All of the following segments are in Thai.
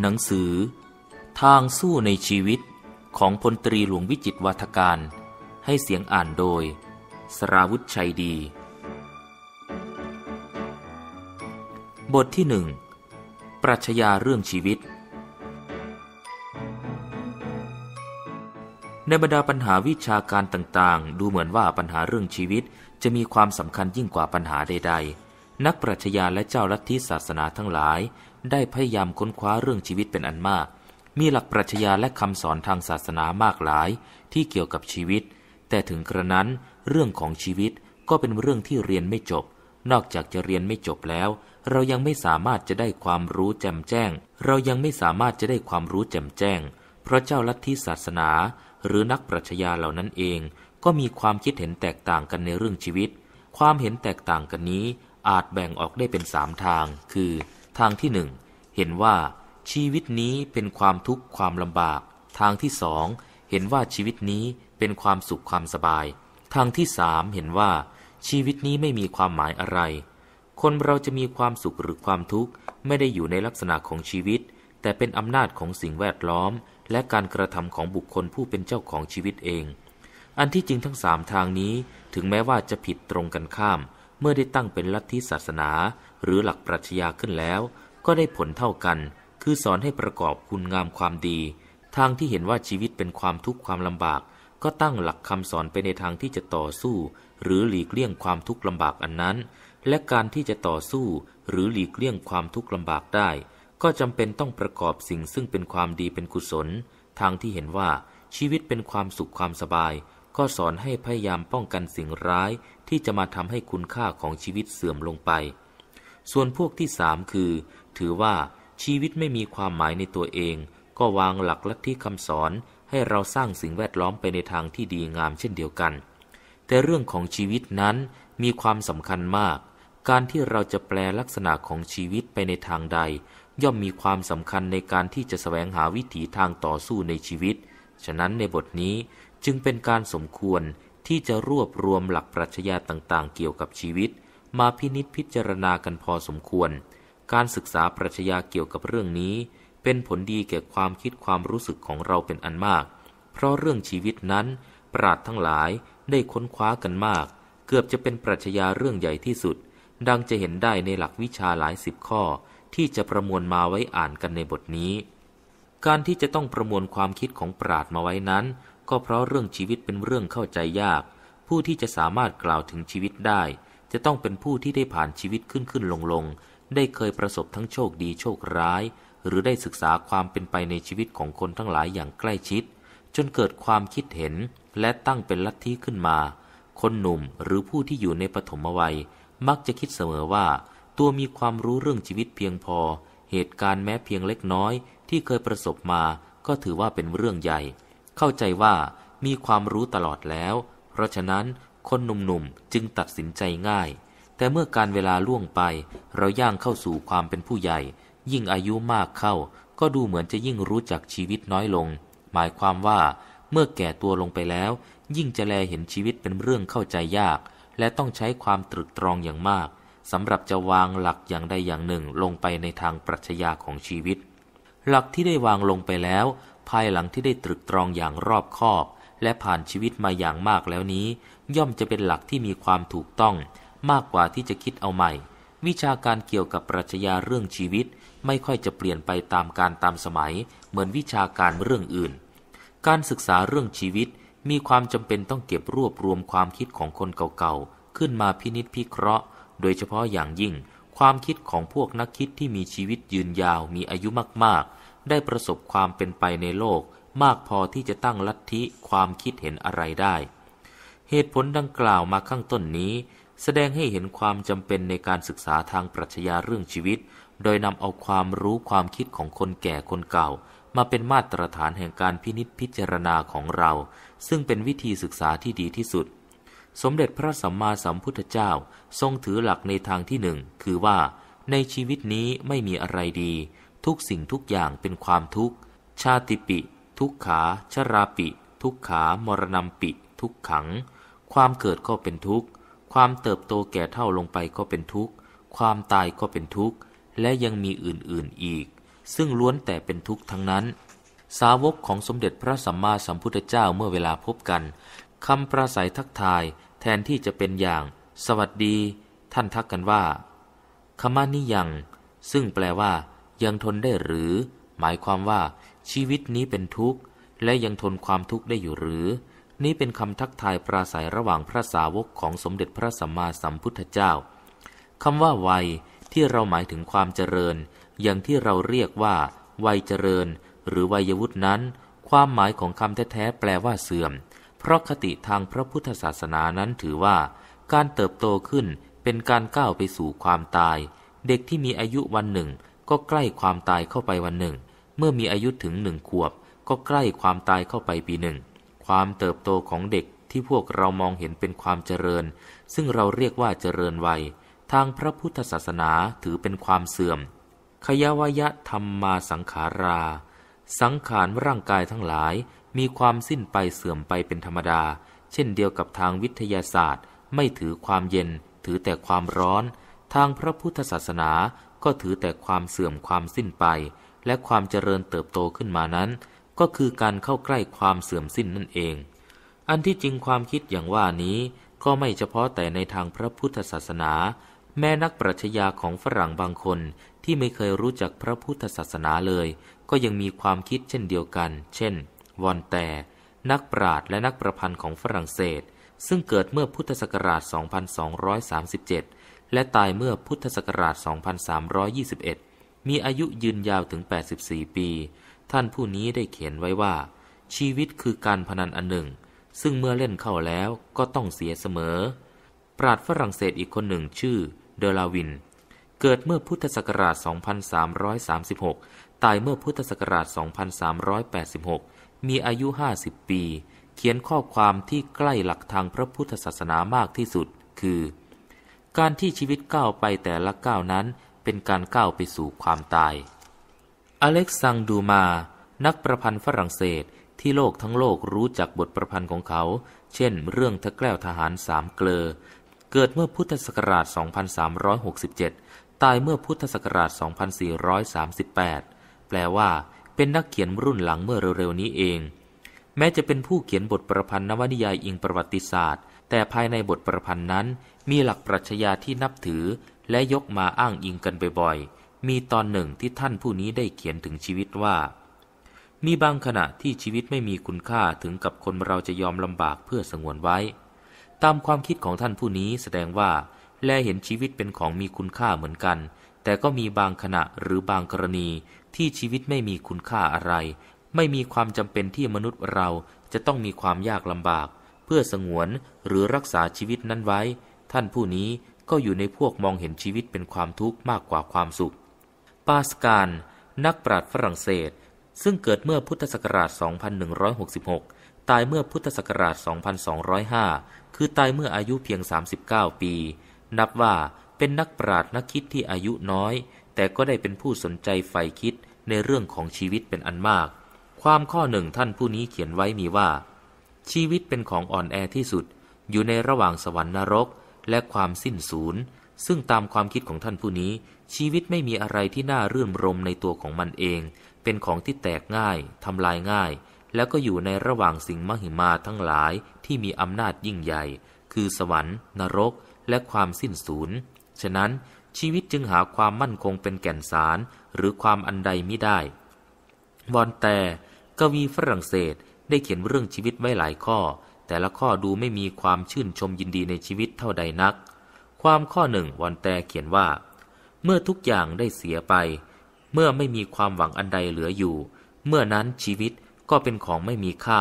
หนังสือ ทางสู้ในชีวิตของพลตรีหลวงวิจิตวัฒการ ให้เสียงอ่านโดย สราวุธชัยดี บทที่หนึ่งปรัชญาเรื่องชีวิต ในบรรดาปัญหาวิชาการต่างๆ ดูเหมือนว่าปัญหาเรื่องชีวิตจะมีความสำคัญยิ่งกว่าปัญหาใดๆ นักปรัชญาและเจ้าลัทธิศาสนาทั้งหลายได้พยายามค้นคว้าเรื่องชีวิตเป็นอันมาก มีหลักปรัชญาและคำสอนทางศาสนามากหลาย ที่เกี่ยวกับชีวิต แต่ถึงกระนั้น เรื่องของชีวิตก็เป็นเรื่องที่เรียนไม่จบ นอกจากจะเรียนไม่จบแล้ว เรายังไม่สามารถจะได้ความรู้แจ่มแจ้ง เรายังไม่สามารถจะได้ความรู้แจ่มแจ้งเพราะเจ้าลัทธิศาสนา หรือนักปรัชญาเหล่านั้นเอง ก็มีความคิดเห็นแตกต่างกันในเรื่องชีวิต ความเห็นแตกต่างกันนี้ อาจแบ่งออกได้เป็นสามทาง คือทางที่หนึ่งเห็นว่าชีวิตนี้เป็นความทุกข์ความลำบาก ทางที่สองเห็นว่าชีวิตนี้เป็นความสุขความสบาย ทางที่สามเห็นว่าชีวิตนี้ไม่มีความหมายอะไร คนเราจะมีความสุขหรือความทุกข์ไม่ได้อยู่ในลักษณะของชีวิต แต่เป็นอำนาจของสิ่งแวดล้อมและการกระทำของบุคคลผู้เป็นเจ้าของชีวิตเอง อันที่จริงทั้งสามทางนี้ถึงแม้ว่าจะผิดตรงกันข้ามเมื่อได้ตั้งเป็นลัทธิศาสนาหรือหลักปรัชญาขึ้นแล้ว ก็ได้ผลเท่ากัน คือสอนให้ประกอบคุณงามความดี ทางที่เห็นว่าชีวิตเป็นความทุกข์ความลำบาก ก็ตั้งหลักคำสอนไปในทางที่จะต่อสู้ หรือหลีกเลี่ยงความทุกข์ลำบากอันนั้น และการที่จะต่อสู้ หรือหลีกเลี่ยงความทุกข์ลำบากได้ ก็จำเป็นต้องประกอบสิ่งซึ่งเป็นความดีเป็นกุศล ทางที่เห็นว่าชีวิตเป็นความสุขความสบาย ก็สอนให้พยายามป้องกันสิ่งร้ายที่จะมาทำให้คุณค่าของชีวิตเสื่อมลงไปส่วนพวกที่สามคือ ถือว่าชีวิตไม่มีความหมายในตัวเอง ก็วางหลักลัทธิคำสอน ให้เราสร้างสิ่งแวดล้อมไปในทางที่ดีงามเช่นเดียวกัน แต่เรื่องของชีวิตนั้นมีความสำคัญมาก การที่เราจะแปลลักษณะของชีวิตไปในทางใด ย่อมมีความสำคัญในการที่จะสแสวงหาวิถีทางต่อสู้ในชีวิต ฉะนั้นในบทนี้จึงเป็นการสมควรที่จะรวบรวมหลักปรัชญาต่าง ๆ เกี่ยวกับชีวิตมาพินิษพิจารณากันพอสมควร การศึกษาปรัชญาเกี่ยวกับเรื่องนี้เป็นผลดีแก่ความคิดความรู้สึกของเราเป็นอันมาก เพราะเรื่องชีวิตนั้นปราดทั้งหลายได้ค้นคว้ากันมากเกือบจะเป็นปรัชญาเรื่องใหญ่ที่สุด ดังจะเห็นได้ในหลักวิชาหลายสิบข้อ ที่จะประมวลมาไว้อ่านกันในบทนี้ การที่จะต้องประมวลความคิดของปราดมาไว้นั้น ก็เพราะเรื่องชีวิตเป็นเรื่องเข้าใจยาก ผู้ที่จะสามารถกล่าวถึงชีวิตได้จะต้องเป็นผู้ที่ได้ผ่านชีวิตขึ้นขึ้นลงลงได้เคยประสบทั้งโชคดีโชคร้าย หรือได้ศึกษาความเป็นไปในชีวิตของคนทั้งหลายอย่างใกล้ชิด จนเกิดความคิดเห็นและตั้งเป็นลัทธิขึ้นมา คนหนุ่มหรือผู้ที่อยู่ในปฐมวัย มักจะคิดเสมอว่า ตัวมีความรู้เรื่องชีวิตเพียงพอ เหตุการณ์แม้เพียงเล็กน้อยที่เคยประสบมา ก็ถือว่าเป็นเรื่องใหญ่ เข้าใจว่ามีความรู้ตลอดแล้ว เพราะฉะนั้นคนหนุ่มๆ จึงตัดสินใจง่าย แต่เมื่อการเวลาล่วงไป เราย่างเข้าสู่ความเป็นผู้ใหญ่ ยิ่งอายุมากเข้า ก็ดูเหมือนจะยิ่งรู้จักชีวิตน้อยลง หมายความว่า เมื่อแก่ตัวลงไปแล้ว ยิ่งจะแลเห็นชีวิตเป็นเรื่องเข้าใจยาก และต้องใช้ความตรึกตรองอย่างมากสำหรับจะวางหลักอย่างใดอย่างหนึ่งลงไปในทางปรัชญาของชีวิต หลักที่ได้วางลงไปแล้ว ภายหลังที่ได้ตรึกตรองอย่างรอบคอบ และผ่านชีวิตมาอย่างมากแล้วนี้ย่อมจะเป็นหลักที่มีความถูกต้อง มากกว่าที่จะคิดเอาใหม่ วิชาการเกี่ยวกับปรัชญาเรื่องชีวิต ไม่ค่อยจะเปลี่ยนไปตามการตามสมัย เหมือนวิชาการเรื่องอื่น การศึกษาเรื่องชีวิตมีความจำเป็นต้องเก็บรวบรวมความคิดของคนเก่าๆ ขึ้นมาพินิจพิเคราะห์ โดยเฉพาะอย่างยิ่ง ความคิดของพวกนักคิดที่มีชีวิตยืนยาว มีอายุมากๆ ได้ประสบความเป็นไปในโลก มากพอที่จะตั้งลัทธิความคิดเห็นอะไรได้เหตุผลดังกล่าวมาข้างต้นนี้ แสดงให้เห็นความจำเป็นในการศึกษาทางปรัชญาเรื่องชีวิต โดยนำเอาความรู้ความคิดของคนแก่คนเก่า มาเป็นมาตรฐานแห่งการพินิษพิจารณาของเรา ซึ่งเป็นวิธีศึกษาที่ดีที่สุด สมเด็จพระสัมมาสัมพุทธเจ้าทรงถือหลักในทางที่หนึ่ง คือว่า ในชีวิตนี้ไม่มีอะไรดี ทุกสิ่งทุกอย่างเป็นความทุกข์ ชาติปิ ทุกขา ชราปิ ทุกขา มรณมปิ ทุกขังความเกิดก็เป็นทุกข์ ความเติบโตแก่เท่าลงไปก็เป็นทุกข์ ความตายก็เป็นทุกข์ และยังมีอื่นๆอีก ซึ่งล้วนแต่เป็นทุกข์ทั้งนั้น สาวกของสมเด็จพระสัมมาสัมพุทธเจ้าเมื่อเวลาพบกัน คำประสัยทักทาย แทนที่จะเป็นอย่าง สวัสดี ท่านทักกันว่าคมานิยังซึ่งแปลว่า ยังทนได้หรือ หมายความว่า ชีวิตนี้เป็นทุกข์ และยังทนความทุกข์ได้อยู่หรือนี้เป็นคำทักทายปราศัยระหว่างพระสาวกของสมเด็จพระสัมมาสัมพุทธเจ้า คำว่า วัย ที่เราหมายถึงความเจริญ อย่างที่เราเรียกว่า วัยเจริญหรือวัยวุฒินั้น ความหมายของคำแท้ ๆ แปลว่าเสื่อม เพราะคติทางพระพุทธศาสนานั้นถือว่าการเติบโตขึ้นเป็นการก้าวไปสู่ความตาย เด็กที่มีอายุวันหนึ่ง ก็ใกล้ความตายเข้าไปวันหนึ่ง เมื่อมีอายุถึงหนึ่งขวบ ก็ใกล้ความตายเข้าไปปีหนึ่งความเติบโตของเด็กที่พวกเรามองเห็นเป็นความเจริญ ซึ่งเราเรียกว่าเจริญวัย ทางพระพุทธศาสนาถือเป็นความเสื่อม ขยาวยะธรรมมาสังขารา สังขารร่างกายทั้งหลายมีความสิ้นไปเสื่อมไปเป็นธรรมดา เช่นเดียวกับทางวิทยาศาสตร์ไม่ถือความเย็นถือแต่ความร้อน ทางพระพุทธศาสนาก็ถือแต่ความเสื่อมความสิ้นไป และความเจริญเติบโตขึ้นมานั้นก็คือการเข้าใกล้ความเสื่อมสิ้นนั่นเอง อันที่จริงความคิดอย่างว่านี้ ก็ไม่เฉพาะแต่ในทางพระพุทธศาสนา แม่นักปรัชญาของฝรั่งบางคนที่ไม่เคยรู้จักพระพุทธศาสนาเลย ก็ยังมีความคิดเช่นเดียวกัน เช่นวอนแต่ นักปราชญ์และนักประพันธ์ของฝรั่งเศส ซึ่งเกิดเมื่อพุทธศักราช 2237 และตายเมื่อพุทธศักราช 2321 มีอายุยืนยาวถึง 84 ปีท่านผู้นี้ได้เขียนไว้ว่า ชีวิตคือการพนันอันหนึ่ง ซึ่งเมื่อเล่นเข้าแล้วก็ต้องเสียเสมอ ปราดฝรั่งเศสอีกคนหนึ่งชื่อ เดลาวิน เกิดเมื่อพุทธศักราช 2336 ตายเมื่อพุทธศักราช 2386 มีอายุ 50 ปี เขียนข้อความที่ใกล้หลักทางพระพุทธศาสนามากที่สุด คือ การที่ชีวิตก้าวไปแต่ละก้าวนั้นเป็นการก้าวไปสู่ความตายอเล็กซังดูมา นักประพันธ์ฝรั่งเศส ที่โลกทั้งโลกรู้จักบทประพันธ์ของเขา เช่น เรื่องทะแกล้วทหารสามเกลอ เกิดเมื่อพุทธศักราช 2367 ตายเมื่อพุทธศักราช 2438 แปลว่า เป็นนักเขียนรุ่นหลังเมื่อเร็วๆนี้เอง แม้จะเป็นผู้เขียนบทประพันธ์นวนิยายอิงประวัติศาสตร์ แต่ภายในบทประพันธ์นั้น มีหลักปรัชญาที่นับถือ และยกมาอ้างอิงกันบ่อยๆมีตอนหนึ่งที่ท่านผู้นี้ได้เขียนถึงชีวิตว่า มีบางขณะที่ชีวิตไม่มีคุณค่าถึงกับคนเราจะยอมลำบากเพื่อสงวนไว้ ตามความคิดของท่านผู้นี้แสดงว่า แลเห็นชีวิตเป็นของมีคุณค่าเหมือนกัน แต่ก็มีบางขณะหรือบางกรณี ที่ชีวิตไม่มีคุณค่าอะไร ไม่มีความจำเป็นที่มนุษย์เราจะต้องมีความยากลำบาก เพื่อสงวนหรือรักษาชีวิตนั้นไว้ ท่านผู้นี้ก็อยู่ในพวกมองเห็นชีวิตเป็นความทุกข์มากกว่าความสุขปาสกาลนักปราชญ์ฝรั่งเศสซึ่งเกิดเมื่อพุทธศักราช 2166 ตายเมื่อพุทธศักราช 2205 คือตายเมื่ออายุเพียง 39 ปี นับว่าเป็นนักปราชญ์นักคิดที่อายุน้อย แต่ก็ได้เป็นผู้สนใจใฝ่คิดในเรื่องของชีวิตเป็นอันมาก ความข้อหนึ่งท่านผู้นี้เขียนไว้มีว่า ชีวิตเป็นของอ่อนแอที่สุด อยู่ในระหว่างสวรรค์นรกและความสิ้นสูญ ซึ่งตามความคิดของท่านผู้นี้ชีวิตไม่มีอะไรที่น่ารื่นรมในตัวของมันเอง เป็นของที่แตกง่าย ทำลายง่าย แล้วก็อยู่ในระหว่างสิ่งมหิมาทั้งหลายที่มีอำนาจยิ่งใหญ่ คือสวรรค์ นรก และความสิ้นสูญ ฉะนั้นชีวิตจึงหาความมั่นคงเป็นแก่นสารหรือความอันใดไม่ได้ วอนแต่กวีฝรั่งเศสได้เขียนเรื่องชีวิตไว้หลายข้อ แต่ละข้อดูไม่มีความชื่นชมยินดีในชีวิตเท่าใดนัก ความข้อหนึ่งวอนแต่เขียนว่าเมื่อทุกอย่างได้เสียไป เมื่อไม่มีความหวังอันใดเหลืออยู่ เมื่อนั้นชีวิตก็เป็นของไม่มีค่า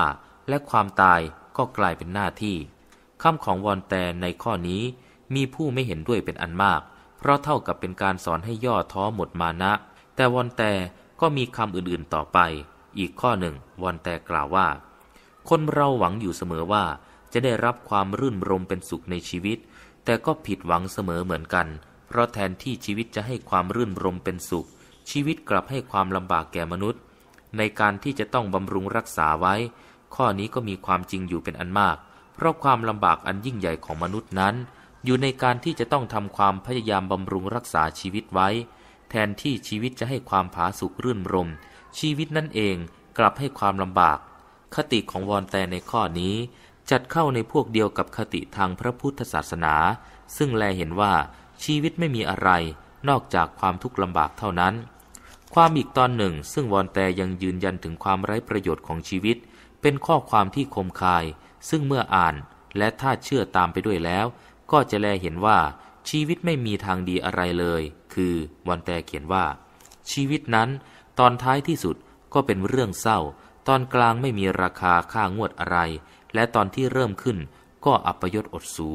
และความตายก็กลายเป็นหน้าที่ คำของวอนแตนในข้อนี้มีผู้ไม่เห็นด้วยเป็นอันมาก เพราะเท่ากับเป็นการสอนให้ย่อท้อหมดมานะ แต่วอนแตก็มีคำอื่นๆต่อไป อีกข้อหนึ่งวอนแตกล่าวว่า คนเราหวังอยู่เสมอว่า จะได้รับความรื่นรมเป็นสุขในชีวิต แต่ก็ผิดหวังเสมอเหมือนกันเพราะแทนที่ชีวิตจะให้ความรื่นรมเป็นสุข ชีวิตกลับให้ความลำบากแก่มนุษย์ ในการที่จะต้องบำรุงรักษาไว้ ข้อนี้ก็มีความจริงอยู่เป็นอันมาก เพราะความลำบากอันยิ่งใหญ่ของมนุษย์นั้น อยู่ในการที่จะต้องทำความพยายามบำรุงรักษาชีวิตไว้ แทนที่ชีวิตจะให้ความผาสุกรื่นรม ชีวิตนั่นเองกลับให้ความลำบาก คติของวอนแต่ในข้อนี้ จัดเข้าในพวกเดียวกับคติทางพระพุทธศาสนา ซึ่งแลเห็นว่าชีวิตไม่มีอะไรนอกจากความทุกข์ลำบากเท่านั้น ความอีกตอนหนึ่งซึ่งวอนแต่ยังยืนยันถึงความไร้ประโยชน์ของชีวิต เป็นข้อความที่คมคาย ซึ่งเมื่ออ่านและถ้าเชื่อตามไปด้วยแล้ว ก็จะแลเห็นว่าชีวิตไม่มีทางดีอะไรเลย คือวอนแต่เขียนว่า ชีวิตนั้น ตอนท้ายที่สุดก็เป็นเรื่องเศร้า ตอนกลางไม่มีราคาค่างวดอะไร และตอนที่เริ่มขึ้น ก็อัปยศอดสู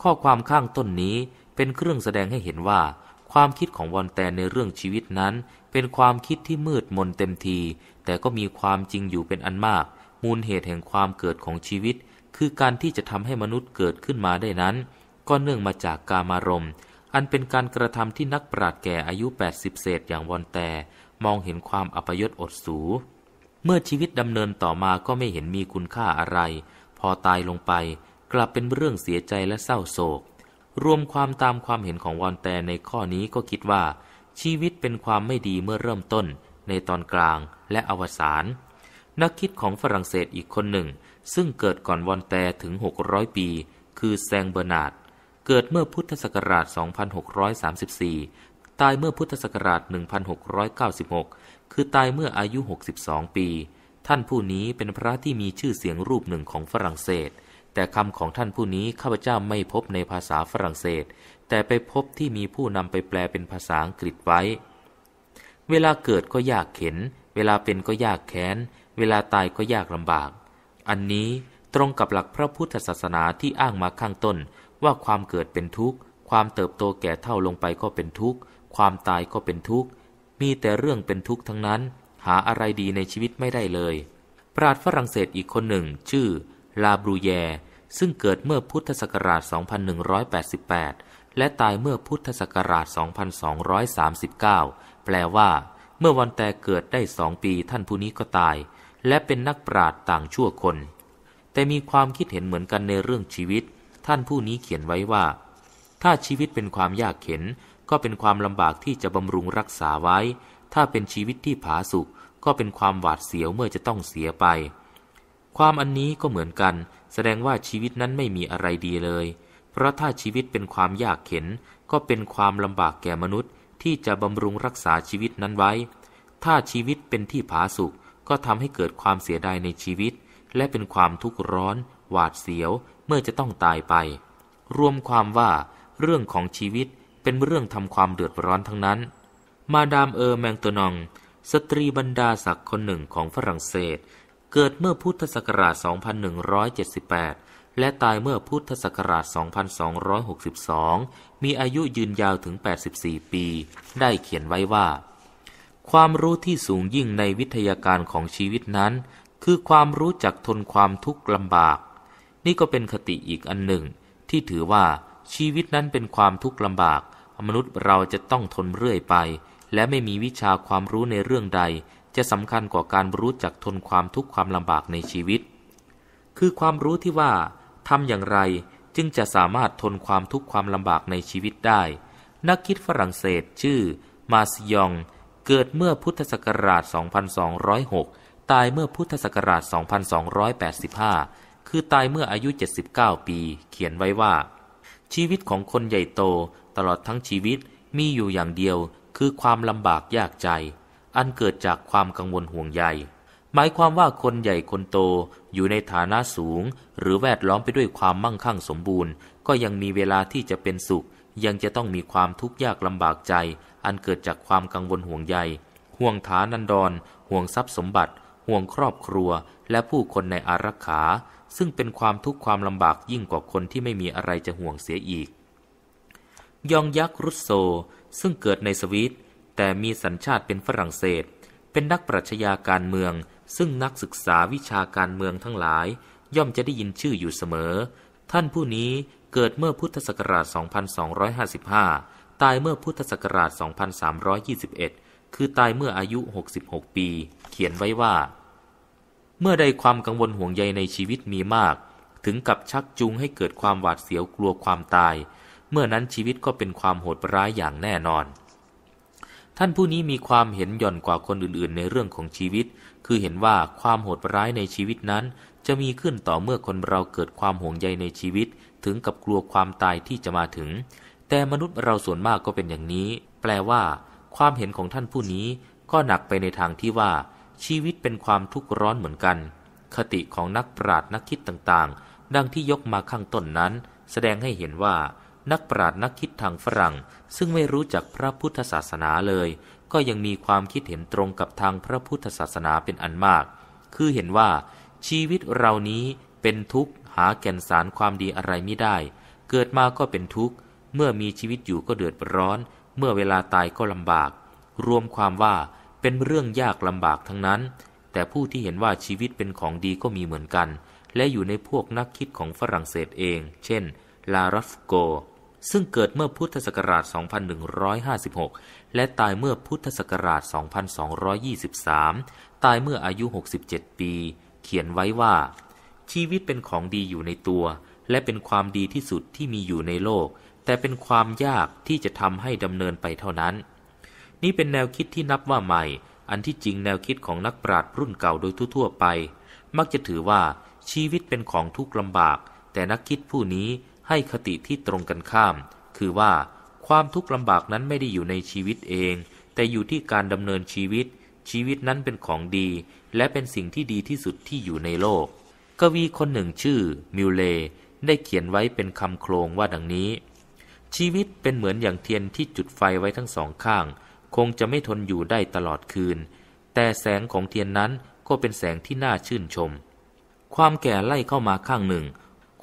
ข้อความข้างต้นนี้เป็นเครื่องแสดงให้เห็นว่า ความคิดของวอนแตนในเรื่องชีวิตนั้น เป็นความคิดที่มืดมนเต็มที แต่ก็มีความจริงอยู่เป็นอันมาก มูลเหตุแห่งความเกิดของชีวิต คือการที่จะทำให้มนุษย์เกิดขึ้นมาได้นั้น ก็เนื่องมาจากกามารมณ์อันเป็นการกระทำที่นักปราชญ์แก่อายุ 80 เศษอย่างวอนแตมองเห็นความอัปยศอดสู เมื่อชีวิตดำเนินต่อมาก็ไม่เห็นมีคุณค่าอะไร พอตายลงไปกลับเป็นเรื่องเสียใจและเศร้าโศกรวมความตามความเห็นของวอนแตในข้อนี้ก็คิดว่า ชีวิตเป็นความไม่ดีเมื่อเริ่มต้น ในตอนกลางและอวสานนักคิดของฝรั่งเศสอีกคนหนึ่ง ซึ่งเกิดก่อนวอนแตถึง 600 ปี คือแซงเบอร์นาร์ดเกิดเมื่อพุทธศักราช 2634 ตายเมื่อพุทธศักราช 1696 คือตายเมื่ออายุ 62 ปี ท่านผู้นี้เป็นพระที่มีชื่อเสียงรูปหนึ่งของฝรั่งเศสแต่คำของท่านผู้นี้ข้าพเจ้าไม่พบในภาษาฝรั่งเศส แต่ไปพบที่มีผู้นำไปแปลเป็นภาษาอังกฤษไว้ เวลาเกิดก็ยากเข็น เวลาเป็นก็ยากแค้น เวลาตายก็ยากลำบาก อันนี้ตรงกับหลักพระพุทธศาสนาที่อ้างมาข้างต้น ว่าความเกิดเป็นทุกข์ ความเติบโตแก่เท่าลงไปก็เป็นทุกข์ ความตายก็เป็นทุกข์ มีแต่เรื่องเป็นทุกข์ทั้งนั้น หาอะไรดีในชีวิตไม่ได้เลย ปราชญฝรั่งเศสอีกคนหนึ่งชื่อลาบรูแยซึ่งเกิดเมื่อพุทธศักราช 2188 และตายเมื่อพุทธศักราช 2239 แปลว่า เมื่อวันแต่เกิดได้สองปีท่านผู้นี้ก็ตาย และเป็นนักปราดต่างชั่วคน แต่มีความคิดเห็นเหมือนกันในเรื่องชีวิต ท่านผู้นี้เขียนไว้ว่า ถ้าชีวิตเป็นความยากเข็น ก็เป็นความลำบากที่จะบำรุงรักษาไว้ ถ้าเป็นชีวิตที่ผาสุกก็เป็นความหวาดเสียวเมื่อจะต้องเสียไปความอันนี้ก็เหมือนกัน แสดงว่าชีวิตนั้นไม่มีอะไรดีเลย เพราะถ้าชีวิตเป็นความยากเข็นก็เป็นความลำบากแก่มนุษย์ ที่จะบำรุงรักษาชีวิตนั้นไว้ ถ้าชีวิตเป็นที่ผาสุก ก็ทำให้เกิดความเสียดายในชีวิต และเป็นความทุกข์ร้อน หวาดเสียว เมื่อจะต้องตายไป รวมความว่าเรื่องของชีวิตเป็นเรื่องทำความเดือดร้อนทั้งนั้น มาดามเออร์แมงตนอง สตรีบรรดาศักดิ์คนหนึ่งของฝรั่งเศสเกิดเมื่อพุทธศักราช 2178 และตายเมื่อพุทธศักราช 2262 มีอายุยืนยาวถึง 84 ปี ได้เขียนไว้ว่า ความรู้ที่สูงยิ่งในวิทยาการของชีวิตนั้น คือความรู้จักทนความทุกข์ลำบาก นี่ก็เป็นคติอีกอันหนึ่ง ที่ถือว่า ชีวิตนั้นเป็นความทุกข์ลำบาก มนุษย์เราจะต้องทนเรื่อยไป และไม่มีวิชาความรู้ในเรื่องใดจะสำคัญกว่าการรู้จักทนความทุกข์ความลำบากในชีวิต คือความรู้ที่ว่าทำอย่างไรจึงจะสามารถทนความทุกข์ความลำบากในชีวิตได้ นักคิดฝรั่งเศสชื่อ มาซิยองเกิดเมื่อพุทธศักราช 2206 ตายเมื่อพุทธศักราช 2285 คือตายเมื่ออายุ 79 ปี เขียนไว้ว่า ชีวิตของคนใหญ่โตตลอดทั้งชีวิตมีอยู่อย่างเดียวคือความลำบากยากใจอันเกิดจากความกังวลห่วงใยหมายความว่าคนใหญ่คนโต อยู่ในฐานะสูง หรือแวดล้อมไปด้วยความมั่งคั่งสมบูรณ์ ก็ยังมีเวลาที่จะเป็นสุข ยังจะต้องมีความทุกข์ยากลำบากใจ อันเกิดจากความกังวลห่วงใยห่วงฐานันดรห่วงทรัพย์สมบัติ ห่วงครอบครัว และผู้คนในอารักขา ซึ่งเป็นความทุกข์ความลำบากยิ่งกว่าคนที่ไม่มีอะไรจะห่วงเสียอีกยองยักษ์รุสโซ ซึ่งเกิดในสวิตแต่มีสัญชาติเป็นฝรั่งเศส เป็นนักปรัชญาการเมือง ซึ่งนักศึกษาวิชาการเมืองทั้งหลาย ย่อมจะได้ยินชื่ออยู่เสมอ ท่านผู้นี้เกิดเมื่อพุทธศักราช 2255 ตายเมื่อพุทธศักราช 2321 คือตายเมื่ออายุ 66 ปี เขียนไว้ว่า เมื่อใดความกังวลห่วงใยในชีวิตมีมาก ถึงกับชักจูงให้เกิดความหวาดเสียวกลัวความตาย เมื่อนั้นชีวิตก็เป็นความโหดร้ายอย่างแน่นอนท่านผู้นี้มีความเห็นหย่อนกว่าคนอื่นๆ ในเรื่องของชีวิต คือเห็นว่าความโหดร้ายในชีวิตนั้น จะมีขึ้นต่อเมื่อคนเราเกิดความห่วงใยในชีวิต ถึงกับกลัวความตายที่จะมาถึง แต่มนุษย์เราส่วนมากก็เป็นอย่างนี้ แปลว่า ความเห็นของท่านผู้นี้ ก็หนักไปในทางที่ว่า ชีวิตเป็นความทุกข์ร้อนเหมือนกัน คติของนักปราชญ์นักคิดต่างๆ ดังที่ยกมาข้างต้นนั้น แสดงให้เห็นว่านักปราชญ์นักคิดทางฝรั่ง ซึ่งไม่รู้จักพระพุทธศาสนาเลย ก็ยังมีความคิดเห็นตรงกับทางพระพุทธศาสนาเป็นอันมาก คือเห็นว่าชีวิตเรานี้เป็นทุกข์หาแก่นสารความดีอะไรไม่ได้ เกิดมาก็เป็นทุกข์ เมื่อมีชีวิตอยู่ก็เดือดร้อน เมื่อเวลาตายก็ลำบาก รวมความว่าเป็นเรื่องยากลำบากทั้งนั้น แต่ผู้ที่เห็นว่าชีวิตเป็นของดีก็มีเหมือนกัน และอยู่ในพวกนักคิดของฝรั่งเศสเอง เช่น ลารัฟโกซึ่งเกิดเมื่อพุทธศักราช 2156 และตายเมื่อพุทธศักราช 2223 ตายเมื่ออายุ 67 ปี เขียนไว้ว่า ชีวิตเป็นของดีอยู่ในตัว และเป็นความดีที่สุดที่มีอยู่ในโลก แต่เป็นความยากที่จะทำให้ดำเนินไปเท่านั้น นี่เป็นแนวคิดที่นับว่าใหม่ อันที่จริงแนวคิดของนักปราชญ์รุ่นเก่าโดยทั่วไป มักจะถือว่าชีวิตเป็นของทุกข์ลำบาก แต่นักคิดผู้นี้ให้คติที่ตรงกันข้าม คือว่าความทุกข์ลำบากนั้นไม่ได้อยู่ในชีวิตเอง แต่อยู่ที่การดำเนินชีวิต ชีวิตนั้นเป็นของดี และเป็นสิ่งที่ดีที่สุดที่อยู่ในโลก กวีคนหนึ่งชื่อมิวเลได้เขียนไว้เป็นคำโครงว่าดังนี้ ชีวิตเป็นเหมือนอย่างเทียนที่จุดไฟไว้ทั้งสองข้าง คงจะไม่ทนอยู่ได้ตลอดคืน แต่แสงของเทียนนั้นก็เป็นแสงที่น่าชื่นชม ความแก่ไล่เข้ามาข้างหนึ่ง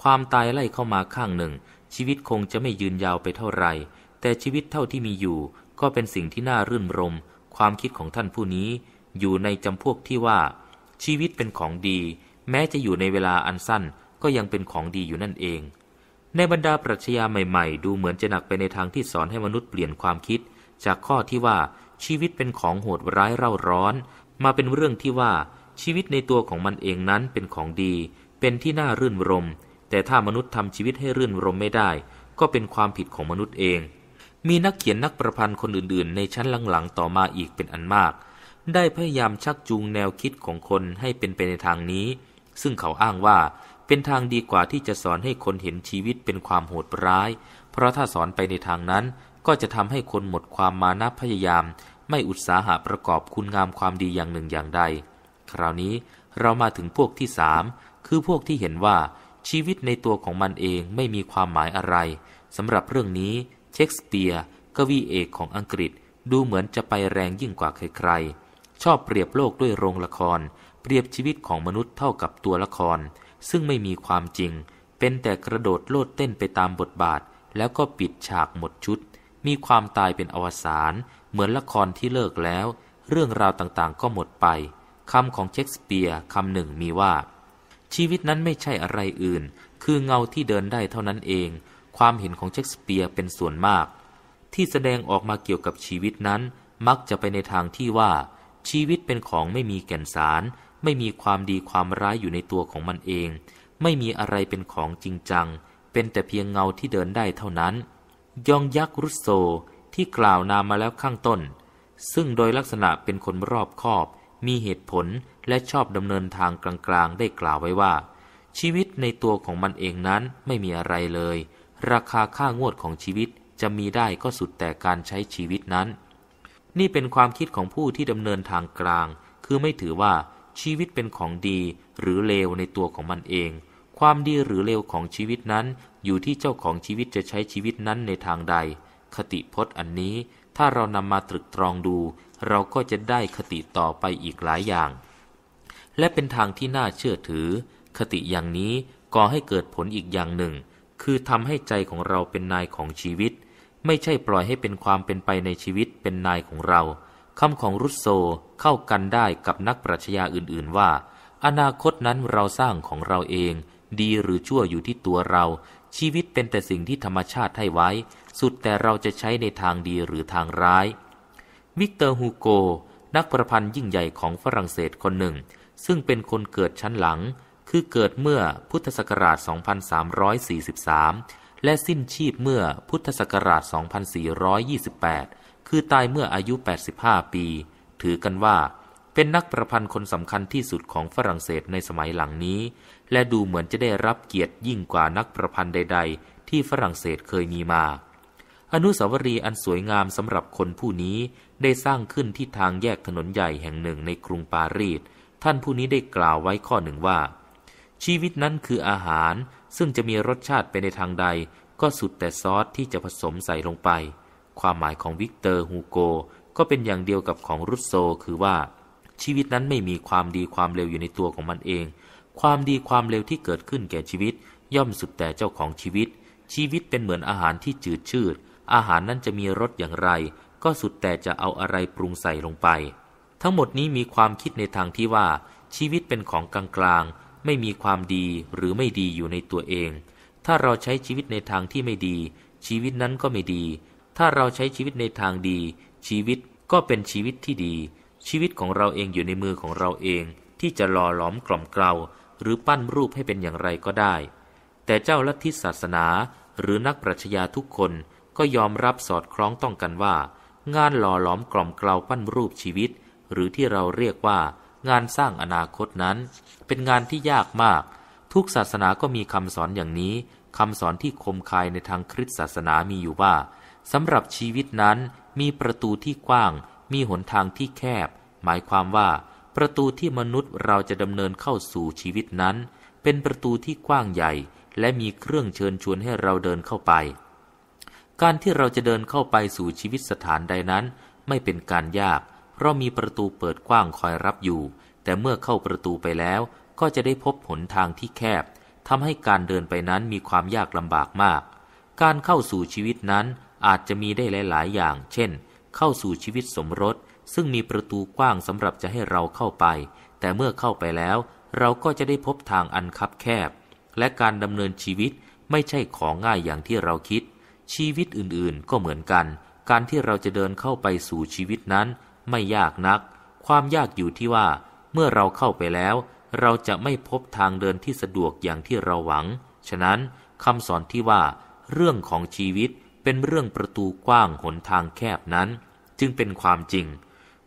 ความตายไล่เข้ามาข้างหนึ่ง ชีวิตคงจะไม่ยืนยาวไปเท่าไรแต่ชีวิตเท่าที่มีอยู่ ก็เป็นสิ่งที่น่ารื่นรม ความคิดของท่านผู้นี้ อยู่ในจำพวกที่ว่า ชีวิตเป็นของดี แม้จะอยู่ในเวลาอันสั้น ก็ยังเป็นของดีอยู่นั่นเอง ในบรรดาปรัชญาใหม่ ๆ ดูเหมือนจะหนักไปในทางที่สอนให้มนุษย์เปลี่ยนความคิด จากข้อที่ว่าชีวิตเป็นของโหดร้ายเร่าร้อน มาเป็นเรื่องที่ว่า ชีวิตในตัวของมันเองนั้นเป็นของดี เป็นที่น่ารื่นรมย์แต่ถ้ามนุษย์ทำชีวิตให้รื่นรมไม่ได้ ก็เป็นความผิดของมนุษย์เอง มีนักเขียนนักประพันธ์คนอื่น ๆ ในชั้นหลังๆ ต่อมาอีกเป็นอันมาก ได้พยายามชักจูงแนวคิดของคนให้เป็นไปในทางนี้ ซึ่งเขาอ้างว่าเป็นทางดีกว่าที่จะสอนให้คนเห็นชีวิตเป็นความโหดร้าย เพราะถ้าสอนไปในทางนั้นก็จะทำให้คนหมดความมานะพยายาม ไม่อุตสาหะประกอบคุณงามความดีอย่างหนึ่งอย่างใด คราวนี้เรามาถึงพวกที่สามคือพวกที่เห็นว่าชีวิตในตัวของมันเองไม่มีความหมายอะไรสำหรับเรื่องนี้เชคสเปียร์กวีเอกของอังกฤษ ดูเหมือนจะไปแรงยิ่งกว่าใครๆชอบเปรียบโลกด้วยโรงละคร เปรียบชีวิตของมนุษย์เท่ากับตัวละคร ซึ่งไม่มีความจริง เป็นแต่กระโดดโลดเต้นไปตามบทบาท แล้วก็ปิดฉากหมดชุด มีความตายเป็นอวสานเหมือนละครที่เลิกแล้ว เรื่องราวต่างๆก็หมดไปคำของเชคสเปียร์คำหนึ่งมีว่าชีวิตนั้นไม่ใช่อะไรอื่น คือเงาที่เดินได้เท่านั้นเอง ความเห็นของเชคสเปียร์เป็นส่วนมาก ที่แสดงออกมาเกี่ยวกับชีวิตนั้น มักจะไปในทางที่ว่า ชีวิตเป็นของไม่มีแก่นสาร ไม่มีความดีความร้ายอยู่ในตัวของมันเอง ไม่มีอะไรเป็นของจริงจัง เป็นแต่เพียงเงาที่เดินได้เท่านั้น ยองยักษ์รุสโซที่กล่าวนามมาแล้วข้างต้น ซึ่งโดยลักษณะเป็นคนรอบคอบ มีเหตุผลและชอบดำเนินทางกลางๆได้กล่าวไว้ว่า ชีวิตในตัวของมันเองนั้นไม่มีอะไรเลย ราคาค่างวดของชีวิตจะมีได้ก็สุดแต่การใช้ชีวิตนั้น นี่เป็นความคิดของผู้ที่ดำเนินทางกลาง คือไม่ถือว่า ชีวิตเป็นของดี หรือเลวในตัวของมันเอง ความดีหรือเลวของชีวิตนั้น อยู่ที่เจ้าของชีวิตจะใช้ชีวิตนั้นในทางใด คติพจน์อันนี้ ถ้าเรานำมาตรึกตรองดู เราก็จะได้คติต่อไปอีกหลายอย่างและเป็นทางที่น่าเชื่อถือ คติอย่างนี้ก่อให้เกิดผลอีกอย่างหนึ่ง คือทำให้ใจของเราเป็นนายของชีวิต ไม่ใช่ปล่อยให้เป็นความเป็นไปในชีวิตเป็นนายของเรา คำของรุสโซเข้ากันได้กับนักปรัชญาอื่น ๆ ว่า อนาคตนั้นเราสร้างของเราเอง ดีหรือชั่วอยู่ที่ตัวเรา ชีวิตเป็นแต่สิ่งที่ธรรมชาติให้ไว้ สุดแต่เราจะใช้ในทางดีหรือทางร้าย วิกเตอร์ฮูโก นักประพันธ์ยิ่งใหญ่ของฝรั่งเศสคนหนึ่งซึ่งเป็นคนเกิดชั้นหลัง คือเกิดเมื่อพุทธศักราช2343 และสิ้นชีพเมื่อพุทธศักราช 2428 คือตายเมื่ออายุ 85 ปี ถือกันว่า เป็นนักประพันธ์คนสำคัญที่สุดของฝรั่งเศสในสมัยหลังนี้ และดูเหมือนจะได้รับเกียรติยิ่งกว่านักประพันธ์ใด ๆ ที่ฝรั่งเศสเคยมีมา อนุสาวรีย์อันสวยงามสำหรับคนผู้นี้ได้สร้างขึ้นที่ทางแยกถนนใหญ่แห่งหนึ่งในกรุงปารีสท่านผู้นี้ได้กล่าวไว้ข้อหนึ่งว่า ชีวิตนั้นคืออาหาร ซึ่งจะมีรสชาติไปในทางใด ก็สุดแต่ซอสที่จะผสมใส่ลงไป ความหมายของวิกเตอร์ฮูโก ก็เป็นอย่างเดียวกับของรุสโซ คือว่า ชีวิตนั้นไม่มีความดีความเลวอยู่ในตัวของมันเอง ความดีความเลวที่เกิดขึ้นแก่ชีวิต ย่อมสุดแต่เจ้าของชีวิต ชีวิตเป็นเหมือนอาหารที่จืดชืดอาหารนั้นจะมีรสอย่างไร ก็สุดแต่จะเอาอะไรปรุงใส่ลงไปทั้งหมดนี้มีความคิดในทางที่ว่า ชีวิตเป็นของกลางๆไม่มีความดีหรือไม่ดีอยู่ในตัวเอง ถ้าเราใช้ชีวิตในทางที่ไม่ดี ชีวิตนั้นก็ไม่ดี ถ้าเราใช้ชีวิตในทางดี ชีวิตก็เป็นชีวิตที่ดี ชีวิตของเราเองอยู่ในมือของเราเองที่จะหล่อหลอมกล่อมเกลาหรือปั้นรูปให้เป็นอย่างไรก็ได้ แต่เจ้าลัทธิศาสนาหรือนักปรัชญาทุกคนก็ยอมรับสอดคล้องต้องกันว่า งานหล่อหลอมกล่อมเกลาปั้นรูปชีวิตหรือที่เราเรียกว่า งานสร้างอนาคตนั้น เป็นงานที่ยากมาก ทุกศาสนาก็มีคำสอนอย่างนี้คำสอนที่คมคายในทางคริสตศาสนามีอยู่ว่าสำหรับชีวิตนั้น มีประตูที่กว้าง มีหนทางที่แคบ หมายความว่า ประตูที่มนุษย์เราจะดำเนินเข้าสู่ชีวิตนั้น เป็นประตูที่กว้างใหญ่ และมีเครื่องเชิญชวนให้เราเดินเข้าไป การที่เราจะเดินเข้าไปสู่ชีวิตสถานใดนั้น ไม่เป็นการยากเพราะมีประตูเปิดกว้างคอยรับอยู่ แต่เมื่อเข้าประตูไปแล้ว ก็จะได้พบหนทางที่แคบทำให้การเดินไปนั้นมีความยากลำบากมาก การเข้าสู่ชีวิตนั้น อาจจะมีได้หลาย ๆ อย่าง เช่น เข้าสู่ชีวิตสมรส ซึ่งมีประตูกว้างสำหรับจะให้เราเข้าไป แต่เมื่อเข้าไปแล้ว เราก็จะได้พบทางอันคับแคบ และการดำเนินชีวิตไม่ใช่ของง่ายอย่างที่เราคิด ชีวิตอื่น ๆ ก็เหมือนกัน การที่เราจะเดินเข้าไปสู่ชีวิตนั้นไม่ยากนัก ความยากอยู่ที่ว่า เมื่อเราเข้าไปแล้ว เราจะไม่พบทางเดินที่สะดวกอย่างที่เราหวัง ฉะนั้นคำสอนที่ว่า เรื่องของชีวิตเป็นเรื่องประตูกว้างหนทางแคบนั้น จึงเป็นความจริง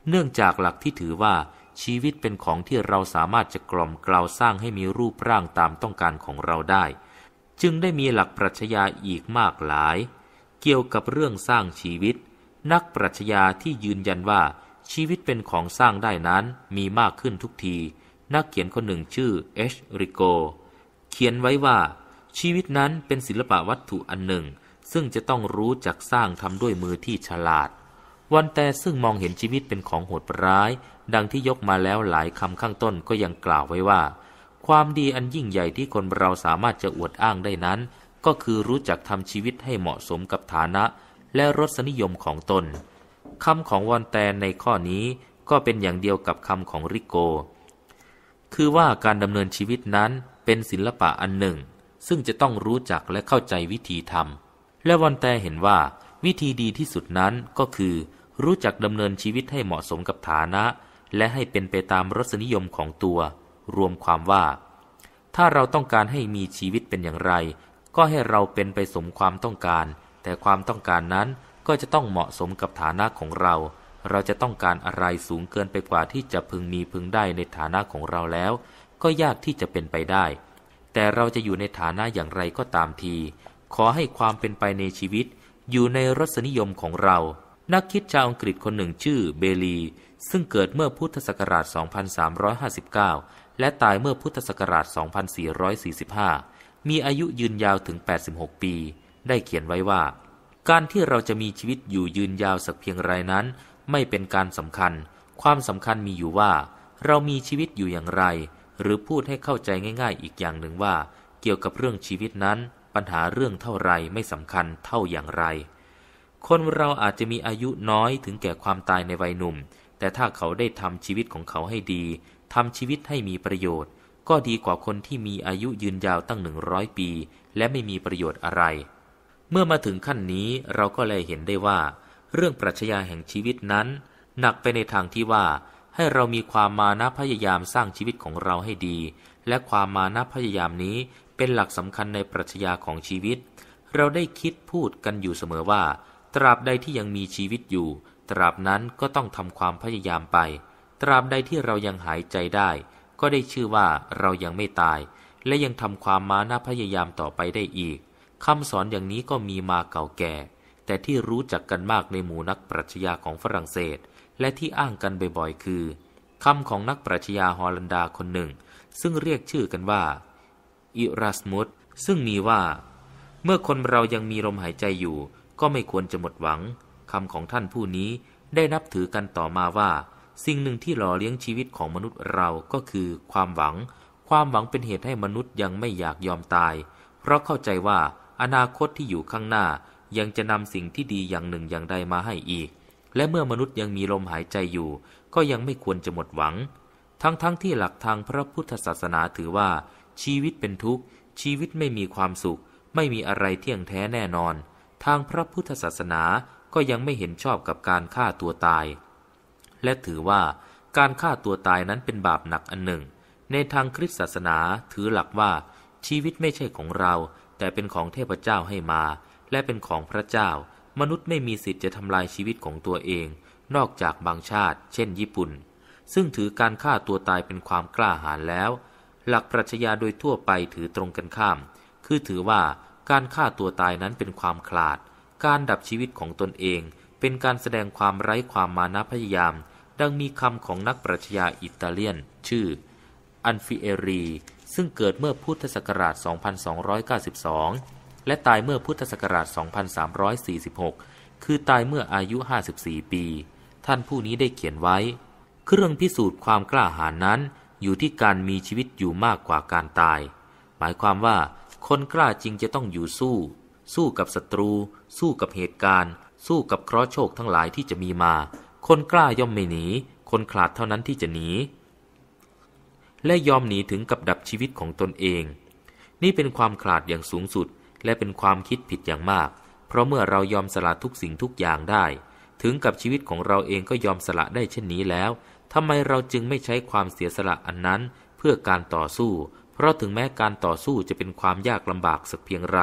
เนื่องจากหลักที่ถือว่าชีวิตเป็นของที่เราสามารถจะกล่อมกล่าวสร้างให้มีรูปร่างตามต้องการของเราได้ จึงได้มีหลักปรัชญาอีกมากหลาย เกี่ยวกับเรื่องสร้างชีวิต นักปรัชญาที่ยืนยันว่าชีวิตเป็นของสร้างได้นั้นมีมากขึ้นทุกที นักเขียนคนหนึ่งชื่อเอชริโก เขียนไว้ว่า ชีวิตนั้นเป็นศิลปะวัตถุอันหนึ่ง ซึ่งจะต้องรู้จักสร้างทำด้วยมือที่ฉลาด วันแต่ซึ่งมองเห็นชีวิตเป็นของโหดร้าย ดังที่ยกมาแล้วหลายคำข้างต้นก็ยังกล่าวไว้ว่า ความดีอันยิ่งใหญ่ที่คนเราสามารถจะอวดอ้างได้นั้น ก็คือรู้จักทำชีวิตให้เหมาะสมกับฐานะ และรสนิยมของตนคำของวอนแตนในข้อนี้ก็เป็นอย่างเดียวกับคำของริโก คือว่าการดำเนินชีวิตนั้นเป็นศิลปะอันหนึ่ง ซึ่งจะต้องรู้จักและเข้าใจวิธีทำและวอนแตเห็นว่าวิธีดีที่สุดนั้นก็คือ รู้จักดำเนินชีวิตให้เหมาะสมกับฐานะ และให้เป็นไปตามรสนิยมของตัว รวมความว่า ถ้าเราต้องการให้มีชีวิตเป็นอย่างไร ก็ให้เราเป็นไปสมความต้องการ แต่ความต้องการนั้นก็จะต้องเหมาะสมกับฐานะของเรา เราจะต้องการอะไรสูงเกินไปกว่าที่จะพึงมีพึงได้ในฐานะของเราแล้ว ก็ยากที่จะเป็นไปได้ แต่เราจะอยู่ในฐานะอย่างไรก็ตามที ขอให้ความเป็นไปในชีวิต อยู่ในรสนิยมของเรา นักคิดชาวอังกฤษคนหนึ่งชื่อ เบลีซึ่งเกิดเมื่อพุทธศักราช2359และตายเมื่อพุทธศักราช 2445 มีอายุยืนยาวถึง 86 ปี ได้เขียนไว้ว่าการที่เราจะมีชีวิตอยู่ยืนยาวสักเพียงไรนั้น ไม่เป็นการสำคัญ ความสำคัญมีอยู่ว่า เรามีชีวิตอยู่อย่างไร หรือพูดให้เข้าใจง่ายๆ อีกอย่างหนึ่งว่า เกี่ยวกับเรื่องชีวิตนั้น ปัญหาเรื่องเท่าไรไม่สำคัญเท่าอย่างไร คนเราอาจจะมีอายุน้อยถึงแก่ความตายในวัยหนุ่ม แต่ถ้าเขาได้ทำชีวิตของเขาให้ดี ทำชีวิตให้มีประโยชน์ ก็ดีกว่าคนที่มีอายุยืนยาวตั้งหนึ่งร้อยปี และไม่มีประโยชน์อะไรเมื่อมาถึงขั้นนี้เราก็เลยเห็นได้ว่า เรื่องปรัชญาแห่งชีวิตนั้น หนักไปในทางที่ว่า ให้เรามีความมานะพยายามสร้างชีวิตของเราให้ดี และความมานะพยายามนี้เป็นหลักสำคัญในปรัชญาของชีวิต เราได้คิดพูดกันอยู่เสมอว่า ตราบใดที่ยังมีชีวิตอยู่ ตราบนั้นก็ต้องทำความพยายามไป ตราบใดที่เรายังหายใจได้ ก็ได้ชื่อว่าเรายังไม่ตาย และยังทำความมานะพยายามต่อไปได้อีกคำสอนอย่างนี้ก็มีมาเก่าแก่ แต่ที่รู้จักกันมากในหมู่นักปรัชญาของฝรั่งเศส และที่อ้างกันบ่อยๆ คือคำของนักปรัชญาฮอลันดาคนหนึ่ง ซึ่งเรียกชื่อกันว่า อิรัสมุสซึ่งมีว่า เมื่อคนเรายังมีลมหายใจอยู่ ก็ไม่ควรจะหมดหวัง คำของท่านผู้นี้ได้นับถือกันต่อมาว่า สิ่งหนึ่งที่หล่อเลี้ยงชีวิตของมนุษย์เราก็คือ ความหวัง ความหวังเป็นเหตุให้มนุษย์ยังไม่อยากยอมตาย เพราะเข้าใจว่าอนาคตที่อยู่ข้างหน้ายังจะนำสิ่งที่ดีอย่างหนึ่งอย่างใดมาให้อีก และเมื่อมนุษย์ยังมีลมหายใจอยู่ ก็ยังไม่ควรจะหมดหวัง ทั้งๆทที่หลักทางพระพุทธศาสนาถือว่า ชีวิตเป็นทุกข์ ชีวิตไม่มีความสุข ไม่มีอะไรเที่ยงแท้แน่นอน ทางพระพุทธศาสนาก็ยังไม่เห็นชอบกับการฆ่าตัวตาย และถือว่าการฆ่าตัวตายนั้นเป็นบาปหนักอันหนึ่ง ในทางคริสตศาสนา ถือหลักว่าชีวิตไม่ใช่ของเราแต่เป็นของเทพเจ้าให้มา และเป็นของพระเจ้า มนุษย์ไม่มีสิทธิ์จะทำลายชีวิตของตัวเอง นอกจากบางชาติเช่นญี่ปุ่น ซึ่งถือการฆ่าตัวตายเป็นความกล้าหาญแล้ว หลักปรัชญาโดยทั่วไปถือตรงกันข้าม คือถือว่าการฆ่าตัวตายนั้นเป็นความขลาด การดับชีวิตของตนเอง เป็นการแสดงความไร้ความมานะพยายาม ดังมีคำของนักปรัชญาอิตาเลียน ชื่อ อันฟิเอรีซึ่งเกิดเมื่อพุทธศักราช 2292 และตายเมื่อพุทธศักราช 2346 คือตายเมื่ออายุ 54 ปี ท่านผู้นี้ได้เขียนไว้ เครื่องพิสูจน์ความกล้าหาญนั้น อยู่ที่การมีชีวิตอยู่มากกว่าการตาย หมายความว่า คนกล้าจริงจะต้องอยู่สู้ สู้กับศัตรู สู้กับเหตุการณ์ สู้กับเคราะห์โชคทั้งหลายที่จะมีมา คนกล้าย่อมไม่หนี คนขลาดเท่านั้นที่จะหนีและยอมหนี ถึงกับดับชีวิตของตนเอง นี่เป็นความขลาดอย่างสูงสุด และเป็นความคิดผิดอย่างมาก เพราะเมื่อเรายอม สละ ทุกสิ่งทุกอย่างได้ ถึงกับชีวิตของเราเองก็ยอมสละได้เช่นนี้แล้วทำไมเราจึงไม่ใช้ความเสียสละอันนั้น เพื่อการต่อสู้ เพราะถึงแม้การต่อสู้จะเป็นความยากลำบากสักเพียงไร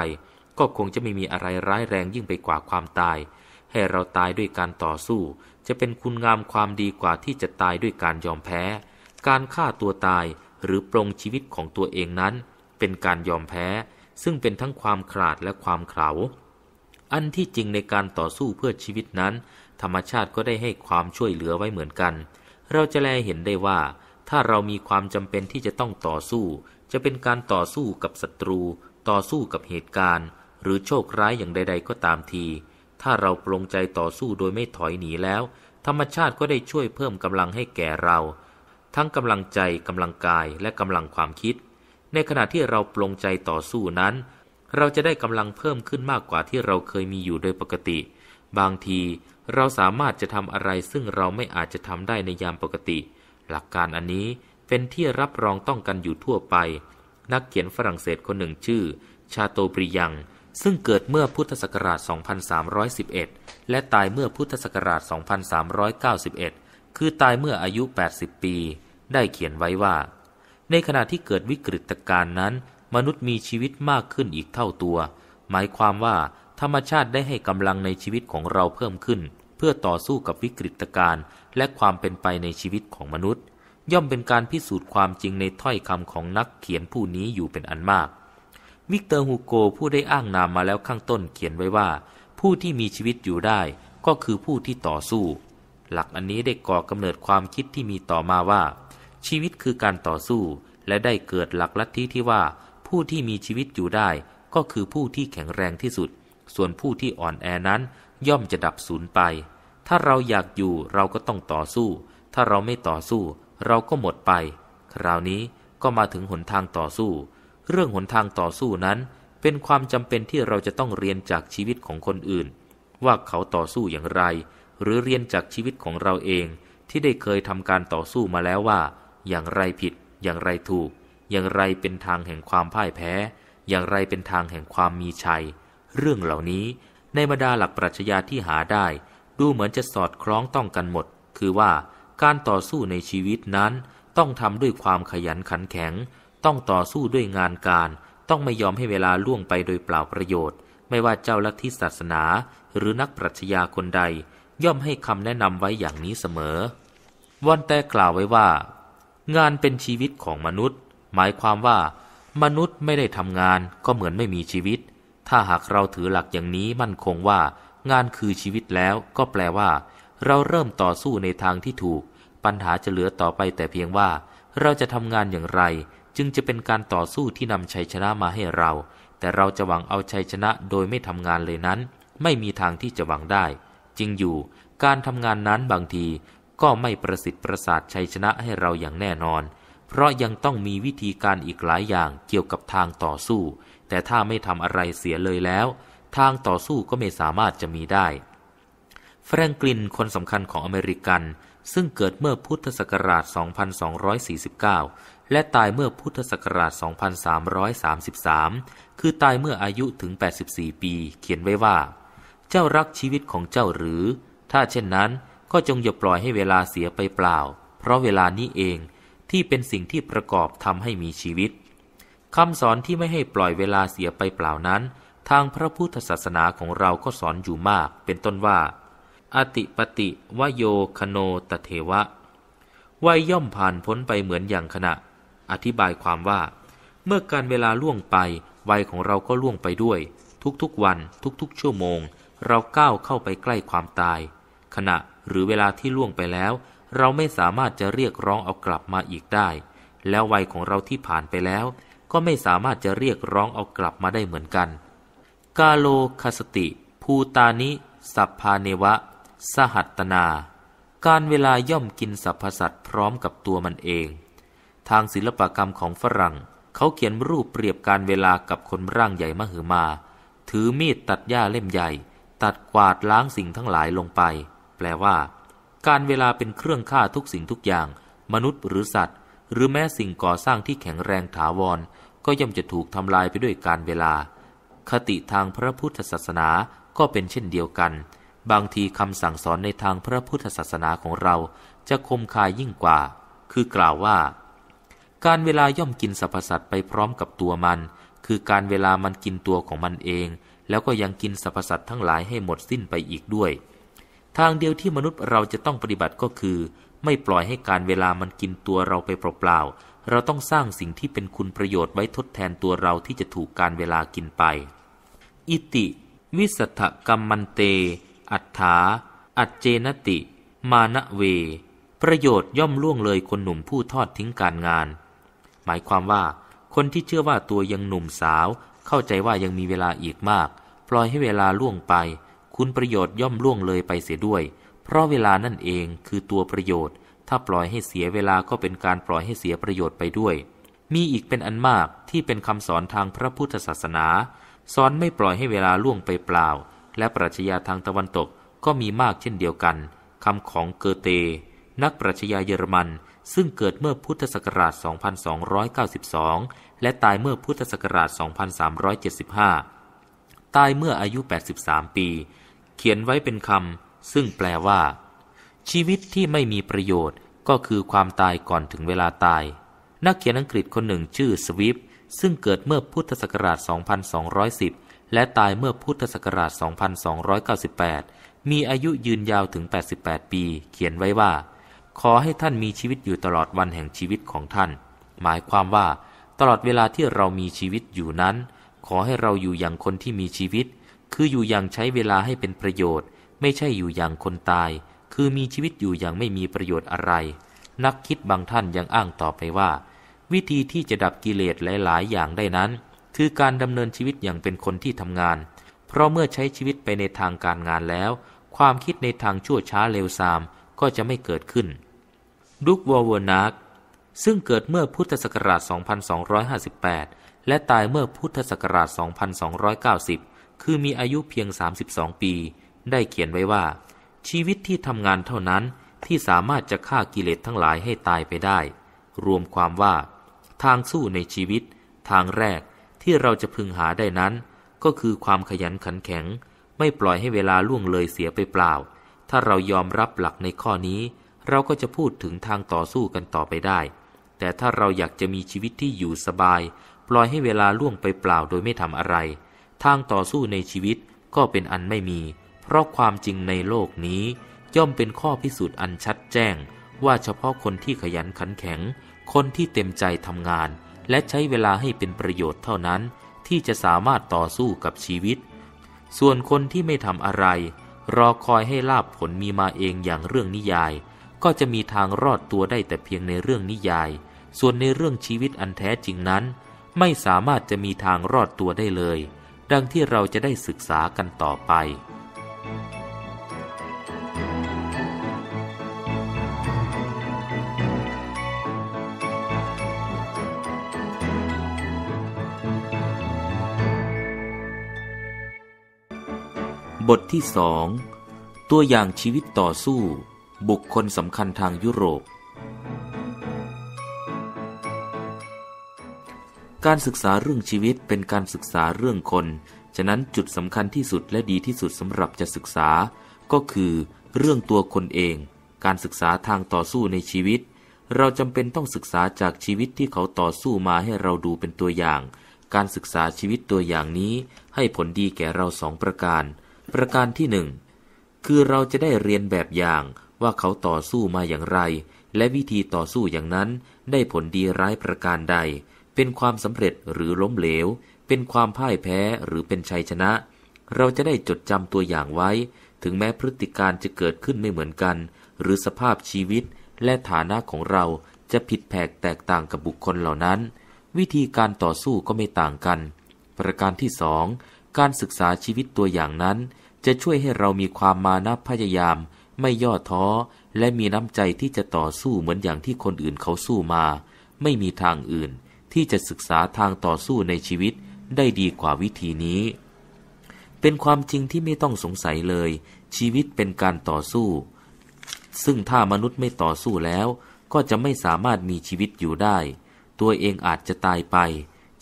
ก็คงจะไม่มีอะไรร้ายแรงยิ่งไปกว่าความตาย ให้เราตายด้วยการต่อสู้ จะเป็นคุณงามความดีกว่าที่จะตายด้วยการยอมแพ้การฆ่าตัวตายหรือปรงชีวิตของตัวเองนั้น เป็นการยอมแพ้ซึ่งเป็นทั้งความขาดและความเขาอันที่จริงในการต่อสู้เพื่อชีวิตนั้น ธรรมชาติก็ได้ให้ความช่วยเหลือไว้เหมือนกัน เราจะแลเห็นได้ว่า ถ้าเรามีความจำเป็นที่จะต้องต่อสู้ จะเป็นการต่อสู้กับศัตรู ต่อสู้กับเหตุการณ์ หรือโชคร้ายอย่างใด ๆ ก็ตามที ถ้าเราปรงใจต่อสู้โดยไม่ถอยหนีแล้ว ธรรมชาติก็ได้ช่วยเพิ่มกำลังให้แก่เราทั้งกำลังใจกำลังกายและกำลังความคิด ในขณะที่เราปลงใจต่อสู้นั้น เราจะได้กำลังเพิ่มขึ้นมากกว่าที่เราเคยมีอยู่โดยปกติ บางทีเราสามารถจะทำอะไรซึ่งเราไม่อาจจะทำได้ในยามปกติ หลักการอันนี้เป็นที่รับรองต้องกันอยู่ทั่วไป นักเขียนฝรั่งเศสคนหนึ่งชื่อ ชาโตบริยัง ซึ่งเกิดเมื่อพุทธศักราช 2311 และตายเมื่อพุทธศักราช 2391 คือตายเมื่ออายุ 80 ปีได้เขียนไว้ว่า ในขณะที่เกิดวิกฤตการณ์นั้น มนุษย์มีชีวิตมากขึ้นอีกเท่าตัว หมายความว่า ธรรมชาติได้ให้กำลังในชีวิตของเราเพิ่มขึ้น เพื่อต่อสู้กับวิกฤตการณ์และความเป็นไปในชีวิตของมนุษย์ ย่อมเป็นการพิสูจน์ความจริงในถ้อยคำของนักเขียนผู้นี้อยู่เป็นอันมากวิกเตอร์ฮูโกผู้ได้อ้างนามมาแล้วข้างต้นเขียนไว้ว่า ผู้ที่มีชีวิตอยู่ได้ก็คือผู้ที่ต่อสู้ หลักอันนี้ได้ก่อกำเนิดความคิดที่มีต่อมาว่าชีวิตคือการต่อสู้และได้เกิดหลักลัทธิที่ว่าผู้ที่มีชีวิตอยู่ได้ ก็คือผู้ที่แข็งแรงที่สุด ส่วนผู้ที่อ่อนแอนั้นย่อมจะดับสูญไป ถ้าเราอยากอยู่เราก็ต้องต่อสู้ ถ้าเราไม่ต่อสู้เราก็หมดไป คราวนี้ก็มาถึงหนทางต่อสู้ เรื่องหนทางต่อสู้นั้น เป็นความจำเป็นที่เราจะต้องเรียนจากชีวิตของคนอื่น ว่าเขาต่อสู้อย่างไร หรือเรียนจากชีวิตของเราเองที่ได้เคยทำการต่อสู้มาแล้วว่าอย่างไรผิด อย่างไรถูก อย่างไรเป็นทางแห่งความพ่ายแพ้ อย่างไรเป็นทางแห่งความมีชัย เรื่องเหล่านี้ ในบรรดาหลักปรัชญาที่หาได้ ดูเหมือนจะสอดคล้องต้องกันหมด คือว่า การต่อสู้ในชีวิตนั้น ต้องทำด้วยความขยันขันแข็ง ต้องต่อสู้ด้วยงานการ ต้องไม่ยอมให้เวลาล่วงไปโดยเปล่าประโยชน์ ไม่ว่าเจ้าลัทธิศาสนา หรือนักปรัชญาคนใด ย่อมให้คำแนะนำไว้อย่างนี้เสมอ วอนแต่กล่าวไว้ว่างานเป็นชีวิตของมนุษย์ หมายความว่า มนุษย์ไม่ได้ทำงานก็เหมือนไม่มีชีวิต ถ้าหากเราถือหลักอย่างนี้มั่นคงว่า งานคือชีวิตแล้ว ก็แปลว่า เราเริ่มต่อสู้ในทางที่ถูก ปัญหาจะเหลือต่อไปแต่เพียงว่า เราจะทำงานอย่างไร จึงจะเป็นการต่อสู้ที่นำชัยชนะมาให้เรา แต่เราจะหวังเอาชัยชนะโดยไม่ทำงานเลยนั้น ไม่มีทางที่จะหวังได้จริงอยู่ การทำงานนั้นบางทีก็ไม่ประสิทธิ์ประสาทชัยชนะให้เราอย่างแน่นอน เพราะยังต้องมีวิธีการอีกหลายอย่างเกี่ยวกับทางต่อสู้ แต่ถ้าไม่ทำอะไรเสียเลยแล้ว ทางต่อสู้ก็ไม่สามารถจะมีได้ แฟรงกลินคนสำคัญของอเมริกัน ซึ่งเกิดเมื่อพุทธศักราช 2249 และตายเมื่อพุทธศักราช 2333 คือตายเมื่ออายุถึง 84 ปี เขียนไว้ว่า เจ้ารักชีวิตของเจ้าหรือ ถ้าเช่นนั้นก็จงอย่าปล่อยให้เวลาเสียไปเปล่า เพราะเวลานี้เองที่เป็นสิ่งที่ประกอบทำให้มีชีวิตคำสอนที่ไม่ให้ปล่อยเวลาเสียไปเปล่านั้น ทางพระพุทธศาสนาของเราก็สอนอยู่มาก เป็นต้นว่า อติปติวโยคโนตเทวะ วัยย่อมผ่านพ้นไปเหมือนอย่างขณะ อธิบายความว่า เมื่อการเวลาล่วงไป วัยของเราก็ล่วงไปด้วย ทุกๆ วัน ทุกๆชั่วโมง เราก้าวเข้าไปใกล้ความตาย ขณะหรือเวลาที่ล่วงไปแล้ว เราไม่สามารถจะเรียกร้องเอากลับมาอีกได้ แล้ววัยของเราที่ผ่านไปแล้วก็ไม่สามารถจะเรียกร้องเอากลับมาได้เหมือนกัน กาโลคสติ ภูตานิ สัพพาเนวะ สหัตนา การเวลาย่อมกินสรรพสัตว์พร้อมกับตัวมันเอง ทางศิลปกรรมของฝรั่ง เขาเขียนรูปเปรียบการเวลากับคนร่างใหญ่มหึมา ถือมีดตัดหญ้าเล่มใหญ่ ตัดกวาดล้างสิ่งทั้งหลายลงไปแปลว่าการเวลาเป็นเครื่องฆ่าทุกสิ่งทุกอย่าง มนุษย์หรือสัตว์ หรือแม้สิ่งก่อสร้างที่แข็งแรงถาวร ก็ย่อมจะถูกทำลายไปด้วยการเวลา คติทางพระพุทธศาสนาก็เป็นเช่นเดียวกัน บางทีคำสั่งสอนในทางพระพุทธศาสนาของเรา จะคมคายยิ่งกว่า คือกล่าวว่า การเวลาย่อมกินสรรพสัตว์ไปพร้อมกับตัวมัน คือการเวลามันกินตัวของมันเอง แล้วก็ยังกินสรรพสัตว์ทั้งหลายให้หมดสิ้นไปอีกด้วยทางเดียวที่มนุษย์เราจะต้องปฏิบัติก็คือ ไม่ปล่อยให้การเวลามันกินตัวเราไปเปล่าๆเราต้องสร้างสิ่งที่เป็นคุณประโยชน์ไว้ทดแทนตัวเราที่จะถูกการเวลากินไป อิติ วิสัทธกรรมมันเต อัฏฐาอัจเจนติ มานะเว ประโยชน์ย่อมล่วงเลยคนหนุ่มผู้ทอดทิ้งการงาน หมายความว่า คนที่เชื่อว่าตัวยังหนุ่มสาว เข้าใจว่ายังมีเวลาอีกมาก ปล่อยให้เวลาล่วงไปคุณประโยชน์ย่อมล่วงเลยไปเสียด้วย เพราะเวลานั่นเองคือตัวประโยชน์ ถ้าปล่อยให้เสียเวลาก็เป็นการปล่อยให้เสียประโยชน์ไปด้วย มีอีกเป็นอันมากที่เป็นคำสอนทางพระพุทธศาสนาสอนไม่ปล่อยให้เวลาล่วงไปเปล่า และปรัชญาทางตะวันตกก็มีมากเช่นเดียวกันคำของเกอเต นักปรัชญาเยอรมัน ซึ่งเกิดเมื่อพุทธศักราช2292และตายเมื่อพุทธศักราช2375 ตายเมื่ออายุ 83 ปีเขียนไว้เป็นคำซึ่งแปลว่า ชีวิตที่ไม่มีประโยชน์ก็คือความตายก่อนถึงเวลาตาย นักเขียนอังกฤษคนหนึ่งชื่อสวิฟซึ่งเกิดเมื่อพุทธศักราช 2210 และตายเมื่อพุทธศักราช 2298 มีอายุยืนยาวถึง 88 ปี เขียนไว้ว่า ขอให้ท่านมีชีวิตอยู่ตลอดวันแห่งชีวิตของท่าน หมายความว่า ตลอดเวลาที่เรามีชีวิตอยู่นั้น ขอให้เราอยู่อย่างคนที่มีชีวิตคืออยู่อย่างใช้เวลาให้เป็นประโยชน์ ไม่ใช่อยู่อย่างคนตาย คือมีชีวิตอยู่อย่างไม่มีประโยชน์อะไร นักคิดบางท่านยังอ้างต่อไปว่า วิธีที่จะดับกิเลสหลายๆอย่างได้นั้น คือการดำเนินชีวิตอย่างเป็นคนที่ทำงาน เพราะเมื่อใช้ชีวิตไปในทางการงานแล้ว ความคิดในทางชั่วช้าเลวทรามก็จะไม่เกิดขึ้นดุกวอวนักซึ่งเกิดเมื่อพุทธศักราช2258และตายเมื่อพุทธศักราช 2290คือมีอายุเพียง 32 ปี ได้เขียนไว้ว่า ชีวิตที่ทำงานเท่านั้นที่สามารถจะฆ่ากิเลสทั้งหลายให้ตายไปได้ รวมความว่า ทางสู้ในชีวิต ทางแรกที่เราจะพึงหาได้นั้น ก็คือความขยันขันแข็ง ไม่ปล่อยให้เวลาล่วงเลยเสียไปเปล่า ถ้าเรายอมรับหลักในข้อนี้ เราก็จะพูดถึงทางต่อสู้กันต่อไปได้ แต่ถ้าเราอยากจะมีชีวิตที่อยู่สบาย ปล่อยให้เวลาล่วงไปเปล่าโดยไม่ทำอะไรทางต่อสู้ในชีวิตก็เป็นอันไม่มี เพราะความจริงในโลกนี้ ย่อมเป็นข้อพิสูจน์อันชัดแจ้ง ว่าเฉพาะคนที่ขยันขันแข็ง คนที่เต็มใจทำงาน และใช้เวลาให้เป็นประโยชน์เท่านั้น ที่จะสามารถต่อสู้กับชีวิต ส่วนคนที่ไม่ทำอะไร รอคอยให้ลาบผลมีมาเองอย่างเรื่องนิยาย ก็จะมีทางรอดตัวได้แต่เพียงในเรื่องนิยาย ส่วนในเรื่องชีวิตอันแท้จริงนั้น ไม่สามารถจะมีทางรอดตัวได้เลยดังที่เราจะได้ศึกษากันต่อไป บทที่สองตัวอย่างชีวิตต่อสู้ บุคคลสำคัญทางยุโรปการศึกษาเรื่องชีวิตเป็นการศึกษาเรื่องคน ฉะนั้นจุดสำคัญที่สุดและดีที่สุด สำหรับจะศึกษา ก็คือ เรื่องตัวคนเอง การศึกษาทางต่อสู้ในชีวิต เราจำเป็นต้องศึกษาจากชีวิตที่เขาต่อสู้มาให้เราดูเป็นตัวอย่าง การศึกษาชีวิตตัวอย่างนี้ให้ผลดีแก่เราสองประการ ประการที่หนึ่ง คือเราจะได้เรียนแบบอย่างว่าเขาต่อสู้มาอย่างไร และวิธีต่อสู้อย่างนั้นได้ผลดีร้ายประการใดเป็นความสำเร็จหรือล้มเหลว เป็นความพ่ายแพ้หรือเป็นชัยชนะ เราจะได้จดจำตัวอย่างไว้ ถึงแม้พฤติการจะเกิดขึ้นไม่เหมือนกัน หรือสภาพชีวิตและฐานะของเราจะผิดแผกแตกต่างกับบุคคลเหล่านั้น วิธีการต่อสู้ก็ไม่ต่างกัน ประการที่สอง การศึกษาชีวิตตัวอย่างนั้น จะช่วยให้เรามีความมานะพยายาม ไม่ย่อท้อ และมีน้ำใจที่จะต่อสู้เหมือนอย่างที่คนอื่นเขาสู้มา ไม่มีทางอื่นที่จะศึกษาทางต่อสู้ในชีวิตได้ดีกว่าวิธีนี้ เป็นความจริงที่ไม่ต้องสงสัยเลย ชีวิตเป็นการต่อสู้ ซึ่งถ้ามนุษย์ไม่ต่อสู้แล้ว ก็จะไม่สามารถมีชีวิตอยู่ได้ ตัวเองอาจจะตายไป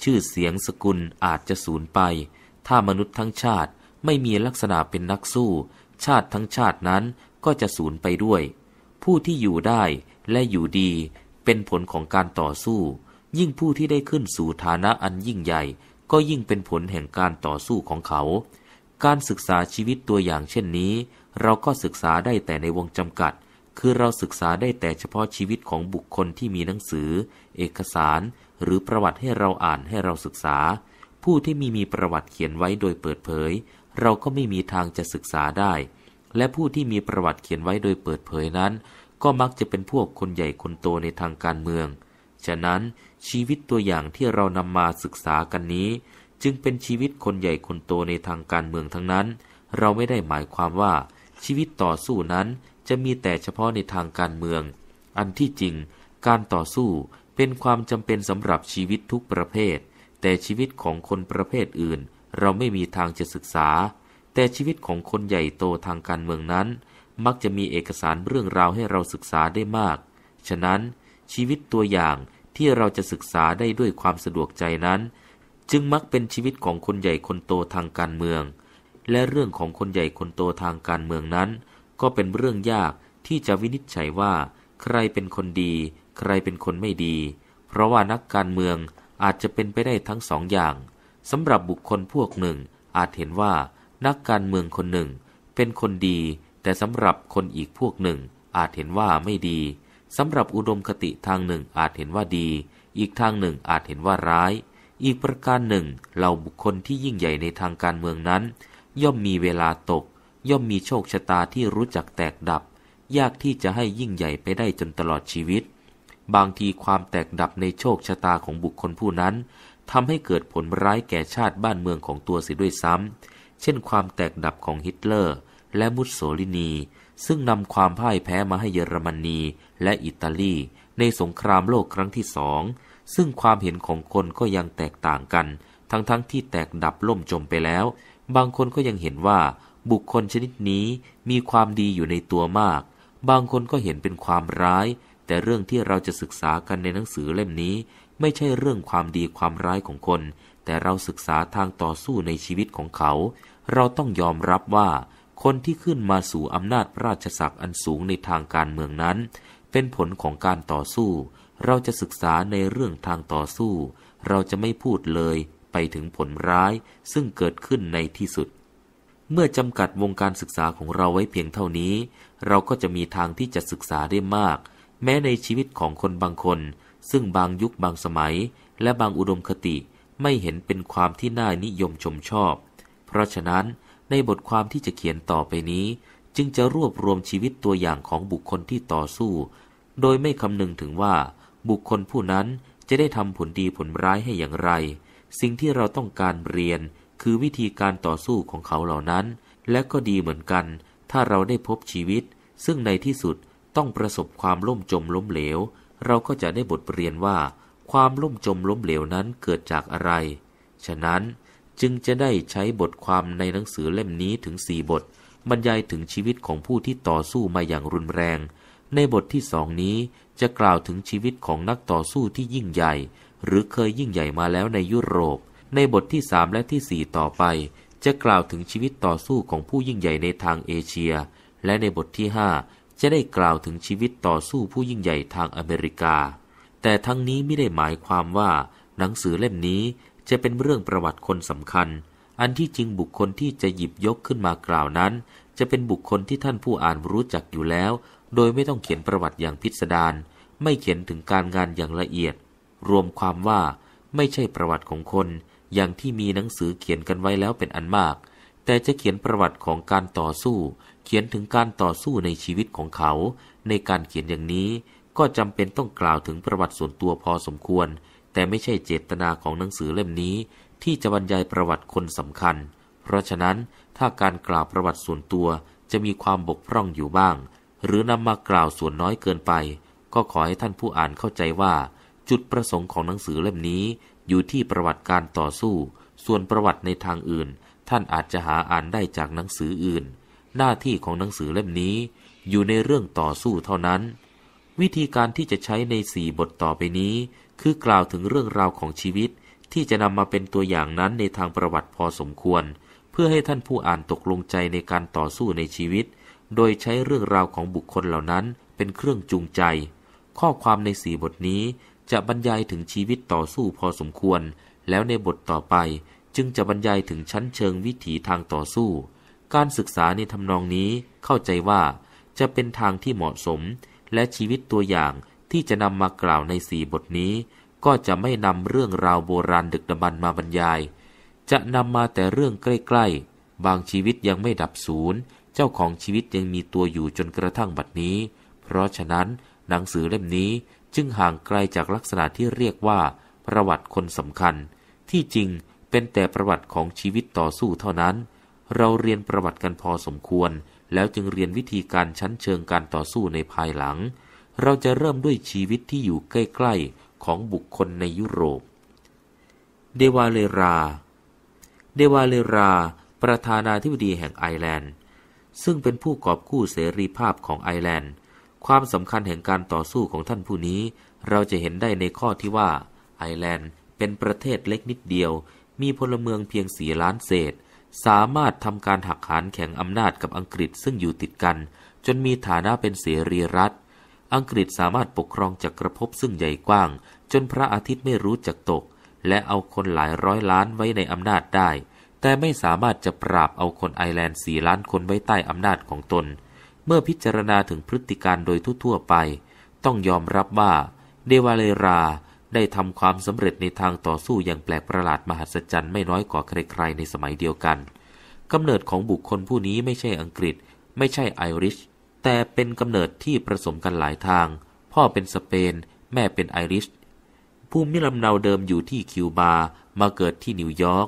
ชื่อเสียงสกุลอาจจะสูญไป ถ้ามนุษย์ทั้งชาติไม่มีลักษณะเป็นนักสู้ ชาติทั้งชาตินั้นก็จะสูญไปด้วย ผู้ที่อยู่ได้และอยู่ดี เป็นผลของการต่อสู้ยิ่งผู้ที่ได้ขึ้นสู่ฐานะอันยิ่งใหญ่ ก็ยิ่งเป็นผลแห่งการต่อสู้ของเขา การศึกษาชีวิตตัวอย่างเช่นนี้ เราก็ศึกษาได้แต่ในวงจำกัด คือเราศึกษาได้แต่เฉพาะชีวิตของบุคคลที่มีหนังสือ เอกสาร หรือประวัติให้เราอ่านให้เราศึกษา ผู้ที่มีมีประวัติเขียนไว้โดยเปิดเผย เราก็ไม่มีทางจะศึกษาได้ และผู้ที่มีประวัติเขียนไว้โดยเปิดเผยนั้น ก็มักจะเป็นพวกคนใหญ่คนโตในทางการเมือง ฉะนั้นชีวิตตัวอย่างที่เรานำมาศึกษากันนี้ จึงเป็นชีวิตคนใหญ่คนโตในทางการเมืองทั้งนั้น เราไม่ได้หมายความว่า ชีวิตต่อสู้นั้นจะมีแต่เฉพาะในทางการเมือง อันที่จริง การต่อสู้เป็นความจำเป็นสำหรับชีวิตทุกประเภท แต่ชีวิตของคนประเภทอื่น เราไม่มีทางจะศึกษา แต่ชีวิตของคนใหญ่โตทางการเมืองนั้น มักจะมีเอกสารเรื่องราวให้เราศึกษาได้มาก ฉะนั้นชีวิตตัวอย่างที่เราจะศึกษาได้ด้วยความสะดวกใจนั้น จึงมักเป็นชีวิตของคนใหญ่คนโตทางการเมือง และเรื่องของคนใหญ่คนโตทางการเมืองนั้น ก็เป็นเรื่องยากที่จะวินิจฉัยว่า ใครเป็นคนดี ใครเป็นคนไม่ดี เพราะว่านักการเมืองอาจจะเป็นไปได้ทั้งสองอย่างสำหรับบุคคลพวกหนึ่ง อาจเห็นว่านักการเมืองคนหนึ่งเป็นคนดี แต่สำหรับคนอีกพวกหนึ่ง อาจเห็นว่าไม่ดีสำหรับอุดมคติทางหนึ่งอาจเห็นว่าดี อีกทางหนึ่งอาจเห็นว่าร้าย อีกประการหนึ่งเหล่าบุคคลที่ยิ่งใหญ่ในทางการเมืองนั้น ย่อมมีเวลาตก ย่อมมีโชคชะตาที่รู้จักแตกดับ ยากที่จะให้ยิ่งใหญ่ไปได้จนตลอดชีวิต บางทีความแตกดับในโชคชะตาของบุคคลผู้นั้นทำให้เกิดผลร้ายแก่ชาติบ้านเมืองของตัวเสียด้วยซ้ำเช่นความแตกดับของฮิตเลอร์ และมุสโสลินีซึ่งนำความพ่ายแพ้มาให้เยอรมนีและอิตาลี ในสงครามโลกครั้งที่สอง ซึ่งความเห็นของคนก็ยังแตกต่างกัน ทั้งๆทที่แตกดับล่มจมไปแล้ว บางคนก็ยังเห็นว่า บุคคลชนิดนี้มีความดีอยู่ในตัวมาก บางคนก็เห็นเป็นความร้าย แต่เรื่องที่เราจะศึกษากันในหนังสือเล่มนี้ ไม่ใช่เรื่องความดีความร้ายของคน แต่เราศึกษาทางต่อสู้ในชีวิตของเขา เราต้องยอมรับว่าคนที่ขึ้นมาสู่อำนาจพราชศักดิ์อันสูงในทางการเมืองนั้น เป็นผลของการต่อสู้ เราจะศึกษาในเรื่องทางต่อสู้ เราจะไม่พูดเลยไปถึงผลร้ายซึ่งเกิดขึ้นในที่สุด เมื่อจำกัดวงการศึกษาของเราไว้เพียงเท่านี้ เราก็จะมีทางที่จะศึกษาได้มาก แม้ในชีวิตของคนบางคน ซึ่งบางยุคบางสมัยและบางอุดมคติไม่เห็นเป็นความที่น่านิยมชมชอบ เพราะฉะนั้นในบทความที่จะเขียนต่อไปนี้ จึงจะรวบรวมชีวิตตัวอย่างของบุคคลที่ต่อสู้ โดยไม่คำนึงถึงว่า บุคคลผู้นั้นจะได้ทำผลดีผลร้ายให้อย่างไร สิ่งที่เราต้องการเรียนคือวิธีการต่อสู้ของเขาเหล่านั้น และก็ดีเหมือนกัน ถ้าเราได้พบชีวิต ซึ่งในที่สุดต้องประสบความล่มจมล้มเหลว เราก็จะได้บทเรียนว่า ความล่มจมล้มเหลวนั้นเกิดจากอะไรฉะนั้นจึงจะได้ใช้บทความในหนังสือเล่มนี้ถึงสี่บท บรรยายถึงชีวิตของผู้ที่ต่อสู้มาอย่างรุนแรง ในบทที่สองนี้จะกล่าวถึงชีวิตของนักต่อสู้ที่ยิ่งใหญ่ หรือเคยยิ่งใหญ่มาแล้วในยุโรป ในบทที่สามและที่สี่ต่อไป จะกล่าวถึงชีวิตต่อสู้ของผู้ยิ่งใหญ่ในทางเอเชีย และในบทที่ห้าจะได้กล่าวถึงชีวิตต่อสู้ผู้ยิ่งใหญ่ทางอเมริกา แต่ทั้งนี้ไม่ได้หมายความว่า หนังสือเล่มนี้จะเป็นเรื่องประวัติคนสำคัญ อันที่จริงบุคคลที่จะหยิบยกขึ้นมากล่าวนั้น จะเป็นบุคคลที่ท่านผู้อ่านรู้จักอยู่แล้ว โดยไม่ต้องเขียนประวัติอย่างพิสดาร ไม่เขียนถึงการงานอย่างละเอียด รวมความว่าไม่ใช่ประวัติของคน อย่างที่มีหนังสือเขียนกันไว้แล้วเป็นอันมาก แต่จะเขียนประวัติของการต่อสู้ เขียนถึงการต่อสู้ในชีวิตของเขา ในการเขียนอย่างนี้ก็จำเป็นต้องกล่าวถึงประวัติส่วนตัวพอสมควรแต่ไม่ใช่เจตนาของหนังสือเล่มนี้ ที่จะบรรยายประวัติคนสำคัญ เพราะฉะนั้นถ้าการกล่าวประวัติส่วนตัวจะมีความบกพร่องอยู่บ้าง หรือนำมากล่าวส่วนน้อยเกินไป ก็ขอให้ท่านผู้อ่านเข้าใจว่า จุดประสงค์ของหนังสือเล่มนี้ อยู่ที่ประวัติการต่อสู้ ส่วนประวัติในทางอื่น ท่านอาจจะหาอ่านได้จากหนังสืออื่น หน้าที่ของหนังสือเล่มนี้ อยู่ในเรื่องต่อสู้เท่านั้น วิธีการที่จะใช้ในสี่บทต่อไปนี้คือกล่าวถึงเรื่องราวของชีวิต ที่จะนำมาเป็นตัวอย่างนั้นในทางประวัติพอสมควร เพื่อให้ท่านผู้อ่านตกลงใจในการต่อสู้ในชีวิต โดยใช้เรื่องราวของบุคคลเหล่านั้นเป็นเครื่องจูงใจ ข้อความในสี่บทนี้จะบรรยายถึงชีวิตต่อสู้พอสมควร แล้วในบทต่อไปจึงจะบรรยายถึงชั้นเชิงวิถีทางต่อสู้ การศึกษาในทำนองนี้เข้าใจว่าจะเป็นทางที่เหมาะสมและชีวิตตัวอย่างที่จะนำมากล่าวในสี่บทนี้ ก็จะไม่นำเรื่องราวโบราณดึกดำบรรมาบรรยาย จะนำมาแต่เรื่องใกล้ ๆ บางชีวิตยังไม่ดับศูนย์ เจ้าของชีวิตยังมีตัวอยู่จนกระทั่งบัดนี้ เพราะฉะนั้นหนังสือเล่มนี้จึงห่างไกลจากลักษณะที่เรียกว่า ประวัติคนสำคัญ ที่จริงเป็นแต่ประวัติของชีวิตต่อสู้เท่านั้น เราเรียนประวัติกันพอสมควร แล้วจึงเรียนวิธีการชั้นเชิงการต่อสู้ในภายหลังเราจะเริ่มด้วยชีวิตที่อยู่ใกล้ ๆของบุคคลในยุโรป เดวาเลรา เดวาเลรา ประธานาธิบดีแห่งไอแลนด์ ซึ่งเป็นผู้กอบกู้เสรีภาพของไอแลนด์ ความสำคัญแห่งการต่อสู้ของท่านผู้นี้ เราจะเห็นได้ในข้อที่ว่า ไอแลนด์เป็นประเทศเล็กนิดเดียว มีพลเมืองเพียงสี่ล้านเศษ สามารถทำการหักหานแข่งอำนาจกับอังกฤษ ซึ่งอยู่ติดกัน จนมีฐานะเป็นเสรีรัฐอังกฤษสามารถปกครองจักรภพซึ่งใหญ่กว้าง จนพระอาทิตย์ไม่รู้จักตก และเอาคนหลายร้อยล้านไว้ในอำนาจได้ แต่ไม่สามารถจะปราบเอาคนไอร์แลนด์สี่ล้านคนไว้ใต้อำนาจของตน เมื่อพิจารณาถึงพฤติการโดยทั่วๆไป ต้องยอมรับว่า เดวาเลราได้ทำความสำเร็จในทางต่อสู้อย่างแปลกประหลาดมหัศจรรย์ไม่น้อยกว่าใครๆในสมัยเดียวกันกำเนิดของบุคคลผู้นี้ไม่ใช่อังกฤษไม่ใช่ไอริชแต่เป็นกำเนิดที่ผสมกันหลายทาง พ่อเป็นสเปน แม่เป็นไอริช ภูมิลำเนาเดิมอยู่ที่คิวบา มาเกิดที่นิวยอร์ก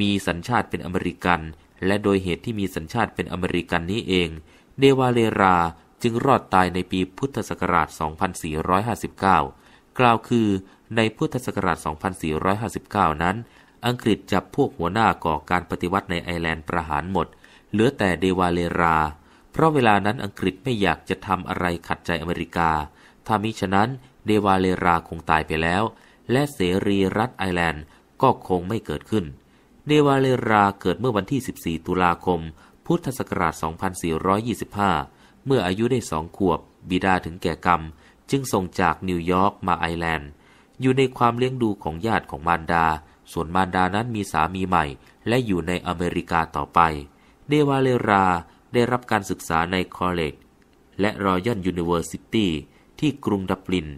มีสัญชาติเป็นอเมริกัน และโดยเหตุที่มีสัญชาติเป็นอเมริกันนี้เอง เดวาเลราจึงรอดตายในปีพุทธศักราช2459 กล่าวคือในพุทธศักราช2459 นั้น อังกฤษจับพวกหัวหน้าก่อการปฏิวัติในไอร์แลนด์ประหารหมด เหลือแต่เดวาเลราเพราะเวลานั้นอังกฤษไม่อยากจะทำอะไรขัดใจอเมริกา ถ้ามิฉะนั้น เดวาเลราคงตายไปแล้ว และเสรีรัฐไอแลนด์ก็คงไม่เกิดขึ้น เดวาเลราเกิดเมื่อวันที่ 14 ตุลาคม พุทธศักราช 2425 เมื่ออายุได้สองขวบ บิดาถึงแก่กรรม จึงส่งจากนิวยอร์กมาไอแลนด์ อยู่ในความเลี้ยงดูของญาติของมารดา ส่วนมารดานั้นมีสามีใหม่ และอยู่ในอเมริกาต่อไป เดวาเลราได้รับการศึกษาในคอลเลจและรอยัลยูนิเวอร์ซิตี้ที่กรุงดับลิน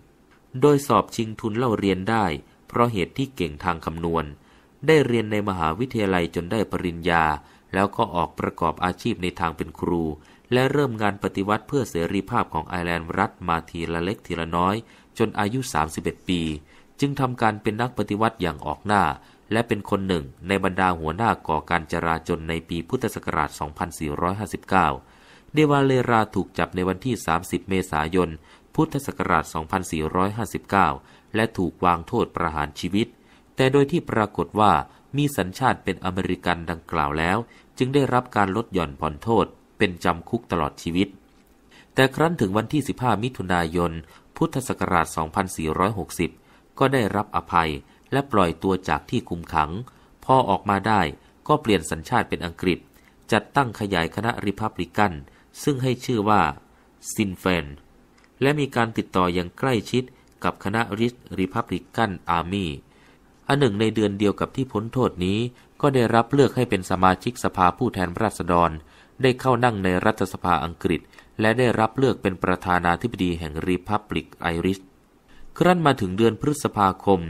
โดยสอบชิงทุนเล่าเรียนได้ เพราะเหตุที่เก่งทางคำนวณ ได้เรียนในมหาวิทยาลัยจนได้ปริญญา แล้วก็ออกประกอบอาชีพในทางเป็นครู และเริ่มงานปฏิวัติเพื่อเสรีภาพของไอร์แลนด์รัฐ มาทีละเล็กทีละน้อย จนอายุ 31 ปี จึงทำการเป็นนักปฏิวัติอย่างออกหน้าและเป็นคนหนึ่งในบรรดาหัวหน้าก่อการจราจนในปีพุทธศักราช 2459 เดวาเลราถูกจับในวันที่ 30 เมษายน พุทธศักราช 2459 และถูกวางโทษประหารชีวิต แต่โดยที่ปรากฏว่ามีสัญชาติเป็นอเมริกันดังกล่าวแล้ว จึงได้รับการลดหย่อนผ่อนโทษ เป็นจำคุกตลอดชีวิต แต่ครั้นถึงวันที่ 15 มิถุนายน พุทธศักราช 2460 ก็ได้รับอภัยและปล่อยตัวจากที่คุมขัง พอออกมาได้ก็เปลี่ยนสัญชาติเป็นอังกฤษ จัดตั้งขยายคณะริพับลิกัน ซึ่งให้ชื่อว่าซินเฟน และมีการติดต่ออย่างใกล้ชิดกับคณะริชริพับลิกันอาร์มี่อันหนึ่งในเดือนเดียวกับที่พ้นโทษนี้ ก็ได้รับเลือกให้เป็นสมาชิกสภาผู้แทนราษฎร ได้เข้านั่งในรัฐสภาอังกฤษ และได้รับเลือกเป็นประธานาธิบดีแห่งริพับลิกไอริช ครั้นมาถึงเดือนพฤษภาคม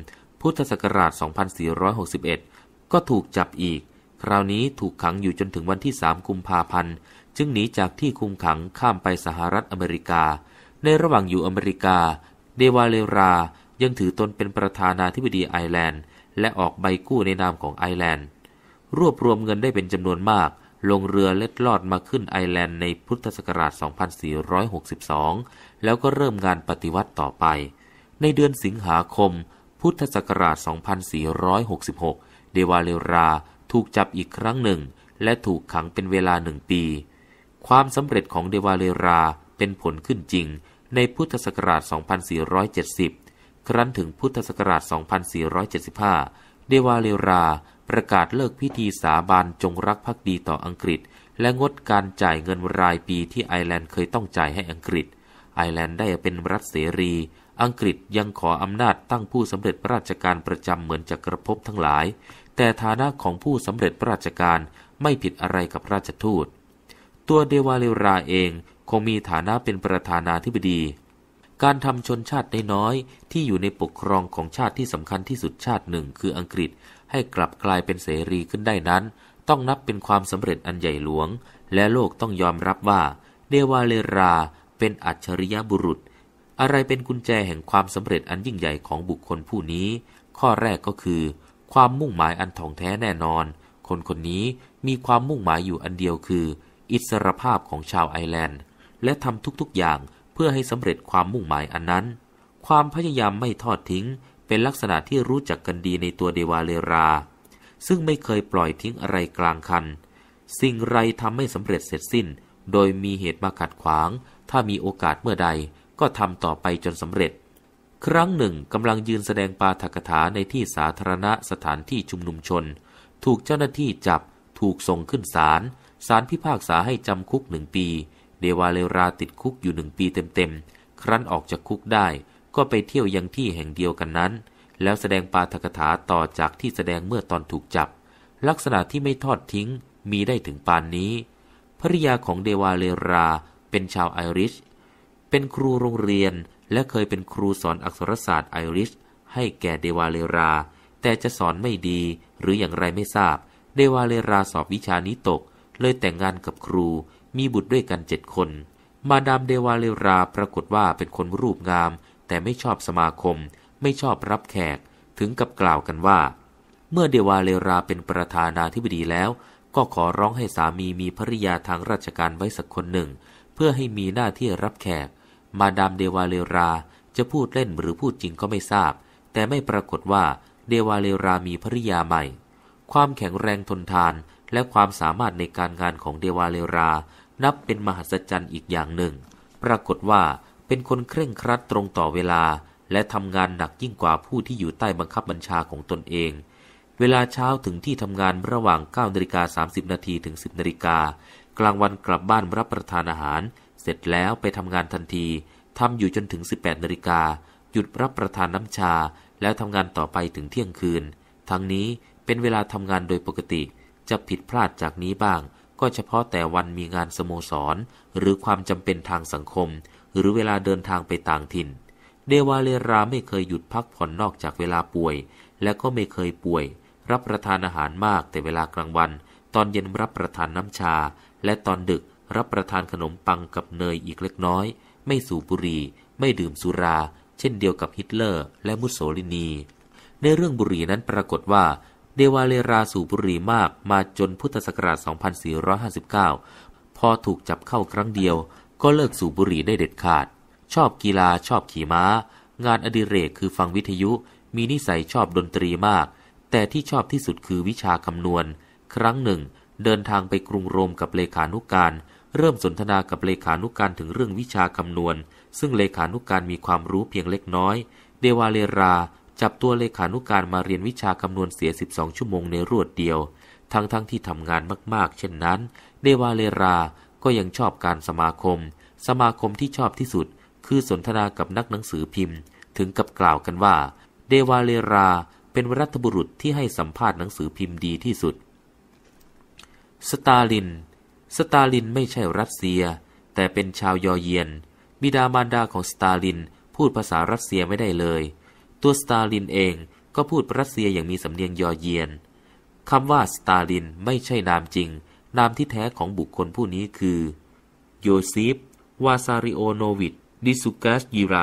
พุทธศักราช 2461 ก็ถูกจับอีก คราวนี้ถูกขังอยู่จนถึงวันที่ 3 กุมภาพันธ์ จึงหนีจากที่คุมขังข้ามไปสหรัฐอเมริกา ในระหว่างอยู่อเมริกา เดวาเลรา ยังถือตนเป็นประธานาธิบดีไอร์แลนด์ และออกใบกู้ในนามของไอร์แลนด์ รวบรวมเงินได้เป็นจำนวนมาก ลงเรือเล็ดลอดมาขึ้นไอร์แลนด์ในพุทธศักราช 2462 แล้วก็เริ่มงานปฏิวัติต่อไป ในเดือนสิงหาคมพุทธศักราช 2466 เดวาเลราถูกจับอีกครั้งหนึ่ง และถูกขังเป็นเวลาหนึ่งปี ความสำเร็จของเดวาเลราเป็นผลขึ้นจริง ในพุทธศักราช 2470 ครั้นถึงพุทธศักราช 2475 เดวาเลราประกาศเลิกพิธีสาบานจงรักภักดีต่ออังกฤษ และงดการจ่ายเงินรายปีที่ ไอร์แลนด์เคยต้องจ่ายให้อังกฤษไอร์แลนด์ได้เป็นรัฐเสรีอังกฤษยังขออำนาจตั้งผู้สำเร็จราชการประจำเหมือนจักรภพทั้งหลาย แต่ฐานะของผู้สำเร็จราชการไม่ผิดอะไรกับราชทูต ตัวเดวาเลราเองคงมีฐานะเป็นประธานาธิบดี การทำชนชาติน้อยที่อยู่ในปกครองของชาติที่สำคัญที่สุดชาติหนึ่ง คืออังกฤษให้กลับกลายเป็นเสรีขึ้นได้นั้น ต้องนับเป็นความสำเร็จอันใหญ่หลวง และโลกต้องยอมรับว่าเดวาเลรา เป็นอัจฉริยบุรุษอะไรเป็นกุญแจแห่งความสำเร็จอันยิ่งใหญ่ของบุคคลผู้นี้ ข้อแรกก็คือ ความมุ่งหมายอันท่องแท้แน่นอน คนคนนี้มีความมุ่งหมายอยู่อันเดียวคือ อิสรภาพของชาวไอแลนด์ และทำทุกๆอย่างเพื่อให้สำเร็จความมุ่งหมายอันนั้น ความพยายามไม่ทอดทิ้ง เป็นลักษณะที่รู้จักกันดีในตัวเดวาเลรา ซึ่งไม่เคยปล่อยทิ้งอะไรกลางคัน สิ่งไรทำไม่สำเร็จเสร็จสิ้น โดยมีเหตุมาขัดขวาง ถ้ามีโอกาสเมื่อใดก็ทำต่อไปจนสำเร็จ ครั้งหนึ่งกำลังยืนแสดงปาฐกถาในที่สาธารณะสถานที่ชุมนุมชน ถูกเจ้าหน้าที่จับ ถูกส่งขึ้นศาล ศาลพิพากษาให้จำคุกหนึ่งปี เดวาเลราติดคุกอยู่หนึ่งปีเต็มๆ ครั้นออกจากคุกได้ ก็ไปเที่ยวยังที่แห่งเดียวกันนั้น แล้วแสดงปาฐกถาต่อจากที่แสดงเมื่อตอนถูกจับ ลักษณะที่ไม่ทอดทิ้ง มีได้ถึงปานนี้ ภริยาของเดวาเลราเป็นชาวไอริชเป็นครูโรงเรียนและเคยเป็นครูสอนอักษรศาสตร์ไอริชให้แก่เดวาเลรา แต่จะสอนไม่ดี หรืออย่างไรไม่ทราบ เดวาเลราสอบวิชานี้ตก เลยแต่งงานกับครู มีบุตรด้วยกันเจ็ดคน มาดามเดวาเลราปรากฏว่าเป็นคนรูปงาม แต่ไม่ชอบสมาคม ไม่ชอบรับแขกถึงกับกล่าวกันว่า เมื่อเดวาเลราเป็นประธานาธิบดีแล้ว ก็ขอร้องให้สามีมีภริยาทางราชการไว้สักคนหนึ่ง เพื่อให้มีหน้าที่รับแขกมาดามเดวาเลราจะพูดเล่นหรือพูดจริงก็ไม่ทราบ แต่ไม่ปรากฏว่าเดวาเลรามีภริยาใหม่ ความแข็งแรงทนทานและความสามารถในการงานของเดวาเลรา นับเป็นมหัศจรรย์อีกอย่างหนึ่ง ปรากฏว่าเป็นคนเคร่งครัดตรงต่อเวลา และทำงานหนักยิ่งกว่าผู้ที่อยู่ใต้บังคับบัญชาของตนเอง เวลาเช้าถึงที่ทำงานระหว่าง9นาฬิกา30นาทีถึง10นาฬิกากลางวันกลับบ้านรับประทานอาหารเสร็จแล้วไปทำงานทันทีทำอยู่จนถึง 18 นาฬิกาหยุดรับประทานน้ำชา แล้วทำงานต่อไปถึงเที่ยงคืน ทั้งนี้เป็นเวลาทำงานโดยปกติ จะผิดพลาดจากนี้บ้าง ก็เฉพาะแต่วันมีงานสโมสร หรือความจำเป็นทางสังคม หรือเวลาเดินทางไปต่างถิ่นเดวาเลราไม่เคยหยุดพักผ่อนนอกจากเวลาป่วย และก็ไม่เคยป่วย รับประทานอาหารมากแต่เวลากลางวัน ตอนเย็นรับประทานน้ำชา และตอนดึกรับประทานขนมปังกับเนยอีกเล็กน้อย ไม่สูบบุหรี่ ไม่ดื่มสุรา เช่นเดียวกับฮิตเลอร์ และมุสโสลินี ในเรื่องบุหรี่นั้นปรากฏว่า เดวาเลราสูบบุหรี่มากมาจนพุทธศักราช 2459 พอถูกจับเข้าครั้งเดียว ก็เลิกสูบบุหรี่ได้เด็ดขาด ชอบกีฬาชอบขี่ม้า งานอดิเรกคือฟังวิทยุ มีนิสัยชอบดนตรีมาก แต่ที่ชอบที่สุดคือวิชาคำนวณ ครั้งหนึ่ง เดินทางไปกรุงโรมกับเลขานุกการเริ่มสนทนากับเลขานุการถึงเรื่องวิชาคำนวณ ซึ่งเลขานุการมีความรู้เพียงเล็กน้อย เดวาเลราจับตัวเลขานุการมาเรียนวิชาคำนวณเสีย 12 ชั่วโมงในรวดเดียว ทั้งๆทที่ทำงานมากๆ เช่นนั้น เดวาเลรา ก็ยังชอบการสมาคม สมาคมที่ชอบที่สุด คือสนทนากับนักหนังสือพิมพ์ ถึงกับกล่าวกันว่า เดวาเลรา เป็นรัฐบุรุษที่ให้สัมภาษณ์หนังสือพิมพ์ดีที่สุด สตาลินสตาลินไม่ใช่รัสเซีย แต่เป็นชาวยอเยียน บิดามารดาของสตาลินพูดภาษารัสเซียไม่ได้เลย ตัวสตาลินเองก็พูดรัสเซียอย่างมีสำเนียงยอเยียน คำว่าสตาลินไม่ใช่นามจริง นามที่แท้ของบุคคลผู้นี้คือโยซิฟวาซาริโอโนวิชดิสุกัสยีไร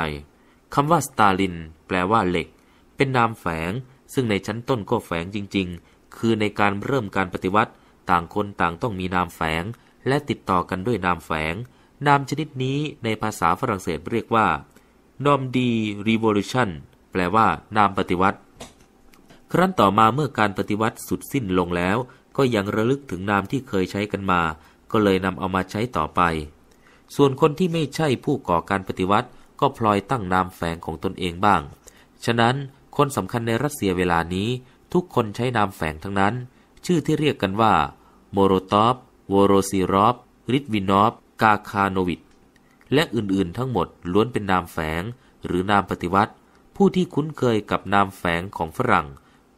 คำว่าสตาลิน แปลว่าเหล็ก เป็นนามแฝงซึ่งในชั้นต้นก็แฝงจริง ๆ คือในการเริ่มการปฏิวัติต่างคนต่างต้องมีนามแฝง และติดต่อกันด้วยนามแฝง นามชนิดนี้ในภาษาฝรั่งเศสเรียกว่านอมดีรีว l ลูชันแปลว่า นามปฏิวัติ ครั้นต่อมาเมื่อการปฏิวัติสุดสิ้นลงแล้ว ก็ยังระลึกถึงนามที่เคยใช้กันมา ก็เลยนำเอามาใช้ต่อไป ส่วนคนที่ไม่ใช่ผู้ก่อการปฏิวัติ ก็พลอยตั้งนามแฝงของตนเองบ้าง ฉะนั้นคนสำคัญในรัสเซียเวลานี้ทุกคนใช้นามแฝงทั้งนั้นชื่อที่เรียกกันว่า โมโรตอฟวโรซีรอฟ ริทวินอฟ กาคาโนวิตและอื่น ๆ ทั้งหมด ล้วนเป็นนามแฝงหรือนามปฏิวัติ ผู้ที่คุ้นเคยกับนามแฝงของฝรั่ง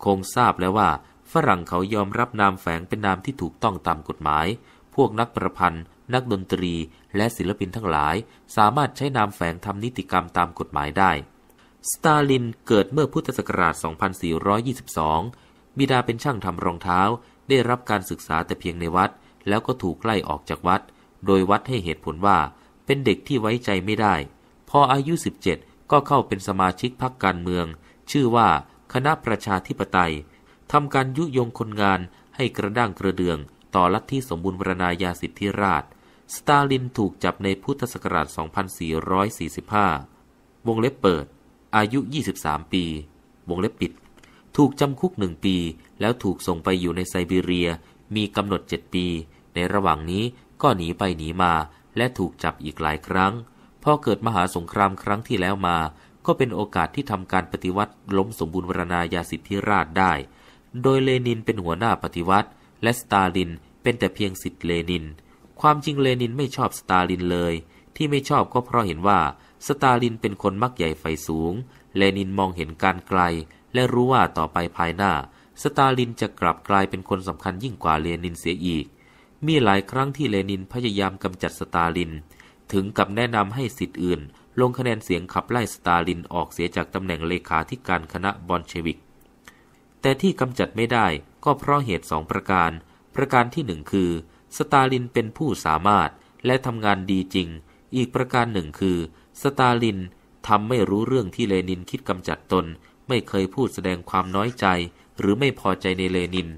คงทราบแล้วว่า ฝรั่งเขายอมรับนามแฝงเป็นนามที่ถูกต้องตามกฎหมาย พวกนักประพันธ์ นักดนตรี และศิลปินทั้งหลาย สามารถใช้นามแฝงทำนิติกรรมตามกฎหมายได้ สตาลิน เกิดเมื่อพุทธศักราช 2422บิดาเป็นช่างทำรองเท้า ได้รับการศึกษาแต่เพียงในวัด แล้วก็ถูกไล่ออกจากวัด โดยวัดให้เหตุผลว่า เป็นเด็กที่ไว้ใจไม่ได้ พออายุ 17 ก็เข้าเป็นสมาชิกพรรคการเมือง ชื่อว่าคณะประชาธิปไตยทำการยุยงคนงานให้กระด้างกระเดือง ต่อลัทธิสมบูรณ์รณาญาสิทธิราช สตาลินถูกจับในพุทธศักราช 2445วงเล็บเปิด อายุ 23 ปี วงเล็บปิดถูกจำคุกหนึ่งปีแล้วถูกส่งไปอยู่ในไซบีเรียมีกำหนดเจ็ดปี ในระหว่างนี้ก็หนีไปหนีมา และถูกจับอีกหลายครั้ง พอเกิดมหาสงครามครั้งที่แล้วมา ก็เป็นโอกาสที่ทำการปฏิวัติล้มสมบูรณ์วรณายาสิทธิราชได้ โดยเลนินเป็นหัวหน้าปฏิวัติ และสตาลินเป็นแต่เพียงสิทธิเลนิน ความจริงเลนินไม่ชอบสตาลินเลย ที่ไม่ชอบก็เพราะเห็นว่า สตาลินเป็นคนมักใหญ่ไฟสูง เลนินมองเห็นการไกลและรู้ว่าต่อไปภายหน้า สตาลินจะกลับกลายเป็นคนสำคัญยิ่งกว่าเลนินเสียอีก มีหลายครั้งที่เลนินพยายามกำจัดสตาลิน ถึงกับแนะนำให้สิทธิ์อื่น ลงคะแนนเสียงขับไล่สตาลินออกเสียจากตำแหน่งเลขาธิการคณะบอลเชวิกแต่ที่กำจัดไม่ได้ก็เพราะเหตุสองประการ ประการที่หนึ่งคือ สตาลินเป็นผู้สามารถและทำงานดีจริง อีกประการหนึ่งคือ สตาลินทำไม่รู้เรื่องที่เลนินคิดกำจัดตนไม่เคยพูดแสดงความน้อยใจ หรือไม่พอใจในเลนิน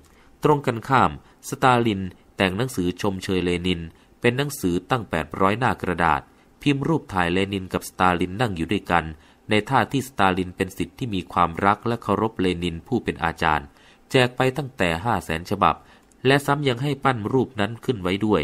ตรงกันข้าม สตาลินแต่งหนังสือชมเชยเลนิน เป็นหนังสือตั้ง 800 หน้ากระดาษ พิมพ์รูปถ่ายเลนินกับสตาลินนั่งอยู่ด้วยกัน ในท่าที่สตาลินเป็นสิทธิ์ที่มีความรักและเคารพเลนินผู้เป็นอาจารย์ แจกไปตั้งแต่ห้าแสนฉบับ และซ้ำยังให้ปั้นรูปนั้นขึ้นไว้ด้วย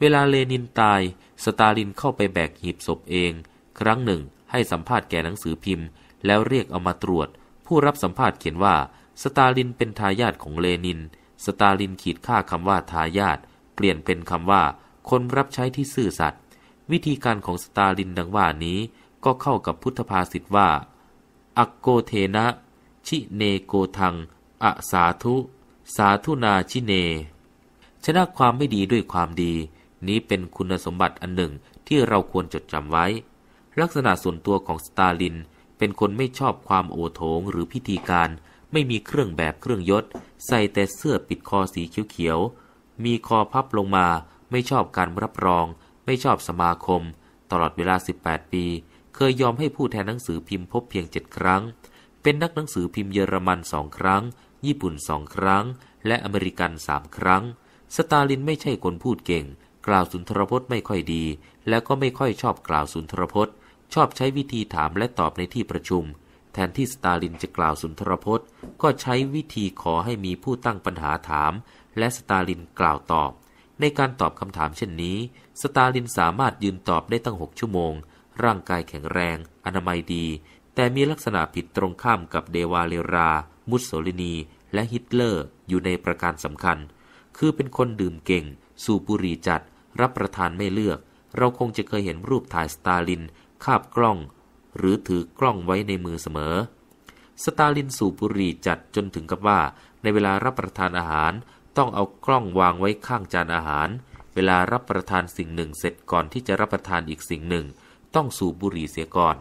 เวลาเลนินตาย สตาลินเข้าไปแบกหีบศพเอง ครั้งหนึ่ง ให้สัมภาษณ์แก่หนังสือพิมพ์ แล้วเรียกเอามาตรวจผู้รับสัมภาษณ์เขียนว่าสตาลินเป็นทายาทของเลนิน สตาลินขีดค่าคำว่าทายาทเปลี่ยนเป็นคำว่าคนรับใช้ที่ซื่อสัตย์วิธีการของสตาลินดังว่านี้ ก็เข้ากับพุทธภาษิตว่าอโกเทนะ ชิเนโกทังอะสาธุ สาธุนาชิเน ชนะความไม่ดีด้วยความดี นี้เป็นคุณสมบัติอันหนึ่งที่เราควรจดจำไว้ ลักษณะส่วนตัวของสตาลินเป็นคนไม่ชอบความโอโถงหรือพิธีการไม่มีเครื่องแบบเครื่องยศ ใส่แต่เสื้อปิดคอสีเขียวๆ มีคอพับลงมา ไม่ชอบการรับรอง ไม่ชอบสมาคม ตลอดเวลา 18 ปี เคยยอมให้ผู้แทนหนังสือพิมพ์พบเพียงเจ็ดครั้ง เป็นนักหนังสือพิมพ์เยอรมันสองครั้ง ญี่ปุ่นสองครั้ง และอเมริกันสามครั้ง สตาลินไม่ใช่คนพูดเก่ง กล่าวสุนทรพจน์ไม่ค่อยดี และก็ไม่ค่อยชอบกล่าวสุนทรพจน์ชอบใช้วิธีถามและตอบในที่ประชุม แทนที่สตาลินจะกล่าวสุนทรพจน์ ก็ใช้วิธีขอให้มีผู้ตั้งปัญหาถาม และสตาลินกล่าวตอบ ในการตอบคำถามเช่นนี้ สตาลินสามารถยืนตอบได้ตั้งหกชั่วโมง ร่างกายแข็งแรง อนามัยดี แต่มีลักษณะผิดตรงข้ามกับเดวาเลรา มุสโสลินี และฮิตเลอร์อยู่ในประการสำคัญ คือเป็นคนดื่มเก่งสูบบุหรี่จัด รับประทานไม่เลือก เราคงจะเคยเห็นรูปถ่ายสตาลินคาบกล้องหรือถือกล้องไว้ในมือเสมอ สตาลินสูบบุหรี่จัดจนถึงกับว่า ในเวลารับประทานอาหารต้องเอากล้องวางไว้ข้างจานอาหาร เวลารับประทานสิ่งหนึ่งเสร็จก่อนที่จะรับประทานอีกสิ่งหนึ่งต้องสูบบุหรี่เสียก่อน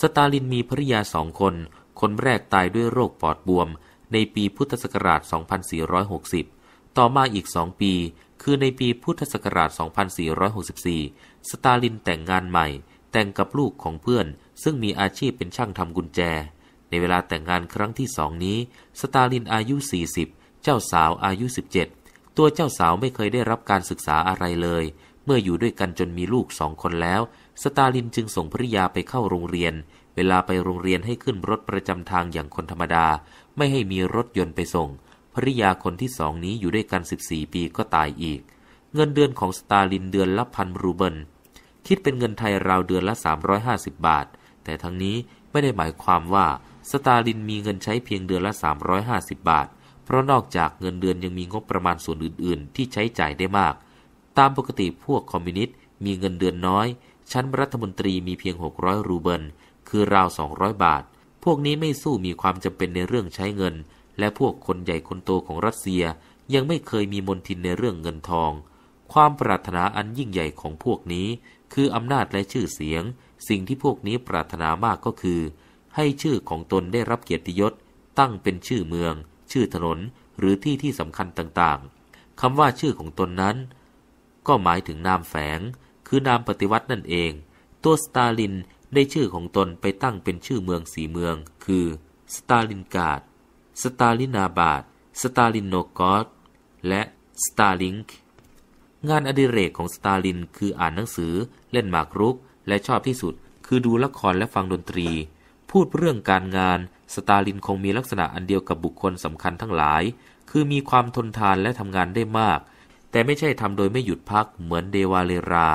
สตาลินมีภริยาสองคน คนแรกตายด้วยโรคปอดบวม ในปีพุทธศักราช 2460 ต่อมาอีกสองปีคือในปีพุทธศักราช 2464 สตาลินแต่งงานใหม่แต่งกับลูกของเพื่อนซึ่งมีอาชีพเป็นช่างทำกุญแจ ในเวลาแต่งงานครั้งที่สองนี้ สตาลินอายุ 40 เจ้าสาวอายุ 17 ตัวเจ้าสาวไม่เคยได้รับการศึกษาอะไรเลย เมื่ออยู่ด้วยกันจนมีลูกสองคนแล้ว สตาลินจึงส่งภริยาไปเข้าโรงเรียน เวลาไปโรงเรียนให้ขึ้นรถประจำทางอย่างคนธรรมดา ไม่ให้มีรถยนต์ไปส่ง ภริยาคนที่สองนี้อยู่ด้วยกัน 14 ปีก็ตายอีก เงินเดือนของสตาลินเดือนละพันรูเบิลคิดเป็นเงินไทยราวเดือนละ 350 บาท แต่ทั้งนี้ไม่ได้หมายความว่า สตาลินมีเงินใช้เพียงเดือนละ 350 บาท เพราะนอกจากเงินเดือนยังมีงบประมาณส่วนอื่นๆที่ใช้จ่ายได้มาก ตามปกติพวกคอมมิวนิสต์ มีเงินเดือนน้อย ชั้นรัฐมนตรีมีเพียง 600 รูเบิล คือราว 200 บาท พวกนี้ไม่สู้มีความจำเป็นในเรื่องใช้เงิน และพวกคนใหญ่คนโตของรัสเซียยังไม่เคยมีมนทินในเรื่องเงินทอง ความปรารถนาอันยิ่งใหญ่ของพวกนี้คืออำนาจและชื่อเสียง สิ่งที่พวกนี้ปรารถนามากก็คือ ให้ชื่อของตนได้รับเกียรติยศตั้งเป็นชื่อเมือง ชื่อถนนหรือที่ที่สำคัญต่างๆคำว่าชื่อของตนนั้นก็หมายถึงนามแฝง คือนามปฏิวัตินั่นเอง ตัวสตาลินได้ชื่อของตนไปตั้งเป็นชื่อเมืองสีเมือง คือสตาลินกาด สตาลินาบาด สตาลินโนกอสและสตาลิงค์งานอดิเรกของสตาลินคืออ่านหนังสือเล่นหมากรุก และชอบที่สุด คือดูละครและฟังดนตรี พูดเรื่องการงานสตาลินคงมีลักษณะอันเดียวกับบุคคลสำคัญทั้งหลาย คือมีความทนทานและทำงานได้มาก แต่ไม่ใช่ทำโดยไม่หยุดพักเหมือนเดวาเลรา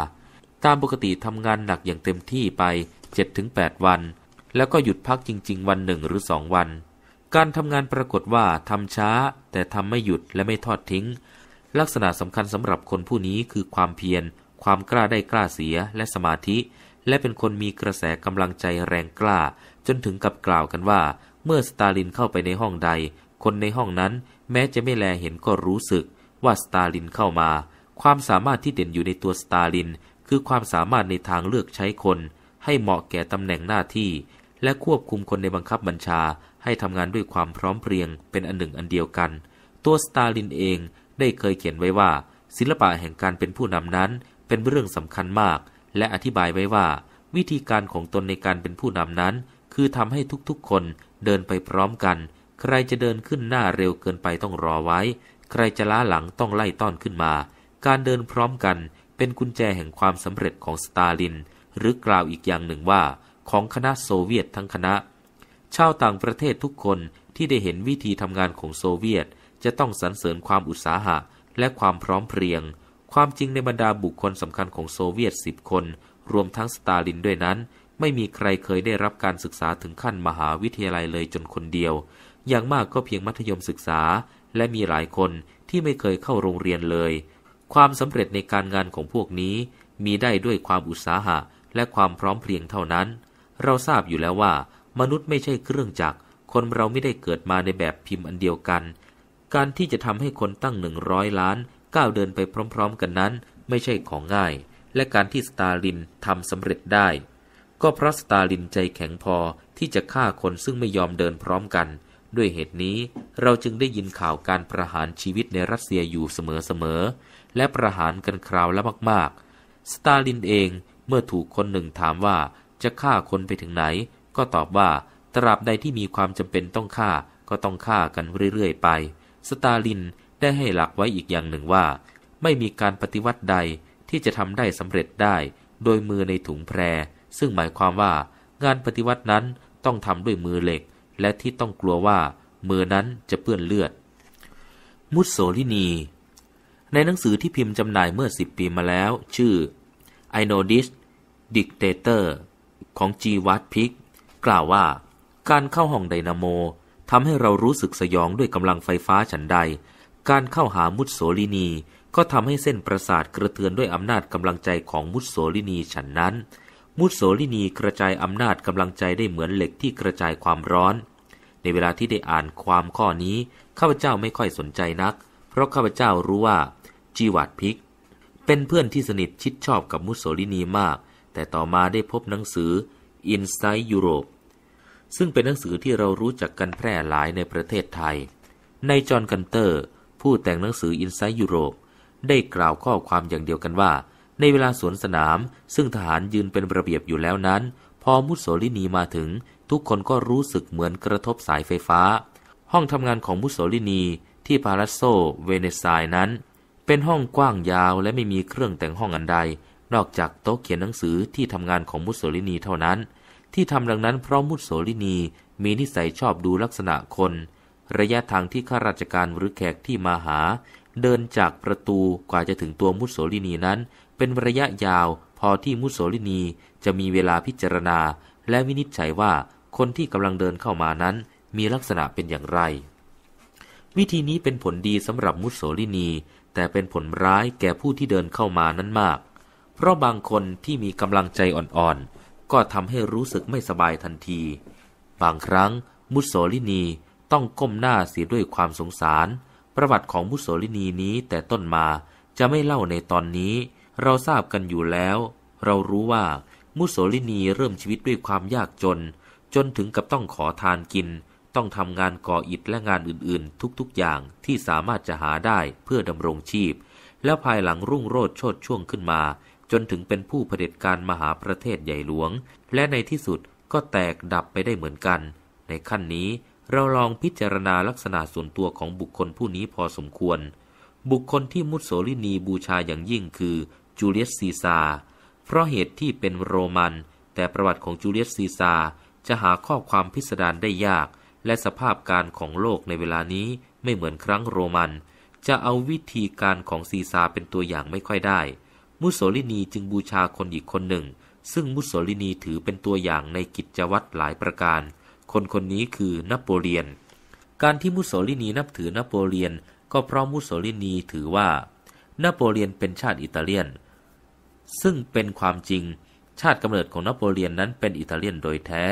ตามปกติทำงานหนักอย่างเต็มที่ไป 7-8 วัน แล้วก็หยุดพักจริง ๆ วันหนึ่งหรือสองวัน การทำงานปรากฏว่าทำช้า แต่ทำไม่หยุดและไม่ทอดทิ้งลักษณะสำคัญสำหรับคนผู้นี้คือความเพียร ความกล้าได้กล้าเสียและสมาธิ และเป็นคนมีกระแสกำลังใจแรงกล้า จนถึงกับกล่าวกันว่า เมื่อสตาลินเข้าไปในห้องใด คนในห้องนั้นแม้จะไม่แลเห็นก็รู้สึก ว่าสตาลินเข้ามา ความสามารถที่เด่นอยู่ในตัวสตาลิน คือความสามารถในทางเลือกใช้คน ให้เหมาะแก่ตำแหน่งหน้าที่ และควบคุมคนในบังคับบัญชา ให้ทำงานด้วยความพร้อมเพรียง เป็นอันหนึ่งอันเดียวกัน ตัวสตาลินเองได้เคยเขียนไว้ว่า ศิลปะแห่งการเป็นผู้นำนั้น เป็นเรื่องสำคัญมาก และอธิบายไว้ว่า วิธีการของตนในการเป็นผู้นำนั้น คือทำให้ทุกๆคนเดินไปพร้อมกัน ใครจะเดินขึ้นหน้าเร็วเกินไปต้องรอไว้ ใครจะล้าหลังต้องไล่ต้อนขึ้นมา การเดินพร้อมกันเป็นกุญแจแห่งความสำเร็จของสตาลิน หรือกล่าวอีกอย่างหนึ่งว่าของคณะโซเวียตทั้งคณะชาวต่างประเทศทุกคนที่ได้เห็นวิธีทำงานของโซเวียตจะต้องสรรเสริญความอุตสาหะและความพร้อมเพรียง ความจริงในบรรดาบุคคลสำคัญของโซเวียตสิบคน รวมทั้งสตาลินด้วยนั้น ไม่มีใครเคยได้รับการศึกษาถึงขั้นมหาวิทยาลัยเลยจนคนเดียว อย่างมากก็เพียงมัธยมศึกษา และมีหลายคนที่ไม่เคยเข้าโรงเรียนเลย ความสำเร็จในการงานของพวกนี้ มีได้ด้วยความอุตสาหะและความพร้อมเพรียงเท่านั้น เราทราบอยู่แล้วว่า มนุษย์ไม่ใช่เครื่องจักรคนเราไม่ได้เกิดมาในแบบพิมพ์อันเดียวกันการที่จะทำให้คนตั้งหนึ่งร้อยล้านก้าวเดินไปพร้อมๆกันนั้น ไม่ใช่ของง่าย และการที่สตาลินทำสำเร็จได้ ก็เพราะสตาลินใจแข็งพอที่จะฆ่าคนซึ่งไม่ยอมเดินพร้อมกัน ด้วยเหตุนี้ เราจึงได้ยินข่าวการประหารชีวิตในรัสเซียอยู่เสมอๆและประหารกันคราวละมาก ๆ สตาลินเองเมื่อถูกคนหนึ่งถามว่าจะฆ่าคนไปถึงไหน ก็ตอบว่าตราบใดที่มีความจำเป็นต้องฆ่าก็ต้องฆ่ากันเรื่อยๆไปสตาลินได้ให้หลักไว้อีกอย่างหนึ่งว่า ไม่มีการปฏิวัติใดที่จะทำได้สำเร็จได้โดยมือในถุงแพร ซึ่งหมายความว่างานปฏิวัตินั้นต้องทำด้วยมือเหล็ก และที่ต้องกลัวว่า มือนั้นจะเปื้อนเลือด มุสโซลินี ในหนังสือที่พิมพ์จำหน่ายเมื่อสิบปีมาแล้ว ชื่อ I know this dictator ของจีวัตพิก กล่าวว่า การเข้าห้องไดนาโมทำให้เรารู้สึกสยองด้วยกำลังไฟฟ้าฉันใด การเข้าหามุตโสลินี ก็ทำให้เส้นประสาทกระเทือนด้วยอำนาจกำลังใจของมุตโสลินีฉันนั้น มุตโสลินีกระจายอำนาจกำลังใจได้เหมือนเหล็กที่กระจายความร้อน ในเวลาที่ได้อ่านความข้อนี้ ข้าพเจ้าไม่ค่อยสนใจนัก เพราะข้าพเจ้ารู้ว่าจีวัดพิก เป็นเพื่อนที่สนิทชิดชอบกับมุสโสลินีมาก แต่ต่อมาได้พบหนังสือ Inside Europe ซึ่งเป็นหนังสือที่เรารู้จักกันแพร่หลายในประเทศไทย ในจอห์นกันเตอร์ ผู้แต่งหนังสืออินไซต์ยุโรปได้กล่าวข้อความอย่างเดียวกันว่า ในเวลาสวนสนาม ซึ่งทหารยืนเป็นระเบียบอยู่แล้วนั้น พอมุสโสลินีมาถึง ทุกคนก็รู้สึกเหมือนกระทบสายไฟฟ้า ห้องทำงานของมุสโสลินี ที่พาลัสโซ เวเนซายนั้น เป็นห้องกว้างยาว และไม่มีเครื่องแต่งห้องอันใด นอกจากโต๊ะเขียนหนังสือที่ทำงานของมุสโสลินีเท่านั้นที่ทำดังนั้นเพราะมุสโสลินีมีนิสัยชอบดูลักษณะคน ระยะทางที่ข้าราชการหรือแขกที่มาหา เดินจากประตูกว่าจะถึงตัวมุสโสลินีนั้น เป็นระยะยาวพอที่มุสโสลินีจะมีเวลาพิจารณา และวินิจฉัยว่าคนที่กำลังเดินเข้ามานั้นมีลักษณะเป็นอย่างไร วิธีนี้เป็นผลดีสำหรับมุสโสลินี แต่เป็นผลร้ายแก่ผู้ที่เดินเข้ามานั้นมาก เพราะบางคนที่มีกำลังใจอ่อนก็ทำให้รู้สึกไม่สบายทันที บางครั้งมุสโสลินีต้องก้มหน้าเสียด้วยความสงสาร ประวัติของมุสโสลินีนี้แต่ต้นมาจะไม่เล่าในตอนนี้ เราทราบกันอยู่แล้ว เรารู้ว่ามุสโสลินีเริ่มชีวิตด้วยความยากจน จนถึงกับต้องขอทานกิน ต้องทำงานก่ออิฐและงานอื่นๆ ทุกๆอย่างที่สามารถจะหาได้เพื่อดำรงชีพ และภายหลังรุ่งโรจน์โชดช่วงขึ้นมาจนถึงเป็นผู้เผด็จการมหาประเทศใหญ่หลวง และในที่สุดก็แตกดับไปได้เหมือนกัน ในขั้นนี้เราลองพิจารณาลักษณะส่วนตัวของบุคคลผู้นี้พอสมควร บุคคลที่มุสโสลินีบูชาอย่างยิ่งคือจูเลียสซีซา เพราะเหตุที่เป็นโรมัน แต่ประวัติของจูเลียสซีซาจะหาข้อความพิสดารได้ยาก และสภาพการของโลกในเวลานี้ไม่เหมือนครั้งโรมัน จะเอาวิธีการของซีซาเป็นตัวอย่างไม่ค่อยได้มุสโสลินีจึงบูชาคนอีกคนหนึ่งซึ่งมุสโสลินีถือเป็นตัวอย่างในกิจวัตรหลายประการ คนคนนี้คือนโปเลียน การที่มุสโสลินีนับถือนโปเลียนก็เพราะมุสโสลินีถือว่า นโปเลียนเป็นชาติอิตาเลียน ซึ่งเป็นความจริง ชาติกำเนิดของนโปเลียนนั้นเป็นอิตาเลียนโดยแท้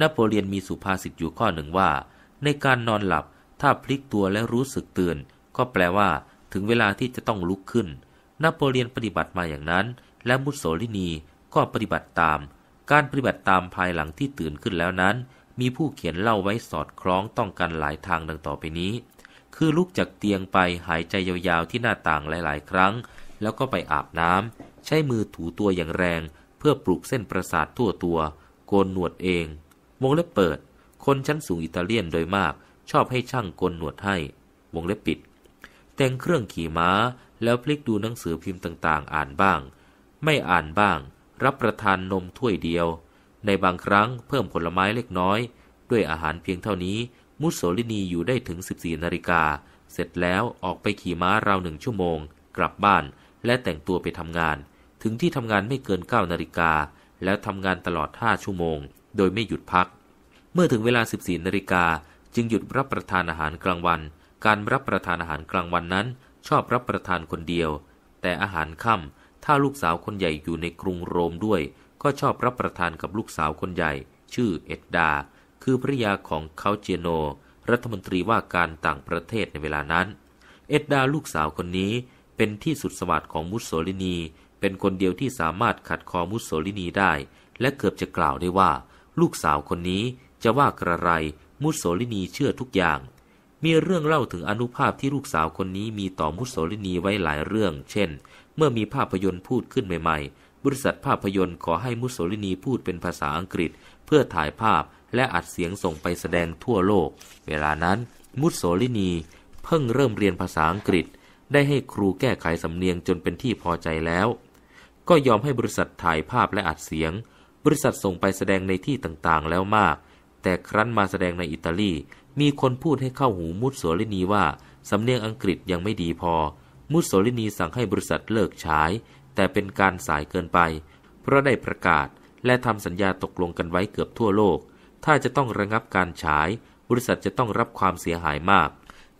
นโปเลียนมีสุภาษิตอยู่ข้อหนึ่งว่า ในการนอนหลับถ้าพลิกตัวและรู้สึกตื่น ก็แปลว่า ถึงเวลาที่จะต้องลุกขึ้นนโปเลียนปฏิบัติมาอย่างนั้น และมุสโสลินี ก็ปฏิบัติตาม การปฏิบัติตามภายหลังที่ตื่นขึ้นแล้วนั้น มีผู้เขียนเล่าไว้สอดคล้องต้องกันหลายทางดังต่อไปนี้ คือลุกจากเตียงไปหายใจยาวๆที่หน้าต่างหลายๆ ครั้ง แล้วก็ไปอาบน้ำใช้มือถูตัวอย่างแรง เพื่อปลุกเส้นประสาททั่วตัวโกนหนวดเองวงเล็บเปิด คนชั้นสูงอิตาเลียนโดยมาก ชอบให้ช่างโกนหนวดให้ วงเล็บปิด แต่งเครื่องขี่ม้าแล้วพลิกดูหนังสือพิมพ์ต่างๆ อ่านบ้าง ไม่อ่านบ้าง รับประทานนมถ้วยเดียว ในบางครั้งเพิ่มผลไม้เล็กน้อย ด้วยอาหารเพียงเท่านี้ มุสโสลินีอยู่ได้ถึง 14นาฬิกา เสร็จแล้วออกไปขี่ม้าราวหนึ่งชั่วโมง กลับบ้าน และแต่งตัวไปทำงาน ถึงที่ทำงานไม่เกิน 9นาฬิกา แล้วทำงานตลอด 5 ชั่วโมง โดยไม่หยุดพัก เมื่อถึงเวลา 14นาฬิกาจึงหยุดรับประทานอาหารกลางวัน การรับประทานอาหารกลางวันนั้นชอบรับประทานคนเดียว แต่อาหารค่ำ ถ้าลูกสาวคนใหญ่อยู่ในกรุงโรมด้วย ก็ชอบรับประทานกับลูกสาวคนใหญ่ ชื่อเอ็ดดา คือภริยาของเขาเจโน รัฐมนตรีว่าการต่างประเทศในเวลานั้น เอ็ดดาลูกสาวคนนี้เป็นที่สุดสวัสดของมุสโสลินี เป็นคนเดียวที่สามารถขัดคอมุสโสลินีได้ และเกือบจะกล่าวได้ว่า ลูกสาวคนนี้จะว่ากระไร มุสโสลินีเชื่อทุกอย่างมีเรื่องเล่าถึงอนุภาพที่ลูกสาวคนนี้มีต่อมุสโสลินีไว้หลายเรื่อง เช่น เมื่อมีภาพยนตร์พูดขึ้นใหม่ๆ บริษัทภาพยนตร์ขอให้มุสโสลินีพูดเป็นภาษาอังกฤษ เพื่อถ่ายภาพและอัดเสียงส่งไปแสดงทั่วโลก เวลานั้น มุสโสลินีเพิ่งเริ่มเรียนภาษาอังกฤษ ได้ให้ครูแก้ไขสำเนียงจนเป็นที่พอใจแล้ว ก็ยอมให้บริษัทถ่ายภาพและอัดเสียง บริษัทส่งไปแสดงในที่ต่างๆ แล้วมาก แต่ครั้นมาแสดงในอิตาลีมีคนพูดให้เข้าหูมุสโสลินีว่า สำเนียงอังกฤษยังไม่ดีพอ มุสโสลินีสั่งให้บริษัทเลิกใช้แต่เป็นการสายเกินไป เพราะได้ประกาศและทำสัญญาตกลงกันไว้เกือบทั่วโลก ถ้าจะต้องระงับการฉายบริษัทจะต้องรับความเสียหายมาก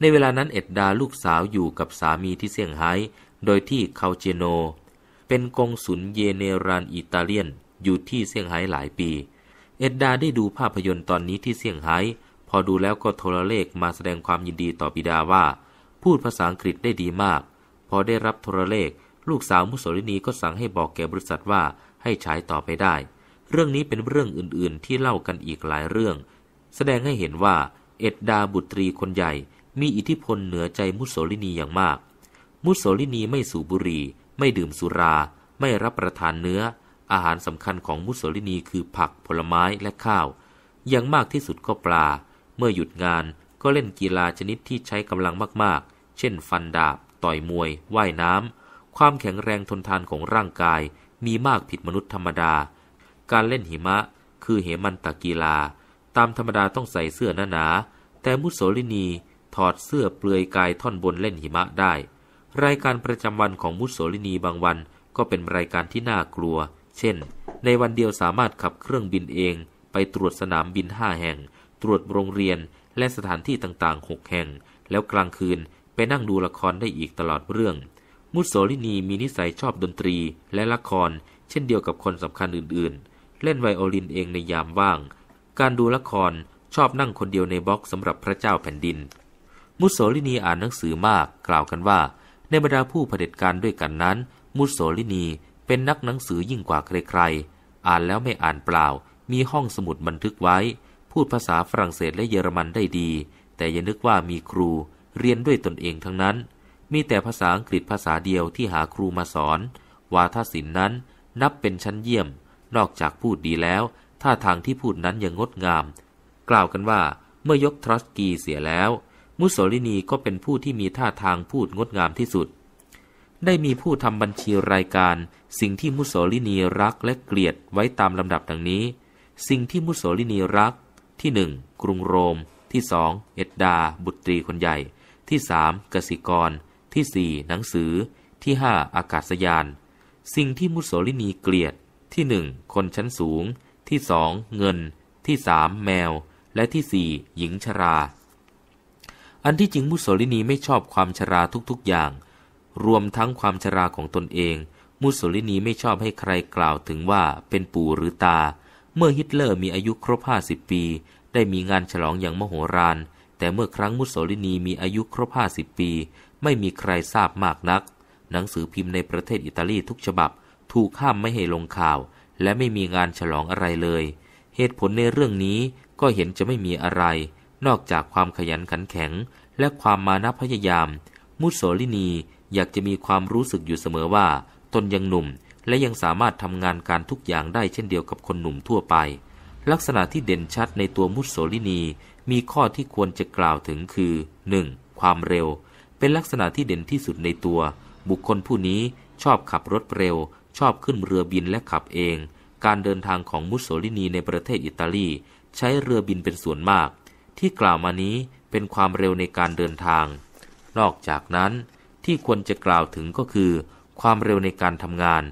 ในเวลานั้นเอ็ดดาลูกสาวอยู่กับสามีที่เซี่ยงไฮ้โดยที่คาเจโน เป็นกงสุลเยเนรานอิตาเลียนอยู่ที่เซี่ยงไฮ้หลายปี เอ็ดดาได้ดูภาพยนตร์ตอนนี้ที่เซี่ยงไฮ้พอดูแล้วก็โทรเลขมาแสดงความยินดีต่อบิดาว่า พูดภาษาอังกฤษได้ดีมาก พอได้รับโทรเลขลูกสาวมุสลินีก็สั่งให้บอกแก่บริษัทว่าให้ฉายต่อไปได้ เรื่องนี้เป็นเรื่องอื่นๆที่เล่ากันอีกหลายเรื่อง แสดงให้เห็นว่า เอ็ดดาบุตรีคนใหญ่ มีอิทธิพลเหนือใจมุสลินีอย่างมาก มุสลินีไม่สูบบุหรี่ไม่ดื่มสุรา ไม่รับประทานเนื้อ อาหารสำคัญของมุสลินีคือผักผลไม้และข้าวอย่างมากที่สุดก็ปลาเมื่อหยุดงานก็เล่นกีฬาชนิดที่ใช้กำลังมาก ๆ เช่นฟันดาบ ต่อยมวย ว่ายน้ำ ความแข็งแรงทนทานของร่างกาย มีมากผิดมนุษย์ธรรมดา การเล่นหิมะคือเหมันตะกีฬา ตามธรรมดาต้องใส่เสื้อหนาาแต่มุสโสลินี ถอดเสื้อเปลือยกายท่อนบนเล่นหิมะได้ รายการประจำวันของมุสโสลินีบางวันก็เป็นรายการที่น่ากลัว เช่น ในวันเดียวสามารถขับเครื่องบินเองไปตรวจสนามบินห้าแห่งตรวจโรงเรียนและสถานที่ต่างๆ 6 แห่ง แล้วกลางคืนไปนั่งดูละครได้อีกตลอดเรื่อง มุสโสลินีมีนิสัยชอบดนตรีและละคร เช่นเดียวกับคนสำคัญอื่นๆ เล่นไวโอลินเองในยามว่าง การดูละครชอบนั่งคนเดียวในบล็อกสำหรับพระเจ้าแผ่นดิน มุสโสลินีอ่านหนังสือมาก กล่าวกันว่า ในบรรดาผู้เผด็จการด้วยกันนั้น มุสโสลินีเป็นนักหนังสือยิ่งกว่าใครๆ อ่านแล้วไม่อ่านเปล่า มีห้องสมุดบันทึกไว้พูดภาษาฝรั่งเศสและเยอรมันได้ดี แต่อย่านึกว่ามีครูเรียนด้วยตนเองทั้งนั้น มีแต่ภาษาอังกฤษภาษาเดียวที่หาครูมาสอน วาทศิลป์นั้นนับเป็นชั้นเยี่ยม นอกจากพูดดีแล้ว ท่าทางที่พูดนั้นยังงดงาม กล่าวกันว่าเมื่อยกทรัสกีเสียแล้ว มุสโสลินีก็เป็นผู้ที่มีท่าทางพูดงดงามที่สุด ได้มีผู้ทำบัญชีรายการสิ่งที่มุสโสลินีรักและเกลียดไว้ตามลำดับดังนี้ สิ่งที่มุสโสลินีรักที่หนึ่งกรุงโรมที่สองเอ็ดดาบุตรีคนใหญ่ ที่สามกสิกร ที่สี่หนังสือที่ห้าอากาศยาน สิ่งที่มุสโสลินีเกลียดที่หนึ่งคนชั้นสูง ที่สองเงิน ที่สามแมว และที่สี่หญิงชรา อันที่จริงมุสโสลินีไม่ชอบความชราทุกๆอย่าง รวมทั้งความชราของตนเอง มุสโสลินีไม่ชอบให้ใครกล่าวถึงว่าเป็นปู่หรือตาเมื่อฮิตเลอร์มีอายุครบ 50 ปี ได้มีงานฉลองอย่างมโหฬาร แต่เมื่อครั้งมุสโสลินีมีอายุครบ 50 ปี ไม่มีใครทราบมากนัก หนังสือพิมพ์ในประเทศอิตาลีทุกฉบับถูกข้ามไม่ให้ลงข่าว และไม่มีงานฉลองอะไรเลย เหตุผลในเรื่องนี้ก็เห็นจะไม่มีอะไร นอกจากความขยันขันแข็งและความมานะพยายาม มุสโสลินีอยากจะมีความรู้สึกอยู่เสมอว่า ตนยังหนุ่มและยังสามารถทำงานการทุกอย่างได้เช่นเดียวกับคนหนุ่มทั่วไป ลักษณะที่เด่นชัดในตัวมุสโสลินี มีข้อที่ควรจะกล่าวถึงคือ 1. ความเร็ว เป็นลักษณะที่เด่นที่สุดในตัว บุคคลผู้นี้ชอบขับรถเร็ว ชอบขึ้นเรือบินและขับเอง การเดินทางของมุสโสลินีในประเทศอิตาลี ใช้เรือบินเป็นส่วนมาก ที่กล่าวมานี้เป็นความเร็วในการเดินทาง นอกจากนั้นที่ควรจะกล่าวถึงก็คือ ความเร็วในการทำงาน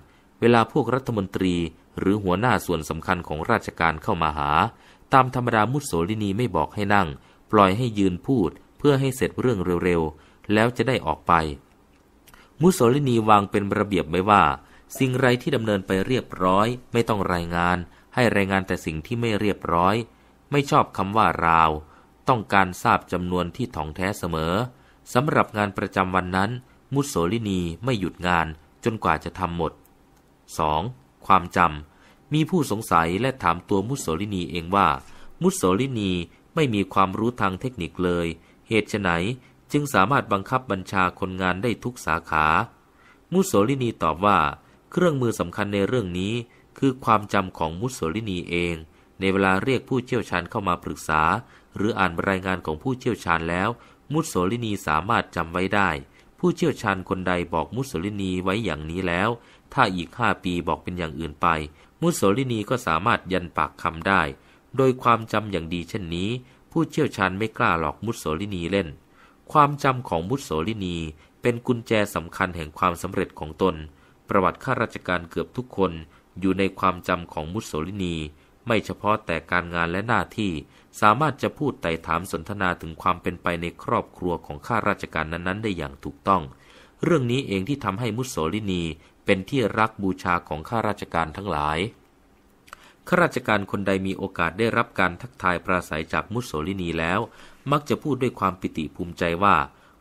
เวลาพวกรัฐมนตรีหรือหัวหน้าส่วนสำคัญของราชการเข้ามาหา ตามธรรมดามุสโสลินีไม่บอกให้นั่ง ปล่อยให้ยืนพูดเพื่อให้เสร็จเรื่องเร็วๆแล้วจะได้ออกไป มุสโสลินีวางเป็นระเบียบไว้ว่า สิ่งไรที่ดำเนินไปเรียบร้อย ไม่ต้องรายงาน ให้รายงานแต่สิ่งที่ไม่เรียบร้อย ไม่ชอบคำว่าราว ต้องการทราบจำนวนที่ถ่องแท้เสมอสำหรับงานประจำวันนั้น มุสโสลินีไม่หยุดงานจนกว่าจะทำหมด 2. ความจำ มีผู้สงสัยและถามตัวมุสโสลินีเองว่า มุสโสลินีไม่มีความรู้ทางเทคนิคเลย เหตุไฉนจึงสามารถบังคับบัญชาคนงานได้ทุกสาขา มุสโสลินีตอบว่า เครื่องมือสำคัญในเรื่องนี้ คือความจำของมุสโสลินีเอง ในเวลาเรียกผู้เชี่ยวชาญเข้ามาปรึกษา หรืออ่านรายงานของผู้เชี่ยวชาญแล้ว มุสโสลินีสามารถจำไว้ได้ ผู้เชี่ยวชาญคนใดบอกมุสโสลินีไว้อย่างนี้แล้วถ้าอีกห้าปีบอกเป็นอย่างอื่นไป มุสโสลินีก็สามารถยันปากคำได้ โดยความจำอย่างดีเช่นนี้ ผู้เชี่ยวชาญไม่กล้าหลอกมุสโสลินีเล่น ความจำของมุสโสลินี เป็นกุญแจสำคัญแห่งความสำเร็จของตน ประวัติข้าราชการเกือบทุกคนอยู่ในความจำของมุสโสลินี ไม่เฉพาะแต่การงานและหน้าที่ สามารถจะพูดไต่ถามสนทนาถึงความเป็นไปในครอบครัวของข้าราชการนั้นๆ ได้อย่างถูกต้อง เรื่องนี้เองที่ทำให้มุสโสลินีเป็นที่รักบูชาของข้าราชการทั้งหลาย ข้าราชการคนใดมีโอกาสได้รับการทักทายปราศัยจากมุสโสลินีแล้ว มักจะพูดด้วยความปิติภูมิใจว่า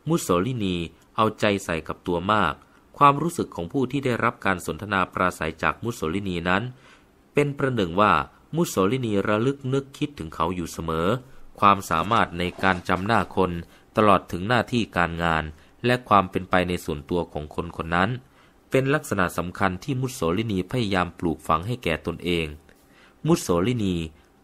มุสโสลินีเอาใจใส่กับตัวมาก ความรู้สึกของผู้ที่ได้รับการสนทนาปราศัยจากมุสโสลินีนั้น เป็นประหนึ่งว่ามุสโสลินีระลึกนึกคิดถึงเขาอยู่เสมอ ความสามารถในการจำหน้าคน ตลอดถึงหน้าที่การงาน และความเป็นไปในส่วนตัวของคนคนนั้นเป็นลักษณะสำคัญที่มุสโสลินีพยายามปลูกฝังให้แก่ตนเอง มุสโสลินี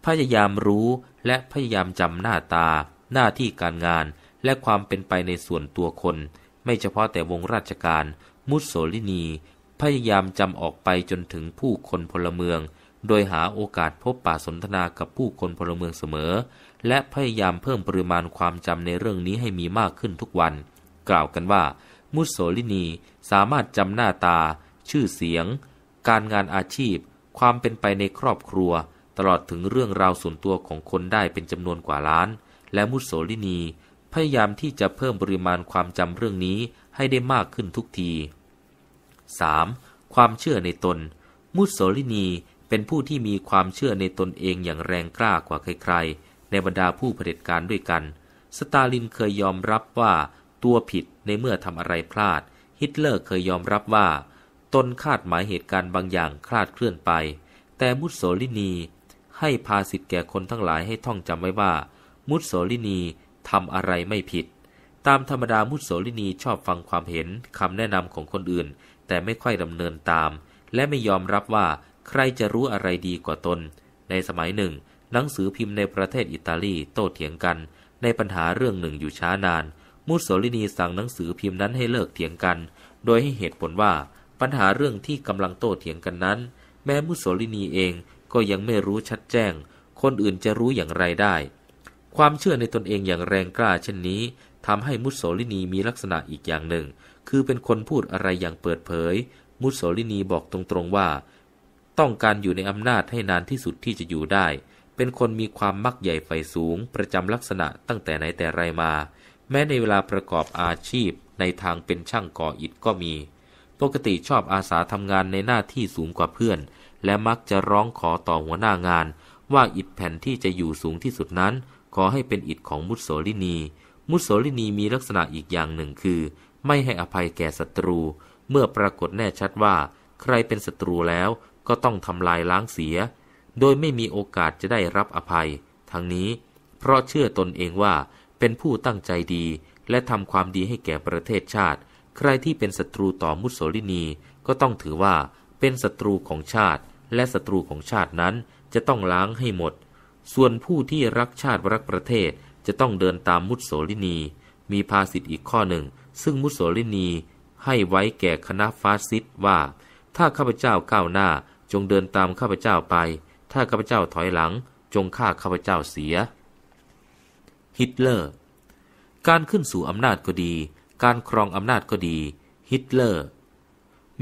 พยายามรู้และพยายามจำหน้าตา หน้าที่การงาน และความเป็นไปในส่วนตัวคน ไม่เฉพาะแต่วงราชการ มุสโสลินี พยายามจำออกไปจนถึงผู้คนพลเมือง โดยหาโอกาสพบปะสนทนากับผู้คนพลเมืองเสมอ และพยายามเพิ่มปริมาณความจำในเรื่องนี้ให้มีมากขึ้นทุกวัน กล่าวกันว่ามุสโสลินีสามารถจำหน้าตา ชื่อเสียง การงานอาชีพความเป็นไปในครอบครัว ตลอดถึงเรื่องราวส่วนตัวของคนได้เป็นจำนวนกว่าล้าน และมุสโสลินีพยายามที่จะเพิ่มปริมาณความจำเรื่องนี้ให้ได้มากขึ้นทุกที 3. ความเชื่อในตน มุสโสลินีเป็นผู้ที่มีความเชื่อในตนเองอย่างแรงกล้ากว่าใครๆในบรรดาผู้เผด็จการด้วยกัน สตาลินเคยยอมรับว่าตัวผิดในเมื่อทำอะไรพลาด ฮิตเลอร์เคยยอมรับว่าตนคาดหมายเหตุการณ์บางอย่างคลาดเคลื่อนไป แต่มุสโสลินีให้พาสิทธิ์แก่คนทั้งหลายให้ท่องจำไว้ว่า มุสโสลินีทำอะไรไม่ผิด ตามธรรมดามุสโสลินีชอบฟังความเห็นคำแนะนำของคนอื่น แต่ไม่ค่อยดำเนินตาม และไม่ยอมรับว่าใครจะรู้อะไรดีกว่าตน ในสมัยหนึ่ง หนังสือพิมพ์ในประเทศอิตาลี โต้เถียงกันในปัญหาเรื่องหนึ่งอยู่ช้านานมุสโสลินีสั่งหนังสือพิมพ์นั้นให้เลิกเถียงกัน โดยให้เหตุผลว่าปัญหาเรื่องที่กำลังโต้เถียงกันนั้น แม้มุสโสลินีเองก็ยังไม่รู้ชัดแจ้งคนอื่นจะรู้อย่างไรได้ ความเชื่อในตนเองอย่างแรงกล้าเช่นนี้ทำให้มุสโสลินีมีลักษณะอีกอย่างหนึ่ง คือเป็นคนพูดอะไรอย่างเปิดเผย มุสโสลินีบอกตรงๆว่า ต้องการอยู่ในอำนาจให้นานที่สุดที่จะอยู่ได้ เป็นคนมีความมักใหญ่ไฟสูง ประจำลักษณะตั้งแต่ไหนแต่ไรมาแม้ในเวลาประกอบอาชีพในทางเป็นช่างก่ออิฐก็มี ปกติชอบอาสาทำงานในหน้าที่สูงกว่าเพื่อน และมักจะร้องขอต่อหัวหน้างานว่าอิฐแผ่นที่จะอยู่สูงที่สุดนั้น ขอให้เป็นอิฐของมุสโสลินี มุสโสลินีมีลักษณะอีกอย่างหนึ่งคือ ไม่ให้อภัยแก่ศัตรู เมื่อปรากฏแน่ชัดว่าใครเป็นศัตรูแล้วก็ต้องทำลายล้างเสีย โดยไม่มีโอกาสจะได้รับอภัย ทั้งนี้ เพราะเชื่อตนเองว่าเป็นผู้ตั้งใจดีและทำความดีให้แก่ประเทศชาติ ใครที่เป็นศัตรูต่อมุสโสลินี ก็ต้องถือว่าเป็นศัตรูของชาติและศัตรูของชาตินั้น จะต้องล้างให้หมด ส่วนผู้ที่รักชาติรักประเทศจะต้องเดินตามมุสโสลินี มีภาษิตอีกข้อหนึ่ง ซึ่งมุสโสลินี ให้ไว้แก่คณะฟาสซิสว่า ถ้าข้าพเจ้าก้าวหน้าจงเดินตามข้าพเจ้าไป ถ้าข้าพเจ้าถอยหลัง จงฆ่าข้าพเจ้าเสียฮิตเลอร์ การขึ้นสู่อำนาจก็ดี การครองอำนาจก็ดี ฮิตเลอร์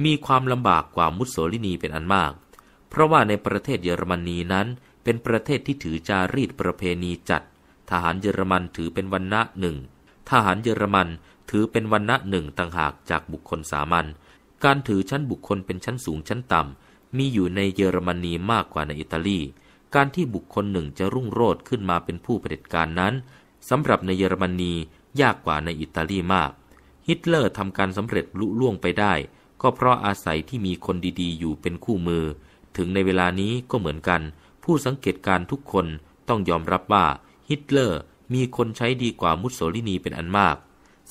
มีความลำบากกว่ามุสโสลินีเป็นอันมาก เพราะว่าในประเทศเยอรมนีนั้น เป็นประเทศที่ถือจารีตประเพณีจัด ทหารเยอรมันถือเป็นวันณะหนึ่ง ทหารเยอรมันถือเป็นวันณะหนึ่งต่างหากจากบุคคลสามัญ การถือชั้นบุคคลเป็นชั้นสูงชั้นต่ำมีอยู่ในเยอรมนีมากกว่าในอิตาลี การที่บุคคลหนึ่งจะรุ่งโรจน์ขึ้นมาเป็นผู้เผด็จการนั้นสำหรับในเยอรมนี ยากกว่าในอิตาลีมาก ฮิตเลอร์ทำการสำเร็จลุล่วงไปได้ ก็เพราะอาศัยที่มีคนดีๆ อยู่เป็นคู่มือ ถึงในเวลานี้ก็เหมือนกัน ผู้สังเกตการทุกคนต้องยอมรับว่า ฮิตเลอร์มีคนใช้ดีกว่ามุสโสลินีเป็นอันมาก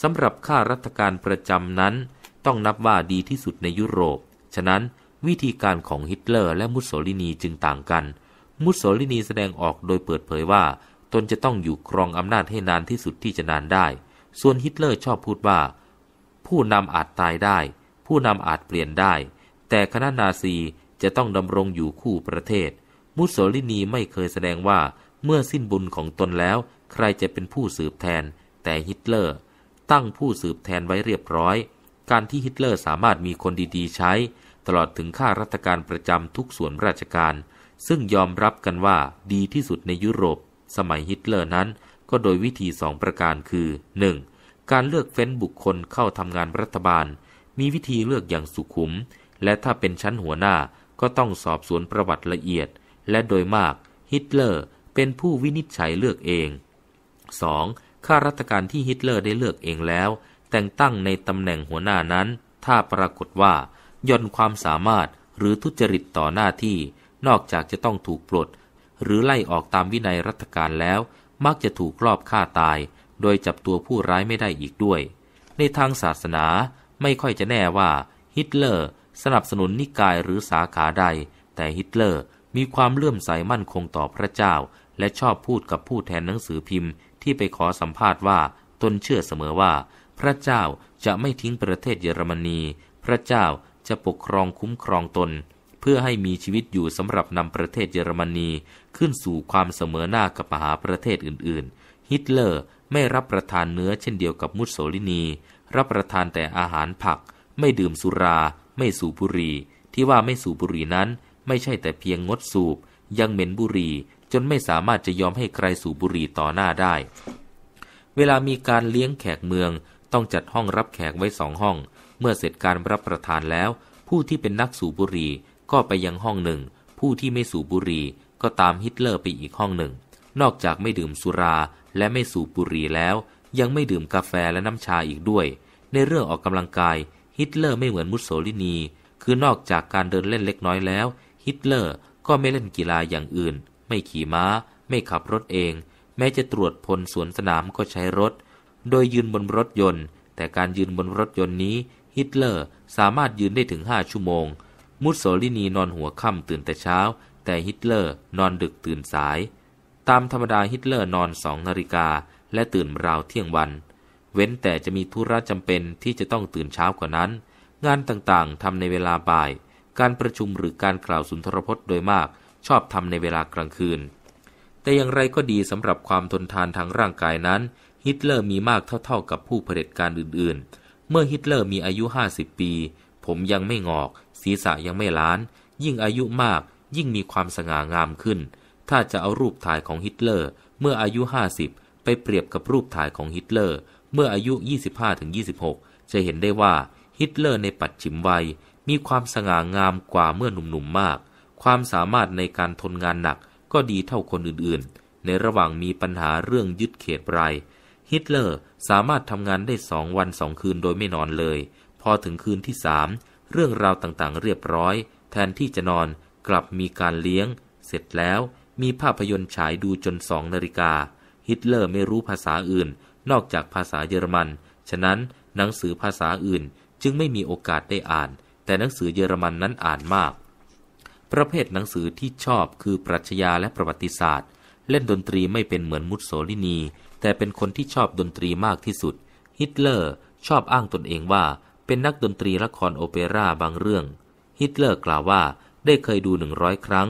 สำหรับข้ารัฐการประจำนั้น ต้องนับว่าดีที่สุดในยุโรป ฉะนั้นวิธีการของฮิตเลอร์และมุสโสลินีจึงต่างกัน มุสโสลินีแสดงออกโดยเปิดเผยว่าตนจะต้องอยู่ครองอำนาจให้นานที่สุดที่จะนานได้ ส่วนฮิตเลอร์ชอบพูดว่า ผู้นำอาจตายได้ ผู้นำอาจเปลี่ยนได้ แต่คณะนาซีจะต้องดำรงอยู่คู่ประเทศ มุสโสลินีไม่เคยแสดงว่าเมื่อสิ้นบุญของตนแล้ว ใครจะเป็นผู้สืบแทน แต่ฮิตเลอร์ ตั้งผู้สืบแทนไว้เรียบร้อย การที่ฮิตเลอร์สามารถมีคนดีๆ ใช้ ตลอดถึงข้าราชการประจำทุกส่วนราชการ ซึ่งยอมรับกันว่าดีที่สุดในยุโรปสมัยฮิตเลอร์นั้น ก็โดยวิธีสองประการคือ 1. การเลือกเฟ้นบุคคลเข้าทำงานรัฐบาล มีวิธีเลือกอย่างสุขุม และถ้าเป็นชั้นหัวหน้าก็ต้องสอบสวนประวัติละเอียด และโดยมากฮิตเลอร์เป็นผู้วินิจฉัยเลือกเอง 2. ข้าราชการที่ฮิตเลอร์ได้เลือกเองแล้ว แต่งตั้งในตำแหน่งหัวหน้านั้น ถ้าปรากฏว่า ย่อนความสามารถหรือทุจริตต่อหน้าที่นอกจากจะต้องถูกปลดหรือไล่ออกตามวินัยรัฐการแล้ว มักจะถูกรอบฆ่าตาย โดยจับตัวผู้ร้ายไม่ได้อีกด้วย ในทางศาสนา ไม่ค่อยจะแน่ว่าฮิตเลอร์สนับสนุนนิกายหรือสาขาใด แต่ฮิตเลอร์มีความเลื่อมใสมั่นคงต่อพระเจ้า และชอบพูดกับผู้แทนหนังสือพิมพ์ ที่ไปขอสัมภาษณ์ว่าตนเชื่อเสมอว่า พระเจ้าจะไม่ทิ้งประเทศเยอรมนีพระเจ้าจะปกครองคุ้มครองตนเพื่อให้มีชีวิตอยู่สำหรับนำประเทศเยอรมนีขึ้นสู่ความเสมอหน้ากับมหาประเทศอื่นๆ ฮิตเลอร์ไม่รับประทานเนื้อเช่นเดียวกับมุสโสลินี รับประทานแต่อาหารผัก ไม่ดื่มสุรา ไม่สูบบุหรี่ ที่ว่าไม่สูบบุหรี่นั้น ไม่ใช่แต่เพียงงดสูบ ยังเหม็นบุหรี่จนไม่สามารถจะยอมให้ใครสูบบุหรี่ต่อหน้าได้ เวลามีการเลี้ยงแขกเมืองต้องจัดห้องรับแขกไว้สองห้อง เมื่อเสร็จการรับประทานแล้ว ผู้ที่เป็นนักสูบบุหรี่ก็ไปยังห้องหนึ่ง ผู้ที่ไม่สูบบุหรี่ก็ตามฮิตเลอร์ไปอีกห้องหนึ่ง นอกจากไม่ดื่มสุรา และไม่สูบบุหรี่ แล้ว ยังไม่ดื่มกาแฟและน้ำชาอีกด้วย ในเรื่องออกกำลังกาย ฮิตเลอร์ไม่เหมือนมุสโสลินี คือนอกจากการเดินเล่นเล็กน้อยแล้ว ฮิตเลอร์ก็ไม่เล่นกีฬาอย่างอื่น ไม่ขี่ม้า ไม่ขับรถเอง แม้จะตรวจพลสวนสนามก็ใช้รถ โดยยืนบนรถยนต์ แต่การยืนบนรถยนต์นี้ ฮิตเลอร์สามารถยืนได้ถึงห้าชั่วโมงมุสโสลินีนอนหัวค่ำตื่นแต่เช้า แต่ฮิตเลอร์นอนดึกตื่นสาย ตามธรรมดาฮิตเลอร์นอนสองนาฬิกา และตื่นราวเที่ยงวัน เว้นแต่จะมีธุระจำเป็นที่จะต้องตื่นเช้ากว่านั้น งานต่างๆทำในเวลาบ่าย การประชุมหรือการกล่าวสุนทรพจน์โดยมาก ชอบทำในเวลากลางคืน แต่อย่างไรก็ดีสำหรับความทนทานทางร่างกายนั้น ฮิตเลอร์มีมากเท่าๆกับผู้เผด็จการอื่นๆ เมื่อฮิตเลอร์มีอายุ 50 ปี ผมยังไม่งอกศีรษะยังไม่ล้าน ยิ่งอายุมากยิ่งมีความสง่างามขึ้น ถ้าจะเอารูปถ่ายของฮิตเลอร์ เมื่ออายุ 50 ไปเปรียบกับรูปถ่ายของฮิตเลอร์ เมื่ออายุ 25-26 จะเห็นได้ว่าฮิตเลอร์ในปัจฉิมวัยมีความสง่างามกว่าเมื่อหนุ่มๆมาก ความสามารถในการทนงานหนักก็ดีเท่าคนอื่นๆ ในระหว่างมีปัญหาเรื่องยึดเขตไรฮิตเลอร์สามารถทำงานได้สองวันสองคืนโดยไม่นอนเลย พอถึงคืนที่สามเรื่องราวต่างๆ เรียบร้อย แทนที่จะนอนกลับมีการเลี้ยง เสร็จแล้ว มีภาพยนตร์ฉายดูจนสองนาฬิกา ฮิตเลอร์ไม่รู้ภาษาอื่นนอกจากภาษาเยอรมัน ฉะนั้น หนังสือภาษาอื่นจึงไม่มีโอกาสได้อ่าน แต่หนังสือเยอรมันนั้นอ่านมาก ประเภทหนังสือที่ชอบคือปรัชญาและประวัติศาสตร์ เล่นดนตรีไม่เป็นเหมือนมุสโสลินี แต่เป็นคนที่ชอบดนตรีมากที่สุด ฮิตเลอร์ชอบอ้างตนเองว่าเป็นนักดนตรีละครโอเปร่าบางเรื่อง ฮิตเลอร์กล่าวว่าได้เคยดูหนึ่งร้อยครั้ง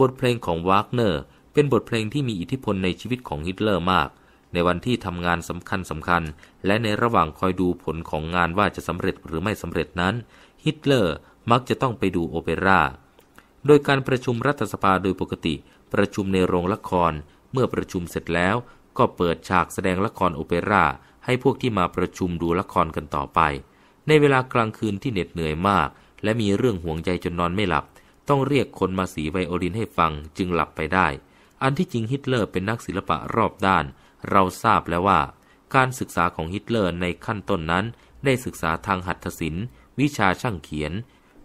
บทเพลงของวากเนอร์เป็นบทเพลงที่มีอิทธิพลในชีวิตของฮิตเลอร์มาก ในวันที่ทำงานสำคัญสำคัญ และในระหว่างคอยดูผลของงานว่าจะสำเร็จหรือไม่สำเร็จนั้นฮิตเลอร์มักจะต้องไปดูโอเปร่า โดยการประชุมรัฐสภาโดยปกติ ประชุมในโรงละคร เมื่อประชุมเสร็จแล้วก็เปิดฉากแสดงละครโอเปร่าให้พวกที่มาประชุมดูละครกันต่อไปในเวลากลางคืนที่เหน็ดเหนื่อยมาก และมีเรื่องห่วงใจจนนอนไม่หลับ ต้องเรียกคนมาสีไวโอลินให้ฟังจึงหลับไปได้ อันที่จริงฮิตเลอร์เป็นนักศิลปะรอบด้าน เราทราบแล้วว่า การศึกษาของฮิตเลอร์ในขั้นต้นนั้น ได้ศึกษาทางหัตถศิลป์ วิชาช่างเขียน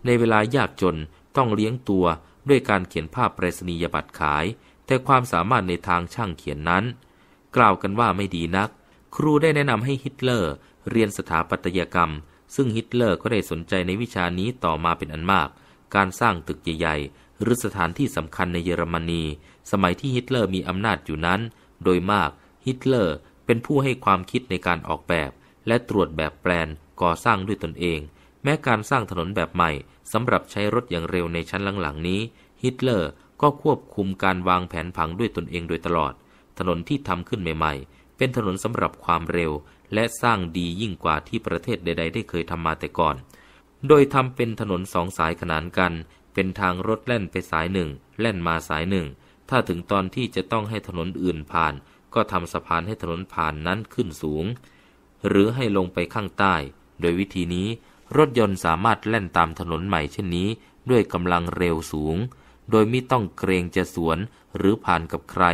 ในเวลายากจนต้องเลี้ยงตัวด้วยการเขียนภาพเปรษณียบัตรขาย แต่ความสามารถในทางช่างเขียนนั้น กล่าวกันว่าไม่ดีนัก ครูได้แนะนำให้ฮิตเลอร์ เรียนสถาปัตยกรรมซึ่งฮิตเลอร์ก็ได้สนใจในวิชานี้ต่อมาเป็นอันมาก การสร้างตึกใหญ่ ๆ หรือสถานที่สำคัญในเยอรมนี สมัยที่ฮิตเลอร์มีอำนาจอยู่นั้น โดยมากฮิตเลอร์เป็นผู้ให้ความคิดในการออกแบบ และตรวจแบบแปลนก่อสร้างด้วยตนเอง แม้การสร้างถนนแบบใหม่สำหรับใช้รถอย่างเร็วในชั้นหลังๆ นี้ฮิตเลอร์ก็ควบคุมการวางแผนผังด้วยตนเองโดยตลอด ถนนที่ทำขึ้นใหม่ๆเป็นถนนสำหรับความเร็วและสร้างดียิ่งกว่าที่ประเทศใดๆ ได้เคยทำมาแต่ก่อน โดยทำเป็นถนนสองสายขนานกัน เป็นทางรถแล่นไปสายหนึ่งแล่นมาสายหนึ่ง ถ้าถึงตอนที่จะต้องให้ถนนอื่นผ่าน ก็ทำสะพานให้ถนนผ่านนั้นขึ้นสูง หรือให้ลงไปข้างใต้ โดยวิธีนี้ รถยนต์สามารถแล่นตามถนนใหม่เช่นนี้ ด้วยกำลังเร็วสูง โดยไม่ต้องเกรงจะสวนหรือผ่านกับใคร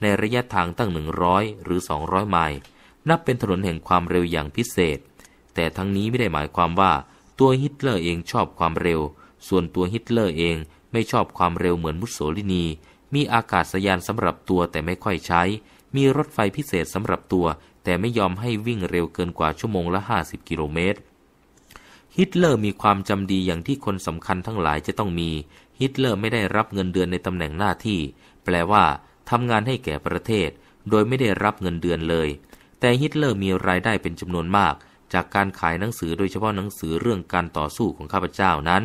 ในระยะทางตั้ง100หรือ 200ไมล์นับเป็นถนนแห่งความเร็วอย่างพิเศษ แต่ทั้งนี้ไม่ได้หมายความว่า ตัวฮิตเลอร์เองชอบความเร็ว ส่วนตัวฮิตเลอร์เองไม่ชอบความเร็วเหมือนมุสโสลินี มีอากาศยานสำหรับตัวแต่ไม่ค่อยใช้ มีรถไฟพิเศษสำหรับตัว แต่ไม่ยอมให้วิ่งเร็วเกินกว่าชั่วโมงละ 50 กิโลเมตร ฮิตเลอร์มีความจำดีอย่างที่คนสำคัญทั้งหลายจะต้องมี ฮิตเลอร์ไม่ได้รับเงินเดือนในตำแหน่งหน้าที่ แปลว่าทำงานให้แก่ประเทศ โดยไม่ได้รับเงินเดือนเลยแต่ฮิตเลอร์มีรายได้เป็นจำนวนมากจากการขายหนังสือโดยเฉพาะหนังสือเรื่องการต่อสู้ของข้าพเจ้านั้น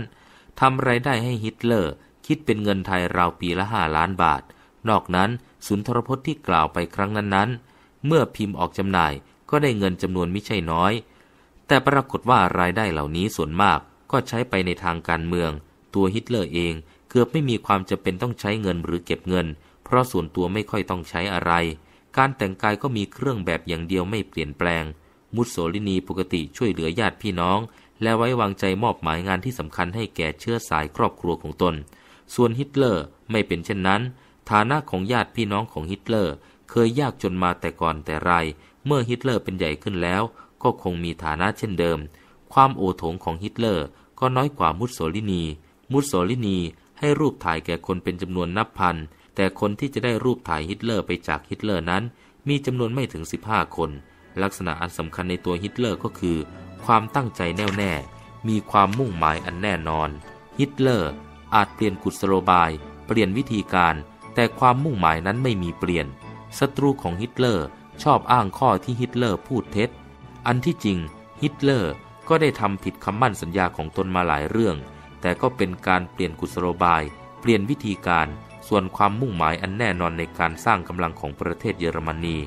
ทำรายได้ให้ฮิตเลอร์คิดเป็นเงินไทยราวปีละห้าล้านบาท นอกนั้นสุนทรพจน์ที่กล่าวไปครั้งนั้นนั้นเมื่อพิมพ์ออกจำหน่าย ก็ได้เงินจำนวนไม่ใช่น้อย แต่ปรากฏว่ารายได้เหล่านี้ส่วนมากก็ใช้ไปในทางการเมือง ตัวฮิตเลอร์เองเกือบไม่มีความจำเป็นต้องใช้เงินหรือเก็บเงิน เพราะส่วนตัวไม่ค่อยต้องใช้อะไรการแต่งกายก็มีเครื่องแบบอย่างเดียวไม่เปลี่ยนแปลง มุสโสลินีปกติช่วยเหลือญาติพี่น้อง และไว้วางใจมอบหมายงานที่สำคัญให้แก่เชื้อสายครอบครัวของตน ส่วนฮิตเลอร์ไม่เป็นเช่นนั้น ฐานะของญาติพี่น้องของฮิตเลอร์ เคยยากจนมาแต่ก่อนแต่ไร เมื่อฮิตเลอร์เป็นใหญ่ขึ้นแล้ว ก็คงมีฐานะเช่นเดิม ความโอโถงของฮิตเลอร์ ก็น้อยกว่ามุสโสลินี มุสโสลินีให้รูปถ่ายแก่คนเป็นจำนวนนับพันแต่คนที่จะได้รูปถ่ายฮิตเลอร์ไปจากฮิตเลอร์นั้น มีจำนวนไม่ถึง 15 คน ลักษณะอันสำคัญในตัวฮิตเลอร์ก็คือ ความตั้งใจแน่วแน่ มีความมุ่งหมายอันแน่นอน ฮิตเลอร์อาจเปลี่ยนกุศโลบาย เปลี่ยนวิธีการ แต่ความมุ่งหมายนั้นไม่มีเปลี่ยน ศัตรูของฮิตเลอร์ชอบอ้างข้อที่ฮิตเลอร์พูดเท็จ อันที่จริงฮิตเลอร์ก็ได้ทำผิดคำมั่นสัญญาของตนมาหลายเรื่อง แต่ก็เป็นการเปลี่ยนกุศโลบาย เปลี่ยนวิธีการส่วนความมุ่งหมายอันแน่นอนในการสร้างกำลังของประเทศเยอรมนี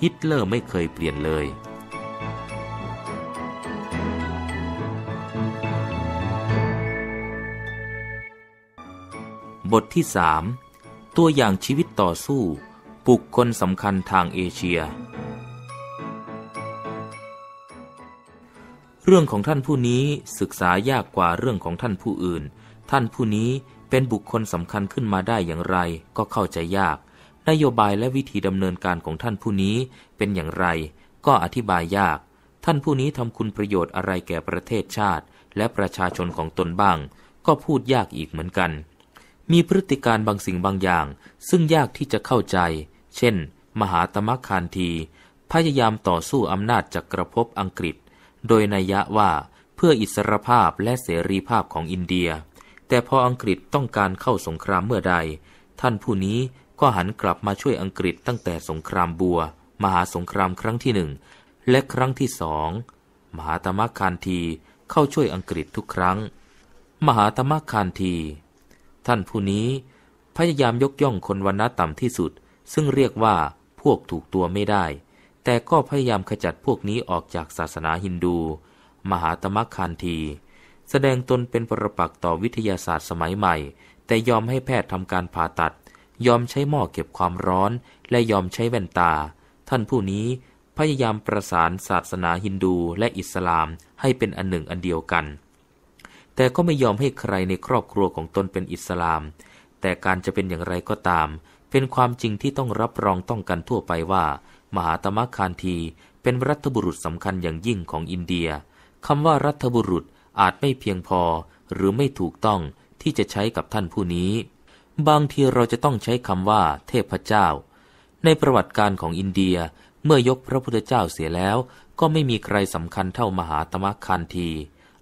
ฮิตเลอร์ไม่เคยเปลี่ยนเลย บทที่ 3 ตัวอย่างชีวิตต่อสู้บุคคลสำคัญทางเอเชีย เรื่องของท่านผู้นี้ศึกษายากกว่าเรื่องของท่านผู้อื่น ท่านผู้นี้เป็นบุคคลสำคัญขึ้นมาได้อย่างไร ก็เข้าใจยาก นโยบายและวิธีดำเนินการของท่านผู้นี้เป็นอย่างไร ก็อธิบายยาก ท่านผู้นี้ทำคุณประโยชน์อะไรแก่ประเทศชาติและประชาชนของตนบ้าง ก็พูดยากอีกเหมือนกัน มีพฤติการบางสิ่งบางอย่าง ซึ่งยากที่จะเข้าใจ เช่น มหาตมะคานทีพยายามต่อสู้อำนาจจักรภพอังกฤษ โดยนัยยะว่าเพื่ออิสรภาพและเสรีภาพของอินเดียแต่พออังกฤษต้องการเข้าสงครามเมื่อใด ท่านผู้นี้ก็หันกลับมาช่วยอังกฤษตั้งแต่สงครามบัว มหาสงครามครั้งที่หนึ่งและครั้งที่สองมหาธรรมคานทีเข้าช่วยอังกฤษทุกครั้ง มหาธรรมคานทีท่านผู้นี้พยายามยกย่องคนวันณะต่ำที่สุด ซึ่งเรียกว่าพวกถูกตัวไม่ได้ แต่ก็พยายามขจัดพวกนี้ออกจากศาสนาฮินดู มหาธรรมคานทีแสดงตนเป็นปรปักษ์ต่อวิทยาศาสตร์สมัยใหม่ แต่ยอมให้แพทย์ทำการผ่าตัด ยอมใช้หม้อเก็บความร้อน และยอมใช้แว่นตา ท่านผู้นี้พยายามประสานศาสนาฮินดูและอิสลามให้เป็นอันหนึ่งอันเดียวกัน แต่ก็ไม่ยอมให้ใครในครอบครัวของตนเป็นอิสลาม แต่การจะเป็นอย่างไรก็ตาม เป็นความจริงที่ต้องรับรองต้องกันทั่วไปว่า มหาตมะคานทีเป็นรัฐบุรุษสำคัญอย่างยิ่งของอินเดียคำว่ารัฐบุรุษอาจไม่เพียงพอหรือไม่ถูกต้องที่จะใช้กับท่านผู้นี้ บางทีเราจะต้องใช้คำว่า เทพเจ้า ในประวัติการของอินเดียเมื่อยกพระพุทธเจ้าเสียแล้ว ก็ไม่มีใครสำคัญเท่ามหาตมะคานที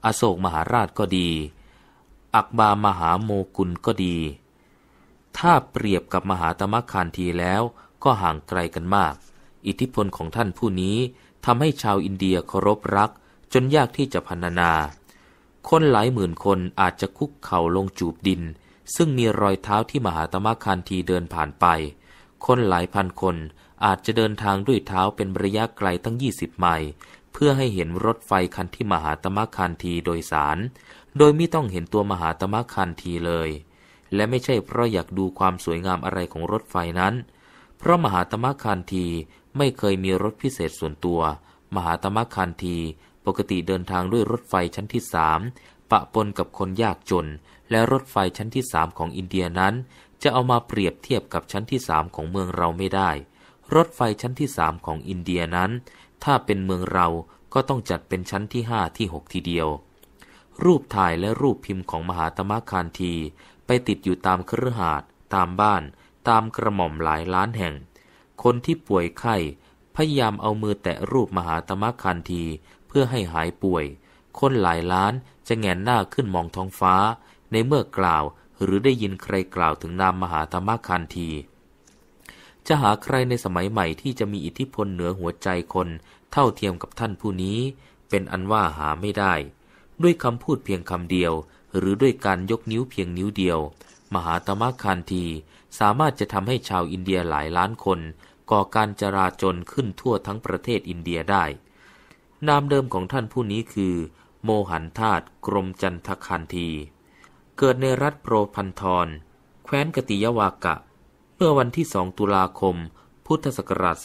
อโศกมหาราชก็ดี อักบามหาโมกุลก็ดี ถ้าเปรียบกับมหาตมะคานทีแล้วก็ห่างไกลกันมาก อิทธิพลของท่านผู้นี้ทำให้ชาวอินเดียเคารพรัก จนยากที่จะพรรณนาคนหลายหมื่นคนอาจจะคุกเข่าลงจูบดิน ซึ่งมีรอยเท้าที่มหาตมะคันธีเดินผ่านไป คนหลายพันคนอาจจะเดินทางด้วยเท้าเป็นระยะไกลตั้งยี่สิบไมล์เพื่อให้เห็นรถไฟคันที่มหาตมะคันธีโดยสาร โดยไม่ต้องเห็นตัวมหาตมะคันธีเลย และไม่ใช่เพราะอยากดูความสวยงามอะไรของรถไฟนั้น เพราะมหาตมะคันธีไม่เคยมีรถพิเศษส่วนตัว มหาตมะคันธีปกติเดินทางด้วยรถไฟชั้นที่สามปะปนกับคนยากจน และรถไฟชั้นที่สามของอินเดียนั้น จะเอามาเปรียบเทียบกับชั้นที่สามของเมืองเราไม่ได้ รถไฟชั้นที่สามของอินเดียนั้น ถ้าเป็นเมืองเราก็ต้องจัดเป็นชั้นที่ห้าที่หกทีเดียว รูปถ่ายและรูปพิมพ์ของมหาตมะคานทีไปติดอยู่ตามคฤหาสน์ตามบ้าน ตามกระหม่อมหลายล้านแห่ง คนที่ป่วยไข้ พยายามเอามือแตะรูปมหาตมะคานทีพื่อให้หายป่วย คนหลายล้านจะแงนหน้าขึ้นมองท้องฟ้า ในเมื่อกล่าวหรือได้ยินใครกล่าวถึงนามมหาธรรมคันทีจะหาใครในสมัยใหม่ที่จะมีอิทธิพลเหนือหัวใจคนเท่าเทียมกับท่านผู้นี้เป็นอันว่าหาไม่ได้ ด้วยคำพูดเพียงคำเดียว หรือด้วยการยกนิ้วเพียงนิ้วเดียว มหาธรรมคันทีสามารถจะทำให้ชาวอินเดียหลายล้านคน ก่อการจราจนขึ้นทั่วทั้งประเทศอินเดียได้นามเดิมของท่านผู้นี้คือ โมหันธาตุกรมจันทคันธีเกิดในรัฐโพรพันธร แคว้นกติยวากะ เมื่อวันที่สองตุลาคม พุทธศักราช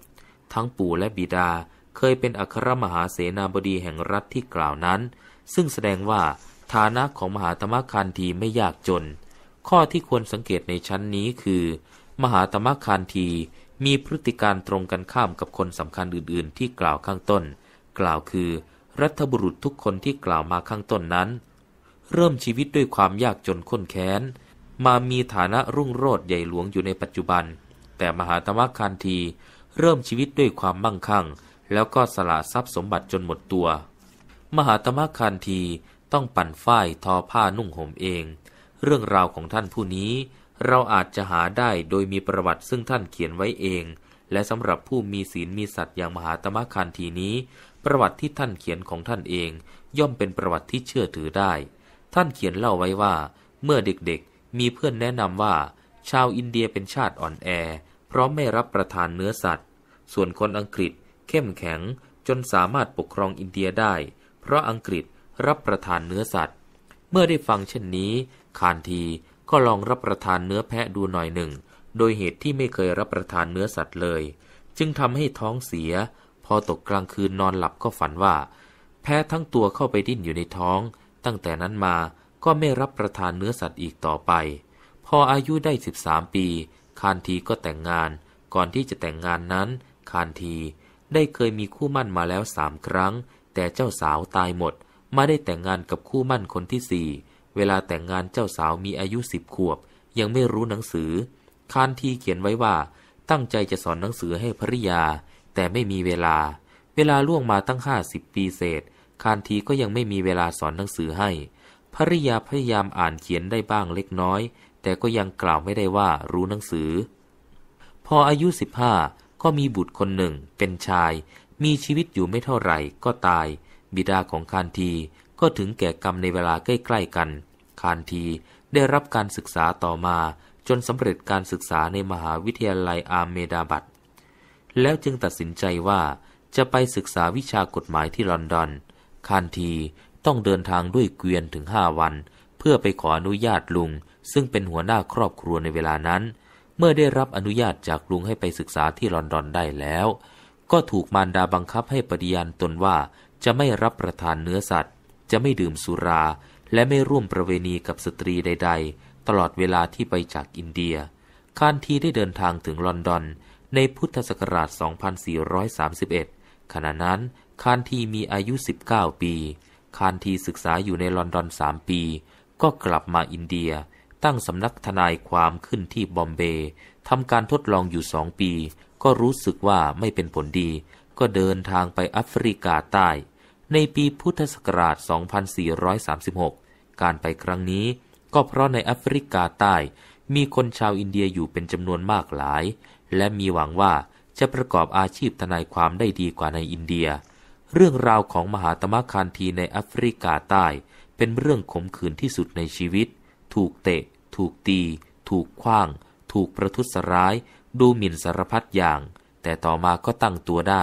2411 ทั้งปู่และบิดาเคยเป็นอัครมหาเสนาบดีแห่งรัฐที่กล่าวนั้น ซึ่งแสดงว่าฐานะของมหาธรรมคันธีไม่ยากจน ข้อที่ควรสังเกตในชั้นนี้คือ มหาธรรมคันธีมีพฤติการตรงกันข้ามกับคนสำคัญอื่นๆ ที่กล่าวข้างต้น กล่าวคือ รัฐบุรุษทุกคนที่กล่าวมาข้างต้นนั้น เริ่มชีวิตด้วยความยากจนข้นแค้น มามีฐานะรุ่งโรจน์ใหญ่หลวงอยู่ในปัจจุบัน แต่มหาธรรมคานทีเริ่มชีวิตด้วยความมั่งคั่ง แล้วก็สละทรัพย์สมบัติจนหมดตัว มหาธรรมคานทีต้องปั่นฝ้ายทอผ้านุ่งห่มเอง เรื่องราวของท่านผู้นี้เราอาจจะหาได้โดยมีประวัติซึ่งท่านเขียนไว้เอง และสำหรับผู้มีศีลมีสัตย์อย่างมหาตมะคันทีนี้ ประวัติที่ท่านเขียนของท่านเองย่อมเป็นประวัติที่เชื่อถือได้ ท่านเขียนเล่าไว้ว่า เมื่อเด็กๆมีเพื่อนแนะนำว่า ชาวอินเดียเป็นชาติอ่อนแอเพราะไม่รับประทานเนื้อสัตว์ ส่วนคนอังกฤษ เข้มแข็งจนสามารถปกครองอินเดียได้ เพราะอังกฤษรับประทานเนื้อสัตว์ เมื่อได้ฟังเช่นนี้คานทีก็ลองรับประทานเนื้อแพะดูหน่อยหนึ่ง โดยเหตุที่ไม่เคยรับประทานเนื้อสัตว์เลย จึงทำให้ท้องเสีย พอตกกลางคืนนอนหลับก็ฝันว่า แพะทั้งตัวเข้าไปดิ้นอยู่ในท้อง ตั้งแต่นั้นมา ก็ไม่รับประทานเนื้อสัตว์อีกต่อไป พออายุได้ 13 ปี คานที ก็แต่งงาน ก่อนที่จะแต่งงานนั้น คานที ได้เคยมีคู่มั่นมาแล้วสามครั้ง แต่เจ้าสาวตายหมด มาได้แต่งงานกับคู่มั่นคนที่สี่เวลาแต่งงานเจ้าสาวมีอายุสิบขวบยังไม่รู้หนังสือคานทีเขียนไว้ว่าตั้งใจจะสอนหนังสือให้ภริยา แต่ไม่มีเวลา เวลาล่วงมาตั้งห้าสิบปีเศษ คานทีก็ยังไม่มีเวลาสอนหนังสือให้ ภริยาพยายามอ่านเขียนได้บ้างเล็กน้อย แต่ก็ยังกล่าวไม่ได้ว่ารู้หนังสือ พออายุสิบห้าก็มีบุตรคนหนึ่ง เป็นชาย มีชีวิตอยู่ไม่เท่าไหร่ ก็ตาย บิดาของคานทีก็ถึงแก่กรรมในเวลาใกล้ๆกัน คานทีได้รับการศึกษาต่อมาจนสำเร็จการศึกษาในมหาวิทยาลัยอาร์เมดาบัด แล้วจึงตัดสินใจว่า จะไปศึกษาวิชากฎหมายที่ลอนดอน คานทีต้องเดินทางด้วยเกวียนถึงห้าวัน เพื่อไปขออนุญาตลุง ซึ่งเป็นหัวหน้าครอบครัวในเวลานั้น เมื่อได้รับอนุญาตจากลุงให้ไปศึกษาที่ลอนดอนได้แล้ว ก็ถูกมารดาบังคับให้ปฏิญาณตนว่าจะไม่รับประทานเนื้อสัตว์จะไม่ดื่มสุราและไม่ร่วมประเวณีกับสตรีใด ๆ ตลอดเวลาที่ไปจากอินเดียคานทีได้เดินทางถึงลอนดอน ในพุทธศักราช 2431 ขณะนั้นคานทีมีอายุ 19 ปี คานทีศึกษาอยู่ในลอนดอน 3 ปี ก็กลับมาอินเดีย ตั้งสำนักทนายความขึ้นที่บอมเบย์ทำการทดลองอยู่สองปี ก็รู้สึกว่าไม่เป็นผลดี ก็เดินทางไปแอฟริกาใต้ในปีพุทธศักราช 2436 การไปครั้งนี้ ก็เพราะในแอฟริกาใต้ มีคนชาวอินเดียอยู่เป็นจำนวนมากหลาย และมีหวังว่าจะประกอบอาชีพทนายความได้ดีกว่าในอินเดีย เรื่องราวของมหาตมะคานทีในแอฟริกาใต้ เป็นเรื่องขมขื่นที่สุดในชีวิต ถูกเตะ ถูกตี ถูกคว้าง ถูกประทุษร้าย ดูหมิ่นสารพัดอย่าง แต่ต่อมาก็ตั้งตัวได้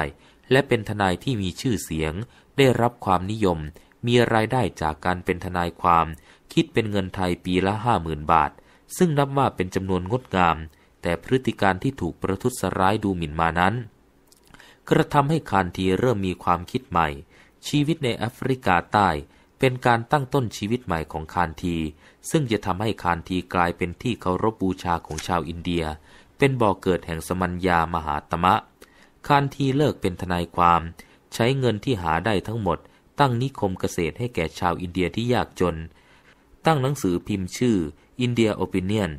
และเป็นทนายที่มีชื่อเสียงได้รับความนิยมมีรายได้จากการเป็นทนายความ คิดเป็นเงินไทยปีละห้าหมื่นบาท ซึ่งนับว่าเป็นจำนวนงดงาม แต่พฤติการที่ถูกประทุษร้ายดูหมิ่นมานั้น กระทำให้คานทีเริ่มมีความคิดใหม่ ชีวิตในแอฟริกาใต้ เป็นการตั้งต้นชีวิตใหม่ของคานที ซึ่งจะทำให้คานทีกลายเป็นที่เคารพบูชาของชาวอินเดีย เป็นบ่อเกิดแห่งสมัญญามหาตมะ คานทีเลิกเป็นทนายความใช้เงินที่หาได้ทั้งหมดตั้งนิคมเกษตรให้แก่ชาวอินเดียที่ยากจน ตั้งหนังสือพิมพ์ชื่ออินเดียโอปิเนียน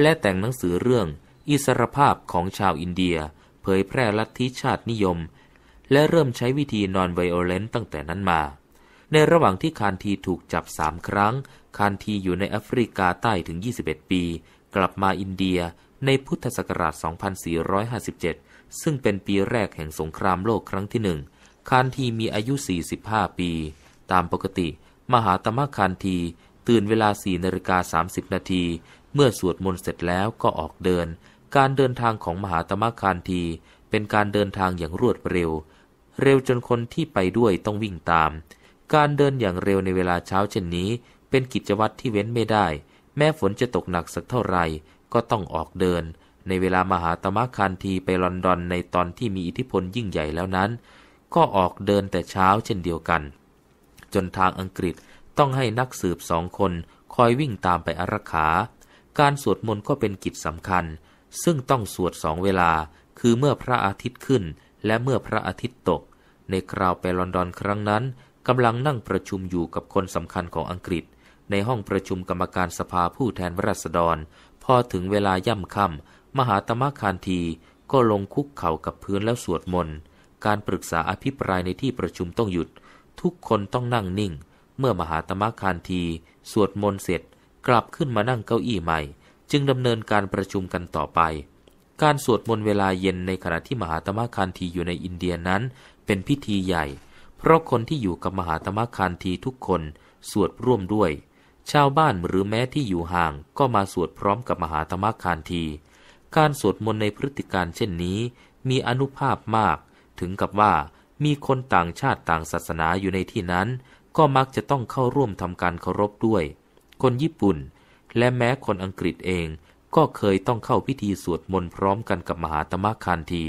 และแต่งหนังสือเรื่อง อิสรภาพของชาวอินเดีย เผยแพร่ลัทธิชาตินิยม และเริ่มใช้วิธีนอนไวโอเลนตั้งแต่นั้นมา ในระหว่างที่คานทีถูกจับสามครั้ง คานทีอยู่ในแอฟริกาใต้ถึง 21 ปี กลับมาอินเดียในพุทธศักราช2457ซึ่งเป็นปีแรกแห่งสงครามโลกครั้งที่หนึ่งคันทีมีอายุ45ปีตามปกติมหาตมะคันทีตื่นเวลาส่นาฬิกาสานาทีเมื่อสวดมนต์เสร็จแล้วก็ออกเดินการเดินทางของมหาตมะคันทีเป็นการเดินทางอย่างรวดเร็วเร็วจนคนที่ไปด้วยต้องวิ่งตามการเดินอย่างเร็วในเวลาเช้าเช่นนี้เป็นกิจวัตรที่เว้นไม่ได้แม้ฝนจะตกหนักสักเท่าไหร่ก็ต้องออกเดินในเวลามหาตมะคันทีไปลอนดอนในตอนที่มีอิทธิพลยิ่งใหญ่แล้วนั้นก็ออกเดินแต่เช้าเช่นเดียวกัน จนทางอังกฤษต้องให้นักสืบสองคนคอยวิ่งตามไปอารักขา การสวดมนต์ก็เป็นกิจสำคัญ ซึ่งต้องสวดสองเวลาคือเมื่อพระอาทิตย์ขึ้นและเมื่อพระอาทิตย์ตก ในคราวไปลอนดอนครั้งนั้นกำลังนั่งประชุมอยู่กับคนสำคัญของอังกฤษ ในห้องประชุมกรรมการสภาผู้แทนราษฎร พอถึงเวลาย่ำค่ำมหาตมะคานทีก็ลงคุกเข่ากับพื้นแล้วสวดมนต์การปรึกษาอภิปรายในที่ประชุมต้องหยุด ทุกคนต้องนั่งนิ่ง เมื่อมหาตมะคานทีสวดมนต์เสร็จกลับขึ้นมานั่งเก้าอี้ใหม่ จึงดำเนินการประชุมกันต่อไป การสวดมนต์เวลาเย็นในขณะที่มหาตมะคานทีอยู่ในอินเดียนั้น เป็นพิธีใหญ่ เพราะคนที่อยู่กับมหาตมะคานทีทุกคนสวดร่วมด้วย ชาวบ้านหรือแม้ที่อยู่ห่างก็มาสวดพร้อมกับมหาตมะคานทีการสวดมนต์ในพฤติการเช่นนี้ มีอนุภาพมากถึงกับว่ามีคนต่างชาติต่างศาสนาอยู่ในที่นั้น ก็มักจะต้องเข้าร่วมทำการเคารพด้วย คนญี่ปุ่นและแม้คนอังกฤษเองก็เคยต้องเข้าพิธีสวดมนต์พร้อมกันกับมหาตมะคานที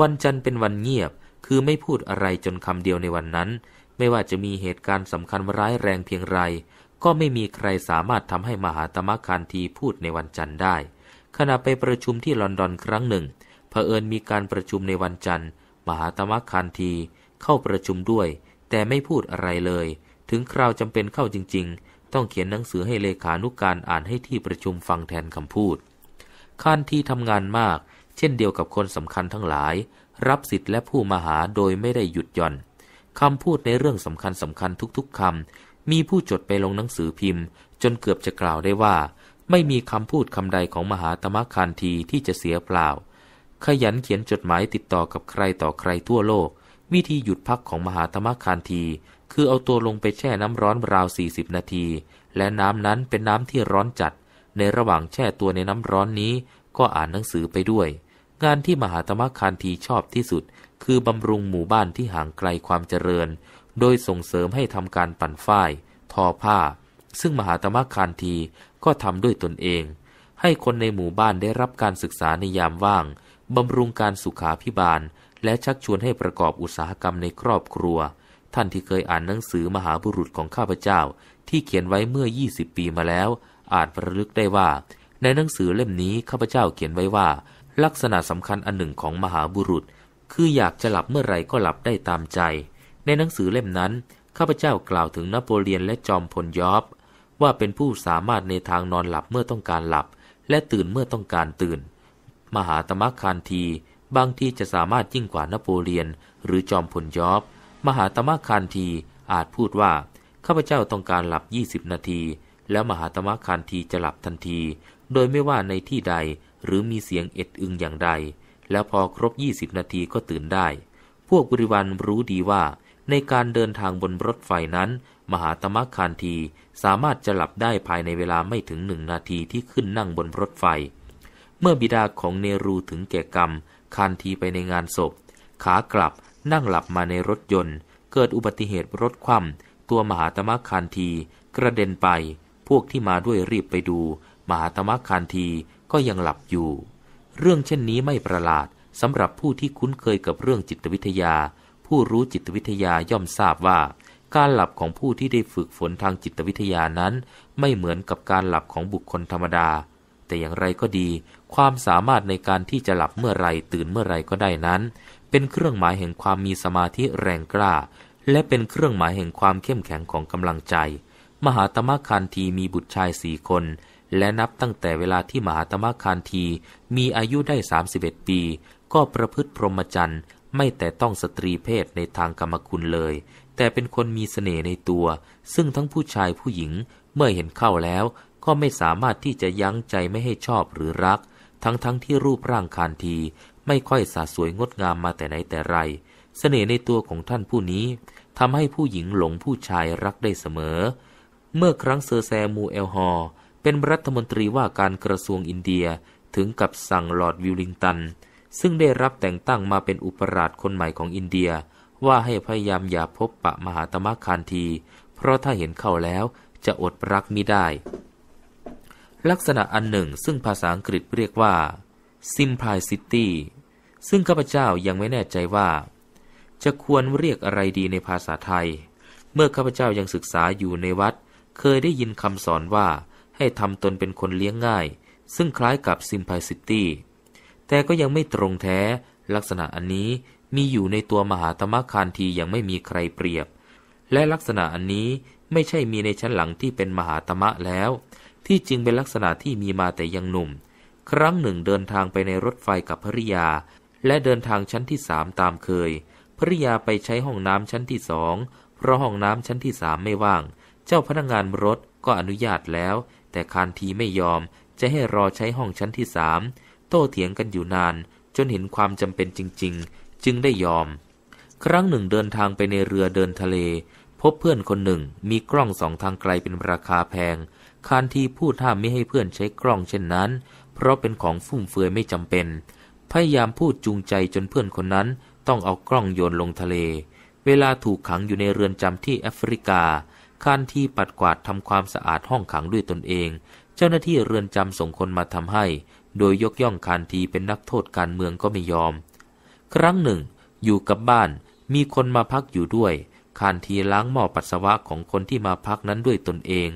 วันจันทร์เป็นวันเงียบ คือไม่พูดอะไรจนคำเดียวในวันนั้น ไม่ว่าจะมีเหตุการณ์สำคัญร้ายแรงเพียงไร ก็ไม่มีใครสามารถทำให้มหาตมะคานทีพูดในวันจันทร์ได้ ขณะไปประชุมที่ลอนดอนครั้งหนึ่งเผอิญมีการประชุมในวันจันทร์ มหาตมะคันทีเข้าประชุมด้วย แต่ไม่พูดอะไรเลย ถึงคราวจำเป็นเข้าจริงๆ ต้องเขียนหนังสือให้เลขานุกการอ่านให้ที่ประชุมฟังแทนคำพูดคันทีทำงานมาก เช่นเดียวกับคนสำคัญทั้งหลาย รับสิทธิ์และผู้มาหาโดยไม่ได้หยุดหย่อน คำพูดในเรื่องสำคัญสำคัญทุกๆคำ มีผู้จดไปลงหนังสือพิมพ์ จนเกือบจะกล่าวได้ว่า ไม่มีคำพูดคำใดของมหาตมะคันทีที่จะเสียเปล่าขยันเขียนจดหมายติดต่อกับใครต่อใครทั่วโลก วิธีหยุดพักของมหาธรรมคานทีคือเอาตัวลงไปแช่น้ำร้อนราว 40 นาที และน้ำนั้นเป็นน้ำที่ร้อนจัด ในระหว่างแช่ตัวในน้ำร้อนนี้ก็อ่านหนังสือไปด้วย งานที่มหาธรรมคานทีชอบที่สุด คือบำรุงหมู่บ้านที่ห่างไกลความเจริญ โดยส่งเสริมให้ทำการปั่นฝ้าย ทอผ้า ซึ่งมหาธรรมคานทีก็ทำด้วยตนเอง ให้คนในหมู่บ้านได้รับการศึกษาในยามว่างบำรุงการสุขาพิบาล และชักชวนให้ประกอบอุตสาหกรรมในครอบครัว ท่านที่เคยอ่านหนังสือมหาบุรุษของข้าพเจ้าที่เขียนไว้เมื่อ20ปีมาแล้วอาจระลึกได้ว่า ในหนังสือเล่มนี้ข้าพเจ้าเขียนไว้ว่า ลักษณะสำคัญอันหนึ่งของมหาบุรุษ คืออยากจะหลับเมื่อไรก็หลับได้ตามใจ ในหนังสือเล่มนั้นข้าพเจ้ากล่าวถึงนโปเลียนและจอมพลยอบ ว่าเป็นผู้สามารถในทางนอนหลับเมื่อต้องการหลับ และตื่นเมื่อต้องการตื่นมหาตมะคานทีบางที่จะสามารถยิ่งกว่านโปเลียนหรือจอมพลยอบมหาตมะคานทีอาจพูดว่าข้าพเจ้าต้องการหลับ 20 นาที แล้วมหาตมะคานทีจะหลับทันที โดยไม่ว่าในที่ใดหรือมีเสียงเอ็ดอึงอย่างใด แล้วพอครบ 20 นาทีก็ตื่นได้ พวกบริวารรู้ดีว่าในการเดินทางบนรถไฟนั้น มหาตมะคานทีสามารถจะหลับได้ภายในเวลาไม่ถึงหนึ่งนาทีที่ขึ้นนั่งบนรถไฟเมื่อบิดาของเนรูถึงแก่กรรม คานทีไปในงานศพ ขากลับนั่งหลับมาในรถยนต์ เกิดอุบัติเหตุรถคว่ำตัวมหาตมะคานทีกระเด็นไป พวกที่มาด้วยรีบไปดู มหาตมะคานทีก็ยังหลับอยู่ เรื่องเช่นนี้ไม่ประหลาดสำหรับผู้ที่คุ้นเคยกับเรื่องจิตวิทยา ผู้รู้จิตวิทยาย่อมทราบว่า การหลับของผู้ที่ได้ฝึกฝนทางจิตวิทยานั้น ไม่เหมือนกับการหลับของบุคคลธรรมดา แต่อย่างไรก็ดีความสามารถในการที่จะหลับเมื่อไรตื่นเมื่อไรก็ได้นั้น เป็นเครื่องหมายแห่งความมีสมาธิแรงกล้า และเป็นเครื่องหมายแห่งความเข้มแข็งของกำลังใจ มหาตมะคานทีมีบุตรชายสี่คน และนับตั้งแต่เวลาที่มหาตมะคานทีมีอายุได้ 31 ปี ก็ประพฤติพรหมจรรย์ไม่แต่ต้องสตรีเพศในทางกรรมคุณเลย แต่เป็นคนมีเสน่ห์ในตัว ซึ่งทั้งผู้ชายผู้หญิง เมื่อเห็นเข้าแล้วก็ไม่สามารถที่จะยั้งใจไม่ให้ชอบหรือรักทั้งๆทที่รูปร่างคานทีไม่ค่อยสาสวยงดงามมาแต่ไหนแต่ไร เสน่ห์ในตัวของท่านผู้นี้ทำให้ผู้หญิงหลงผู้ชายรักได้เสมอ เมื่อครั้งเซอร์แซมูเอลฮอ เป็นรัฐมนตรีว่าการกระทรวงอินเดียถึงกับสั่งลอร์ดวิลลิงตัน ซึ่งได้รับแต่งตั้งมาเป็นอุปราชคนใหม่ของอินเดีย ว่าให้พยายามอย่าพบปะมหาตมะคานทีเพราะถ้าเห็นเข้าแล้วจะอดรักมิได้ลักษณะอันหนึ่ง ซึ่งภาษาอังกฤษเรียกว่า simplicity ซึ่งข้าพเจ้ายังไม่แน่ใจว่า จะควรเรียกอะไรดีในภาษาไทย เมื่อข้าพเจ้ายังศึกษาอยู่ในวัด เคยได้ยินคำสอนว่าให้ทำตนเป็นคนเลี้ยงง่าย ซึ่งคล้ายกับ simplicity แต่ก็ยังไม่ตรงแท้ ลักษณะอันนี้มีอยู่ในตัวมหาธรรมคานทียังไม่มีใครเปรียบ และลักษณะอันนี้ไม่ใช่มีในชั้นหลังที่เป็นมหาธรรมแล้วที่จริงเป็นลักษณะที่มีมาแต่ยังหนุ่ม ครั้งหนึ่งเดินทางไปในรถไฟกับภริยา และเดินทางชั้นที่สามตามเคย ภริยาไปใช้ห้องน้ำชั้นที่สองเพราะห้องน้ำชั้นที่สามไม่ว่าง เจ้าพนักงานรถก็อนุญาตแล้ว แต่คานทีไม่ยอมจะให้รอใช้ห้องชั้นที่สามโต้เถียงกันอยู่นาน จนเห็นความจำเป็นจริงๆ จึงได้ยอม ครั้งหนึ่งเดินทางไปในเรือเดินทะเล พบเพื่อนคนหนึ่งมีกล้องสองทางไกลเป็นราคาแพงคานทีพูดท้าไม่ให้เพื่อนใช้กล้องเช่นนั้น เพราะเป็นของฟุ่มเฟือยไม่จำเป็น พยายามพูดจูงใจจนเพื่อนคนนั้นต้องเอากล้องโยนลงทะเล เวลาถูกขังอยู่ในเรือนจำที่แอฟริกา คานทีปัดกวาดทำความสะอาดห้องขังด้วยตนเอง เจ้าหน้าที่เรือนจำส่งคนมาทำให้ โดยยกย่องคานทีเป็นนักโทษการเมืองก็ไม่ยอม ครั้งหนึ่ง อยู่กับบ้าน มีคนมาพักอยู่ด้วย คานทีล้างหม้อปัสสาวะของคนที่มาพักนั้นด้วยตนเอง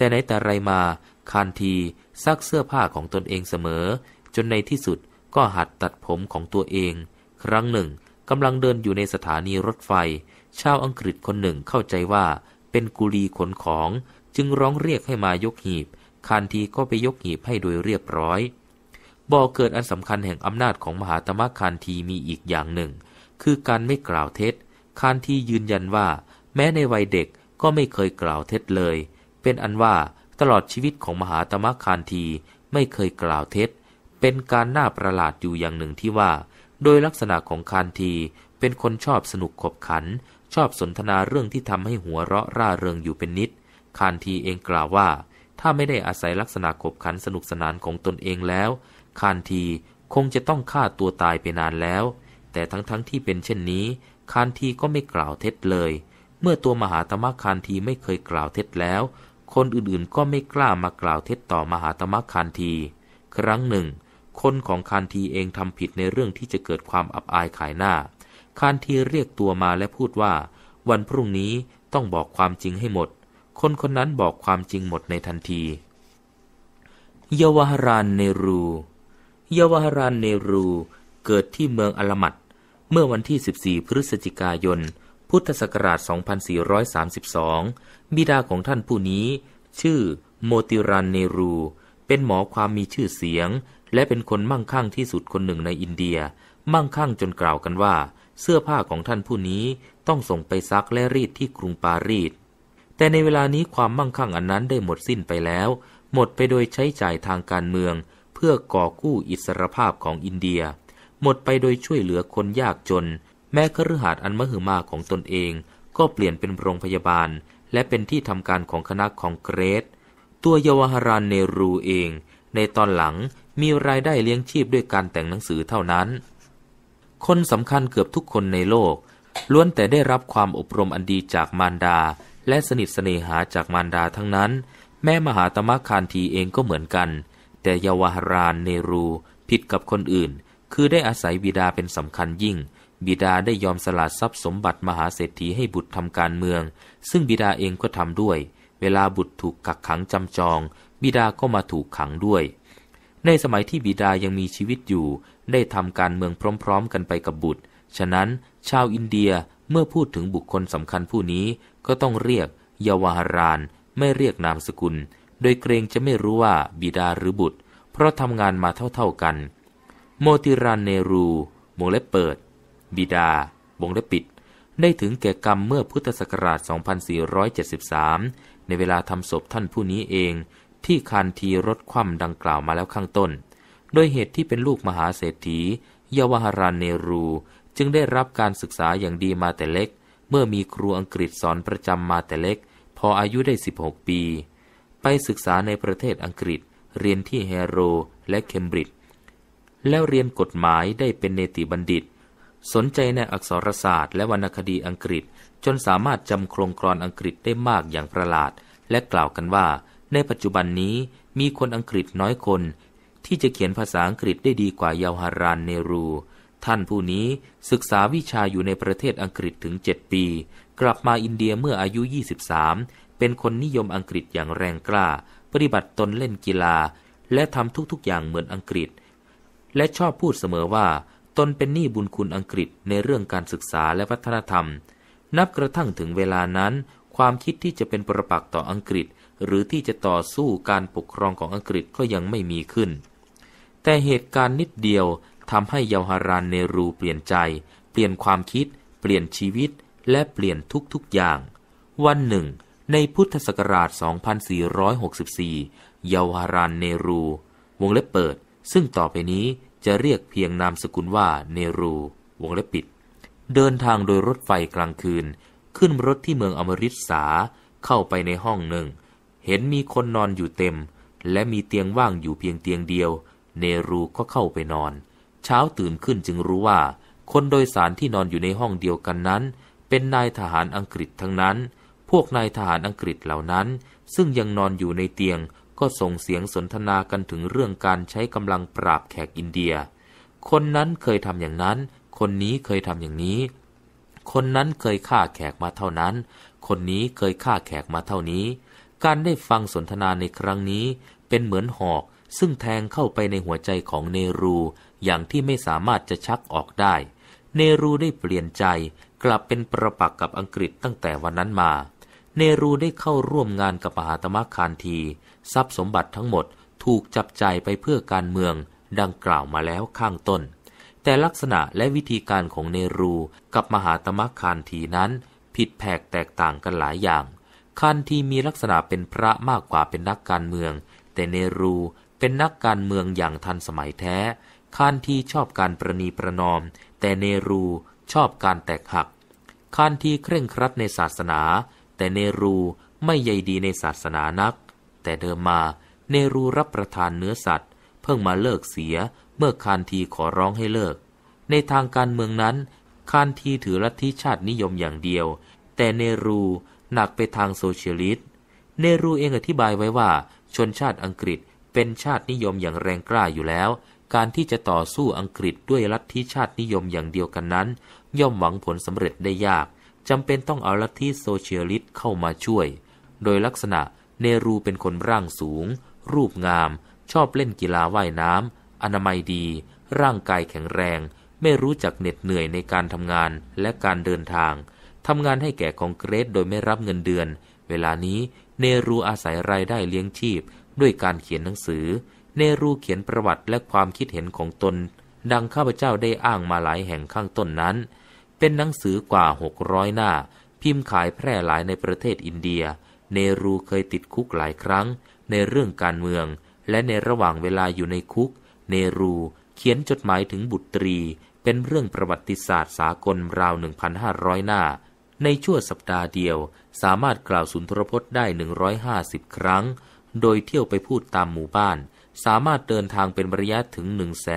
แต่ไหนแต่ไรมา คานทีซักเสื้อผ้าของตนเองเสมอ จนในที่สุดก็หัดตัดผมของตัวเอง ครั้งหนึ่งกำลังเดินอยู่ในสถานีรถไฟ ชาวอังกฤษคนหนึ่งเข้าใจว่าเป็นกุลีขนของจึงร้องเรียกให้มายกหีบ คานทีก็ไปยกหีบให้โดยเรียบร้อยบ่อเกิดอันสำคัญแห่งอำนาจของมหาตมะคานทีมีอีกอย่างหนึ่ง คือการไม่กล่าวเท็จคานทียืนยันว่า แม้ในวัยเด็กก็ไม่เคยกล่าวเท็จเลยเป็นอันว่าตลอดชีวิตของมหาตมะคานทีไม่เคยกล่าวเท็จ เป็นการน่าประหลาดอยู่อย่างหนึ่งที่ว่า โดยลักษณะของคานทีเป็นคนชอบสนุกขบขัน ชอบสนทนาเรื่องที่ทำให้หัวเราะร่าเริงอยู่เป็นนิด คานทีเองกล่าวว่า ถ้าไม่ได้อาศัยลักษณะขบขันสนุกสนานของตนเองแล้ว คานทีคงจะต้องฆ่าตัวตายไปนานแล้ว แต่ทั้งๆทที่เป็นเช่นนี้ คานทีก็ไม่กล่าวเท็จเลย เมื่อตัวมหาตมะคานทีไม่เคยกล่าวเท็จแล้วคนอื่นๆก็ไม่กล้ามากล่าวเท็จต่อมหาตมะคันที ครั้งหนึ่ง คนของคันทีเองทำผิดในเรื่องที่จะเกิดความอับอายขายหน้าคันทีเรียกตัวมาและพูดว่าวันพรุ่งนี้ต้องบอกความจริงให้หมด คนคนนั้นบอกความจริงหมดในทันทีเยาวหรานเนรูเยาวหรานเนรูเกิดที่เมืองอลมัด เมื่อวันที่ 14 พฤศจิกายนพุทธศักราช 2432 บิดาของท่านผู้นี้ ชื่อ โมติรันเนรู เป็นหมอความมีชื่อเสียง และเป็นคนมั่งคั่งที่สุดคนหนึ่งในอินเดีย มั่งคั่งจนกล่าวกันว่า เสื้อผ้าของท่านผู้นี้ต้องส่งไปซักและรีดที่กรุงปารีส แต่ในเวลานี้ความมั่งคั่งอันนั้นได้หมดสิ้นไปแล้ว หมดไปโดยใช้จ่ายทางการเมือง เพื่อก่อกู้อิสรภาพของอินเดีย หมดไปโดยช่วยเหลือคนยากจนแม้คฤหาสน์อันมหึมาของตนเอง ก็เปลี่ยนเป็นโรงพยาบาล และเป็นที่ทำการของคณะของเกรสตัวเยาวหรานเนรูเอง ในตอนหลังมีรายได้เลี้ยงชีพด้วยการแต่งหนังสือเท่านั้น คนสำคัญเกือบทุกคนในโลก ล้วนแต่ได้รับความอบรมอันดีจากมารดาและสนิทสเสนหาจากมารดาทั้งนั้น แม่มหาตมะคานทีเองก็เหมือนกัน แต่เยาวหรานเนรูผิดกับคนอื่น คือได้อาศัยบิดาเป็นสำคัญยิ่งบิดาได้ยอมสละทรัพย์สมบัติมหาเศรษฐีให้บุตรทำการเมือง ซึ่งบิดาเองก็ทำด้วย เวลาบุตรถูกกักขังจำจอง บิดาก็มาถูกขังด้วย ในสมัยที่บิดายังมีชีวิตอยู่ ได้ทำการเมืองพร้อมๆ กันไปกับบุตร ฉะนั้น ชาวอินเดียเมื่อพูดถึงบุคคลสำคัญผู้นี้ก็ต้องเรียก ยาวหารานไม่เรียกนามสกุล โดยเกรงจะไม่รู้ว่าบิดาหรือบุตร เพราะทำงานมาเท่าๆกัน โมติรานเนรู โมเลเปิดบิดาวงเล็บปิด ได้ถึงแก่กรรมเมื่อพุทธศักราช 2473 ในเวลาทำศพท่านผู้นี้เองที่คานทีรถคว่ำดังกล่าวมาแล้วข้างต้น โดยเหตุที่เป็นลูกมหาเศรษฐีเยาวหรานเนรู จึงได้รับการศึกษาอย่างดีมาแต่เล็ก เมื่อมีครูอังกฤษสอนประจำมาแต่เล็ก พออายุได้ 16 ปี ไปศึกษาในประเทศอังกฤษ เรียนที่เฮโร และเคมบริดจ์แล้วเรียนกฎหมายได้เป็นเนติบัณฑิตสนใจในอักษรศาสตร์และวรรณคดีอังกฤษจนสามารถจำโครงกรอนอังกฤษได้มากอย่างประหลาด และกล่าวกันว่าในปัจจุบันนี้มีคนอังกฤษน้อยคน ที่จะเขียนภาษาอังกฤษได้ดีกว่ายาวฮารานเนรูท่านผู้นี้ศึกษาวิชาอยู่ในประเทศอังกฤษถึง 7 ปี กลับมาอินเดียเมื่ออายุ 23 เป็นคนนิยมอังกฤษอย่างแรงกล้า ปฏิบัติตนเล่นกีฬา และทำทุก ๆอย่างเหมือนอังกฤษ และชอบพูดเสมอว่าตนเป็นหนี้บุญคุณอังกฤษในเรื่องการศึกษาและวัฒนธรรม นับกระทั่งถึงเวลานั้น ความคิดที่จะเป็นประปักษ์ต่ออังกฤษ หรือที่จะต่อสู้การปกครองของอังกฤษก็ยังไม่มีขึ้น แต่เหตุการณ์นิดเดียวทำให้เยาวารานเนรูเปลี่ยนใจ เปลี่ยนความคิด เปลี่ยนชีวิต และเปลี่ยนทุกๆอย่าง วันหนึ่ง ในพุทธศักราช 2464เยาวารานเนรูวงเล็บเปิด ซึ่งต่อไปนี้จะเรียกเพียงนามสกุลว่าเนรูวงเล็บปิด เดินทางโดยรถไฟกลางคืน ขึ้นรถที่เมืองอมริตสาเข้าไปในห้องหนึ่ง เห็นมีคนนอนอยู่เต็ม และมีเตียงว่างอยู่เพียงเตียงเดียวเนรูก็เข้าไปนอน เช้าตื่นขึ้นจึงรู้ว่า คนโดยสารที่นอนอยู่ในห้องเดียวกันนั้น เป็นนายทหารอังกฤษทั้งนั้น พวกนายทหารอังกฤษเหล่านั้น ซึ่งยังนอนอยู่ในเตียงก็ส่งเสียงสนทนากันถึงเรื่องการใช้กำลังปราบแขกอินเดีย คนนั้นเคยทำอย่างนั้น คนนี้เคยทำอย่างนี้ คนนั้นเคยฆ่าแขกมาเท่านั้น คนนี้เคยฆ่าแขกมาเท่านี้ การได้ฟังสนทนาในครั้งนี้ เป็นเหมือนหอก ซึ่งแทงเข้าไปในหัวใจของเนรูอย่างที่ไม่สามารถจะชักออกได้ เนรูได้เปลี่ยนใจ กลับเป็นประปักกับอังกฤษตั้งแต่วันนั้นมา เนรูได้เข้าร่วมงานกับมหาตมะคานทีทรัพย์สมบัติทั้งหมดถูกจับใจไปเพื่อการเมืองดังกล่าวมาแล้วข้างต้น แต่ลักษณะและวิธีการของเนรูกับมหาตมะคานทีนั้น ผิดแผกแตกต่างกันหลายอย่างคานทีมีลักษณะเป็นพระมากกว่าเป็นนักการเมือง แต่เนรูเป็นนักการเมืองอย่างทันสมัยแท้คานทีชอบการประนีประนอม แต่เนรูชอบการแตกหัก คานทีเคร่งครัดในศาสนา แต่เนรูไม่ใยดีในศาสนานักแต่เดิมมาเนรูรับประทานเนื้อสัตว์ เพิ่งมาเลิกเสีย เมื่อคานทีขอร้องให้เลิก ในทางการเมืองนั้นคานทีถือลัทธิชาตินิยมอย่างเดียว แต่เนรูหนักไปทางโซเชียลิสต์เนรูเองอธิบายไว้ว่า ชนชาติอังกฤษเป็นชาตินิยมอย่างแรงกล้าอยู่แล้ว การที่จะต่อสู้อังกฤษด้วยลัทธิชาตินิยมอย่างเดียวกันนั้น ย่อมหวังผลสำเร็จได้ยากจำเป็นต้องเอาลัทธิโซเชียลิสต์เข้ามาช่วยโดยลักษณะเนรูเป็นคนร่างสูง รูปงาม ชอบเล่นกีฬาว่ายน้ำ อนามัยดี ร่างกายแข็งแรง ไม่รู้จักเหน็ดเหนื่อยในการทำงานและการเดินทาง ทำงานให้แก่คองเกรสโดยไม่รับเงินเดือน เวลานี้เนรูอาศัยรายได้เลี้ยงชีพ ด้วยการเขียนหนังสือ เนรูเขียนประวัติและความคิดเห็นของตน ดังข้าพเจ้าได้อ้างมาหลายแห่งข้างต้นนั้น เป็นหนังสือกว่า600หน้า พิมพ์ขายแพร่หลายในประเทศอินเดียเนรูเคยติดคุกหลายครั้ง ในเรื่องการเมือง และในระหว่างเวลาอยู่ในคุก เนรูเขียนจดหมายถึงบุตรี เป็นเรื่องประวัติศาสตร์สากลราว 1,500 หน้า ในชั่วสัปดาห์เดียวสามารถกล่าวสุนทรพจน์ได้ 150 ครั้ง โดยเที่ยวไปพูดตามหมู่บ้าน สามารถเดินทางเป็นระยะถึง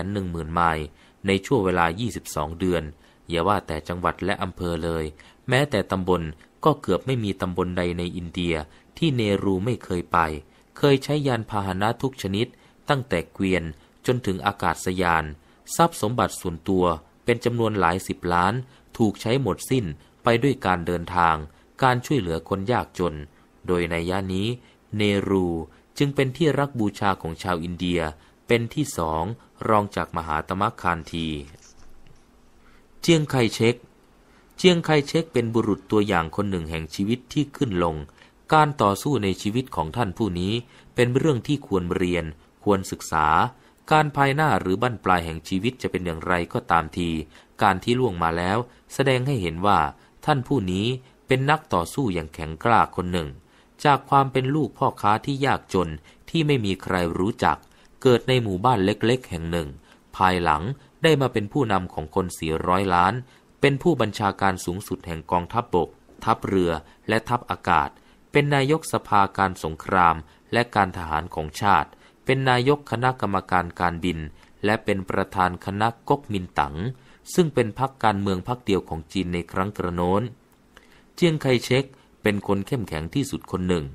110,000ไมล์ในช่วงเวลา 22 เดือน อย่าว่าแต่จังหวัดและอำเภอเลย แม้แต่ตำบลก็เกือบไม่มีตำบลใดในอินเดียที่เนรูไม่เคยไป เคยใช้ยานพาหนะทุกชนิด ตั้งแต่เกวียนจนถึงอากาศยาน ทรัพย์สมบัติส่วนตัวเป็นจำนวนหลายสิบล้าน ถูกใช้หมดสิ้นไปด้วยการเดินทาง การช่วยเหลือคนยากจน โดยในย่านนี้ เนรูจึงเป็นที่รักบูชาของชาวอินเดีย เป็นที่สอง รองจากมหาตมะคานทีเจียงไคเชกเชียงไคเชกเป็นบุรุษตัวอย่างคนหนึ่งแห่งชีวิตที่ขึ้นลง การต่อสู้ในชีวิตของท่านผู้นี้ เป็นเรื่องที่ควรเรียน ควรศึกษา การภายหน้าหรือบั้นปลายแห่งชีวิตจะเป็นอย่างไรก็ตามที การที่ล่วงมาแล้ว แสดงให้เห็นว่าท่านผู้นี้เป็นนักต่อสู้อย่างแข็งกล้าคนหนึ่ง จากความเป็นลูกพ่อค้าที่ยากจนที่ไม่มีใครรู้จัก เกิดในหมู่บ้านเล็กๆ แห่งหนึ่ง ภายหลังได้มาเป็นผู้นำของคนสี่ร้อยล้านเป็นผู้บัญชาการสูงสุดแห่งกองทัพบบก ทัพเรือ และทัพอากาศ เป็นนายกสภาการสงครามและการทหารของชาติ เป็นนายกคณะกรรมการการบิน และเป็นประธานคณะก๊กมินตั๋งซึ่งเป็นพักการเมืองพักเดียวของจีนในครั้งกระโน้นเจียงไคเชกเป็นคนเข้มแข็งที่สุดคนหนึ่ง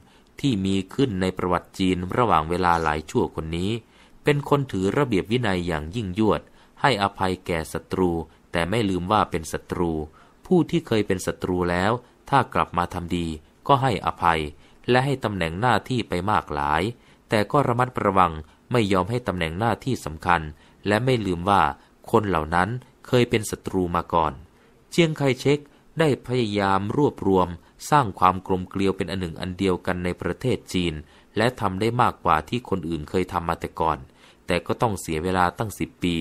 ที่มีขึ้นในประวัติจีนระหว่างเวลาหลายชั่วคนนี้ เป็นคนถือระเบียบวินัยอย่างยิ่งยวด ให้อภัยแก่ศัตรูแต่ไม่ลืมว่าเป็นศัตรู ผู้ที่เคยเป็นศัตรูแล้ว ถ้ากลับมาทำดีก็ให้อภัย และให้ตำแหน่งหน้าที่ไปมากหลาย แต่ก็ระมัดระวังไม่ยอมให้ตำแหน่งหน้าที่สำคัญ และไม่ลืมว่าคนเหล่านั้นเคยเป็นศัตรูมาก่อนเจียงไคเชกได้พยายามรวบรวม สร้างความกลมเกลียวเป็นอันหนึ่งอันเดียวกันในประเทศจีน และทำได้มากกว่าที่คนอื่นเคยทำมาแต่ก่อนแต่ก็ต้องเสียเวลาตั้งสิบปี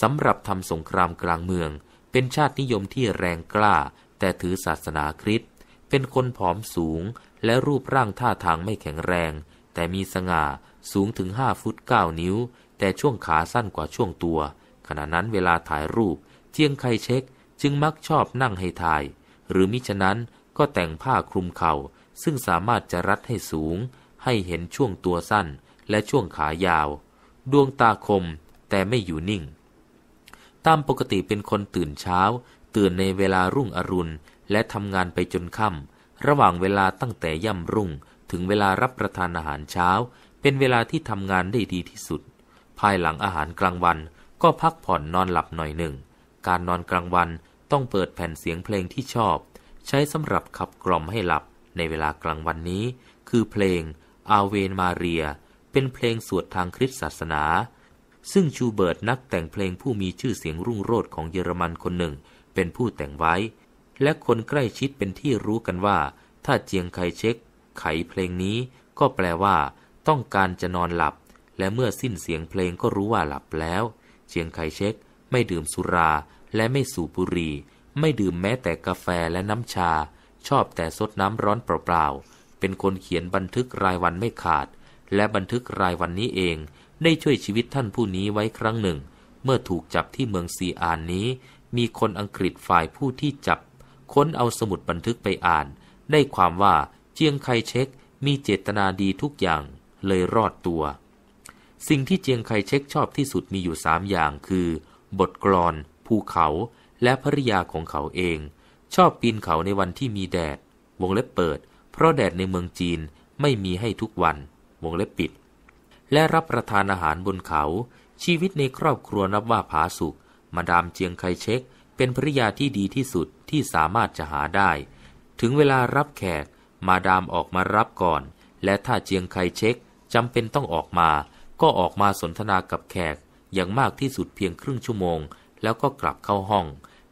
สำหรับทำสงครามกลางเมือง เป็นชาตินิยมที่แรงกล้า แต่ถือศาสนาคริสต์ เป็นคนผอมสูง และรูปร่างท่าทางไม่แข็งแรง แต่มีสง่า สูงถึงห้าฟุต9นิ้ว แต่ช่วงขาสั้นกว่าช่วงตัว ขณะนั้นเวลาถ่ายรูปเจียงไคเช็กจึงมักชอบนั่งให้ถ่าย หรือมิฉะนั้นก็แต่งผ้าคลุมเขา่า ซึ่งสามารถจะรัดให้สูง ให้เห็นช่วงตัวสั้นและช่วงขายาว ดวงตาคม แต่ไม่อยู่นิ่งตามปกติเป็นคนตื่นเช้า ตื่นในเวลารุ่งอรุณ และทำงานไปจนค่ำระหว่างเวลาตั้งแต่ย่ำรุ่ง ถึงเวลารับประทานอาหารเช้า เป็นเวลาที่ทำงานได้ดีที่สุด ภายหลังอาหารกลางวันก็พักผ่อนนอนหลับหน่อยหนึ่ง การนอนกลางวันต้องเปิดแผ่นเสียงเพลงที่ชอบ ใช้สำหรับขับกล่อมให้หลับในเวลากลางวันนี้ คือเพลง อาเวนมาเรีย เป็นเพลงสวดทางคริสตศาสนาซึ่งชูเบิร์ตนักแต่งเพลงผู้มีชื่อเสียงรุ่งโรจน์ของเยอรมันคนหนึ่ง เป็นผู้แต่งไว้ และคนใกล้ชิดเป็นที่รู้กันว่า ถ้าเจียงไคเช็คไขเพลงนี้ ก็แปลว่า ต้องการจะนอนหลับ และเมื่อสิ้นเสียงเพลงก็รู้ว่าหลับแล้วเจียงไคเช็คไม่ดื่มสุรา และไม่สูบบุหรี่ไม่ดื่มแม้แต่กาแฟและน้ำชา ชอบแต่สดน้ำร้อนเปล่าๆเป็นคนเขียนบันทึกรายวันไม่ขาด และบันทึกรายวันนี้เองได้ช่วยชีวิตท่านผู้นี้ไว้ครั้งหนึ่ง เมื่อถูกจับที่เมืองซีอานนี้ มีคนอังกฤษฝ่ายผู้ที่จับค้นเอาสมุดบันทึกไปอ่าน ได้ความว่าเจียงไคเชกมีเจตนาดีทุกอย่าง เลยรอดตัว สิ่งที่เจียงไคเชกชอบที่สุดมีอยู่สามอย่างคือ บทกลอน ภูเขา และภริยาของเขาเอง ชอบปีนเขาในวันที่มีแดด วงเล็บเปิด เพราะแดดในเมืองจีนไม่มีให้ทุกวัน วงเล็บปิดและรับประทานอาหารบนเขา ชีวิตในครอบครัวนับว่าผาสุกมาดามเจียงไคเช็ก เป็นภริยาที่ดีที่สุดที่สามารถจะหาได้ ถึงเวลารับแขกมาดามออกมารับก่อน และถ้าเจียงไคเช็กจำเป็นต้องออกมา ก็ออกมาสนทนากับแขก อย่างมากที่สุดเพียงครึ่งชั่วโมง แล้วก็กลับเข้าห้อง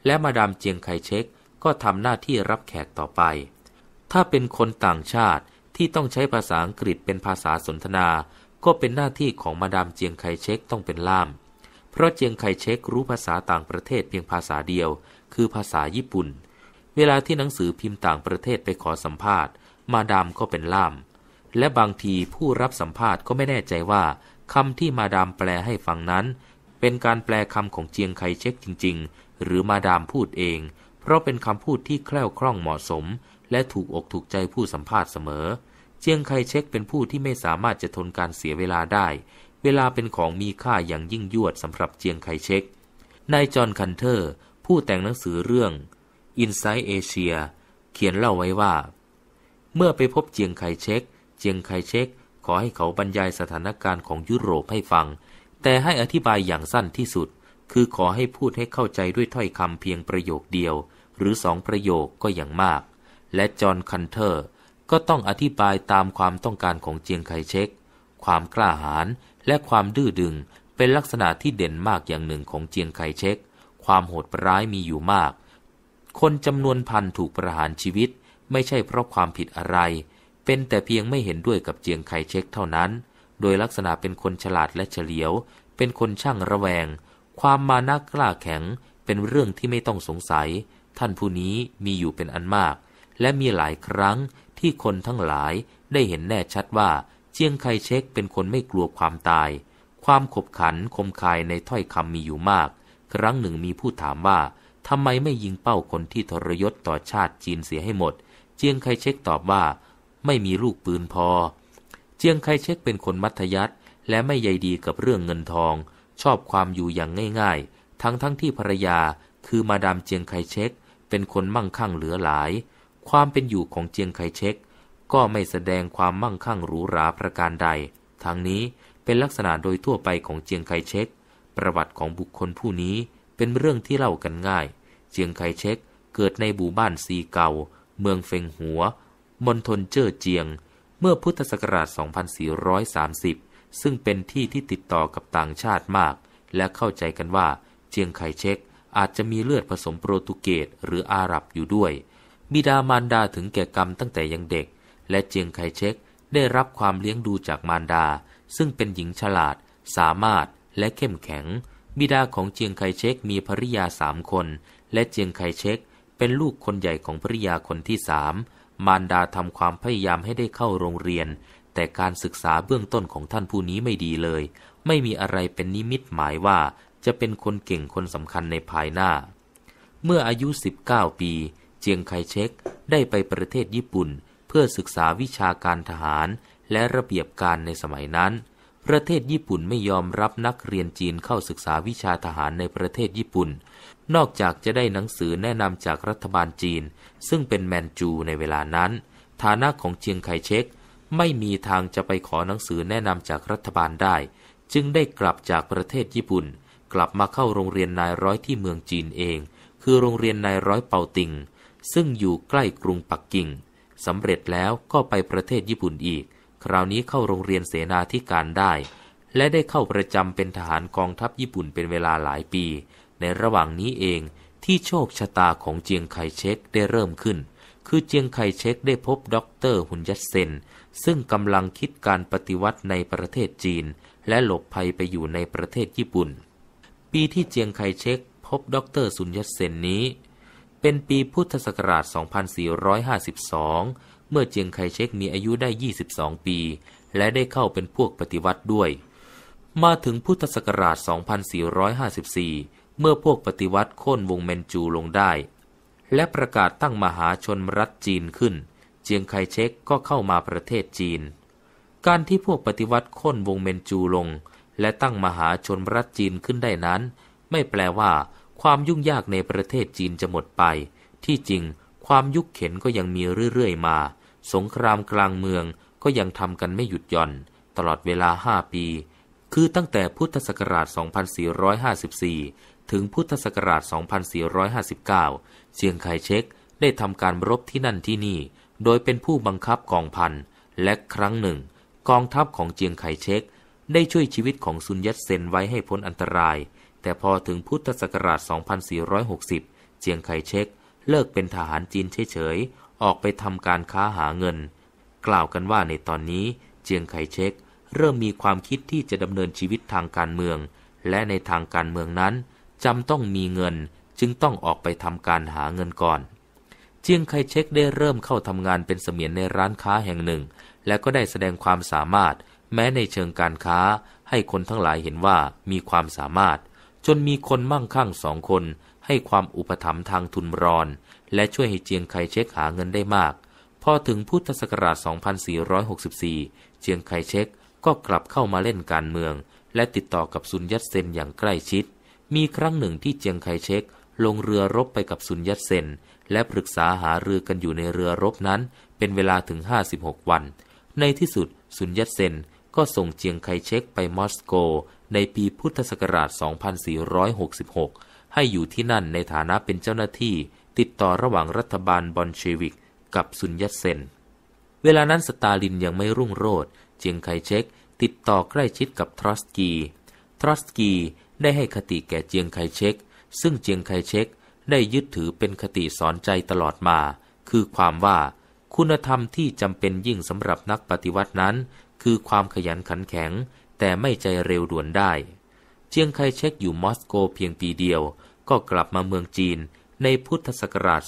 และมาดามเจียงไคเช็กก็ทำหน้าที่รับแขกต่อไป ถ้าเป็นคนต่างชาติที่ต้องใช้ภาษาอังกฤษเป็นภาษาสนทนาก็เป็นหน้าที่ของมาดามเจียงไคเชกต้องเป็นล่าม เพราะเจียงไคเชกรู้ภาษาต่างประเทศเพียงภาษาเดียว คือภาษาญี่ปุ่น เวลาที่หนังสือพิมพ์ต่างประเทศไปขอสัมภาษณ์ มาดามก็เป็นล่าม และบางทีผู้รับสัมภาษณ์ก็ไม่แน่ใจว่าคำที่มาดามแปลให้ฟังนั้น เป็นการแปลคำของเจียงไคเชกจริงๆ หรือมาดามพูดเอง เพราะเป็นคำพูดที่แคล่วคล่องเหมาะสม และถูกอกถูกใจผู้สัมภาษณ์เสมอเจียงไคเชกเป็นผู้ที่ไม่สามารถจะทนการเสียเวลาได้ เวลาเป็นของมีค่าอย่างยิ่งยวดสำหรับเจียงไคเชกนายจอห์นคันเทอร์ผู้แต่งหนังสือเรื่อง Inside Asia เขียนเล่าไว้ว่า เมื่อไปพบเจียงไคเชกเจียงไคเชกขอให้เขาบรรยายสถานการณ์ของยุโรปให้ฟัง แต่ให้อธิบายอย่างสั้นที่สุด คือขอให้พูดให้เข้าใจด้วยถ้อยคำเพียงประโยคเดียว หรือสองประโยคก็อย่างมาก และจอห์นคันเทอร์ก็ต้องอธิบายตามความต้องการของเจียงไคเชกความกล้าหาญและความดื้อดึง เป็นลักษณะที่เด่นมากอย่างหนึ่งของเจียงไคเชกความโหดร้ายมีอยู่มาก คนจำนวนพันถูกประหารชีวิต ไม่ใช่เพราะความผิดอะไร เป็นแต่เพียงไม่เห็นด้วยกับเจียงไคเชกเท่านั้น โดยลักษณะเป็นคนฉลาดและเฉลียว เป็นคนช่างระแวง ความมานักกล้าแข็ง เป็นเรื่องที่ไม่ต้องสงสัย ท่านผู้นี้มีอยู่เป็นอันมาก และมีหลายครั้งที่คนทั้งหลายได้เห็นแน่ชัดว่า เจียงไคเชกเป็นคนไม่กลัวความตาย ความขบขันคมคายในถ้อยคำมีอยู่มาก ครั้งหนึ่งมีผู้ถามว่าทำไมไม่ยิงเป้าคนที่ทรยศต่อชาติจีนเสียให้หมด เจียงไคเชกตอบว่า ไม่มีลูกปืนพอ เจียงไคเชกเป็นคนมัธยัติและไม่ใยดีกับเรื่องเงินทอง ชอบความอยู่อย่างง่ายๆ ทั้งทั้งที่ภรรยา คือมาดามเจียงไคเชกเป็นคนมั่งคั่งเหลือหลายความเป็นอยู่ของเจียงไคเชกก็ไม่แสดงความมั่งคั่งหรูหราประการใด ทั้งนี้เป็นลักษณะโดยทั่วไปของเจียงไคเชกประวัติของบุคคลผู้นี้เป็นเรื่องที่เล่ากันง่าย เจียงไคเชกเกิดในบูบ้านซีเก่า เมืองเฟงหัว มณฑลเจ้อเจียง เมื่อพุทธศักราช 2430 ซึ่งเป็นที่ที่ติดต่อกับต่างชาติมาก และเข้าใจกันว่าเจียงไคเชกอาจจะมีเลือดผสมโปรตุเกสหรืออาหรับอยู่ด้วยบิดามารดาถึงแก่กรรมตั้งแต่ยังเด็ก และเจียงไคเชกได้รับความเลี้ยงดูจากมารดา ซึ่งเป็นหญิงฉลาด สามารถ และเข้มแข็ง บิดาของเจียงไคเชกมีภริยาสามคน และเจียงไคเชกเป็นลูกคนใหญ่ของภริยาคนที่สาม มารดาทำความพยายามให้ได้เข้าโรงเรียน แต่การศึกษาเบื้องต้นของท่านผู้นี้ไม่ดีเลย ไม่มีอะไรเป็นนิมิตหมายว่า จะเป็นคนเก่งคนสำคัญในภายหน้า เมื่ออายุ19ปีจียงไคเชกได้ไปประเทศญี่ปุ่นเพื่อศึกษาวิชาการทหารและระเบียบการในสมัยนั้น ประเทศญี่ปุ่นไม่ยอมรับนักเรียนจีนเข้าศึกษาวิชาทหารในประเทศญี่ปุ่น นอกจากจะได้หนังสือแนะนำจากรัฐบาลจีน ซึ่งเป็นแมนจูในเวลานั้น ฐานะของเจียงไคเชกไม่มีทางจะไปขอหนังสือแนะนำจากรัฐบาลได้ จึงได้กลับจากประเทศญี่ปุ่น กลับมาเข้าโรงเรียนนายร้อยที่เมืองจีนเอง คือโรงเรียนนายร้อยเปาติงซึ่งอยู่ใกล้กรุงปักกิ่งสำเร็จแล้วก็ไปประเทศญี่ปุ่นอีก คราวนี้เข้าโรงเรียนเสนาธิการได้ และได้เข้าประจำเป็นทหารกองทัพญี่ปุ่นเป็นเวลาหลายปี ในระหว่างนี้เองที่โชคชะตาของเจียงไคเชกได้เริ่มขึ้น คือเจียงไคเชกได้พบด็อกเตอร์ฮุนยัตเซนซึ่งกำลังคิดการปฏิวัติในประเทศจีน และหลบภัยไปอยู่ในประเทศญี่ปุ่น ปีที่เจียงไคเชกพบด็อกเตอร์ซุนยัตเซนนี้เป็นปีพุทธศักราช 2452 เมื่อเจียงไคเชกมีอายุได้ 22 ปี และได้เข้าเป็นพวกปฏิวัติด้วย มาถึงพุทธศักราช 2454 เมื่อพวกปฏิวัติโค่นวงเมนจูลงได้ และประกาศตั้งมหาชนรัฐจีนขึ้น เจียงไคเชกก็เข้ามาประเทศจีน การที่พวกปฏิวัติโค่นวงเมนจูลง และตั้งมหาชนรัฐจีนขึ้นได้นั้น ไม่แปลว่าความยุ่งยากในประเทศจีนจะหมดไป ที่จริงความยุคเข็นก็ยังมีเรื่อยๆมา สงครามกลางเมืองก็ยังทำกันไม่หยุดหย่อนตลอดเวลาห้าปี คือตั้งแต่พุทธศักราช 2454 ถึงพุทธศักราช 2459เชียงไคเชกได้ทำการรบที่นั่นที่นี่ โดยเป็นผู้บังคับกองพัน และครั้งหนึ่ง กองทัพของเจียงไคเชกได้ช่วยชีวิตของซุนยัตเซนไว้ให้พ้นอันตรายแต่พอถึงพุทธศักราช2460 เจียงไคเชกเลิกเป็นทหารจีนเฉยๆ ออกไปทำการค้าหาเงิน กล่าวกันว่าในตอนนี้ เจียงไคเชกเริ่มมีความคิดที่จะดำเนินชีวิตทางการเมือง และในทางการเมืองนั้นจำต้องมีเงิน จึงต้องออกไปทำการหาเงินก่อน เจียงไคเชกได้เริ่มเข้าทำงานเป็นเสมียนในร้านค้าแห่งหนึ่ง และก็ได้แสดงความสามารถ แม้ในเชิงการค้าให้คนทั้งหลายเห็นว่ามีความสามารถจนมีคนมั่งคั่งสองคนให้ความอุปถัมภ์ทางทุนรอนและช่วยให้เจียงไคเช็คหาเงินได้มาก พอถึงพุทธศักราช 2464 เจียงไคเช็คก็กลับเข้ามาเล่นการเมือง และติดต่อกับซุนยัตเซนอย่างใกล้ชิด มีครั้งหนึ่งที่เจียงไคเช็คลงเรือรบไปกับซุนยัตเซนและปรึกษาหารือกันอยู่ในเรือรบนั้นเป็นเวลาถึง 56 วัน ในที่สุดซุนยัตเซนก็ส่งเจียงไคเช็คไปมอสโกในปีพุทธศักราช 2466 ให้อยู่ที่นั่นในฐานะเป็นเจ้าหน้าที่ ติดต่อระหว่างรัฐบาลบอลเชวิกกับ ซุนยัตเซน เวลานั้นสตาลินยังไม่รุ่งโรจน์ เจียงไคเชกติดต่อใกล้ชิดกับ ทรอสกี ทรอสกีได้ให้คติแก่เจียงไคเชกซึ่งเจียงไคเชกได้ยึดถือเป็นคติสอนใจตลอดมา คือความว่าคุณธรรมที่จำเป็นยิ่งสำหรับนักปฏิวัตินั้น คือความขยันขันแข็งแต่ไม่ใจเร็วด่วนได้ เจียงไคเชกอยู่มอสโกเพียงปีเดียวก็กลับมาเมืองจีน ในพุทธศักราช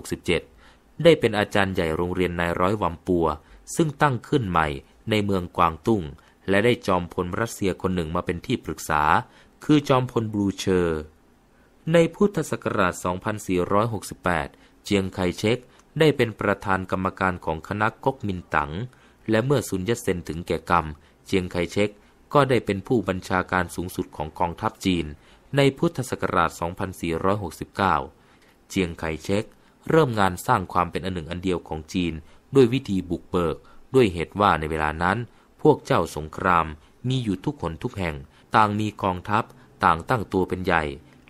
2467 ได้เป็นอาจารย์ใหญ่โรงเรียนนายร้อยวัมปัว ซึ่งตั้งขึ้นใหม่ในเมืองกวางตุ้ง และได้จอมพลรัสเซียคนหนึ่งมาเป็นที่ปรึกษา คือจอมพลบลูเชอร์ ในพุทธศักราช 2468เจียงไคเชกได้เป็นประธานกรรมการของคณะก๊กมินตัง๋ง และเมื่อสุญญเซนถึงแก่กรรมเจียงไคเชกก็ได้เป็นผู้บัญชาการสูงสุดของกองทัพจีน ในพุทธศักราช 2469 เจียงไคเชกเริ่มงานสร้างความเป็นอันหนึ่งอันเดียวของจีน ด้วยวิธีบุกเบิก ด้วยเหตุว่าในเวลานั้น พวกเจ้าสงครามมีอยู่ทุกคนทุกแห่งต่างมีกองทัพต่างตั้งตัวเป็นใหญ่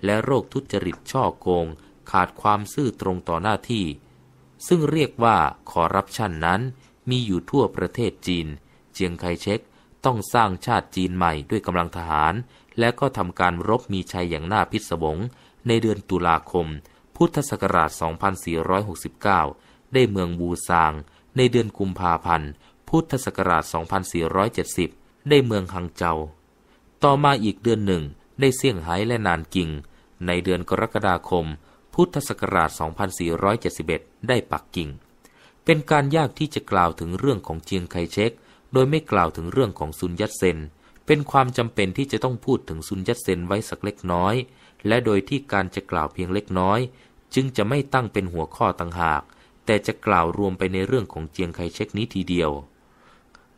และโรคทุจริตช่อโกง ขาดความซื่อตรงต่อหน้าที่ ซึ่งเรียกว่าคอร์รัปชันนั้นมีอยู่ทั่วประเทศจีน เจียงไคเชกต้องสร้างชาติจีนใหม่ด้วยกำลังทหาร และก็ทำการรบมีชัยอย่างน่าพิศวงในเดือนตุลาคมพุทธศักราช 2469 ได้เมืองบูซาง ในเดือนกุมภาพันธ์พุทธศักราช 2470 ได้เมืองฮังเจาต่อมาอีกเดือนหนึ่งได้เซี่ยงไฮ้และนานกิง ในเดือนกรกฎาคมพุทธศักราช 2471 ได้ปักกิ่ง เป็นการยากที่จะกล่าวถึงเรื่องของเจียงไคเชกโดยไม่กล่าวถึงเรื่องของซุนยัตเซน เป็นความจำเป็นที่จะต้องพูดถึงซุนยัตเซนไว้สักเล็กน้อย และโดยที่การจะกล่าวเพียงเล็กน้อย จึงจะไม่ตั้งเป็นหัวข้อต่างหาก แต่จะกล่าวรวมไปในเรื่องของเจียงไคเชกนี้ทีเดียว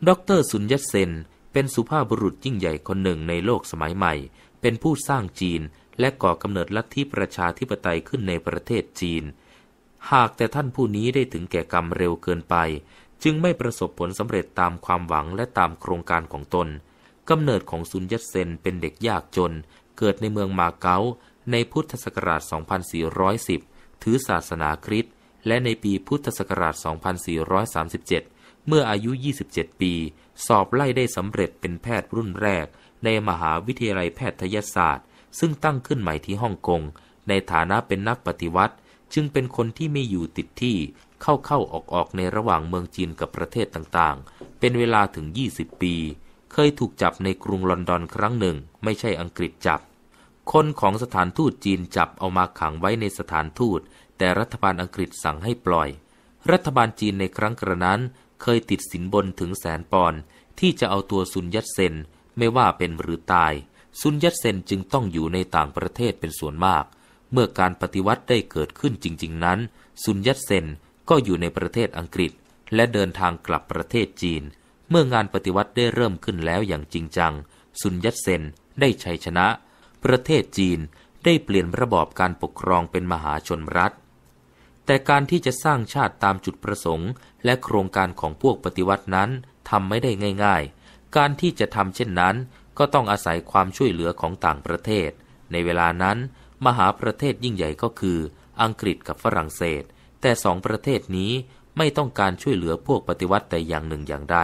ดรซุนยัตเซนเป็นสุภาพบุรุษยิ่งใหญ่คนหนึ่งในโลกสมัยใหม่ เป็นผู้สร้างจีนและก่อกำเนิดลัทธิประชาธิปไตยขึ้นในประเทศจีน หากแต่ท่านผู้นี้ได้ถึงแก่กรรมเร็วเกินไปจึงไม่ประสบผลสำเร็จตามความหวังและตามโครงการของตน กำเนิดของซุนยัตเซนเป็นเด็กยากจน เกิดในเมืองมาเก๊าในพุทธศักราช 2410 ถือศาสนาคริสต์ และในปีพุทธศักราช 2437 เมื่ออายุ 27 ปี สอบไล่ได้สำเร็จเป็นแพทย์รุ่นแรก ในมหาวิทยาลัยแพทยศาสตร์ ซึ่งตั้งขึ้นใหม่ที่ฮ่องกงในฐานะเป็นนักปฏิวัติจึงเป็นคนที่ไม่อยู่ติดที่เข้าๆ ออกๆ ในระหว่างเมืองจีนกับประเทศต่างๆ เป็นเวลาถึง 20 ปี เคยถูกจับในกรุงลอนดอนครั้งหนึ่ง ไม่ใช่อังกฤษจับ คนของสถานทูตจีนจับเอามาขังไว้ในสถานทูต แต่รัฐบาลอังกฤษสั่งให้ปล่อย รัฐบาลจีนในครั้งกระนั้น เคยติดสินบนถึงแสนปอนที่จะเอาตัวซุนยัตเซนไม่ว่าเป็นหรือตาย ซุนยัตเซนจึงต้องอยู่ในต่างประเทศเป็นส่วนมาก เมื่อการปฏิวัติได้เกิดขึ้นจริง ๆนั้น ซุนยัตเซนก็อยู่ในประเทศอังกฤษและเดินทางกลับประเทศจีน เมื่องานปฏิวัติได้เริ่มขึ้นแล้วอย่างจริงจังซุนยัตเซนได้ชัยชนะ ประเทศจีนได้เปลี่ยนระบอบการปกครองเป็นมหาชนรัฐ แต่การที่จะสร้างชาติตามจุดประสงค์ และโครงการของพวกปฏิวัตินั้นทำไม่ได้ง่ายๆ การที่จะทำเช่นนั้น ก็ต้องอาศัยความช่วยเหลือของต่างประเทศ ในเวลานั้น มหาประเทศยิ่งใหญ่ก็คือ อังกฤษกับฝรั่งเศสแต่สองประเทศนี้ไม่ต้องการช่วยเหลือพวกปฏิวัติแต่อย่างหนึ่งอย่างใด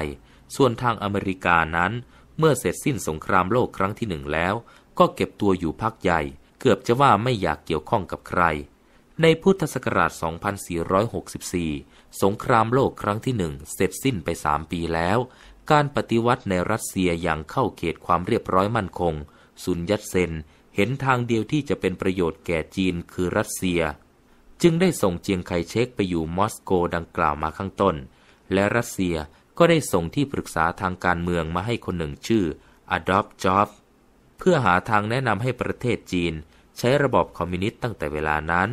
ส่วนทางอเมริกานั้น เมื่อเสร็จสิ้นสงครามโลกครั้งที่หนึ่งแล้ว ก็เก็บตัวอยู่พักใหญ่ เกือบจะว่าไม่อยากเกี่ยวข้องกับใคร ในพุทธศักราช 2464 สงครามโลกครั้งที่หนึ่งเสร็จสิ้นไปสามปีแล้วการปฏิวัติในรัสเซียอย่างเข้าเขตความเรียบร้อยมั่นคงสุนยัตเซนเห็นทางเดียวที่จะเป็นประโยชน์แก่จีนคือรัสเซียจึงได้ส่งเจียงไคเชกไปอยู่มอสโก ดังกล่าวมาข้างต้น และรัสเซียก็ได้ส่งที่ปรึกษาทางการเมืองมาให้คนหนึ่งชื่ออดอฟจอฟเพื่อหาทางแนะนำให้ประเทศจีนใช้ระบอบคอมมิวนิสต์ตั้งแต่เวลานั้น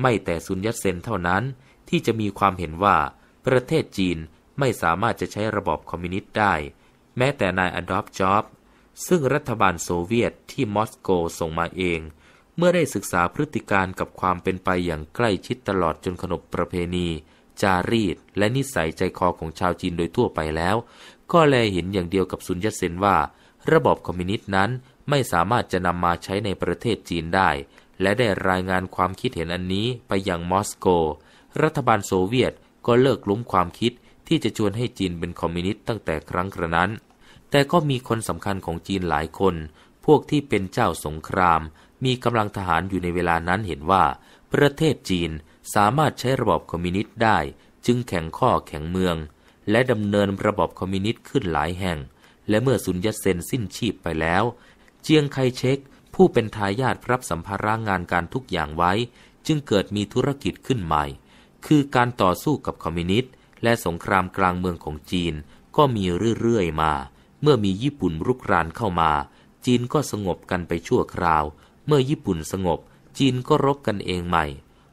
ไม่แต่ซุนยัตเซนเท่านั้นที่จะมีความเห็นว่า ประเทศจีนไม่สามารถจะใช้ระบอบคอมมิวนิสต์ได้ แม้แต่นายอดอฟจอฟซึ่งรัฐบาลโซเวียตที่มอสโกส่งมาเองเมื่อได้ศึกษาพฤติการกับความเป็นไปอย่างใกล้ชิดตลอดจนขนบประเพณี จารีตและนิสัยใจคอของชาวจีนโดยทั่วไปแล้ว ก็เลยเห็นอย่างเดียวกับซุนยัตเซนว่า ระบอบคอมมิวนิสต์นั้นไม่สามารถจะนำมาใช้ในประเทศจีนได้ และได้รายงานความคิดเห็นอันนี้ไปยังมอสโก รัฐบาลโซเวียตก็เลิกล้มความคิดที่จะชวนให้จีนเป็นคอมมิวนิสต์ตั้งแต่ครั้งกระนั้น แต่ก็มีคนสำคัญของจีนหลายคน พวกที่เป็นเจ้าสงครามมีกำลังทหารอยู่ในเวลานั้นเห็นว่า ประเทศจีนสามารถใช้ระบบคอมมิวนิสต์ได้ จึงแข่งข้อแข่งเมือง และดำเนินระบบคอมมิวนิสต์ขึ้นหลายแห่ง และเมื่อซุนยัตเซนสิ้นชีพไปแล้ว เจียงไคเชกผู้เป็นทายาทรับสัมภาระงานการทุกอย่างไว้ จึงเกิดมีธุรกิจขึ้นใหม่ คือการต่อสู้กับคอมมิวนิสต์และสงครามกลางเมืองของจีน ก็มีเรื่อยๆมา เมื่อมีญี่ปุ่นรุกรานเข้ามา จีนก็สงบกันไปชั่วคราวเมื่อญี่ปุ่นสงบจีนก็รบกันเองใหม่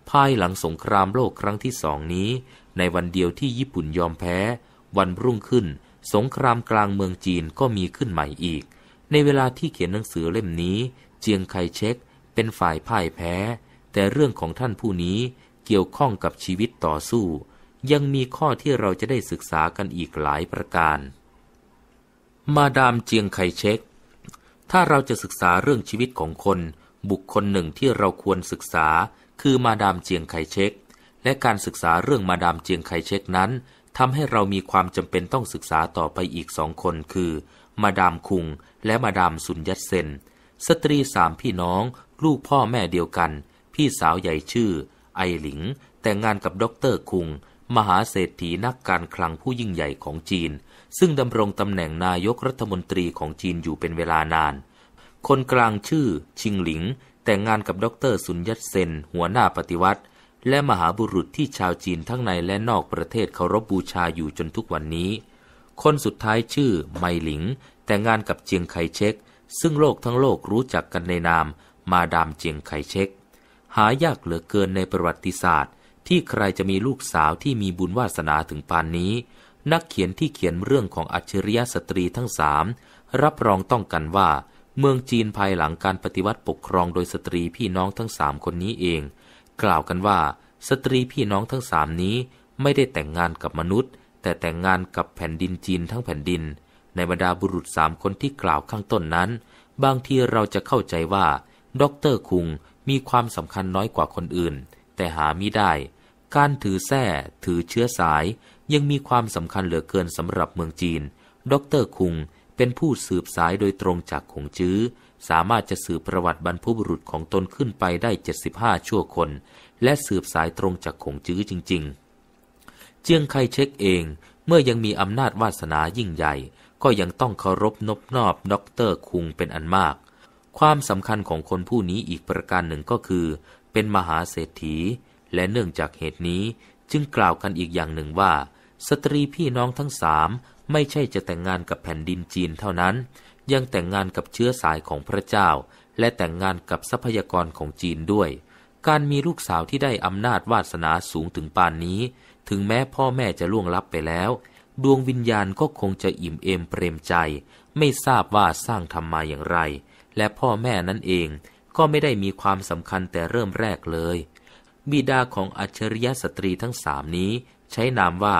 ภายหลังสงครามโลกครั้งที่สองนี้ ในวันเดียวที่ญี่ปุ่นยอมแพ้ วันรุ่งขึ้น สงครามกลางเมืองจีนก็มีขึ้นใหม่อีก ในเวลาที่เขียนหนังสือเล่มนี้ เจียงไคเชกเป็นฝ่ายพ่ายแพ้ แต่เรื่องของท่านผู้นี้เกี่ยวข้องกับชีวิตต่อสู้ ยังมีข้อที่เราจะได้ศึกษากันอีกหลายประการ มาดามเจียงไคเชกถ้าเราจะศึกษาเรื่องชีวิตของคนบุคคลหนึ่งที่เราควรศึกษาคือมาดามเจียงไคเชกและการศึกษาเรื่องมาดามเจียงไคเชกนั้นทำให้เรามีความจำเป็นต้องศึกษาต่อไปอีกสองคนคือ มาดามคุง และมาดามสุนยัตเซนสตรีสามพี่น้องลูกพ่อแม่เดียวกัน พี่สาวใหญ่ชื่อ ไอหลิงแต่งงานกับด็อกเตอร์คุง มหาเศรษฐีนักการคลังผู้ยิ่งใหญ่ของจีน ซึ่งดำรงตำแหน่งนายกรัฐมนตรีของจีนอยู่เป็นเวลานานคนกลางชื่อ ชิงหลิง แต่งงานกับดรสุญยัตเซน หัวหน้าปฏิวัติ และมหาบุรุษที่ชาวจีนทั้งในและนอกประเทศเคารพบบูชาอยู่จนทุกวันนี้ คนสุดท้ายชื่อ ไมหลิง แต่งงานกับเจียงไคเชกซึ่งโลกทั้งโลกรู้จักกันในนาม มาดามเจียงไคเชกหายากเหลือเกินในประวัติศาสตร์ ที่ใครจะมีลูกสาวที่มีบุญวาสนาถึงปานนี้ นักเขียนที่เขียนเรื่องของอัจฉริยะสตรีทั้งสามรับรองต้องกันว่าเมืองจีนภายหลังการปฏิวัติปกครองโดยสตรีพี่น้องทั้งสามคนนี้เอง กล่าวกันว่า สตรีพี่น้องทั้งสามนี้ไม่ได้แต่งงานกับมนุษย์ แต่แต่งงานกับแผ่นดินจีนทั้งแผ่นดิน ในบรรดาบุรุษสามคนที่กล่าวข้างต้นนั้น บางทีเราจะเข้าใจว่าด็อกเตอร์คุงมีความสำคัญน้อยกว่าคนอื่น แต่หาไม่ได้ การถือแท้ถือเชื้อสาย ยังมีความสำคัญเหลือเกินสำหรับเมืองจีนด็อกเตอร์คุงเป็นผู้สืบสายโดยตรงจากขงจื้อ สามารถจะสืบประวัติบรรพบุรุษของตนขึ้นไปได้ 75 ชั่วคน และสืบสายตรงจากขงจื้อจริงๆเจียงไคเช็คเองเมื่อยังมีอำนาจวาสนายิ่งใหญ่ ก็ยังต้องเคารพนบนอบด็อกเตอร์คุงเป็นอันมาก ความสำคัญของคนผู้นี้อีกประการหนึ่งก็คือ เป็นมหาเศรษฐี และเนื่องจากเหตุนี้จึงกล่าวกันอีกอย่างหนึ่งว่า สตรีพี่น้องทั้งสามไม่ใช่จะแต่งงานกับแผ่นดินจีนเท่านั้น ยังแต่งงานกับเชื้อสายของพระเจ้า และแต่งงานกับทรัพยากรของจีนด้วย การมีลูกสาวที่ได้อำนาจวาสนาสูงถึงปานนี้ ถึงแม้พ่อแม่จะล่วงลับไปแล้ว ดวงวิญญาณก็คงจะอิ่ม เอมเปรมใจ ไม่ทราบว่าสร้างทำมาอย่างไร และพ่อแม่นั่นเองก็ไม่ได้มีความสำคัญแต่เริ่มแรกเลย บิดาของอัจฉริยะสตรีทั้งสามนี้ ใช้นามว่า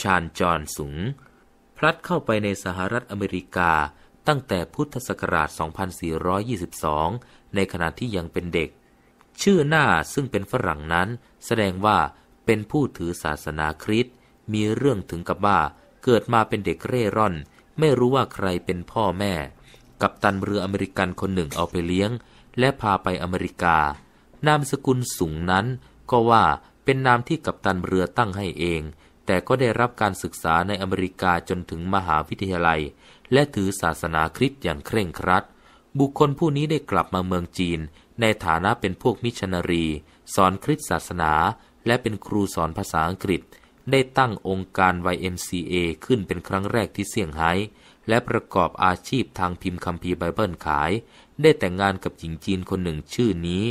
ชานจอนสูงพลัดเข้าไปในสหรัฐอเมริกาตั้งแต่พุทธศักราช 2422 ในขณะที่ยังเป็นเด็ก ชื่อหน้าซึ่งเป็นฝรั่งนั้น แสดงว่าเป็นผู้ถือศาสนาคริสต์มีเรื่องถึงกับว่าเกิดมาเป็นเด็กเร่ร่อน ไม่รู้ว่าใครเป็นพ่อแม่ กับตันเรืออเมริกันคนหนึ่งเอาไปเลี้ยง และพาไปอเมริกา นามสกุลสูงนั้น ก็ว่าเป็นนามที่กับตันเรือตั้งให้เองแต่ก็ได้รับการศึกษาในอเมริกาจนถึงมหาวิทยาลัย และถือศาสนาคริสต์อย่างเคร่งครัด บุคคลผู้นี้ได้กลับมาเมืองจีน ในฐานะเป็นพวกมิชชันนารี สอนคริสต์ศาสนา และเป็นครูสอนภาษาอังกฤษได้ตั้งองค์การ YMCA ขึ้นเป็นครั้งแรกที่เซี่ยงไฮ้และประกอบอาชีพทางพิมพ์คัมภีร์ไบเบิลขาย ได้แต่งงานกับหญิงจีนคนหนึ่งชื่อนี้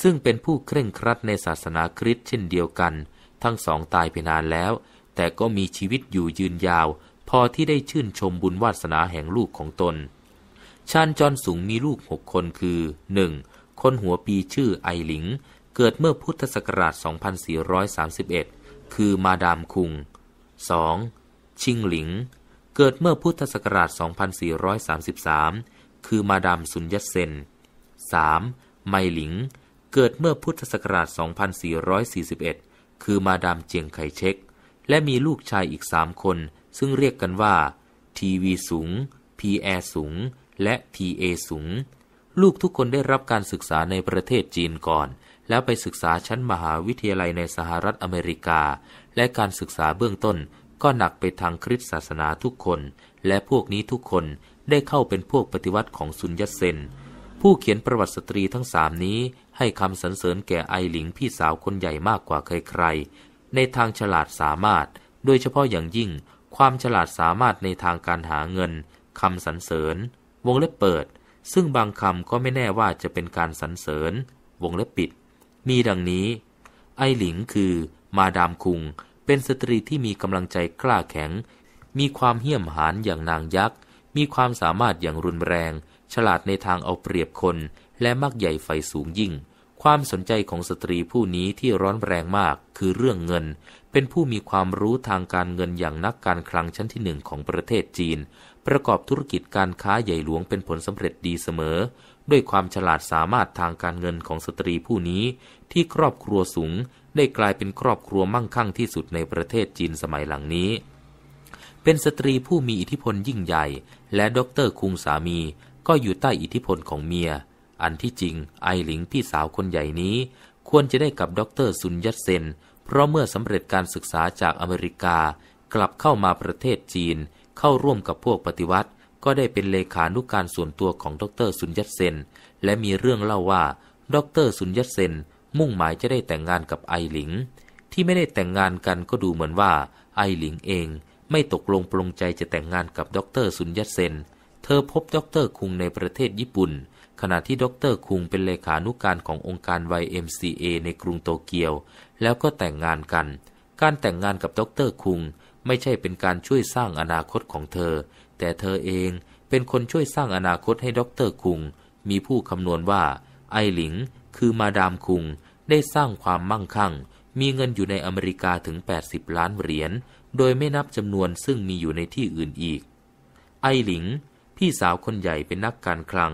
ซึ่งเป็นผู้เคร่งครัดในศาสนาคริสต์เช่นเดียวกันทั้งสองตายไปนานแล้ว แต่ก็มีชีวิตอยู่ยืนยาว พอที่ได้ชื่นชมบุญวาสนาแห่งลูกของตน ชานจอนสูงมีลูกหกคน คือ 1. คนหัวปีชื่อไอหลิง เกิดเมื่อพุทธศักราช2431 คือมาดามคุง 2. ชิงหลิง เกิดเมื่อพุทธศักราช 2433 คือมาดามสุญญเซน 3. ไมหลิง เกิดเมื่อพุทธศักราช 2441คือมาดามเจียงไคเชกและมีลูกชายอีกสามคน ซึ่งเรียกกันว่า ทีวีสูงพีแอสูงและทีเอสูงลูกทุกคนได้รับการศึกษาในประเทศจีนก่อน แล้วไปศึกษาชั้นมหาวิทยาลัยในสหรัฐอเมริกา และการศึกษาเบื้องต้นก็หนักไปทางคริสตศาสนาทุกคน และพวกนี้ทุกคนได้เข้าเป็นพวกปฏิวัติของซุนยัตเซนผู้เขียนประวัติสตรีทั้งสามนี้ให้คำสรรเสริญแก่ไอหลิงพี่สาวคนใหญ่มากกว่าใครๆในทางฉลาดสามารถ โดยเฉพาะอย่างยิ่งความฉลาดสามารถในทางการหาเงินคำสรรเสริญวงเล็บเปิด ซึ่งบางคำก็ไม่แน่ว่าจะเป็นการสรรเสริญวงเล็บปิด มีดังนี้ ไอหลิงคือมาดามคุง เป็นสตรีที่มีกำลังใจกล้าแข็ง มีความเหี้ยมหานอย่างนางยักษ์ มีความสามารถอย่างรุนแรง ฉลาดในทางเอาเปรียบคน และมักใหญ่ไฟสูงยิ่งความสนใจของสตรีผู้นี้ที่ร้อนแรงมากคือเรื่องเงิน เป็นผู้มีความรู้ทางการเงินอย่างนักการคลังชั้นที่หนึ่งของประเทศจีน ประกอบธุรกิจการค้าใหญ่หลวงเป็นผลสำเร็จดีเสมอ ด้วยความฉลาดสามารถทางการเงินของสตรีผู้นี้ที่ครอบครัวสูงได้กลายเป็นครอบครัวมั่งคั่งที่สุดในประเทศจีนสมัยหลังนี้ เป็นสตรีผู้มีอิทธิพลยิ่งใหญ่ และดรคุงสามี ก็อยู่ใต้อิทธิพลของเมียอันที่จริง ไอหลิงพี่สาวคนใหญ่นี้ ควรจะได้กับดรซุนยัตเซน เพราะเมื่อสำเร็จการศึกษาจากอเมริกา กลับเข้ามาประเทศจีนเข้าร่วมกับพวกปฏิวัติ ก็ได้เป็นเลขานุกการส่วนตัวของดรซุนยัตเซนและมีเรื่องเล่าว่า ดรซุนยัตเซนมุ่งหมายจะได้แต่งงานกับไอหลิง ที่ไม่ได้แต่งงานกันก็ดูเหมือนว่าไอหลิงเองไม่ตกลงปรงใจจะแต่งงานกับดรซุนยัตเซนเธอพบดรคุงในประเทศญี่ปุ่นขณะที่ดรคุงเป็นเลขานุการขององค์การ YMCA ในกรุงโตเกียว แล้วก็แต่งงานกัน การแต่งงานกับดรคุง ไม่ใช่เป็นการช่วยสร้างอนาคตของเธอ แต่เธอเองเป็นคนช่วยสร้างอนาคตให้ดรคุง มีผู้คำนวณว่าไอหลิงคือมาดามคุงได้สร้างความมั่งคั่ง มีเงินอยู่ในอเมริกาถึง 80 ล้านเหรียญโดยไม่นับจำนวนซึ่งมีอยู่ในที่อื่นอีกไอหลิงพี่สาวคนใหญ่เป็นนักการคลัง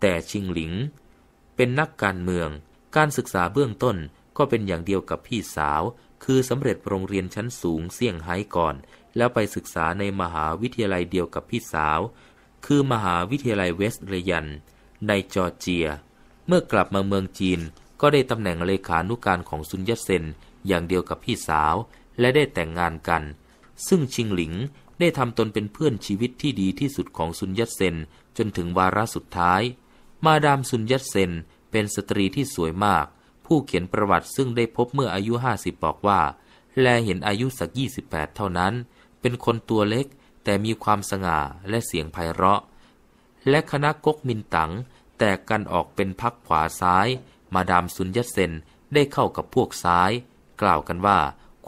แต่ชิงหลิงเป็นนักการเมือง การศึกษาเบื้องต้นก็เป็นอย่างเดียวกับพี่สาว คือสำเร็จโรงเรียนชั้นสูงเซี่ยงไฮ้ก่อน แล้วไปศึกษาในมหาวิทยาลัยเดียวกับพี่สาว คือมหาวิทยาลัยเวสเรยันในจอร์เจีย เมื่อกลับมาเมืองจีนก็ได้ตำแหน่งเลขานุการของซุนยัตเซนอย่างเดียวกับพี่สาว และได้แต่งงานกัน ซึ่งชิงหลิงได้ทำตนเป็นเพื่อนชีวิตที่ดีที่สุดของซุนยัตเซนจนถึงวาระสุดท้ายมาดามซุนยัตเซนเป็นสตรีที่สวยมาก ผู้เขียนประวัติซึ่งได้พบเมื่ออายุส0บบอกว่า แลเห็นอายุสักยี่สิบแปดเท่านั้น เป็นคนตัวเล็ก แต่มีความสง่าและเสียงไพเราะ และคณะก๊กมินตังแตกกันออกเป็นพักขวาซ้าย มาดามซุนยัตเซนได้เข้ากับพวกซ้าย กล่าวกันว่า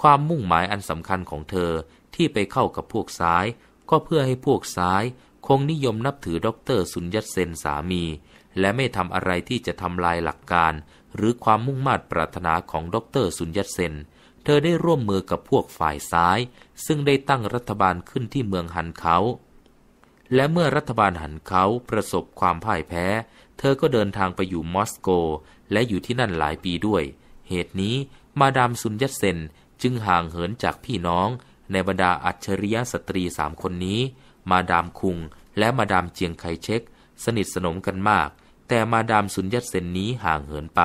ความมุ่งหมายอันสำคัญของเธอที่ไปเข้ากับพวกซ้าย ก็เพื่อให้พวกซ้าย คงนิยมนับถือด็อกเตอร์ซุนยัตเซนสามีและไม่ทำอะไรที่จะทำลายหลักการ หรือความมุ่งมา่ปรารถนาของดรสุญญเซน เธอได้ร่วมมือกับพวกฝ่ายซ้าย ซึ่งได้ตั้งรัฐบาลขึ้นที่เมืองฮันเขา และเมื่อรัฐบาลหันเขาประสบความพ่ายแพ้ เธอก็เดินทางไปอยู่มอสโก และอยู่ที่นั่นหลายปีด้วย เหตุนี้ มาดามซุนยัตเซนจึงห่างเหินจากพี่น้อง ในบรรดาอัจฉริยะสตรีสามคนนี้ มาดามคุงและมาดามเจียงไคเชกสนิทสนมกันมาก แต่มาดามสุญญัตเซนนี้ห่างเหินไป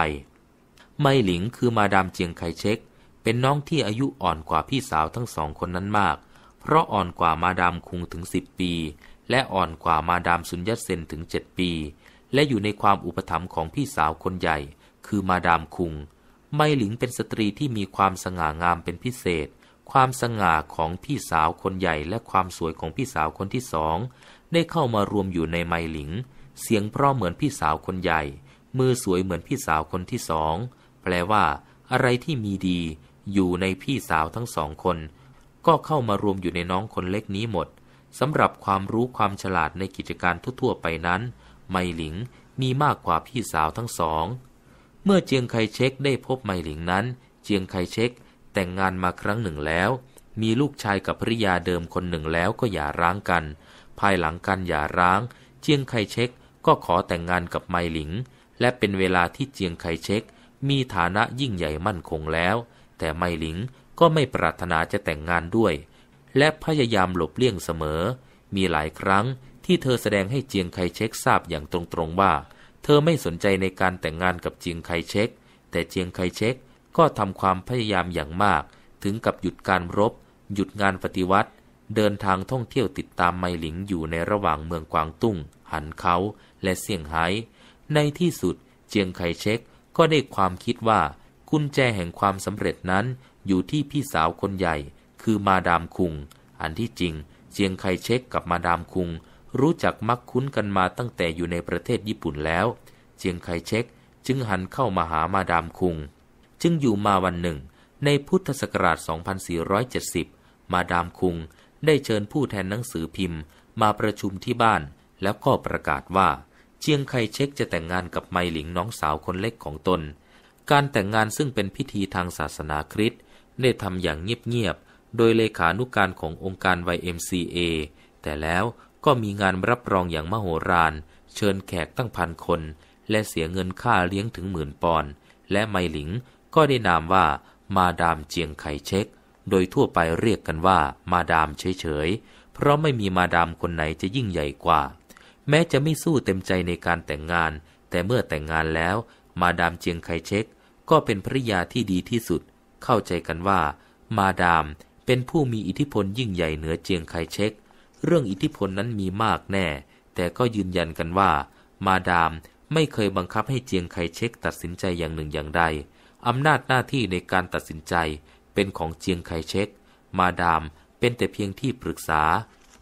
ไม่หลิงคือมาดามเจียงไคเชกเป็นน้องที่อายุอ่อนกว่าพี่สาวทั้งสองคนนั้นมาก เพราะอ่อนกว่ามาดามคุงถึงสิบปี และอ่อนกว่ามาดามสุญญัตเซนถึงเจ็ดปี และอยู่ในความอุปถัมภ์ของพี่สาวคนใหญ่ คือมาดามคุง ไม่หลิงเป็นสตรีที่มีความสง่างามเป็นพิเศษ ความสง่าของพี่สาวคนใหญ่และความสวยของพี่สาวคนที่สองได้เข้ามารวมอยู่ในไมหลิง เสียงเพราะเหมือนพี่สาวคนใหญ่ มือสวยเหมือนพี่สาวคนที่สองแปลว่า อะไรที่มีดีอยู่ในพี่สาวทั้งสองคน ก็เข้ามารวมอยู่ในน้องคนเล็กนี้หมดสำหรับความรู้ความฉลาดในกิจการทั่วๆไปนั้นไมหลิงมีมากกว่าพี่สาวทั้งสอง เมื่อเจียงไคเชกได้พบไมหลิงนั้นเจียงไคเชกแต่งงานมาครั้งหนึ่งแล้ว มีลูกชายกับภริยาเดิมคนหนึ่งแล้วก็อย่าร้างกันภายหลังการหย่าร้าง เจียงไคเช็กก็ขอแต่งงานกับไมหลิง และเป็นเวลาที่เจียงไคเช็กมีฐานะยิ่งใหญ่มั่นคงแล้ว แต่ไมหลิง ก็ไม่ปรารถนาจะแต่งงานด้วย และพยายามหลบเลี่ยงเสมอ มีหลายครั้งที่เธอแสดงให้เจียงไคเช็กทราบอย่างตรงๆ ว่า เธอไม่สนใจในการแต่งงานกับเจียงไคเช็กแต่เจียงไคเช็กก็ทำความพยายามอย่างมาก ถึงกับหยุดการรบ หยุดงานปฏิวัติเดินทางท่องเที่ยวติดตามไมหลิงอยู่ในระหว่างเมืองกวางตุ้ง หันเขาและเซี่ยงไฮ้ ในที่สุดเจียงไคเชก ก็ได้ความคิดว่ากุญแจแห่งความสำเร็จนั้นอยู่ที่พี่สาวคนใหญ่ คือมาดามคุง อันที่จริงเจียงไคเชกกับมาดามคุงรู้จักมักคุ้นกันมาตั้งแต่อยู่ในประเทศญี่ปุ่นแล้ว เจียงไคเชกจึงหันเข้ามาหามาดามคุงจึงอยู่มาวันหนึ่ง ในพุทธศักราช 2470 มาดามคุงได้เชิญผู้แทนหนังสือพิมพ์ มาประชุมที่บ้าน แล้วก็ประกาศว่าเจียงไคเชกจะแต่งงานกับไมหลิงน้องสาวคนเล็กของตน การแต่งงานซึ่งเป็นพิธีทางศาสนาคริสต์ได้ทำอย่างเงียบ ๆ โดยเลขานุกการขององค์การ YMCA แต่แล้วก็มีงานรับรองอย่างมโหฬารเชิญแขกตั้งพันคน และเสียเงินค่าเลี้ยงถึงหมื่นปอนด์และไมหลิงก็ได้นามว่า มาดามเจียงไคเชกโดยทั่วไปเรียกกันว่ามาดามเฉยๆ เพราะไม่มีมาดามคนไหนจะยิ่งใหญ่กว่า แม้จะไม่สู้เต็มใจในการแต่งงาน แต่เมื่อแต่งงานแล้ว มาดามเจียงไคเชกก็เป็นภริยาที่ดีที่สุด เข้าใจกันว่า มาดาม เป็นผู้มีอิทธิพลยิ่งใหญ่เหนือเจียงไคเชกเรื่องอิทธิพลนั้นมีมากแน่ แต่ก็ยืนยันกันว่า มาดามไม่เคยบังคับให้เจียงไคเชกตัดสินใจอย่างหนึ่งอย่างใด อำนาจหน้าที่ในการตัดสินใจเป็นของเจียงไคเชกมาดาม เป็นแต่เพียงที่ปรึกษา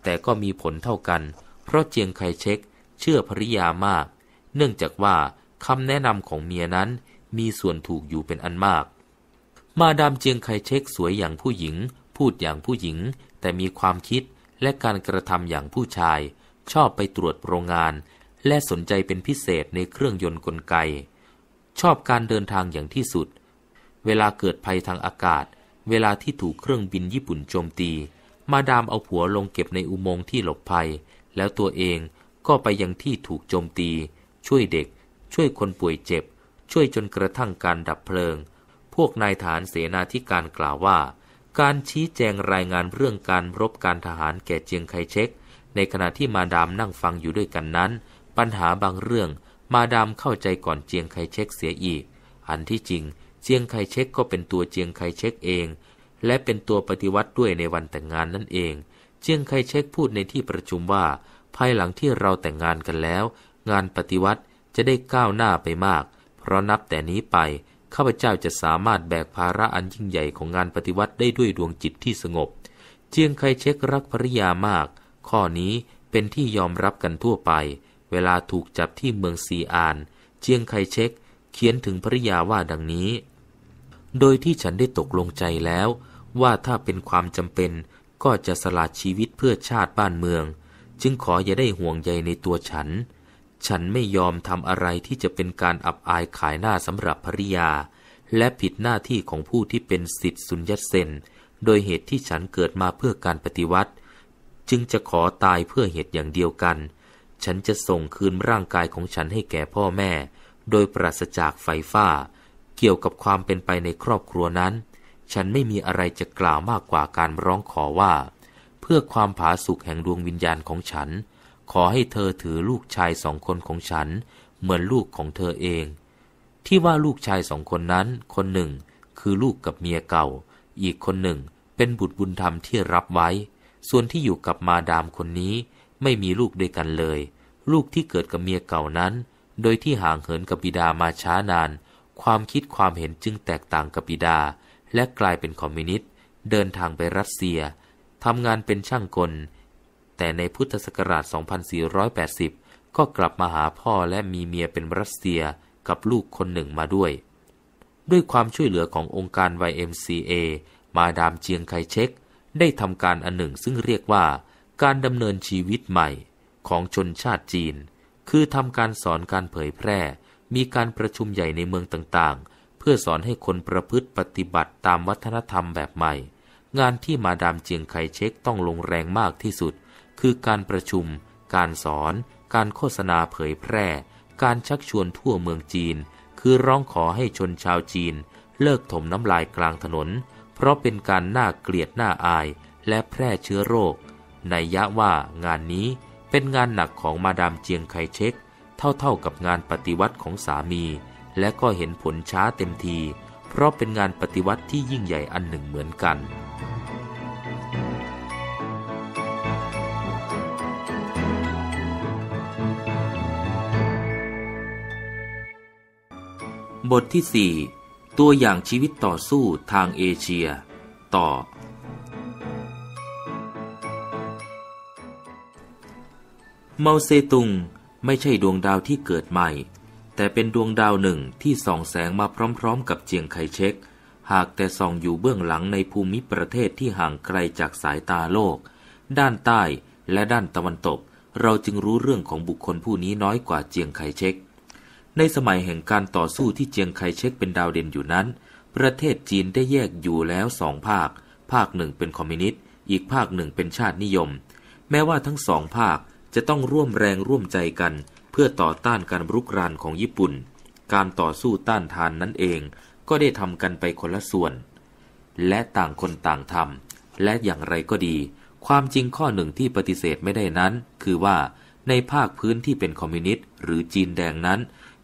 แต่ก็มีผลเท่ากัน เพราะเจียงไคเชกเชื่อภริยามาก เนื่องจากว่าคำแนะนำของเมียนั้นมีส่วนถูกอยู่เป็นอันมาก มาดามเจียงไคเชกสวยอย่างผู้หญิง พูดอย่างผู้หญิง แต่มีความคิดและการกระทำอย่างผู้ชาย ชอบไปตรวจโรงงาน และสนใจเป็นพิเศษในเครื่องยนต์กลไก ชอบการเดินทางอย่างที่สุด เวลาเกิดภัยทางอากาศเวลาที่ถูกเครื่องบินญี่ปุ่นโจมตี มาดามเอาผัวลงเก็บในอุโมงค์ที่หลบภัย แล้วตัวเองก็ไปยังที่ถูกโจมตี ช่วยเด็ก ช่วยคนป่วยเจ็บ ช่วยจนกระทั่งการดับเพลิง พวกนายฐานเสนาธิการกล่าวว่า การชี้แจงรายงานเรื่องการรบการทหารแก่เจียงไคเชกในขณะที่มาดามนั่งฟังอยู่ด้วยกันนั้น ปัญหาบางเรื่อง มาดามเข้าใจก่อนเจียงไคเชกเสียอีก อันที่จริงเจียงไคเช็กก็เป็นตัวเจียงไคเช็กเอง และเป็นตัวปฏิวัติด้วยในวันแต่งงานนั่นเอง เจียงไคเช็กพูดในที่ประชุมว่า ภายหลังที่เราแต่งงานกันแล้ว งานปฏิวัติจะได้ก้าวหน้าไปมาก เพราะนับแต่นี้ไป ข้าพเจ้าจะสามารถแบกภาระอันยิ่งใหญ่ของงานปฏิวัติได้ด้วยดวงจิตที่สงบ เจียงไคเช็กรักภริยามาก ข้อนี้เป็นที่ยอมรับกันทั่วไป เวลาถูกจับที่เมืองซีอาน เจียงไคเช็กเขียนถึงภริยาว่าดังนี้โดยที่ฉันได้ตกลงใจแล้วว่าถ้าเป็นความจำเป็นก็จะสละชีวิตเพื่อชาติบ้านเมือง จึงขออย่าได้ห่วงใยในตัวฉัน ฉันไม่ยอมทำอะไรที่จะเป็นการอับอายขายหน้าสำหรับภริยา และผิดหน้าที่ของผู้ที่เป็นสิทธิสุญญเซนโดยเหตุที่ฉันเกิดมาเพื่อการปฏิวัติ จึงจะขอตายเพื่อเหตุอย่างเดียวกัน ฉันจะส่งคืนร่างกายของฉันให้แก่พ่อแม่ โดยปราศจากไฟฟ้าเกี่ยวกับความเป็นไปในครอบครัวนั้น ฉันไม่มีอะไรจะกล่าวมากกว่าการร้องขอว่า เพื่อความผาสุกแห่งดวงวิญญาณของฉัน ขอให้เธอถือลูกชายสองคนของฉัน เหมือนลูกของเธอเอง ที่ว่าลูกชายสองคนนั้น คนหนึ่งคือลูกกับเมียเก่า อีกคนหนึ่งเป็นบุตรบุญธรรมที่ รับไว้ ส่วนที่อยู่กับมาดามคนนี้ไม่มีลูกด้วยกันเลย ลูกที่เกิดกับเมียเก่านั้น โดยที่ห่างเหินกับบิดามาช้านานความคิดความเห็นจึงแตกต่างกับบิดา และกลายเป็นคอมมิวนิสต์เดินทางไปรัสเซียทำงานเป็นช่างกลแต่ในพุทธศักราช 2480 ก็กลับมาหาพ่อและมีเมียเป็นรัสเซียกับลูกคนหนึ่งมาด้วย ด้วยความช่วยเหลือขององค์การ YMCA มาดามเจียงไคเชกได้ทำการอันหนึ่งซึ่งเรียกว่าการดำเนินชีวิตใหม่ ของชนชาติจีน คือทำการสอนการเผยแพร่มีการประชุมใหญ่ในเมืองต่างๆ เพื่อสอนให้คนประพฤติปฏิบัติตามวัฒนธรรมแบบใหม่ งานที่มาดามเจียงไคเช็ต้องลงแรงมากที่สุด คือการประชุม การสอน การโฆษณาเผยแพร่ การชักชวนทั่วเมืองจีน คือร้องขอให้ชนชาวจีนเลิกถมน้ำลายกลางถนน เพราะเป็นการน่าเกลียดน่าอายและแพร่เชื้อโรค ในยะว่างานนี้เป็นงานหนักของมาดามเจียงไคเช็คเท่าๆกับงานปฏิวัติของสามีและก็เห็นผลช้าเต็มที เพราะเป็นงานปฏิวัติที่ยิ่งใหญ่อันหนึ่งเหมือนกัน บทที่ 4 ตัวอย่างชีวิตต่อสู้ทางเอเชีย ต่อ เมาเซตุงไม่ใช่ดวงดาวที่เกิดใหม่ แต่เป็นดวงดาวหนึ่งที่ส่องแสงมาพร้อมๆกับเจียงไคเชกหากแต่ส่องอยู่เบื้องหลังในภูมิประเทศที่ห่างไกลจากสายตาโลก ด้านใต้ และด้านตะวันตก เราจึงรู้เรื่องของบุคคลผู้นี้น้อยกว่าเจียงไคเชกในสมัยแห่งการต่อสู้ที่เจียงไคเชกเป็นดาวเด่นอยู่นั้น ประเทศจีนได้แยกอยู่แล้วสองภาค ภาคหนึ่งเป็นคอมมิวนิสต์ อีกภาคหนึ่งเป็นชาตินิยม แม้ว่าทั้งสองภาคจะต้องร่วมแรงร่วมใจกันเพื่อต่อต้านการรุกรานของญี่ปุ่น การต่อสู้ต้านทานนั้นเองก็ได้ทำกันไปคนละส่วน และต่างคนต่างทำและอย่างไรก็ดี ความจริงข้อหนึ่งที่ปฏิเสธไม่ได้นั้น คือว่าในภาคพื้นที่เป็นคอมมิวนิสต์หรือจีนแดงนั้น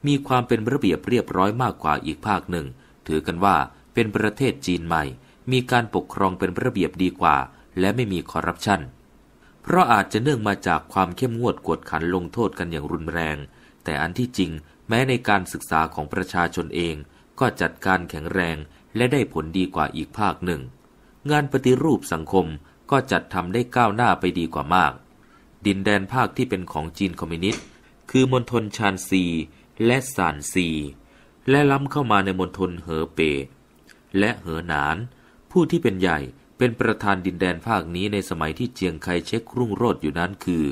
มีความเป็นระเบียบเรียบร้อยมากกว่าอีกภาคหนึ่ง ถือกันว่าเป็นประเทศจีนใหม่ มีการปกครองเป็นระเบียบดีกว่า และไม่มีคอร์รัปชันเพราะอาจจะเนื่องมาจากความเข้มงวดกวดขันลงโทษกันอย่างรุนแรง แต่อันที่จริง แม้ในการศึกษาของประชาชนเอง ก็จัดการแข็งแรงและได้ผลดีกว่าอีกภาคหนึ่ง งานปฏิรูปสังคมก็จัดทำได้ก้าวหน้าไปดีกว่ามาก ดินแดนภาคที่เป็นของจีนคอมมิวนิสต์ คือมณฑลชานซี และซานซี และล้ำเข้ามาในมณฑลเหอเปและเหอหนาน ผู้ที่เป็นใหญ่เป็นประธานดินแดนภาคนี้ในสมัยที่เจียงไคเช็ครุ่งโรจน์อยู่นั้นคือ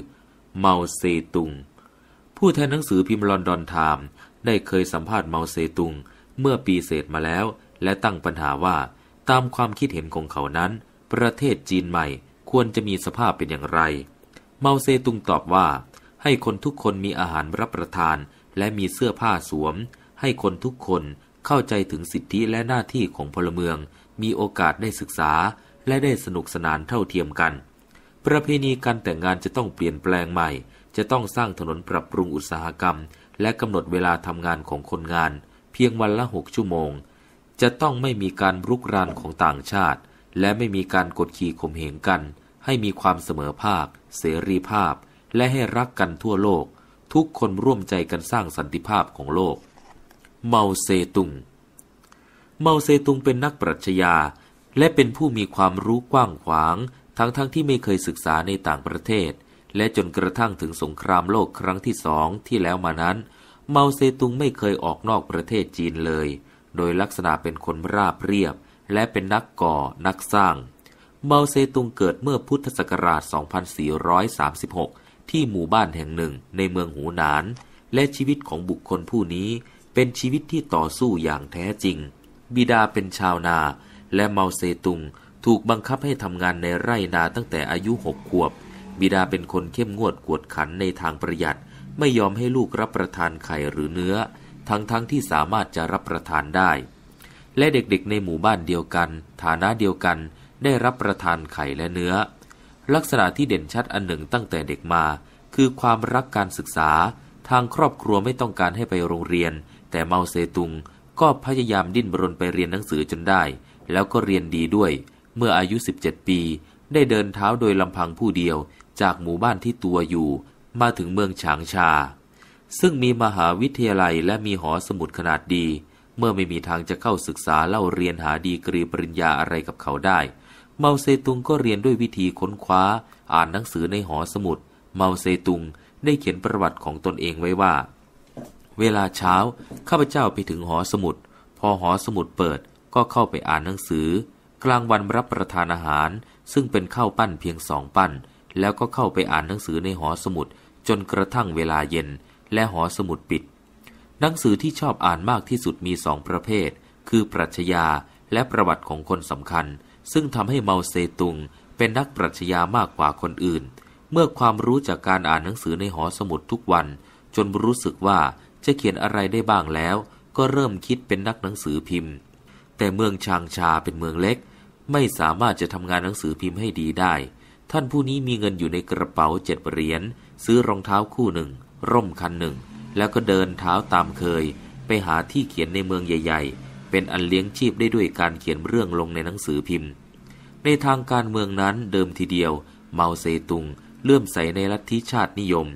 เมาเซตุง ผู้แทนหนังสือพิมพ์ลอนดอนไทม์ได้เคยสัมภาษณ์เมาเซตุงเมื่อปีเศษมาแล้ว และตั้งปัญหาว่าตามความคิดเห็นของเขานั้น ประเทศจีนใหม่ควรจะมีสภาพเป็นอย่างไร เมาเซตุงตอบว่า ให้คนทุกคนมีอาหารรับประทานและมีเสื้อผ้าสวม ให้คนทุกคนเข้าใจถึงสิทธิและหน้าที่ของพลเมือง มีโอกาสได้ศึกษาและได้สนุกสนานเท่าเทียมกัน ประเพณีการแต่งงานจะต้องเปลี่ยนแปลงใหม่ จะต้องสร้างถนนปรับปรุงอุตสาหกรรม และกำหนดเวลาทำงานของคนงาน เพียงวันละหกชั่วโมง จะต้องไม่มีการรุกรานของต่างชาติ และไม่มีการกดขี่ข่มเหงกัน ให้มีความเสมอภาค เสรีภาพ และให้รักกันทั่วโลก ทุกคนร่วมใจกันสร้างสันติภาพของโลก เมาเซตุง เมาเซตุงเป็นนักปรัชญาและเป็นผู้มีความรู้กว้างขวาง ทั้งๆทที่ไม่เคยศึกษาในต่างประเทศ และจนกระทั่งถึงสงครามโลกครั้งที่สอง ที่แล้วมานั้น เมาเซตุงไม่เคยออกนอกประเทศจีนเลย โดยลักษณะเป็นคนราบเรียบ และเป็นนักก่อนักสร้างเมาเซตุงเกิดเมื่อพุทธศักราช 2436 ที่หมู่บ้านแห่งหนึ่งในเมืองหูหนาน และชีวิตของบุคคลผู้นี้ เป็นชีวิตที่ต่อสู้อย่างแท้จริง บิดาเป็นชาวนาและเมาเซตุงถูกบังคับให้ทำงานในไร่นาตั้งแต่อายุหกขวบ บิดาเป็นคนเข้มงวดกวดขันในทางประหยัด ไม่ยอมให้ลูกรับประทานไข่หรือเนื้อ ทั้งๆทที่สามารถจะรับประทานได้ และเด็กๆ ในหมู่บ้านเดียวกัน ฐานะเดียวกันได้รับประทานไข่และเนื้อ ลักษณะที่เด่นชัดอันหนึ่งตั้งแต่เด็กมา คือความรักการศึกษา ทางครอบครัวไม่ต้องการให้ไปโรงเรียน แต่เมาเซตุงก็พยายามดิ้นรนไปเรียนหนังสือจนได้แล้วก็เรียนดีด้วย เมื่ออายุ 17 ปี ได้เดินเท้าโดยลำพังผู้เดียว จากหมู่บ้านที่ตัวอยู่ มาถึงเมืองฉางชา ซึ่งมีมหาวิทยาลัยและมีหอสมุดขนาดดี เมื่อไม่มีทางจะเข้าศึกษาเล่าเรียนหาดีกรีปริญญาอะไรกับเขาได้ เมาเซตุงก็เรียนด้วยวิธีค้นคว้า อ่านหนังสือในหอสมุด เมาเซตุงได้เขียนประวัติของตนเองไว้ว่า เวลาเช้าข้าพเจ้าไปถึงหอสมุด พอหอสมุดเปิดก็เข้าไปอ่านหนังสือ กลางวันรับประทานอาหาร ซึ่งเป็นข้าวปั้นเพียงสองปั้น แล้วก็เข้าไปอ่านหนังสือในหอสมุด จนกระทั่งเวลาเย็น และหอสมุดปิด หนังสือที่ชอบอ่านมากที่สุดมีสองประเภท คือปรัชญาและประวัติของคนสำคัญ ซึ่งทำให้เมาเซตุงเป็นนักปรัชญามากกว่าคนอื่น เมื่อความรู้จากการอ่านหนังสือในหอสมุดทุกวัน จนรู้สึกว่าจะเขียนอะไรได้บ้างแล้ว ก็เริ่มคิดเป็นนักหนังสือพิมพ์แต่เมืองชางชาเป็นเมืองเล็ก ไม่สามารถ จะทำงานหนังสือพิมพ์ให้ดีได้ ท่านผู้นี้มีเงินอยู่ในกระเป๋าเจ็ดเหรียญซื้อรองเท้าคู่หนึ่ง ร่มคันหนึ่ง แล้ว ก็เดินเท้าตามเคย ไปหาที่เขียนในเมืองใหญ่ ๆ เป็นอันเลี้ยงชีพได้ด้วยการเขียนเรื่องลงในหนังสือพิมพ์ในทางการเมืองนั้นเดิมทีเดียว เมาเซตุงเลื่อมใสในลัทธิชาตินิยม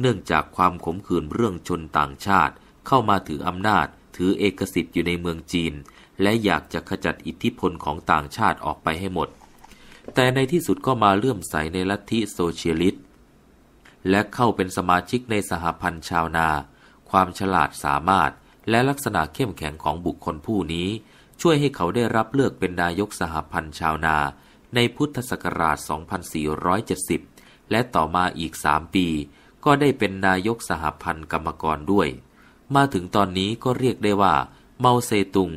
เนื่องจากความขมขื่นเรื่องชนต่างชาติ เข้ามาถืออำนาจ ถือเอกสิทธิ์อยู่ในเมืองจีนและอยากจะขจัดอิทธิพลของต่างชาติออกไปให้หมด แต่ในที่สุดก็มาเลื่อมใสในลัทธิโซเชียลิสต์และเข้าเป็นสมาชิกในสหพันธ์ชาวนา ความฉลาดสามารถ และลักษณะเข้มแข็งของบุคคลผู้นี้ ช่วยให้เขาได้รับเลือกเป็นนายกสหพันธ์ชาวนา ในพุทธศักราช 2470 และต่อมาอีก 3 ปี ก็ได้เป็นนายกสหพันธ์กรรมกรด้วย มาถึงตอนนี้ก็เรียกได้ว่าเมาเซตุง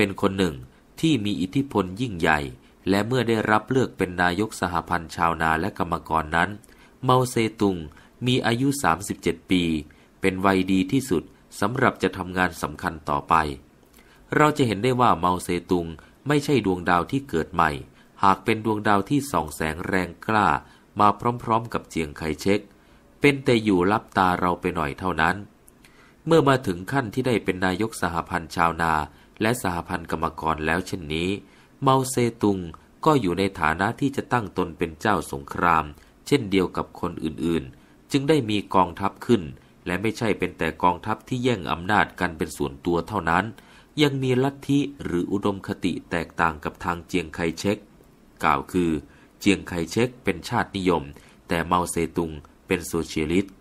เป็นคนหนึ่งที่มีอิทธิพลยิ่งใหญ่ และเมื่อได้รับเลือกเป็นนายกสหพันธ์ชาวนาและกรรมกรนั้น เมาเซตุงมีอายุ 37 ปี เป็นวัยดีที่สุดสำหรับจะทำงานสำคัญต่อไป เราจะเห็นได้ว่า เมาเซตุงไม่ใช่ดวงดาวที่เกิดใหม่ หากเป็นดวงดาวที่ส่องแสงแรงกล้า มาพร้อมๆ กับเจียงไคเชก เป็นแต่อยู่ลับตาเราไปหน่อยเท่านั้น เมื่อมาถึงขั้นที่ได้เป็นนายกสหพันธ์ชาวนาและสหพันธ์กรรมกรแล้วเช่นนี้ เมาเซตุงก็อยู่ในฐานะที่จะตั้งตนเป็นเจ้าสงคราม เช่นเดียวกับคนอื่นๆ จึงได้มีกองทัพขึ้น และไม่ใช่เป็นแต่กองทัพที่แย่งอำนาจกันเป็นส่วนตัวเท่านั้น ยังมีลัทธิหรืออุดมคติแตกต่างกับทางเจียงไคเชกกล่าวคือ เจียงไคเชกเป็นชาตินิยม แต่เมาเซตุงเป็นโซเชียลิสต์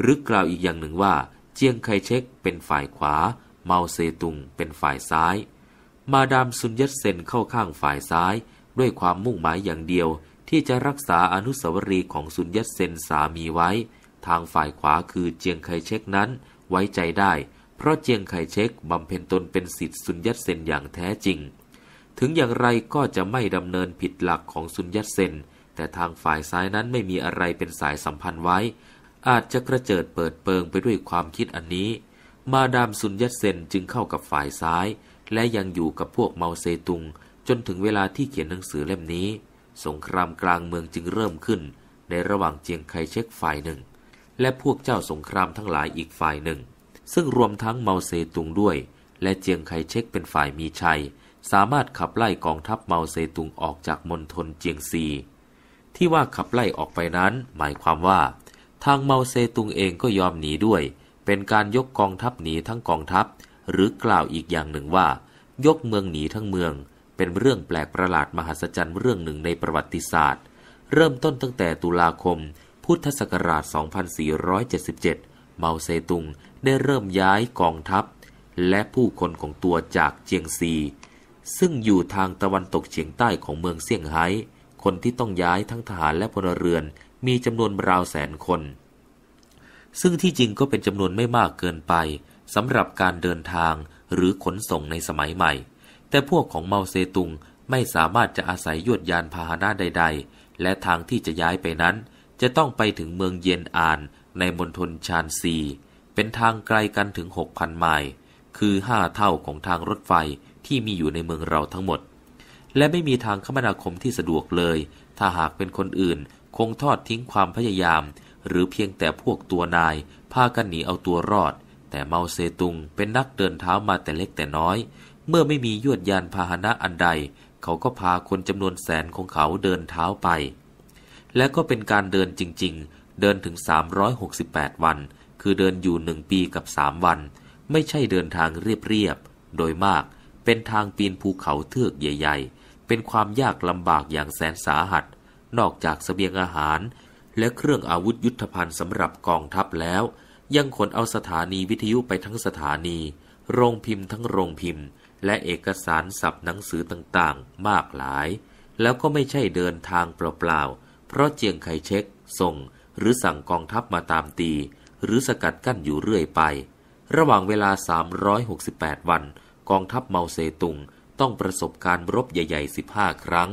หรือกล่าวอีกอย่างหนึ่งว่า เจียงไคเชกเป็นฝ่ายขวาเมาเซตุงเป็นฝ่ายซ้าย มาดามซุนยัตเซนเข้าข้างฝ่ายซ้ายด้วยความมุ่งหมายอย่างเดียว ที่จะรักษาอนุสาวรีย์ของซุนยัตเซนสามีไว้ ทางฝ่ายขวาคือเจียงไคเชกนั้น ไว้ใจได้ เพราะเจียงไคเชกบำเพ็ญตนเป็นสิทธิซุนยัตเซนอย่างแท้จริง ถึงอย่างไรก็จะไม่ดำเนินผิดหลักของซุนยัตเซนแต่ทางฝ่ายซ้ายนั้นไม่มีอะไรเป็นสายสัมพันธ์ไว้ อาจจะกระเจิดเปิดเปิงไปด้วยความคิดอันนี้มาดามซุนยัตเซนจึงเข้ากับฝ่ายซ้ายและยังอยู่กับพวกเมาเซตุงจนถึงเวลาที่เขียนหนังสือเล่มนี้ สงครามกลางเมืองจึงเริ่มขึ้นในระหว่างเจียงไคเชกฝ่ายหนึ่งและพวกเจ้าสงครามทั้งหลายอีกฝ่ายหนึ่งซึ่งรวมทั้งเมาเซตุงด้วยและเจียงไคเชกเป็นฝ่ายมีชัยสามารถขับไล่กองทัพเมาเซตุงออกจากมณฑลเจียงซี ที่ว่าขับไล่ออกไปนั้นหมายความว่าทางเมาเซตุงเองก็ยอมหนีด้วยเป็นการยกกองทัพหนีทั้งกองทัพ หรือกล่าวอีกอย่างหนึ่งว่า ยกเมืองหนีทั้งเมือง เป็นเรื่องแปลกประหลาดมหัศจรรย์เรื่องหนึ่งในประวัติศาสตร์ เริ่มต้นตั้งแต่ตุลาคม พุทธศักราช 2477 เมาเซตุงได้เริ่มย้ายกองทัพ และผู้คนของตัวจากเจียงซี ซึ่งอยู่ทางตะวันตกเฉียงใต้ของเมืองเซี่ยงไฮ้คนที่ต้องย้ายทั้งทหารและพลเรือน มีจำนวนราวแสนคนซึ่งที่จริงก็เป็นจำนวนไม่มากเกินไปสำหรับการเดินทางหรือขนส่งในสมัยใหม่ แต่พวกของเมาเซตุงไม่สามารถจะอาศัยยวดยานพาหนะใดๆ และทางที่จะย้ายไปนั้น จะต้องไปถึงเมืองเย็นอานในมณฑลชานซี เป็นทางไกลกันถึง 6,000ไมล์คือห้าเท่าของทางรถไฟที่มีอยู่ในเมืองเราทั้งหมด และไม่มีทางคมนาคมที่สะดวกเลย ถ้าหากเป็นคนอื่นคงทอดทิ้งความพยายามหรือเพียงแต่พวกตัวนายพากันหนีเอาตัวรอด แต่เมาเซตุงเป็นนักเดินเท้ามาแต่เล็กแต่น้อย เมื่อไม่มียวดยานพาหนะอันใด เขาก็พาคนจำนวนแสนของเขาเดินเท้าไป และก็เป็นการเดินจริงๆ เดินถึง 368 วัน คือเดินอยู่หนึ่งปีกับสามวัน ไม่ใช่เดินทางเรียบๆ โดยมากเป็นทางปีนภูเขาเทือกใหญ่ ๆ เป็นความยากลำบากอย่างแสนสาหัส นอกจากสเสบียงอาหารและเครื่องอาวุธยุทธภัณฑ์สำหรับกองทัพแล้ว ยังขนเอาสถานีวิทยุไปทั้งสถานี โรงพิมพ์ทั้งโรงพิมพ์ และเอกสารสับหนังสือต่างๆ มากหลาย แล้วก็ไม่ใช่เดินทางเปล่า ๆ เพราะเจียงไคเช็คส่ง หรือสั่งกองทัพมาตามตี หรือสกัดกั้นอยู่เรื่อยไป ระหว่างเวลา 368 วันกองทัพเมาเซตุงต้องประสบการรบใหญ่ๆ 15 ครั้ง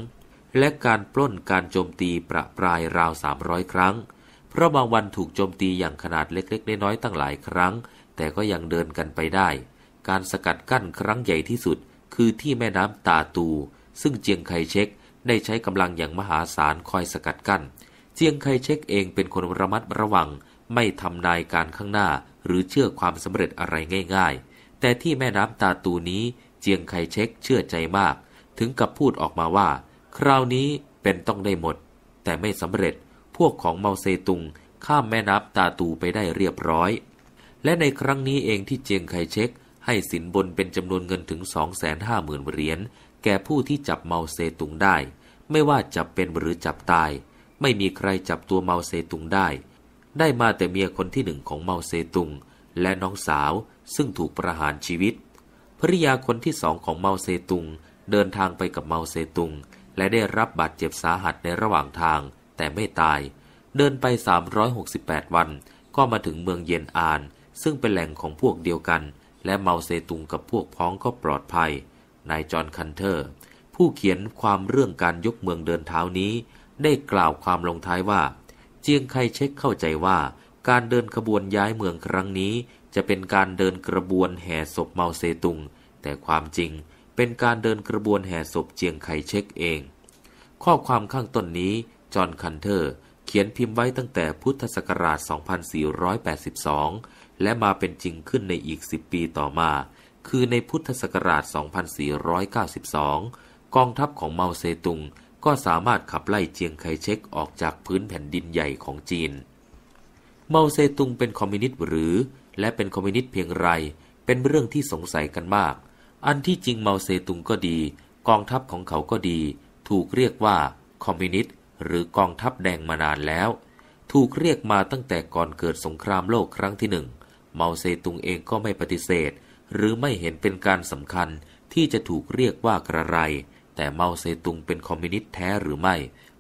และการปล้นการโจมตีประปรายราว 300 ครั้ง เพราะบางวันถูกโจมตีอย่างขนาดเล็ก ๆ น้อยๆตั้งหลายครั้ง แต่ก็ยังเดินกันไปได้ การสกัดกั้นครั้งใหญ่ที่สุด คือที่แม่น้ำตาตู ซึ่งเจียงไคเชกได้ใช้กำลังอย่างมหาศาลคอยสกัดกั้น เจียงไคเชกเองเป็นคนระมัดระวัง ไม่ทำนายการข้างหน้าหรือเชื่อความสำเร็จอะไรง่าย ๆ แต่ที่แม่น้ำตาตูนี้เจียงไคเชกเชื่อใจมาก ถึงกับพูดออกมาว่าคราวนี้เป็นต้องได้หมด แต่ไม่สำเร็จ พวกของเมาเซตุงข้ามแม่น้ำตาตูไปได้เรียบร้อย และในครั้งนี้เองที่เจียงไคเชกให้สินบนเป็นจำนวนเงินถึง250,000เหรียญแก่ผู้ที่จับเมาเซตุงได้ ไม่ว่าจับเป็นหรือจับตาย ไม่มีใครจับตัวเมาเซตุงได้ ได้มาแต่เมียคนที่หนึ่งของเมาเซตุงและน้องสาวซึ่งถูกประหารชีวิต ภริยาคนที่สองของเมาเซตุงเดินทางไปกับเมาเซตุงและได้รับบาดเจ็บสาหัสในระหว่างทาง แต่ไม่ตาย เดินไป 368 วัน ก็มาถึงเมืองเย็นอาน ซึ่งเป็นแหล่งของพวกเดียวกัน และเมาเซตุงกับพวกพ้องก็ปลอดภัยนายจอห์นคันเทอร์ ผู้เขียนความเรื่องการยกเมืองเดินเท้านี้ ได้กล่าวความลงท้ายว่าเจียงไคเช็คเข้าใจว่า การเดินขบวนย้ายเมืองครั้งนี้ จะเป็นการเดินกระบวนแห่ศพเมาเซตุง แต่ความจริงเป็นการเดินกระบวนแห่ศพเจียงไคเชกเอง ข้อความข้างต้นนี้ จอห์นคันเทอร์เขียนพิมพ์ไว้ตั้งแต่พุทธศักราช 2482 และมาเป็นจริงขึ้นในอีก 10 ปีต่อมา คือในพุทธศักราช 2492 กองทัพของเมาเซตุงก็สามารถขับไล่เจียงไคเชกออกจากพื้นแผ่นดินใหญ่ของจีน เมาเซตุงเป็นคอมมิวนิสต์หรือ และเป็นคอมมิวนิสต์เพียงไร เป็นเรื่องที่สงสัยกันมากอันที่จริงเมาเซตุงก็ดี กองทัพของเขาก็ดี ถูกเรียกว่าคอมมิวนิสต์หรือกองทัพแดงมานานแล้ว ถูกเรียกมาตั้งแต่ก่อนเกิดสงครามโลกครั้งที่หนึ่งเมาเซตุงเองก็ไม่ปฏิเสธ หรือไม่เห็นเป็นการสำคัญที่จะถูกเรียกว่ากระไร แต่เมาเซตุงเป็นคอมมิวนิสต์แท้หรือไม่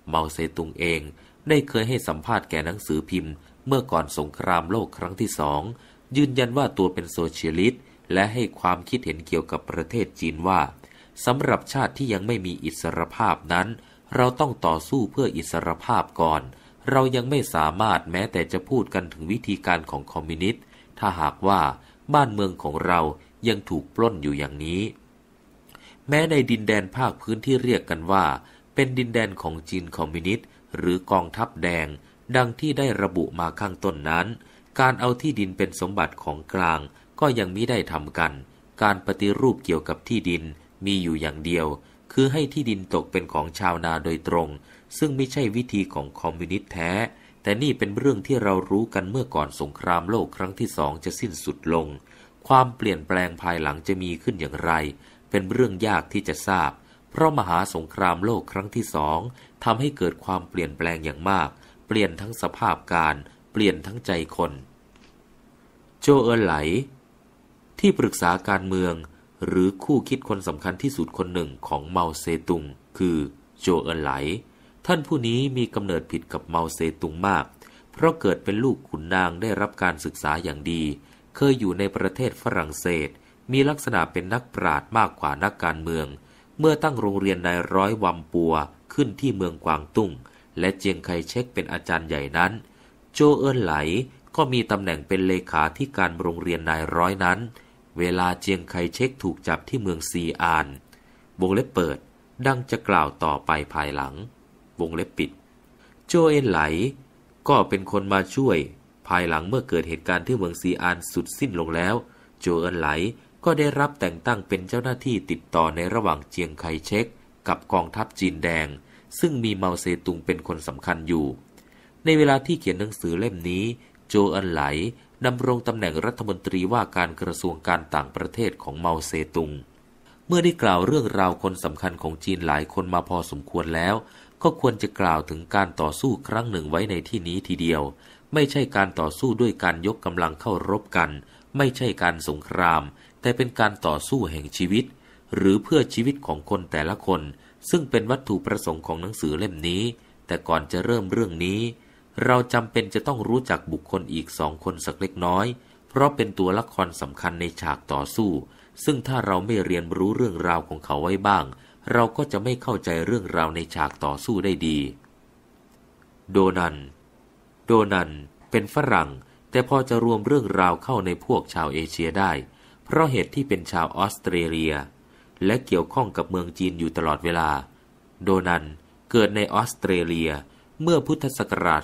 เมาเซตุงเอง ได้เคยให้สัมภาษณ์แก่หนังสือพิมพ์เมื่อก่อนสงครามโลกครั้งที่สองยืนยันว่าตัวเป็นโซเชียลิสต์และให้ความคิดเห็นเกี่ยวกับประเทศจีนว่าสำหรับชาติที่ยังไม่มีอิสรภาพนั้น เราต้องต่อสู้เพื่ออิสรภาพก่อน เรายังไม่สามารถแม้แต่จะพูดกันถึงวิธีการของคอมมิวนิสต์ถ้าหากว่าบ้านเมืองของเรายังถูกปล้นอยู่อย่างนี้ แม้ในดินแดนภาคพื้นที่เรียกกันว่า เป็นดินแดนของจีนคอมมิวนิสต์หรือกองทัพแดง ดังที่ได้ระบุมาข้างต้นนั้น การเอาที่ดินเป็นสมบัติของกลางก็ยังมิได้ทำกัน การปฏิรูปเกี่ยวกับที่ดินมีอยู่อย่างเดียว คือให้ที่ดินตกเป็นของชาวนาโดยตรง ซึ่งไม่ใช่วิธีของคอมมิวนิสต์แท้ แต่นี่เป็นเรื่องที่เรารู้กันเมื่อก่อนสงครามโลกครั้งที่สองจะสิ้นสุดลง ความเปลี่ยนแปลงภายหลังจะมีขึ้นอย่างไร เป็นเรื่องยากที่จะทราบ เพราะมหาสงครามโลกครั้งที่สองทำให้เกิดความเปลี่ยนแปลงอย่างมาก เปลี่ยนทั้งสภาพการ เปลี่ยนทั้งใจคน โจเออไหลที่ปรึกษาการเมือง หรือคู่คิดคนสำคัญที่สุดคนหนึ่งของเมาเซตุงคือโจเอินไหล ท่านผู้นี้มีกำเนิดผิดกับเมาเซตุงมาก เพราะเกิดเป็นลูกขุนนางได้รับการศึกษาอย่างดี เคยอยู่ในประเทศฝรั่งเศส มีลักษณะเป็นนักปราดมากกว่านักการเมือง เมื่อตั้งโรงเรียนนายร้อยวัมปัวขึ้นที่เมืองกวางตุ้ง และเจียงไคเชกเป็นอาจารย์ใหญ่นั้น โจเอินไหล ก็มีตำแหน่งเป็นเลขาที่การโรงเรียนนายร้อยนั้นเวลาเจียงไคเชกถูกจับที่เมืองซีอาน วงเล็บเปิด ดังจะกล่าวต่อไปภายหลัง วงเล็บปิดโจเอนไหล ก็เป็นคนมาช่วย ภายหลังเมื่อเกิดเหตุการณ์ที่เมืองซีอานสุดสิ้นลงแล้ว โจเอนไหล ก็ได้รับแต่งตั้งเป็นเจ้าหน้าที่ติดต่อในระหว่างเจียงไคเชกกับกองทัพจีนแดง ซึ่งมีเมาเซตุงเป็นคนสำคัญอยู่ ในเวลาที่เขียนหนังสือเล่มนี้ โจเอนไหลดำรงตำแหน่งรัฐมนตรีว่าการกระทรวงการต่างประเทศของเมาเซตุง เมื่อได้กล่าวเรื่องราวคนสำคัญของจีนหลายคนมาพอสมควรแล้ว ก็ควรจะกล่าวถึงการต่อสู้ครั้งหนึ่งไว้ในที่นี้ทีเดียว ไม่ใช่การต่อสู้ด้วยการยกกำลังเข้ารบกัน ไม่ใช่การสงคราม แต่เป็นการต่อสู้แห่งชีวิต หรือเพื่อชีวิตของคนแต่ละคน ซึ่งเป็นวัตถุประสงค์ของหนังสือเล่มนี้ แต่ก่อนจะเริ่มเรื่องนี้เราจำเป็นจะต้องรู้จักบุคคลอีกสองคนสักเล็กน้อย เพราะเป็นตัวละครสำคัญในฉากต่อสู้ ซึ่งถ้าเราไม่เรียนรู้เรื่องราวของเขาไว้บ้าง เราก็จะไม่เข้าใจเรื่องราวในฉากต่อสู้ได้ดี โดนัน โดนัน เป็นฝรั่ง แต่พอจะรวมเรื่องราวเข้าในพวกชาวเอเชียได้ เพราะเหตุที่เป็นชาวออสเตรเลีย และเกี่ยวข้องกับเมืองจีนอยู่ตลอดเวลา โดนันเกิดในออสเตรเลียเมื่อพุทธศักราช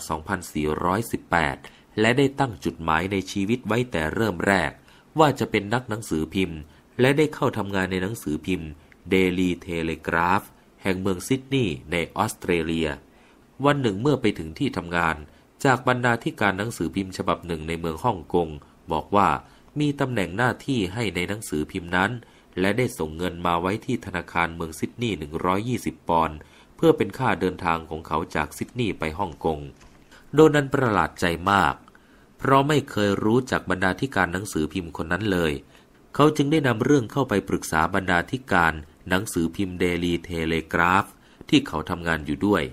2418 และได้ตั้งจุดหมายในชีวิตไว้แต่เริ่มแรก ว่าจะเป็นนักหนังสือพิมพ์ และได้เข้าทำงานในหนังสือพิมพ์เดลีเทเลกราฟแห่งเมืองซิดนีย์ในออสเตรเลีย วันหนึ่งเมื่อไปถึงที่ทำงาน จากบรรณาธิการหนังสือพิมพ์ฉบับหนึ่งในเมืองฮ่องกงบอกว่ามีตำแหน่งหน้าที่ให้ในหนังสือพิมพ์นั้น และได้ส่งเงินมาไว้ที่ธนาคารเมืองซิดนีย์ 120 ปอนด์เพื่อเป็นค่าเดินทางของเขาจากซิดนีย์ไปฮ่องกง โดนันประหลาดใจมาก เพราะไม่เคยรู้จักบรรดาธิการหนังสือพิมพ์คนนั้นเลย เขาจึงได้นำเรื่องเข้าไปปรึกษาบรรดาธิการ หนังสือพิมพ์เดลีเทเลกราฟ ที่เขาทำงานอยู่ด้วย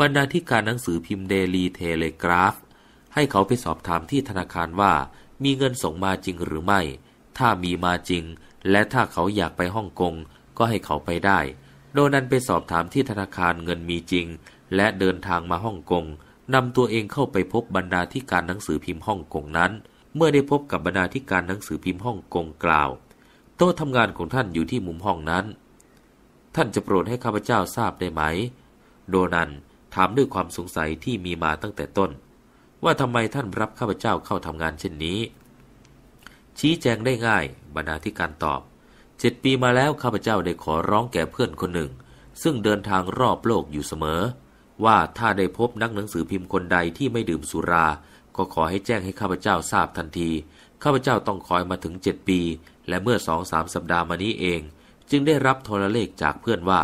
บรรดาธิการหนังสือพิมพ์เดลีเทเลกราฟ ให้เขาไปสอบถามที่ธนาคารว่า มีเงินส่งมาจริงหรือไม่ ถ้ามีมาจริง และถ้าเขาอยากไปฮ่องกงก็ให้เขาไปได้โดนันไปสอบถามที่ธนาคารเงินมีจริง และเดินทางมาฮ่องกงนำตัวเองเข้าไปพบบรรณาธิการหนังสือพิมพ์ฮ่องกงนั้น เมื่อได้พบกับบรรณาธิการหนังสือพิมพ์ฮ่องกงกล่าว โต๊ะทำงานของท่านอยู่ที่มุมห้องนั้น ท่านจะโปรดให้ข้าพเจ้าทราบได้ไหม โดนันถามด้วยความสงสัยที่มีมาตั้งแต่ต้น ว่าทำไมท่านรับข้าพเจ้าเข้าทำงานเช่นนี้ ชี้แจงได้ง่ายบรรณาธิการตอบเจ็ดปีมาแล้วข้าพเจ้าได้ขอร้องแก่เพื่อนคนหนึ่ง ซึ่งเดินทางรอบโลกอยู่เสมอ ว่าถ้าได้พบนักหนังสือพิมพ์คนใดที่ไม่ดื่มสุรา ก็ขอให้แจ้งให้ข้าพเจ้าทราบทันทีข้าพเจ้าต้องคอยมาถึงเจ็ดปี และเมื่อสองสามสัปดาห์ มานี้เอง จึงได้รับโทรเลขจากเพื่อนว่า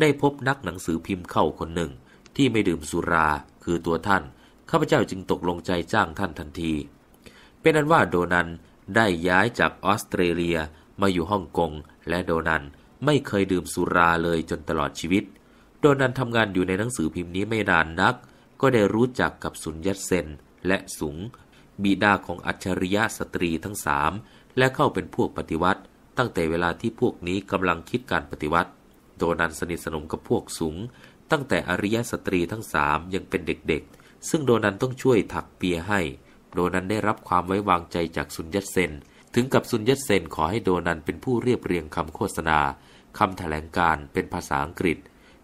ได้พบนักหนังสือพิมพ์เข้าคนหนึ่ง ที่ไม่ดื่มสุรา คือตัวท่าน ข้าพเจ้าจึงตกลงใจจ้างท่านทันที เป็นนั้นว่าโดนันได้ย้ายจากออสเตรเลียมาอยู่ฮ่องกง และโดนัน ไม่เคยดื่มสุราเลยจนตลอดชีวิต โดนันทำงานอยู่ในหนังสือพิมพ์นี้ไม่นานนัก ก็ได้รู้จักกับสุนยัตเซนและสุงบิดาของอัจฉริยะสตรีทั้งสามและเข้าเป็นพวกปฏิวัติ ตั้งแต่เวลาที่พวกนี้กำลังคิดการปฏิวัติ โดนันสนิทสนมกับพวกสุงตั้งแต่อริยสตรีทั้งสามยังเป็นเด็กๆ ซึ่งโดนันต้องช่วยถักเปียให้ โดนันได้รับความไว้วางใจจากสุนยัตเซนถึงกับซุนยัตเซนขอให้โดนันเป็นผู้เรียบเรียงคำโฆษณาคำถแถลงการเป็นภาษาอังกฤษ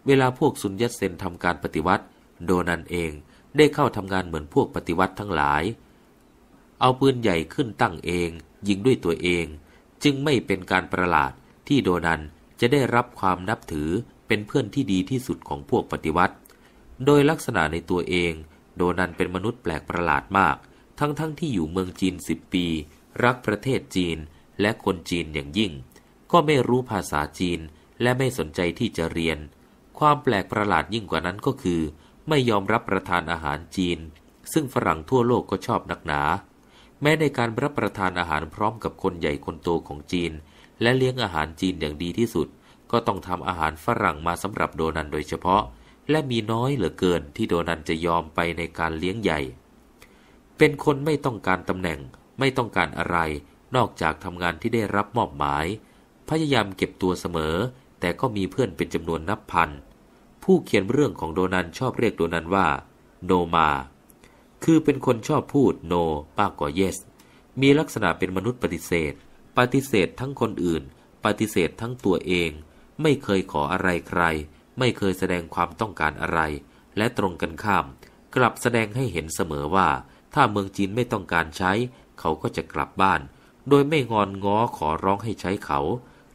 เวลาพวกซุนยัตเซนทำการปฏิวัติ โดนันเองได้เข้าทำงานเหมือนพวกปฏิวัติทั้งหลาย เอาปืนใหญ่ขึ้นตั้งเอง ยิงด้วยตัวเอง จึงไม่เป็นการประหลาดที่โดนันจะได้รับความนับถือเป็นเพื่อนที่ดีที่สุดของพวกปฏิวัติ โดยลักษณะในตัวเอง โดนันเป็นมนุษย์แปลกประหลาดมาก ทั้งๆทที่อยู่เมืองจีนสิบปีรักประเทศจีนและคนจีนอย่างยิ่ง ก็ไม่รู้ภาษาจีนและไม่สนใจที่จะเรียน ความแปลกประหลาดยิ่งกว่านั้นก็คือ ไม่ยอมรับประทานอาหารจีน ซึ่งฝรั่งทั่วโลกก็ชอบนักหนา แม้ในการรับประทานอาหารพร้อมกับคนใหญ่คนโตของจีน และเลี้ยงอาหารจีนอย่างดีที่สุด ก็ต้องทำอาหารฝรั่งมาสำหรับโดนันโดยเฉพาะ และมีน้อยเหลือเกิน ที่โดนันจะยอมไปในการเลี้ยงใหญ่ เป็นคนไม่ต้องการตำแหน่งไม่ต้องการอะไร นอกจากทำงานที่ได้รับมอบหมาย พยายามเก็บตัวเสมอ แต่ก็มีเพื่อนเป็นจำนวนนับพัน ผู้เขียนเรื่องของโดนัน ชอบเรียกโดนันว่าโนมา คือเป็นคนชอบพูดโนมากกว่าเยส มีลักษณะเป็นมนุษย์ปฏิเสธ ปฏิเสธทั้งคนอื่น ปฏิเสธทั้งตัวเอง ไม่เคยขออะไรใคร ไม่เคยแสดงความต้องการอะไร และตรงกันข้าม กลับแสดงให้เห็นเสมอว่า ถ้าเมืองจีนไม่ต้องการใช้เขาก็จะกลับบ้าน โดยไม่งอนง้อขอร้องให้ใช้เขา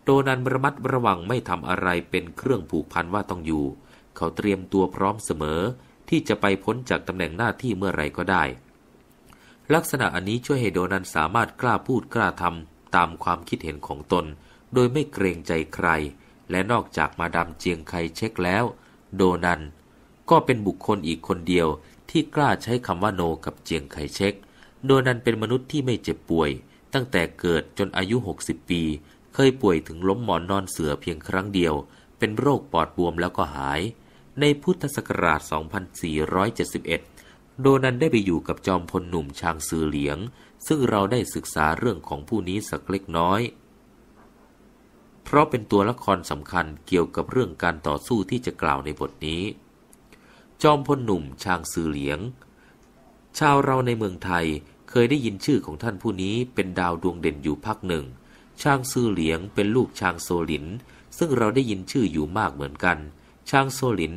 โดนันระมัดระวังไม่ทำอะไรเป็นเครื่องผูกพันว่าต้องอยู่ เขาเตรียมตัวพร้อมเสมอ ที่จะไปพ้นจากตำแหน่งหน้าที่เมื่อไรก็ได้ ลักษณะอันนี้ช่วยให้โดนันสามารถกล้าพูดกล้าทำตามความคิดเห็นของตน โดยไม่เกรงใจใคร และนอกจากมาดามเจียงไคเช็คแล้ว โดนัน ก็เป็นบุคคลอีกคนเดียวที่กล้าใช้คำว่าโนกับเจียงไคเช็คโดนันเป็นมนุษย์ที่ไม่เจ็บป่วย ตั้งแต่เกิดจนอายุ 60 ปี เคยป่วยถึงล้มหมอนนอนเสือเพียงครั้งเดียว เป็นโรคปอดบวมแล้วก็หาย ในพุทธศักราช2471 โดนันได้ไปอยู่กับจอมพลหนุ่มชางซือเหลียง ซึ่งเราได้ศึกษาเรื่องของผู้นี้สักเล็กน้อย เพราะเป็นตัวละครสำคัญเกี่ยวกับเรื่องการต่อสู้ที่จะกล่าวในบทนี้ จอมพลหนุ่มชางซือเหลียง ชาวเราในเมืองไทยเคยได้ยินชื่อของท่านผู้นี้เป็นดาวดวงเด่นอยู่พักหนึ่งช่างซื่อเหลียงเป็นลูกช่างโซลิน ซึ่งเราได้ยินชื่ออยู่มากเหมือนกัน ช่างโซลิน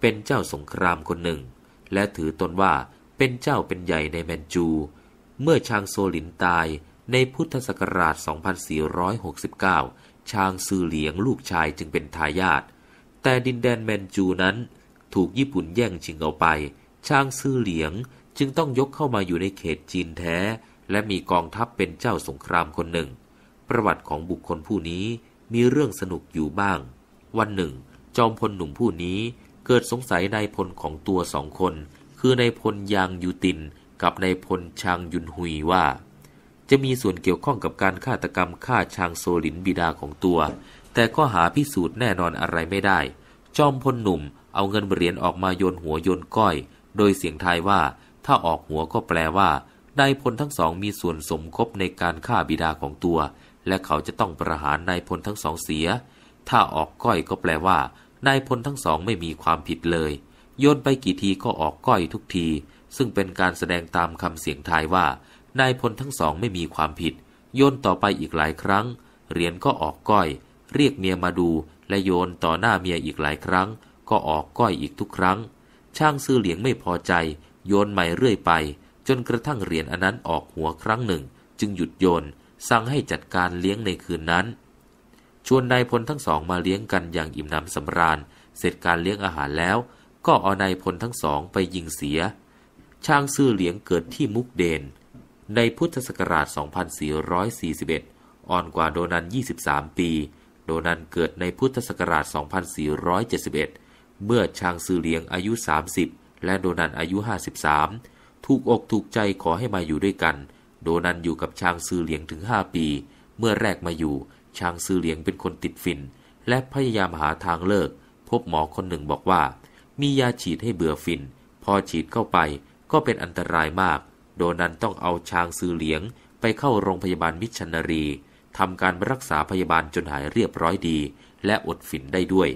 เป็นเจ้าสงครามคนหนึ่ง และถือตนว่าเป็นเจ้าเป็นใหญ่ในแมนจู เมื่อช่างโซลินตายในพุทธศักราช 2469ช่างซื่อเหลียงลูกชายจึงเป็นทายาท แต่ดินแดนแมนจูนั้น ถูกญี่ปุ่นแย่งชิงเอาไปช่างซื่อเหลียงจึงต้องยกเข้ามาอยู่ในเขตจีนแท้ และมีกองทัพเป็นเจ้าสงครามคนหนึ่ง ประวัติของบุคคลผู้นี้มีเรื่องสนุกอยู่บ้าง วันหนึ่ง จอมพลหนุ่มผู้นี้เกิดสงสัยนายพลของตัวสองคน คือนายพลยางยูตินกับนายพลชางยุนหุยว่า จะมีส่วนเกี่ยวข้องกับการฆาตกรรมฆ่าชางโซลินบิดาของตัว แต่ก็หาพิสูจน์แน่นอนอะไรไม่ได้ จอมพลหนุ่มเอาเงินเหรียญออกมาโยนหัวโยนก้อยโดยเสียงทายว่าถ้าออกหัวก็แปลว่านายพลทั้งสองมีส่วนสมคบในการฆ่าบิดาของตัว และเขาจะต้องประหารนายพลทั้งสองเสีย ถ้าออกก้อยก็แปลว่านายพลทั้งสองไม่มีความผิดเลย โยนไปกี่ทีก็ออกก้อยทุกที ซึ่งเป็นการแสดงตามคำเสียงทายว่านายพลทั้งสองไม่มีความผิด โยนต่อไปอีกหลายครั้ง เหรียญก็ออกก้อย เรียกเมียมาดูและโยนต่อหน้าเมียอีกหลายครั้ง ก็ออกก้อยอีกทุกครั้ง ช่างซื้อเหลียงไม่พอใจโยนใหม่เรื่อยไปจนกระทั่งเหรียญ อันนั้นออกหัวครั้งหนึ่ง จึงหยุดโยนสั่งให้จัดการเลี้ยงในคืนนั้น ชวนนายพลทั้งสองมาเลี้ยงกันอย่างอิ่มหนำสำราญ เสร็จการเลี้ยงอาหารแล้ว ก็เอานายพลทั้งสองไปยิงเสีย ช่างซื่อเลี้ยงเกิดที่มุกเดน ในพุทธศักราช 2441 อ่อนกว่าโดนัน 23 ปี โดนันเกิดในพุทธศักราช 2471 เมื่อช่างซื่อเลี้ยงอายุ 30และโดนันอายุ 53 ถูกอกถูกใจขอให้มาอยู่ด้วยกัน โดนันอยู่กับชางซือเหลียงถึง 5 ปี เมื่อแรกมาอยู่ ชางซือเหลียงเป็นคนติดฝิ่นและพยายามหาทางเลิก พบหมอคนหนึ่งบอกว่า มียาฉีดให้เบื่อฝิ่นพอฉีดเข้าไปก็เป็นอันตรายมาก โดนันต้องเอาชางซือเหลียง ไปเข้าโรงพยาบาลมิชชันนารีทำการรักษาพยาบาลจนหายเรียบร้อยดี และอดฝิ่นได้ด้วย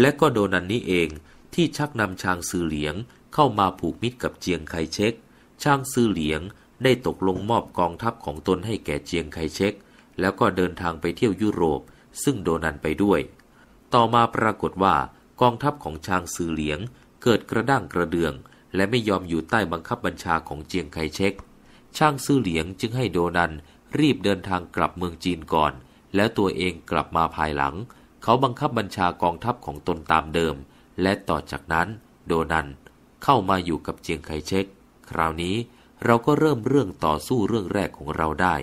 และก็โดนันนี้เองที่ชักนำชางซือเหลียงเข้ามาผูกมิตรกับเจียงไคเชกชางซือเหลียงได้ตกลงมอบกองทัพของตนให้แก่เจียงไคเชกแล้วก็เดินทางไปเที่ยวยุโรป ซึ่งโดนันไปด้วย ต่อมาปรากฏว่ากองทัพของชางซือเหลียงเกิดกระด้างกระเดือง และไม่ยอมอยู่ใต้บังคับบัญชาของเจียงไคเชกช่างซื่อเหลียงจึงให้โดนันรีบเดินทางกลับเมืองจีนก่อน แล้วตัวเองกลับมาภายหลัง เขาบังคับบัญชากองทัพของตนตามเดิมและต่อจากนั้น โดนันเข้ามาอยู่กับเจียงไคเชกคราวนี้เราก็เริ่มเรื่องต่อสู้เรื่องแรกของเราได้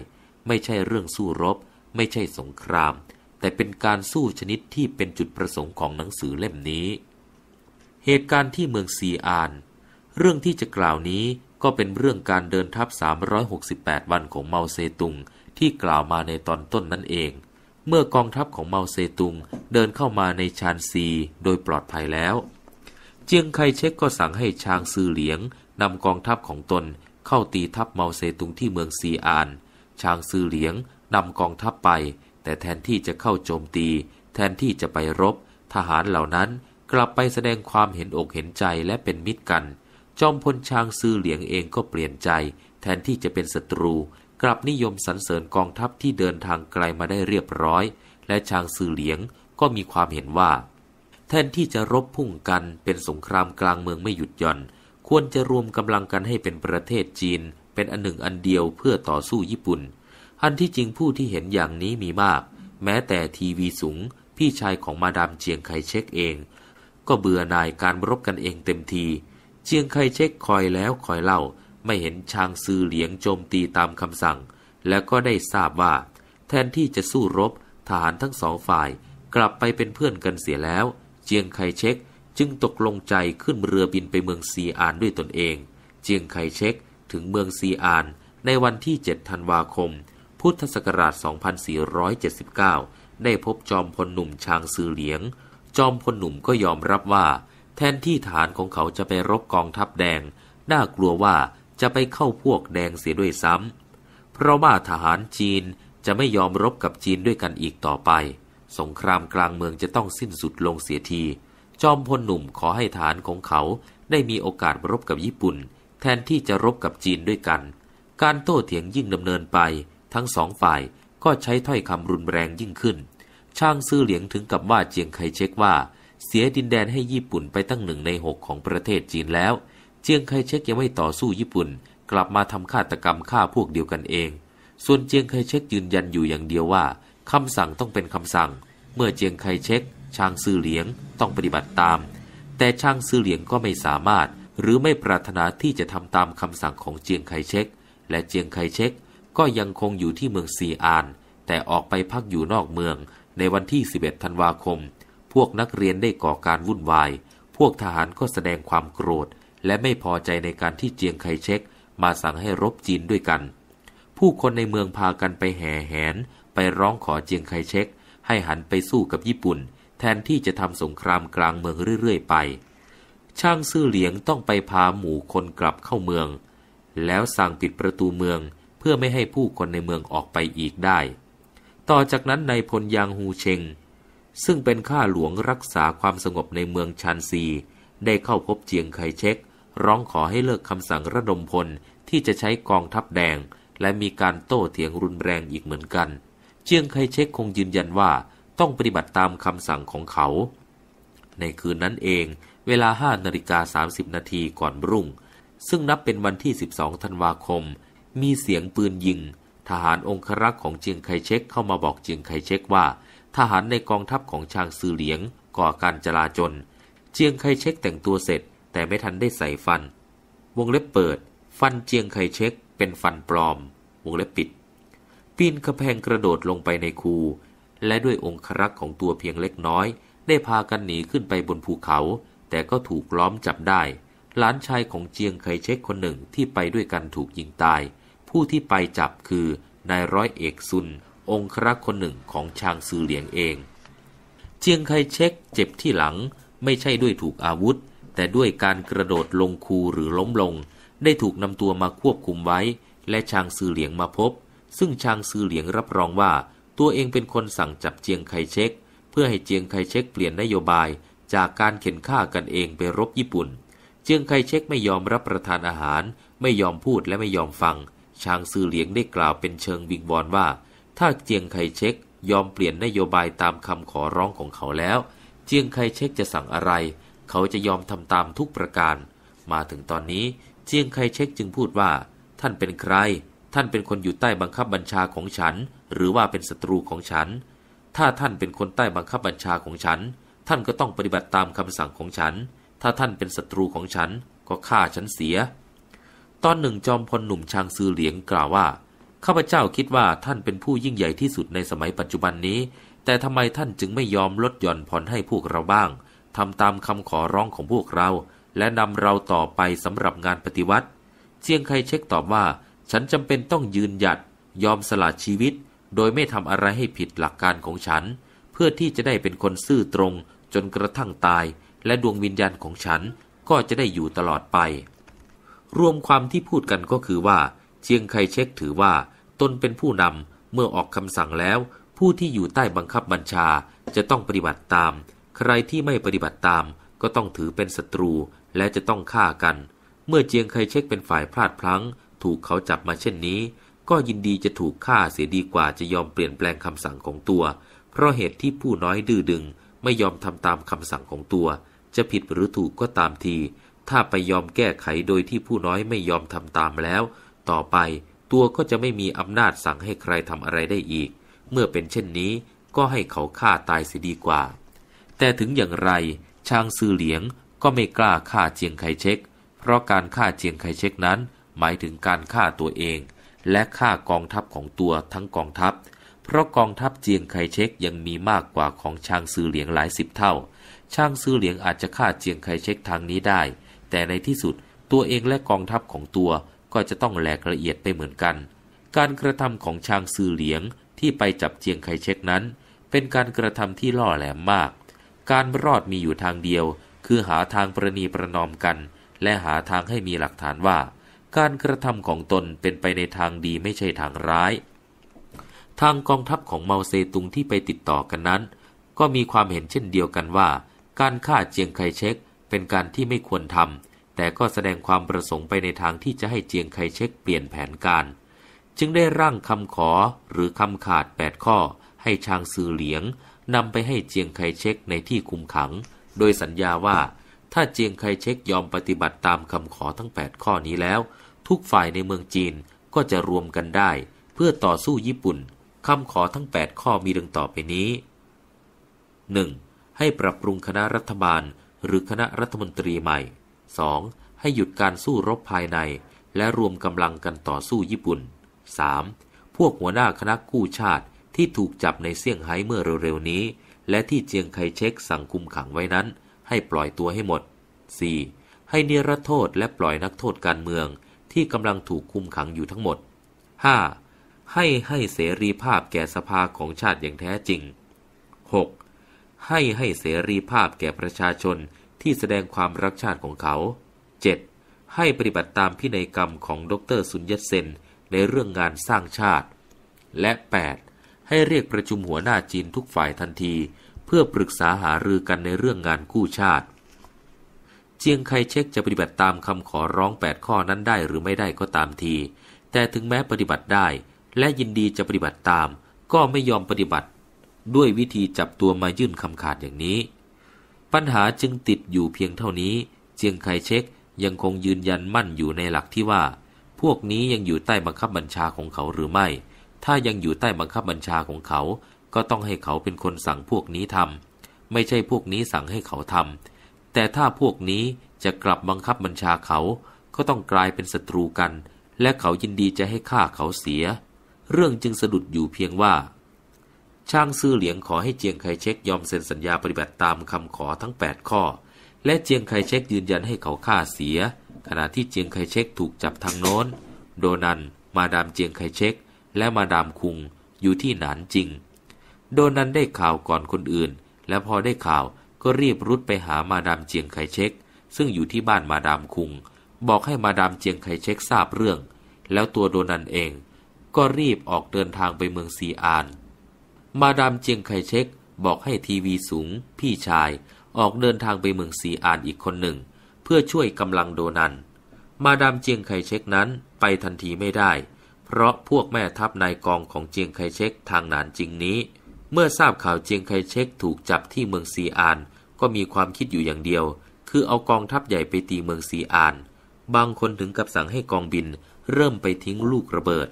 ไม่ใช่เรื่องสู้รบ ไม่ใช่สงคราม แต่เป็นการสู้ชนิดที่เป็นจุดประสงค์ของหนังสือเล่มนี้ เหตุการณ์ที่เมืองซีอาน เรื่องที่จะกล่าวนี้ก็เป็นเรื่องการเดินทัพ368 วันของเมาเซตุง ที่กล่าวมาในตอนต้นนั่นเองเมื่อกองทัพของเมาเซตุงเดินเข้ามาในชานซีโดยปลอดภัยแล้ว เจียงไคเชกก็สั่งให้ชางซือเหลียงนำกองทัพของตนเข้าตีทัพเมาเซตุงที่เมืองซีอานชางซือเหลียงนำกองทัพไปแต่แทนที่จะเข้าโจมตี แทนที่จะไปรบ ทหารเหล่านั้นกลับไปแสดงความเห็นอกเห็นใจและเป็นมิตรกันจอมพลชางซือเหลียงเองก็เปลี่ยนใจ แทนที่จะเป็นศัตรูกลับนิยมสรรเสริญกองทัพที่เดินทางไกลมาได้เรียบร้อย และชางซือเหลียงก็มีความเห็นว่า แทนที่จะรบพุ่งกันเป็นสงครามกลางเมืองไม่หยุดหย่อนควรจะรวมกำลังกันให้เป็นประเทศจีน เป็นอันหนึ่งอันเดียวเพื่อต่อสู้ญี่ปุ่น อันที่จริงผู้ที่เห็นอย่างนี้มีมาก แม้แต่ทีวีสูงพี่ชายของมาดามเจียงไคเชกเอง ก็เบื่อหน่ายการรบกันเองเต็มทีเจียงไคเชกคอยแล้วคอยเล่าไม่เห็นชางซือเหลียงโจมตีตามคำสั่ง แล้วก็ได้ทราบว่า แทนที่จะสู้รบทหารทั้งสองฝ่ายกลับไปเป็นเพื่อนกันเสียแล้ว เจียงไคเชกจึงตกลงใจขึ้นเรือบินไปเมืองซีอานด้วยตนเอง เจียงไคเชกถึงเมืองซีอาน ในวันที่ 7ธันวาคม พุทธศักราช 2479 ได้พบจอมพลหนุ่มชางซือเหลียง จอมพลหนุ่มก็ยอมรับว่า แทนที่ฐานของเขาจะไปรบกองทัพแดง น่ากลัวว่าจะไปเข้าพวกแดงเสียด้วยซ้ำ เพราะว่าทหารจีนจะไม่ยอมรบกับจีนด้วยกันอีกต่อไป สงครามกลางเมืองจะต้องสิ้นสุดลงเสียที จอมพลหนุ่มขอให้ฐานของเขา ได้มีโอกาสรบกับญี่ปุ่น แทนที่จะรบกับจีนด้วยกัน การโต้เถียงยิ่งดำเนินไป ทั้งสองฝ่ายก็ใช้ถ้อยคำรุนแรงยิ่งขึ้น ช่างซื่อเหลียงถึงกับว่าเจียงไคเช็กว่า เสียดินแดนให้ญี่ปุ่นไปตั้งหนึ่งในหกของประเทศจีนแล้วเจียงไคเชกยังไม่ต่อสู้ญี่ปุ่นกลับมาทำฆาตกรรมฆ่าพวกเดียวกันเอง ส่วนเจียงไคเชกยืนยันอยู่อย่างเดียวว่าคำสั่งต้องเป็นคำสั่ง เมื่อเจียงไคเชกชางซือเหลียง ต้องปฏิบัติตาม แต่ชางซือเหลียงก็ไม่สามารถ หรือไม่ปรารถนาที่จะทำตามคำสั่งของเจียงไคเชกและเจียงไคเชกก็ยังคงอยู่ที่เมืองซีอานแต่ออกไปพักอยู่นอกเมืองในวันที่ 11 ธันวาคม พวกนักเรียนได้ก่อการวุ่นวายพวกทหารก็แสดงความโกรธและไม่พอใจในการที่เจียงไคเชกมาสั่งให้รบจีนด้วยกัน ผู้คนในเมืองพากันไปแห่แหนไปร้องขอเจียงไคเชกให้หันไปสู้กับญี่ปุ่น แทนที่จะทำสงครามกลางเมืองเรื่อยๆไป ช่างซื่อเหลียงต้องไปพาหมู่คนกลับเข้าเมือง แล้วสั่งปิดประตูเมือง เพื่อไม่ให้ผู้คนในเมืองออกไปอีกได้ ต่อจากนั้นนายพลยางฮูเชงซึ่งเป็นข้าหลวงรักษาความสงบในเมืองชานซี ได้เข้าพบเจียงไคเชกร้องขอให้เลิกคำสั่งระดมพลที่จะใช้กองทัพแดง และมีการโต้เถียงรุนแรงอีกเหมือนกัน เจียงไคเชกคงยืนยันว่าต้องปฏิบัติตามคำสั่งของเขา ในคืนนั้นเอง เวลา5นาฬิกา30นาทีก่อนรุ่ง ซึ่งนับเป็นวันที่ 12ธันวาคม มีเสียงปืนยิง ทหารองครักษ์ของเจียงไคเชกเข้ามาบอกเจียงไคเชกว่า ทหารในกองทัพของชางซือเหลียง ก่อการจลาจลเจียงไคเชกแต่งตัวเสร็จแต่ไม่ทันได้ใส่ฟันวงเล็บเปิด ฟันเจียงไคเช็คเป็นฟันปลอมวงเล็บปิดปีนกระแพงกระโดดลงไปในคูและด้วยองครักษ์ของตัวเพียงเล็กน้อย ได้พากันหนีขึ้นไปบนภูเขา แต่ก็ถูกล้อมจับได้หลานชายของเจียงไคเช็คคนหนึ่งที่ไปด้วยกันถูกยิงตาย ผู้ที่ไปจับคือนายร้อยเอกซุน องครักษ์คนหนึ่งของชางซือเหลียงเองเจียงไคเช็คเจ็บที่หลังไม่ใช่ด้วยถูกอาวุธแต่ด้วยการกระโดดลงคูหรือล้มลง ได้ถูกนำตัวมาควบคุมไว้ และชางซือเหลียงมาพบ ซึ่งชางซือเหลียงรับรองว่า ตัวเองเป็นคนสั่งจับเจียงไคเชกเพื่อให้เจียงไคเชกเปลี่ยน นโยบายจากการเข็นฆ่ากันเองไปรบญี่ปุ่นเจียงไคเชกไม่ยอมรับประทานอาหารไม่ยอมพูดและไม่ยอมฟัง ชางซือเหลียงได้กล่าวเป็นเชิงวิงวอนว่า ถ้าเจียงไคเชกยอมเปลี่ยนนโยบายตามคำขอร้องของเขาแล้ว เจียงไคเชกจะสั่งอะไรเขาจะยอมทำตามทุกประการ มาถึงตอนนี้เจียงไคเชกจึงพูดว่า ท่านเป็นใคร ท่านเป็นคนอยู่ใต้บังคับบัญชาของฉัน หรือว่าเป็นศัตรูของฉัน ถ้าท่านเป็นคนใต้บังคับบัญชาของฉัน ท่านก็ต้องปฏิบัติตามคำสั่งของฉัน ถ้าท่านเป็นศัตรูของฉัน ก็ฆ่าฉันเสีย ตอนหนึ่งจอมพลหนุ่มชางซือเหลียง กล่าวว่าข้าพเจ้าคิดว่าท่านเป็นผู้ยิ่งใหญ่ที่สุดในสมัยปัจจุบันนี้ แต่ทำไมท่านจึงไม่ยอมลดหย่อนผ่อนให้พวกเราบ้างทำตามคำขอร้องของพวกเรา และนำเราต่อไปสำหรับงานปฏิวัติเจียงไคเชกตอบว่า ฉันจำเป็นต้องยืนหยัด ยอมสละชีวิต โดยไม่ทำอะไรให้ผิดหลักการของฉัน เพื่อที่จะได้เป็นคนซื่อตรง จนกระทั่งตาย และดวงวิญญาณของฉัน ก็จะได้อยู่ตลอดไป รวมความที่พูดกันก็คือว่า เชียงไคเชกถือว่าตนเป็นผู้นำเมื่อออกคำสั่งแล้ว ผู้ที่อยู่ใต้บังคับบัญชาจะต้องปฏิบัติตามใครที่ไม่ปฏิบัติตามก็ต้องถือเป็นศัตรูและจะต้องฆ่ากัน เมื่อเจียงไคเชกเป็นฝ่ายพลาดพลั้ง ถูกเขาจับมาเช่นนี้ ก็ยินดีจะถูกฆ่าเสียดีกว่าจะยอมเปลี่ยนแปลงคำสั่งของตัว เพราะเหตุที่ผู้น้อยดื้อดึงไม่ยอมทำตามคำสั่งของตัว จะผิดหรือถูกก็ตามที ถ้าไปยอมแก้ไขโดยที่ผู้น้อยไม่ยอมทำตามแล้ว ต่อไปตัวก็จะไม่มีอำนาจสั่งให้ใครทำอะไรได้อีก เมื่อเป็นเช่นนี้ ก็ให้เขาฆ่าตายเสียดีกว่าแต่ถึงอย่างไร ชางซือเหลียงก็ไม่กล้าฆ่าเจียงไคเชกเพราะการฆ่าเจียงไคเชกนั้น หมายถึงการฆ่าตัวเอง และฆ่ากองทัพของตัวทั้งกองทัพ เพราะกองทัพเจียงไคเชกยังมีมากกว่าของชางซือเหลียงหลายสิบเท่า ชางซือเหลียงอาจจะฆ่าเจียงไคเชกทางนี้ได้ แต่ในที่สุดตัวเองและกองทัพของตัวก็จะต้องแหลกละเอียดไปเหมือนกัน การกระทำของชางซือเหลียงที่ไปจับเจียงไคเชกนั้น เป็นการกระทำที่ล่อแหลมมากการรอดมีอยู่ทางเดียว คือหาทางประนีประนอมกัน และหาทางให้มีหลักฐานว่า การกระทำของตนเป็นไปในทางดีไม่ใช่ทางร้าย ทางกองทัพของเมาเซตุงที่ไปติดต่อกันนั้น ก็มีความเห็นเช่นเดียวกันว่า การฆ่าเจียงไคเชกเป็นการที่ไม่ควรทำแต่ก็แสดงความประสงค์ไปในทางที่จะให้เจียงไคเชกเปลี่ยนแผนการ จึงได้ร่างคำขอหรือคำขาด8ข้อให้ชางซือเหลียงนำไปให้เจียงไคเชกในที่คุมขัง โดยสัญญาว่า ถ้าเจียงไคเชกยอมปฏิบัติตามคำขอทั้ง 8 ข้อนี้แล้ว ทุกฝ่ายในเมืองจีนก็จะรวมกันได้ เพื่อต่อสู้ญี่ปุ่น คำขอทั้ง 8 ข้อมีดังต่อไปนี้ 1. ให้ปรับปรุงคณะรัฐบาล หรือคณะรัฐมนตรีใหม่ 2. ให้หยุดการสู้รบภายใน และรวมกำลังกันต่อสู้ญี่ปุ่น 3. พวกหัวหน้าคณะกู้ชาติที่ถูกจับในเซี่ยงไฮ้เมื่อเร็วๆนี้ และที่เจียงไคเชกสั่งคุมขังไว้นั้น ให้ปล่อยตัวให้หมด 4. ให้เนรโทษและปล่อยนักโทษการเมือง ที่กำลังถูกคุมขังอยู่ทั้งหมด 5. ให้ให้เสรีภาพแก่สภาของชาติอย่างแท้จริง 6. ให้ให้เสรีภาพแก่ประชาชนที่แสดงความรักชาติของเขา 7. ให้ปฏิบัติตามพินัยกรรมของดรสุญญเซนในเรื่องงานสร้างชาติ และ8ให้เรียกประชุมหัวหน้าจีนทุกฝ่ายทันที เพื่อปรึกษาหารือกันในเรื่องงานกู้ชาติเจียงไคเชกจะปฏิบัติตามคำขอร้อง 8 ข้อนั้นได้หรือไม่ได้ก็ตามที แต่ถึงแม้ปฏิบัติได้ และยินดีจะปฏิบัติตาม ก็ไม่ยอมปฏิบัติ ด้วยวิธีจับตัวมายื่นคำขาดอย่างนี้ ปัญหาจึงติดอยู่เพียงเท่านี้เจียงไคเชกยังคงยืนยันมั่นอยู่ในหลักที่ว่า พวกนี้ยังอยู่ใต้บังคับบัญชาของเขาหรือไม่ถ้ายังอยู่ใต้บังคับบัญชาของเขาก็ต้องให้เขาเป็นคนสั่งพวกนี้ทำ ไม่ใช่พวกนี้สั่งให้เขาทำ แต่ถ้าพวกนี้จะกลับบังคับบัญชาเขา ก็ต้องกลายเป็นศัตรูกัน และเขายินดีจะให้ฆ่าเขาเสีย เรื่องจึงสะดุดอยู่เพียงว่า ช่างซื่อเหลียงขอให้เจียงไคเชกยอมเซ็นสัญญาปฏิบัติตามคำขอทั้ง 8 ข้อ และเจียงไคเชกยืนยันให้เขาฆ่าเสีย ขณะที่เจียงไคเชกถูกจับทางโน้น โดนัน มาดามเจียงไคเชกและมาดามคุงอยู่ที่หนานจริง โดนันได้ข่าวก่อนคนอื่น และพอได้ข่าวก็รีบรุดไปหามาดามเจียงไคเชกซึ่งอยู่ที่บ้านมาดามคุง บอกให้มาดามเจียงไคเชกทราบเรื่อง แล้วตัวโดนันเองก็รีบออกเดินทางไปเมืองซีอาน มาดามเจียงไคเชกบอกให้ทีวีสูงพี่ชาย ออกเดินทางไปเมืองซีอานอีกคนหนึ่ง เพื่อช่วยกำลังโดนันมาดามเจียงไคเชกนั้นไปทันทีไม่ได้เพราะพวกแม่ทัพนายกองของเจียงไคเชกทางหนานจริงนี้ เมื่อทราบข่าวเจียงไคเชกถูกจับที่เมืองซีอาน ก็มีความคิดอยู่อย่างเดียว คือเอากองทัพใหญ่ไปตีเมืองซีอาน บางคนถึงกับสั่งให้กองบินเริ่มไปทิ้งลูกระเบิด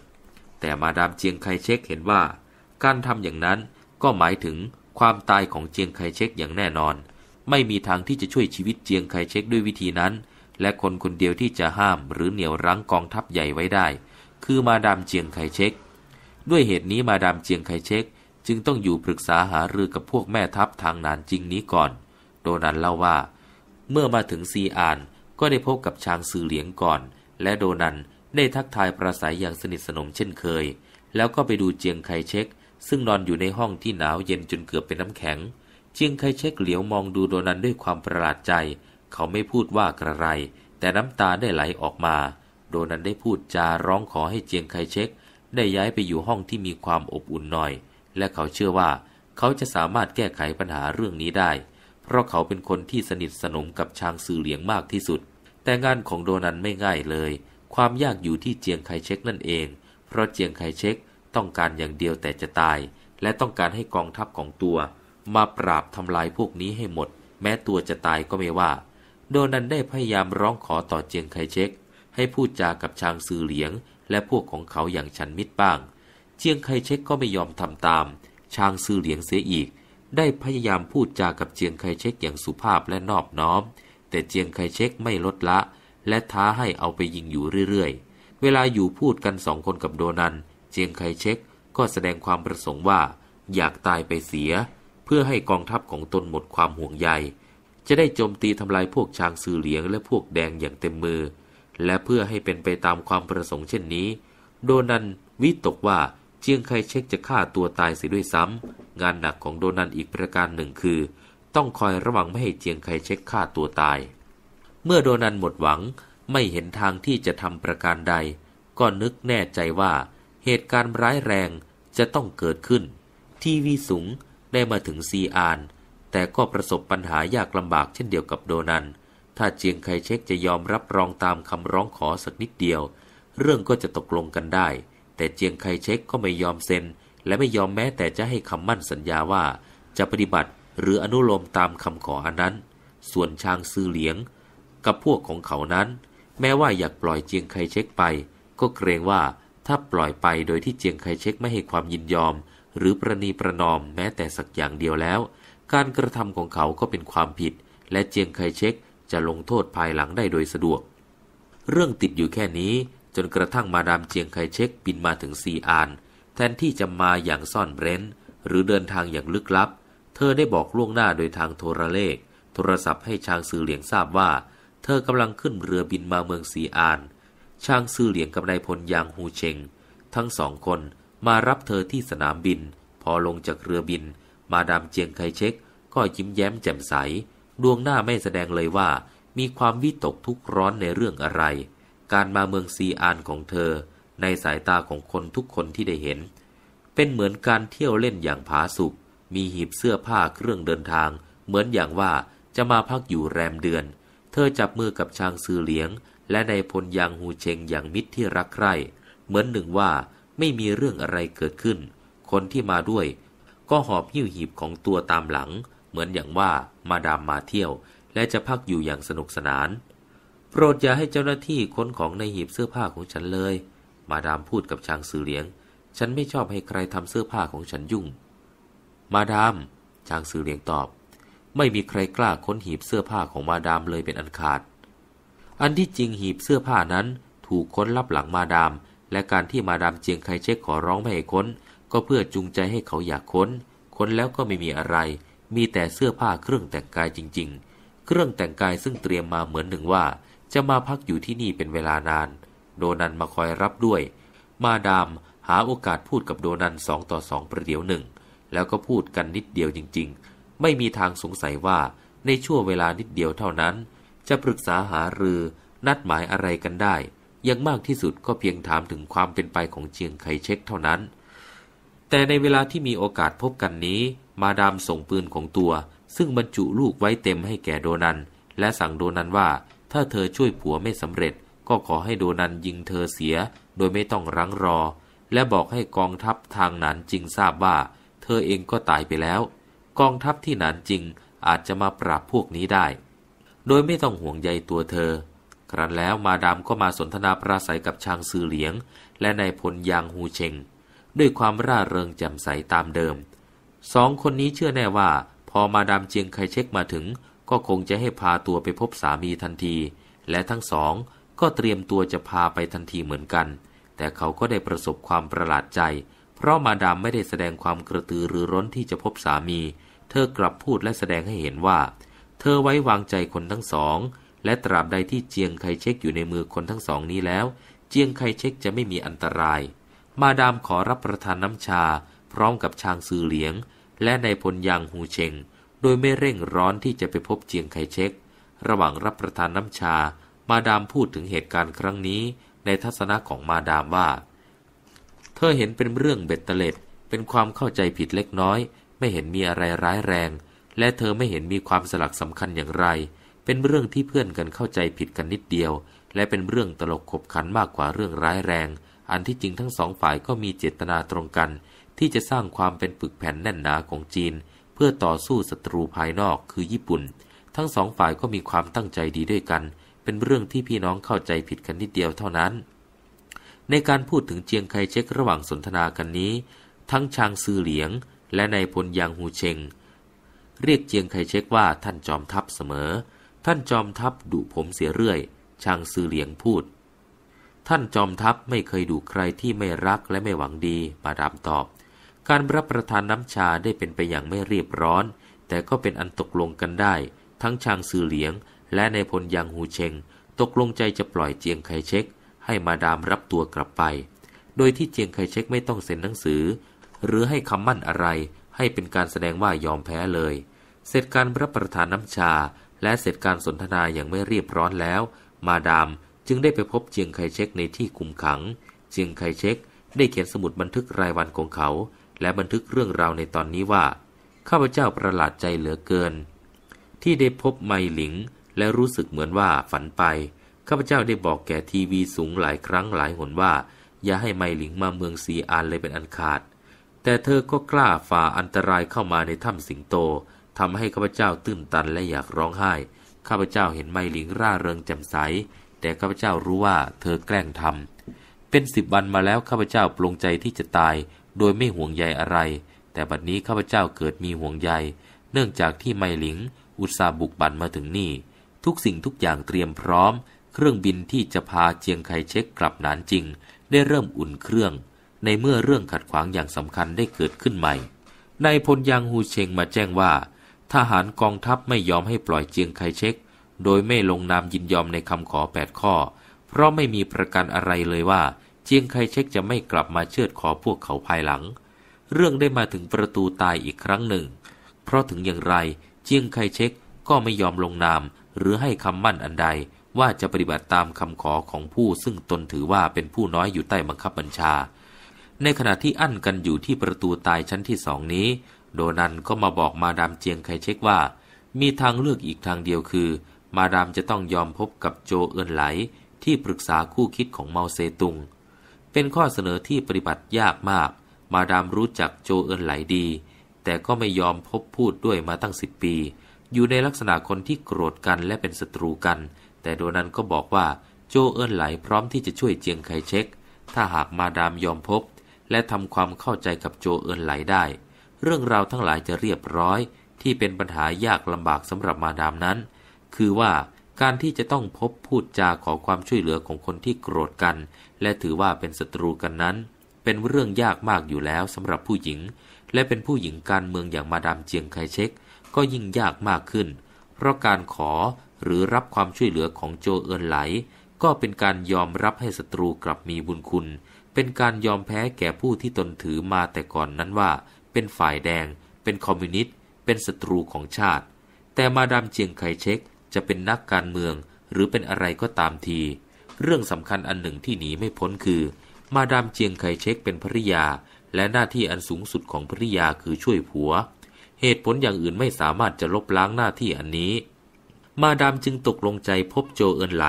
แต่มาดามเจียงไคเชกเห็นว่า การทำอย่างนั้นก็หมายถึงความตายของเจียงไคเชกอย่างแน่นอน ไม่มีทางที่จะช่วยชีวิตเจียงไคเชกด้วยวิธีนั้น และคนคนเดียวที่จะห้ามหรือเหนี่ยวรั้งกองทัพใหญ่ไว้ได้คือมาดามเจียงไคเชกด้วยเหตุนี้มาดามเจียงไคเชกจึงต้องอยู่ปรึกษาหารือกับพวกแม่ทัพทางนานจริงนี้ก่อน โดนันเล่าว่า เมื่อมาถึงซีอานก็ได้พบกับชางซือเหลียงก่อน และโดนันได้ทักทายประสัยอย่างสนิทสนมเช่นเคย แล้วก็ไปดูเจียงไคเชกซึ่งนอนอยู่ในห้องที่หนาวเย็นจนเกือบเป็นน้ำแข็งเจียงไคเชกเหลียวมองดูโดนันด้วยความประหลาดใจ เขาไม่พูดว่ากระไร แต่น้ำตาได้ไหลออกมาโดนันได้พูดจาร้องขอให้เจียงไคเชกได้ย้ายไปอยู่ห้องที่มีความอบอุ่นหน่อย และเขาเชื่อว่า เขาจะสามารถแก้ไขปัญหาเรื่องนี้ได้ เพราะเขาเป็นคนที่สนิทสนมกับชางซือเหลียงมากที่สุด แต่งานของโดนันไม่ง่ายเลย ความยากอยู่ที่เจียงไคเชกนั่นเอง เพราะเจียงไคเชกต้องการอย่างเดียวแต่จะตาย และต้องการให้กองทัพของตัว มาปราบทำลายพวกนี้ให้หมด แม้ตัวจะตายก็ไม่ว่า โดนันได้พยายามร้องขอต่อเจียงไคเชกให้พูดจากับชางซือเหลียงและพวกของเขาอย่างฉันมิตรบ้าง เจียงไคเช็กก็ไม่ยอมทำตาม ชางซือเหลียงเสียอีก ได้พยายามพูดจากับเจียงไคเช็กอย่างสุภาพและนอบน้อม แต่เจียงไคเช็กไม่ลดละ และท้าให้เอาไปยิงอยู่เรื่อย ๆ เวลาอยู่พูดกันสองคนกับโดนัน เจียงไคเช็กก็แสดงความประสงค์ว่า อยากตายไปเสีย เพื่อให้กองทัพของตนหมดความห่วงใย จะได้โจมตีทำลายพวกชางซือเหลียงและพวกแดงอย่างเต็มมือและเพื่อให้เป็นไปตามความประสงค์เช่นนี้ โดนันวิตกว่าเจียงไคเชกจะฆ่าตัวตายเสียด้วยซ้ำ งานหนักของโดนันอีกประการหนึ่งคือ ต้องคอยระวังไม่ให้เจียงไคเชกฆ่าตัวตาย เมื่อโดนันหมดหวังไม่เห็นทางที่จะทำประการใด ก็นึกแน่ใจว่าเหตุการณ์ร้ายแรงจะต้องเกิดขึ้น ทีวีสูงได้มาถึงซีอาน แต่ก็ประสบปัญหายากลำบากเช่นเดียวกับโดนันถ้าเจียงไคเชกจะยอมรับรองตาม คำร้องขอสักนิดเดียว เรื่องก็จะตกลงกันได้ แต่เจียงไคเชกก็ไม่ยอมเซ็น และไม่ยอมแม้แต่จะให้คำมั่นสัญญาว่า จะปฏิบัติหรืออนุโลมตามคำขออันนั้น ส่วนชางซือเหลียง กับพวกของเขานั้น แม้ว่าอยากปล่อยเจียงไคเชกไป ก็เกรงว่าถ้าปล่อยไปโดยที่เจียงไคเชกไม่ให้ความยินยอม หรือประนีประนอมแม้แต่สักอย่างเดียวแล้ว การกระทำของเขาก็เป็นความผิด และเจียงไคเชกจะลงโทษภายหลังได้โดยสะดวก เรื่องติดอยู่แค่นี้จนกระทั่งมาดามเจียงไคเชกบินมาถึงซีอาน แทนที่จะมาอย่างซ่อนเร้น หรือเดินทางอย่างลึกลับ เธอได้บอกล่วงหน้าโดยทางโทรเลข โทรศัพท์ให้ชางซือเหลียงทราบว่า เธอกำลังขึ้นเรือบินมาเมืองซีอาน ชางซือเหลียงกับนายพลยางฮูเชงทั้งสองคนมารับเธอที่สนามบิน พอลงจากเรือบิน มาดามเจียงไคเชกก็ยิ้มแย้มแจ่มใสดวงหน้าไม่แสดงเลยว่ามีความวิตกทุกร้อนในเรื่องอะไร การมาเมืองซีอานของเธอในสายตาของคนทุกคนที่ได้เห็น เป็นเหมือนการเที่ยวเล่นอย่างผาสุกมีหีบเสื้อผ้าเครื่องเดินทางเหมือนอย่างว่าจะมาพักอยู่แรมเดือน เธอจับมือกับชางซือเหลียง และในพลยางฮูเชงอย่างมิตรที่รักใคร่เหมือนหนึ่งว่าไม่มีเรื่องอะไรเกิดขึ้น คนที่มาด้วย ก็หอบหิ้วหีบของตัวตามหลังเหมือนอย่างว่ามาดามมาเที่ยวและจะพักอยู่อย่างสนุกสนานโปรดอย่าให้เจ้าหน้าที่ค้นของในหีบเสื้อผ้าของฉันเลย มาดามพูดกับชางสือเหลียง ฉันไม่ชอบให้ใครทำเสื้อผ้าของฉันยุ่ง มาดามชางสือเหลียงตอบ ไม่มีใครกล้าค้นหีบเสื้อผ้าของมาดามเลยเป็นอันขาด อันที่จริงหีบเสื้อผ้านั้น ถูกค้นลับหลังมาดาม และการที่มาดามเจียงไคเช็คขอร้องไม่ให้ค้น ก็เพื่อจูงใจให้เขาอยากค้น ค้นแล้วก็ไม่มีอะไรมีแต่เสื้อผ้าเครื่องแต่งกายจริงๆ เครื่องแต่งกายซึ่งเตรียมมาเหมือนหนึ่งว่า จะมาพักอยู่ที่นี่เป็นเวลานาน โดนันมาคอยรับด้วย มาดามหาโอกาสพูดกับโดนันสองต่อสองประเดี๋ยวหนึ่ง แล้วก็พูดกันนิดเดียวจริงๆ ไม่มีทางสงสัยว่าในช่วงเวลานิดเดียวเท่านั้น จะปรึกษาหารือนัดหมายอะไรกันได้ ยังมากที่สุดก็เพียงถามถึงความเป็นไปของเจียงไคเช็คเท่านั้น แต่ในเวลาที่มีโอกาสพบกันนี้มาดามส่งปืนของตัว ซึ่งบรรจุลูกไว้เต็มให้แก่โดนัน และสั่งโดนันว่า ถ้าเธอช่วยผัวไม่สำเร็จ ก็ขอให้โดนันยิงเธอเสีย โดยไม่ต้องรังรอ และบอกให้กองทัพทาง หนานจิงทราบว่าเธอเองก็ตายไปแล้ว กองทัพที่หนานจิงอาจจะมาปราบพวกนี้ได้ โดยไม่ต้องห่วงใยตัวเธอ ครั้นแล้วมาดามก็มาสนทนาปราศัยกับชางซือเหลียง และนายพลยางฮูเชงด้วยความร่าเริงแจ่มใสตามเดิมสองคนนี้เชื่อแน่ว่าพอมาดามเจียงไคเช็คมาถึง ก็คงจะให้พาตัวไปพบสามีทันที และทั้งสองก็เตรียมตัวจะพาไปทันทีเหมือนกัน แต่เขาก็ได้ประสบความประหลาดใจ เพราะมาดามไม่ได้แสดงความกระตือรือร้นที่จะพบสามี เธอกลับพูดและแสดงให้เห็นว่า เธอไว้วางใจคนทั้งสอง และตราบใดที่เจียงไคเช็คอยู่ในมือคนทั้งสองนี้แล้วเจียงไคเช็คจะไม่มีอันตราย มาดามขอรับประทานน้ำชาพร้อมกับชางซือเหลียง และนายพลยางหูเชงโดยไม่เร่งร้อนที่จะไปพบเจียงไคเชกระหว่างรับประทานน้ำชา มาดามพูดถึงเหตุการณ์ครั้งนี้ ในทัศนะของมาดามว่า เธอเห็นเป็นเรื่องเบ็ดเตล็ด เป็นความเข้าใจผิดเล็กน้อย ไม่เห็นมีอะไรร้ายแรง และเธอไม่เห็นมีความสลักสำคัญอย่างไร เป็นเรื่องที่เพื่อนกันเข้าใจผิดกันนิดเดียว และเป็นเรื่องตลกขบขันมากกว่าเรื่องร้ายแรง อันที่จริงทั้งสองฝ่ายก็มีเจตนาตรงกันที่จะสร้างความเป็นปึกแผ่นแน่นหนาของจีน เพื่อต่อสู้ศัตรูภายนอกคือญี่ปุ่น ทั้งสองฝ่ายก็มีความตั้งใจดีด้วยกัน เป็นเรื่องที่พี่น้องเข้าใจผิดกันนิดเดียวเท่านั้น ในการพูดถึงเจียงไคเชกระหว่างสนทนากันนี้ ทั้งชางซือเหลียงและนายพลยางฮูเชงเรียกเจียงไคเชกว่า ท่านจอมทัพเสมอ ท่านจอมทัพดุผมเสียเรื่อยชางซือเหลียงพูด ท่านจอมทัพไม่เคยดูใครที่ไม่รักและไม่หวังดีมาดามตอบการรับประทานน้ำชาได้เป็นไปอย่างไม่เรียบร้อน แต่ก็เป็นอันตกลงกันได้ ทั้งชางซือเหลียงและในพลยังหูเชงตกลงใจจะปล่อยเจียงไคเช็กให้มาดามรับตัวกลับไป โดยที่เจียงไคเช็กไม่ต้องเซ็นหนังสือ หรือให้คำมั่นอะไรให้เป็นการแสดงว่ายอมแพ้เลย เสร็จการรับประทานน้ำชาและเสร็จการสนทนาอย่างไม่เรียบร้อนแล้ว มาดามจึงได้ไปพบเจียงไคเช็กในที่คุมขังเจียงไคเช็กได้เขียนสมุดบันทึกรายวันของเขาและบันทึกเรื่องราวในตอนนี้ว่าข้าพเจ้าประหลาดใจเหลือเกิน ที่ได้พบไมหลิง และรู้สึกเหมือนว่าฝันไปข้าพเจ้าได้บอกแก่ทีวีสูงหลายครั้งหลายหนว่า อย่าให้ไมหลิงมาเมืองซีอานเลยเป็นอันขาด แต่เธอก็กล้าฝ่าอันตรายเข้ามาในถ้ำสิงโตทำให้ข้าพเจ้าตื้นตันและอยากร้องไห้ข้าพเจ้าเห็นไมหลิงร่าเริงแจ่มใส แต่ข้าพเจ้ารู้ว่า เธอแกล้งทำเป็นสิบวันมาแล้วข้าพเจ้าปรงใจที่จะตายโดยไม่ห่วงใยอะไร แต่บัดนี้ข้าพเจ้าเกิดมีห่วงใย เนื่องจากที่ไมหลิง อุตสาบุกบันมาถึงนี่ ทุกสิ่งทุกอย่างเตรียมพร้อม เครื่องบินที่จะพาเจียงไคเช็กกลับหนานจริง ได้เริ่มอุ่นเครื่อง ในเมื่อเรื่องขัดขวางอย่างสำคัญได้เกิดขึ้นใหม่ นายพลยังฮูเชงมาแจ้งว่า ทหารกองทัพไม่ยอมให้ปล่อยเจียงไคเช็ก โดยไม่ลงนามยินยอมในคำขอแปดข้อ เพราะไม่มีประกันอะไรเลยว่าจียงไคเชกจะไม่กลับมาเชิดคอพวกเขาภายหลัง เรื่องได้มาถึงประตูตายอีกครั้งหนึ่ง เพราะถึงอย่างไรเจียงไคเชกก็ไม่ยอมลงนาม หรือให้คำมั่นอันใดว่าจะปฏิบัติตามคำขอของผู้ซึ่งตนถือว่าเป็นผู้น้อยอยู่ใต้บังคับบัญชา ในขณะที่อั้นกันอยู่ที่ประตูตายชั้นที่สองนี้โดนันก็มาบอกมาดามเจียงไคเชกว่า มีทางเลือกอีกทางเดียวคือ มาดามจะต้องยอมพบกับโจเอินไหลที่ปรึกษาคู่คิดของเมาเซตุงเป็นข้อเสนอที่ปฏิบัติยากมาก มาดามรู้จักโจเอินไหลดี แต่ก็ไม่ยอมพบพูดด้วยมาตั้งสิบปี อยู่ในลักษณะคนที่โกรธกันและเป็นศัตรูกัน แต่โดนันก็บอกว่า โจเอินไหลพร้อมที่จะช่วยเจียงไคเช็คถ้าหากมาดามยอมพบ และทำความเข้าใจกับโจเอินไหลได้ เรื่องราวทั้งหลายจะเรียบร้อย ที่เป็นปัญหายากลำบากสำหรับมาดามนั้น คือว่าการที่จะต้องพบพูดจาขอความช่วยเหลือของคนที่โกรธกัน และถือว่าเป็นศัตรูกันนั้น เป็นเรื่องยากมากอยู่แล้วสำหรับผู้หญิง และเป็นผู้หญิงการเมืองอย่างมาดามเจียงไคเชกก็ยิ่งยากมากขึ้น เพราะการขอหรือรับความช่วยเหลือของโจเอินไหลก็เป็นการยอมรับให้ศัตรูกลับมีบุญคุณ เป็นการยอมแพ้แก่ผู้ที่ตนถือมาแต่ก่อนนั้นว่า เป็นฝ่ายแดง เป็นคอมมิวนิสต์เป็นศัตรูของชาติ แต่มาดามเจียงไคเชกจะเป็นนักการเมืองหรือเป็นอะไรก็ตามที เรื่องสำคัญอันหนึ่งที่หนีไม่พ้นคือ มาดามเจียงไคเชกเป็นภริยา และหน้าที่อันสูงสุดของภริยาคือช่วยผัว เหตุผลอย่างอื่นไม่สามารถจะลบล้างหน้าที่อันนี้ มาดามจึงตกลงใจพบโจเอินไหล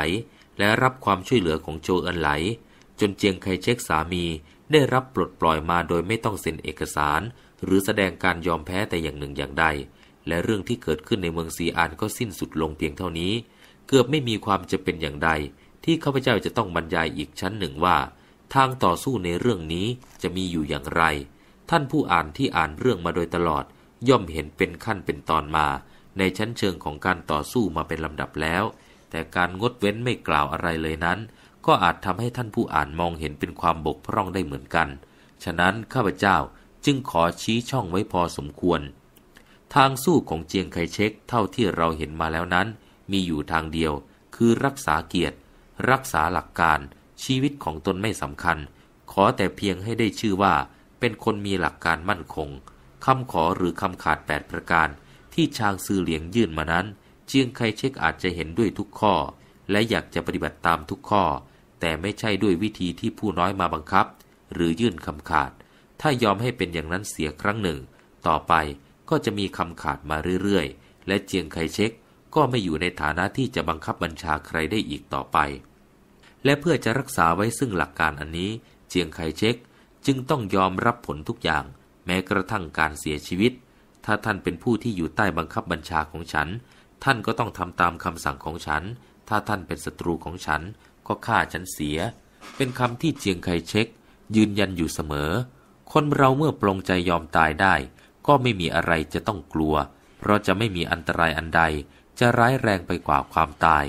และรับความช่วยเหลือของโจเอินไหล จนเจียงไคเชกสามีได้รับปลดปล่อยมาโดยไม่ต้องเซ็นเอกสาร หรือแสดงการยอมแพ้แต่อย่างหนึ่งอย่างใดและเรื่องที่เกิดขึ้นในเมืองซีอานก็สิ้นสุดลงเพียงเท่านี้ เกือบไม่มีความจะเป็นอย่างใด ที่ข้าพเจ้าจะต้องบรรยายอีกชั้นหนึ่งว่า ทางต่อสู้ในเรื่องนี้จะมีอยู่อย่างไร ท่านผู้อ่านที่อ่านเรื่องมาโดยตลอด ย่อมเห็นเป็นขั้นเป็นตอนมา ในชั้นเชิงของการต่อสู้มาเป็นลำดับแล้ว แต่การงดเว้นไม่กล่าวอะไรเลยนั้น ก็อาจทำให้ท่านผู้อ่านมองเห็นเป็นความบกพร่องได้เหมือนกัน ฉะนั้นข้าพเจ้าจึงขอชี้ช่องไว้พอสมควรทางสู้ของเจียงไคเชกเท่าที่เราเห็นมาแล้วนั้น มีอยู่ทางเดียว คือรักษาเกียรติ รักษาหลักการ ชีวิตของตนไม่สำคัญ ขอแต่เพียงให้ได้ชื่อว่าเป็นคนมีหลักการมั่นคง คำขอหรือคำขาด8ประการที่ชางซือเหลียงยื่นมานั้น เจียงไคเชกอาจจะเห็นด้วยทุกข้อ และอยากจะปฏิบัติตามทุกข้อ แต่ไม่ใช่ด้วยวิธีที่ผู้น้อยมาบังคับ หรือยื่นคำขาด ถ้ายอมให้เป็นอย่างนั้นเสียครั้งหนึ่ง ต่อไปก็จะมีคำขาดมาเรื่อยๆ และเจียงไคเชกก็ไม่อยู่ในฐานะที่จะบังคับบัญชาใครได้อีกต่อไป และเพื่อจะรักษาไว้ซึ่งหลักการอันนี้ เจียงไคเชกจึงต้องยอมรับผลทุกอย่าง แม้กระทั่งการเสียชีวิต ถ้าท่านเป็นผู้ที่อยู่ใต้บังคับบัญชาของฉัน ท่านก็ต้องทำตามคำสั่งของฉัน ถ้าท่านเป็นศัตรูของฉัน ก็ฆ่าฉันเสีย เป็นคำที่เจียงไคเชกยืนยันอยู่เสมอ คนเราเมื่อปลงใจยอมตายได้ก็ไม่มีอะไรจะต้องกลัว เพราะจะไม่มีอันตรายอันใด จะร้ายแรงไปกว่าความตาย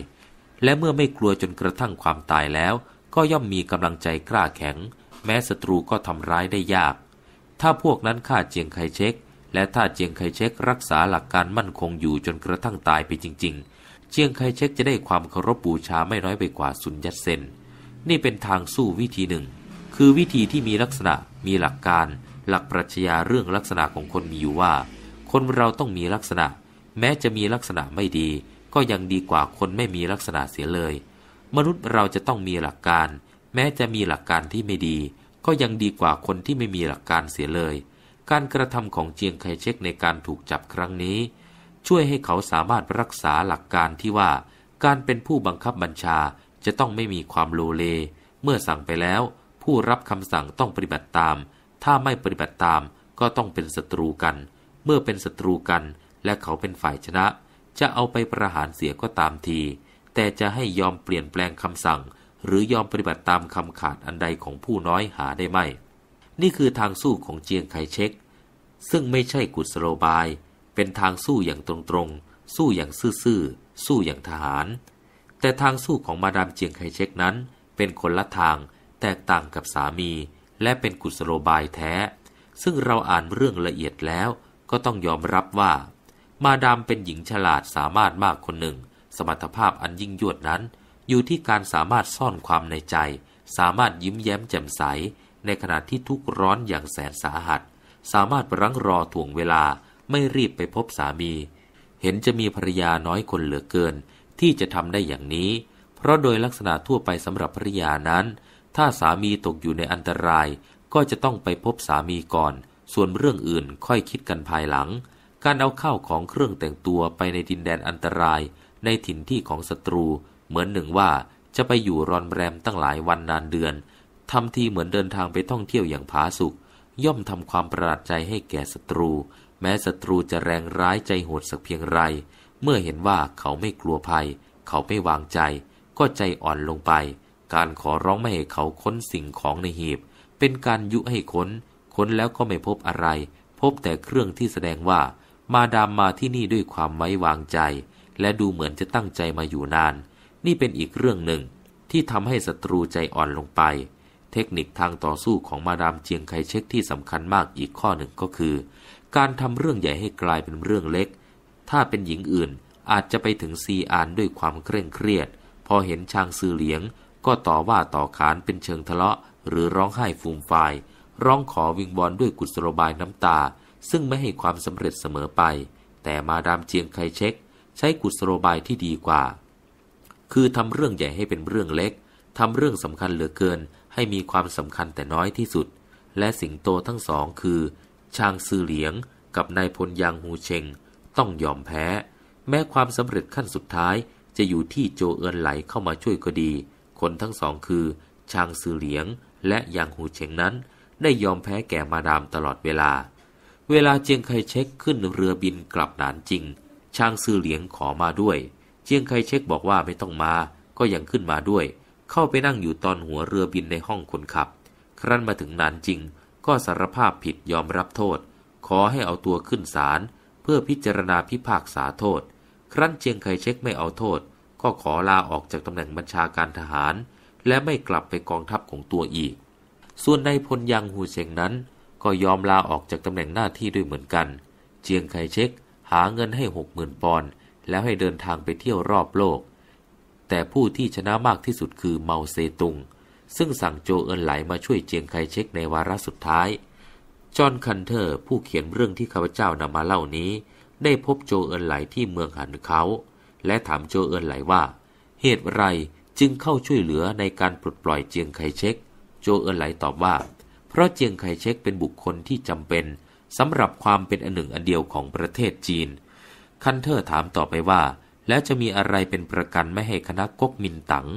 และเมื่อไม่กลัวจนกระทั่งความตายแล้ว ก็ย่อมมีกำลังใจกล้าแข็ง แม้ศัตรูก็ทำร้ายได้ยาก ถ้าพวกนั้นฆ่าเจียงไคเชกและถ้าเจียงไคเชกรักษาหลักการมั่นคงอยู่จนกระทั่งตายไปจริงๆเจียงไคเชกจะได้ความเคารพบูชาไม่น้อยไปกว่าสุนยัตเซน นี่เป็นทางสู้วิธีหนึ่ง คือวิธีที่มีลักษณะมีหลักการหลัก ปรัชญาเรื่องลักษณะของคนมีอยู่ว่า คนเราต้องมีลักษณะ แม้จะมีลักษณะไม่ดี ก็ยังดีกว่าคนไม่มีลักษณะเสียเลย มนุษย์เราจะต้องมีหลักการ แม้จะมีหลักการที่ไม่ดี ก็ยังดีกว่าคนที่ไม่มีหลักการเสียเลย การกระทำของเจียงไคเชกในการถูกจับครั้งนี้ ช่วยให้เขาสามารถรักษาหลักการที่ว่า การเป็นผู้บังคับบัญชาจะต้องไม่มีความโลเล เมื่อสั่งไปแล้ว ผู้รับคำสั่งต้องปฏิบัติตามถ้าไม่ปฏิบัติตามก็ต้องเป็นศัตรูกัน เมื่อเป็นศัตรูกันและเขาเป็นฝ่ายชนะ จะเอาไปประหารเสียก็ตามที แต่จะให้ยอมเปลี่ยนแปลงคำสั่ง หรือยอมปฏิบัติตามคำขาดอันใดของผู้น้อยหาได้ไม่ นี่คือทางสู้ของเจียงไคเชกซึ่งไม่ใช่กุศโลบาย เป็นทางสู้อย่างตรงๆสู้อย่างซื่อๆสู้อย่างทหาร แต่ทางสู้ของมาดามเจียงไคเชกนั้น เป็นคนละทาง แตกต่างกับสามีและเป็นกุศโลบายแท้ ซึ่งเราอ่านเรื่องละเอียดแล้ว ก็ต้องยอมรับว่า มาดามเป็นหญิงฉลาดสามารถมากคนหนึ่ง สมรรถภาพอันยิ่งยวดนั้น อยู่ที่การสามารถซ่อนความในใจ สามารถยิ้มแย้มแจ่มใส ในขณะที่ทุกร้อนอย่างแสนสาหัส สามารถรั้งรอถ่วงเวลาไม่รีบไปพบสามี เห็นจะมีภรรยาน้อยคนเหลือเกิน ที่จะทำได้อย่างนี้ เพราะโดยลักษณะทั่วไปสำหรับภรรยานั้นถ้าสามีตกอยู่ในอันตรายก็จะต้องไปพบสามีก่อน ส่วนเรื่องอื่นค่อยคิดกันภายหลัง การเอาเข้าวของเครื่องแต่งตัวไปในดินแดนอันตรายในถิ่นที่ของศัตรู เหมือนหนึ่งว่าจะไปอยู่รอนแรมตั้งหลายวันนานเดือนทำทีเหมือนเดินทางไปท่องเที่ยวอย่างผาสุกย่อมทำความประหลาดใจให้แก่ศัตรู แม้ศัตรูจะแรงร้ายใจโหดสักเพียงไร เมื่อเห็นว่าเขาไม่กลัวภัย เขาไม่วางใจ ก็ใจอ่อนลงไปการขอร้องไม่ให้เขาค้นสิ่งของในหีบ เป็นการยุให้ค้น ค้นแล้วก็ไม่พบอะไร พบแต่เครื่องที่แสดงว่า มาดามมาที่นี่ด้วยความไว้วางใจ และดูเหมือนจะตั้งใจมาอยู่นาน นี่เป็นอีกเรื่องหนึ่ง ที่ทำให้ศัตรูใจอ่อนลงไป เทคนิคทางต่อสู้ของมาดามเจียงไคเช็กที่สำคัญมากอีกข้อหนึ่งก็คือ การทำเรื่องใหญ่ให้กลายเป็นเรื่องเล็ก ถ้าเป็นหญิงอื่นอาจจะไปถึงซีอานด้วยความเคร่งเครียด พอเห็นชางซือเหลียงก็ต่อว่าต่อขานเป็นเชิงทะเลาะหรือร้องไห้ฟูมฟายร้องขอวิงวอนด้วยกุศโลบายน้ำตา ซึ่งไม่ให้ความสำเร็จเสมอไป แต่มาดามเจียงไคเช็คใช้กุศโลบายที่ดีกว่า คือทำเรื่องใหญ่ให้เป็นเรื่องเล็กทำเรื่องสำคัญเหลือเกิน ให้มีความสำคัญแต่น้อยที่สุด และสิงโตทั้งสองคือ ชางซือเหลียงกับนายพลยางฮูเชงต้องยอมแพ้ แม้ความสำเร็จขั้นสุดท้าย จะอยู่ที่โจเอินไหลเข้ามาช่วยก็ดีลทั้งสองคือ ชางซือ เหลียงและยางหูเฉงนั้น ได้ยอมแพ้แก่มาดามตลอดเวลา เวลาเจียงไคเช็คขึ้นเรือบินกลับหนานจริง ชางซือเหลียงขอมาด้วย เจียงไคเช็คบอกว่าไม่ต้องมา ก็ยังขึ้นมาด้วย เข้าไปนั่งอยู่ตอนหัวเรือบินในห้องคนขับ ครั้นมาถึงนานจริง ก็สารภาพผิดยอมรับโทษ ขอให้เอาตัวขึ้นศาลเพื่อพิจารณาพิพากษาโทษ ครั้นเจียงไคเช็คไม่เอาโทษก็ขอลาออกจากตำแหน่งบัญชาการทหาร และไม่กลับไปกองทัพของตัวอีก ส่วนนายพลยัง หูเซงนั้น ก็ยอมลาออกจากตำแหน่งหน้าที่ด้วยเหมือนกัน เจียงไคเชกหาเงินให้หกหมื่นปอนด์แล้วให้เดินทางไปเที่ยวรอบโลก แต่ผู้ที่ชนะมากที่สุดคือ เมาเซตุง ซึ่งสั่งโจเอินไหลมาช่วยเจียงไคเชกในวาระสุดท้าย จอห์นคันเทอร์ผู้เขียนเรื่องที่ข้าพเจ้านำมาเล่านี้ ได้พบโจเอินไหลที่เมืองหันเขาและถามโจเอินไหลว่า เหตุไรจึงเข้าช่วยเหลือในการปลดปล่อยเจียงไคเชกโจเอินไหลตอบว่า เพราะเจียงไคเชกเป็นบุคคลที่จำเป็นสำหรับความเป็นอันหนึ่งอันเดียวของประเทศจีน คันเทอร์ถามต่อไปว่า แล้วจะมีอะไรเป็นประกันไม่ให้คณะก๊กมินตั๋ง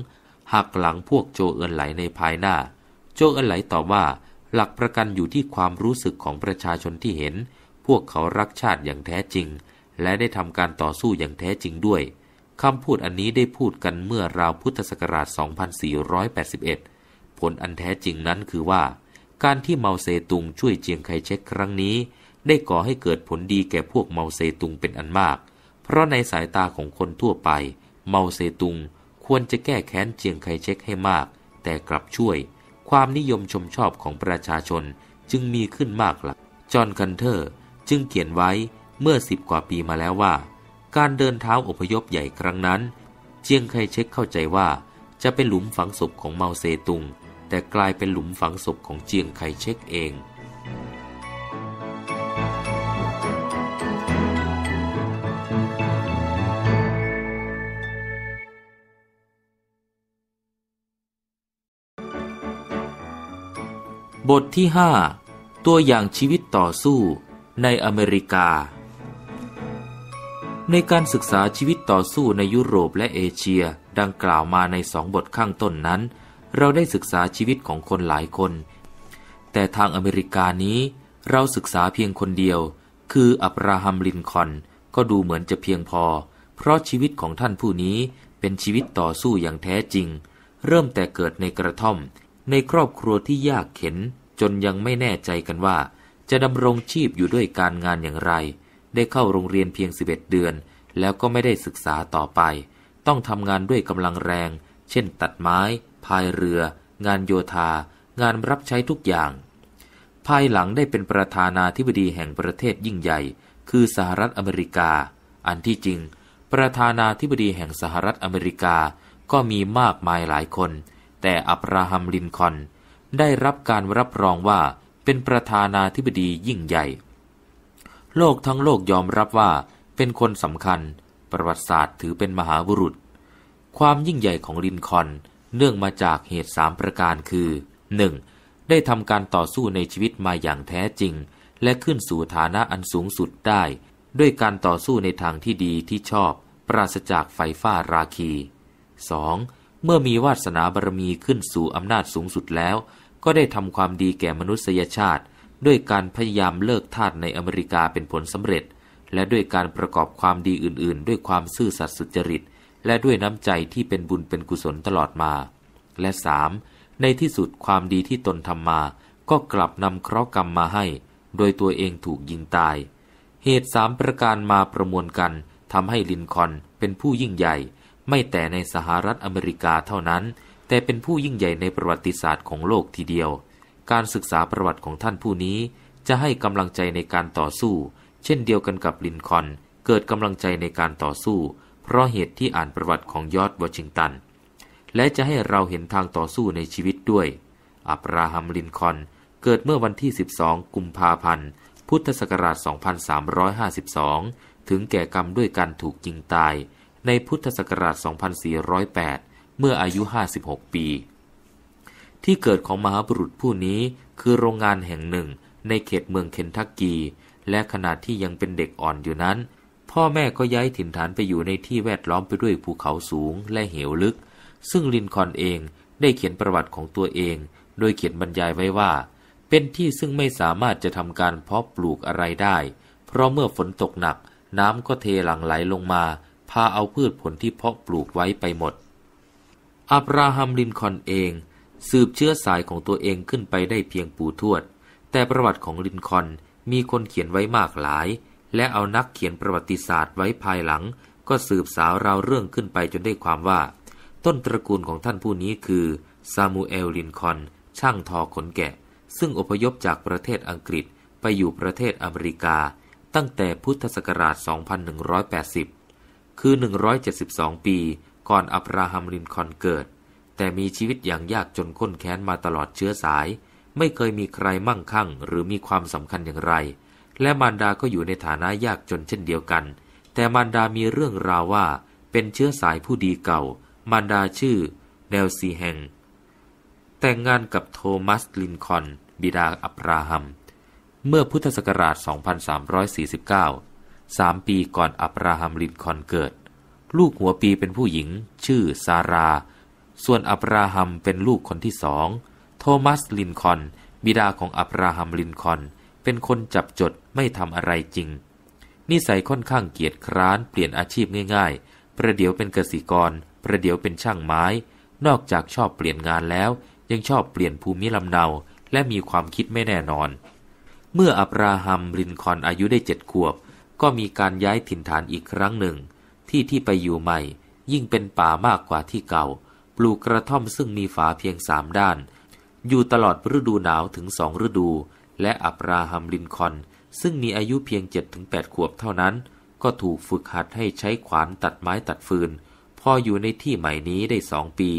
หักหลังพวกโจเอินไหลในภายหน้า โจเอินไหลตอบว่า หลักประกันอยู่ที่ความรู้สึกของประชาชนที่เห็น พวกเขารักชาติอย่างแท้จริงและได้ทำการต่อสู้อย่างแท้จริงด้วยคำพูดอันนี้ได้พูดกันเมื่อราวพุทธศักราช 2481 ผลอันแท้จริงนั้นคือว่า การที่เมาเซตุงช่วยเจียงไคเชกครั้งนี้ ได้ก่อให้เกิดผลดีแก่พวกเมาเซตุงเป็นอันมาก เพราะในสายตาของคนทั่วไป เมาเซตุงควรจะแก้แค้นเจียงไคเชกให้มาก แต่กลับช่วย ความนิยมชมชอบของประชาชนจึงมีขึ้นมากละ่ะจอห์นคันเทอร์จึงเขียนไว้เมื่อสิบกว่าปีมาแล้วว่า การเดินเท้าอพยพใหญ่ครั้งนั้น เจียงไคเชกเข้าใจว่าจะเป็นหลุมฝังศพของเมาเซตุง แต่กลายเป็นหลุมฝังศพของเจียงไคเชกเอง บทที่ 5 ตัวอย่างชีวิตต่อสู้ในอเมริกาในการศึกษาชีวิตต่อสู้ในยุโรปและเอเชียดังกล่าวมาในสองบทข้างต้นนั้น เราได้ศึกษาชีวิตของคนหลายคน แต่ทางอเมริกานี้ เราศึกษาเพียงคนเดียว คืออับราฮัมลินคอนก็ดูเหมือนจะเพียงพอ เพราะชีวิตของท่านผู้นี้เป็นชีวิตต่อสู้อย่างแท้จริง เริ่มแต่เกิดในกระท่อม ในครอบครัวที่ยากเข็นจนยังไม่แน่ใจกันว่า จะดำรงชีพอยู่ด้วยการงานอย่างไรได้เข้าโรงเรียนเพียง 11 เดือน แล้วก็ไม่ได้ศึกษาต่อไป ต้องทำงานด้วยกำลังแรง เช่นตัดไม้พายเรือ งานโยธา งานรับใช้ทุกอย่าง ภายหลังได้เป็นประธานาธิบดีแห่งประเทศยิ่งใหญ่ คือสหรัฐอเมริกา อันที่จริง ประธานาธิบดีแห่งสหรัฐอเมริกา ก็มีมากมายหลายคน แต่อับราฮัมลินคอนได้รับการรับรองว่าเป็นประธานาธิบดียิ่งใหญ่โลกทั้งโลกยอมรับว่าเป็นคนสำคัญประวัติศาสตร์ถือเป็นมหาบุรุษ ความยิ่งใหญ่ของลินคอนเนื่องมาจากเหตุสามประการคือ 1. ได้ทำการต่อสู้ในชีวิตมาอย่างแท้จริง และขึ้นสู่ฐานะอันสูงสุดได้ ด้วยการต่อสู้ในทางที่ดีที่ชอบปราศจากไฟฟ้าราคี 2. เมื่อมีวาสนาบารมีขึ้นสู่อำนาจสูงสุดแล้วก็ได้ทำความดีแก่มนุษยชาติด้วยการพยายามเลิกทาสในอเมริกาเป็นผลสำเร็จ และด้วยการประกอบความดีอื่นๆด้วยความซื่อสัตย์สุจริต และด้วยน้ำใจที่เป็นบุญเป็นกุศลตลอดมา และ 3. ในที่สุดความดีที่ตนทำมา ก็กลับนำเคราะห์กรรมมาให้ โดยตัวเองถูกยิงตาย เหตุสามประการมาประมวลกัน ทำให้ลินคอนเป็นผู้ยิ่งใหญ่ ไม่แต่ในสหรัฐอเมริกาเท่านั้น แต่เป็นผู้ยิ่งใหญ่ในประวัติศาสตร์ของโลกทีเดียวการศึกษาประวัติของท่านผู้นี้จะให้กำลังใจในการต่อสู้ เช่นเดียวกันกับลินคอนเกิดกำลังใจในการต่อสู้ เพราะเหตุที่อ่านประวัติของยอดวอชิงตัน และจะให้เราเห็นทางต่อสู้ในชีวิตด้วยอับราฮัมลินคอนเกิดเมื่อวันที่ 12 กุมภาพันธ์พุทธศักราช2352 ถึงแก่กรรมด้วยการถูกยิงตายในพุทธศักราช2408เมื่ออายุ56ปีที่เกิดของมหาบุรุษผู้นี้คือโรงงานแห่งหนึ่งในเขตเมืองเคนทักกีและขณะที่ยังเป็นเด็กอ่อนอยู่นั้น พ่อแม่ก็ย้ายถิ่นฐานไปอยู่ในที่แวดล้อมไปด้วยภูเขาสูงและเหวลึก ซึ่งลินคอนเองได้เขียนประวัติของตัวเอง โดยเขียนบรรยายไว้ว่า เป็นที่ซึ่งไม่สามารถจะทำการเพาะปลูกอะไรได้ เพราะเมื่อฝนตกหนัก น้ำก็เทหลั่งไหลลงมาพาเอาพืชผลที่เพาะปลูกไว้ไปหมดอับราฮัมลินคอนเองสืบเชื้อสายของตัวเองขึ้นไปได้เพียงปู่ทวด แต่ประวัติของลินคอนมีคนเขียนไว้มากหลาย และเอานักเขียนประวัติศาสตร์ไว้ภายหลัง ก็สืบสาวราวเรื่องขึ้นไปจนได้ความว่า ต้นตระกูลของท่านผู้นี้คือซามูเอลลินคอนช่างทอขนแกะ ซึ่งอพยพจากประเทศอังกฤษไปอยู่ประเทศอเมริกา ตั้งแต่พุทธศักราช 2180 คือ 172 ปี ก่อนอับราฮัมลินคอนเกิดแต่มีชีวิตอย่างยากจนข้นแค้นมาตลอดเชื้อสาย ไม่เคยมีใครมั่งคั่ง หรือมีความสำคัญอย่างไร และมารดาก็อยู่ในฐานะยากจนเช่นเดียวกัน แต่มารดามีเรื่องราวว่าเป็นเชื้อสายผู้ดีเก่า มารดาชื่อเนลซีแฮงแต่งงานกับโทมัสลินคอน บิดาอับราฮัม เมื่อพุทธศักราช2349 3ปีก่อนอับราฮัมลินคอนเกิด ลูกหัวปีเป็นผู้หญิงชื่อซาราส่วนอับราฮัมเป็นลูกคนที่สอง โทมัส ลินคอน บิดาของอับราฮัม ลินคอนเป็นคนจับจดไม่ทำอะไรจริง นิสัยค่อนข้างเกียจคร้าน เปลี่ยนอาชีพง่าย ๆ ประเดี๋ยวเป็นเกษตรกร ประเดี๋ยวเป็นช่างไม้ นอกจากชอบเปลี่ยนงานแล้ว ยังชอบเปลี่ยนภูมิลำเนาและมีความคิดไม่แน่นอน เมื่ออับราฮัม ลินคอนอายุได้เจ็ดขวบ ก็มีการย้ายถิ่นฐานอีกครั้งหนึ่ง ที่ที่ไปอยู่ใหม่ ยิ่งเป็นป่ามากกว่าที่เก่าลูกกระท่อมซึ่งมีฝาเพียงสามด้าน อยู่ตลอดฤดูหนาวถึงสองฤดู และอับราฮัมลินคอนซึ่งมีอายุเพียง7-8ขวบเท่านั้น ก็ถูกฝึกหัดให้ใช้ขวานตัดไม้ตัดฟืน พออยู่ในที่ใหม่นี้ได้สองปี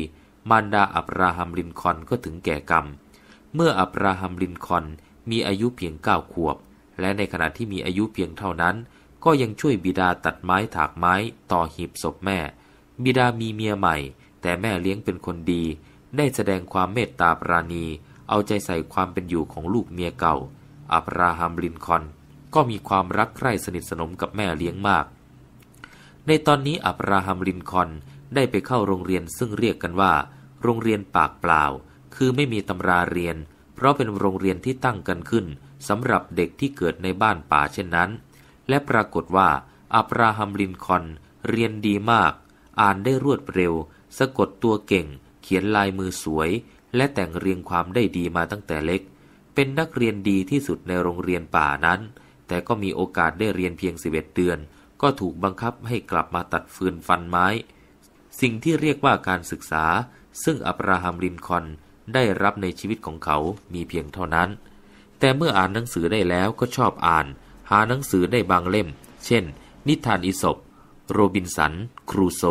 มารดาอับราฮัมลินคอนก็ถึงแก่กรรม เมื่ออับราฮัมลินคอนมีอายุเพียงเก้าขวบและในขณะที่มีอายุเพียงเท่านั้น ก็ยังช่วยบิดาตัดไม้ถากไม้ต่อหีบศพแม่ บิดามีเมียใหม่แต่แม่เลี้ยงเป็นคนดี ได้แสดงความเมตตาปราณี เอาใจใส่ความเป็นอยู่ของลูกเมียเก่า อับราฮัมลินคอน ก็มีความรักใคร่สนิทสนมกับแม่เลี้ยงมาก ในตอนนี้อับราฮัมลินคอนได้ไปเข้าโรงเรียนซึ่งเรียกกันว่า โรงเรียนปากเปล่า คือไม่มีตำราเรียน เพราะเป็นโรงเรียนที่ตั้งกันขึ้นสำหรับเด็กที่เกิดในบ้านป่าเช่นนั้น และปรากฏว่าอับราฮัมลินคอนเรียนดีมาก อ่านได้รวดเร็วสะกดตัวเก่ง เขียนลายมือสวย และแต่งเรียงความได้ดีมาตั้งแต่เล็ก เป็นนักเรียนดีที่สุดในโรงเรียนป่านั้น แต่ก็มีโอกาสได้เรียนเพียงส็ดเดือน ก็ถูกบังคับให้กลับมาตัดฟืนฟันไม้ สิ่งที่เรียกว่าการศึกษา ซึ่งอับราฮัมลินคอนได้รับในชีวิตของเขามีเพียงเท่านั้น แต่เมื่ออ่านหนังสือได้แล้วก็ชอบอ่าน หาหนังสือได้บางเล่ม เช่น นิทานอิศบ โรบินสัน ครูโซ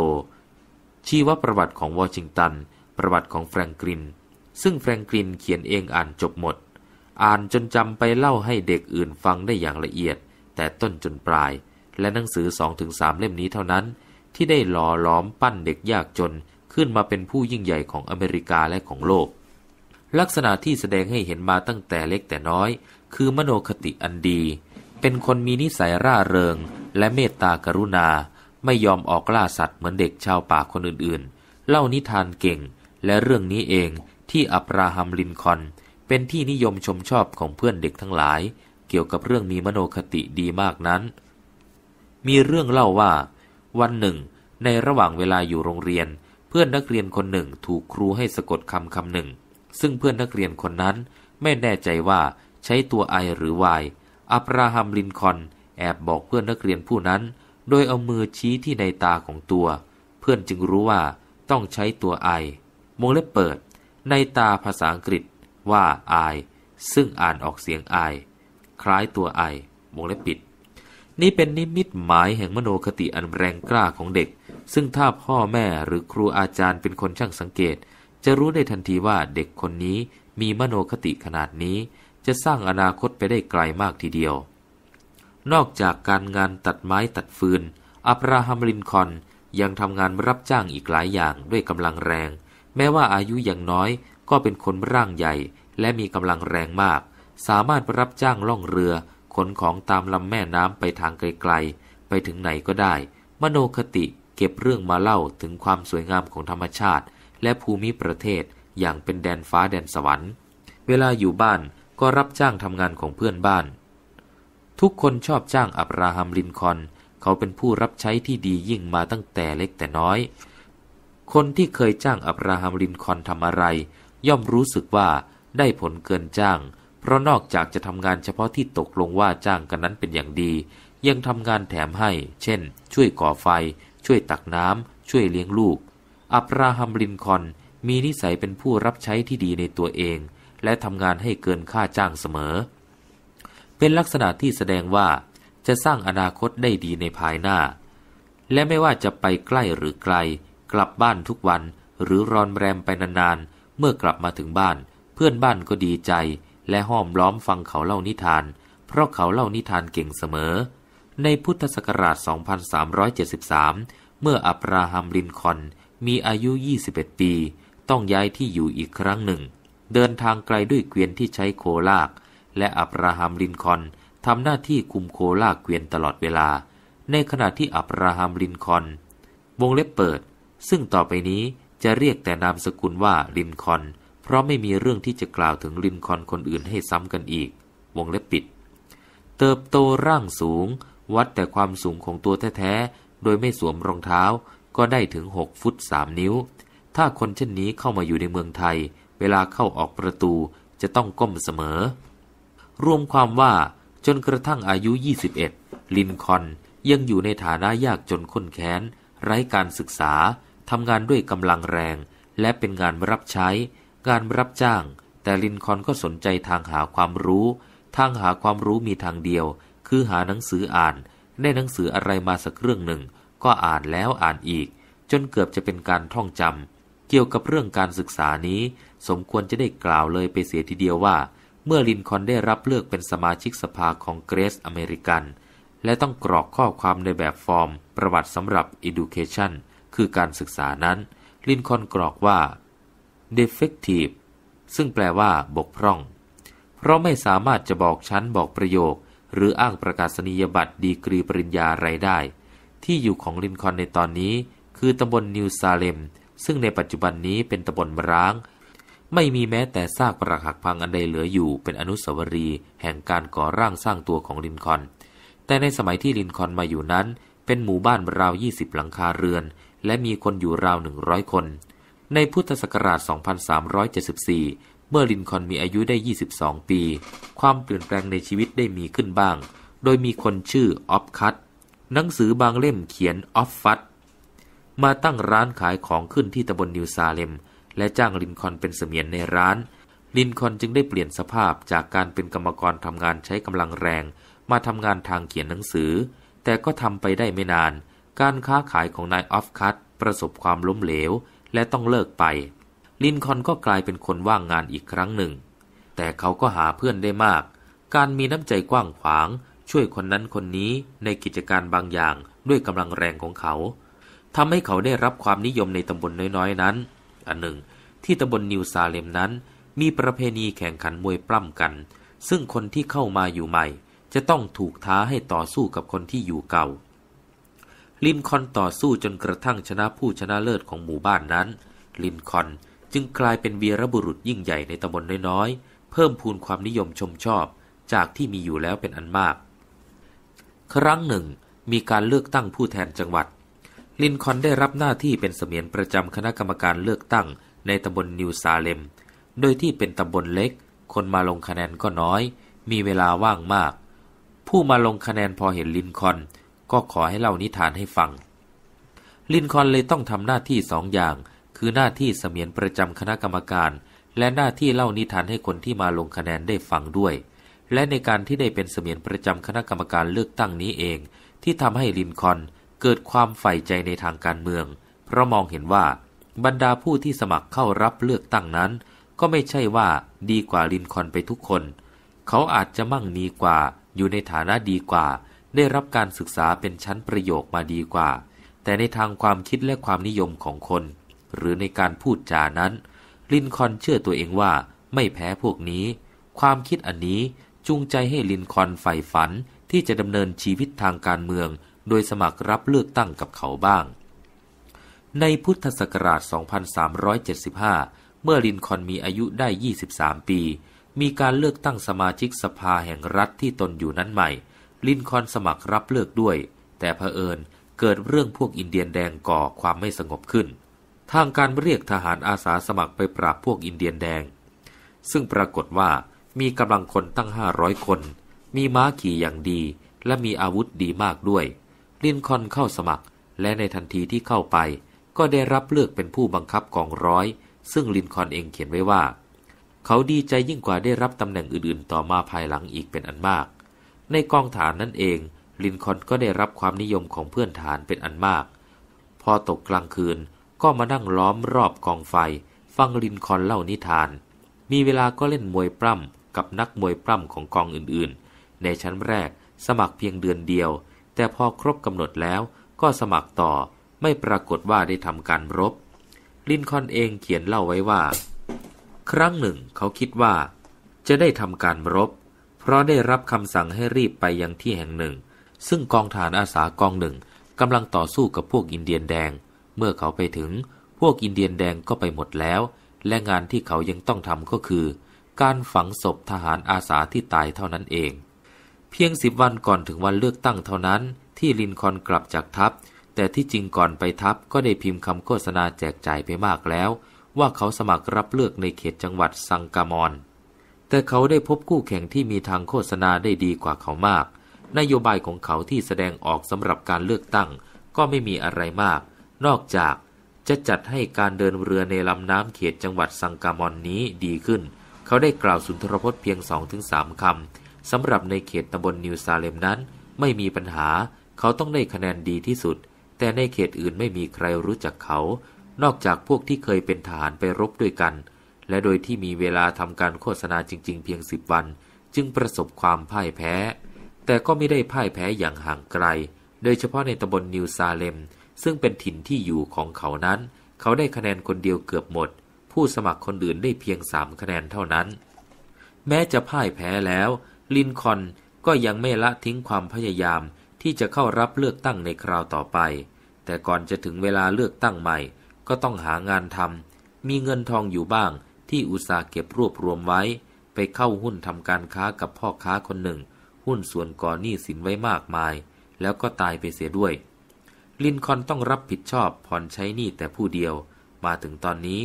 ชีวประวัติของวอชิงตัน ประวัติของแฟรงกลิน ซึ่งแฟรงกลินเขียนเองอ่านจบหมด อ่านจนจำไปเล่าให้เด็กอื่นฟังได้อย่างละเอียด แต่ต้นจนปลาย และหนังสือสองถึงสามเล่มนี้เท่านั้น ที่ได้หล่อล้อมปั้นเด็กยากจนขึ้นมาเป็นผู้ยิ่งใหญ่ของอเมริกาและของโลก ลักษณะที่แสดงให้เห็นมาตั้งแต่เล็กแต่น้อย คือมโนคติอันดี เป็นคนมีนิสัยร่าเริง และเมตตากรุณาไม่ยอมออกล่าสัตว์เหมือนเด็กชาวป่าคนอื่นๆ เล่านิทานเก่ง และเรื่องนี้เองที่อับราฮัมลินคอนเป็นที่นิยมชมชอบของเพื่อนเด็กทั้งหลาย เกี่ยวกับเรื่องมีมโนคติดีมากนั้น มีเรื่องเล่าว่า วันหนึ่งในระหว่างเวลาอยู่โรงเรียนเพื่อนนักเรียนคนหนึ่งถูกครูให้สะกดคำคำหนึ่ง ซึ่งเพื่อนนักเรียนคนนั้นไม่แน่ใจว่าใช้ตัวไอหรือวายอับราฮัมลินคอนแอบบอกเพื่อนนักเรียนผู้นั้นโดยเอามือชี้ที่ในตาของตัวเพื่อนจึงรู้ว่าต้องใช้ตัวไอวงเล็บเปิดในตาภาษาอังกฤษว่าไอซึ่งอ่านออกเสียงไอคล้ายตัวไอวงเล็บปิด นี่เป็นนิมิตหมายแห่งมโนคติอันแรงกล้าของเด็ก ซึ่งถ้าพ่อแม่หรือครูอาจารย์เป็นคนช่างสังเกต จะรู้ได้ทันทีว่าเด็กคนนี้มีมโนคติขนาดนี้ จะสร้างอนาคตไปได้ไกลมากทีเดียวนอกจากการงานตัดไม้ตัดฟืน อับราฮัมลินคอนยังทำงานรับจ้างอีกหลายอย่างด้วยกำลังแรง แม้ว่าอายุยังน้อย ก็เป็นคนร่างใหญ่ และมีกำลังแรงมาก สามารถรับจ้างล่องเรือ ขนของตามลำแม่น้ำไปทางไกลๆ ไปถึงไหนก็ได้ มโนคติเก็บเรื่องมาเล่าถึงความสวยงามของธรรมชาติ และภูมิประเทศอย่างเป็นแดนฟ้าแดนสวรรค์ เวลาอยู่บ้านก็รับจ้างทำงานของเพื่อนบ้านทุกคนชอบจ้างอับราฮัมลินคอน เขาเป็นผู้รับใช้ที่ดียิ่งมาตั้งแต่เล็กแต่น้อย คนที่เคยจ้างอับราฮัมลินคอนทำอะไร ย่อมรู้สึกว่าได้ผลเกินจ้าง เพราะนอกจากจะทำงานเฉพาะที่ตกลงว่าจ้างกันนั้นเป็นอย่างดี ยังทำงานแถมให้ เช่น ช่วยก่อไฟ ช่วยตักน้ำ ช่วยเลี้ยงลูก อับราฮัมลินคอนมีนิสัยเป็นผู้รับใช้ที่ดีในตัวเอง และทำงานให้เกินค่าจ้างเสมอเป็นลักษณะที่แสดงว่าจะสร้างอนาคตได้ดีในภายหน้า และไม่ว่าจะไปใกล้หรือไกล กลับบ้านทุกวันหรือรอนแรมไปนานๆ เมื่อกลับมาถึงบ้าน เพื่อนบ้านก็ดีใจ และห้อมล้อมฟังเขาเล่านิทาน เพราะเขาเล่านิทานเก่งเสมอ ในพุทธศักราช2373 เมื่ออับราฮัมลินคอนมีอายุ 21 ปี ต้องย้ายที่อยู่อีกครั้งหนึ่ง เดินทางไกลด้วยเกวียนที่ใช้โคลากและอับราฮัมลินคอนทำหน้าที่คุมโคลาเกวียนตลอดเวลา ในขณะที่อับราฮัมลินคอน วงเล็บเปิด ซึ่งต่อไปนี้จะเรียกแต่นามสกุลว่าลินคอนเพราะไม่มีเรื่องที่จะกล่าวถึงลินคอนคนอื่นให้ซ้ำกันอีก วงเล็บปิด เติบโตร่างสูง วัดแต่ความสูงของตัวแท้ ๆโดยไม่สวมรองเท้า ก็ได้ถึง6ฟุต3นิ้ว ถ้าคนเช่นนี้เข้ามาอยู่ในเมืองไทย เวลาเข้าออกประตูจะต้องก้มเสมอรวมความว่าจนกระทั่งอายุ 21 ลินคอนยังอยู่ในฐานะยากจนข้นแค้นไร้การศึกษาทำงานด้วยกำลังแรง และเป็นงานรับใช้งานรับจ้าง แต่ลินคอนก็สนใจทางหาความรู้ทางหาความรู้มีทางเดียว คือหาหนังสืออ่านได้หนังสืออะไรมาสักเรื่องหนึ่งก็อ่านแล้วอ่านอีก จนเกือบจะเป็นการท่องจำเกี่ยวกับเรื่องการศึกษานี้ สมควรจะได้กล่าวเลยไปเสียทีเดียวว่าเมื่อลินคอนได้รับเลือกเป็นสมาชิกสภาของเกรสอเมริกัน และต้องกรอกข้อความในแบบฟอร์มประวัติสำหรับ Education คือการศึกษานั้น ลินคอนกรอกว่า defective ซึ่งแปลว่าบกพร่อง เพราะไม่สามารถจะบอกชั้นบอกประโยค หรืออ้างประกาศนียบัตรดีกรีปริญญาอะไรได้ ที่อยู่ของลินคอนในตอนนี้คือตำบลนิวซาเลมซึ่งในปัจจุบันนี้เป็นตำบลร้างไม่มีแม้แต่ซากปรักหักพังอันใดเหลืออยู่เป็นอนุสาวรีย์แห่งการก่อร่างสร้างตัวของลินคอน แต่ในสมัยที่ลินคอนมาอยู่นั้น เป็นหมู่บ้านราว 20 หลังคาเรือน และมีคนอยู่ราว 100 คน ในพุทธศักราช 2374 เมื่อลินคอนมีอายุได้ 22 ปี ความเปลี่ยนแปลงในชีวิตได้มีขึ้นบ้าง โดยมีคนชื่อออฟคัตหนังสือบางเล่มเขียนออฟฟัตมาตั้งร้านขายของขึ้นที่ตำบลนิวซาเลมและจ้างลินคอนเป็นเสมียนในร้าน ลินคอนจึงได้เปลี่ยนสภาพจากการเป็นกรรมกรทำงานใช้กำลังแรง มาทำงานทางเขียนหนังสือ แต่ก็ทำไปได้ไม่นาน การค้าขายของนายออฟคัตประสบความล้มเหลวและต้องเลิกไป ลินคอนก็กลายเป็นคนว่างงานอีกครั้งหนึ่ง แต่เขาก็หาเพื่อนได้มาก การมีน้ำใจกว้างขวาง ช่วยคนนั้นคนนี้ในกิจการบางอย่างด้วยกำลังแรงของเขาทำให้เขาได้รับความนิยมในตำบลน้อยๆนั้นอันหนึ่งที่ตำบลนนิวซาเลมนั้นมีประเพณีแข่งขันมวยปล้ำกัน ซึ่งคนที่เข้ามาอยู่ใหม่จะต้องถูกท้าให้ต่อสู้กับคนที่อยู่เก่า ลินคอนต่อสู้จนกระทั่งชนะผู้ชนะเลิศของหมู่บ้านนั้น ลินคอนจึงกลายเป็นเวียรบุรุษยิ่งใหญ่ในตำบลนน้อยๆ เพิ่มพูนความนิยมชมชอบจากที่มีอยู่แล้วเป็นอันมาก ครั้งหนึ่ง มีการเลือกตั้งผู้แทนจังหวัดลินคอนได้รับหน้าที่เป็นเสมียนประจำคณะกรรมการเลือกตั้ง ในตำบลนิวซาเลม โดยที่เป็นตำบลเล็ก คนมาลงคะแนนก็น้อย มีเวลาว่างมาก ผู้มาลงคะแนนพอเห็นลินคอนก็ขอให้เล่านิทานให้ฟัง ลินคอนเลยต้องทำหน้าที่สองอย่าง คือหน้าที่เสมียนประจำคณะกรรมการ และหน้าที่เล่านิทานให้คนที่มาลงคะแนนได้ฟังด้วย และในการที่ได้เป็นเสมียนประจำคณะกรรมการเลือกตั้งนี้เอง ที่ทำให้ลินคอนเกิดความใฝ่ใจในทางการเมือง เพราะมองเห็นว่า บรรดาผู้ที่สมัครเข้ารับเลือกตั้งนั้น ก็ไม่ใช่ว่าดีกว่าลินคอนไปทุกคน เขาอาจจะมั่งมีกว่า อยู่ในฐานะดีกว่า ได้รับการศึกษาเป็นชั้นประโยคมาดีกว่า แต่ในทางความคิดและความนิยมของคน หรือในการพูดจานั้น ลินคอนเชื่อตัวเองว่า ไม่แพ้พวกนี้ ความคิดอันนี้จูงใจให้ลินคอนใฝ่ฝันที่จะดำเนินชีวิตทางการเมืองโดยสมัครรับเลือกตั้งกับเขาบ้าง ในพุทธศักราช2375 เมื่อลินคอนมีอายุได้ 23 ปี มีการเลือกตั้งสมาชิกสภาแห่งรัฐที่ตนอยู่นั้นใหม่ ลินคอนสมัครรับเลือกด้วย แต่เผอิญเกิดเรื่องพวกอินเดียนแดงก่อความไม่สงบขึ้น ทางการเรียกทหารอาสาสมัครไปปราบพวกอินเดียนแดง ซึ่งปรากฏว่ามีกำลังคนตั้ง 500 คน มีม้าขี่อย่างดี และมีอาวุธดีมากด้วยลินคอนเข้าสมัคร และในทันทีที่เข้าไปก็ได้รับเลือกเป็นผู้บังคับกองร้อย ซึ่งลินคอนเองเขียนไว้ว่า เขาดีใจยิ่งกว่าได้รับตำแหน่งอื่นๆ ต่อมาภายหลังอีกเป็นอันมาก ในกองฐานนั่นเอง ลินคอนก็ได้รับความนิยมของเพื่อนฐานเป็นอันมาก พอตกกลางคืนก็มานั่งล้อมรอบกองไฟ ฟังลินคอนเล่านิทาน มีเวลาก็เล่นมวยปล้ำกับนักมวยปล้ำของกองอื่นๆ ในชั้นแรกสมัครเพียงเดือนเดียวแต่พอครบกำหนดแล้วก็สมัครต่อไม่ปรากฏว่าได้ทำการรบ ลินคอนเองเขียนเล่าไว้ว่า ครั้งหนึ่งเขาคิดว่า จะได้ทำการรบ เพราะได้รับคำสั่งให้รีบไปยังที่แห่งหนึ่ง ซึ่งกองฐานอาสากองหนึ่งกำลังต่อสู้กับพวกอินเดียนแดง เมื่อเขาไปถึงพวกอินเดียนแดงก็ไปหมดแล้ว และงานที่เขายังต้องทำก็คือการฝังศพทหารอาสาที่ตายเท่านั้นเองเพียงสิบวันก่อนถึงวันเลือกตั้งเท่านั้น ที่ลินคอนกลับจากทัพแต่ที่จริงก่อนไปทัพ ก็ได้พิมพ์คำโฆษณาแจกจ่ายไปมากแล้ว ว่าเขาสมัครรับเลือกในเขตจังหวัด ซังกามอน แต่เขาได้พบคู่แข่งที่มีทางโฆษณาได้ดีกว่าเขามาก นโยบายของเขาที่แสดงออกสำหรับการเลือกตั้ง ก็ไม่มีอะไรมาก นอกจาก จะจัดให้การเดินเรือในลำน้ำเขตจังหวัดซังกามอนนี้ดีขึ้น เขาได้กล่าวสุนทรพจน์เพียงสองถึงสามคำสำหรับในเขตตำบลนิวซาเลมนั้น ไม่มีปัญหา เขาต้องได้คะแนนดีที่สุด แต่ในเขตอื่นไม่มีใครรู้จักเขา นอกจากพวกที่เคยเป็นทหารไปรบด้วยกัน และโดยที่มีเวลาทำการโฆษณาจริง ๆ เพียงสิบวัน จึงประสบความพ่ายแพ้ แต่ก็ไม่ได้พ่ายแพ้อย่างห่างไกล โดยเฉพาะในตำบลนิวซาเลมซึ่งเป็นถิ่นที่อยู่ของเขานั้น เขาได้คะแนนคนเดียวเกือบหมด ผู้สมัครคนอื่นได้เพียงสามคะแนนเท่านั้น แม้จะพ่ายแพ้แล้วลินคอนก็ยังไม่ละทิ้งความพยายามที่จะเข้ารับเลือกตั้งในคราวต่อไป แต่ก่อนจะถึงเวลาเลือกตั้งใหม่ ก็ต้องหางานทำ มีเงินทองอยู่บ้าง ที่อุตสาห์เก็บรวบรวมไว้ ไปเข้าหุ้นทำการค้ากับพ่อค้าคนหนึ่ง หุ้นส่วนก่อหนี้สินไว้มากมาย แล้วก็ตายไปเสียด้วย ลินคอนต้องรับผิดชอบผ่อนใช้หนี้แต่ผู้เดียว มาถึงตอนนี้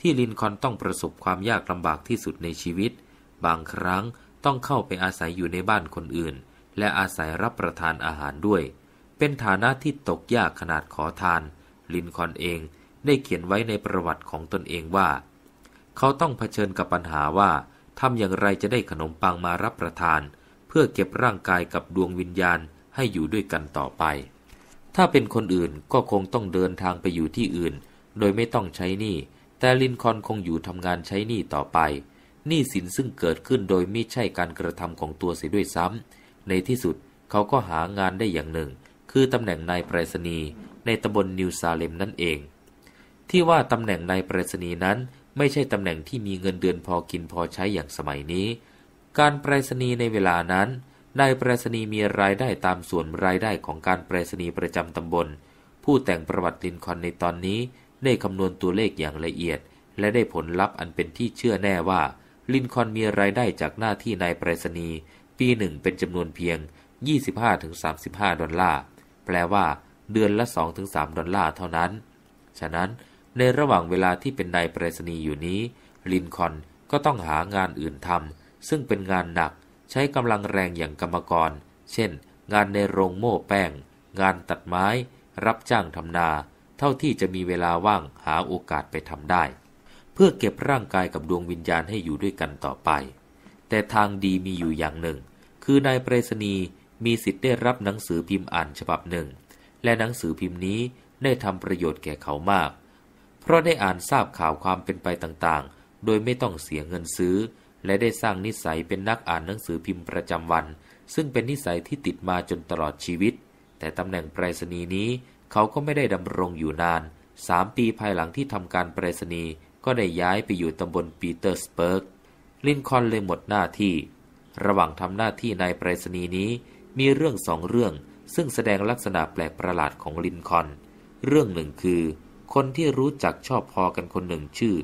ที่ลินคอนต้องประสบความยากลำบากที่สุดในชีวิต บางครั้งต้องเข้าไปอาศัยอยู่ในบ้านคนอื่น และอาศัยรับประทานอาหารด้วย เป็นฐานะที่ตกยากขนาดขอทาน ลินคอนเองได้เขียนไว้ในประวัติของตนเองว่า เขาต้องเผชิญกับปัญหาว่า ทำอย่างไรจะได้ขนมปังมารับประทาน เพื่อเก็บร่างกายกับดวงวิญญาณให้อยู่ด้วยกันต่อไป ถ้าเป็นคนอื่นก็คงต้องเดินทางไปอยู่ที่อื่น โดยไม่ต้องใช้หนี้แต่ลินคอนคงอยู่ทำงานใช้หนี้ต่อไปหนี้สินซึ่งเกิดขึ้นโดยไม่ใช่การกระทำของตัวเสียด้วยซ้ำ ในที่สุดเขาก็หางานได้อย่างหนึ่ง คือตำแหน่งนายไปรสณีในตำบลนิวซาเลมนั่นเอง ที่ว่าตำแหน่งนายไปรสณีนั้นไม่ใช่ตำแหน่งที่มีเงินเดือนพอกินพอใช้อย่างสมัยนี้ การไปรสณีในเวลานั้นนายไปรสณีมีรายได้ตามส่วนรายได้ของการไปรสณีประจำตำบล ผู้แต่งประวัติลินคอนในตอนนี้ได้คำนวณตัวเลขอย่างละเอียด และได้ผลลัพธ์อันเป็นที่เชื่อแน่ว่าลินคอนมีรายได้จากหน้าที่นายไปรษณีย์ปีหนึ่งเป็นจำนวนเพียง 25-35 ดอลลาร์ แปลว่าเดือนละ 2-3ดอลลาร์เท่านั้น ฉะนั้นในระหว่างเวลาที่เป็นนายไปรษณีย์อยู่นี้ ลินคอนก็ต้องหางานอื่นทำซึ่งเป็นงานหนักใช้กำลังแรงอย่างกรรมกร เช่น งานในโรงโม่แป้งงานตัดไม้ รับจ้างทำนา เท่าที่จะมีเวลาว่างหาโอกาสไปทำได้พื่อเก็บร่างกายกับดวงวิญญาณให้อยู่ด้วยกันต่อไป แต่ทางดีมีอยู่อย่างหนึ่ง คือนายเปรสณีมีสิทธิ์ได้รับหนังสือพิมพ์อ่านฉบับหนึ่ง และหนังสือพิมพ์นี้ได้ทำประโยชน์แก่เขามาก เพราะได้อ่านทราบข่าวความเป็นไปต่างๆ โดยไม่ต้องเสียเงินซื้อ และได้สร้างนิสัยเป็นนักอ่านหนังสือพิมพ์ประจำวัน ซึ่งเป็นนิสัยที่ติดมาจนตลอดชีวิต แต่ตำแหน่งไปรษณีย์นี้ เขาก็ไม่ได้ดำรงอยู่นานสามปีภายหลังที่ทำการไปรษณีย์ก็ได้ย้ายไปอยู่ตำบลปีเตอร์สเบิร์ก ลินคอนเลยหมดหน้าที่ ระหว่างทำหน้าที่นายไปรษณีนี้ มีเรื่องสองเรื่อง ซึ่งแสดงลักษณะแปลกประหลาดของลินคอน เรื่องหนึ่งคือ คนที่รู้จักชอบพอกันคนหนึ่งชื่อ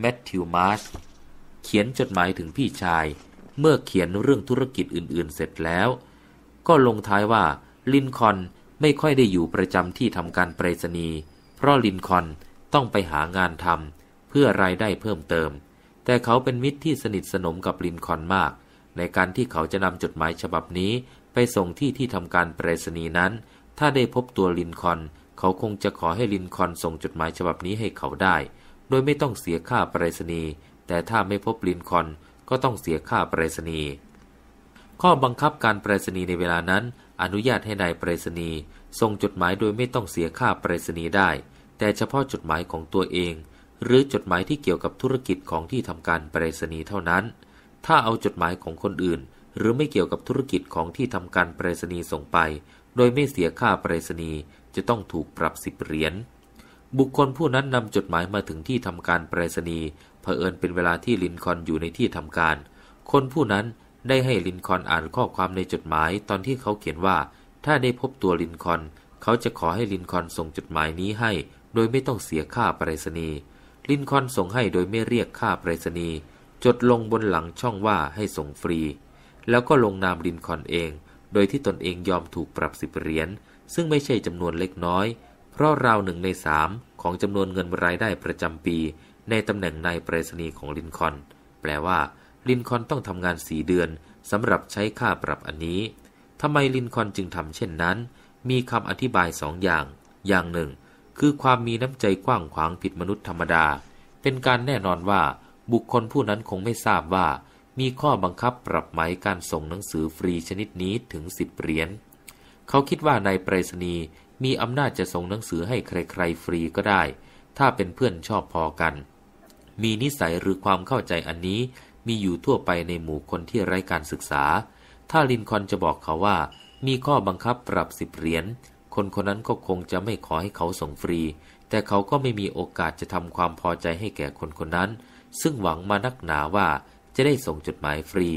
แมทธิวมาร์ชเขียนจดหมายถึงพี่ชาย เมื่อเขียนเรื่องธุรกิจอื่น ๆ เสร็จแล้ว ก็ลงท้ายว่าลินคอนไม่ค่อยได้อยู่ประจำที่ทำการไปรษณีย์เพราะลินคอนต้องไปหางานทำเพื่อรายได้เพิ่มเติม แต่เขาเป็นมิตรที่สนิทสนมกับลินคอนมาก ในการที่เขาจะนำจดหมายฉบับนี้ ไปส่งที่ที่ทำการไปรษณีย์นั้น ถ้าได้พบตัวลินคอน เขาคงจะขอให้ลินคอนส่งจดหมายฉบับนี้ให้เขาได้ โดยไม่ต้องเสียค่าไปรษณีย์แต่ถ้าไม่พบลินคอน ก็ต้องเสียค่าไปรษณีย์ข้อบังคับการไปรษณีย์ในเวลานั้น อนุญาตให้นายไปรษณีย์ส่งจดหมายโดยไม่ต้องเสียค่าไปรษณีย์ได้ แต่เฉพาะจดหมายของตัวเองหรือจดหมายที่เกี่ยวกับธุรกิจของที่ทำการไปรษณีย์เท่านั้น ถ้าเอาจดหมายของคนอื่น หรือไม่เกี่ยวกับธุรกิจของที่ทำการไปรษณีย์ส่งไป โดยไม่เสียค่าไปรษณีย์จะต้องถูกปรับสิบเหรียญ บุคคลผู้นั้นนำจดหมายมาถึงที่ทำการไปรษณีย์เผอิญเป็นเวลาที่ลินคอนอยู่ในที่ทำการ คนผู้นั้นได้ให้ลินคอนอ่านข้อความในจดหมายตอนที่เขาเขียนว่า ถ้าได้พบตัวลินคอนเขาจะขอให้ลินคอนส่งจดหมายนี้ให้ โดยไม่ต้องเสียค่าไปรษณีย์ลินคอนส่งให้โดยไม่เรียกค่าไปรษณีย์จดลงบนหลังช่องว่าให้ส่งฟรี แล้วก็ลงนามลินคอนเอง โดยที่ตนเองยอมถูกปรับสิบเหรียญซึ่งไม่ใช่จำนวนเล็กน้อย เพราะราวหนึ่งในสามของจำนวนเงินรายได้ประจำปี ในตำแหน่งนายไปรษณีย์ของลินคอนแปลว่า ลินคอนต้องทำงานสี่เดือนสำหรับใช้ค่าปรับอันนี้ทำไมลินคอนจึงทำเช่นนั้น มีคำอธิบายสองอย่างอย่างหนึ่งคือความมีน้ำใจกว้างขวางผิดมนุษย์ธรรมดา เป็นการแน่นอนว่า บุคคลผู้นั้นคงไม่ทราบว่า มีข้อบังคับปรับไหมการส่งหนังสือฟรีชนิดนี้ถึงสิบเหรียญเขาคิดว่านายไปรสณีมีอำนาจจะส่งหนังสือให้ใครๆฟรีก็ได้ ถ้าเป็นเพื่อนชอบพอกัน มีนิสัยหรือความเข้าใจอันนี้มีอยู่ทั่วไปในหมู่คนที่ไร้การศึกษา ถ้าลินคอนจะบอกเขาว่า มีข้อบังคับปรับสิบเหรียญคนคนนั้นก็คงจะไม่ขอให้เขาส่งฟรี แต่เขาก็ไม่มีโอกาสจะทำความพอใจให้แก่คนคนนั้น ซึ่งหวังมานักหนาว่าจะได้ส่งจดหมายฟรี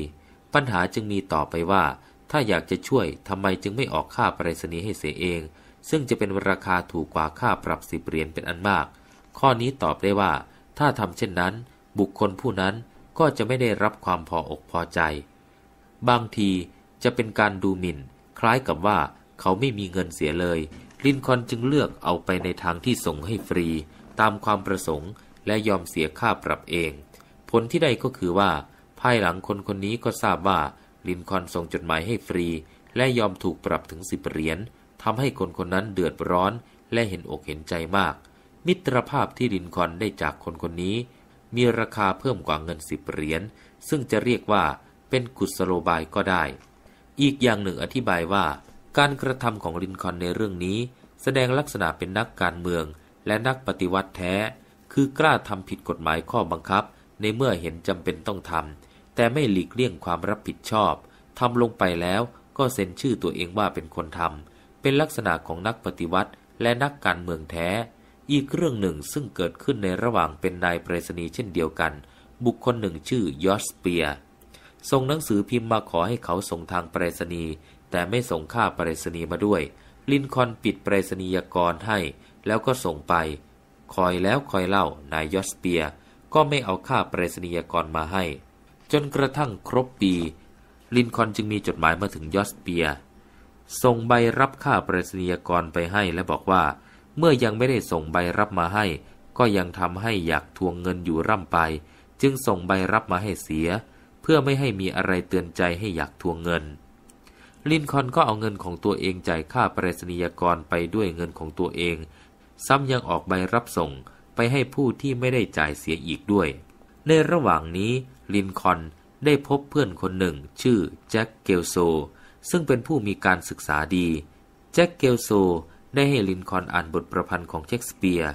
ปัญหาจึงมีต่อไปว่า ถ้าอยากจะช่วยทำไมจึงไม่ออกค่าปรศณีให้เสียเอง ซึ่งจะเป็นราคาถูกกว่าค่าปรับสิบเหรียญเป็นอันมาก ข้อนี้ตอบได้ว่า ถ้าทำเช่นนั้น บุคคลผู้นั้นก็จะไม่ได้รับความพออกพอใจ บางทีจะเป็นการดูหมิ่น คล้ายกับว่าเขาไม่มีเงินเสียเลย ลินคอนจึงเลือกเอาไปในทางที่ส่งให้ฟรี ตามความประสงค์ และยอมเสียค่าปรับเอง ผลที่ได้ก็คือว่า ภายหลังคนคนนี้ก็ทราบว่า ลินคอนส่งจดหมายให้ฟรี และยอมถูกปรับถึงสิบเหรียญทำให้คนคนนั้นเดือดร้อนและเห็นอกเห็นใจมาก มิตรภาพที่ลินคอนได้จากคนคนนี้ มีราคาเพิ่มกว่าเงินสิบเหรียญ ซึ่งจะเรียกว่าเป็นกุศโลบายก็ได้ อีกอย่างหนึ่งอธิบายว่าการกระทำของลินคอนในเรื่องนี้ แสดงลักษณะเป็นนักการเมืองและนักปฏิวัติแท้ คือกล้าทำผิดกฎหมายข้อบังคับ ในเมื่อเห็นจำเป็นต้องทำ แต่ไม่หลีกเลี่ยงความรับผิดชอบทำลงไปแล้วก็เซ็นชื่อตัวเองว่าเป็นคนทำเป็นลักษณะของนักปฏิวัติ และนักการเมืองแท้ อีกเรื่องหนึ่งซึ่งเกิดขึ้นในระหว่างเป็นนายปรษณีเช่นเดียวกัน บุคคลหนึ่งชื่อยอสเปียส่งหนังสือพิมพ์มาขอให้เขาส่งทางเปรษณีแต่ไม่ส่งค่าปรษณีย์มาด้วย ลินคอนปิดปรษณียกรให้แล้วก็ส่งไป คอยแล้วคอยเล่า นายยอสเปียก็ไม่เอาค่าปรษณียกรมาให้ จนกระทั่งครบปี ลินคอนจึงมีจดหมายมาถึงยอสเปียส่งใบรับค่าปรษณียกรไปให้และบอกว่า เมื่อยังไม่ได้ส่งใบรับมาให้ ก็ยังทำให้อยากทวงเงินอยู่ร่ำไป จึงส่งใบรับมาให้เสีย เพื่อไม่ให้มีอะไรเตือนใจให้อยากทวงเงินลินคอนก็เอาเงินของตัวเองจ่ายค่าปรษณียกรไปด้วยเงินของตัวเอง ซ้ำยังออกใบรับส่งไปให้ผู้ที่ไม่ได้จ่ายเสียอีกด้วย ในระหว่างนี้ลินคอนได้พบเพื่อนคนหนึ่งชื่อแจ็คเกลโซซึ่งเป็นผู้มีการศึกษาดี แจ็คเกลโซ ได้ให้ลินคอนอ่านบทประพันธ์ของเชคสเปียร์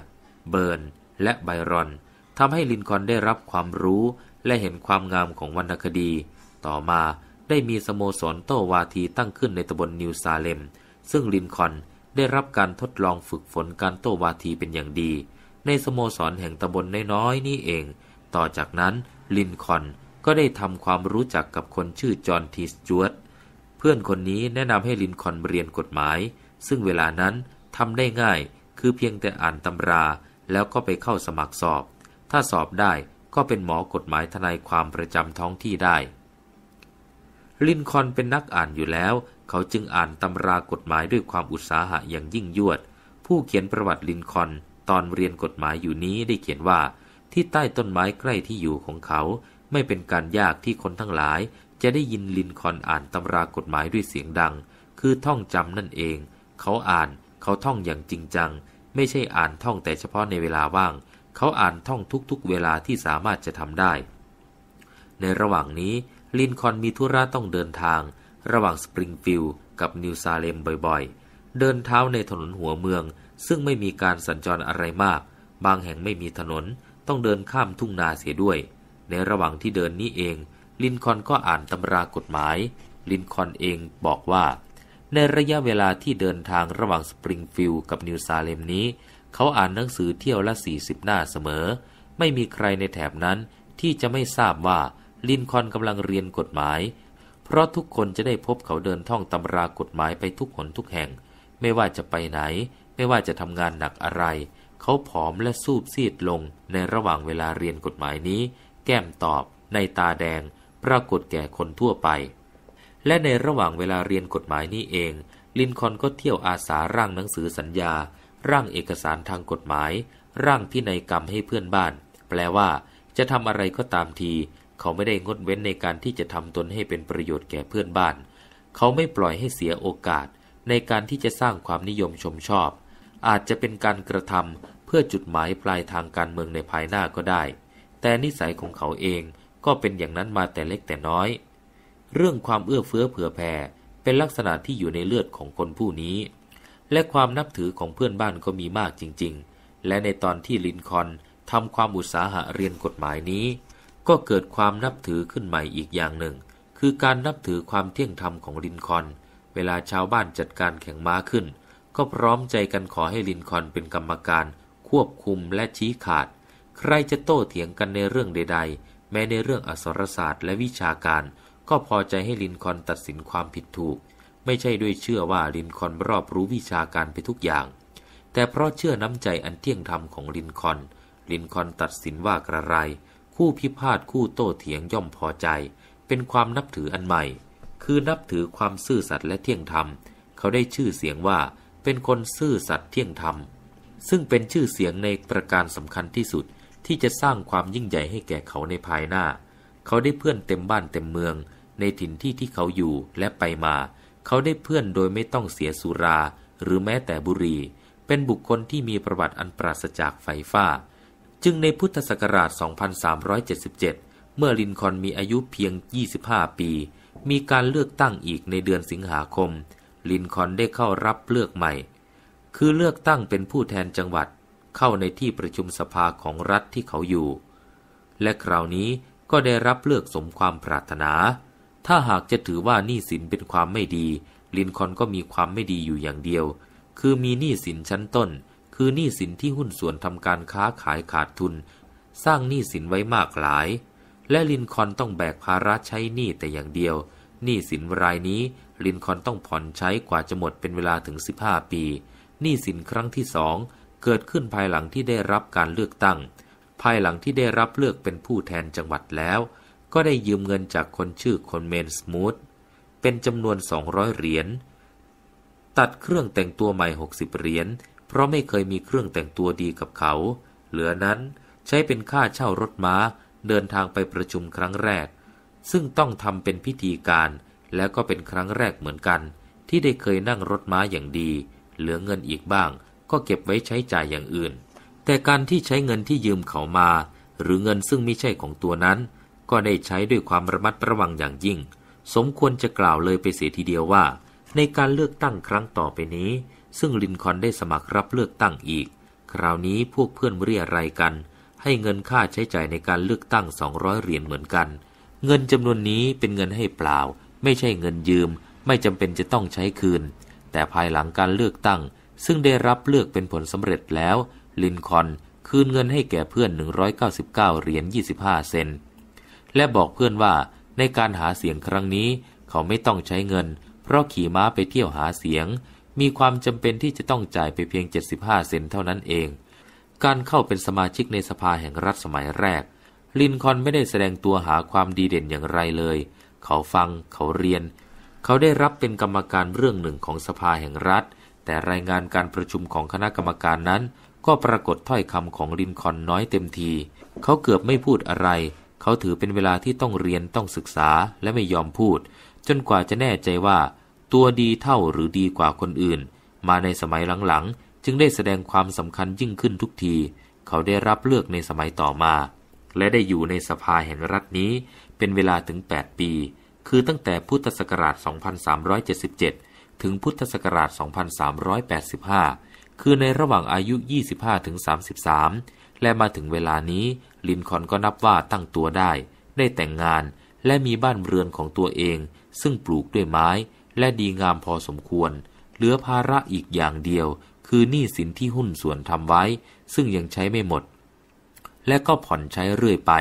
เบิร์นและไบรอนทำให้ลินคอนได้รับความรู้และเห็นความงามของวรรณคดี ต่อมาได้มีสโมสรโตวาทีตั้งขึ้นในตำบลนิวซาเลม ซึ่งลินคอนได้รับการทดลองฝึกฝนการโตวาทีเป็นอย่างดี ในสโมสรแห่งตำบลนน้อยๆนี่เอง ต่อจากนั้นลินคอนก็ได้ทำความรู้จักกับคนชื่อจอห์นทีสจวตเพื่อนคนนี้แนะนำให้ลินคอนเรียนกฎหมาย ซึ่งเวลานั้นทำได้ง่ายคือเพียงแต่อ่านตำราแล้วก็ไปเข้าสมัครสอบ ถ้าสอบได้ก็เป็นหมอกฎหมายทนายความประจำท้องที่ได้ลินคอนเป็นนักอ่านอยู่แล้ว เขาจึงอ่านตำรากฎหมายด้วยความอุตสาหะอย่างยิ่งยวด ผู้เขียนประวัติลินคอน ตอนเรียนกฎหมายอยู่นี้ได้เขียนว่าที่ใต้ต้นไม้ใกล้ที่อยู่ของเขา ไม่เป็นการยากที่คนทั้งหลาย จะได้ยินลินคอนอ่านตำรากฎหมายด้วยเสียงดัง คือท่องจำนั่นเอง เขาอ่านเขาท่องอย่างจริงจัง ไม่ใช่อ่านท่องแต่เฉพาะในเวลาว่าง เขาอ่านท่องทุกๆเวลาที่สามารถจะทำได้ ในระหว่างนี้ลินคอนมีธุระต้องเดินทาง ระหว่างสปริงฟิลด์กับนิวซาเลมบ่อยๆ เดินเท้าในถนนหัวเมือง ซึ่งไม่มีการสัญจรอะไรมาก บางแห่งไม่มีถนนต้องเดินข้ามทุ่งนาเสียด้วย ในระหว่างที่เดินนี้เอง ลินคอนก็อ่านตำรากฎหมาย ลินคอนเองบอกว่า ในระยะเวลาที่เดินทางระหว่างสปริงฟิลด์กับนิวซาเลมนี้ เขาอ่านหนังสือเที่ยวละ 40 หน้าเสมอ ไม่มีใครในแถบนั้นที่จะไม่ทราบว่าลินคอนกำลังเรียนกฎหมาย เพราะทุกคนจะได้พบเขาเดินท่องตำรากฎหมายไปทุกหนทุกแห่ง ไม่ว่าจะไปไหน ไม่ว่าจะทำงานหนักอะไร เขาผอมและสูบซีดลง ในระหว่างเวลาเรียนกฎหมายนี้ แก้มตอบ ในตาแดง ปรากฏแก่คนทั่วไป และในระหว่างเวลาเรียนกฎหมายนี้เอง ลินคอนก็เที่ยวอาสาร่างหนังสือสัญญา ร่างเอกสารทางกฎหมาย ร่างพินัยกรรมให้เพื่อนบ้าน แปลว่า จะทำอะไรก็ตามทีเขาไม่ได้งดเว้นในการที่จะทำตนให้เป็นประโยชน์แก่เพื่อนบ้าน เขาไม่ปล่อยให้เสียโอกาสในการที่จะสร้างความนิยมชมชอบ อาจจะเป็นการกระทำเพื่อจุดหมายปลายทางการเมืองในภายหน้าก็ได้ แต่นิสัยของเขาเองก็เป็นอย่างนั้นมาแต่เล็กแต่น้อย เรื่องความเอื้อเฟื้อเผื่อแผ่เป็นลักษณะที่อยู่ในเลือดของคนผู้นี้ และความนับถือของเพื่อนบ้านก็มีมากจริง ๆ และในตอนที่ลินคอนทำความอุตสาหะเรียนกฎหมายนี้ก็เกิดความนับถือขึ้นใหม่อีกอย่างหนึ่ง คือการนับถือความเที่ยงธรรมของลินคอน เวลาชาวบ้านจัดการแข่งม้าขึ้น ก็พร้อมใจกันขอให้ลินคอนเป็นกรรมการ ควบคุมและชี้ขาด ใครจะโต้เถียงกันในเรื่องใด ๆ แม้ในเรื่องอักษรศาสตร์ และวิชาการ ก็พอใจให้ลินคอนตัดสินความผิดถูก ไม่ใช่ด้วยเชื่อว่าลินคอนรอบรู้วิชาการไปทุกอย่าง แต่เพราะเชื่อน้ำใจอันเที่ยงธรรมของลินคอน ลินคอนตัดสินว่ากระไรคู่พิพาทคู่โต้เถียงย่อมพอใจ เป็นความนับถืออันใหม่ คือนับถือความซื่อสัตย์และเที่ยงธรรม เขาได้ชื่อเสียงว่าเป็นคนซื่อสัตย์เที่ยงธรรมซึ่งเป็นชื่อเสียงในประการสำคัญที่สุดที่จะสร้างความยิ่งใหญ่ให้แก่เขาในภายหน้า เขาได้เพื่อนเต็มบ้านเต็มเมือง ในถิ่นที่ที่เขาอยู่และไปมา เขาได้เพื่อนโดยไม่ต้องเสียสุรา หรือแม้แต่บุหรี่เป็นบุคคลที่มีประวัติอันปราศจากไฟฟ้าจึงในพุทธศักราช 2377 เมื่อลินคอนมีอายุเพียง 25 ปี มีการเลือกตั้งอีกในเดือนสิงหาคม ลินคอนได้เข้ารับเลือกใหม่ คือเลือกตั้งเป็นผู้แทนจังหวัด เข้าในที่ประชุมสภาของรัฐที่เขาอยู่ และคราวนี้ก็ได้รับเลือกสมความปรารถนา ถ้าหากจะถือว่านี่สินเป็นความไม่ดี ลินคอนก็มีความไม่ดีอยู่อย่างเดียว คือมีหนี้สินชั้นต้นคือหนี้สินที่หุ้นส่วนทำการค้าขายขาดทุน สร้างหนี้สินไว้มากหลาย และลินคอนต้องแบกภาระใช้หนี้แต่อย่างเดียวหนี้สินรายนี้ ลินคอนต้องผ่อนใช้กว่าจะหมดเป็นเวลาถึง 15 ปีหนี้สินครั้งที่สองเกิดขึ้นภายหลังที่ได้รับการเลือกตั้ง ภายหลังที่ได้รับเลือกเป็นผู้แทนจังหวัดแล้ว ก็ได้ยืมเงินจากคนชื่อคนเมนสมูทเป็นจำนวน200เหรียญตัดเครื่องแต่งตัวใหม่ 60เหรียญเพราะไม่เคยมีเครื่องแต่งตัวดีกับเขา เหลือนั้นใช้เป็นค่าเช่ารถม้าเดินทางไปประชุมครั้งแรก ซึ่งต้องทำเป็นพิธีการ แล้วก็เป็นครั้งแรกเหมือนกัน ที่ได้เคยนั่งรถม้าอย่างดี เหลือเงินอีกบ้างก็เก็บไว้ใช้จ่ายอย่างอื่น แต่การที่ใช้เงินที่ยืมเขามา หรือเงินซึ่งไม่ใช่ของตัวนั้น ก็ได้ใช้ด้วยความระมัดระวังอย่างยิ่ง สมควรจะกล่าวเลยไปเสียทีเดียวว่า ในการเลือกตั้งครั้งต่อไปนี้ซึ่งลินคอนได้สมัครรับเลือกตั้งอีก คราวนี้พวกเพื่อนเรียรไรกัน ให้เงินค่าใช้จ่ายในการเลือกตั้ง200เหรียญเหมือนกัน เงินจำนวนนี้เป็นเงินให้เปล่า ไม่ใช่เงินยืม ไม่จำเป็นจะต้องใช้คืน แต่ภายหลังการเลือกตั้ง ซึ่งได้รับเลือกเป็นผลสำเร็จแล้ว ลินคอนคืนเงินให้แก่เพื่อน 199 เหรียญ25เซนและบอกเพื่อนว่า ในการหาเสียงครั้งนี้ เขาไม่ต้องใช้เงิน เพราะขี่ม้าไปเที่ยวหาเสียงมีความจำเป็นที่จะต้องจ่ายไปเพียง 75 เซนเท่านั้นเอง การเข้าเป็นสมาชิกในสภาแห่งรัฐสมัยแรก ลินคอนไม่ได้แสดงตัวหาความดีเด่นอย่างไรเลย เขาฟังเขาเรียน เขาได้รับเป็นกรรมการเรื่องหนึ่งของสภาแห่งรัฐ แต่รายงานการประชุมของคณะกรรมการนั้น ก็ปรากฏถ้อยคำของลินคอนน้อยเต็มที เขาเกือบไม่พูดอะไร เขาถือเป็นเวลาที่ต้องเรียนต้องศึกษาและไม่ยอมพูด จนกว่าจะแน่ใจว่าตัวดีเท่าหรือดีกว่าคนอื่น มาในสมัยหลังๆ จึงได้แสดงความสำคัญยิ่งขึ้นทุกที เขาได้รับเลือกในสมัยต่อมา และได้อยู่ในสภาแห่งรัฐนี้ เป็นเวลาถึง 8 ปี คือตั้งแต่พุทธศักราช 2377 ถึงพุทธศักราช 2385 คือในระหว่างอายุ 25ถึง33 และมาถึงเวลานี้ลินคอนก็นับว่าตั้งตัวได้ ได้แต่งงานและมีบ้านเรือนของตัวเอง ซึ่งปลูกด้วยไม้และดีงามพอสมควร เหลือภาระอีกอย่างเดียว คือหนี้สินที่หุ้นส่วนทำไว้ ซึ่งยังใช้ไม่หมด และก็ผ่อนใช้เรื่อยไป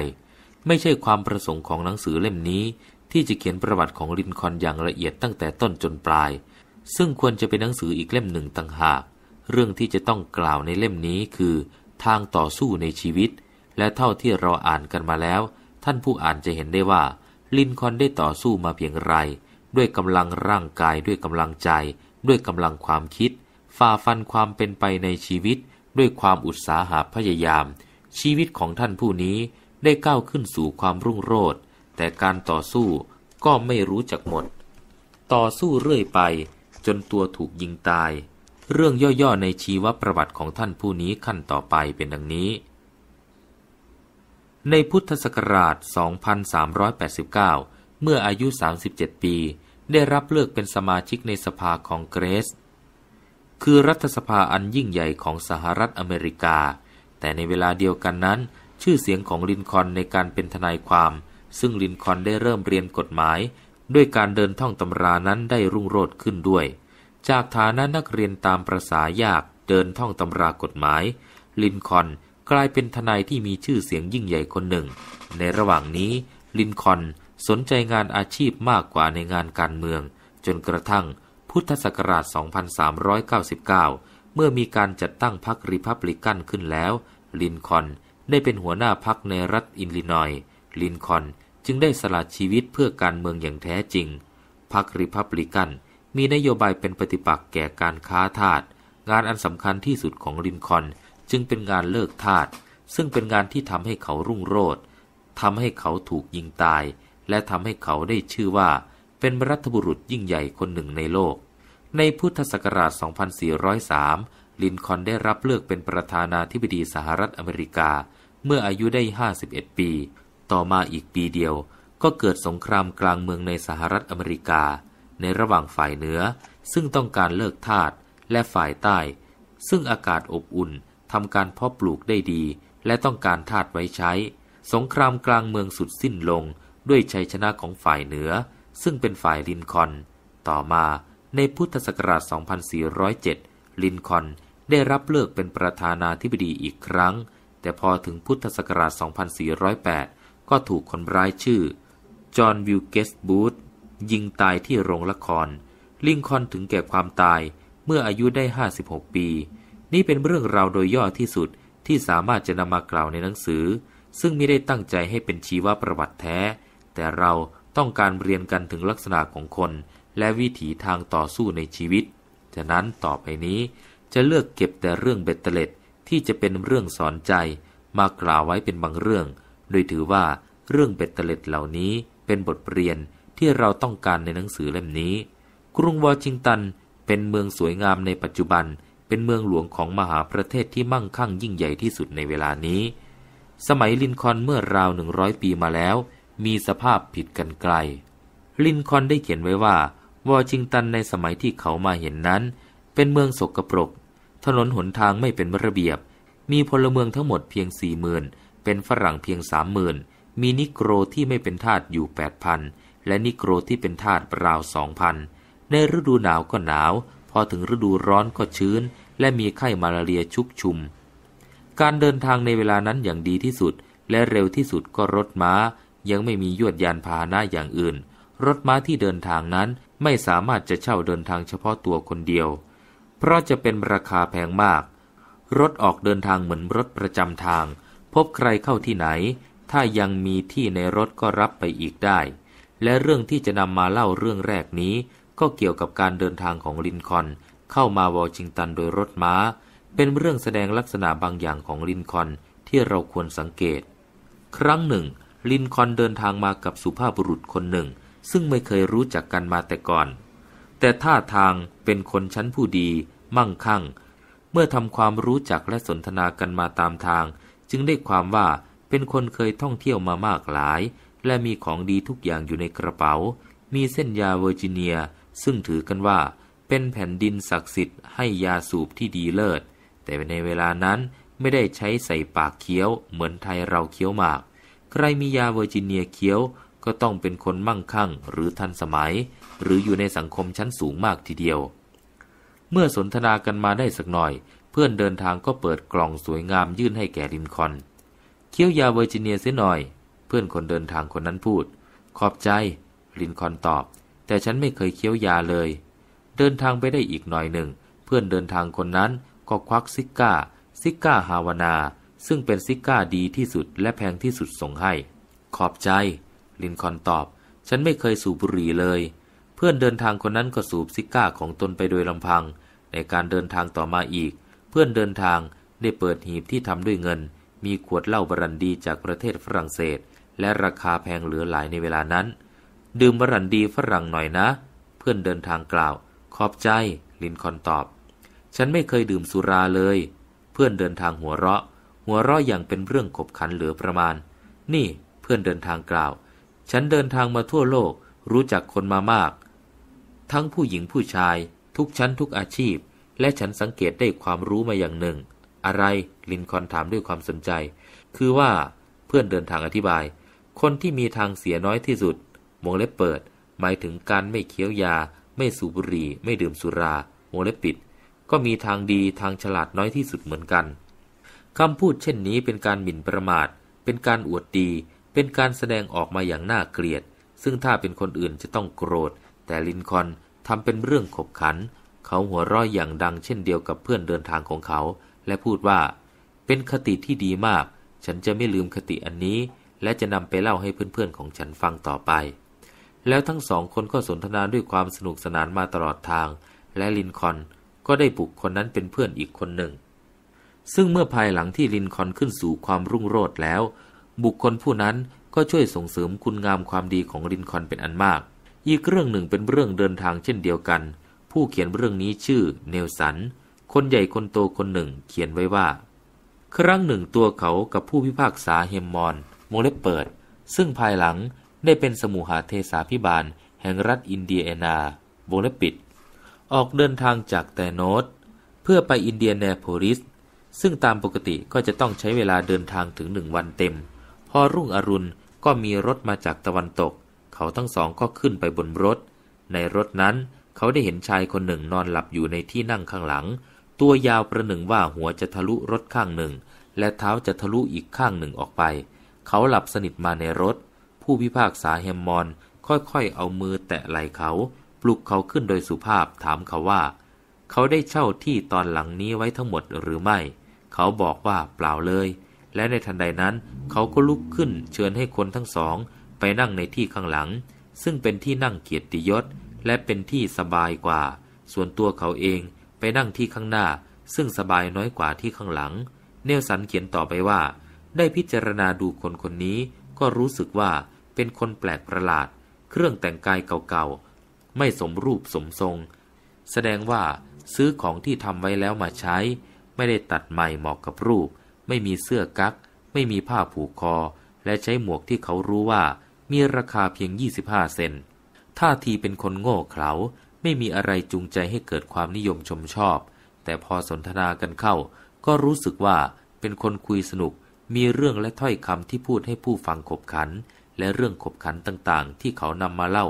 ไม่ใช่ความประสงค์ของหนังสือเล่มนี้ ที่จะเขียนประวัติของรินคอนอย่างละเอียดตั้งแต่ต้นจนปลาย ซึ่งควรจะเป็นหนังสืออีกเล่มหนึ่งต่างหาก เรื่องที่จะต้องกล่าวในเล่มนี้คือ ทางต่อสู้ในชีวิต และเท่าที่เราอ่านกันมาแล้ว ท่านผู้อ่านจะเห็นได้ว่าลินคอนได้ต่อสู้มาเพียงไรด้วยกำลังร่างกายด้วยกำลังใจ ด้วยกำลังความคิดฝ่าฟันความเป็นไปในชีวิต ด้วยความอุตสาหะพยายาม ชีวิตของท่านผู้นี้ได้ก้าวขึ้นสู่ความรุ่งโรจน์แต่การต่อสู้ก็ไม่รู้จักหมด ต่อสู้เรื่อยไป จนตัวถูกยิงตาย เรื่องย่อๆในชีวประวัติของท่านผู้นี้ขั้นต่อไปเป็นดังนี้ในพุทธศักราช 2389เมื่ออายุ 37 ปี ได้รับเลือกเป็นสมาชิกในสภาคองเกรส คือรัฐสภาอันยิ่งใหญ่ของสหรัฐอเมริกา แต่ในเวลาเดียวกันนั้น ชื่อเสียงของลินคอนในการเป็นทนายความ ซึ่งลินคอนได้เริ่มเรียนกฎหมาย ด้วยการเดินท่องตำรานั้นได้รุ่งโรจน์ขึ้นด้วย จากฐานะนักเรียนตามประษายาก เดินท่องตำรากฎหมาย ลินคอนกลายเป็นทนายที่มีชื่อเสียงยิ่งใหญ่คนหนึ่ง ในระหว่างนี้ ลินคอนสนใจงานอาชีพมากกว่าในงานการเมือง จนกระทั่งพุทธศักราช 2399 เมื่อมีการจัดตั้งพรรคริพับลิกันขึ้นแล้ว ลินคอนได้เป็นหัวหน้าพรรคในรัฐอินลินอยลินคอนจึงได้สละชีวิตเพื่อการเมืองอย่างแท้จริง พรรคริพับลิกันมีนโยบายเป็นปฏิปักษ์แก่การค้าทาส งานอันสำคัญที่สุดของลินคอนจึงเป็นงานเลิกทาส ซึ่งเป็นงานที่ทำให้เขารุ่งโรจน์ทำให้เขาถูกยิงตายและทำให้เขาได้ชื่อว่า เป็นรัฐบุรุษยิ่งใหญ่คนหนึ่งในโลก ในพุทธศักราช 2403 ลินคอนได้รับเลือกเป็นประธานาธิบดีสหรัฐอเมริกา เมื่ออายุได้ 51 ปี ต่อมาอีกปีเดียวก็เกิดสงครามกลางเมืองในสหรัฐอเมริกา ในระหว่างฝ่ายเหนือซึ่งต้องการเลิกทาสและฝ่ายใต้ ซึ่งอากาศอบอุ่นทำการเพาะปลูกได้ดี และต้องการทาสไว้ใช้ สงครามกลางเมืองสุดสิ้นลงด้วยชัยชนะของฝ่ายเหนือ ซึ่งเป็นฝ่ายลินคอน ต่อมาในพุทธศักราช 2407 ลินคอนได้รับเลือกเป็นประธานาธิบดีอีกครั้ง แต่พอถึงพุทธศักราช 2408 ก็ถูกคนร้ายชื่อ จอห์นวิลเกสบูธยิงตายที่โรงละคร ลิงคอนถึงแก่ความตายเมื่ออายุได้ 56 ปี นี่เป็นเรื่องราวโดยย่อที่สุดที่สามารถจะนำมากล่าวในหนังสือ ซึ่งไม่ได้ตั้งใจให้เป็นชีวประวัติแท้แต่เราต้องการเรียนกันถึงลักษณะของคน และวิถีทางต่อสู้ในชีวิต ฉะนั้นต่อไปนี้จะเลือกเก็บแต่เรื่องเบ็ดเตล็ดที่จะเป็นเรื่องสอนใจ มากล่าวไว้เป็นบางเรื่อง โดยถือว่าเรื่องเบ็ดเตล็ดเหล่านี้เป็นบทเรียนที่เราต้องการในหนังสือเล่มนี้ กรุงวอชิงตัน เป็นเมืองสวยงามในปัจจุบัน เป็นเมืองหลวงของมหาประเทศที่มั่งคั่งยิ่งใหญ่ที่สุดในเวลานี้ สมัยลินคอนเมื่อราวหนึ่งร้อยปีมาแล้วมีสภาพผิดกันไกล ลินคอนได้เขียนไว้ว่า วอชิงตันในสมัยที่เขามาเห็นนั้น เป็นเมืองสกรปรก ถนนหนทางไม่เป็นระเบียบ มีพลเมืองทั้งหมดเพียงสี่หมื่นเป็นฝรั่งเพียงสามหมื่นมีนิโกรที่ไม่เป็นทาสอยู่แปดพันและนิโกรที่เป็นทาสราวสองพัน ในฤดูหนาวก็หนาว พอถึงฤดูร้อนก็ชื้น และมีไข้มาลาเรียชุกชุม การเดินทางในเวลานั้นอย่างดีที่สุด และเร็วที่สุดก็รถม้ายังไม่มียวดยานพาหนะอย่างอื่น รถม้าที่เดินทางนั้นไม่สามารถจะเช่าเดินทางเฉพาะตัวคนเดียว เพราะจะเป็นราคาแพงมาก รถออกเดินทางเหมือนรถประจำทาง พบใครเข้าที่ไหน ถ้ายังมีที่ในรถก็รับไปอีกได้ และเรื่องที่จะนำมาเล่าเรื่องแรกนี้ ก็เกี่ยวกับการเดินทางของลินคอน เข้ามาวอชิงตันโดยรถม้า เป็นเรื่องแสดงลักษณะบางอย่างของลินคอนที่เราควรสังเกต ครั้งหนึ่งลินคอนเดินทางมากับสุภาพบุรุษคนหนึ่ง ซึ่งไม่เคยรู้จักกันมาแต่ก่อน แต่ท่าทางเป็นคนชั้นผู้ดีมั่งคั่ง เมื่อทำความรู้จักและสนทนากันมาตามทาง จึงได้ความว่าเป็นคนเคยท่องเที่ยวมามากหลาย และมีของดีทุกอย่างอยู่ในกระเป๋า มีเส้นยาเวอร์จิเนีย ซึ่งถือกันว่าเป็นแผ่นดินศักดิ์สิทธิ์ให้ยาสูบที่ดีเลิศแต่ในเวลานั้นไม่ได้ใช้ใส่ปากเคี้ยว เหมือนไทยเราเคี้ยวหมากใครมียาเวอร์จิเนียเคี้ยวก็ต้องเป็นคนมั่งคั่งหรือทันสมัย หรืออยู่ในสังคมชั้นสูงมากทีเดียว เมื่อสนทนากันมาได้สักหน่อย เพื่อนเดินทางก็เปิดกล่องสวยงามยื่นให้แก่ลินคอนเคี้ยวยาเวอร์จิเนียเสียหน่อย เพื่อนคนเดินทางคนนั้นพูด ขอบใจลินคอนตอบ แต่ฉันไม่เคยเคี้ยวยาเลย เดินทางไปได้อีกหน่อยหนึ่ง เพื่อนเดินทางคนนั้นก็ควักซิก้าซิก้าฮาวนาซึ่งเป็นซิก้าดีที่สุดและแพงที่สุดส่งให้ ขอบใจ ลินคอนตอบ ฉันไม่เคยสูบบุหรี่เลย เพื่อนเดินทางคนนั้นก็สูบซิก้าของตนไปโดยลำพัง ในการเดินทางต่อมาอีก เพื่อนเดินทาง ได้เปิดหีบที่ทำด้วยเงิน มีขวดเหล้าบรันดีจากประเทศฝรั่งเศส และราคาแพงเหลือหลายในเวลานั้น ดื่มบรันดีฝรั่งหน่อยนะ เพื่อนเดินทางกล่าว ขอบใจ ลินคอนตอบ ฉันไม่เคยดื่มสุราเลย เพื่อนเดินทางหัวเราะหัวเราะอย่างเป็นเรื่องขบขันเหลือประมาณ นี่เพื่อนเดินทางกล่าว ฉันเดินทางมาทั่วโลก รู้จักคนมามาก ทั้งผู้หญิงผู้ชายทุกชั้นทุกอาชีพ และฉันสังเกตได้ความรู้มาอย่างหนึ่ง อะไรลินคอนถามด้วยความสนใจ คือว่า เพื่อนเดินทางอธิบาย คนที่มีทางเสียน้อยที่สุดวงเล็บเปิด หมายถึงการไม่เคี้ยวยา ไม่สูบบุหรี่ ไม่ดื่มสุราวงเล็บปิด ก็มีทางดีทางฉลาดน้อยที่สุดเหมือนกันคำพูดเช่นนี้เป็นการหมิ่นประมาท เป็นการอวดดี เป็นการแสดงออกมาอย่างน่าเกลียด ซึ่งถ้าเป็นคนอื่นจะต้องโกรธ แต่ลินคอนทำเป็นเรื่องขบขัน เขาหัวร้ายอย่างดังเช่นเดียวกับเพื่อนเดินทางของเขา และพูดว่า เป็นคติที่ดีมาก ฉันจะไม่ลืมคติอันนี้ และจะนำไปเล่าให้เพื่อนๆ ของฉันฟังต่อไป แล้วทั้งสองคนก็สนทนาด้วยความสนุกสนานมาตลอดทาง และลินคอนก็ได้บุกคนนั้นเป็นเพื่อนอีกคนหนึ่งซึ่งเมื่อภายหลังที่ลินคอนขึ้นสู่ความรุ่งโรจน์แล้ว บุคคลผู้นั้นก็ช่วยส่งเสริมคุณงามความดีของลินคอนเป็นอันมาก อีกเรื่องหนึ่งเป็นเรื่องเดินทางเช่นเดียวกัน ผู้เขียนเรื่องนี้ชื่อเนลสัน คนใหญ่คนโตคนหนึ่งเขียนไว้ว่า ครั้งหนึ่งตัวเขากับผู้พิพากษาเฮมมอนโมเลเปิด ซึ่งภายหลังได้เป็นสมุหาเทสาพิบาล แห่งรัฐอินเดียนาโงเลปิด ออกเดินทางจากแตโนดเพื่อไปอินเดียนาโพลิสซึ่งตามปกติก็จะต้องใช้เวลาเดินทางถึงหนึ่งวันเต็ม พอรุ่งอรุณก็มีรถมาจากตะวันตก เขาทั้งสองก็ขึ้นไปบนรถ ในรถนั้น เขาได้เห็นชายคนหนึ่งนอนหลับอยู่ในที่นั่งข้างหลัง ตัวยาวประหนึ่งว่าหัวจะทะลุรถข้างหนึ่ง และเท้าจะทะลุอีกข้างหนึ่งออกไป เขาหลับสนิทมาในรถ ผู้พิพากษาเฮมมอนค่อยๆ เอามือแตะไหล่เขาปลุกเขาขึ้นโดยสุภาพถามเขาว่า เขาได้เช่าที่ตอนหลังนี้ไว้ทั้งหมดหรือไม่เขาบอกว่าเปล่าเลย และในทันใดนั้น เขาก็ลุกขึ้นเชิญให้คนทั้งสอง ไปนั่งในที่ข้างหลัง ซึ่งเป็นที่นั่งเกียรติยศ และเป็นที่สบายกว่า ส่วนตัวเขาเองไปนั่งที่ข้างหน้า ซึ่งสบายน้อยกว่าที่ข้างหลัง เนลสันเขียนต่อไปว่า ได้พิจารณาดูคนคนนี้ ก็รู้สึกว่าเป็นคนแปลกประหลาด เครื่องแต่งกายเก่าๆไม่สมรูปสมทรง แสดงว่า ซื้อของที่ทำไว้แล้วมาใช้ไม่ได้ตัดใหม่เหมาะกับรูป ไม่มีเสื้อกั๊กไม่มีผ้าผูกคอ และใช้หมวกที่เขารู้ว่ามีราคาเพียง25เซนท่าทีเป็นคนโง่เขลาไม่มีอะไรจูงใจให้เกิดความนิยมชมชอบ แต่พอสนทนากันเข้าก็รู้สึกว่าเป็นคนคุยสนุก มีเรื่องและถ้อยคำที่พูดให้ผู้ฟังขบขัน และเรื่องขบขันต่างๆ ที่เขานำมาเล่า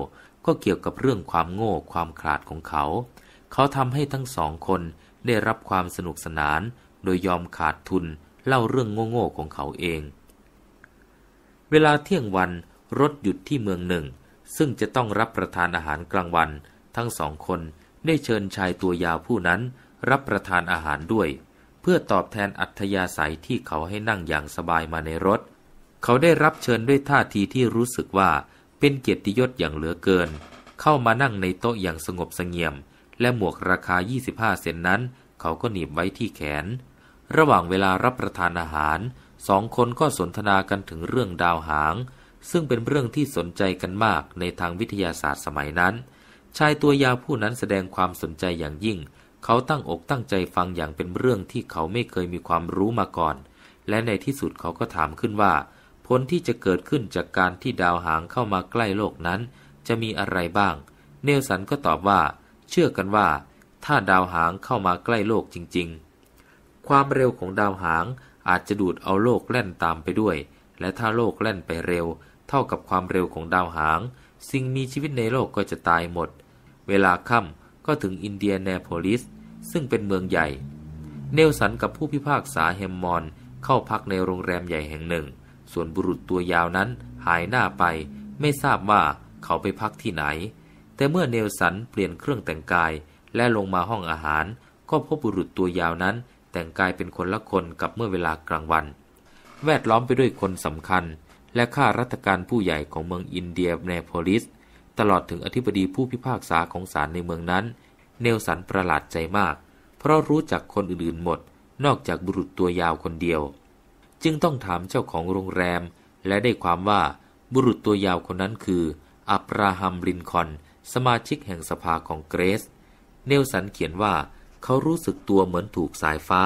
ก็เกี่ยวกับเรื่องความโง่ความขาดของเขา เขาทำให้ทั้งสองคนได้รับความสนุกสนานโดยยอมขาดทุน เล่าเรื่องโง่ๆของเขาเอง เวลาเที่ยงวันรถหยุดที่เมืองหนึ่ง ซึ่งจะต้องรับประทานอาหารกลางวัน ทั้งสองคนได้เชิญชายตัวยาวผู้นั้นรับประทานอาหารด้วย เพื่อตอบแทนอัธยาศัยที่เขาให้นั่งอย่างสบายมาในรถ เขาได้รับเชิญด้วยท่าทีที่รู้สึกว่าเป็นเกียรติยศอย่างเหลือเกิน เข้ามานั่งในโต๊ะอย่างสงบสงเงียมและหมวกราคา 25 เซนนั้น เขาก็หนีบไว้ที่แขน ระหว่างเวลารับประทานอาหาร สองคนก็สนทนากันถึงเรื่องดาวหาง ซึ่งเป็นเรื่องที่สนใจกันมากในทางวิทยาศาสตร์สมัยนั้น ชายตัวยาวผู้นั้นแสดงความสนใจอย่างยิ่ง เขาตั้งอกตั้งใจฟังอย่างเป็นเรื่องที่เขาไม่เคยมีความรู้มาก่อน และในที่สุดเขาก็ถามขึ้นว่าผลที่จะเกิดขึ้นจากการที่ดาวหางเข้ามาใกล้โลกนั้น จะมีอะไรบ้าง เนลสันก็ตอบว่าเชื่อกันว่าถ้าดาวหางเข้ามาใกล้โลกจริงๆ ความเร็วของดาวหางอาจจะดูดเอาโลกแล่นตามไปด้วย และถ้าโลกแล่นไปเร็วเท่ากับความเร็วของดาวหาง สิ่งมีชีวิตในโลกก็จะตายหมดเวลาค่ำก็ถึงอินเดียแนโพลิสซึ่งเป็นเมืองใหญ่ เนลสันกับผู้พิพากษาเฮมมอนเข้าพักในโรงแรมใหญ่แห่งหนึ่ง ส่วนบุรุษตัวยาวนั้นหายหน้าไปไม่ทราบว่าเขาไปพักที่ไหนแต่เมื่อเนลสันเปลี่ยนเครื่องแต่งกายและลงมาห้องอาหาร ก็พบบุรุษตัวยาวนั้นแต่งกายเป็นคนละคนกับเมื่อเวลากลางวัน แวดล้อมไปด้วยคนสำคัญ และข้าราชการผู้ใหญ่ของเมืองอินเดียเนโพลิส ตลอดถึงอธิบดีผู้พิพากษาของศาลในเมืองนั้น เนลสันประหลาดใจมาก เพราะรู้จักคนอื่นๆหมด นอกจากบุรุษตัวยาวคนเดียว จึงต้องถามเจ้าของโรงแรม และได้ความว่าบุรุษตัวยาวคนนั้นคือ อับราฮัมลินคอนสมาชิกแห่งสภาของเกรซเนลสันเขียนว่า เขารู้สึกตัวเหมือนถูกสายฟ้า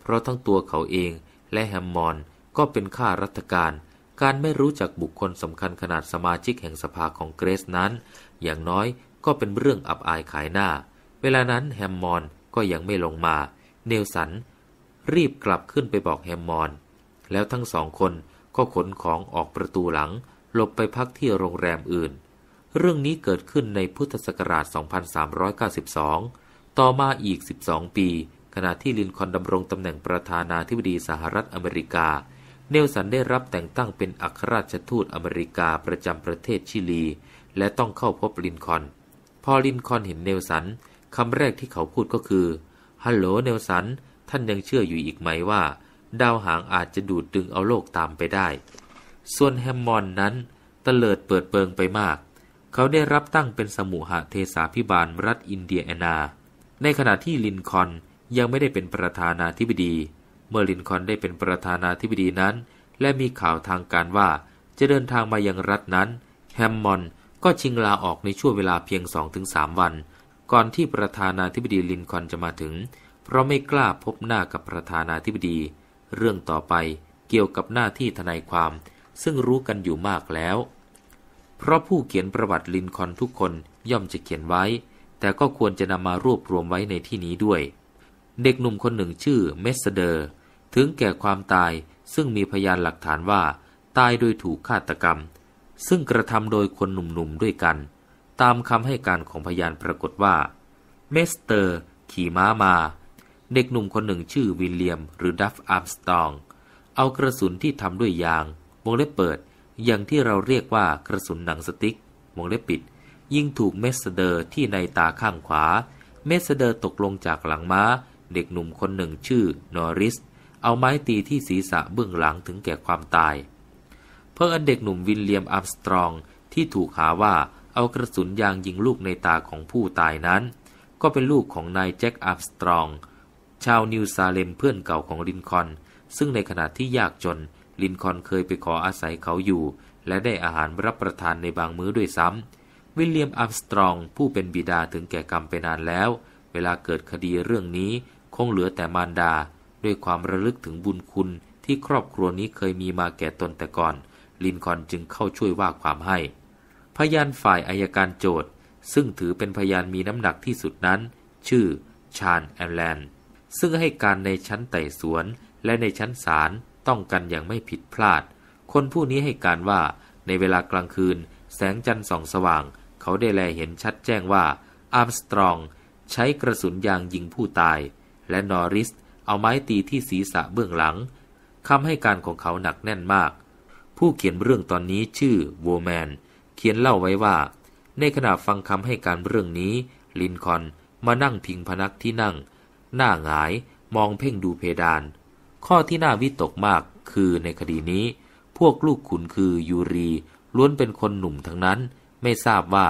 เพราะทั้งตัวเขาเอง และแฮมมอนก็เป็นข้ารัฐการ การไม่รู้จักบุคคลสำคัญขนาดสมาชิกแห่งสภาของเกรซนั้น อย่างน้อยก็เป็นเรื่องอับอายขายหน้า เวลานั้นแฮมมอนก็ยังไม่ลงมา เนลสันรีบกลับขึ้นไปบอกแฮมมอน แล้วทั้งสองคนก็ขนของออกประตูหลังหลบไปพักที่โรงแรมอื่นเรื่องนี้เกิดขึ้นในพุทธศักราช 2392 ต่อมาอีก 12 ปี ขณะที่ลินคอนดำรงตำแหน่งประธานาธิบดีสหรัฐอเมริกา เนลสันได้รับแต่งตั้งเป็นอัครราชทูตอเมริกาประจำประเทศชิลี และต้องเข้าพบลินคอน พอลินคอนเห็นเนลสันคำแรกที่เขาพูดก็คือ ฮัลโหลเนลสันท่านยังเชื่ออยู่อีกไหมว่า ดาวหางอาจจะดูดดึงเอาโลกตามไปได้ ส่วนแฮมมอนนั้นตเตลิดเปิดเปิงไปมากเขาได้รับตั้งเป็นสมุหเทศาพิบาลรัฐอินเดียนา ในขณะที่ลินคอนยังไม่ได้เป็นประธานาธิบดี เมื่อลินคอนได้เป็นประธานาธิบดีนั้น และมีข่าวทางการว่าจะเดินทางมายังรัฐนั้น แฮมมอนก็ชิงลาออกในช่วงเวลาเพียง2-3วัน ก่อนที่ประธานาธิบดีลินคอนจะมาถึง เพราะไม่กล้าพบหน้ากับประธานาธิบดี เรื่องต่อไปเกี่ยวกับหน้าที่ทนายความ ซึ่งรู้กันอยู่มากแล้วเพราะผู้เขียนประวัติลินคอนทุกคนย่อมจะเขียนไว้ แต่ก็ควรจะนำมารวบรวมไว้ในที่นี้ด้วย เด็กหนุ่มคนหนึ่งชื่อเมสเดอร์ถึงแก่ความตายซึ่งมีพยานหลักฐานว่า ตายโดยถูกฆาตกรรม ซึ่งกระทำโดยคนหนุ่มๆด้วยกัน ตามคำให้การของพยานปรากฏว่าเมสเตอร์ ขี่ม้ามา เด็กหนุ่มคนหนึ่งชื่อวิลเลียม หรือดัฟอาร์มสตอง เอากระสุนที่ทำด้วยยางวงเล็บเปิดอย่างที่เราเรียกว่ากระสุนหนังสติ๊กวงเล็บปิด ยิงถูกเมสเดอร์ที่ในตาข้างขวา เมสเดอร์ตกลงจากหลังม้า เด็กหนุ่มคนหนึ่งชื่อนอริสเอาไม้ตีที่ศีรษะเบื้องหลังถึงแก่ความตายเพื่อันเด็กหนุ่มวินเลียมอัมสตรองที่ถูกหาว่าเอากระสุนยางยิงลูกในตาของผู้ตายนั้น ก็เป็นลูกของนายแจ็คอัมสตรอง ชาวนิวซาเลมเพื่อนเก่าของลินคอนซึ่งในขณะที่ยากจนลินคอนเคยไปขออาศัยเขาอยู่ และได้อาหารรับประทานในบางมื้อด้วยซ้ำ วิลเลียมอัมสตรอง ผู้เป็นบิดาถึงแก่กรรมไปนานแล้ว เวลาเกิดคดีเรื่องนี้คงเหลือแต่มารดา ด้วยความระลึกถึงบุญคุณที่ครอบครัวนี้เคยมีมาแก่ตนแต่ก่อน ลินคอนจึงเข้าช่วยว่าความให้ พยานฝ่ายอายการโจทย์ ซึ่งถือเป็นพยานมีน้ำหนักที่สุดนั้น ชื่อชานแอมแลนซึ่งให้การในชั้นไต่สวนและในชั้นศาลต้องกันอย่างไม่ผิดพลาด คนผู้นี้ให้การว่า ในเวลากลางคืน แสงจันทร์ส่องสว่าง เขาได้แลเห็นชัดแจ้งว่าอาร์มสตรองใช้กระสุนยางยิงผู้ตาย และนอริส เอาไม้ตีที่ศีรษะเบื้องหลังคำให้การของเขาหนักแน่นมาก ผู้เขียนเรื่องตอนนี้ชื่อวอแมนเขียนเล่าไว้ว่า ในขณะฟังคำให้การเรื่องนี้ ลินคอนมานั่งพิงพนักที่นั่งหน้าหงายมองเพ่งดูเพดานข้อที่น่าวิตกมากคือในคดีนี้ พวกลูกขุนคือยูรีล้วนเป็นคนหนุ่มทั้งนั้นไม่ทราบว่า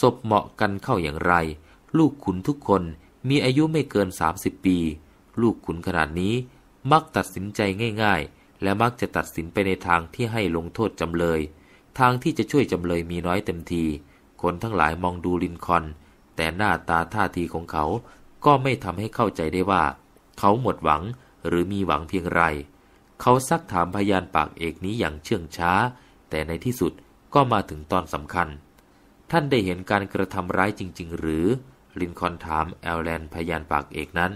ศพเหมาะกันเข้าอย่างไร ลูกขุนทุกคนมีอายุไม่เกิน 30 ปี ลูกขุนขนาดนี้ มักตัดสินใจง่าย ๆ และมักจะตัดสินไปในทางที่ให้ลงโทษจำเลย ทางที่จะช่วยจำเลยมีน้อยเต็มทีคนทั้งหลายมองดูลินคอนแต่หน้าตาท่าทีของเขาก็ไม่ทำให้เข้าใจได้ว่า เขาหมดหวังหรือมีหวังเพียงไร เขาซักถามพยานปากเอกนี้อย่างเชื่องช้า แต่ในที่สุดก็มาถึงตอนสำคัญ ท่านได้เห็นการกระทำร้ายจริงๆ หรือ ลินคอนถามแอลแลนพยานปากเอกนั้น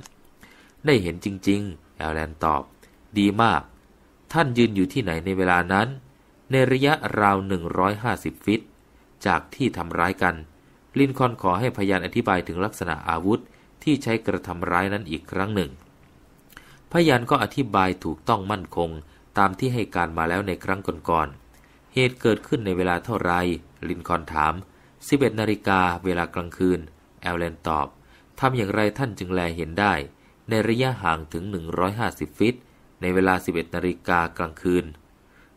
ได้เห็นจริงๆแอลแลนตอบ ดีมาก ท่านยืนอยู่ที่ไหนในเวลานั้น ในระยะราว 150 ฟิต จากที่ทำร้ายกัน ลินคอนขอให้พยานอธิบายถึงลักษณะอาวุธ ที่ใช้กระทำร้ายนั้นอีกครั้งหนึ่งพยานก็อธิบายถูกต้องมั่นคงตามที่ให้การมาแล้วในครั้งก่อนๆเหตุเกิดขึ้นในเวลาเท่าไร ลินคอนถาม 11 นาฬิกา เวลากลางคืนแอลเลนตอบ ทำอย่างไรท่านจึงแลเห็นได้ ในระยะห่างถึง 150 ฟิต ในเวลา 11 นาฬิกากลางคืน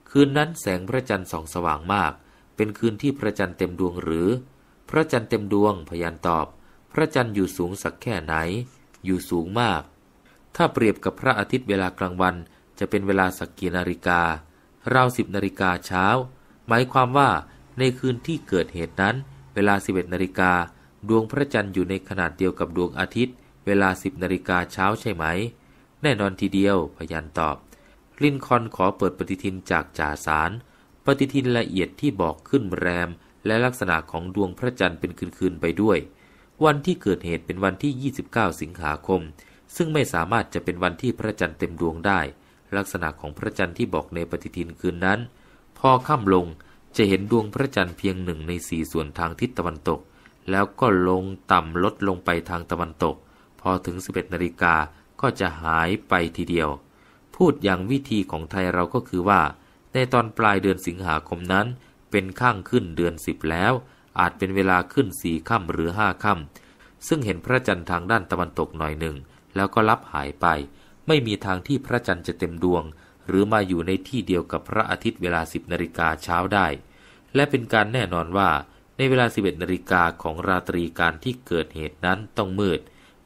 คืนนั้นแสงพระจันทร์ส่องสว่างมาก เป็นคืนที่พระจันทร์เต็มดวงหรือ พระจันทร์เต็มดวง พยานตอบ พระจันทร์อยู่สูงสักแค่ไหน อยู่สูงมากถ้าเปรียบกับพระอาทิตย์เวลากลางวันจะเป็นเวลาสักกี่นาฬิกา ราวสิบนาฬิกาเช้า หมายความว่าในคืนที่เกิดเหตุนั้น เวลาสิบเอ็ดนาฬิกาดวงพระจันทร์อยู่ในขนาดเดียวกับดวงอาทิตย์ เวลาสิบนาฬิกาเช้าใช่ไหม แน่นอนทีเดียวพยานตอบลินคอนขอเปิดปฏิทินจากจ่าสาร ปฏิทินละเอียดที่บอกขึ้นแรมและลักษณะของดวงพระจันทร์เป็นคืนๆไปด้วย วันที่เกิดเหตุเป็นวันที่ 29 สิงหาคมซึ่งไม่สามารถจะเป็นวันที่พระจันทร์เต็มดวงได้ ลักษณะของพระจันทร์ที่บอกในปฏิทินคืนนั้น พอค่ำลง จะเห็นดวงพระจันทร์เพียงหนึ่งในสี่ส่วนทางทิศตะวันตก แล้วก็ลงต่ำลดลงไปทางตะวันตก พอถึง 11นาฬิกาก็จะหายไปทีเดียว พูดอย่างวิธีของไทยเราก็คือว่า ในตอนปลายเดือนสิงหาคมนั้น เป็นข้างขึ้นเดือนสิบแล้ว อาจเป็นเวลาขึ้นสี่ค่ำหรือห้าค่ำซึ่งเห็นพระจันทร์ทางด้านตะวันตกหน่อยหนึ่งแล้วก็ลับหายไป ไม่มีทางที่พระจันทร์จะเต็มดวง หรือมาอยู่ในที่เดียวกับพระอาทิตย์เวลาสิบนาฬิกาเช้าได้ และเป็นการแน่นอนว่า ในเวลาสิบเอ็ดนาฬิกาของราตรีการที่เกิดเหตุนั้นต้องมืด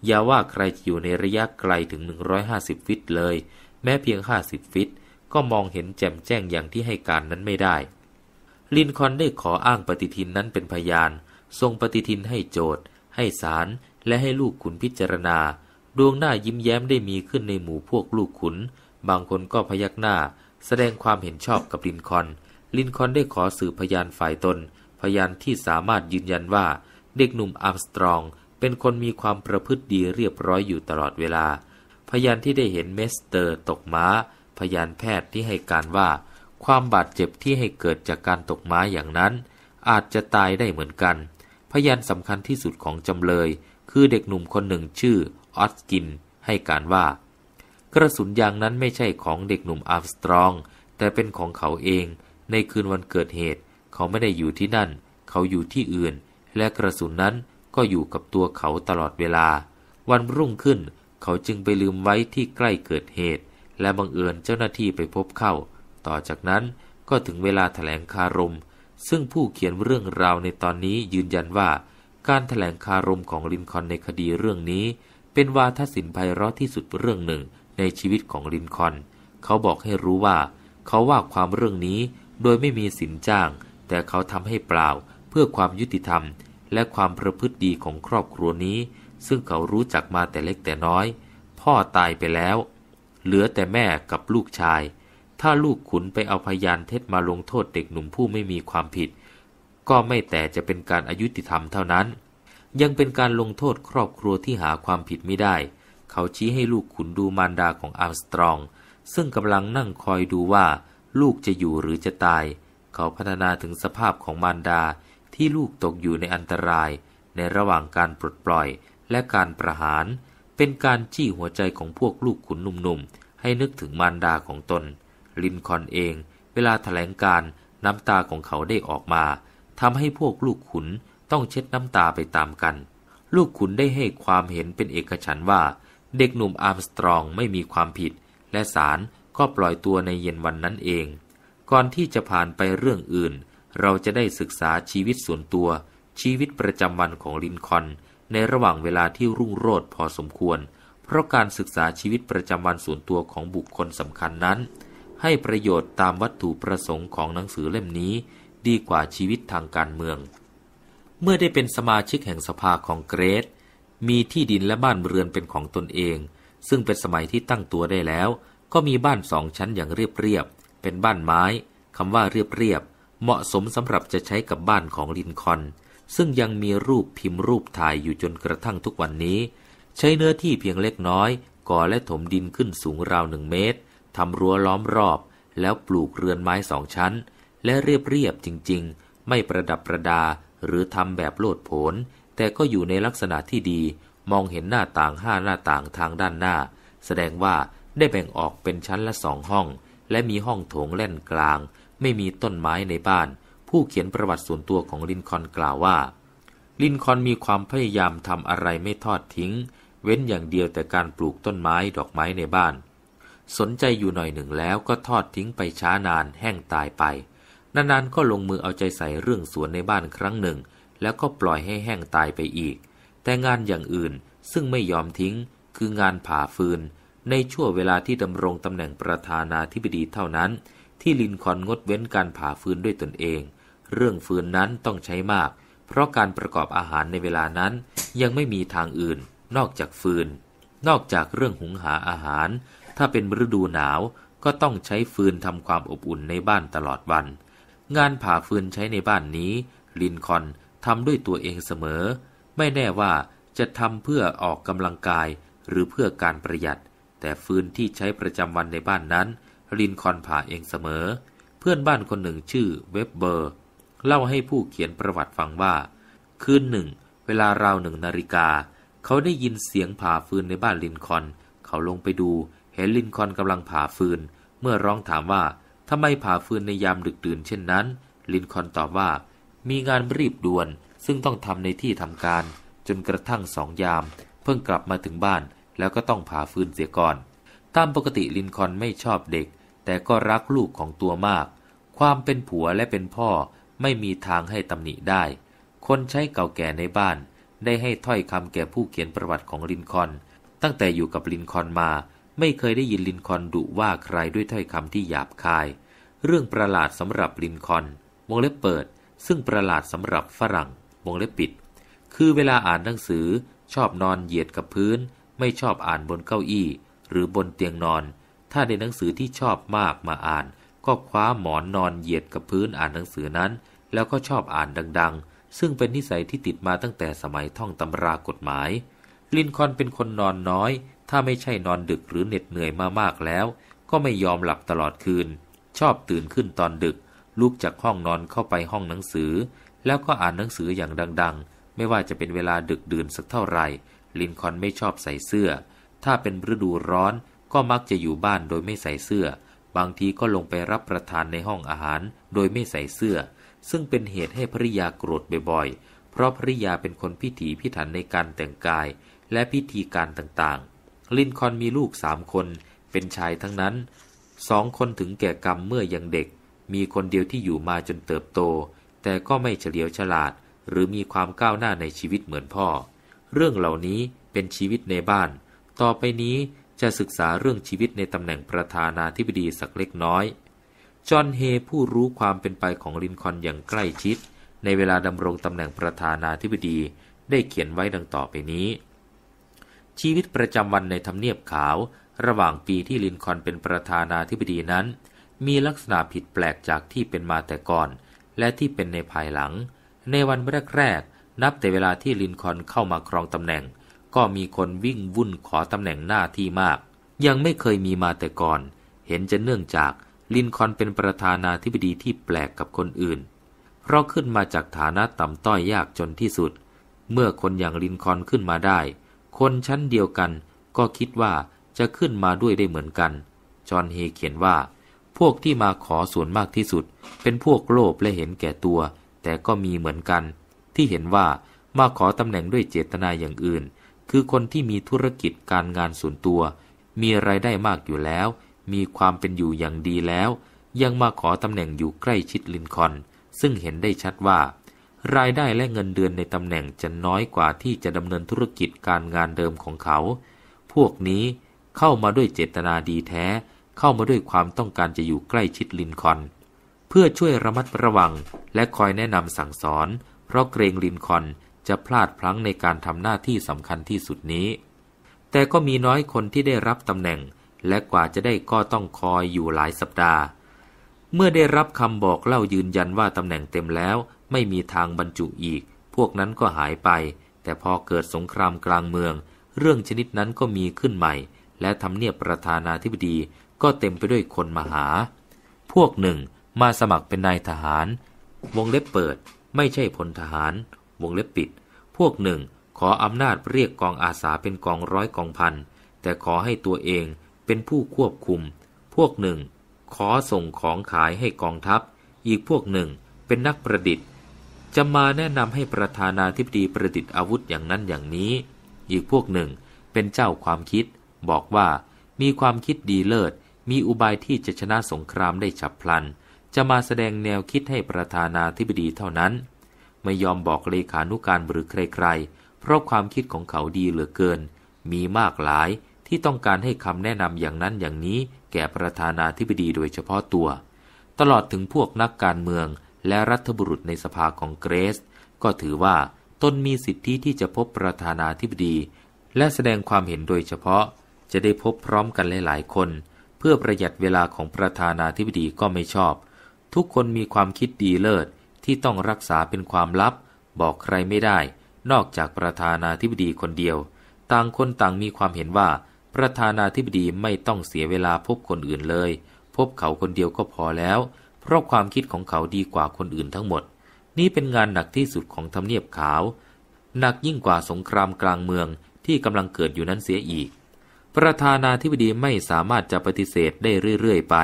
อย่าว่าใครอยู่ในระยะไกลถึง150ฟิตเลย แม้เพียง50ฟิตก็มองเห็นแจ่มแจ้งอย่างที่ให้การนั้นไม่ได้ ลินคอนได้ขออ้างปฏิทินนั้นเป็นพยานทรงปฏิทินให้โจทย์ให้ศาลและให้ลูกขุนพิจารณาดวงหน้ายิ้มแย้มได้มีขึ้นในหมู่พวกลูกขุน บางคนก็พยักหน้า แสดงความเห็นชอบกับลินคอน ลินคอนได้ขอสื่อพยานฝ่ายตน พยานที่สามารถยืนยันว่าเด็กหนุ่มอัมสตรองเป็นคนมีความประพฤติดีเรียบร้อยอยู่ตลอดเวลา พยานที่ได้เห็นเมสเตอร์ตกม้า พยานแพทย์ที่ให้การว่า ความบาดเจ็บที่ให้เกิดจากการตกม้าอย่างนั้น อาจจะตายได้เหมือนกัน พยานสำคัญที่สุดของจำเลย คือเด็กหนุ่มคนหนึ่งชื่อออสกิน ให้การว่า กระสุนยางนั้นไม่ใช่ของเด็กหนุ่มอาร์มสตรองแต่เป็นของเขาเอง ในคืนวันเกิดเหตุ เขาไม่ได้อยู่ที่นั่น เขาอยู่ที่อื่น และกระสุนนั้นก็อยู่กับตัวเขาตลอดเวลา วันรุ่งขึ้น เขาจึงไปลืมไว้ที่ใกล้เกิดเหตุ และบังเอิญเจ้าหน้าที่ไปพบเข้า ต่อจากนั้นก็ถึงเวลาถแถลงคารมซึ่งผู้เขียนเรื่องราวในตอนนี้ยืนยันว่า การถแถลงคารมของลินคอนในคดีเรื่องนี้เป็นวาทศิลป์ไพเราะที่สุดเรื่องหนึ่งในชีวิตของลินคอน เขาบอกให้รู้ว่าเขาว่าความเรื่องนี้โดยไม่มีสินจ้าง แต่เขาทำให้เปล่าเพื่อความยุติธรรม และความประพฤติดีของครอบครัวนี้ ซึ่งเขารู้จักมาแต่เล็กแต่น้อย พ่อตายไปแล้ว เหลือแต่แม่กับลูกชาย ถ้าลูกขุนไปเอาพยานเท็จมาลงโทษเด็กหนุ่มผู้ไม่มีความผิด ก็ไม่แต่จะเป็นการอายุติธรรมเท่านั้นยังเป็นการลงโทษครอบครัวที่หาความผิดไม่ได้ เขาชี้ให้ลูกขุนดูมารดาของอาร์มสตรองซึ่งกำลังนั่งคอยดูว่า ลูกจะอยู่หรือจะตาย เขาพัฒนาถึงสภาพของมารดาที่ลูกตกอยู่ในอันตราย ในระหว่างการปลดปล่อย และการประหาร เป็นการจี้หัวใจของพวกลูกขุนหนุ่มๆ ให้นึกถึงมารดาของตน ลินคอนเอง เวลาถแถลงการน้ำตาของเขาได้ออกมาทำให้พวกลูกขุนต้องเช็ดน้ำตาไปตามกัน ลูกขุนได้ให้ความเห็นเป็นเอกฉันว่า เด็กหนุ่มอาร์มสตรองไม่มีความผิด และศาลก็ปล่อยตัวในเย็นวันนั้นเอง ก่อนที่จะผ่านไปเรื่องอื่น เราจะได้ศึกษาชีวิตส่วนตัว ชีวิตประจำวันของลินคอน ในระหว่างเวลาที่รุ่งโรจน์พอสมควร เพราะการศึกษาชีวิตประจำวันส่วนตัวของบุคคลสำคัญนั้น ให้ประโยชน์ตามวัตถุประสงค์ของหนังสือเล่มนี้ ดีกว่าชีวิตทางการเมืองเมื่อได้เป็นสมาชิกแห่งสภาของเกรซมีที่ดินและบ้านเรือนเป็นของตนเอง ซึ่งเป็นสมัยที่ตั้งตัวได้แล้ว ก็มีบ้านสองชั้นอย่างเรียบเรียบ เป็นบ้านไม้คำว่าเรียบเรียบ เหมาะสมสำหรับจะใช้กับบ้านของลินคอน ซึ่งยังมีรูปพิมพ์รูปถ่ายอยู่จนกระทั่งทุกวันนี้ ใช้เนื้อที่เพียงเล็กน้อย ก่อและถมดินขึ้นสูงราวหนึ่งเมตรทำรั้วล้อมรอบ แล้วปลูกเรือนไม้สองชั้น และเรียบเรียบจริง ๆ ไม่ประดับประดาหรือทำแบบโลดโผนแต่ก็อยู่ในลักษณะที่ดีมองเห็นหน้าต่างห้าหน้าต่างทางด้านหน้า แสดงว่าได้แบ่งออกเป็นชั้นละสองห้อง และมีห้องโถงแล่นกลาง ไม่มีต้นไม้ในบ้าน ผู้เขียนประวัติส่วนตัวของลินคอนกล่าวว่า ลินคอนมีความพยายามทำอะไรไม่ทอดทิ้ง เว้นอย่างเดียวแต่การปลูกต้นไม้ดอกไม้ในบ้าน สนใจอยู่หน่อยหนึ่งแล้วก็ทอดทิ้งไปช้านานแห้งตายไปนานๆก็ลงมือเอาใจใส่เรื่องสวนในบ้านครั้งหนึ่ง แล้วก็ปล่อยให้แห้งตายไปอีก แต่งานอย่างอื่นซึ่งไม่ยอมทิ้งคืองานผ่าฟืน ในช่วงเวลาที่ดำรงตำแหน่งประธานาธิบดีเท่านั้น ที่ลินคอนงดเว้นการผ่าฟืนด้วยตนเอง เรื่องฟืนนั้นต้องใช้มาก เพราะการประกอบอาหารในเวลานั้น ยังไม่มีทางอื่นนอกจากฟืน นอกจากเรื่องหุงหาอาหาร ถ้าเป็นฤดูหนาวก็ต้องใช้ฟืนทำความอบอุ่นในบ้านตลอดวันงานผ่าฟืนใช้ในบ้านนี้ ลินคอนทำด้วยตัวเองเสมอ ไม่แน่ว่าจะทำเพื่อออกกำลังกายหรือเพื่อการประหยัด แต่ฟืนที่ใช้ประจำวันในบ้านนั้น ลินคอนผ่าเองเสมอ เพื่อนบ้านคนหนึ่งชื่อเว็บเบอร์ เล่าให้ผู้เขียนประวัติฟังว่า คืนหนึ่ง เวลาราวหนึ่งนาฬิกา เขาได้ยินเสียงผ่าฟืนในบ้านลินคอนเขาลงไปดูเห็นลินคอนกำลังผ่าฟืนเมื่อร้องถามว่าทำไมผ่าฟืนในยามดึกดื่นเช่นนั้น ลินคอนตอบว่า มีงานรีบด่วน ซึ่งต้องทำในที่ทำการ จนกระทั่งสองยาม เพิ่งกลับมาถึงบ้าน แล้วก็ต้องผ่าฟืนเสียก่อน ตามปกติลินคอนไม่ชอบเด็ก แต่ก็รักลูกของตัวมาก ความเป็นผัวและเป็นพ่อ ไม่มีทางให้ตำหนิได้ คนใช้เก่าแก่ในบ้าน ได้ให้ถ้อยคำแก่ผู้เขียนประวัติของลินคอนตั้งแต่อยู่กับลินคอนมาไม่เคยได้ยินลินคอนดุว่าใครด้วยถ้อยคำที่หยาบคาย เรื่องประหลาดสำหรับลินคอนวงเล็บเปิดซึ่งประหลาดสำหรับฝรั่งวงเล็บปิด คือเวลาอ่านหนังสือ ชอบนอนเหยียดกับพื้น ไม่ชอบอ่านบนเก้าอี้ หรือบนเตียงนอน ถ้าได้หนังสือที่ชอบมากมาอ่าน ก็คว้าหมอนนอนเหยียดกับพื้นอ่านหนังสือนั้น แล้วก็ชอบอ่านดัง ๆ ซึ่งเป็นนิสัยที่ติดมาตั้งแต่สมัยท่องตำรากฎหมาย ลินคอนเป็นคนนอนน้อยถ้าไม่ใช่นอนดึกหรือเหน็ดเหนื่อยมามากแล้ว ก็ไม่ยอมหลับตลอดคืน ชอบตื่นขึ้นตอนดึก ลุกจากห้องนอนเข้าไปห้องหนังสือ แล้วก็อ่านหนังสืออย่างดัง ๆ ไม่ว่าจะเป็นเวลาดึกดื่นสักเท่าไหร่ลินคอนไม่ชอบใส่เสื้อ ถ้าเป็นฤดูร้อนก็มักจะอยู่บ้านโดยไม่ใส่เสื้อ บางทีก็ลงไปรับประทานในห้องอาหาร โดยไม่ใส่เสื้อ ซึ่งเป็นเหตุให้ภริยาโกรธบ่อยๆ เพราะภริยาเป็นคนพิถีพิถันในการแต่งกาย และพิธีการต่างๆลินคอนมีลูกสามคนเป็นชายทั้งนั้น สองคนถึงแก่กรรมเมื่อยังเด็ก มีคนเดียวที่อยู่มาจนเติบโต แต่ก็ไม่เฉลียวฉลาด หรือมีความก้าวหน้าในชีวิตเหมือนพ่อ เรื่องเหล่านี้เป็นชีวิตในบ้าน ต่อไปนี้จะศึกษาเรื่องชีวิตในตำแหน่งประธานาธิบดีสักเล็กน้อยจอห์นเฮผู้รู้ความเป็นไปของลินคอนอย่างใกล้ชิดในเวลาดำรงตำแหน่งประธานาธิบดีได้เขียนไว้ดังต่อไปนี้ชีวิตประจำวันในทำเนียบขาวระหว่างปีที่ลินคอนเป็นประธานาธิบดีนั้นมีลักษณะผิดแปลกจากที่เป็นมาแต่ก่อนและที่เป็นในภายหลังในวันแรกๆ นับแต่เวลาที่ลินคอนเข้ามาครองตำแหน่งก็มีคนวิ่งวุ่นขอตำแหน่งหน้าที่มากยังไม่เคยมีมาแต่ก่อนเห็นจะเนื่องจากลินคอนเป็นประธานาธิบดีที่แปลกกับคนอื่นเพราะขึ้นมาจากฐานะต่ำต้อยยากจนที่สุดเมื่อคนอย่างลินคอนขึ้นมาได้คนชั้นเดียวกันก็คิดว่าจะขึ้นมาด้วยได้เหมือนกัน จอห์นเฮเขียนว่า พวกที่มาขอส่วนมากที่สุด เป็นพวกโลภและเห็นแก่ตัว แต่ก็มีเหมือนกัน ที่เห็นว่ามาขอตำแหน่งด้วยเจตนาอย่างอื่น คือคนที่มีธุรกิจการงานส่วนตัว มีไรายได้มากอยู่แล้ว มีความเป็นอยู่อย่างดีแล้ว ยังมาขอตำแหน่งอยู่ใกล้ชิดลินคอนซึ่งเห็นได้ชัดว่ารายได้และเงินเดือนในตำแหน่งจะน้อยกว่าที่จะดำเนินธุรกิจการงานเดิมของเขา พวกนี้เข้ามาด้วยเจตนาดีแท้ เข้ามาด้วยความต้องการจะอยู่ใกล้ชิดลินคอน เพื่อช่วยระมัดระวังและคอยแนะนำสั่งสอน เพราะเกรงลินคอนจะพลาดพลั้งในการทำหน้าที่สำคัญที่สุดนี้ แต่ก็มีน้อยคนที่ได้รับตำแหน่ง และกว่าจะได้ก็ต้องคอยอยู่หลายสัปดาห์ เมื่อได้รับคำบอกเล่ายืนยันว่าตำแหน่งเต็มแล้วไม่มีทางบรรจุอีก พวกนั้นก็หายไป แต่พอเกิดสงครามกลางเมือง เรื่องชนิดนั้นก็มีขึ้นใหม่ และทำเนียบประธานาธิบดีก็เต็มไปด้วยคนมาหา พวกหนึ่งมาสมัครเป็นนายทหาร วงเล็บเปิด ไม่ใช่พลทหาร วงเล็บปิด พวกหนึ่ง ขออำนาจเรียกกองอาสาเป็นกองร้อยกองพัน แต่ขอให้ตัวเองเป็นผู้ควบคุม พวกหนึ่ง ขอส่งของขายให้กองทัพ อีกพวกหนึ่งเป็นนักประดิษฐ์จะมาแนะนำให้ประธานาธิบดีประดิษฐ์อาวุธอย่างนั้นอย่างนี้ อีกพวกหนึ่งเป็นเจ้าความคิด บอกว่ามีความคิดดีเลิศมีอุบายที่จะชนะสงครามได้ฉับพลัน จะมาแสดงแนวคิดให้ประธานาธิบดีเท่านั้น ไม่ยอมบอกเลขานุการหรือใครๆ เพราะความคิดของเขาดีเหลือเกิน มีมากหลายที่ต้องการให้คำแนะนำอย่างนั้นอย่างนี้แก่ประธานาธิบดีโดยเฉพาะตัว ตลอดถึงพวกนักการเมืองและรัฐบุรุษในสภาของเกรซก็ถือว่าตนมีสิทธิที่จะพบประธานาธิบดี และแสดงความเห็นโดยเฉพาะจะได้พบพร้อมกันหลาย ๆ คน เพื่อประหยัดเวลาของประธานาธิบดีก็ไม่ชอบ ทุกคนมีความคิดดีเลิศที่ต้องรักษาเป็นความลับ บอกใครไม่ได้ นอกจากประธานาธิบดีคนเดียว ต่างคนต่างมีความเห็นว่าประธานาธิบดีไม่ต้องเสียเวลาพบคนอื่นเลย พบเขาคนเดียวก็พอแล้วเพราะความคิดของเขาดีกว่าคนอื่นทั้งหมด นี่เป็นงานหนักที่สุดของทำเนียบขาว หนักยิ่งกว่าสงครามกลางเมืองที่กำลังเกิดอยู่นั้นเสียอีก ประธานาธิบดีไม่สามารถจะปฏิเสธได้เรื่อยๆไป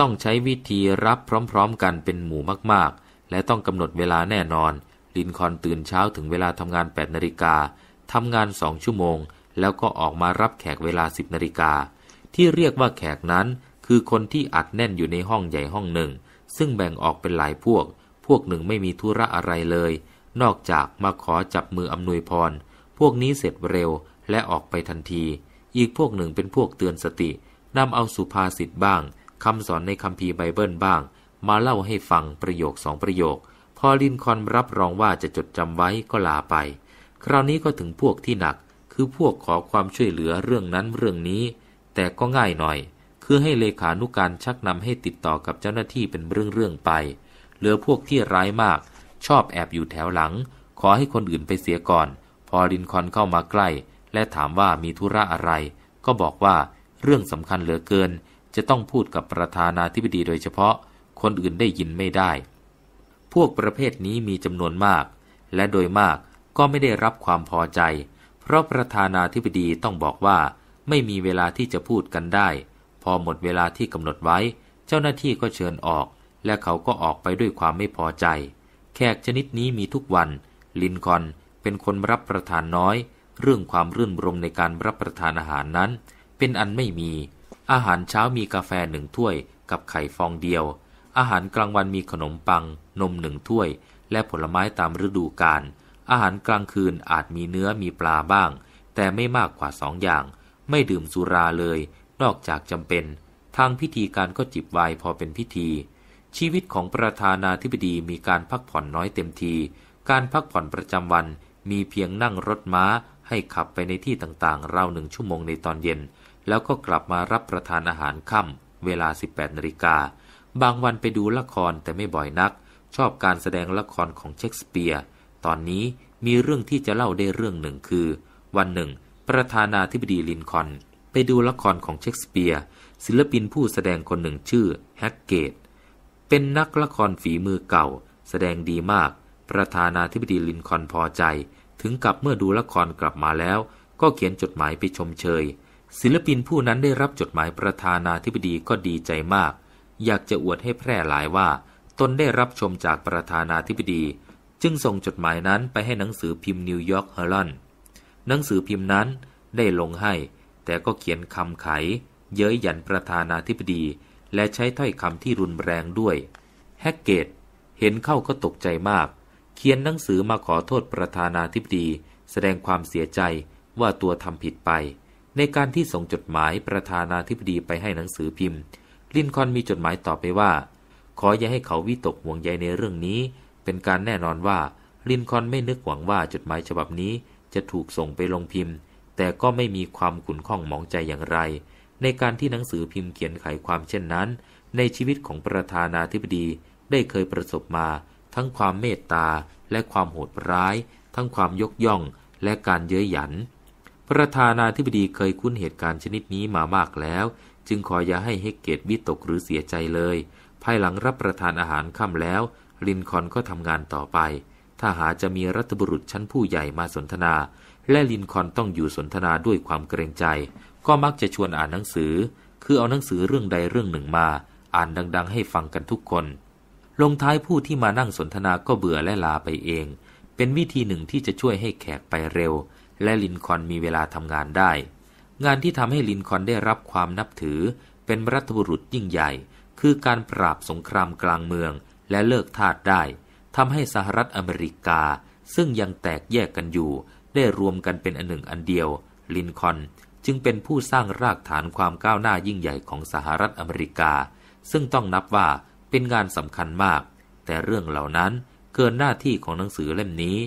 ต้องใช้วิธีรับพร้อมๆกันเป็นหมู่มากๆ และต้องกำหนดเวลาแน่นอน ลินคอนตื่นเช้าถึงเวลาทำงาน 8นาฬิกาทำงานสองชั่วโมง แล้วก็ออกมารับแขกเวลา 10นาฬิกาที่เรียกว่าแขกนั้นคือคนที่อัดแน่นอยู่ในห้องใหญ่ห้องหนึ่ง ซึ่งแบ่งออกเป็นหลายพวก พวกหนึ่งไม่มีธุระอะไรเลย นอกจากมาขอจับมืออำนวยพร พวกนี้เสร็จเร็วและออกไปทันที อีกพวกหนึ่งเป็นพวกเตือนสตินำเอาสุภาษิตบ้างคำสอนในคัมภีร์ไบเบิลบ้าง มาเล่าให้ฟังประโยคสองประโยคพอลินคอนรับรองว่าจะจดจำไว้ก็ลาไป คราวนี้ก็ถึงพวกที่หนัก คือพวกขอความช่วยเหลือเรื่องนั้นเรื่องนี้ แต่ก็ง่ายหน่อยคือให้เลขานุการชักนำให้ติดต่อกับเจ้าหน้าที่เป็นเรื่องๆไป เหลือพวกที่ร้ายมาก ชอบแอบอยู่แถวหลัง ขอให้คนอื่นไปเสียก่อน พอรินคอนเข้ามาใกล้และถามว่ามีธุระอะไร ก็บอกว่าเรื่องสำคัญเหลือเกินจะต้องพูดกับประธานาธิบดีโดยเฉพาะ คนอื่นได้ยินไม่ได้ พวกประเภทนี้มีจำนวนมาก และโดยมากก็ไม่ได้รับความพอใจ เพราะประธานาธิบดีต้องบอกว่าไม่มีเวลาที่จะพูดกันได้พอหมดเวลาที่กำหนดไว้ เจ้าหน้าที่ก็เชิญออก และเขาก็ออกไปด้วยความไม่พอใจ แขกชนิดนี้มีทุกวัน ลินคอนเป็นคนรับประทานน้อย เรื่องความรื่นรมในการรับประทานอาหารนั้น เป็นอันไม่มี อาหารเช้ามีกาแฟหนึ่งถ้วยกับไข่ฟองเดียว อาหารกลางวันมีขนมปัง นมหนึ่งถ้วย และผลไม้ตามฤดูกาล อาหารกลางคืนอาจมีเนื้อมีปลาบ้าง แต่ไม่มากกว่าสองอย่าง ไม่ดื่มสุราเลยนอกจากจำเป็น ทางพิธีการก็จิบวายพอเป็นพิธี ชีวิตของประธานาธิบดีมีการพักผ่อนน้อยเต็มที การพักผ่อนประจำวันมีเพียงนั่งรถม้าให้ขับไปในที่ต่างๆราวหนึ่งชั่วโมงในตอนเย็น แล้วก็กลับมารับประทานอาหารค่ำเวลา 18นาฬิกาบางวันไปดูละครแต่ไม่บ่อยนัก ชอบการแสดงละครของเชคสเปียร์ตอนนี้มีเรื่องที่จะเล่าได้เรื่องหนึ่งคือ วันหนึ่ง ประธานาธิบดีลินคอนไปดูละครของเชคสเปียร์ศิลปินผู้แสดงคนหนึ่งชื่อแฮกเกต เป็นนักละครฝีมือเก่า แสดงดีมาก ประธานาธิบดีลินคอนพอใจ ถึงกับเมื่อดูละครกลับมาแล้ว ก็เขียนจดหมายไปชมเชย ศิลปินผู้นั้นได้รับจดหมายประธานาธิบดีก็ดีใจมาก อยากจะอวดให้แพร่หลายว่า ตนได้รับชมจากประธานาธิบดี จึงส่งจดหมายนั้นไปให้หนังสือพิมพ์นิวยอร์กเฮอลันหนังสือพิมพ์นั้นได้ลงให้แต่ก็เขียนคำไข เย้ยหยันประธานาธิบดี และใช้ถ้อยคำที่รุนแรงด้วย แฮกเกต เห็นเข้าก็ตกใจมาก เขียนหนังสือมาขอโทษประธานาธิบดี แสดงความเสียใจว่าตัวทำผิดไป ในการที่ส่งจดหมายประธานาธิบดีไปให้หนังสือพิมพ์ ลินคอนมีจดหมายตอบไปว่า ขออย่าให้เขาวิตกห่วงใยในเรื่องนี้ เป็นการแน่นอนว่าลินคอนไม่นึกหวังว่าจดหมายฉบับนี้ จะถูกส่งไปลงพิมพ์แต่ก็ไม่มีความขุ่นข้องหมองใจอย่างไร ในการที่หนังสือพิมพ์เขียนไข ความเช่นนั้น ในชีวิตของประธานาธิบดีได้เคยประสบมา ทั้งความเมตตาและความโหดร้าย ทั้งความยกย่องและการเย้ยหยัน ประธานาธิบดีเคยคุ้นเหตุการณ์ชนิดนี้มามากแล้ว จึงขออย่าให้เฮกเกตวิตกหรือเสียใจเลย ภายหลังรับประทานอาหารค่ำแล้ว ลินคอนก็ทำงานต่อไป ถ้าหาจะมีรัฐบุรุษชั้นผู้ใหญ่มาสนทนาและลินคอนต้องอยู่สนทนาด้วยความเกรงใจ ก็มักจะชวนอ่านหนังสือ คือเอาหนังสือเรื่องใดเรื่องหนึ่งมาอ่านดังๆ ให้ฟังกันทุกคน ลงท้ายผู้ที่มานั่งสนทนาก็เบื่อและลาไปเอง เป็นวิธีหนึ่งที่จะช่วยให้แขกไปเร็ว และลินคอนมีเวลาทำงานได้ งานที่ทำให้ลินคอนได้รับความนับถือเป็นรัฐบุรุษยิ่งใหญ่ คือการปราบสงครามกลางเมืองและเลิกทาสได้ ทำให้สหรัฐอเมริกาซึ่งยังแตกแยกกันอยู่ได้รวมกันเป็นอันหนึ่งอันเดียว ลินคอนจึงเป็นผู้สร้างรากฐานความก้าวหน้ายิ่งใหญ่ของสหรัฐอเมริกา ซึ่งต้องนับว่าเป็นงานสำคัญมาก แต่เรื่องเหล่านั้นเกินหน้าที่ของหนังสือเล่มนี้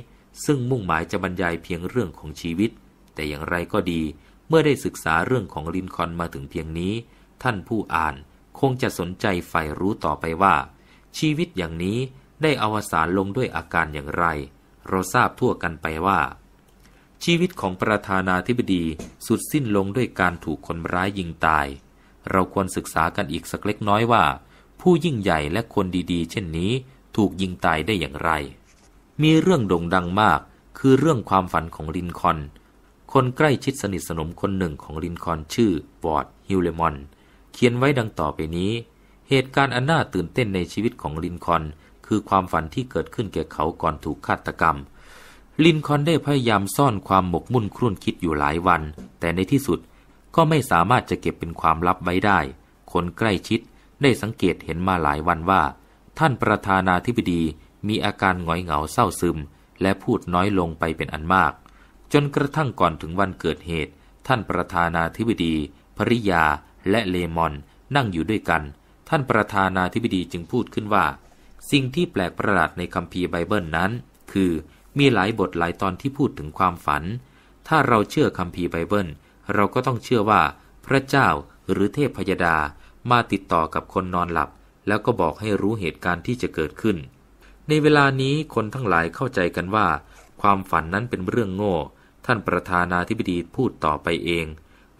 ซึ่งมุ่งหมายจะบรรยายเพียงเรื่องของชีวิต แต่อย่างไรก็ดี เมื่อได้ศึกษาเรื่องของลินคอนมาถึงเพียงนี้ ท่านผู้อ่านคงจะสนใจใฝ่รู้ต่อไปว่า ชีวิตอย่างนี้ได้อวสานลงด้วยอาการอย่างไร เราทราบทั่วกันไปว่าชีวิตของประธานาธิบดีสุดสิ้นลงด้วยการถูกคนร้ายยิงตาย เราควรศึกษากันอีกสักเล็กน้อยว่า ผู้ยิ่งใหญ่และคนดีๆเช่นนี้ถูกยิงตายได้อย่างไร มีเรื่องโด่งดังมาก คือเรื่องความฝันของลินคอน คนใกล้ชิดสนิทสนมคนหนึ่งของลินคอนชื่อวอร์ดฮิลเลมอน เขียนไว้ดังต่อไปนี้ เหตุการณ์อันน่าตื่นเต้นในชีวิตของลินคอนคือความฝันที่เกิดขึ้นแก่เขาก่อนถูกฆาตกรรมลินคอนได้พยายามซ่อนความหมกมุ่นครุ่นคิดอยู่หลายวัน แต่ในที่สุดก็ไม่สามารถจะเก็บเป็นความลับไว้ได้ คนใกล้ชิด ได้สังเกตเห็นมาหลายวันว่า ท่านประธานาธิบดีมีอาการหงอยเหงาเศร้าซึมและพูดน้อยลงไปเป็นอันมาก จนกระทั่งก่อนถึงวันเกิดเหตุ ท่านประธานาธิบดี ภริยาและเลมอนนั่งอยู่ด้วยกัน ท่านประธานาธิบดีจึงพูดขึ้นว่า สิ่งที่แปลกประหลาดในคัมภีร์ไบเบิลนั้น คือมีหลายบทหลายตอนที่พูดถึงความฝัน ถ้าเราเชื่อคำพีไบเบิล เราก็ต้องเชื่อว่าพระเจ้าหรือเทพพยดามาติดต่อกับคนนอนหลับแล้วก็บอกให้รู้เหตุการณ์ที่จะเกิดขึ้น ในเวลานี้คนทั้งหลายเข้าใจกันว่าความฝันนั้นเป็นเรื่องโง่ ท่านประธานาธิบดีพูดต่อไปเอง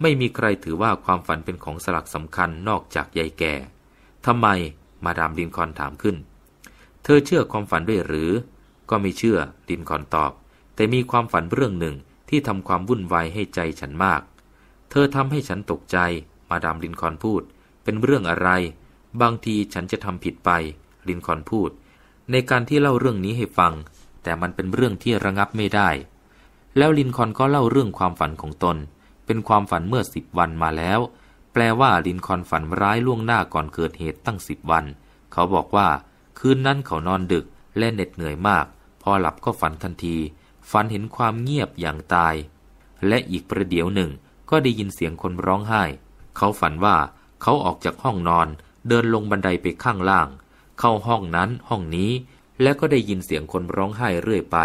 ไม่มีใครถือว่าความฝันเป็นของสลักสำคัญนอกจากยายแก่ทำไมมาดามดินคอนถามขึ้น เธอเชื่อความฝันด้วยหรือก็ไม่เชื่อลินคอนตอบ แต่มีความฝันเรื่องหนึ่งที่ทำความวุ่นวายให้ใจฉันมาก เธอทำให้ฉันตกใจ มาดามลินคอนพูด เป็นเรื่องอะไร บางทีฉันจะทำผิดไปลินคอนพูด ในการที่เล่าเรื่องนี้ให้ฟัง แต่มันเป็นเรื่องที่ระงับไม่ได้ แล้วลินคอนก็เล่าเรื่องความฝันของตน เป็นความฝันเมื่อสิบวันมาแล้ว แปลว่าลินคอนฝันร้ายล่วงหน้าก่อนเกิดเหตุตั้งสิบวัน เขาบอกว่า คืนนั้นเขานอนดึกและเหน็ดเหนื่อยมากพอหลับก็ฝันทันที ฝันเห็นความเงียบอย่างตาย และอีกประเดี๋ยวหนึ่งก็ได้ยินเสียงคนร้องไห้ เขาฝันว่าเขาออกจากห้องนอน เดินลงบันไดไปข้างล่าง เข้าห้องนั้นห้องนี้ และก็ได้ยินเสียงคนร้องไห้เรื่อยไป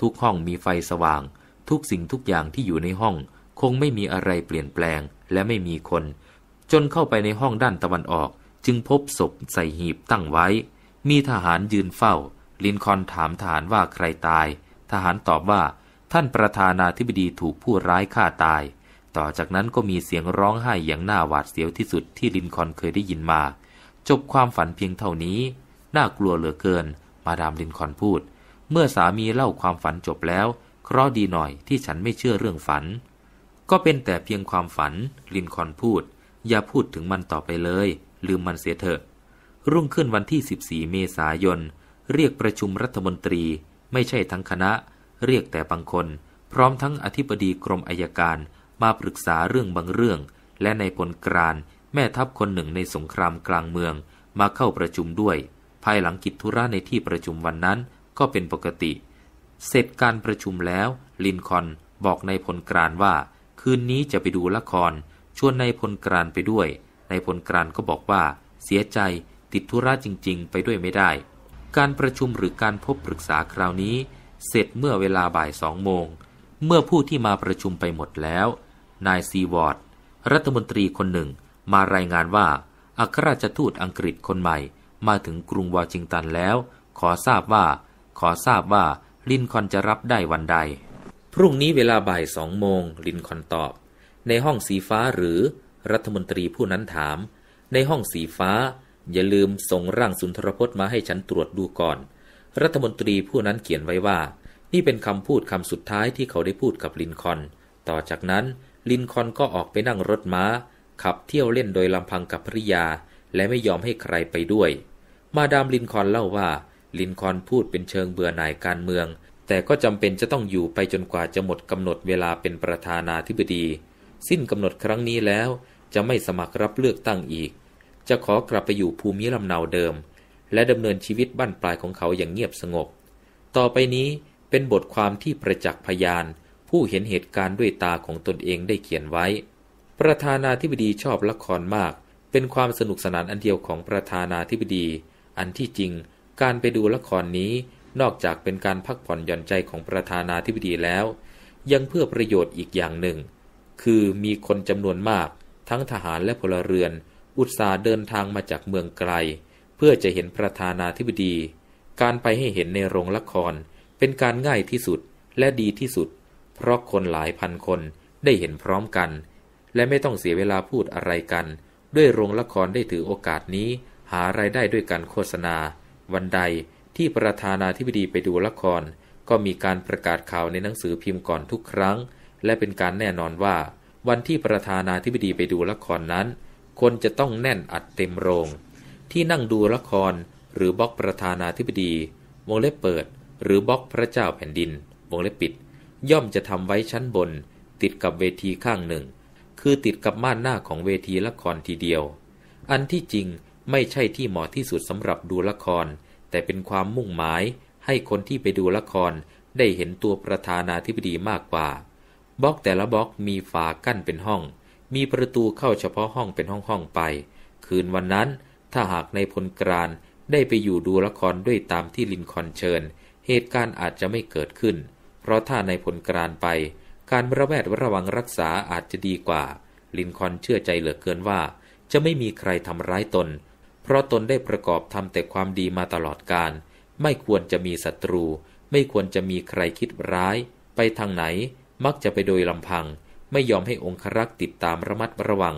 ทุกห้องมีไฟสว่าง ทุกสิ่งทุกอย่างที่อยู่ในห้อง คงไม่มีอะไรเปลี่ยนแปลงและไม่มีคน จนเข้าไปในห้องด้านตะวันออกจึงพบศพใส่หีบตั้งไว้ มีทหารยืนเฝ้าลินคอนถามทหารว่าใครตาย ทหารตอบว่า ท่านประธานาธิบดีถูกผู้ร้ายฆ่าตาย ต่อจากนั้นก็มีเสียงร้องไห้อย่างน่าหวาดเสียวที่สุดที่ลินคอนเคยได้ยินมา จบความฝันเพียงเท่านี้ น่ากลัวเหลือเกิน มาดามลินคอนพูด เมื่อสามีเล่าความฝันจบแล้วเคราะดีหน่อยที่ฉันไม่เชื่อเรื่องฝัน ก็เป็นแต่เพียงความฝัน ลินคอนพูด อย่าพูดถึงมันต่อไปเลย ลืมมันเสียเถอะ รุ่งขึ้นวันที่ 14 เมษายนเรียกประชุมรัฐมนตรีไม่ใช่ทั้งคณะ เรียกแต่บางคน พร้อมทั้งอธิบดีกรมอายการมาปรึกษาเรื่องบางเรื่อง และในผลกรานแม่ทัพคนหนึ่งในสงครามกลางเมืองมาเข้าประชุมด้วย ภายหลังกิจธุระในที่ประชุมวันนั้นก็เป็นปกติ เสร็จการประชุมแล้ว ลินคอนบอกในผลกรานว่า คืนนี้จะไปดูละครชวนในผลกรานไปด้วย ในผลกรานก็บอกว่า เสียใจติดธุระจริง ๆ ไปด้วยไม่ได้การประชุมหรือการพบปรึกษาคราวนี้ เสร็จเมื่อเวลาบ่ายสองโมง เมื่อผู้ที่มาประชุมไปหมดแล้ว นายซีวอร์ดรัฐมนตรีคนหนึ่งมารายงานว่า อัครราชทูตอังกฤษคนใหม่ มาถึงกรุงวอชิงตันแล้ว ขอทราบว่า ขอทราบว่าลินคอนจะรับได้วันใด พรุ่งนี้เวลาบ่ายสองโมง ลินคอนตอบ ในห้องสีฟ้าหรือรัฐมนตรีผู้นั้นถาม ในห้องสีฟ้าอย่าลืมส่งร่างสุนทรพจน์มาให้ฉันตรวจดูก่อน รัฐมนตรีผู้นั้นเขียนไว้ว่า นี่เป็นคำพูดคำสุดท้ายที่เขาได้พูดกับลินคอน ต่อจากนั้นลินคอนก็ออกไปนั่งรถม้า ขับเที่ยวเล่นโดยลำพังกับภริยา และไม่ยอมให้ใครไปด้วย มาดามลินคอนเล่าว่า ลินคอนพูดเป็นเชิงเบื่อหน่ายการเมือง แต่ก็จำเป็นจะต้องอยู่ไปจนกว่าจะหมดกำหนดเวลาเป็นประธานาธิบดี สิ้นกำหนดครั้งนี้แล้ว จะไม่สมัครรับเลือกตั้งอีกจะขอกลับไปอยู่ภูมิลำเนาเดิม และดำเนินชีวิตบ้านปลายของเขาอย่างเงียบสงบ ต่อไปนี้เป็นบทความที่ประจักษ์พยาน ผู้เห็นเหตุการณ์ด้วยตาของตนเองได้เขียนไว้ ประธานาธิบดีชอบละครมาก เป็นความสนุกสนานอันเดียวของประธานาธิบดี อันที่จริง การไปดูละครนี้นอกจากเป็นการพักผ่อนหย่อนใจของประธานาธิบดีแล้ว ยังเพื่อประโยชน์อีกอย่างหนึ่ง คือมีคนจำนวนมาก ทั้งทหารและพลเรือนอุตสาห์เดินทางมาจากเมืองไกล เพื่อจะเห็นประธานาธิบดี การไปให้เห็นในโรงละคร เป็นการง่ายที่สุดและดีที่สุด เพราะคนหลายพันคนได้เห็นพร้อมกัน และไม่ต้องเสียเวลาพูดอะไรกัน ด้วยโรงละครได้ถือโอกาสนี้ หาไรายได้ด้วยการโฆษณา วันใดที่ประธานาธิบดีไปดูละคร ก็มีการประกาศข่าวในหนังสือพิมพ์ก่อนทุกครั้ง และเป็นการแน่นอนว่า วันที่ประธานาธิบดีไปดูละครนั้นคนจะต้องแน่นอัดเต็มโรง ที่นั่งดูละคร หรือบล็อกประธานาธิบดี วงเล็บเปิด หรือบล็อกพระเจ้าแผ่นดิน วงเล็บปิด ย่อมจะทำไว้ชั้นบน ติดกับเวทีข้างหนึ่ง คือติดกับม่านหน้าของเวทีละครทีเดียว อันที่จริงไม่ใช่ที่เหมาะที่สุดสำหรับดูละคร แต่เป็นความมุ่งหมายให้คนที่ไปดูละคร ได้เห็นตัวประธานาธิบดีมากกว่าบล็อกแต่ละบล็อกมีฝากั้นเป็นห้องมีประตูเข้าเฉพาะห้องเป็นห้องๆไป คืนวันนั้นถ้าหากในพลกราน ได้ไปอยู่ดูละครด้วยตามที่ลินคอนเชิญ เหตุการณ์อาจจะไม่เกิดขึ้น เพราะถ้าในผลกรานไป การระแวดระวังรักษาอาจจะดีกว่า ลินคอนเชื่อใจเหลือเกินว่า จะไม่มีใครทำร้ายตน เพราะตนได้ประกอบทำแต่ความดีมาตลอดการ ไม่ควรจะมีศัตรู ไม่ควรจะมีใครคิดร้าย ไปทางไหน มักจะไปโดยลำพังไม่ยอมให้องครักษ์ติดตามระมัดระวัง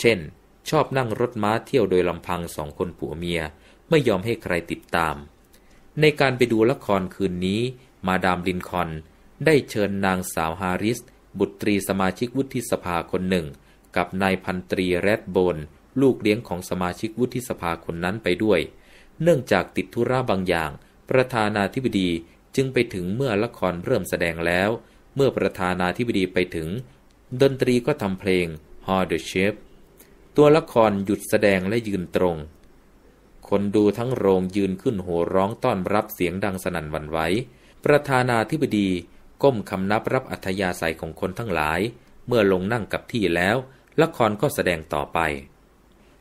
เช่น ชอบนั่งรถม้าเที่ยวโดยลำพังสองคนผัวเมีย ไม่ยอมให้ใครติดตาม ในการไปดูละครคืนนี้ มาดามลินคอนได้เชิญนางสาวฮาริส บุตรีสมาชิกวุฒิสภาคนหนึ่ง กับนายพันตรีแรดโบนลูกเลี้ยงของสมาชิกวุฒิสภาคนนั้นไปด้วย เนื่องจากติดธุระบางอย่าง ประธานาธิบดีจึงไปถึงเมื่อละครเริ่มแสดงแล้วเมื่อประธานาธิบดีไปถึง ดนตรีก็ทำเพลง h o r the Shape ตัวละครหยุดแสดงและยืนตรง คนดูทั้งโรงยืนขึ้นโห่ร้องต้อนรับเสียงดังสนั่นวันไหวประธานาธิบดีก้มคำนับรับอัธยาศัยของคนทั้งหลาย เมื่อลงนั่งกับที่แล้ว ละครก็แสดงต่อไป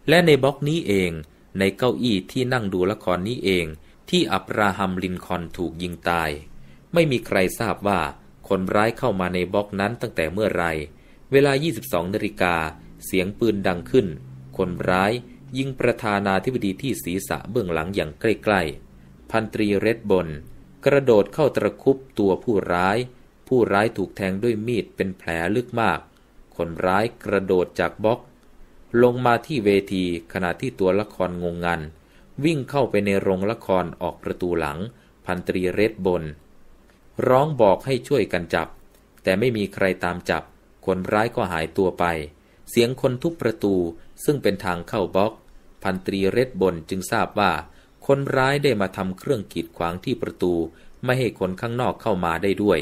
และในบล็อกนี้เองในเก้าอี้ที่นั่งดูละครนี้เองที่อับราฮัมลินคอนถูกยิงตาย ไม่มีใครทราบว่าคนร้ายเข้ามาในบล็อกนั้นตั้งแต่เมื่อไร เวลา 22 นาฬิกาเสียงปืนดังขึ้น คนร้ายยิงประธานาธิบดีที่ศีรษะเบื้องหลังอย่างใกล้ๆ พันตรีเรดบน กระโดดเข้าตะคุบตัวผู้ร้าย ผู้ร้ายถูกแทงด้วยมีดเป็นแผลลึกมาก คนร้ายกระโดดจากบล็อก ลงมาที่เวทีขณะที่ตัวละครงงงัน วิ่งเข้าไปในโรงละครออกประตูหลัง พันตรีเรดบนร้องบอกให้ช่วยกันจับ แต่ไม่มีใครตามจับ คนร้ายก็หายตัวไป เสียงคนทุบประตูซึ่งเป็นทางเข้าบล็อก พันตรีเรดบนจึงทราบว่า คนร้ายได้มาทำเครื่องกีดขวางที่ประตู ไม่ให้คนข้างนอกเข้ามาได้ด้วย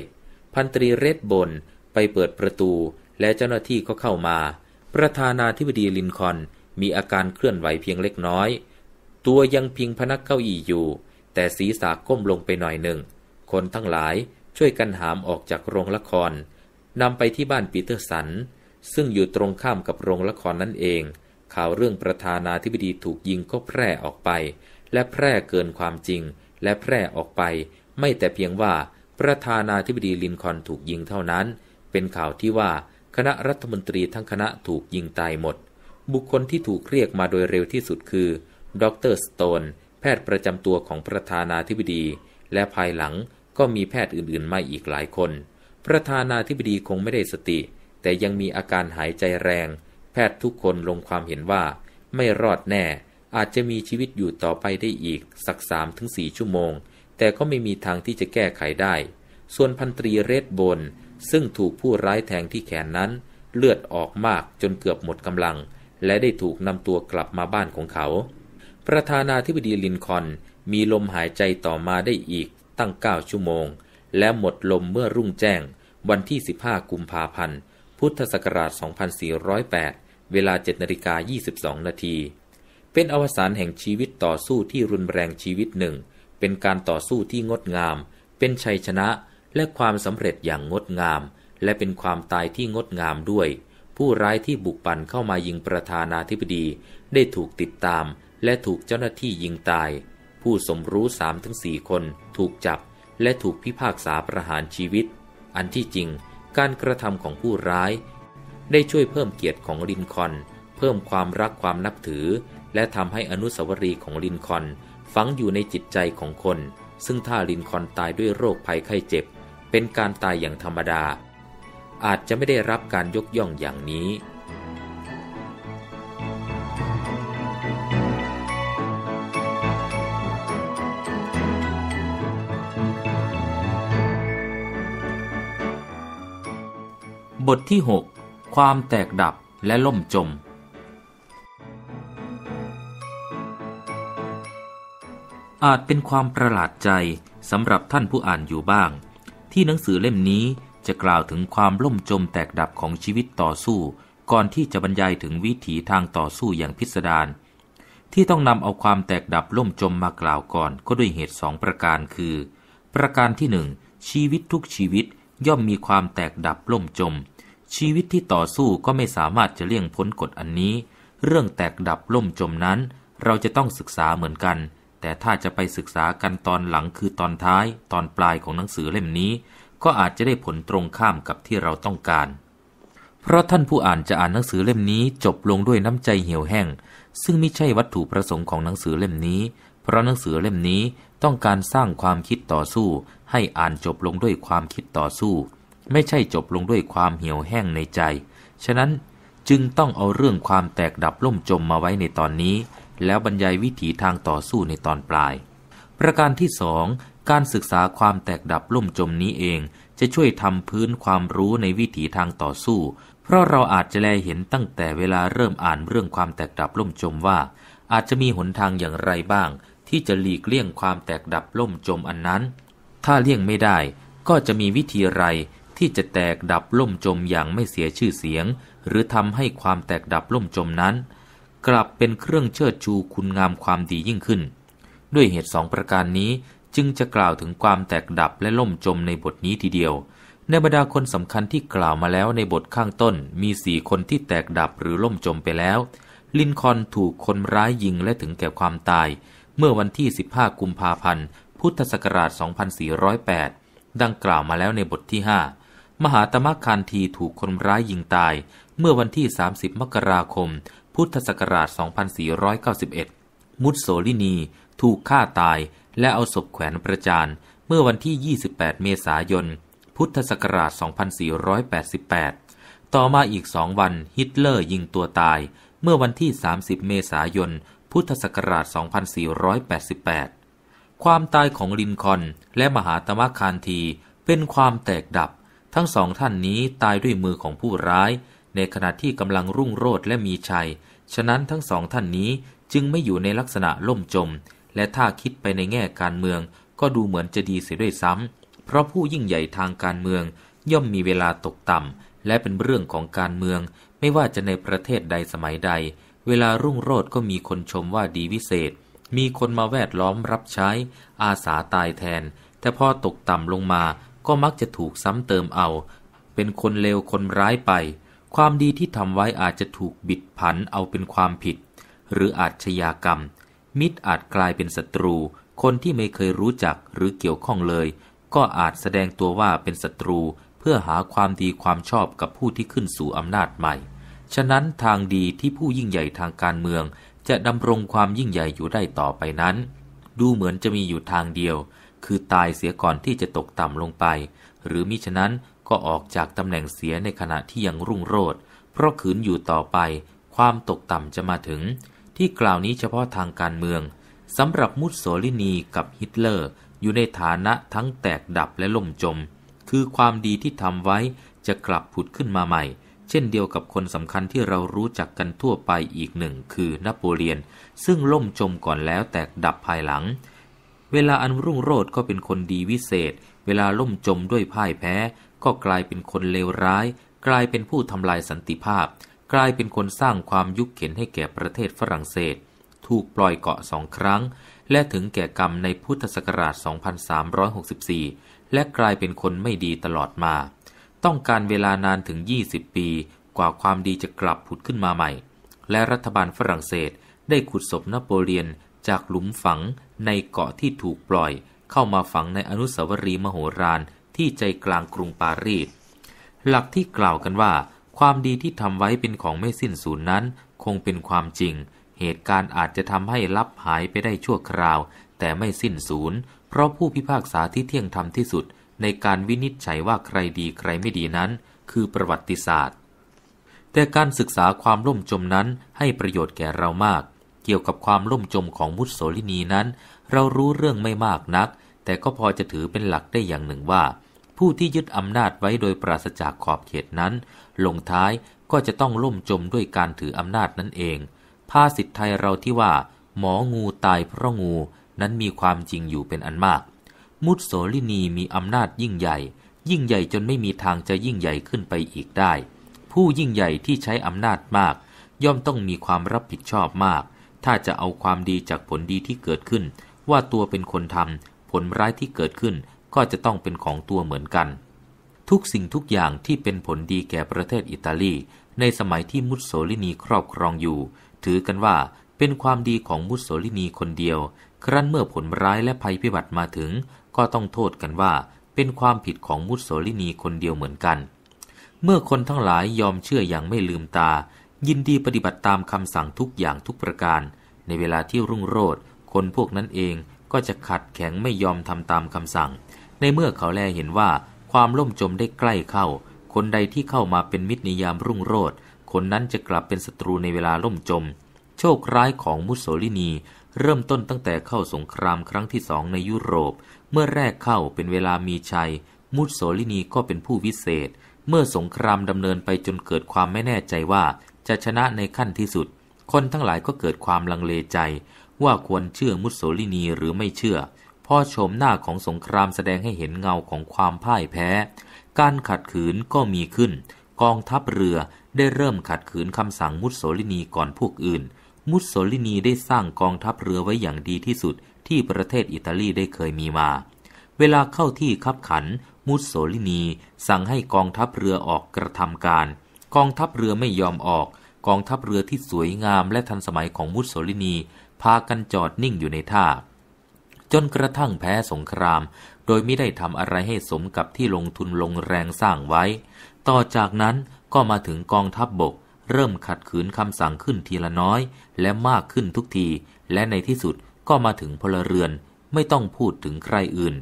พันตรีเรดบนไปเปิดประตูและเจ้าหน้าที่ก็เข้ามา ประธานาธิบดีลินคอนมีอาการเคลื่อนไหวเพียงเล็กน้อย ตัวยังพิงพนักเก้าอี้อยู่ แต่ศีรษะก้มลงไปหน่อยหนึ่งคนทั้งหลายช่วยกันหามออกจากโรงละครนำไปที่บ้านปีเตอร์สันซึ่งอยู่ตรงข้ามกับโรงละครนั่นเอง ข่าวเรื่องประธานาธิบดีถูกยิงก็แพร่ออกไป และแพร่เกินความจริง และแพร่ออกไป ไม่แต่เพียงว่าประธานาธิบดีลินคอนถูกยิงเท่านั้น เป็นข่าวที่ว่าคณะรัฐมนตรีทั้งคณะถูกยิงตายหมด บุคคลที่ถูกเรียกมาโดยเร็วที่สุดคือ ดรสโตนแพทย์ประจำตัวของประธานาธิบดีและภายหลังก็มีแพทย์อื่นๆมาอีกหลายคน ประธานาธิบดีคงไม่ได้สติ แต่ยังมีอาการหายใจแรง แพทย์ทุกคนลงความเห็นว่า ไม่รอดแน่ อาจจะมีชีวิตอยู่ต่อไปได้อีก สักสามถึงสี่ชั่วโมง แต่ก็ไม่มีทางที่จะแก้ไขได้ ส่วนพันตรีเรดบนซึ่งถูกผู้ร้ายแทงที่แขนนั้น เลือดออกมากจนเกือบหมดกำลัง และได้ถูกนำตัวกลับมาบ้านของเขา ประธานาธิบดีลินคอนมีลมหายใจต่อมาได้อีกตั้ง 9 ชั่วโมง และหมดลมเมื่อรุ่งแจ้ง วันที่ 15 กุมภาพันธ์ พุทธศักราช2408 เวลา7นาฬิกา22นาที เป็นอวสานแห่งชีวิตต่อสู้ที่รุนแรงชีวิตหนึ่ง เป็นการต่อสู้ที่งดงาม เป็นชัยชนะและความสำเร็จอย่างงดงาม และเป็นความตายที่งดงามด้วย ผู้ร้ายที่บุกปั่นเข้ามายิงประธานาธิบดีได้ถูกติดตาม และถูกเจ้าหน้าที่ยิงตาย ผู้สมรู้สามถึงสี่คนถูกจับและถูกพิพากษาประหารชีวิต อันที่จริงการกระทำของผู้ร้าย ได้ช่วยเพิ่มเกียรติของลินคอน เพิ่มความรักความนับถือ และทำให้อนุสาวรีย์ของลินคอนฝังอยู่ในจิตใจของคน ซึ่งถ้าลินคอนตายด้วยโรคภัยไข้เจ็บ เป็นการตายอย่างธรรมดา อาจจะไม่ได้รับการยกย่องอย่างนี้บทที่6ความแตกดับและล่มจม อาจเป็นความประหลาดใจสำหรับท่านผู้อ่านอยู่บ้าง ที่หนังสือเล่มนี้จะกล่าวถึงความล่มจม แตกดับของชีวิตต่อสู้ ก่อนที่จะบรรยายถึงวิถีทางต่อสู้อย่างพิสดาร ที่ต้องนำเอาความแตกดับล่มจมมากล่าวก่อนก็ด้วยเหตุสองประการคือ ประการที่หนึ่งชีวิตทุกชีวิตย่อมมีความแตกดับล่มจมชีวิตที่ต่อสู้ก็ไม่สามารถจะเลี่ยงพ้นกฎอันนี้ เรื่องแตกดับล่มจมนั้น เราจะต้องศึกษาเหมือนกัน แต่ถ้าจะไปศึกษากันตอนหลังคือตอนท้าย ตอนปลายของหนังสือเล่มนี้ ก็อาจจะได้ผลตรงข้ามกับที่เราต้องการ เพราะท่านผู้อ่านจะอ่านหนังสือเล่มนี้ จบลงด้วยน้ำใจเหี่ยวแห้งซึ่งไม่ใช่วัตถุประสงค์ของหนังสือเล่มนี้ เพราะหนังสือเล่มนี้ต้องการสร้างความคิดต่อสู้ให้อ่านจบลงด้วยความคิดต่อสู้ไม่ใช่จบลงด้วยความเหี่ยวแห้งในใจ ฉะนั้นจึงต้องเอาเรื่องความแตกดับล่มจมมาไว้ในตอนนี้ แล้วบรรยายวิถีทางต่อสู้ในตอนปลาย ประการที่สอง การศึกษาความแตกดับล่มจมนี้เองจะช่วยทำพื้นความรู้ในวิถีทางต่อสู้ เพราะเราอาจจะแลเห็นตั้งแต่เวลาเริ่มอ่านเรื่องความแตกดับล่มจมว่า อาจจะมีหนทางอย่างไรบ้าง ที่จะหลีกเลี่ยงความแตกดับล่มจมอันนั้น ถ้าเลี่ยงไม่ได้ ก็จะมีวิธีไรที่จะแตกดับล่มจมอย่างไม่เสียชื่อเสียง หรือทำให้ความแตกดับล่มจมนั้น กลับเป็นเครื่องเชิดชูคุณงามความดียิ่งขึ้น ด้วยเหตุสองประการนี้จึงจะกล่าวถึงความแตกดับและล่มจมในบทนี้ทีเดียว ในบรรดาคนสำคัญที่กล่าวมาแล้วในบทข้างต้น มีสี่คนที่แตกดับหรือล่มจมไปแล้ว ลินคอนถูกคนร้ายยิงและถึงแก่ความตาย เมื่อวันที่ 15 กุมภาพันธ์พุทธศักราช2408ดังกล่าวมาแล้วในบทที่ 5มหาตมะคานทีถูกคนร้ายยิงตาย เมื่อวันที่ 30 มกราคม พุทธศักราช 2491 มุสโสลินีถูกฆ่าตาย และเอาศพแขวนประจานเมื่อวันที่ 28 เมษายน พุทธศักราช 2488 ต่อมาอีกสองวันฮิตเลอร์ยิงตัวตาย เมื่อวันที่ 30 เมษายน พุทธศักราช 2488 ความตายของ ลินคอนและมหาตมะคานทีเป็นความแตกดับทั้งสองท่านนี้ตายด้วยมือของผู้ร้าย ในขณะที่กำลังรุ่งโรจน์และมีชัย ฉะนั้นทั้งสองท่านนี้จึงไม่อยู่ในลักษณะล่มจม และถ้าคิดไปในแง่การเมือง ก็ดูเหมือนจะดีเสียด้วยซ้ำ เพราะผู้ยิ่งใหญ่ทางการเมืองย่อมมีเวลาตกต่ำและเป็นเรื่องของการเมือง ไม่ว่าจะในประเทศใดสมัยใด เวลารุ่งโรจน์ก็มีคนชมว่าดีวิเศษ มีคนมาแวดล้อมรับใช้ อาสาตายแทน แต่พอตกต่ำลงมาก็มักจะถูกซ้ำเติมเอา เป็นคนเลวคนร้ายไป ความดีที่ทำไว้อาจจะถูกบิดผันเอาเป็นความผิด หรืออาชญากรรม มิตรอาจกลายเป็นศัตรู คนที่ไม่เคยรู้จักหรือเกี่ยวข้องเลย ก็อาจแสดงตัวว่าเป็นศัตรู เพื่อหาความดีความชอบกับผู้ที่ขึ้นสู่อำนาจใหม่ ฉะนั้นทางดีที่ผู้ยิ่งใหญ่ทางการเมือง จะดำรงความยิ่งใหญ่อยู่ได้ต่อไปนั้น ดูเหมือนจะมีอยู่ทางเดียวคือตายเสียก่อนที่จะตกต่ำลงไป หรือมิฉะนั้นก็ออกจากตำแหน่งเสียในขณะที่ยังรุ่งโรดเพราะขืนอยู่ต่อไป ความตกต่ำจะมาถึง ที่กล่าวนี้เฉพาะทางการเมือง สำหรับมุสโสลินีกับฮิตเลอร์ อยู่ในฐานะทั้งแตกดับและล่มจม คือความดีที่ทำไว้จะกลับผุดขึ้นมาใหม่ เช่นเดียวกับคนสำคัญที่เรารู้จักกันทั่วไปอีกหนึ่งคือนโปเลียน ซึ่งล่มจมก่อนแล้วแตกดับภายหลังเวลาอันรุ่งโรจน์ก็เป็นคนดีวิเศษ เวลาล่มจมด้วยพ่ายแพ้ ก็กลายเป็นคนเลวร้าย กลายเป็นผู้ทำลายสันติภาพ กลายเป็นคนสร้างความยุคเข็นให้แก่ประเทศฝรั่งเศส ถูกปล่อยเกาะสองครั้ง และถึงแก่กรรมในพุทธศักราช 2364 และกลายเป็นคนไม่ดีตลอดมา ต้องการเวลานานถึง 20 ปี กว่าความดีจะกลับผุดขึ้นมาใหม่ และรัฐบาลฝรั่งเศสได้ขุดศพนโปเลียนจากหลุมฝังในเกาะที่ถูกปล่อย เข้ามาฝังในอนุสาวรีย์มโหฬารที่ใจกลางกรุงปารีส หลักที่กล่าวกันว่า ความดีที่ทำไว้เป็นของไม่สิ้นสูญนั้น คงเป็นความจริง เหตุการณ์อาจจะทำให้ลับหายไปได้ชั่วคราว แต่ไม่สิ้นสูญเพราะผู้พิพากษาที่เที่ยงธรรมที่สุดในการวินิจฉัยว่าใครดีใครไม่ดีนั้น คือประวัติศาสตร์ แต่การศึกษาความล่มจมนั้นให้ประโยชน์แก่เรามากเกี่ยวกับความล่มจมของมุสโสลินีนั้น เรารู้เรื่องไม่มากนัก แต่ก็พอจะถือเป็นหลักได้อย่างหนึ่งว่า ผู้ที่ยึดอำนาจไว้โดยปราศจากขอบเขตนั้น ลงท้ายก็จะต้องล่มจมด้วยการถืออำนาจนั่นเอง ภาษิตไทยเราที่ว่า หมองูตายเพราะงูนั้นมีความจริงอยู่เป็นอันมาก มุตโสลินีมีอำนาจยิ่งใหญ่ ยิ่งใหญ่จนไม่มีทางจะยิ่งใหญ่ขึ้นไปอีกได้ ผู้ยิ่งใหญ่ที่ใช้อำนาจมาก ย่อมต้องมีความรับผิดชอบมากถ้าจะเอาความดีจากผลดีที่เกิดขึ้น ว่าตัวเป็นคนทำผลร้ายที่เกิดขึ้น ก็จะต้องเป็นของตัวเหมือนกัน ทุกสิ่งทุกอย่างที่เป็นผลดีแก่ประเทศอิตาลี ในสมัยที่มุสโสลินีครอบครองอยู่ ถือกันว่าเป็นความดีของมุสโสลินีคนเดียว ครั้นเมื่อผลร้ายและภัยพิบัติมาถึง ก็ต้องโทษกันว่าเป็นความผิดของมุสโสลินีคนเดียวเหมือนกัน เมื่อคนทั้งหลายยอมเชื่ออย่างไม่ลืมตายินดีปฏิบัติตามคำสั่งทุกอย่างทุกประการ ในเวลาที่รุ่งโรดคนพวกนั้นเองก็จะขัดแข็งไม่ยอมทำตามคำสั่ง ในเมื่อเขาแลเห็นว่า ความล่มจมได้ใกล้เข้า คนใดที่เข้ามาเป็นมิตรนิยามรุ่งโรดคนนั้นจะกลับเป็นศัตรูในเวลาล่มจม โชคร้ายของมุสโสลินี เริ่มต้นตั้งแต่เข้าสงครามครั้งที่สองในยุโรป เมื่อแรกเข้าเป็นเวลามีชัย มุสโสลินีก็เป็นผู้วิเศษ เมื่อสงครามดำเนินไปจนเกิดความไม่แน่ใจว่าจะชนะในขั้นที่สุด คนทั้งหลายก็เกิดความลังเลใจว่าควรเชื่อมุสโสลินีหรือไม่เชื่อ พ่อชมหน้าของสงครามแสดงให้เห็นเงาของความพ่ายแพ้ การขัดขืนก็มีขึ้น กองทัพเรือได้เริ่มขัดขืนคำสั่งมุสโสลินีก่อนพวกอื่น มุสโสลินีได้สร้างกองทัพเรือไว้อย่างดีที่สุด ที่ประเทศอิตาลีได้เคยมีมา เวลาเข้าที่คับขัน มุสโสลินีสั่งให้กองทัพเรือออกกระทำการกองทัพเรือไม่ยอมออกกองทัพเรือที่สวยงามและทันสมัยของมุสโสลินีพากันจอดนิ่งอยู่ในท่าจนกระทั่งแพ้สงคราม โดยไม่ได้ทำอะไรให้สมกับที่ลงทุนลงแรงสร้างไว้ ต่อจากนั้นก็มาถึงกองทัพบบกเริ่มขัดขืนคำสั่งขึ้นทีละน้อย และมากขึ้นทุกทีและในที่สุดก็มาถึงพลเรือน ไม่ต้องพูดถึงใครอื่น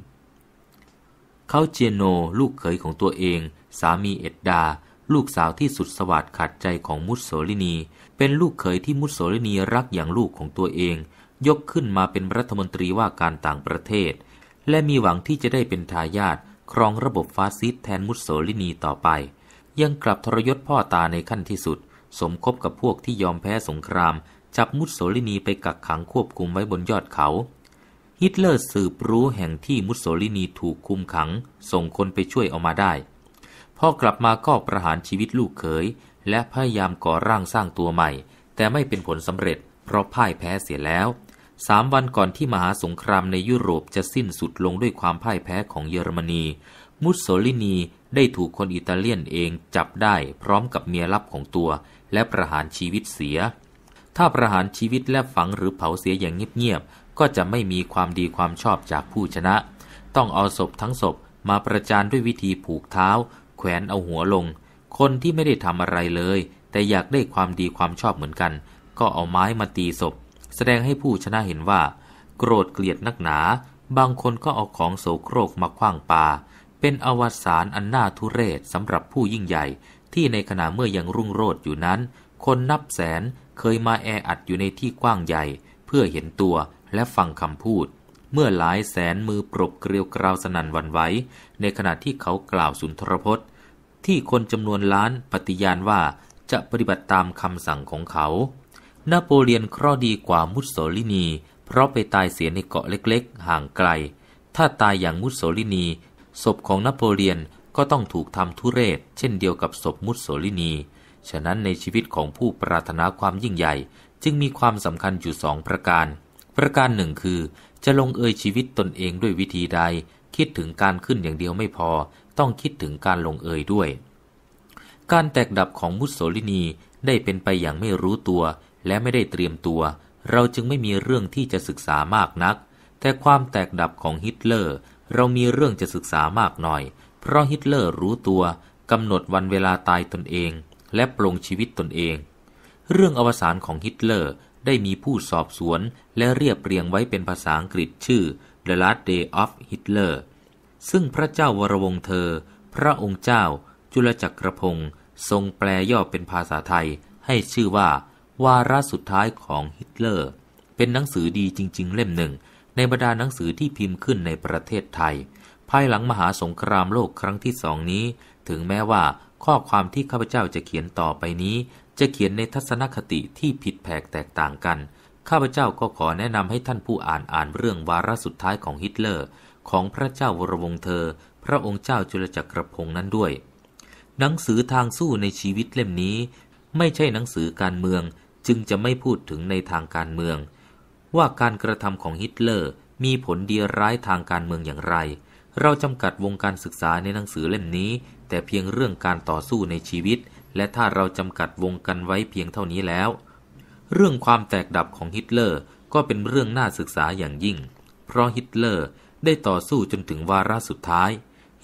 เขาเจโน ลูกเขยของตัวเอง สามีเอ็ดดาลูกสาวที่สุดสวัสดขัดใจของมุสโสลินี เป็นลูกเขยที่มุสโสลินีรักอย่างลูกของตัวเอง ยกขึ้นมาเป็นรัฐมนตรีว่าการต่างประเทศ และมีหวังที่จะได้เป็นทายาทครองระบบฟาสซิสต์แทนมุสโสลินีต่อไป ยังกลับทรยศพ่อตาในขั้นที่สุด สมคบกับพวกที่ยอมแพ้สงคราม จับมุสโสลินีไปกักขังควบคุมไว้บนยอดเขา ฮิตเลอร์สืบรู้แห่งที่มุสโสลินีถูกคุมขัง ส่งคนไปช่วยออกมาได้พ่อกลับมาก็ประหารชีวิตลูกเขยและพยายามก่อร่างสร้างตัวใหม่ แต่ไม่เป็นผลสำเร็จ เพราะพ่ายแพ้เสียแล้วสามวันก่อนที่มหาสงครามในยุโรปจะสิ้นสุดลงด้วยความพ่ายแพ้ของเยอรมนีมุสโสลินีได้ถูกคนอิตาเลียนเองจับได้พร้อมกับเมียลับของตัว และประหารชีวิตเสีย ถ้าประหารชีวิตและฝังหรือเผาเสียอย่างเงียบๆก็จะไม่มีความดีความชอบจากผู้ชนะ ต้องเอาศพทั้งศพมาประจานด้วยวิธีผูกเท้าแขวนเอาหัวลง คนที่ไม่ได้ทำอะไรเลย แต่อยากได้ความดีความชอบเหมือนกัน ก็เอาไม้มาตีศพ แสดงให้ผู้ชนะเห็นว่า โกรธเกลียดนักหนา บางคนก็เอาของโสโครกมาคว้างปา เป็นอวสานอันน่าทุเรศสำหรับผู้ยิ่งใหญ่ที่ในขณะเมื่อยังรุ่งโรจน์อยู่นั้น คนนับแสนเคยมาแออัดอยู่ในที่กว้างใหญ่ เพื่อเห็นตัวและฟังคำพูด เมื่อหลายแสนมือปรบเกลียวกราวสนันวันไหวในขณะที่เขากล่าวสุนทรพจน์ที่คนจำนวนล้าน ปฏิญาณว่าจะปฏิบัติตามคำสั่งของเขา นโปเลียนเคราะดีกว่ามุสโสลินี เพราะไปตายเสียในเกาะเล็กๆ ห่างไกล ถ้าตายอย่างมุสโสลินี ศพของนโปเลียนก็ต้องถูกทำทุเรศ เช่นเดียวกับศพมุสโสลินี ฉะนั้นในชีวิตของผู้ปรารถนาความยิ่งใหญ่ จึงมีความสำคัญอยู่สองประการ ประการหนึ่งคือ จะลงเอยชีวิตตนเองด้วยวิธีใด คิดถึงการขึ้นอย่างเดียวไม่พอต้องคิดถึงการลงเอยด้วย การแตกดับของมุสโสลินีได้เป็นไปอย่างไม่รู้ตัว และไม่ได้เตรียมตัว เราจึงไม่มีเรื่องที่จะศึกษามากนัก แต่ความแตกดับของฮิตเลอร์ เรามีเรื่องจะศึกษามากหน่อย เพราะฮิตเลอร์รู้ตัวกำหนดวันเวลาตายตนเอง และปลงชีวิตตนเอง เรื่องอวสานของฮิตเลอร์ได้มีผู้สอบสวน และเรียบเรียงไว้เป็นภาษาอังกฤษ ชื่อ The Last Day of Hitler ซึ่งพระเจ้าวรวงเธอ พระองค์เจ้า จุลจักรพงศ์ทรงแปลย่อเป็นภาษาไทย ให้ชื่อว่า วาระสุดท้ายของฮิตเลอร์ เป็นหนังสือดีจริงๆเล่มหนึ่ง ในบรรดาหนังสือที่พิมพ์ขึ้นในประเทศไทย ภายหลังมหาสงครามโลกครั้งที่สองนี้ ถึงแม้ว่า ข้อความที่ข้าพเจ้าจะเขียนต่อไปนี้ จะเขียนในทัศนคติที่ผิดแผกแตกต่างกัน ข้าพเจ้าก็ขอแนะนำให้ท่านผู้อ่านอ่านเรื่องวาระสุดท้ายของฮิตเลอร์ของพระเจ้าวรวงเธอ พระองค์เจ้าจุลจักรพงษ์นั้นด้วย หนังสือทางสู้ในชีวิตเล่มนี้ ไม่ใช่หนังสือการเมืองจึงจะไม่พูดถึงในทางการเมือง ว่าการกระทำของฮิตเลอร์มีผลดีร้ายทางการเมืองอย่างไร เราจำกัดวงการศึกษาในหนังสือเล่มนี้ แต่เพียงเรื่องการต่อสู้ในชีวิต และถ้าเราจำกัดวงกันไว้เพียงเท่านี้แล้ว เรื่องความแตกดับของฮิตเลอร์ก็เป็นเรื่องน่าศึกษาอย่างยิ่ง เพราะฮิตเลอร์ได้ต่อสู้จนถึงวาระสุดท้าย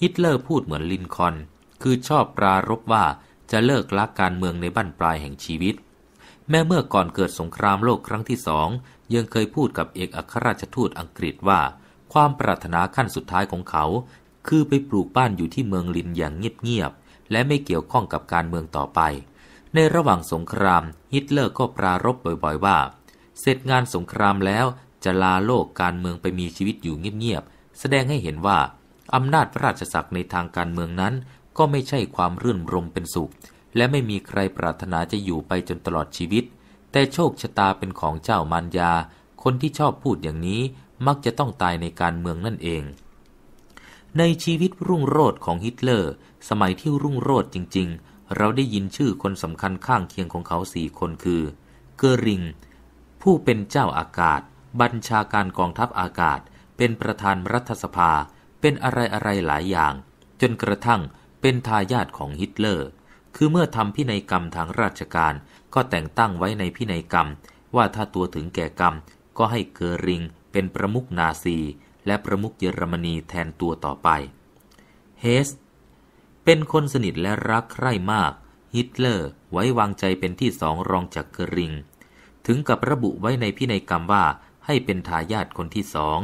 ฮิตเลอร์พูดเหมือนลินคอน คือชอบปรารบว่าจะเลิกละการเมืองในบั้นปลายแห่งชีวิต แม้เมื่อก่อนเกิดสงครามโลกครั้งที่สอง ยังเคยพูดกับเอกอัครราชทูตอังกฤษว่า ความปรารถนาขั้นสุดท้ายของเขา คือไปปลูกบ้านอยู่ที่เมืองลินอย่างเงียบ ๆ และไม่เกี่ยวข้องกับการเมืองต่อไป ในระหว่างสงคราม ฮิตเลอร์ก็ปรารบบ่อย ๆ ว่า เสร็จงานสงครามแล้วจะลาโลกการเมืองไปมีชีวิตอยู่เงียบๆ แสดงให้เห็นว่า อำนาจพระราชศักดิ์ในทางการเมืองนั้น ก็ไม่ใช่ความรื่นรมเป็นสุข และไม่มีใครปรารถนาจะอยู่ไปจนตลอดชีวิต แต่โชคชะตาเป็นของเจ้ามารยา คนที่ชอบพูดอย่างนี้มักจะต้องตายในการเมืองนั่นเอง ในชีวิตรุ่งโรจน์ของฮิตเลอร์ สมัยที่รุ่งโรจน์จริงๆ เราได้ยินชื่อคนสำคัญข้างเคียงของเขาสี่คนคือเกอริงผู้เป็นเจ้าอากาศบัญชาการกองทัพอากาศเป็นประธานรัฐสภา เป็นอะไรอะไรหลายอย่าง จนกระทั่งเป็นทายาทของฮิตเลอร์ คือเมื่อทำพินัยกรรมทางราชการก็แต่งตั้งไว้ในพินัยกรรม ว่าถ้าตัวถึงแก่กรรม ก็ให้เกอริงเป็นประมุขนาซี และประมุขเยอรมนีแทนตัวต่อไปเฮส เป็นคนสนิทและรักใคร่มาก ฮิตเลอร์ไว้วางใจเป็นที่สองรองจากเกอริงถึงกับระบุไว้ในพินัยกรรมว่าให้เป็นทายาทคนที่สอง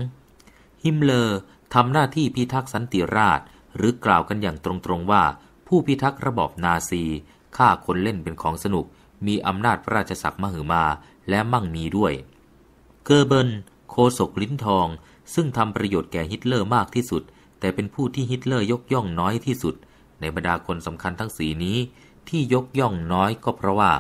ฮิมเลอร์ทำหน้าที่พิทักษ์สันติราษฎร์หรือกล่าวกันอย่างตรงๆว่า ผู้พิทักษ์ระบอบนาซีฆ่าคนเล่นเป็นของสนุก มีอำนาจพระราชศักดิ์มหึมาและมั่งมีด้วย เกอร์เบินโคศกลิ้นทอง ซึ่งทำประโยชน์แก่ฮิตเลอร์มากที่สุด แต่เป็นผู้ที่ฮิตเลอร์ยกย่องน้อยที่สุด ในบรรดาคนสำคัญทั้งสีนี้ที่ยกย่องน้อยก็เพราะว่า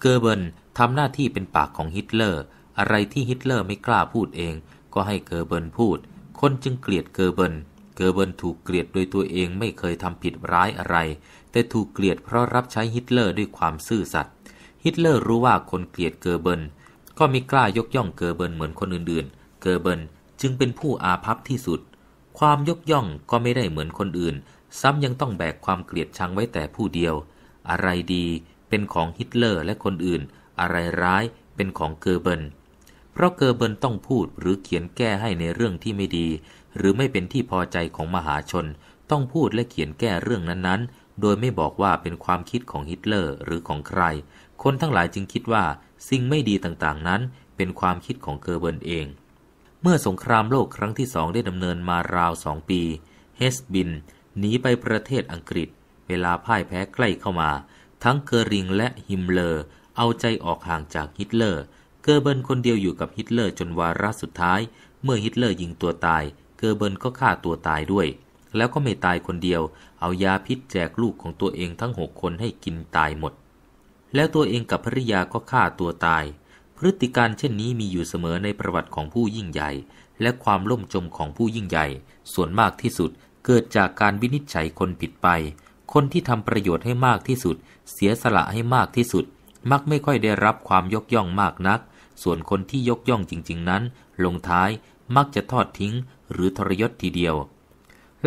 เกอร์เบินทำหน้าที่เป็นปากของฮิตเลอร์อะไรที่ฮิตเลอร์ไม่กล้าพูดเองก็ให้เกอร์เบิร์นพูด คนจึงเกลียดเกอร์เบิร์นเกอร์เบิร์นถูกเกลียดโดยตัวเองไม่เคยทำผิดร้ายอะไร แต่ถูกเกลียดเพราะรับใช้ฮิตเลอร์ด้วยความซื่อสัตย์ ฮิตเลอร์รู้ว่าคนเกลียดเกอร์เบิร์นก็ไม่กล้ายกย่องเกอร์เบิร์นเหมือนคนอื่นๆ เกอร์เบิร์นจึงเป็นผู้อาภัพที่สุด ความยกย่องก็ไม่ได้เหมือนคนอื่น ซ้ำยังต้องแบกความเกลียดชังไว้แต่ผู้เดียว อะไรดี เป็นของฮิตเลอร์และคนอื่น อะไรร้ายเป็นของเกอร์เบิร์นเพราะเกอร์เบินต้องพูดหรือเขียนแก้ให้ในเรื่องที่ไม่ดี หรือไม่เป็นที่พอใจของมหาชน ต้องพูดและเขียนแก้เรื่องนั้นๆ โดยไม่บอกว่าเป็นความคิดของฮิตเลอร์หรือของใคร คนทั้งหลายจึงคิดว่าสิ่งไม่ดีต่างๆนั้น เป็นความคิดของเกอร์เบินเอง เมื่อสงครามโลกครั้งที่สองได้ดำเนินมาราวสองปี เฮสบินหนีไปประเทศอังกฤษ เวลาพ่ายแพ้ใกล้เข้ามา ทั้งเกอริงและฮิมเลอร์ เอาใจออกห่างจากฮิตเลอร์เกอร์เบิลคนเดียวอยู่กับฮิตเลอร์จนวาระสุดท้าย เมื่อฮิตเลอร์ยิงตัวตายเกอร์เบิลก็ฆ่าตัวตายด้วย แล้วก็ไม่ตายคนเดียว เอายาพิษแจกลูกของตัวเองทั้งหกคนให้กินตายหมด แล้วตัวเองกับภริยาก็ฆ่าตัวตาย พฤติการเช่นนี้มีอยู่เสมอในประวัติของผู้ยิ่งใหญ่ และความล่มจมของผู้ยิ่งใหญ่ ส่วนมากที่สุด เกิดจากการวินิจฉัยคนผิดไป คนที่ทำประโยชน์ให้มากที่สุด เสียสละให้มากที่สุด มักไม่ค่อยได้รับความยกย่องมากนักส่วนคนที่ยกย่องจริง ๆ นั้น ลงท้ายมักจะทอดทิ้ง หรือทรยศทีเดียว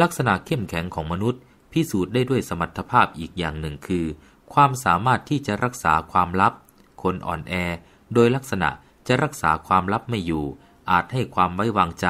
ลักษณะเข้มแข็งของมนุษย์ พิสูจน์ได้ด้วยสมรรถภาพอีกอย่างหนึ่งคือ ความสามารถที่จะรักษาความลับ คนอ่อนแอโดยลักษณะจะรักษาความลับไม่อยู่ อาจให้ความไว้วางใจ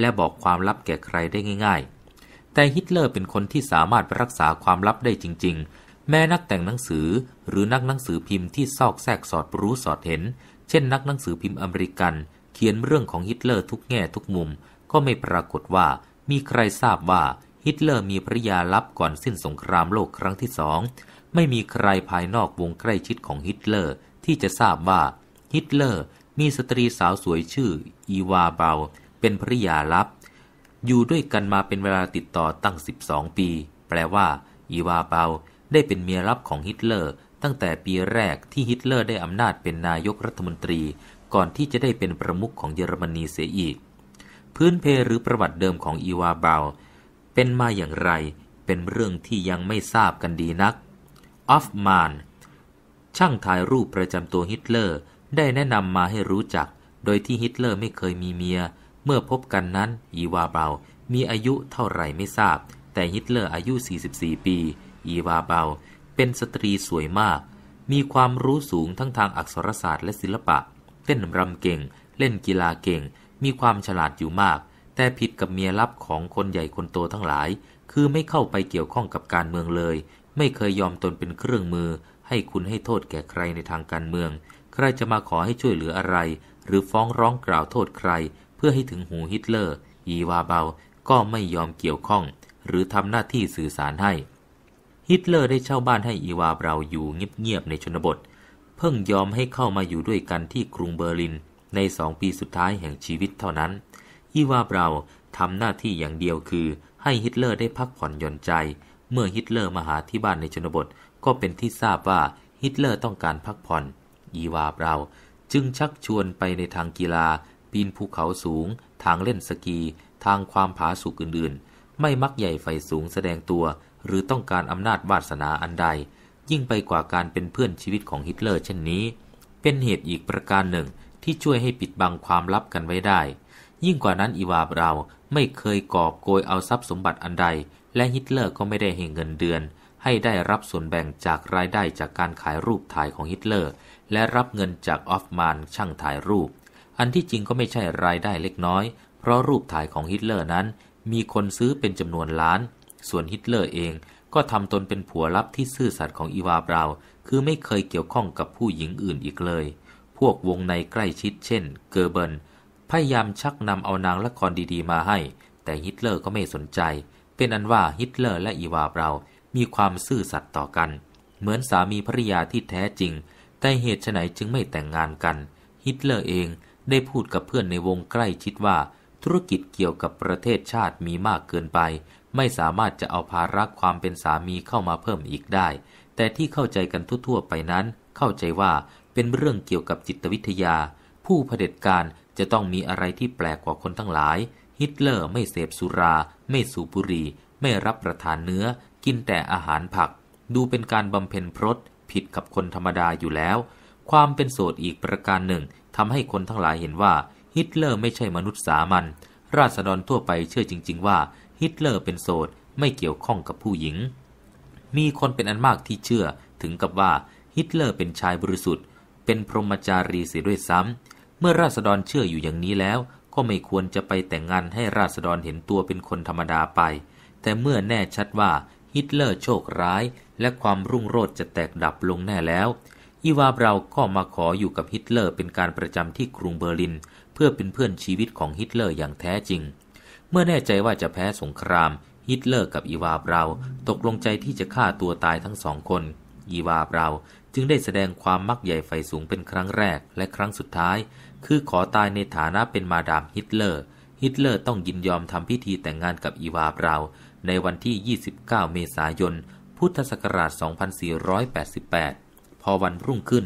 และบอกความลับแก่ใครได้ง่าย ๆ แต่ฮิตเลอร์เป็นคนที่สามารถรักษาความลับได้จริง ๆ แม้นักแต่งหนังสือหรือนักหนังสือพิมพ์ที่ซอกแซกสอดรู้สอดเห็นเช่นนักหนังสือพิมพ์อเมริกัน เขียนเรื่องของฮิตเลอร์ทุกแง่ทุกมุม ก็ไม่ปรากฏว่า มีใครทราบว่าฮิตเลอร์มีภรยาลับก่อนสิ้นสงครามโลกครั้งที่สองไม่มีใครภายนอกวงใกล้ชิดของฮิตเลอร์ ที่จะทราบว่า ฮิตเลอร์ มีสตรีสาวสวยชื่อ อีวาเบา เป็นภรยาลับ อยู่ด้วยกันมาเป็นเวลาติดต่อตั้ง12ปี แปลว่า อีวาเบา ได้เป็นเมียรับของฮิตเลอร์ตั้งแต่ปีแรกที่ฮิตเลอร์ได้อำนาจเป็นนายกรัฐมนตรีก่อนที่จะได้เป็นประมุขของเยอรมนีเสียอีก พื้นเพหรือประวัติเดิมของอีวาเบา เป็นมาอย่างไรเป็นเรื่องที่ยังไม่ทราบกันดีนักออฟมานช่างถ่ายรูปประจำตัวฮิตเลอร์ ได้แนะนำมาให้รู้จัก โดยที่ฮิตเลอร์ไม่เคยมีเมีย เมื่อพบกันนั้น อีวาเบา มีอายุเท่าไหร่ไม่ทราบ แต่ฮิตเลอร์อายุ 44 ปี อีวาเบาเป็นสตรีสวยมาก มีความรู้สูงทั้งทางอักษรศาสตร์และศิลปะ เต้นรำเก่ง เล่นกีฬาเก่ง มีความฉลาดอยู่มาก แต่ผิดกับเมียลับของคนใหญ่คนโตทั้งหลาย คือไม่เข้าไปเกี่ยวข้องกับการเมืองเลย ไม่เคยยอมตนเป็นเครื่องมือ ให้คุณให้โทษแก่ใครในทางการเมือง ใครจะมาขอให้ช่วยเหลืออะไร หรือฟ้องร้องกล่าวโทษใคร เพื่อให้ถึงหูฮิตเลอร์ อีวาเบาก็ไม่ยอมเกี่ยวข้อง หรือทำหน้าที่สื่อสารให้ฮิตเลอร์ได้เช่าบ้านให้อีวาเบราอยู่เงียบๆในชนบท เพิ่งยอมให้เข้ามาอยู่ด้วยกันที่กรุงเบอร์ลิน ในสองปีสุดท้ายแห่งชีวิตเท่านั้น อีวาเบราทำหน้าที่อย่างเดียวคือ ให้ฮิตเลอร์ได้พักผ่อนหย่อนใจ เมื่อฮิตเลอร์มาหาที่บ้านในชนบท ก็เป็นที่ทราบว่าฮิตเลอร์ต้องการพักผ่อน อีวาเบราจึงชักชวนไปในทางกีฬา ปีนภูเขาสูงทางเล่นสกี ทางความผาสุกอื่นๆ ไม่มักใหญ่ไฟสูงแสดงตัวหรือต้องการอำนาจวาสนาอันใด ยิ่งไปกว่าการเป็นเพื่อนชีวิตของฮิตเลอร์ เช่นนี้ เป็นเหตุอีกประการหนึ่งที่ช่วยให้ปิดบังความลับกันไว้ได้ ยิ่งกว่านั้นอีวาบรา ไม่เคยกอบโกยเอาทรัพย์สมบัติอันใด และฮิตเลอร์ก็ไม่ได้ให้เงินเดือน ให้ได้รับส่วนแบ่งจากรายได้จากการขายรูปถ่ายของฮิตเลอร์และรับเงินจากออฟมานช่างถ่ายรูป อันที่จริงก็ไม่ใช่รายได้เล็กน้อย เพราะรูปถ่ายของฮิตเลอร์นั้น มีคนซื้อเป็นจำนวนล้านส่วนฮิตเลอร์เองก็ทำตนเป็นผัวลับที่ซื่อสัตย์ของอีวาบราว คือไม่เคยเกี่ยวข้องกับผู้หญิงอื่นอีกเลย พวกวงในใกล้ชิดเช่นเกอร์เบิร์นพยายามชักนำเอานางละครดีๆมาให้ แต่ฮิตเลอร์ก็ไม่สนใจ เป็นอันว่าฮิตเลอร์และอีวาบราว มีความซื่อสัตย์ต่อกัน เหมือนสามีภรยาที่แท้จริง แต่เหตุไนจึงไม่แต่งงานกัน ฮิตเลอร์เองได้พูดกับเพื่อนในวงใกล้ชิดว่า ธุรกิจเกี่ยวกับประเทศชาติมีมากเกินไปไม่สามารถจะเอาภาระความเป็นสามีเข้ามาเพิ่มอีกได้ แต่ที่เข้าใจกันทั่วไปนั้น เข้าใจว่าเป็นเรื่องเกี่ยวกับจิตวิทยา ผู้เผด็จการ จะต้องมีอะไรที่แปลกกว่าคนทั้งหลาย ฮิตเลอร์ไม่เสพสุรา ไม่สูบบุหรี่ไม่รับประทานเนื้อกินแต่อาหารผัก ดูเป็นการบำเพ็ญพรตผิดกับคนธรรมดาอยู่แล้ว ความเป็นโสดอีกประการหนึ่งทำให้คนทั้งหลายเห็นว่า ฮิตเลอร์ไม่ใช่มนุษย์สามัญราษฎรทั่วไปเชื่อจริง ๆว่าฮิตเลอร์เป็นโสด ไม่เกี่ยวข้องกับผู้หญิง มีคนเป็นอันมากที่เชื่อถึงกับว่าฮิตเลอร์เป็นชายบริสุทธิ์ เป็นพรหมจารีเสียด้วยซ้ำ เมื่อราษฎรเชื่ออยู่อย่างนี้แล้ว ก็ไม่ควรจะไปแต่งงานให้ราษฎรเห็นตัวเป็นคนธรรมดาไป แต่เมื่อแน่ชัดว่าฮิตเลอร์โชคร้าย และความรุ่งโรจน์จะแตกดับลงแน่แล้วอีวาเบราก็มาขออยู่กับฮิตเลอร์ เป็นการประจำที่กรุงเบอร์ลิน เพื่อเป็นเพื่อนชีวิตของฮิตเลอร์อย่างแท้จริงเมื่อแน่ใจว่าจะแพ้สงคราม ฮิตเลอร์กับอีวาบราตกลงใจที่จะฆ่าตัวตายทั้งสองคน อีวาบราจึงได้แสดงความมักใหญ่ไฟสูงเป็นครั้งแรก และครั้งสุดท้าย คือขอตายในฐานะเป็นมาดามฮิตเลอร์ ฮิตเลอร์ต้องยินยอมทำพิธีแต่งงานกับอีวาบราในวันที่ 29 เมษายน พุทธศักราช 2488 พอวันรุ่งขึ้น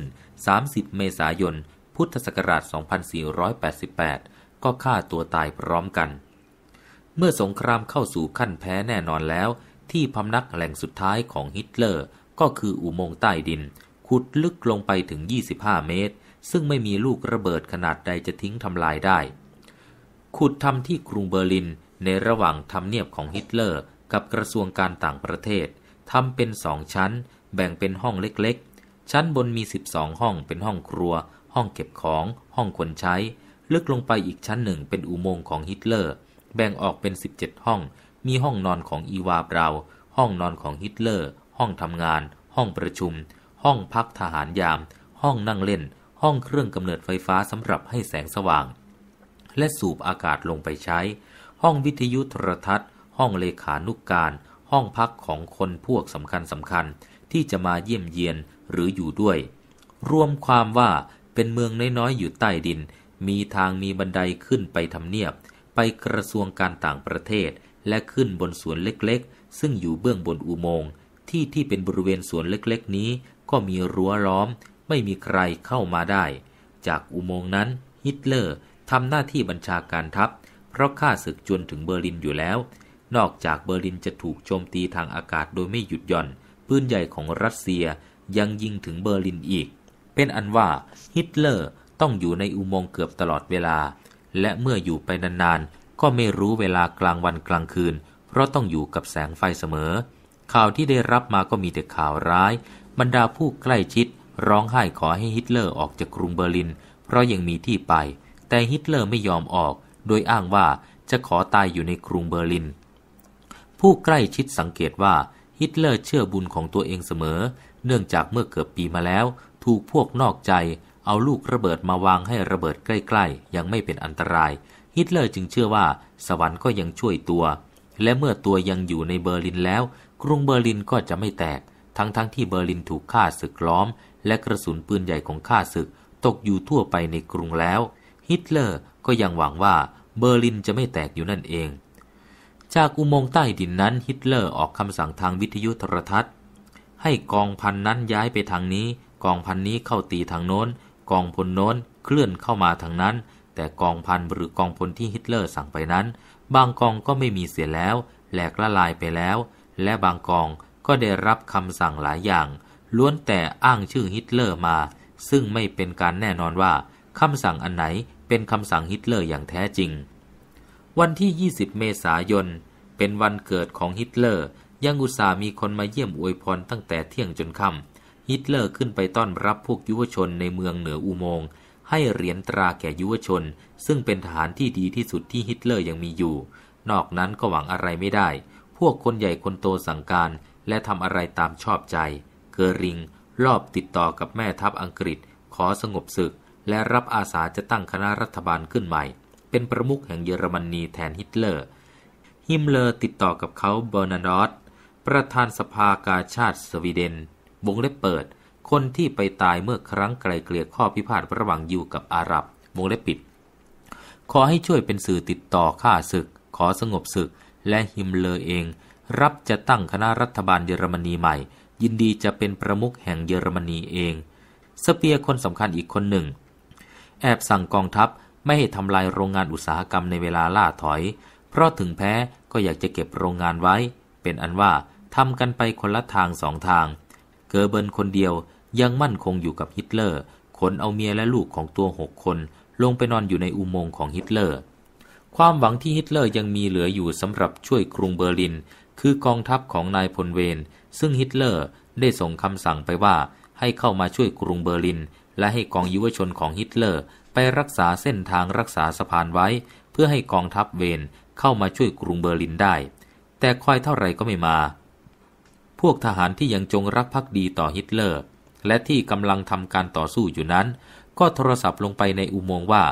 30 เมษายน พุทธศักราช 2488 ก็ฆ่าตัวตายพร้อมกันเมื่อสงครามเข้าสู่ขั้นแพ้แน่นอนแล้ว ที่พำนักแหล่งสุดท้ายของฮิตเลอร์ ก็คืออุโมงค์ใต้ดินขุดลึกลงไปถึง 25 เมตร ซึ่งไม่มีลูกระเบิดขนาดใดจะทิ้งทำลายได้ ขุดทำที่กรุงเบอร์ลิน ในระหว่างทำเนียบของฮิตเลอร์ กับกระทรวงการต่างประเทศ ทำเป็นสองชั้น แบ่งเป็นห้องเล็กๆ ชั้นบนมี 12 ห้องเป็นห้องครัว ห้องเก็บของ ห้องคนใช้ลึกลงไปอีกชั้นหนึ่ง เป็นอุโมงค์ของฮิตเลอร์แบ่งออกเป็น 17 ห้อง มีห้องนอนของอีวาเปราห้องนอนของฮิตเลอร์ ห้องทำงาน ห้องประชุม ห้องพักทหารยาม ห้องนั่งเล่น ห้องเครื่องกำเนิดไฟฟ้าสำหรับให้แสงสว่าง และสูบอากาศลงไปใช้ ห้องวิทยุโทรทัศน์ ห้องเลขานุกการ ห้องพักของคนพวกสำคัญสำคัญ ที่จะมาเยี่ยมเยียนหรืออยู่ด้วย รวมความว่าเป็นเมืองน้อยๆอยู่ใต้ดิน มีทางมีบันไดขึ้นไปทำเนียบไปกระทรวงการต่างประเทศ และขึ้นบนสวนเล็กๆ ซึ่งอยู่เบื้องบนอุโมงค์ ที่ที่เป็นบริเวณสวนเล็กๆ นี้ ก็มีรั้วล้อม ไม่มีใครเข้ามาได้ จากอุโมงค์นั้น ฮิตเลอร์ทำหน้าที่บัญชาการทัพเพราะข้าศึกจนถึงเบอร์ลินอยู่แล้ว นอกจากเบอร์ลินจะถูกโจมตีทางอากาศโดยไม่หยุดหย่อนปืนใหญ่ของรัสเซียยังยิงถึงเบอร์ลินอีก เป็นอันว่าฮิตเลอร์ต้องอยู่ในอุโมงค์เกือบตลอดเวลาและเมื่ออยู่ไปนานๆ ก็ไม่รู้เวลากลางวันกลางคืน เพราะต้องอยู่กับแสงไฟเสมอ ข่าวที่ได้รับมาก็มีแต่ข่าวร้าย บรรดาผู้ใกล้ชิด ร้องไห้ขอให้ฮิตเลอร์ออกจากกรุงเบอร์ลิน เพราะยังมีที่ไป แต่ฮิตเลอร์ไม่ยอมออก โดยอ้างว่าจะขอตายอยู่ในกรุงเบอร์ลิน ผู้ใกล้ชิดสังเกตว่าฮิตเลอร์เชื่อบุญของตัวเองเสมอ เนื่องจากเมื่อเกือบปีมาแล้ว ถูกพวกนอกใจเอาลูกระเบิดมาวางให้ระเบิดใกล้ๆ ยังไม่เป็นอันตราย ฮิตเลอร์จึงเชื่อว่า สวรรค์ก็ยังช่วยตัว และเมื่อตัวยังอยู่ในเบอร์ลินแล้ว กรุงเบอร์ลินก็จะไม่แตก ทั้งๆทที่เบอร์ลินถูกฆ่าศึกล้อม และกระสุนปืนใหญ่ของฆ่าศึก ตกอยู่ทั่วไปในกรุงแล้ว ฮิตเลอร์ก็ยังหวังว่าเบอร์ลินจะไม่แตกอยู่นั่นเอง จากอุโมงค์ใต้ดินนั้นฮิตเลอร์ออกคำสั่งทางวิทยุโทรทัศน์ให้กองพันนั้นย้ายไปทางนี้ กองพันนี้เข้าตีทางโน้นกองพลโน้นเคลื่อนเข้ามาทางนั้น แต่กองพันหรือกองพลที่ฮิตเลอร์สั่งไปนั้น บางกองก็ไม่มีเสียแล้ว แหลกละลายไปแล้ว และบางกองก็ได้รับคำสั่งหลายอย่าง ล้วนแต่อ้างชื่อฮิตเลอร์มา ซึ่งไม่เป็นการแน่นอนว่าคำสั่งอันไหนเป็นคำสั่งฮิตเลอร์อย่างแท้จริงวันที่ 20 เมษายนเป็นวันเกิดของฮิตเลอร์ ยังอุตส่ามีคนมาเยี่ยมอวยพรตั้งแต่เที่ยงจนค่ำฮิตเลอร์ขึ้นไปต้อนรับพวกยุวชนในเมืองเหนืออุโมงค์ ให้เหรียญตราแก่ยุวชน ซึ่งเป็นฐานที่ดีที่สุดที่ฮิตเลอร์ยังมีอยู่ นอกนั้นก็หวังอะไรไม่ได้ พวกคนใหญ่คนโตสั่งการและทำอะไรตามชอบใจ เกอริงรอบติดต่อกับแม่ทัพอังกฤษ ขอสงบศึก และรับอาสาจะตั้งคณะรัฐบาลขึ้นใหม่ เป็นประมุขแห่งเยอรมนีแทนฮิตเลอร์ ฮิมเลอร์ติดต่อกับเขาเบอร์นาร์ดประธานสภากาชาติสวีเดนวงเล็บเปิด คนที่ไปตายเมื่อครั้งไกลเกลี่ยข้อพิพาทระหว่างยิวกับอาหรับวงเล็บปิด ขอให้ช่วยเป็นสื่อติดต่อข้าศึก ขอสงบศึก และฮิมเลอเอง รับจะตั้งคณะรัฐบาลเยอรมนีใหม่ ยินดีจะเป็นประมุขแห่งเยอรมนีเอง สเปียคนสำคัญอีกคนหนึ่ง แอบสั่งกองทัพไม่ให้ทำลายโรงงานอุตสาหกรรมในเวลาล่าถอย เพราะถึงแพ้ก็อยากจะเก็บโรงงานไว้ เป็นอันว่าทำกันไปคนละทางสองทางเกอเบิร์นคนเดียวยังมั่นคงอยู่กับฮิตเลอร์ ขนเอาเมียและลูกของตัวหกคน ลงไปนอนอยู่ในอุโมงค์ของฮิตเลอร์ ความหวังที่ฮิตเลอร์ยังมีเหลืออยู่สำหรับช่วยกรุงเบอร์ลิน คือกองทัพของนายพลเวนซึ่งฮิตเลอร์ได้ส่งคำสั่งไปว่า ให้เข้ามาช่วยกรุงเบอร์ลิน และให้กองยุวชนของฮิตเลอร์ ไปรักษาเส้นทางรักษาสะพานไว้ เพื่อให้กองทัพเวนเข้ามาช่วยกรุงเบอร์ลินได้ แต่คอยเท่าไรก็ไม่มาพวกทหารที่ยังจงรักภักดีต่อฮิตเลอร์ และที่กำลังทำการต่อสู้อยู่นั้น ก็โทรศัพท์ลงไปในอุโมงค์ว่า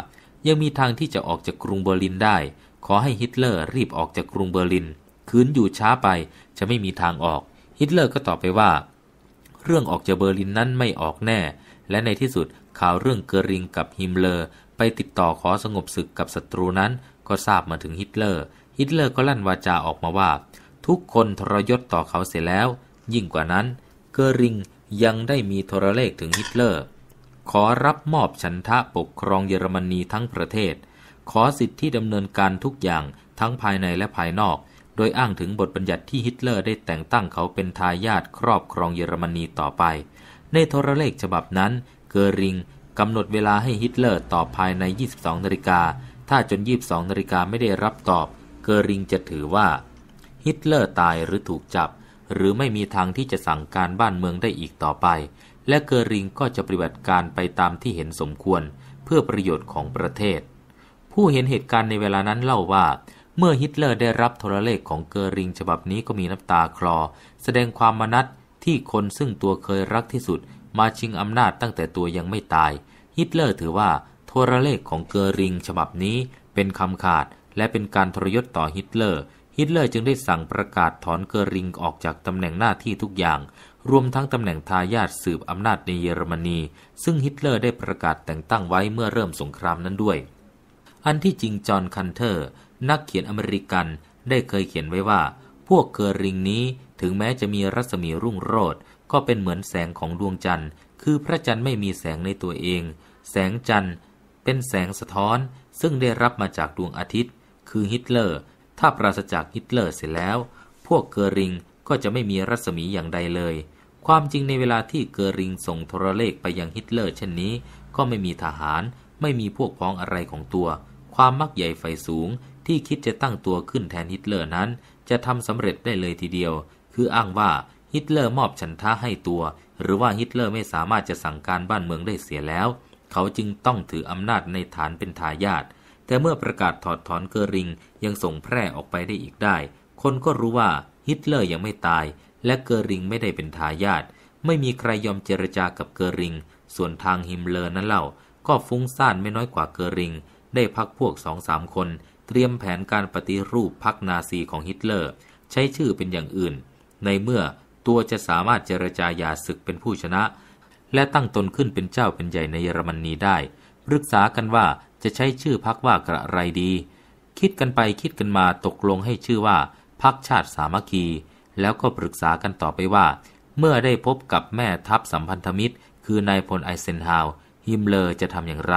ยังมีทางที่จะออกจากกรุงเบอร์ลินได้ ขอให้ฮิตเลอร์รีบออกจากกรุงเบอร์ลิน คืนอยู่ช้าไปจะไม่มีทางออกฮิตเลอร์ก็ตอบไปว่า เรื่องออกจากเบอร์ลินนั้นไม่ออกแน่ และในที่สุดข่าวเรื่องเกอริงกับฮิมเลอร์ ไปติดต่อขอสงบศึกกับศัตรูนั้นก็ทราบมาถึงฮิตเลอร์ ฮิตเลอร์ก็ลั่นวาจาออกมาว่าทุกคนทรยศต่อเขาเสียแล้ว ยิ่งกว่านั้น เกอริงยังได้มีโทรเลขถึงฮิตเลอร์ ขอรับมอบชันทะปกครองเยอรมนีทั้งประเทศ ขอสิทธิดำเนินการทุกอย่างทั้งภายในและภายนอก โดยอ้างถึงบทบัญญัติที่ฮิตเลอร์ได้แต่งตั้งเขาเป็นทายาทครอบครองเยอรมนีต่อไป ในโทรเลขฉบับนั้น เกอริงกำหนดเวลาให้ฮิตเลอร์ตอบภายใน 22นาฬิกา ถ้าจน 22นาฬิกาไม่ได้รับตอบ เกอริงจะถือว่าฮิตเลอร์ตายหรือถูกจับ หรือไม่มีทางที่จะสั่งการบ้านเมืองได้อีกต่อไป และเกอริงก็จะปฏิบัติการไปตามที่เห็นสมควร เพื่อประโยชน์ของประเทศ ผู้เห็นเหตุการณ์ในเวลานั้นเล่าว่า เมื่อฮิตเลอร์ได้รับโทรเลขของเกอริง ฉบับนี้ก็มีน้ำตาคลอ แสดงความมนัดที่คนซึ่งตัวเคยรักที่สุด มาชิงอำนาจตั้งแต่ตัวยังไม่ตายฮิตเลอร์ถือว่าโทรเลขของเกอริงฉบับนี้เป็นคำขาด และเป็นการทรยศต่อฮิตเลอร์ฮิตเลอร์จึงได้สั่งประกาศถอนเกอริงออกจากตำแหน่งหน้าที่ทุกอย่าง รวมทั้งตำแหน่งทายาทสืบอำนาจในเยอรมนี ซึ่งฮิตเลอร์ได้ประกาศแต่งตั้งไว้เมื่อเริ่มสงครามนั้นด้วย อันที่จริงจอห์นคันเทอร์ นักเขียนอเมริกันได้เคยเขียนไว้ว่า พวกเกอริงนี้ถึงแม้จะมีรัศมีรุ่งโรจน์ก็เป็นเหมือนแสงของดวงจันทร์ คือพระจันทร์ไม่มีแสงในตัวเอง แสงจันทร์ เป็นแสงสะท้อน ซึ่งได้รับมาจากดวงอาทิตย์ คือฮิตเลอร์ถ้าปราศจาก ฮิตเลอร์เสร็จแล้ว พวกเกอริงก็จะไม่มีรัศมีอย่างใดเลย ความจริงในเวลาที่เกอริงส่งโทรเลขไปยังฮิตเลอร์เช่นนี้ ก็ไม่มีทหาร ไม่มีพวกพ้องอะไรของตัว ความมักใหญ่ไฟสูง ที่คิดจะตั้งตัวขึ้นแทนฮิตเลอร์นั้น จะทำสำเร็จได้เลยทีเดียว คืออ้างว่าฮิตเลอร์มอบฉันทาให้ตัว หรือว่าฮิตเลอร์ไม่สามารถจะสั่งการบ้านเมืองได้เสียแล้ว เขาจึงต้องถืออำนาจในฐานเป็นทายาทแต่เมื่อประกาศถอดถอนเกอริงยังส่งแพร่ออกไปได้อีกได้ คนก็รู้ว่าฮิตเลอร์ยังไม่ตาย และเกอริงไม่ได้เป็นทายาทไม่มีใครยอมเจรจากับเกอริง ส่วนทางฮิมเลอร์นั้นเล่า ก็ฟุ้งซ่านไม่น้อยกว่าเกอริง ได้พักพวกสองสามคน เตรียมแผนการปฏิรูปพรรคนาซีของฮิตเลอร์ ใช้ชื่อเป็นอย่างอื่น ในเมื่อตัวจะสามารถเจรจายาศึกเป็นผู้ชนะ และตั้งตนขึ้นเป็นเจ้าเป็นใหญ่ในเยอรมนนีได้ปรึกษากันว่าจะใช้ชื่อพักว่ากระไรดี คิดกันไปคิดกันมาตกลงให้ชื่อว่า พักชาติสามัคคี แล้วก็ปรึกษากันต่อไปว่า เมื่อได้พบกับแม่ทัพสัมพันธมิตร คือนายพลไอเซนฮาวฮิมเลอร์จะทำอย่างไร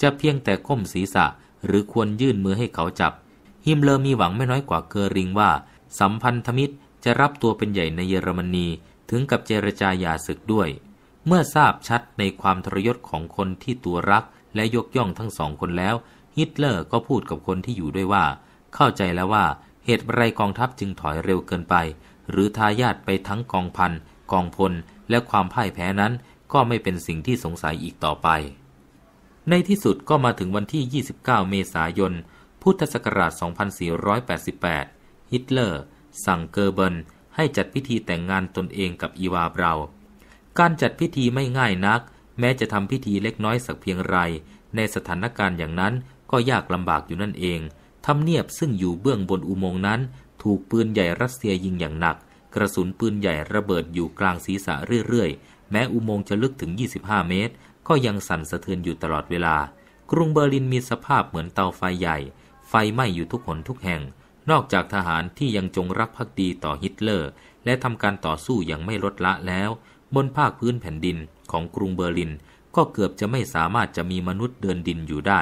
จะเพียงแต่ก้มศีรษะหรือควรยื่นมือให้เขาจับ ฮิมเลอร์มีหวังไม่น้อยกว่าเกอริงว่า สัมพันธมิตรจะรับตัวเป็นใหญ่ในเยอรมนีถึงกับเจรจาหย่าศึกด้วย เมื่อทราบชัดในความทรยศของคนที่ตัวรักและยกย่องทั้งสองคนแล้ว ฮิตเลอร์ก็พูดกับคนที่อยู่ด้วยว่า เข้าใจแล้วว่าเหตุไรกองทัพจึงถอยเร็วเกินไป หรือทายาทไปทั้งกองพันกองพล และความพ่ายแพ้นั้นก็ไม่เป็นสิ่งที่สงสัยอีกต่อไป ในที่สุดก็มาถึงวันที่ 29 เมษายน พุทธศักราช 2488 ฮิตเลอร์ สั่งเกอร์เบิร์นให้จัดพิธีแต่งงานตนเองกับอีวาเบราการจัดพิธีไม่ง่ายนักแม้จะทำพิธีเล็กน้อยสักเพียงไร ในสถานการณ์อย่างนั้นก็ยากลำบากอยู่นั่นเองทำเนียบซึ่งอยู่เบื้องบนอุโมงค์นั้น ถูกปืนใหญ่รัสเซียยิงอย่างหนัก กระสุนปืนใหญ่ระเบิดอยู่กลางศีรษะเรื่อยๆ แม้อุโมงค์จะลึกถึง 25 เมตร ก็ยังสั่นสะเทือนอยู่ตลอดเวลา กรุงเบอร์ลินมีสภาพเหมือนเตาไฟใหญ่ ไฟไหม้อยู่ทุกหนทุกแห่ง นอกจากทหารที่ยังจงรักภักดีต่อฮิตเลอร์ และทำการต่อสู้อย่างไม่ลดละแล้วบนภาคพื้นแผ่นดินของกรุงเบอร์ลินก็เกือบจะไม่สามารถจะมีมนุษย์เดินดินอยู่ได้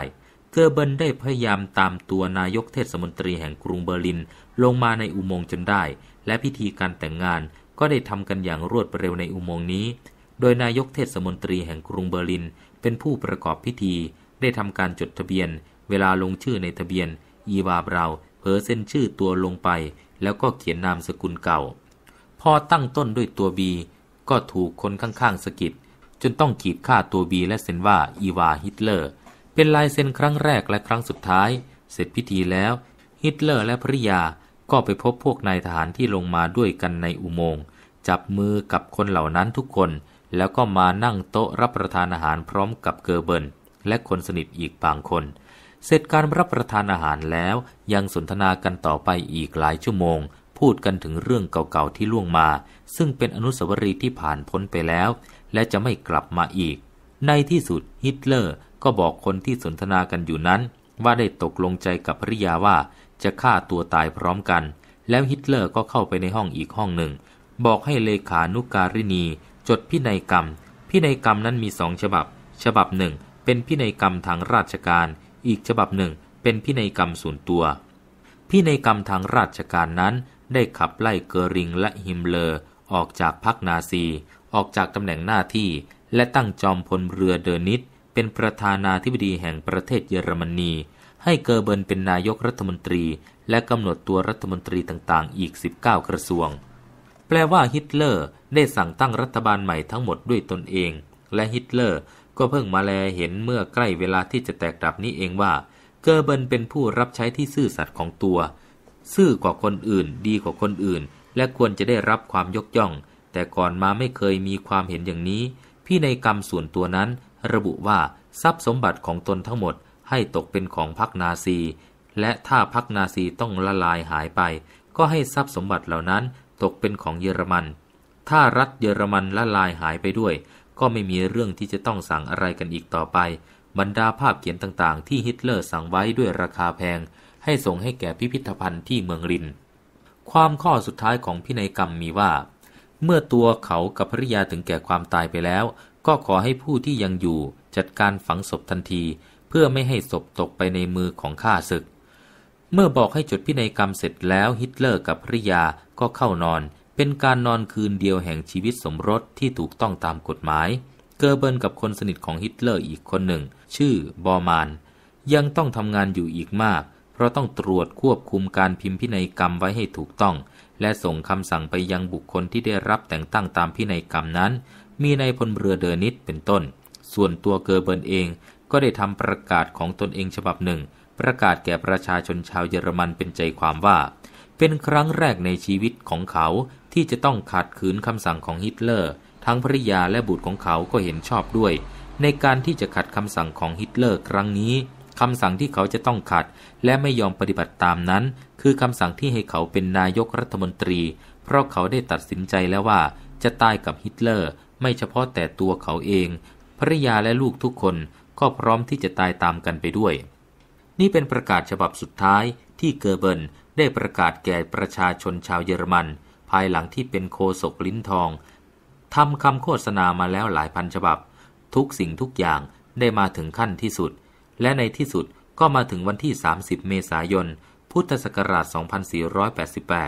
เกอร์เบินได้พยายามตามตัวนายกเทศมนตรีแห่งกรุงเบอร์ลิน ลงมาในอุโมงค์จนได้ และพิธีการแต่งงานก็ได้ทำกันอย่างรวดเร็วในอุโมงค์นี้ โดยนายกเทศมนตรีแห่งกรุงเบอร์ลินเป็นผู้ประกอบพิธี ได้ทำการจดทะเบียน เวลาลงชื่อในทะเบียน อีวาบราเผอเซ็นชื่อตัวลงไปแล้วก็เขียนนามสกุลเก่าพอตั้งต้นด้วยตัวบีก็ถูกคนข้างๆสะกิดจนต้องขีดค่าตัวบีและเซ็นว่าอีวาฮิตเลอร์ เป็นลายเซ็นครั้งแรกและครั้งสุดท้าย เสร็จพิธีแล้ว ฮิตเลอร์และภริยาก็ไปพบพวกนายทหารที่ลงมาด้วยกันในอุโมงค์จับมือกับคนเหล่านั้นทุกคน แล้วก็มานั่งโต๊ะรับประทานอาหารพร้อมกับเกอร์เบิร์น และคนสนิทอีกบางคน เสร็จการรับประทานอาหารแล้ว ยังสนทนากันต่อไปอีกหลายชั่วโมง พูดกันถึงเรื่องเก่าๆที่ล่วงมา ซึ่งเป็นอนุสาวรีย์ที่ผ่านพ้นไปแล้วและจะไม่กลับมาอีก ในที่สุดฮิตเลอร์ก็บอกคนที่สนทนากันอยู่นั้น ว่าได้ตกลงใจกับภริยาว่า จะฆ่าตัวตายพร้อมกัน แล้วฮิตเลอร์ก็เข้าไปในห้องอีกห้องหนึ่ง บอกให้เลขานุการินีจดพินัยกรรม พินัยกรรมนั้นมีสองฉบับ ฉบับหนึ่ง เป็นพินัยกรรมทางราชการ อีกฉบับหนึ่ง เป็นพินัยกรรมส่วนตัว พินัยกรรมทางราชการนั้นได้ขับไล่เกอริง และฮิมเลอร์ออกจากพรรคนาซีออกจากตำแหน่งหน้าที่ และตั้งจอมพลเรือเดนิด เป็นประธานาธิบดีแห่งประเทศเยอรมนี ให้เกอร์เบิร์นเป็นนายกรัฐมนตรี และกำหนดตัวรัฐมนตรีต่างๆ อีก 19 กระทรวง แปลว่าฮิตเลอร์ได้สั่งตั้งรัฐบาลใหม่ทั้งหมดด้วยตนเอง และฮิตเลอร์ก็เพิ่งมาแลเห็นเมื่อใกล้เวลาที่จะแตกดับนี้เองว่าเกอร์เบิร์นเป็นผู้รับใช้ที่ซื่อสัตย์ของตัว ซื่อกว่าคนอื่นดีกว่าคนอื่น และควรจะได้รับความยกย่องแต่ก่อนมาไม่เคยมีความเห็นอย่างนี้ พี่ในกรรมส่วนตัวนั้นระบุว่าทรัพย์สมบัติของตนทั้งหมดให้ตกเป็นของพักนาซีและถ้าพักนาซีต้องละลายหายไป ก็ให้ทรัพย์สมบัติเหล่านั้นตกเป็นของเยอรมัน ถ้ารัฐเยอรมันละลายหายไปด้วย ก็ไม่มีเรื่องที่จะต้องสั่งอะไรกันอีกต่อไป บรรดาภาพเขียนต่าง ๆ ที่ฮิตเลอร์สั่งไว้ด้วยราคาแพง ให้ส่งให้แก่พิพิธภัณฑ์ที่เมืองริน ความข้อสุดท้ายของพินัยกรรมมีว่าเมื่อตัวเขากับภริยาถึงแก่ความตายไปแล้ว ก็ขอให้ผู้ที่ยังอยู่ จัดการฝังศพทันที เพื่อไม่ให้ศพตกไปในมือของข้าศึก เมื่อบอกให้จดพินัยกรรมเสร็จแล้ว ฮิตเลอร์กับภริยาก็เข้านอน เป็นการนอนคืนเดียวแห่งชีวิตสมรสที่ถูกต้องตามกฎหมาย เกอร์เบิร์นกับคนสนิทของฮิตเลอร์อีกคนหนึ่ง ชื่อบอมาน ยังต้องทำงานอยู่อีกมาก เพราะต้องตรวจควบคุมการพิมพ์พินัยกรรมไว้ให้ถูกต้องและส่งคำสั่งไปยังบุคคลที่ได้รับแต่งตั้งตามพินัยกรรมนั้น มีในพลเรือเดอนิดเป็นต้น ส่วนตัวเกอร์เบิร์นเอง ก็ได้ทำประกาศของตนเองฉบับหนึ่ง ประกาศแก่ประชาชนชาวเยอรมันเป็นใจความว่า เป็นครั้งแรกในชีวิตของเขา ที่จะต้องขัดขืนคำสั่งของฮิตเลอร์ทั้งภริยาและบุตรของเขาก็เห็นชอบด้วย ในการที่จะขัดคำสั่งของฮิตเลอร์ครั้งนี้คำสั่งที่เขาจะต้องขัดและไม่ยอมปฏิบัติตามนั้น คือคำสั่งที่ให้เขาเป็นนายกรัฐมนตรี เพราะเขาได้ตัดสินใจแล้วว่าจะตายกับฮิตเลอร์ ไม่เฉพาะแต่ตัวเขาเองภรยาและลูกทุกคนก็พร้อมที่จะตายตามกันไปด้วย นี่เป็นประกาศฉบับสุดท้ายที่เกอร์เบิร์นได้ประกาศแก่ประชาชนชาวเยอรมัน ภายหลังที่เป็นโคศกลิ้นทองทำคำโฆษณามาแล้วหลายพันฉบับ ทุกสิ่งทุกอย่างได้มาถึงขั้นที่สุดและในที่สุดก็มาถึงวันที่ 30 เมษายน พุทธศักราช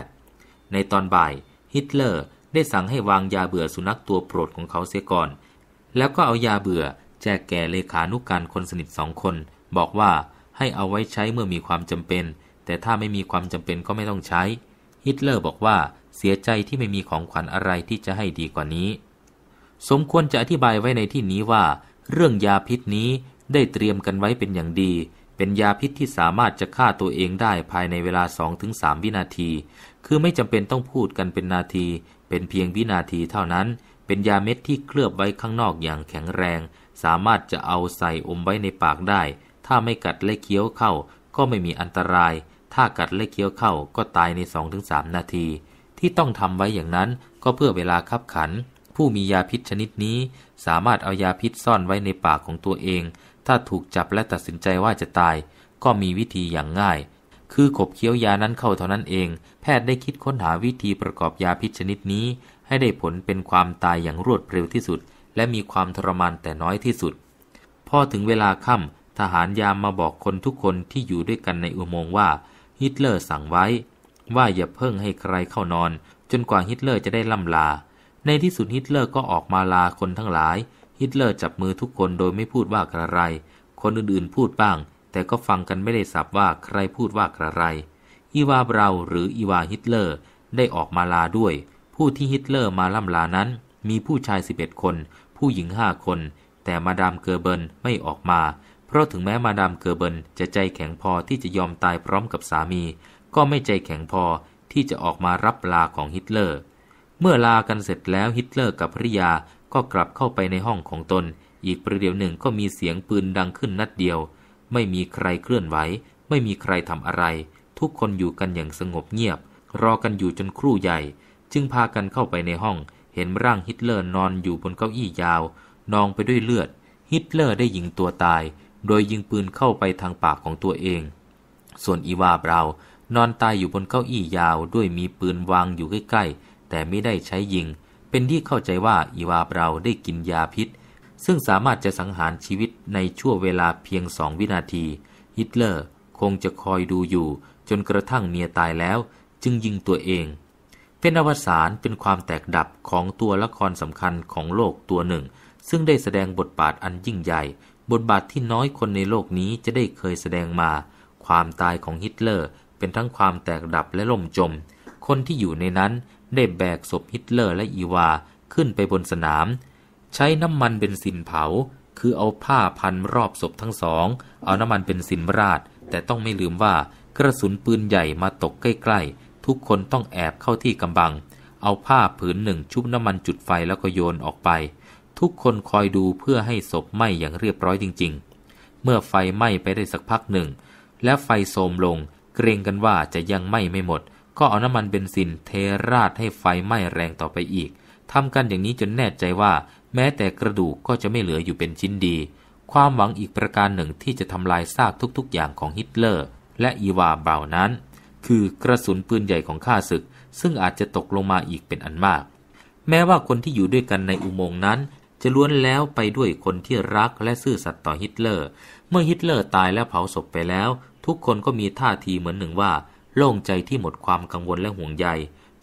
2488 ในตอนบ่าย ฮิตเลอร์ได้สั่งให้วางยาเบื่อสุนัขตัวโปรดของเขาเสียก่อน แล้วก็เอายาเบื่อแจกแก่เลขานุกการคนสนิทสองคน บอกว่าให้เอาไว้ใช้เมื่อมีความจำเป็น แต่ถ้าไม่มีความจำเป็นก็ไม่ต้องใช้ ฮิตเลอร์บอกว่าเสียใจที่ไม่มีของขวัญอะไรที่จะให้ดีกว่านี้ สมควรจะอธิบายไว้ในที่นี้ว่า เรื่องยาพิษนี้ได้เตรียมกันไว้เป็นอย่างดี เป็นยาพิษที่สามารถจะฆ่าตัวเองได้ภายในเวลา 2-3 วินาที คือไม่จำเป็นต้องพูดกันเป็นนาที เป็นเพียงวินาทีเท่านั้น เป็นยาเม็ดที่เคลือบไว้ข้างนอกอย่างแข็งแรง สามารถจะเอาใส่อมไว้ในปากได้ ถ้าไม่กัดและเคี้ยวเข้าก็ไม่มีอันตราย ถ้ากัดและเคี้ยวเข้าก็ตายใน2-3นาที ที่ต้องทำไว้อย่างนั้นก็เพื่อเวลาคับขัน ผู้มียาพิษชนิดนี้ สามารถเอายาพิษซ่อนไว้ในปากของตัวเองถ้าถูกจับและตัดสินใจว่าจะตายก็มีวิธีอย่างง่าย คือขบเคี้ยวยานั้นเข้าเท่านั้นเอง แพทย์ได้คิดค้นหาวิธีประกอบยาพิษชนิดนี้ ให้ได้ผลเป็นความตายอย่างรวดเร็วที่สุด และมีความทรมานแต่น้อยที่สุด พอถึงเวลาค่ำทหารยามมาบอกคนทุกคนที่อยู่ด้วยกันในอุโมงค์ว่าฮิตเลอร์สั่งไว้ ว่าอย่าเพิ่งให้ใครเข้านอน จนกว่าฮิตเลอร์จะได้ล่ำลา ในที่สุดฮิตเลอร์ก็ออกมาลาคนทั้งหลายฮิตเลอร์จับมือทุกคนโดยไม่พูดว่ากระไร คนอื่นๆ พูดบ้าง แต่ก็ฟังกันไม่ได้สับว่าใครพูดว่ากระไร อีวาเบรา หรืออีวาฮิตเลอร์ ได้ออกมาลาด้วย ผู้ที่ฮิตเลอร์มาล่ำลานั้น มีผู้ชาย 11 คน ผู้หญิง 5 คน แต่มาดามเกอร์เบินไม่ออกมา เพราะถึงแม้มาดามเกอร์เบินจะใจแข็งพอที่จะยอมตายพร้อมกับสามี ก็ไม่ใจแข็งพอที่จะออกมารับลาของฮิตเลอร์ เมื่อลากันเสร็จแล้วฮิตเลอร์กับภริยาก็กลับเข้าไปในห้องของตน อีกประเดี๋ยวหนึ่งก็มีเสียงปืนดังขึ้นนัดเดียว ไม่มีใครเคลื่อนไหว ไม่มีใครทำอะไร ทุกคนอยู่กันอย่างสงบเงียบ รอกันอยู่จนครู่ใหญ่ จึงพากันเข้าไปในห้อง เห็นร่างฮิตเลอร์นอนอยู่บนเก้าอี้ยาว นองไปด้วยเลือด ฮิตเลอร์ได้ยิงตัวตาย โดยยิงปืนเข้าไปทางปากของตัวเอง ส่วนอีวาเบรานอนตายอยู่บนเก้าอี้ยาวด้วยมีปืนวางอยู่ใกล้ๆ แต่ไม่ได้ใช้ยิงเป็นที่เข้าใจว่าอีวาเปราได้กินยาพิษ ซึ่งสามารถจะสังหารชีวิตในช่วงเวลาเพียงสองวินาที ฮิตเลอร์คงจะคอยดูอยู่ จนกระทั่งเมียตายแล้ว จึงยิงตัวเอง เป็นอวสานเป็นความแตกดับของตัวละครสำคัญของโลกตัวหนึ่ง ซึ่งได้แสดงบทบาทอันยิ่งใหญ่ บทบาทที่น้อยคนในโลกนี้จะได้เคยแสดงมา ความตายของฮิตเลอร์ เป็นทั้งความแตกดับและล่มจม คนที่อยู่ในนั้นได้แบกศพฮิตเลอร์และอีวาขึ้นไปบนสนาม ใช้น้ำมันเบนซินเผา คือเอาผ้าพันรอบศพทั้งสอง เอาน้ำมันเบนซินราดแต่ต้องไม่ลืมว่ากระสุนปืนใหญ่มาตกใกล้ๆ ทุกคนต้องแอบเข้าที่กำบัง เอาผ้าผืนหนึ่ง ชุบน้ำมันจุดไฟแล้วก็โยนออกไป ทุกคนคอยดูเพื่อให้ศพไหม้อย่างเรียบร้อยจริง ๆ เมื่อไฟไหม้ไปได้สักพักหนึ่ง และไฟโทมลงเกรงกันว่าจะยังไหม้ไม่หมดก็เอาน้ำมันเบนซินเทราดให้ไฟไหม้แรงต่อไปอีก ทำกันอย่างนี้จนแน่ใจว่าแม้แต่กระดูกก็จะไม่เหลืออยู่เป็นชิ้นดี ความหวังอีกประการหนึ่งที่จะทำลายซากทุกๆอย่างของฮิตเลอร์ และอีวาเบานั้น คือกระสุนปืนใหญ่ของข้าศึก ซึ่งอาจจะตกลงมาอีกเป็นอันมาก แม้ว่าคนที่อยู่ด้วยกันในอุโมงค์นั้น จะล้วนแล้วไปด้วยคนที่รักและซื่อสัตย์ต่อฮิตเลอร์ เมื่อฮิตเลอร์ตายและเผาศพไปแล้ว ทุกคนก็มีท่าทีเหมือนหนึ่งว่าโล่งใจที่หมดความกังวลและห่วงใย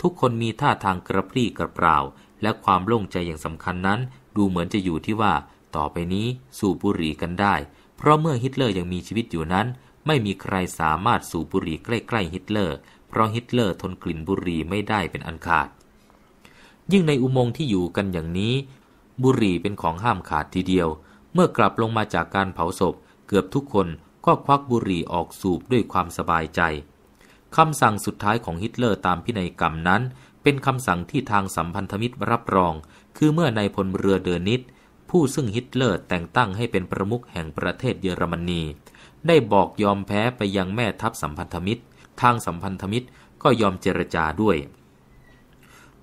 ทุกคนมีท่าทางกระปรี้กระเปร่า และความโล่งใจอย่างสำคัญนั้น ดูเหมือนจะอยู่ที่ว่า ต่อไปนี้สูบบุหรี่กันได้ เพราะเมื่อฮิตเลอร์ยังมีชีวิตอยู่นั้น ไม่มีใครสามารถสูบบุหรี่ใกล้ ๆ ฮิตเลอร์ เพราะฮิตเลอร์ทนกลิ่นบุหรี่ไม่ได้เป็นอันขาด ยิ่งในอุโมงค์ที่อยู่กันอย่างนี้ บุหรี่เป็นของห้ามขาดทีเดียว เมื่อกลับลงมาจากการเผาศพ เกือบทุกคนก็ควักบุหรี่ออกสูบด้วยความสบายใจคำสั่งสุดท้ายของฮิตเลอร์ตามพินัยกรรมนั้น เป็นคำสั่งที่ทางสัมพันธมิตรรับรอง คือเมื่อนายพลเรือเดอนิดผู้ซึ่งฮิตเลอร์แต่งตั้งให้เป็นประมุขแห่งประเทศเยอรมนีได้บอกยอมแพ้ไปยังแม่ทัพสัมพันธมิตร ทางสัมพันธมิตรก็ยอมเจรจาด้วย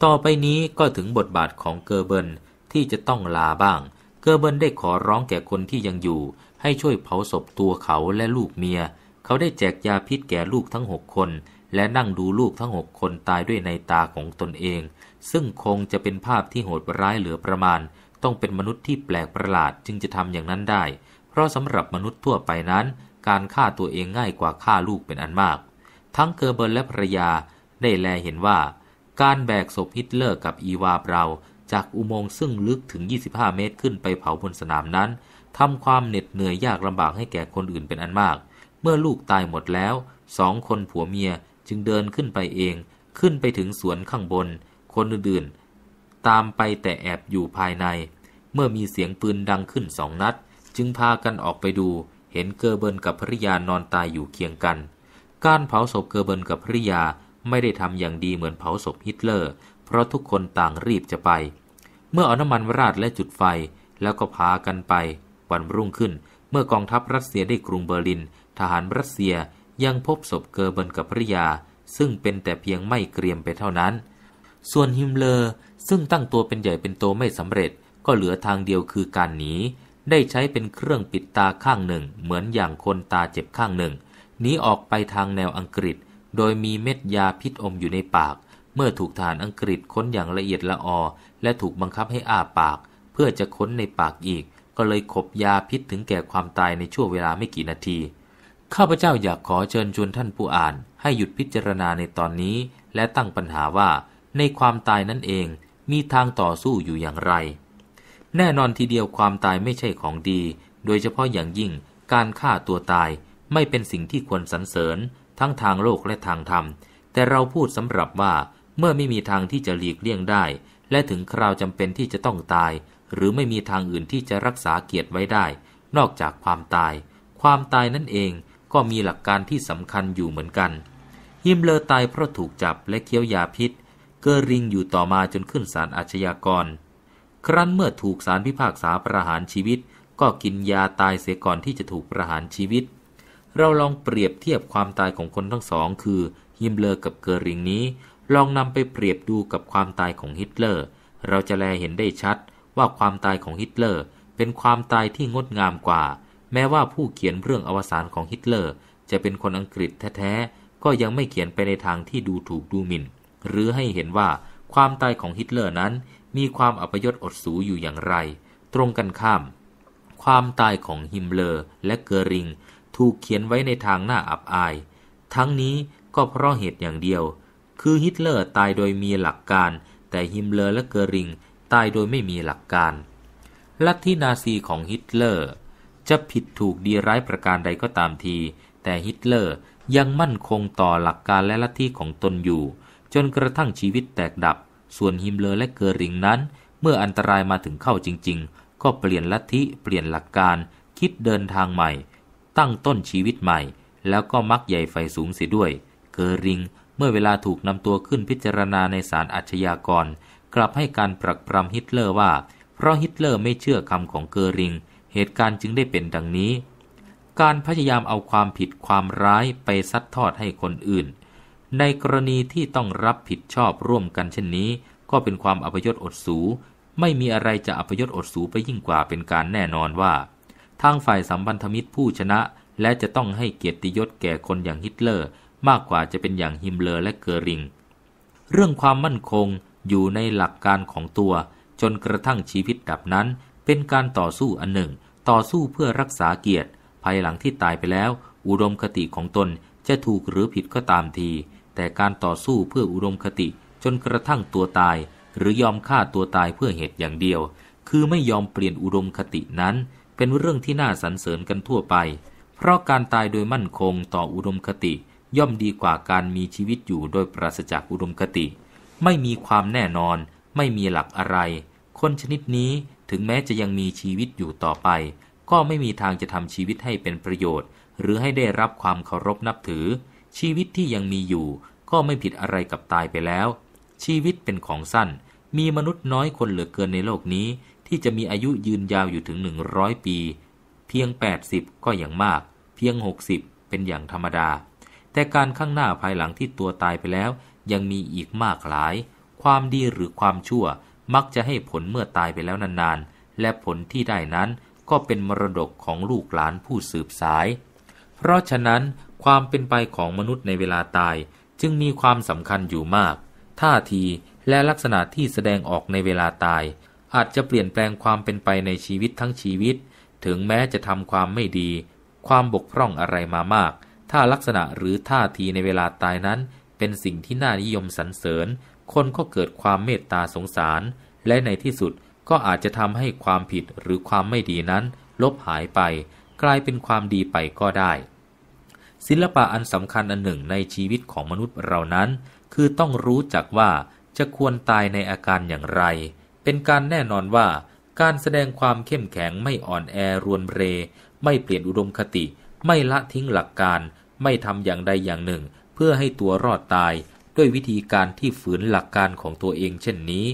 ต่อไปนี้ก็ถึงบทบาทของเกอร์เบิร์นที่จะต้องลาบ้าง เกอร์เบิร์นได้ขอร้องแก่คนที่ยังอยู่ ให้ช่วยเผาศพตัวเขาและลูกเมียเขาได้แจกยาพิษแก่ลูกทั้งหกคน และนั่งดูลูกทั้งหกคนตายด้วยในตาของตนเอง ซึ่งคงจะเป็นภาพที่โหดร้ายเหลือประมาณ ต้องเป็นมนุษย์ที่แปลกประหลาดจึงจะทำอย่างนั้นได้ เพราะสำหรับมนุษย์ทั่วไปนั้น การฆ่าตัวเองง่ายกว่าฆ่าลูกเป็นอันมาก ทั้งเกอร์เบิร์นและภรยาได้แลเห็นว่า การแบกศพฮิตเลอร์กับอีวาเบราจากอุโมงค์ซึ่งลึกถึง 25 เมตรขึ้นไปเผาบนสนามนั้นทำความเหน็ดเหนื่อยยากลำบากให้แก่คนอื่นเป็นอันมากเมื่อลูกตายหมดแล้ว สองคนผัวเมียจึงเดินขึ้นไปเอง ขึ้นไปถึงสวนข้างบน คนอื่นๆ ตามไปแต่แอบอยู่ภายใน เมื่อมีเสียงปืนดังขึ้นสองนัด จึงพากันออกไปดู เห็นเกอร์เบินกับภริยานอนตายอยู่เคียงกัน การเผาศพเกอร์เบินกับภริยาไม่ได้ทำอย่างดีเหมือนเผาศพฮิตเลอร์ เพราะทุกคนต่างรีบจะไป เมื่อเอาน้ำมันราดและจุดไฟ แล้วก็พากันไป วันรุ่งขึ้น เมื่อกองทัพรัสเซียได้กรุงเบอร์ลินทหารรัสเซียยังพบศพเกอร์เบินกับภริยา ซึ่งเป็นแต่เพียงไม่เกรียมไปเท่านั้น ส่วนฮิมเลอร์ซึ่งตั้งตัวเป็นใหญ่เป็นโตไม่สำเร็จ ก็เหลือทางเดียวคือการหนี ได้ใช้เป็นเครื่องปิดตาข้างหนึ่ง เหมือนอย่างคนตาเจ็บข้างหนึ่ง หนีออกไปทางแนวอังกฤษ โดยมีเม็ดยาพิษอมอยู่ในปาก เมื่อถูกทหารอังกฤษค้นอย่างละเอียดละออและถูกบังคับให้อ้าปาก เพื่อจะค้นในปากอีก ก็เลยขบยาพิษถึงแก่ความตายในช่วงเวลาไม่กี่นาทีข้าพเจ้าอยากขอเชิญชวนท่านผู้อ่าน ให้หยุดพิจารณาในตอนนี้ และตั้งปัญหาว่า ในความตายนั่นเองมีทางต่อสู้อยู่อย่างไร แน่นอนทีเดียวความตายไม่ใช่ของดี โดยเฉพาะอย่างยิ่ง การฆ่าตัวตายไม่เป็นสิ่งที่ควรสรรเสริญทั้งทางโลกและทางธรรมแต่เราพูดสำหรับว่า เมื่อไม่มีทางที่จะหลีกเลี่ยงได้ และถึงคราวจำเป็นที่จะต้องตาย หรือไม่มีทางอื่นที่จะรักษาเกียรติไว้ได้ นอกจากความตาย ความตายนั่นเองก็มีหลักการที่สำคัญอยู่เหมือนกัน ฮิมเลอร์ตายเพราะถูกจับและเคี้ยวยาพิษ เกอริงอยู่ต่อมาจนขึ้นศาลอาชญากร ครั้นเมื่อถูกศาลพิพากษาประหารชีวิต ก็กินยาตายเสียก่อนที่จะถูกประหารชีวิต เราลองเปรียบเทียบความตายของคนทั้งสอง คือฮิมเลอร์กับเกอริงนี้ ลองนำไปเปรียบดูกับความตายของฮิตเลอร์ เราจะแลเห็นได้ชัดว่าความตายของฮิตเลอร์ เป็นความตายที่งดงามกว่าแม้ว่าผู้เขียนเรื่องอวสานของฮิตเลอร์ จะเป็นคนอังกฤษแท้ ๆ ก็ยังไม่เขียนไปในทางที่ดูถูกดูหมิน่น หรือให้เห็นว่าความตายของฮิตเลอร์นั้น มีความอัปยศอดสูอยู่อย่างไร ตรงกันข้าม ความตายของฮิมเลอร์และเกอริงถูกเขียนไว้ในทางหน้าอับอาย ทั้งนี้ก็เพราะเหตุอย่างเดียว คือฮิตเลอร์ตายโดยมีหลักการ แต่ฮิมเลอร์และเกอริงตายโดยไม่มีหลักการ ลัทธินาซีของฮิตเลอร์จะผิดถูกดีร้ายประการใดก็ตามที แต่ฮิตเลอร์ยังมั่นคงต่อหลักการและลัทธิของตนอยู่ จนกระทั่งชีวิตแตกดับ ส่วนฮิมเลอร์และเกอริงนั้น เมื่ออันตรายมาถึงเข้าจริง ๆ ก็เปลี่ยนลัทธิเปลี่ยนหลักการคิดเดินทางใหม่ ตั้งต้นชีวิตใหม่ แล้วก็มักใหญ่ไฟสูงเสียด้วยเกอริงเมื่อเวลาถูกนำตัวขึ้นพิจารณาในศาลอาชญากร กลับให้การปรักปรำฮิตเลอร์ว่า เพราะฮิตเลอร์ไม่เชื่อคำของเกอริงเหตุการณ์จึงได้เป็นดังนี้ การพยายามเอาความผิดความร้ายไปซัดทอดให้คนอื่น ในกรณีที่ต้องรับผิดชอบร่วมกันเช่นนี้ ก็เป็นความอัพยศอดสู ไม่มีอะไรจะอัพยศอดสูไปยิ่งกว่าเป็นการแน่นอนว่า ทางฝ่ายสัมพันธมิตรผู้ชนะและจะต้องให้เกียรติยศแก่คนอย่างฮิตเลอร์ มากกว่าจะเป็นอย่างฮิมเลอร์และเกอริงเรื่องความมั่นคงอยู่ในหลักการของตัวจนกระทั่งชีวิตดับนั้น เป็นการต่อสู้อันหนึ่งต่อสู้เพื่อรักษาเกียรติ ภายหลังที่ตายไปแล้ว อุดมคติของตนจะถูกหรือผิดก็ตามที แต่การต่อสู้เพื่ออุดมคติ จนกระทั่งตัวตาย หรือยอมฆ่าตัวตายเพื่อเหตุอย่างเดียว คือไม่ยอมเปลี่ยนอุดมคตินั้น เป็นเรื่องที่น่าสรรเสริญกันทั่วไป เพราะการตายโดยมั่นคงต่ออุดมคติ ย่อมดีกว่าการมีชีวิตอยู่โดยปราศจากอุดมคติ ไม่มีความแน่นอนไม่มีหลักอะไร คนชนิดนี้ถึงแม้จะยังมีชีวิตอยู่ต่อไป ก็ไม่มีทางจะทำชีวิตให้เป็นประโยชน์ หรือให้ได้รับความเคารพนับถือ ชีวิตที่ยังมีอยู่ ก็ไม่ผิดอะไรกับตายไปแล้ว ชีวิตเป็นของสั้น มีมนุษย์น้อยคนเหลือเกินในโลกนี้ ที่จะมีอายุยืนยาวอยู่ถึง 100 ปี เพียง 80 ก็อย่างมาก เพียง 60 เป็นอย่างธรรมดา แต่การข้างหน้าภายหลังที่ตัวตายไปแล้ว ยังมีอีกมากหลาย ความดีหรือความชั่วมักจะให้ผลเมื่อตายไปแล้วนานๆ และผลที่ได้นั้นก็เป็นมรดกของลูกหลานผู้สืบสาย เพราะฉะนั้นความเป็นไปของมนุษย์ในเวลาตาย จึงมีความสำคัญอยู่มาก ท่าทีและลักษณะที่แสดงออกในเวลาตาย อาจจะเปลี่ยนแปลงความเป็นไปในชีวิตทั้งชีวิต ถึงแม้จะทำความไม่ดี ความบกพร่องอะไรมามาก ถ้าลักษณะหรือท่าทีในเวลาตายนั้น เป็นสิ่งที่น่านิยมสรรเสริญคนก็เกิดความเมตตาสงสาร และในที่สุดก็อาจจะทำให้ความผิดหรือความไม่ดีนั้น ลบหายไป กลายเป็นความดีไปก็ได้ ศิลปะอันสำคัญอันหนึ่งในชีวิตของมนุษย์เรานั้น คือต้องรู้จักว่าจะควรตายในอาการอย่างไร เป็นการแน่นอนว่าการแสดงความเข้มแข็งไม่อ่อนแอรวนเรไม่เปลี่ยนอุดมคติ ไม่ละทิ้งหลักการ ไม่ทำอย่างใดอย่างหนึ่ง เพื่อให้ตัวรอดตายด้วยวิธีการที่ฝืนหลักการของตัวเองเช่นนี้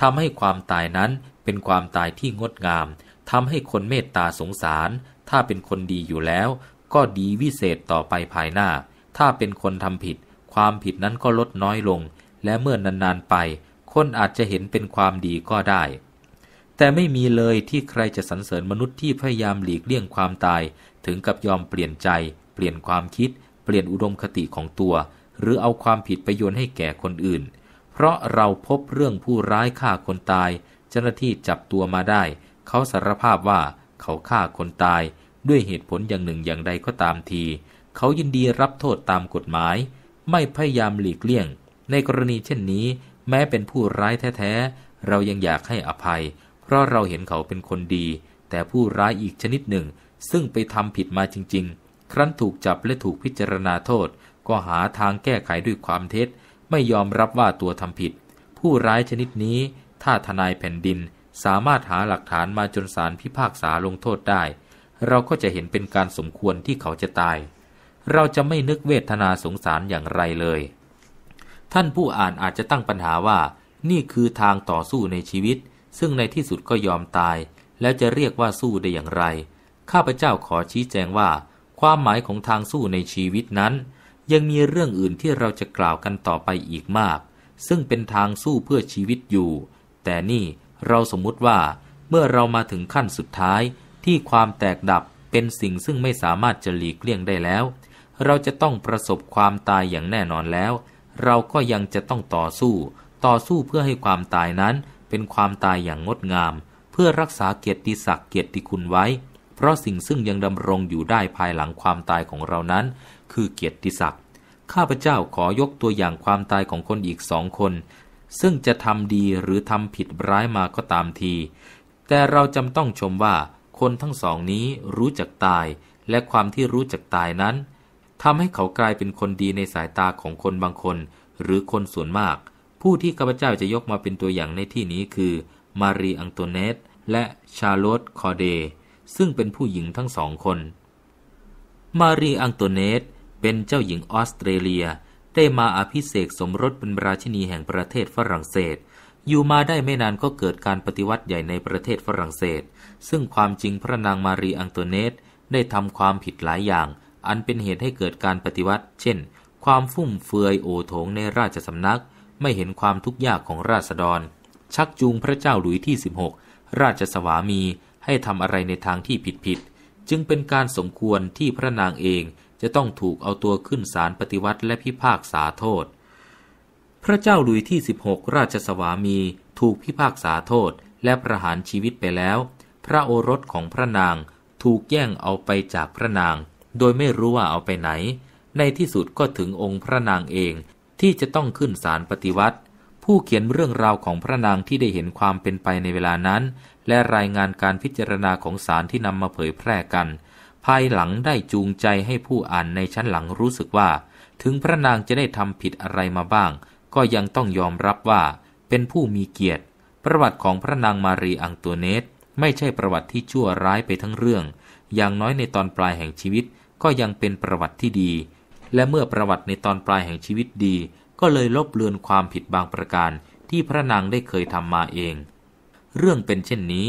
ทำให้ความตายนั้นเป็นความตายที่งดงามทำให้คนเมตตาสงสาร ถ้าเป็นคนดีอยู่แล้ว ก็ดีวิเศษต่อไปภายหน้า ถ้าเป็นคนทำผิด ความผิดนั้นก็ลดน้อยลง และเมื่อนานๆไป คนอาจจะเห็นเป็นความดีก็ได้ แต่ไม่มีเลยที่ใครจะสรรเสริญมนุษย์ที่พยายามหลีกเลี่ยงความตาย ถึงกับยอมเปลี่ยนใจ เปลี่ยนความคิด เปลี่ยนอุดมคติของตัวหรือเอาความผิดไปโยนให้แก่คนอื่น เพราะเราพบเรื่องผู้ร้ายฆ่าคนตาย เจ้าหน้าที่จับตัวมาได้ เขาสารภาพว่าเขาฆ่าคนตาย ด้วยเหตุผลอย่างหนึ่งอย่างใดก็ตามที เขายินดีรับโทษตามกฎหมาย ไม่พยายามหลีกเลี่ยง ในกรณีเช่นนี้แม้เป็นผู้ร้ายแท้ๆ เรายังอยากให้อภัย เพราะเราเห็นเขาเป็นคนดี แต่ผู้ร้ายอีกชนิดหนึ่ง ซึ่งไปทำผิดมาจริง ๆ ครั้นถูกจับและถูกพิจารณาโทษก็หาทางแก้ไขด้วยความเท็จ ไม่ยอมรับว่าตัวทำผิด ผู้ร้ายชนิดนี้ถ้าทนายแผ่นดิน สามารถหาหลักฐานมาจนสารพิพากษาลงโทษได้ เราก็จะเห็นเป็นการสมควรที่เขาจะตาย เราจะไม่นึกเวทนาสงสารอย่างไรเลย ท่านผู้อ่านอาจจะตั้งปัญหาว่า นี่คือทางต่อสู้ในชีวิต ซึ่งในที่สุดก็ยอมตาย แล้วจะเรียกว่าสู้ได้อย่างไรข้าพเจ้าขอชี้แจงว่า ความหมายของทางสู้ในชีวิตนั้นยังมีเรื่องอื่นที่เราจะกล่าวกันต่อไปอีกมาก ซึ่งเป็นทางสู้เพื่อชีวิตอยู่ แต่นี่เราสมมุติว่าเมื่อเรามาถึงขั้นสุดท้ายที่ความแตกดับเป็นสิ่งซึ่งไม่สามารถจะหลีกเลี่ยงได้แล้ว เราจะต้องประสบความตายอย่างแน่นอนแล้ว เราก็ยังจะต้องต่อสู้ ต่อสู้เพื่อให้ความตายนั้นเป็นความตายอย่างงดงาม เพื่อรักษาเกียรติศักดิ์เกียรติคุณไว้ เพราะสิ่งซึ่งยังดำรงอยู่ได้ภายหลังความตายของเรานั้นคือเกียรติศักดิ์ข้าพเจ้าขอยกตัวอย่างความตายของคนอีกสองคน ซึ่งจะทำดีหรือทำผิดร้ายมาก็ตามที แต่เราจำต้องชมว่าคนทั้งสองนี้รู้จักตาย และความที่รู้จักตายนั้น ทำให้เขากลายเป็นคนดีในสายตาของคนบางคน หรือคนส่วนมาก ผู้ที่ข้าพเจ้าจะยกมาเป็นตัวอย่างในที่นี้คือมารีอังโตเนต และชาร์ลตคอเด ซึ่งเป็นผู้หญิงทั้งสองคน มารีอังโตเนตเป็นเจ้าหญิงออสเตรเลียได้มาอภิเษกสมรสเป็นราชินีแห่งประเทศฝรั่งเศสอยู่มาได้ไม่นานก็เกิดการปฏิวัติใหญ่ในประเทศฝรั่งเศส ซึ่งความจริงพระนางมารีอังตัวเนตได้ทำความผิดหลายอย่าง อันเป็นเหตุให้เกิดการปฏิวัติ เช่นความฟุ่มเฟือยโอโถงในราชสำนัก ไม่เห็นความทุกข์ยากของราษฎร ชักจูงพระเจ้าหลุยที่ 16 ราชสวามีให้ทำอะไรในทางที่ผิดผิดจึงเป็นการสมควรที่พระนางเองจะต้องถูกเอาตัวขึ้นศาลปฏิวัติและพิพากษาโทษ พระเจ้าลุยที่ 16 ราชสวามีถูกพิพากษาโทษ และประหารชีวิตไปแล้ว พระโอรสของพระนางถูกแย่งเอาไปจากพระนาง โดยไม่รู้ว่าเอาไปไหน ในที่สุดก็ถึงองค์พระนางเองที่จะต้องขึ้นศาลปฏิวัติ ผู้เขียนเรื่องราวของพระนางที่ได้เห็นความเป็นไปในเวลานั้น และรายงานการพิจารณาของศาลที่นำมาเผยแพร่กันภายหลังได้จูงใจให้ผู้อ่านในชั้นหลังรู้สึกว่า ถึงพระนางจะได้ทำผิดอะไรมาบ้าง ก็ยังต้องยอมรับว่า เป็นผู้มีเกียรติ ประวัติของพระนางมารีอังตัวเนตไม่ใช่ประวัติที่ชั่วร้ายไปทั้งเรื่อง อย่างน้อยในตอนปลายแห่งชีวิตก็ยังเป็นประวัติที่ดี และเมื่อประวัติในตอนปลายแห่งชีวิตดี ก็เลยลบเลือนความผิดบางประการที่พระนางได้เคยทำมาเอง เรื่องเป็นเช่นนี้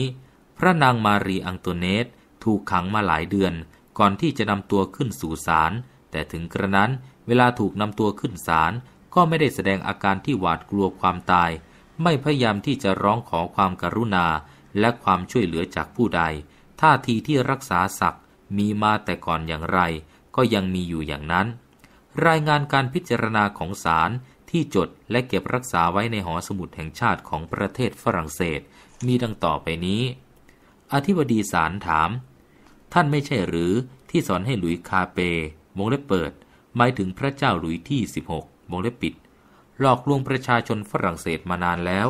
พระนางมารีอังตัวเนตถูกขังมาหลายเดือนก่อนที่จะนำตัวขึ้นสู่ศาลแต่ถึงกระนั้นเวลาถูกนำตัวขึ้นศาลก็ไม่ได้แสดงอาการที่หวาดกลัวความตาย ไม่พยายามที่จะร้องขอความกรุณา และความช่วยเหลือจากผู้ใด ท่าทีที่รักษาศักดิ์มีมาแต่ก่อนอย่างไร ก็ยังมีอยู่อย่างนั้น รายงานการพิจารณาของศาลที่จดและเก็บรักษาไว้ในหอสมุดแห่งชาติของประเทศฝรั่งเศส มีดังต่อไปนี้ อธิบดีศาลถามท่านไม่ใช่หรือที่สอนให้หลุยคาเปวงเล็บเปิดหมายถึงพระเจ้าหลุยที่ 16วงเล็บปิด หลอกลวงประชาชนฝรั่งเศสมานานแล้ว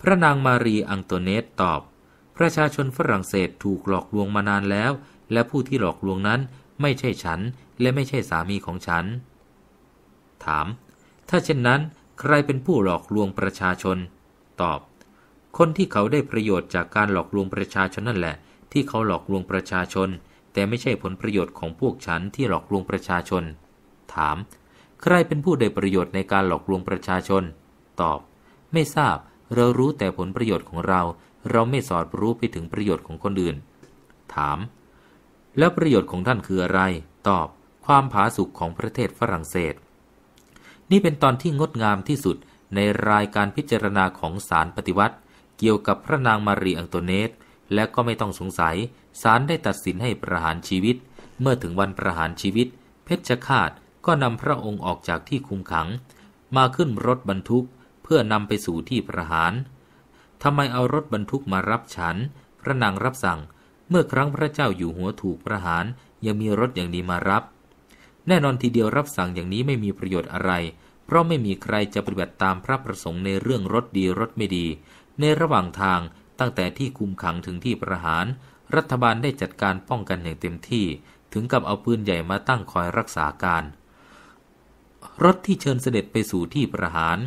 พระนางมารีอังโตเนตตอบ ประชาชนฝรั่งเศสถูกหลอกลวงมานานแล้ว และผู้ที่หลอกลวงนั้นไม่ใช่ฉันและไม่ใช่สามีของฉัน ถาม ถ้าเช่นนั้นใครเป็นผู้หลอกลวงประชาชน ตอบ คนที่เขาได้ประโยชน์จากการหลอกลวงประชาชนนั่นแหละที่เขาหลอกลวงประชาชน แต่ไม่ใช่ผลประโยชน์ของพวกฉันที่หลอกลวงประชาชน ถาม ใครเป็นผู้ได้ประโยชน์ในการหลอกลวงประชาชน ตอบ ไม่ทราบเรารู้แต่ผลประโยชน์ของเรา เราไม่สอดรู้ไปถึงประโยชน์ของคนอื่น ถาม แล้วประโยชน์ของท่านคืออะไร ตอบ ความผาสุกของประเทศฝรั่งเศส นี่เป็นตอนที่งดงามที่สุดในรายการพิจารณาของศาลปฏิวัติ เกี่ยวกับพระนางมารีอังโตเนตและก็ไม่ต้องสงสัยศาลได้ตัดสินให้ประหารชีวิต เมื่อถึงวันประหารชีวิต เพชฌฆาตก็นำพระองค์ออกจากที่คุมขัง มาขึ้นรถบรรทุกเพื่อนำไปสู่ที่ประหารทำไมเอารถบรรทุกมารับฉัน พระนางรับสั่งเมื่อครั้งพระเจ้าอยู่หัวถูกประหาร ยังมีรถอย่างนี้มารับ แน่นอนทีเดียวรับสั่งอย่างนี้ไม่มีประโยชน์อะไร เพราะไม่มีใครจะปฏิบัติตามพระประสงค์ในเรื่องรถดีรถไม่ดี ในระหว่างทางตั้งแต่ที่คุมขังถึงที่ประหาร รัฐบาลได้จัดการป้องกันอย่างเต็มที่ถึงกับเอาปืนใหญ่มาตั้งคอยรักษาการ รถที่เชิญเสด็จไปสู่ที่ประหาร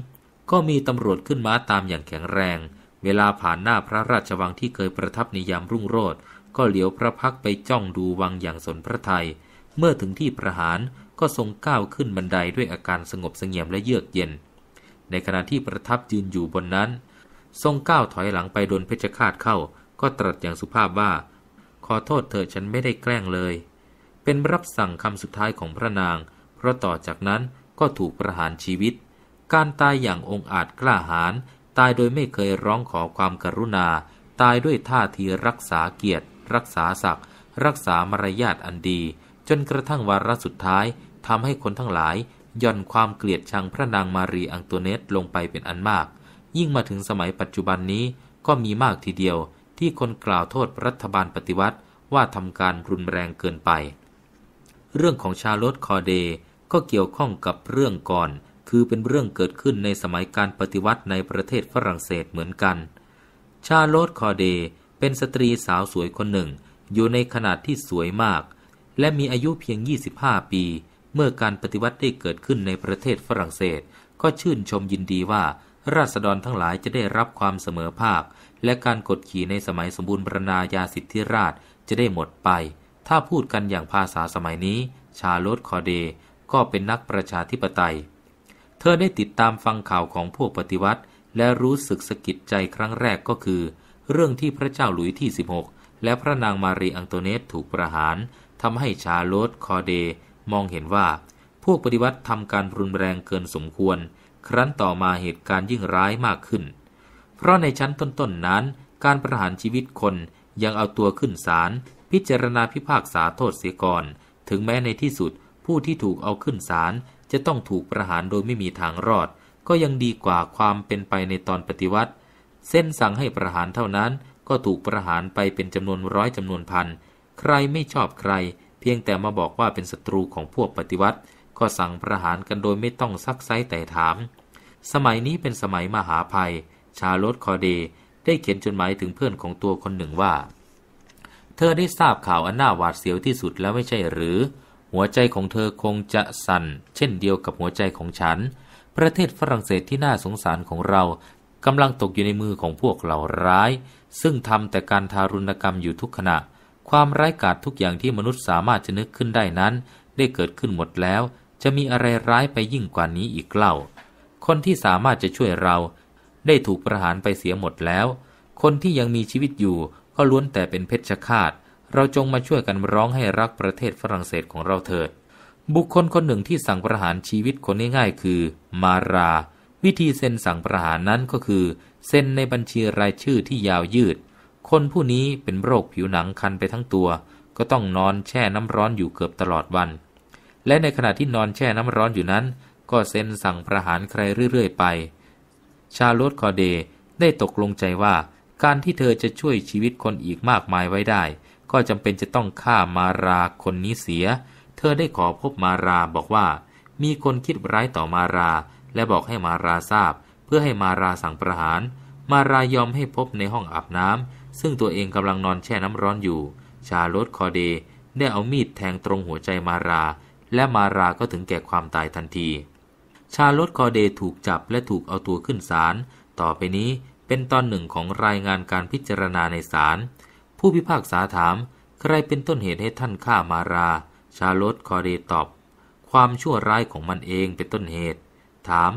ก็มีตำรวจขึ้นม้าตามอย่างแข็งแรง เวลาผ่านหน้าพระราชวังที่เคยประทับในยามรุ่งโรจน์ก็เหลียวพระพักไปจ้องดูวังอย่างสนพระทยัย เมื่อถึงที่ประหารก็ทรงก้าวขึ้นบันไดด้วยอาการสงบเสงี่ยมและเยือกเย็น ในขณะที่ประทับยืนอยู่บนนั้นทรงก้าวถอยหลังไปโดนเพชฌฆาตเข้า ก็ตรัสอย่างสุภาพว่า ขอโทษเธอฉันไม่ได้แกล้งเลย เป็นรับสั่งคำสุดท้ายของพระนาง เพราะต่อจากนั้นก็ถูกประหารชีวิต การตายอย่างองอาจกล้าหาญตายโดยไม่เคยร้องขอความกรุณา ตายด้วยท่าทีรักษาเกียรติ รักษาศักดิ์ รักษามารยาทอันดี จนกระทั่งวาระสุดท้ายทำให้คนทั้งหลาย ย่อนความเกลียดชังพระนางมารีอังตัวเนตลงไปเป็นอันมากยิ่งมาถึงสมัยปัจจุบันนี้ก็มีมากทีเดียวที่คนกล่าวโทษรัฐบาลปฏิวัติว่าทำการรุนแรงเกินไป เรื่องของชาลอตคอเดก็เกี่ยวข้องกับเรื่องก่อนคือเป็นเรื่องเกิดขึ้นในสมัยการปฏิวัติในประเทศฝรั่งเศสเหมือนกัน ชาลอตคอเดเป็นสตรีสาวสวยคนหนึ่งอยู่ในขนาดที่สวยมาก และมีอายุเพียง 25 ปี เมื่อการปฏิวัติได้เกิดขึ้นในประเทศฝรั่งเศสก็ชื่นชมยินดีว่าราษฎรทั้งหลายจะได้รับความเสมอภาค และการกดขี่ในสมัยสมบูรณ์บรรณาญาสิทธิราชจะได้หมดไป ถ้าพูดกันอย่างภาษาสมัยนี้ ชาโลตคอเด ก็เป็นนักประชาธิปไตย เธอได้ติดตามฟังข่าวของพวกปฏิวัติ และรู้สึกสะกิดใจครั้งแรกก็คือ เรื่องที่พระเจ้าหลุยที่ 16 และพระนางมารีอังโตเนตถูกประหารทำให้ชาโลตคอเด มองเห็นว่า พวกปฏิวัติทำการรุนแรงเกินสมควรครั้นต่อมาเหตุการณ์ยิ่งร้ายมากขึ้น เพราะในชั้นต้นๆนนั้น การประหารชีวิตคน ยังเอาตัวขึ้นศาลพิจารณา พิพากษาโทษเสียก่อน ถึงแม้ในที่สุดผู้ที่ถูกเอาขึ้นศาลจะต้องถูกประหารโดยไม่มีทางรอด ก็ยังดีกว่าความเป็นไปในตอนปฏิวัติ เส้นสั่งให้ประหารเท่านั้นก็ถูกประหารไปเป็นจำนวนร้อยจำนวนพัน ใครไม่ชอบใคร เพียงแต่มาบอกว่าเป็นศัตรูของพวกปฏิวัติ ก็สั่งประหารกันโดยไม่ต้องซักไซ้แต่ถามสมัยนี้เป็นสมัยมหาภัย ชาลอตคอเด ได้เขียนจดหมายถึงเพื่อนของตัวคนหนึ่งว่า เธอได้ทราบข่าวอันน่าหวาดเสียวที่สุดแล้วไม่ใช่หรือ หัวใจของเธอคงจะสั่น เช่นเดียวกับหัวใจของฉัน ประเทศฝรั่งเศสที่น่าสงสารของเรา กำลังตกอยู่ในมือของพวกเหล่าร้าย ซึ่งทำแต่การทารุณกรรมอยู่ทุกขณะ ความร้ายกาจทุกอย่างที่มนุษย์สามารถจะนึกขึ้นได้นั้น ได้เกิดขึ้นหมดแล้ว จะมีอะไรร้ายไปยิ่งกว่านี้อีกเล่าคนที่สามารถจะช่วยเราได้ถูกประหารไปเสียหมดแล้ว คนที่ยังมีชีวิตอยู่ก็ล้วนแต่เป็นเพชฌฆาต เราจงมาช่วยกันร้องให้รักประเทศฝรั่งเศสของเราเถิด บุคคลคนหนึ่งที่สั่งประหารชีวิตคนง่ายๆ คือ มารา วิธีเซ็นสั่งประหารนั้นก็คือเซ็นในบัญชีรายชื่อที่ยาวยืด คนผู้นี้เป็นโรคผิวหนังคันไปทั้งตัว ก็ต้องนอนแช่น้ำร้อนอยู่เกือบตลอดวัน และในขณะที่นอนแช่น้ำร้อนอยู่นั้นก็เซ็นสั่งประหารใครเรื่อย ๆ ไป ชาลอตคอเด ได้ตกลงใจว่า การที่เธอจะช่วยชีวิตคนอีกมากมายไว้ได้ ก็จำเป็นจะต้องฆ่ามาราคนนี้เสีย เธอได้ขอพบมาราบอกว่า มีคนคิดร้ายต่อมารา และบอกให้มาราทราบ เพื่อให้มาราสั่งประหาร มารายอมให้พบในห้องอาบน้ำ ซึ่งตัวเองกำลังนอนแช่น้ำร้อนอยู่ ชาลอตคอเด ได้เอามีดแทงตรงหัวใจมารา และมาราก็ถึงแก่ความตายทันทีชาลดคอเดถูกจับและถูกเอาตัวขึ้นศาล ต่อไปนี้เป็นตอนหนึ่งของรายงานการพิจารณาในศาล ผู้พิพากษาถามใครเป็นต้นเหตุให้ท่านฆ่ามารา ชาลดคอเดตอบ ความชั่วร้ายของมันเองเป็นต้นเหตุ ถาม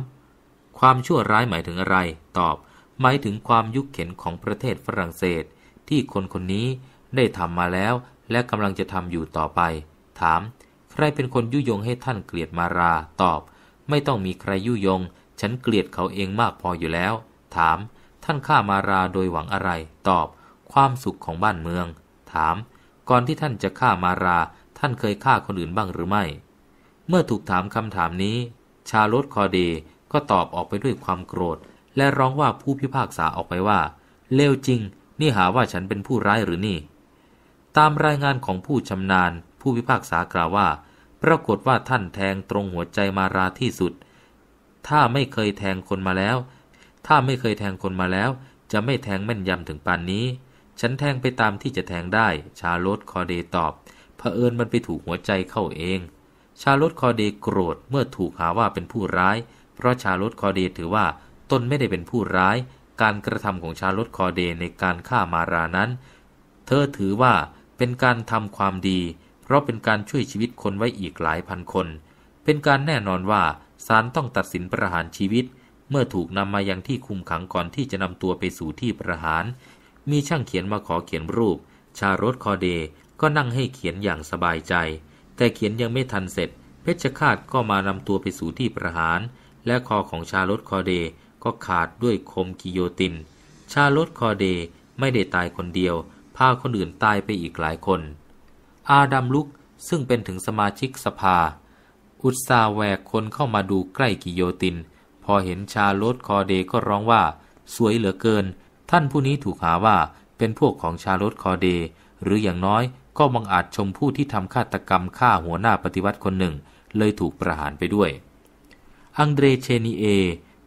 ความชั่วร้ายหมายถึงอะไร ตอบหมายถึงความยุคเข็นของประเทศฝรั่งเศสที่คนคนนี้ได้ทำมาแล้ว และกำลังจะทำอยู่ต่อไป ถามใครเป็นคนยุยงให้ท่านเกลียดมาราตอบไม่ต้องมีใครยุยง ฉันเกลียดเขาเองมากพออยู่แล้ว ถามท่านฆ่ามาราโดยหวังอะไร ตอบ ความสุขของบ้านเมือง ถาม ก่อนที่ท่านจะฆ่ามารา ท่านเคยฆ่าคนอื่นบ้างหรือไม่ เมื่อถูกถามคำถามนี้ ชาลดคอเดก็ตอบออกไปด้วยความโกรธ และร้องว่าผู้พิพากษาออกไปว่า เลวจริงนี่หาว่าฉันเป็นผู้ร้ายหรือนี่ ตามรายงานของผู้ชำนาญ ผู้พิพากษากล่าวว่าปรากฏว่าท่านแทงตรงหัวใจมาราที่สุด ถ้าไม่เคยแทงคนมาแล้ว ถ้าไม่เคยแทงคนมาแล้ว จะไม่แทงแม่นยำถึงปานนี้ ฉันแทงไปตามที่จะแทงได้ ชาโลดคอเดตอบเผอิญมันไปถูกหัวใจเข้าเอง ชาโลดคอเดโกรธเมื่อถูกหาว่าเป็นผู้ร้าย เพราะชาโลดคอเดถือว่าตนไม่ได้เป็นผู้ร้าย การกระทำของชาโลดคอเดในการฆ่ามารานั้น เธอถือว่าเป็นการทำความดีพราะเป็นการช่วยชีวิตคนไว้อีกหลายพันคน เป็นการแน่นอนว่าศาลต้องตัดสินประหารชีวิต เมื่อถูกนำมายังที่คุมขังก่อนที่จะนำตัวไปสู่ที่ประหาร มีช่างเขียนมาขอเขียนรูป ชาโรสคอเดก็นั่งให้เขียนอย่างสบายใจ แต่เขียนยังไม่ทันเสร็จ เพชฌฆาตก็มานำตัวไปสู่ที่ประหาร และคอของชาโรคอเดก็ขาดด้วยคมกิโยติน ชาโรคอเดไม่ได้ตายคนเดียวพาคนอื่นตายไปอีกหลายคนอาดัมลุกซึ่งเป็นถึงสมาชิกสภา อุตสาแวกคนเข้ามาดูใกล้กิโยติน พอเห็นชาโลดคอเดก็ร้องว่าสวยเหลือเกิน ท่านผู้นี้ถูกหาว่าเป็นพวกของชาโลดคอเด หรืออย่างน้อยก็บังอาจชมผู้ที่ทำฆาตกรรมฆ่าหัวหน้าปฏิวัติคนหนึ่ง เลยถูกประหารไปด้วย อังเดรเชนีเอ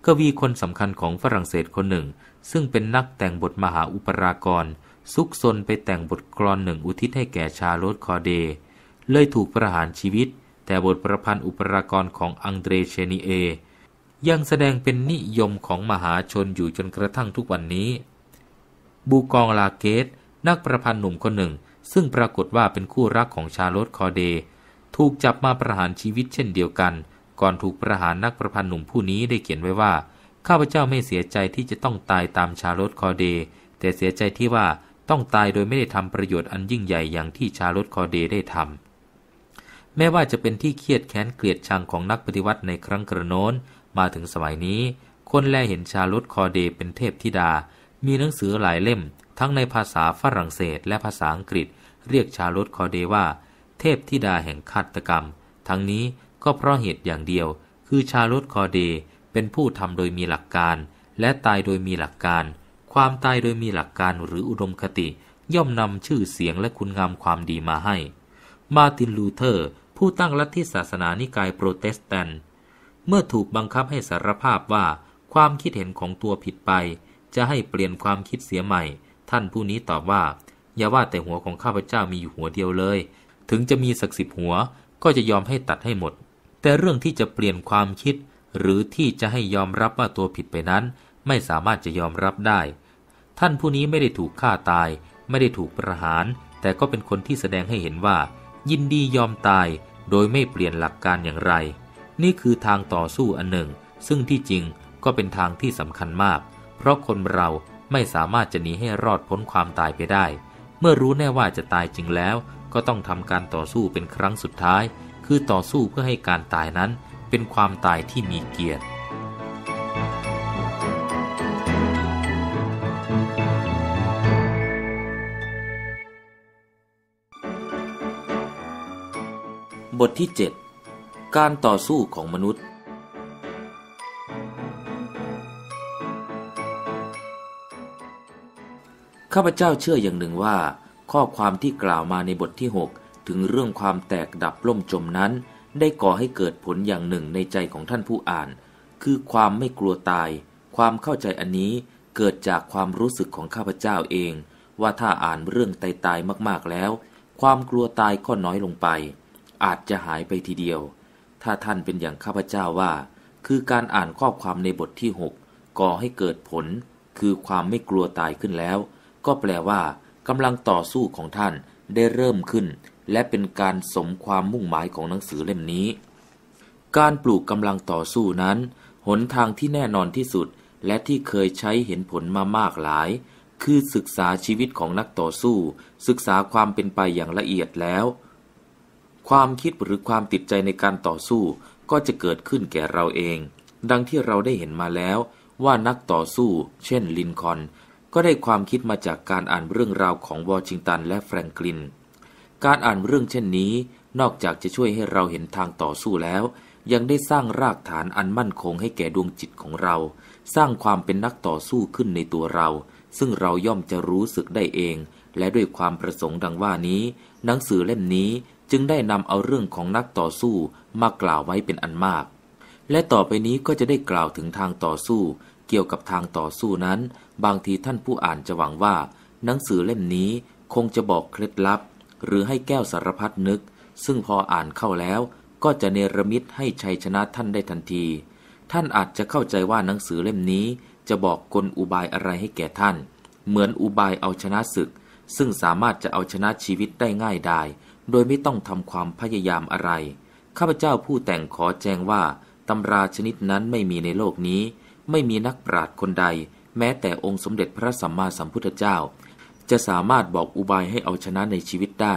กวีคนสำคัญของฝรั่งเศสคนหนึ่ง ซึ่งเป็นนักแต่งบทมหาอุปรากรซุกซนไปแต่งบทกลอนหนึ่งอุทิศให้แก่ชาโรดคอเด เลยถูกประหารชีวิต แต่บทประพันธ์อุปรากรของอังเดรเชนีเอยังแสดงเป็นนิยมของมหาชนอยู่จนกระทั่งทุกวันนี้บูกองลาเกตนักประพันธ์หนุ่มคนหนึ่ง ซึ่งปรากฏว่าเป็นคู่รักของชาโรดคอเด ถูกจับมาประหารชีวิตเช่นเดียวกัน ก่อนถูกประหารนักประพันธ์หนุ่มผู้นี้ได้เขียนไว้ว่า ข้าพเจ้าไม่เสียใจที่จะต้องตายตามชาโรดคอเด แต่เสียใจที่ว่าต้องตายโดยไม่ได้ทำประโยชน์อันยิ่งใหญ่อย่างที่ชาลอตคอเดได้ทำ แม้ว่าจะเป็นที่เครียดแค้นเกลียดชังของนักปฏิวัติในครั้งกระโน้นมาถึงสมัยนี้ คนแลเห็นชาลอตคอเดเป็นเทพธิดา มีหนังสือหลายเล่ม ทั้งในภาษาฝรั่งเศส และภาษาอังกฤษเรียกชาลอตคอเดว่า เทพธิดาแห่งฆาตกรรม ทั้งนี้ก็เพราะเหตุอย่างเดียว คือชาลอตคอเดเป็นผู้ทำโดยมีหลักการ และตายโดยมีหลักการความตายโดยมีหลักการหรืออุดมคติ ย่อมนำชื่อเสียงและคุณงามความดีมาให้ มาตินลูเทอร์ ผู้ตั้งลัทธิศาสนานิกายโปรเตสแตนต์เมื่อถูกบังคับให้สารภาพว่าความคิดเห็นของตัวผิดไป จะให้เปลี่ยนความคิดเสียใหม่ ท่านผู้นี้ตอบว่า อย่าว่าแต่หัวของข้าพเจ้ามีอยู่หัวเดียวเลย ถึงจะมีสักสิบหัว ก็จะยอมให้ตัดให้หมด แต่เรื่องที่จะเปลี่ยนความคิด หรือที่จะให้ยอมรับว่าตัวผิดไปนั้น ไม่สามารถจะยอมรับได้ท่านผู้นี้ไม่ได้ถูกฆ่าตายไม่ได้ถูกประหาร แต่ก็เป็นคนที่แสดงให้เห็นว่า ยินดียอมตายโดยไม่เปลี่ยนหลักการอย่างไร นี่คือทางต่อสู้อันหนึ่ง ซึ่งที่จริงก็เป็นทางที่สำคัญมากเพราะคนเราไม่สามารถจะหนีให้รอดพ้นความตายไปได้ เมื่อรู้แน่ว่าจะตายจริงแล้วก็ต้องทำการต่อสู้เป็นครั้งสุดท้าย คือต่อสู้เพื่อให้การตายนั้น เป็นความตายที่มีเกียรติบทที่ 7 การต่อสู้ของมนุษย์ ข้าพเจ้าเชื่ออย่างหนึ่งว่า ข้อความที่กล่าวมาในบทที่ 6 ถึงเรื่องความแตกดับล่มจมนั้น ได้ก่อให้เกิดผลอย่างหนึ่งในใจของท่านผู้อ่าน คือความไม่กลัวตาย ความเข้าใจอันนี้เกิดจากความรู้สึกของข้าพเจ้าเอง ว่าถ้าอ่านเรื่องตายๆมากๆแล้ว ความกลัวตายก็น้อยลงไปอาจจะหายไปทีเดียว ถ้าท่านเป็นอย่างข้าพเจ้าว่า คือการอ่านข้อความในบทที่ 6 ก่อให้เกิดผล คือความไม่กลัวตายขึ้นแล้ว ก็แปลว่ากำลังต่อสู้ของท่านได้เริ่มขึ้น และเป็นการสมความมุ่งหมายของหนังสือเล่มนี้ การปลูกกำลังต่อสู้นั้น หนทางที่แน่นอนที่สุด และที่เคยใช้เห็นผลมามากหลาย คือศึกษาชีวิตของนักต่อสู้ ศึกษาความเป็นไปอย่างละเอียดแล้วความคิดหรือความติดใจในการต่อสู้ ก็จะเกิดขึ้นแก่เราเอง ดังที่เราได้เห็นมาแล้วว่านักต่อสู้เช่นลินคอนก็ได้ความคิดมาจากการอ่านเรื่องราวของวอชิงตันและแฟรงคลิน การอ่านเรื่องเช่นนี้นอกจากจะช่วยให้เราเห็นทางต่อสู้แล้ว ยังได้สร้างรากฐานอันมั่นคงให้แก่ดวงจิตของเรา สร้างความเป็นนักต่อสู้ขึ้นในตัวเรา ซึ่งเราย่อมจะรู้สึกได้เอง และด้วยความประสงค์ดังว่านี้ หนังสือเล่มนี้จึงได้นำเอาเรื่องของนักต่อสู้มากล่าวไว้เป็นอันมาก และต่อไปนี้ก็จะได้กล่าวถึงทางต่อสู้ เกี่ยวกับทางต่อสู้นั้น บางทีท่านผู้อ่านจะหวังว่าหนังสือเล่มนี้คงจะบอกเคล็ดลับ หรือให้แก้วสารพัดนึก ซึ่งพออ่านเข้าแล้ว ก็จะเนรมิตให้ชัยชนะท่านได้ทันที ท่านอาจจะเข้าใจว่าหนังสือเล่มนี้ จะบอกกลอุบายอะไรให้แก่ท่าน เหมือนอุบายเอาชนะศึก ซึ่งสามารถจะเอาชนะชีวิตได้ง่ายได้โดยไม่ต้องทำความพยายามอะไร ข้าพเจ้าผู้แต่งขอแจ้งว่าตำราชนิดนั้นไม่มีในโลกนี้ ไม่มีนักปราชญ์คนใด แม้แต่องค์สมเด็จพระสัมมาสัมพุทธเจ้า จะสามารถบอกอุบายให้เอาชนะในชีวิตได้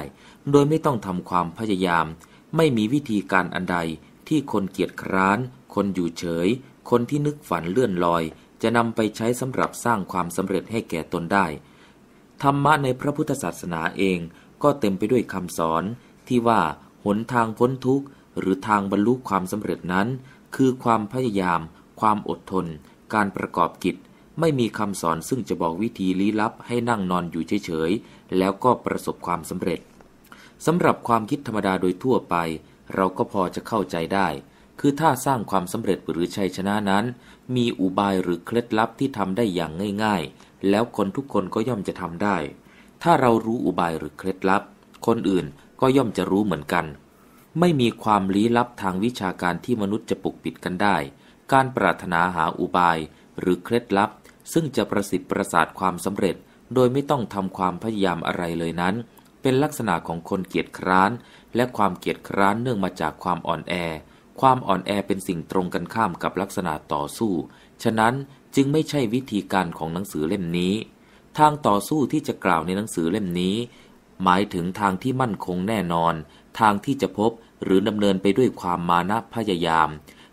โดยไม่ต้องทำความพยายาม ไม่มีวิธีการอันใด ที่คนเกียจคร้าน คนอยู่เฉย คนที่นึกฝันเลื่อนลอย จะนำไปใช้สำหรับสร้างความสำเร็จให้แก่ตนได้ ธรรมะในพระพุทธศาสนาเองก็เต็มไปด้วยคำสอน ที่ว่าหนทางพ้นทุกข์หรือทางบรรลุความสำเร็จนั้น คือความพยายาม ความอดทน การประกอบกิจ ไม่มีคำสอนซึ่งจะบอกวิธีลี้ลับ ให้นั่งนอนอยู่เฉย ๆ แล้วก็ประสบความสำเร็จสำหรับความคิดธรรมดาโดยทั่วไป เราก็พอจะเข้าใจได้ คือถ้าสร้างความสำเร็จหรือชัยชนะนั้น มีอุบายหรือเคล็ดลับที่ทำได้อย่างง่าย ๆ แล้วคนทุกคนก็ย่อมจะทำได้ถ้าเรารู้อุบายหรือเคล็ดลับ คนอื่นก็ย่อมจะรู้เหมือนกัน ไม่มีความลี้ลับทางวิชาการที่มนุษย์จะปกปิดกันได้ การปรารถนาหาอุบายหรือเคล็ดลับ ซึ่งจะประสิทธิ์ประสาทความสำเร็จ โดยไม่ต้องทำความพยายามอะไรเลยนั้น เป็นลักษณะของคนเกียจคร้าน และความเกียจคร้านเนื่องมาจากความอ่อนแอ ความอ่อนแอเป็นสิ่งตรงกันข้ามกับลักษณะต่อสู้ ฉะนั้นจึงไม่ใช่วิธีการของหนังสือเล่มนี้ทางต่อสู้ที่จะกล่าวในหนังสือเล่มนี้ หมายถึงทางที่มั่นคงแน่นอน ทางที่จะพบหรือดำเนินไปด้วยความมานะพยายาม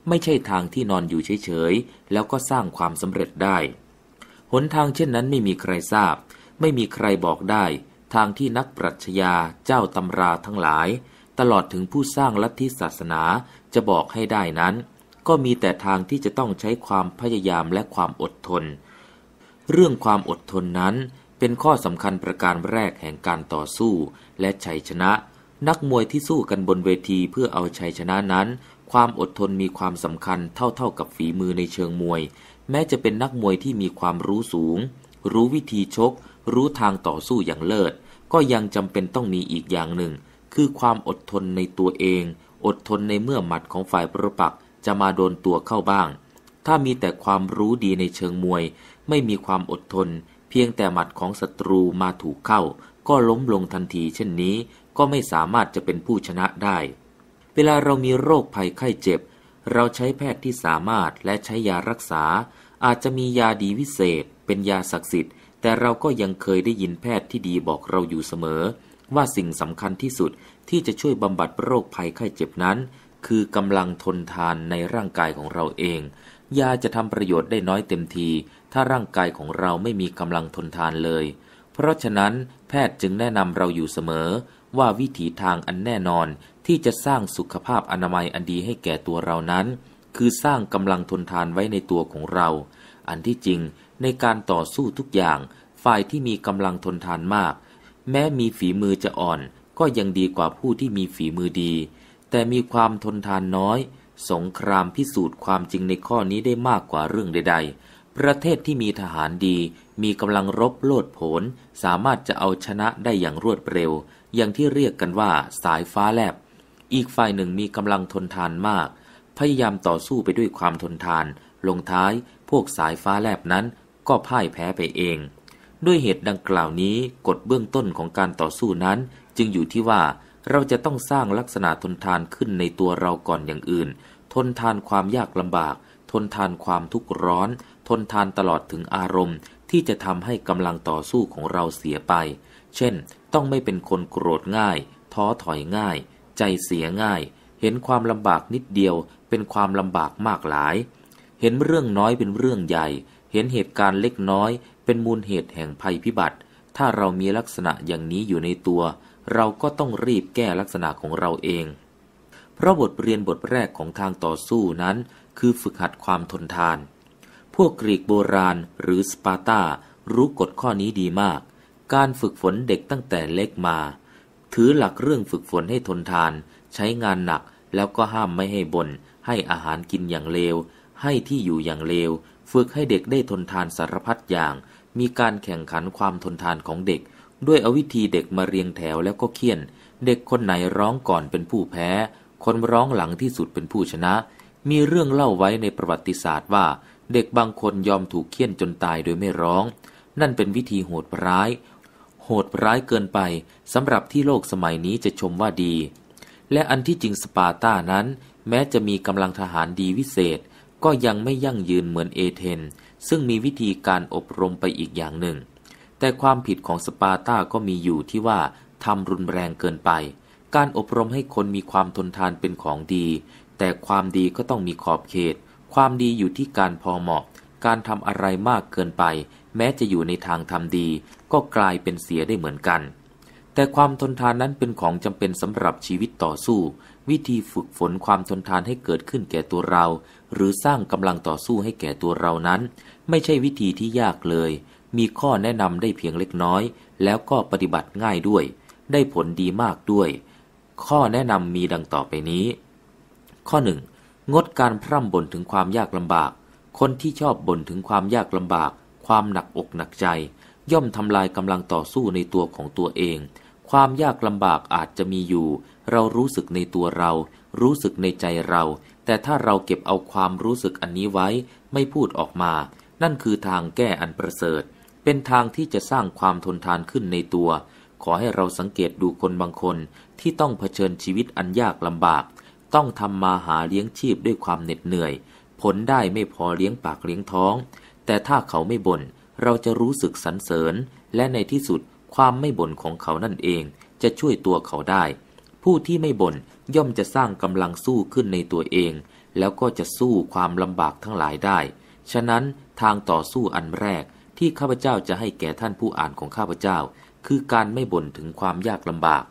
ไม่ใช่ทางที่นอนอยู่เฉยๆ แล้วก็สร้างความสำเร็จได้ หนทางเช่นนั้นไม่มีใครทราบ ไม่มีใครบอกได้ ทางที่นักปรัชญาเจ้าตำราทั้งหลาย ตลอดถึงผู้สร้างลัทธิศาสนาจะบอกให้ได้นั้น ก็มีแต่ทางที่จะต้องใช้ความพยายามและความอดทนเรื่องความอดทนนั้นเป็นข้อสำคัญประการแรกแห่งการต่อสู้และชัยชนะ นักมวยที่สู้กันบนเวทีเพื่อเอาชัยชนะนั้น ความอดทนมีความสำคัญเท่าเท่ากับฝีมือในเชิงมวย แม้จะเป็นนักมวยที่มีความรู้สูง รู้วิธีชก รู้ทางต่อสู้อย่างเลิศ ก็ยังจำเป็นต้องมีอีกอย่างหนึ่ง คือความอดทนในตัวเอง อดทนในเมื่อหมัดของฝ่ายประปักจะมาโดนตัวเข้าบ้าง ถ้ามีแต่ความรู้ดีในเชิงมวยไม่มีความอดทนเพียงแต่หมัดของศัตรูมาถูกเข้า ก็ล้มลงทันทีเช่นนี้ ก็ไม่สามารถจะเป็นผู้ชนะได้ เวลาเรามีโรคภัยไข้เจ็บ เราใช้แพทย์ที่สามารถและใช้ยารักษา อาจจะมียาดีวิเศษ เป็นยาศักดิ์สิทธิ์ แต่เราก็ยังเคยได้ยินแพทย์ที่ดีบอกเราอยู่เสมอ ว่าสิ่งสำคัญที่สุดที่จะช่วยบำบัดโรคภัยไข้เจ็บนั้น คือกำลังทนทานในร่างกายของเราเองยาจะทำประโยชน์ได้น้อยเต็มที ถ้าร่างกายของเราไม่มีกำลังทนทานเลย เพราะฉะนั้นแพทย์จึงแนะนำเราอยู่เสมอ ว่าวิถีทางอันแน่นอนที่จะสร้างสุขภาพอนามัยอันดีให้แก่ตัวเรานั้น คือสร้างกำลังทนทานไว้ในตัวของเรา อันที่จริงในการต่อสู้ทุกอย่าง ฝ่ายที่มีกำลังทนทานมาก แม้มีฝีมือจะอ่อน ก็ยังดีกว่าผู้ที่มีฝีมือดี แต่มีความทนทานน้อยสงครามพิสูจน์ความจริงในข้อนี้ได้มากกว่าเรื่องใด ๆ ประเทศที่มีทหารดี มีกำลังรบโลดโผนสามารถจะเอาชนะได้อย่างรวดเร็ว อย่างที่เรียกกันว่าสายฟ้าแลบ อีกฝ่ายหนึ่งมีกำลังทนทานมาก พยายามต่อสู้ไปด้วยความทนทาน ลงท้าย พวกสายฟ้าแลบนั้น ก็พ่ายแพ้ไปเอง ด้วยเหตุดังกล่าวนี้กฎเบื้องต้นของการต่อสู้นั้น จึงอยู่ที่ว่าเราจะต้องสร้างลักษณะทนทานขึ้นในตัวเราก่อนอย่างอื่น ทนทานความยากลำบาก ทนทานความทุกข์ร้อน ทนทานตลอดถึงอารมณ์ ที่จะทำให้กำลังต่อสู้ของเราเสียไป เช่น ต้องไม่เป็นคนโกรธง่าย ท้อถอยง่าย ใจเสียง่าย เห็นความลำบากนิดเดียว เป็นความลำบากมากหลาย เห็นเรื่องน้อยเป็นเรื่องใหญ่ เห็นเหตุการณ์เล็กน้อย เป็นมูลเหตุแห่งภัยพิบัติ ถ้าเรามีลักษณะอย่างนี้อยู่ในตัวเราก็ต้องรีบแก้ลักษณะของเราเอง เพราะบทเรียนบทแรกของทางต่อสู้นั้น คือฝึกหัดความทนทาน พวกกรีกโบราณหรือสปาร์ตารู้กฎข้อนี้ดีมาก การฝึกฝนเด็กตั้งแต่เล็กมา ถือหลักเรื่องฝึกฝนให้ทนทาน ใช้งานหนักแล้วก็ห้ามไม่ให้บน่นให้อาหารกินอย่างเลว ให้ที่อยู่อย่างเลว ฝึกให้เด็กได้ทนทานสารพัดอย่าง มีการแข่งขันความทนทานของเด็กด้วยเอาวิธีเด็กมาเรียงแถวแล้วก็เคี่ยน เด็กคนไหนร้องก่อนเป็นผู้แพ้ คนร้องหลังที่สุดเป็นผู้ชนะ มีเรื่องเล่าไว้ในประวัติศาสตร์ว่า เด็กบางคนยอมถูกเคี่ยนจนตายโดยไม่ร้อง นั่นเป็นวิธีโหดร้าย โหดร้ายเกินไปสำหรับที่โลกสมัยนี้จะชมว่าดี และอันที่จริงสปาร์ตานั้น แม้จะมีกำลังทหารดีวิเศษก็ยังไม่ยั่งยืนเหมือนเอเธนซึ่งมีวิธีการอบรมไปอีกอย่างหนึ่งแต่ความผิดของสปาร์ตา ก็มีอยู่ที่ว่าทำรุนแรงเกินไป การอบรมให้คนมีความทนทานเป็นของดี แต่ความดีก็ต้องมีขอบเขต ความดีอยู่ที่การพอเหมาะ การทำอะไรมากเกินไป แม้จะอยู่ในทางทำดี ก็กลายเป็นเสียได้เหมือนกัน แต่ความทนทานนั้นเป็นของจำเป็นสำหรับชีวิตต่อสู้ วิธีฝึกฝนความทนทานให้เกิดขึ้นแก่ตัวเรา หรือสร้างกำลังต่อสู้ให้แก่ตัวเรานั้น ไม่ใช่วิธีที่ยากเลยมีข้อแนะนำได้เพียงเล็กน้อย แล้วก็ปฏิบัติง่ายด้วย ได้ผลดีมากด้วย ข้อแนะนำมีดังต่อไปนี้ ข้อ 1. งดการพร่ำบ่นถึงความยากลำบาก คนที่ชอบบ่นถึงความยากลำบาก ความหนักอกหนักใจ ย่อมทำลายกำลังต่อสู้ในตัวของตัวเอง ความยากลำบากอาจจะมีอยู่ เรารู้สึกในตัวเรา รู้สึกในใจเรา แต่ถ้าเราเก็บเอาความรู้สึกอันนี้ไว้ ไม่พูดออกมา นั่นคือทางแก้อันประเสริฐเป็นทางที่จะสร้างความทนทานขึ้นในตัว ขอให้เราสังเกตดูคนบางคนที่ต้องเผชิญชีวิตอันยากลำบาก ต้องทำมาหาเลี้ยงชีพด้วยความเหน็ดเหนื่อย ผลได้ไม่พอเลี้ยงปากเลี้ยงท้อง แต่ถ้าเขาไม่บน่นเราจะรู้สึกสรรเสริญ และในที่สุดความไม่บ่นของเขานั่นเองจะช่วยตัวเขาได้ ผู้ที่ไม่บน่นย่อมจะสร้างกำลังสู้ขึ้นในตัวเอง แล้วก็จะสู้ความลำบากทั้งหลายได้ ฉะนั้นทางต่อสู้อันแรกที่ข้าพเจ้าจะให้แก่ท่านผู้อ่านของข้าพเจ้า คือการไม่บ่นถึงความยากลำบาก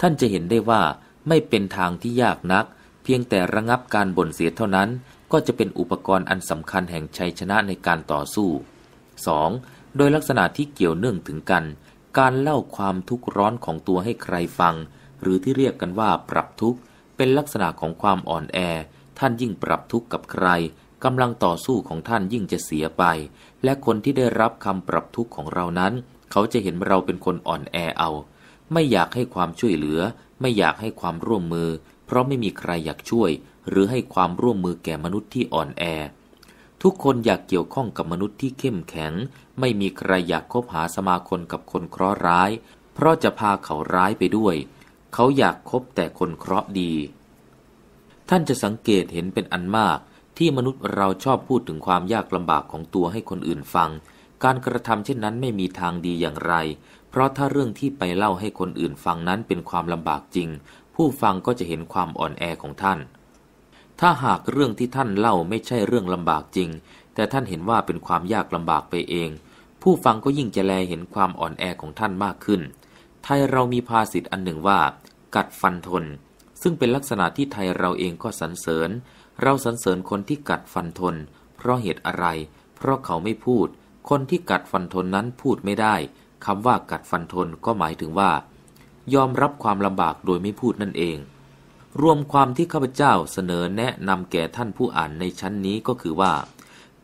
ท่านจะเห็นได้ว่าไม่เป็นทางที่ยากนัก เพียงแต่ระงับการบ่นเสียเท่านั้น ก็จะเป็นอุปกรณ์อันสำคัญแห่งชัยชนะในการต่อสู้ 2. โดยลักษณะที่เกี่ยวเนื่องถึงกัน การเล่าความทุกข์ร้อนของตัวให้ใครฟัง หรือที่เรียกกันว่า ปรับทุกข์เป็นลักษณะของความอ่อนแอ ท่านยิ่งปรับทุกข์กับใครกำลังต่อสู้ของท่านยิ่งจะเสียไปและคนที่ได้รับคำปรับทุกข์ของเรานั้น เขาจะเห็นเราเป็นคนอ่อนแอเอา ไม่อยากให้ความช่วยเหลือ ไม่อยากให้ความร่วมมือ เพราะไม่มีใครอยากช่วย หรือให้ความร่วมมือแก่มนุษย์ที่อ่อนแอ ทุกคนอยากเกี่ยวข้องกับมนุษย์ที่เข้มแข็ง ไม่มีใครอยากคบหาสมาคมกับคนเคราะห์ร้าย เพราะจะพาเขาร้ายไปด้วย เขาอยากคบแต่คนเคราะห์ดี ท่านจะสังเกตเห็นเป็นอันมากที่มนุษย์เราชอบพูดถึงความยากลำบากของตัวให้คนอื่นฟัง การกระทำเช่นนั้นไม่มีทางดีอย่างไร เพราะถ้าเรื่องที่ไปเล่าให้คนอื่นฟังนั้นเป็นความลำบากจริง ผู้ฟังก็จะเห็นความอ่อนแอของท่าน ถ้าหากเรื่องที่ท่านเล่าไม่ใช่เรื่องลำบากจริง แต่ท่านเห็นว่าเป็นความยากลำบากไปเอง ผู้ฟังก็ยิ่งจะแลเห็นความอ่อนแอของท่านมากขึ้น ไทยเรามีภาษิตอันหนึ่งว่า กัดฟันทน ซึ่งเป็นลักษณะที่ไทยเราเองก็สรรเสริญเราสรรเสริญคนที่กัดฟันทน เพราะเหตุอะไร เพราะเขาไม่พูด คนที่กัดฟันทนนั้นพูดไม่ได้คำว่ากัดฟันทนก็หมายถึงว่า ยอมรับความลำบากโดยไม่พูดนั่นเอง รวมความที่ข้าพเจ้าเสนอแนะนำแก่ท่านผู้อ่านในชั้นนี้ก็คือว่า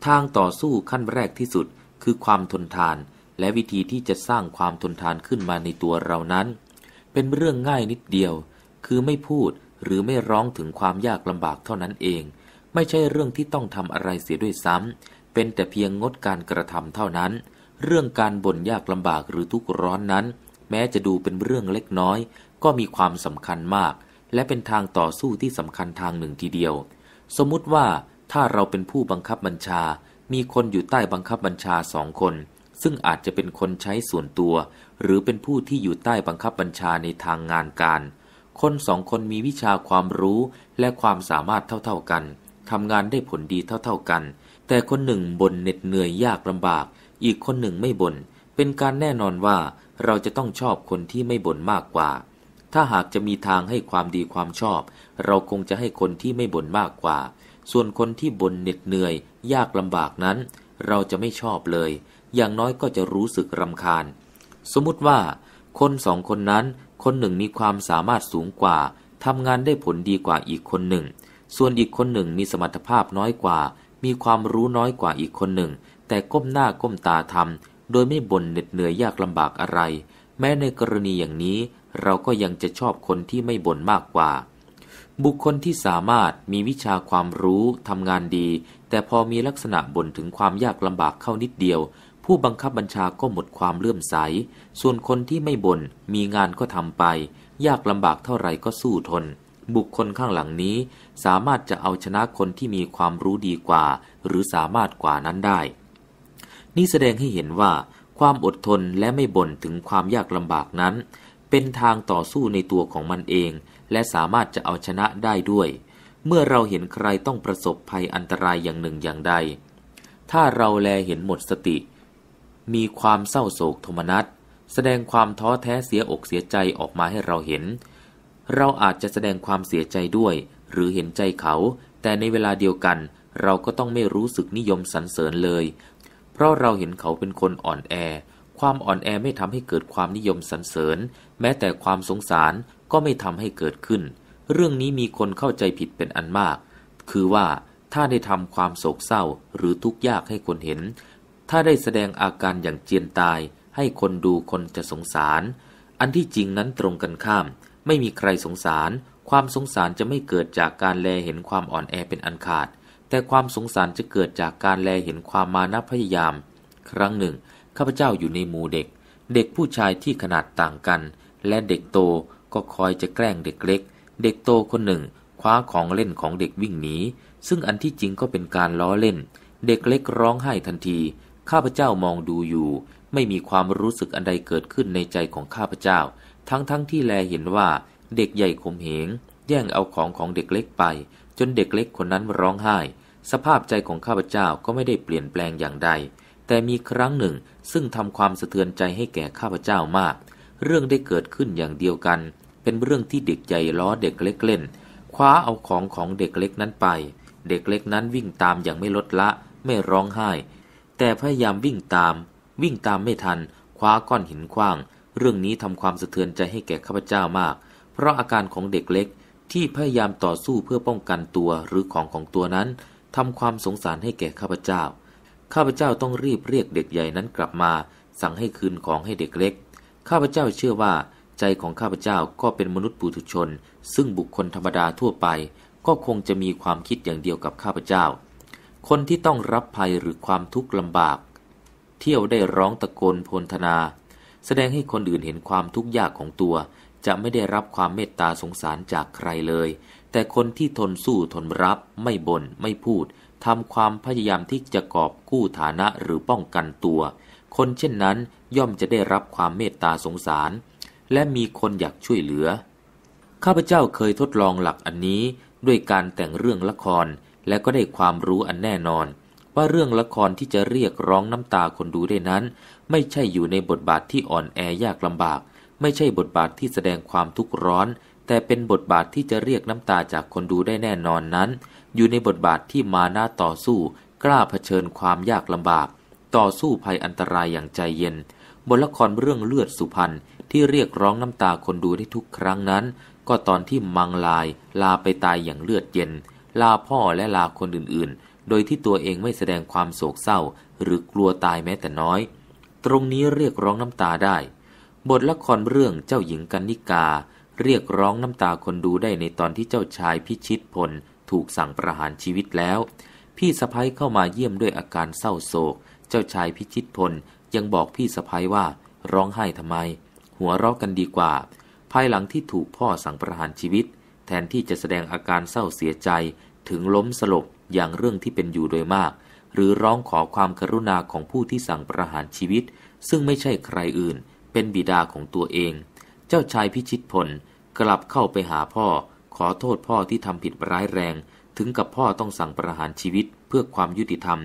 ทางต่อสู้ขั้นแรกที่สุดคือความทนทาน และวิธีที่จะสร้างความทนทานขึ้นมาในตัวเรานั้น เป็นเรื่องง่ายนิดเดียวคือไม่พูดหรือไม่ร้องถึงความยากลำบากเท่านั้นเอง ไม่ใช่เรื่องที่ต้องทำอะไรเสียด้วยซ้ำเป็นแต่เพียงงดการกระทำเท่านั้น เรื่องการบ่นยากลำบากหรือทุกข์ร้อนนั้น แม้จะดูเป็นเรื่องเล็กน้อย ก็มีความสำคัญมาก และเป็นทางต่อสู้ที่สำคัญทางหนึ่งทีเดียว สมมุติว่าถ้าเราเป็นผู้บังคับบัญชา มีคนอยู่ใต้บังคับบัญชาสองคน ซึ่งอาจจะเป็นคนใช้ส่วนตัว หรือเป็นผู้ที่อยู่ใต้บังคับบัญชาในทางงานการคนสองคนมีวิชาความรู้และความสามารถเท่าๆกันทำงานได้ผลดีเท่าๆกัน แต่คนหนึ่งบ่นเหน็ดเหนื่อยยากลำบาก อีกคนหนึ่งไม่บน่น เป็นการแน่นอนว่าเราจะต้องชอบคนที่ไม่บ่นมากกว่า ถ้าหากจะมีทางให้ความดีความชอบ เราคงจะให้คนที่ไม่บ่นมากกว่า ส่วนคนที่บ่นเหน็ดเหนื่อย ยากลำบากนั้น เราจะไม่ชอบเลย อย่างน้อยก็จะรู้สึกรำคาญ สมมติว่า คนสองคนนั้นคนหนึ่งมีความสามารถสูงกว่า ทำงานได้ผลดีกว่าอีกคนหนึ่ง ส่วนอีกคนหนึ่งมีสมรรถภาพน้อยกว่า มีความรู้น้อยกว่าอีกคนหนึ่ง แต่ก้มหน้าก้มตาทำ โดยไม่บ่นเหน็ดเหนื่อยยากลำบากอะไร แม้ในกรณีอย่างนี้ เราก็ยังจะชอบคนที่ไม่บ่นมากกว่า บุคคลที่สามารถ มีวิชาความรู้ ทำงานดี แต่พอมีลักษณะบ่นถึงความยากลำบากเข้านิดเดียวผู้บังคับบัญชาก็หมดความเลื่อมใส ส่วนคนที่ไม่บน่น มีงานก็ทำไป ยากลำบากเท่าไรก็สู้ทน บุคคลข้างหลังนี้สามารถจะเอาชนะคนที่มีความรู้ดีกว่า หรือสามารถกว่านั้นได้ นี่แสดงให้เห็นว่า ความอดทนและไม่บ่นถึงความยากลำบากนั้น เป็นทางต่อสู้ในตัวของมันเอง และสามารถจะเอาชนะได้ด้วย เมื่อเราเห็นใครต้องประสบภัยอันตรายอย่างหนึ่งอย่างใด ถ้าเราแลเห็นหมดสติมีความเศร้าโศกโทมนัสแสดงความท้อแท้เสียอกเสียใจออกมาให้เราเห็น เราอาจจะแสดงความเสียใจด้วย หรือเห็นใจเขา แต่ในเวลาเดียวกัน เราก็ต้องไม่รู้สึกนิยมสรรเสริญเลย เพราะเราเห็นเขาเป็นคนอ่อนแอ ความอ่อนแอไม่ทำให้เกิดความนิยมสรรเสริญ แม้แต่ความสงสารก็ไม่ทำให้เกิดขึ้น เรื่องนี้มีคนเข้าใจผิดเป็นอันมาก คือว่าถ้าได้ทำความโศกเศร้าหรือทุกข์ยากให้คนเห็นถ้าได้แสดงอาการอย่างเจียนตาย ให้คนดูคนจะสงสาร อันที่จริงนั้นตรงกันข้าม ไม่มีใครสงสาร ความสงสารจะไม่เกิดจากการแลเห็นความอ่อนแอเป็นอันขาด แต่ความสงสารจะเกิดจากการแลเห็นความมานะพยายาม ครั้งหนึ่ง ข้าพเจ้าอยู่ในหมู่เด็ก เด็กผู้ชายที่ขนาดต่างกัน และเด็กโตก็คอยจะแกล้งเด็กเล็ก เด็กโตคนหนึ่ง คว้าของเล่นของเด็กวิ่งหนี ซึ่งอันที่จริงก็เป็นการล้อเล่น เด็กเล็กร้องไห้ทันทีข้าพเจ้ามองดูอยู่ ไม่มีความรู้สึกอันใดเกิดขึ้นในใจของข้าพเจ้า ทั้งๆทที่แลเห็นว่าเด็กใหญ่ข่มเหงแย่งเอาของของเด็กเล็กไป จนเด็กเล็กคนนั้นร้องไห้ สภาพใจของข้าพเจ้าก็ไม่ได้เปลี่ยนแปลงอย่างใด แต่มีครั้งหนึ่งซึ่งทำความสะเทือนใจให้แก่ข้าพเจ้ามาก เรื่องได้เกิดขึ้นอย่างเดียวกัน เป็นเรื่องที่เด็กใหญ่ล้อเด็กเล็กเล่น คว้าเอาของของเด็กเล็กนั้นไป เด็กเล็กนั้นวิ่งตามอย่างไม่ลดละไม่ร้องไห้แต่พยายามวิ่งตาม วิ่งตามไม่ทัน คว้าก้อนหินคว้าง เรื่องนี้ทำความสะเทือนใจให้แก่ข้าพเจ้ามาก เพราะอาการของเด็กเล็ก ที่พยายามต่อสู้เพื่อป้องกันตัวหรือของของตัวนั้นทำความสงสารให้แก่ข้าพเจ้า ข้าพเจ้าต้องรีบเรียกเด็กใหญ่นั้นกลับมา สั่งให้คืนของให้เด็กเล็ก ข้าพเจ้าเชื่อว่า ใจของข้าพเจ้าก็เป็นมนุษย์ปุถุชน ซึ่งบุคคลธรรมดาทั่วไป ก็คงจะมีความคิดอย่างเดียวกับข้าพเจ้าคนที่ต้องรับภัยหรือความทุกข์ลำบากเที่ยวได้ร้องตะโกนพลธนา แสดงให้คนอื่นเห็นความทุกข์ยากของตัว จะไม่ได้รับความเมตตาสงสารจากใครเลย แต่คนที่ทนสู้ทนรับไม่บน่นไม่พูด ทำความพยายามที่จะกอบกู้ฐานะหรือป้องกันตัว คนเช่นนั้นย่อมจะได้รับความเมตตาสงสาร และมีคนอยากช่วยเหลือ ข้าพเจ้าเคยทดลองหลักอันนี้ด้วยการแต่งเรื่องละครและก็ได้ความรู้อันแน่นอน ว่าเรื่องละครที่จะเรียกร้องน้ำตาคนดูได้นั้น ไม่ใช่อยู่ในบทบาทที่อ่อนแอยากลำบาก ไม่ใช่บทบาทที่แสดงความทุกข์ร้อน แต่เป็นบทบาทที่จะเรียกน้ำตาจากคนดูได้แน่นอนนั้น อยู่ในบทบาทที่มาหน้าต่อสู้ กล้าเผชิญความยากลำบาก ต่อสู้ภัยอันตรายอย่างใจเย็นบทละครเรื่องเลือดสุพรรณที่เรียกร้องน้ำตาคนดูได้ทุกครั้งนั้น ก็ตอนที่มังลาย ลาไปตายอย่างเลือดเย็นลาพ่อและลาคนอื่นๆ โดยที่ตัวเองไม่แสดงความโศกเศร้าหรือกลัวตายแม้แต่น้อย ตรงนี้เรียกร้องน้ำตาได้ บทละครเรื่องเจ้าหญิงกันนิกา เรียกร้องน้ำตาคนดูได้ในตอนที่เจ้าชายพิชิตพลถูกสั่งประหารชีวิตแล้ว พี่สะพ้ยเข้ามาเยี่ยมด้วยอาการเศร้าโศก เจ้าชายพิชิตพลยังบอกพี่สะพ้ยว่า ร้องไห้ทำไม หัวเราะกันดีกว่า ภายหลังที่ถูกพ่อสั่งประหารชีวิตแทนที่จะแสดงอาการเศร้าเสียใจ ถึงล้มสลบอย่างเรื่องที่เป็นอยู่โดยมาก หรือร้องขอความกรุณาของผู้ที่สั่งประหารชีวิต ซึ่งไม่ใช่ใครอื่น เป็นบิดาของตัวเอง เจ้าชายพิชิตพลกลับเข้าไปหาพ่อ ขอโทษพ่อที่ทำผิดร้ายแรง ถึงกับพ่อต้องสั่งประหารชีวิตเพื่อความยุติธรรม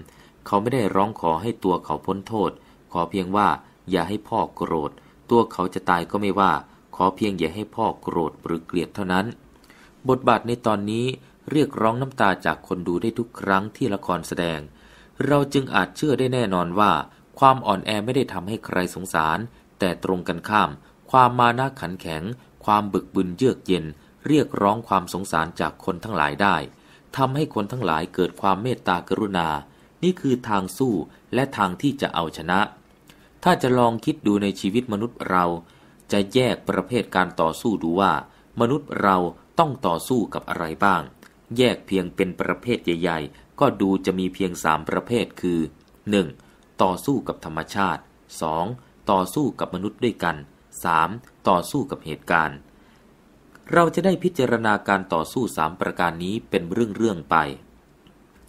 เขาไม่ได้ร้องขอให้ตัวเขาพ้นโทษ ขอเพียงว่าอย่าให้พ่อโกรธ ตัวเขาจะตายก็ไม่ว่า ขอเพียงอย่าให้พ่อโกรธหรือเกลียดเท่านั้นบทบาทในตอนนี้เรียกร้องน้ำตาจากคนดูได้ทุกครั้งที่ละครแสดง เราจึงอาจเชื่อได้แน่นอนว่าความอ่อนแอไม่ได้ทำให้ใครสงสาร แต่ตรงกันข้ามความมานะขันแข็ง ความบึกบึนเยือกเย็น เรียกร้องความสงสารจากคนทั้งหลายได้ทำให้คนทั้งหลายเกิดความเมตตากรุณา นี่คือทางสู้และทางที่จะเอาชนะ ถ้าจะลองคิดดูในชีวิตมนุษย์เรา จะแยกประเภทการต่อสู้ดูว่า มนุษย์เราต้องต่อสู้กับอะไรบ้าง แยกเพียงเป็นประเภทใหญ่ๆ ก็ดูจะมีเพียงสามประเภทคือ 1. ต่อสู้กับธรรมชาติ 2. ต่อสู้กับมนุษย์ด้วยกัน 3. ต่อสู้กับเหตุการณ์ เราจะได้พิจารณาการต่อสู้สามประการนี้เป็นเรื่องๆไป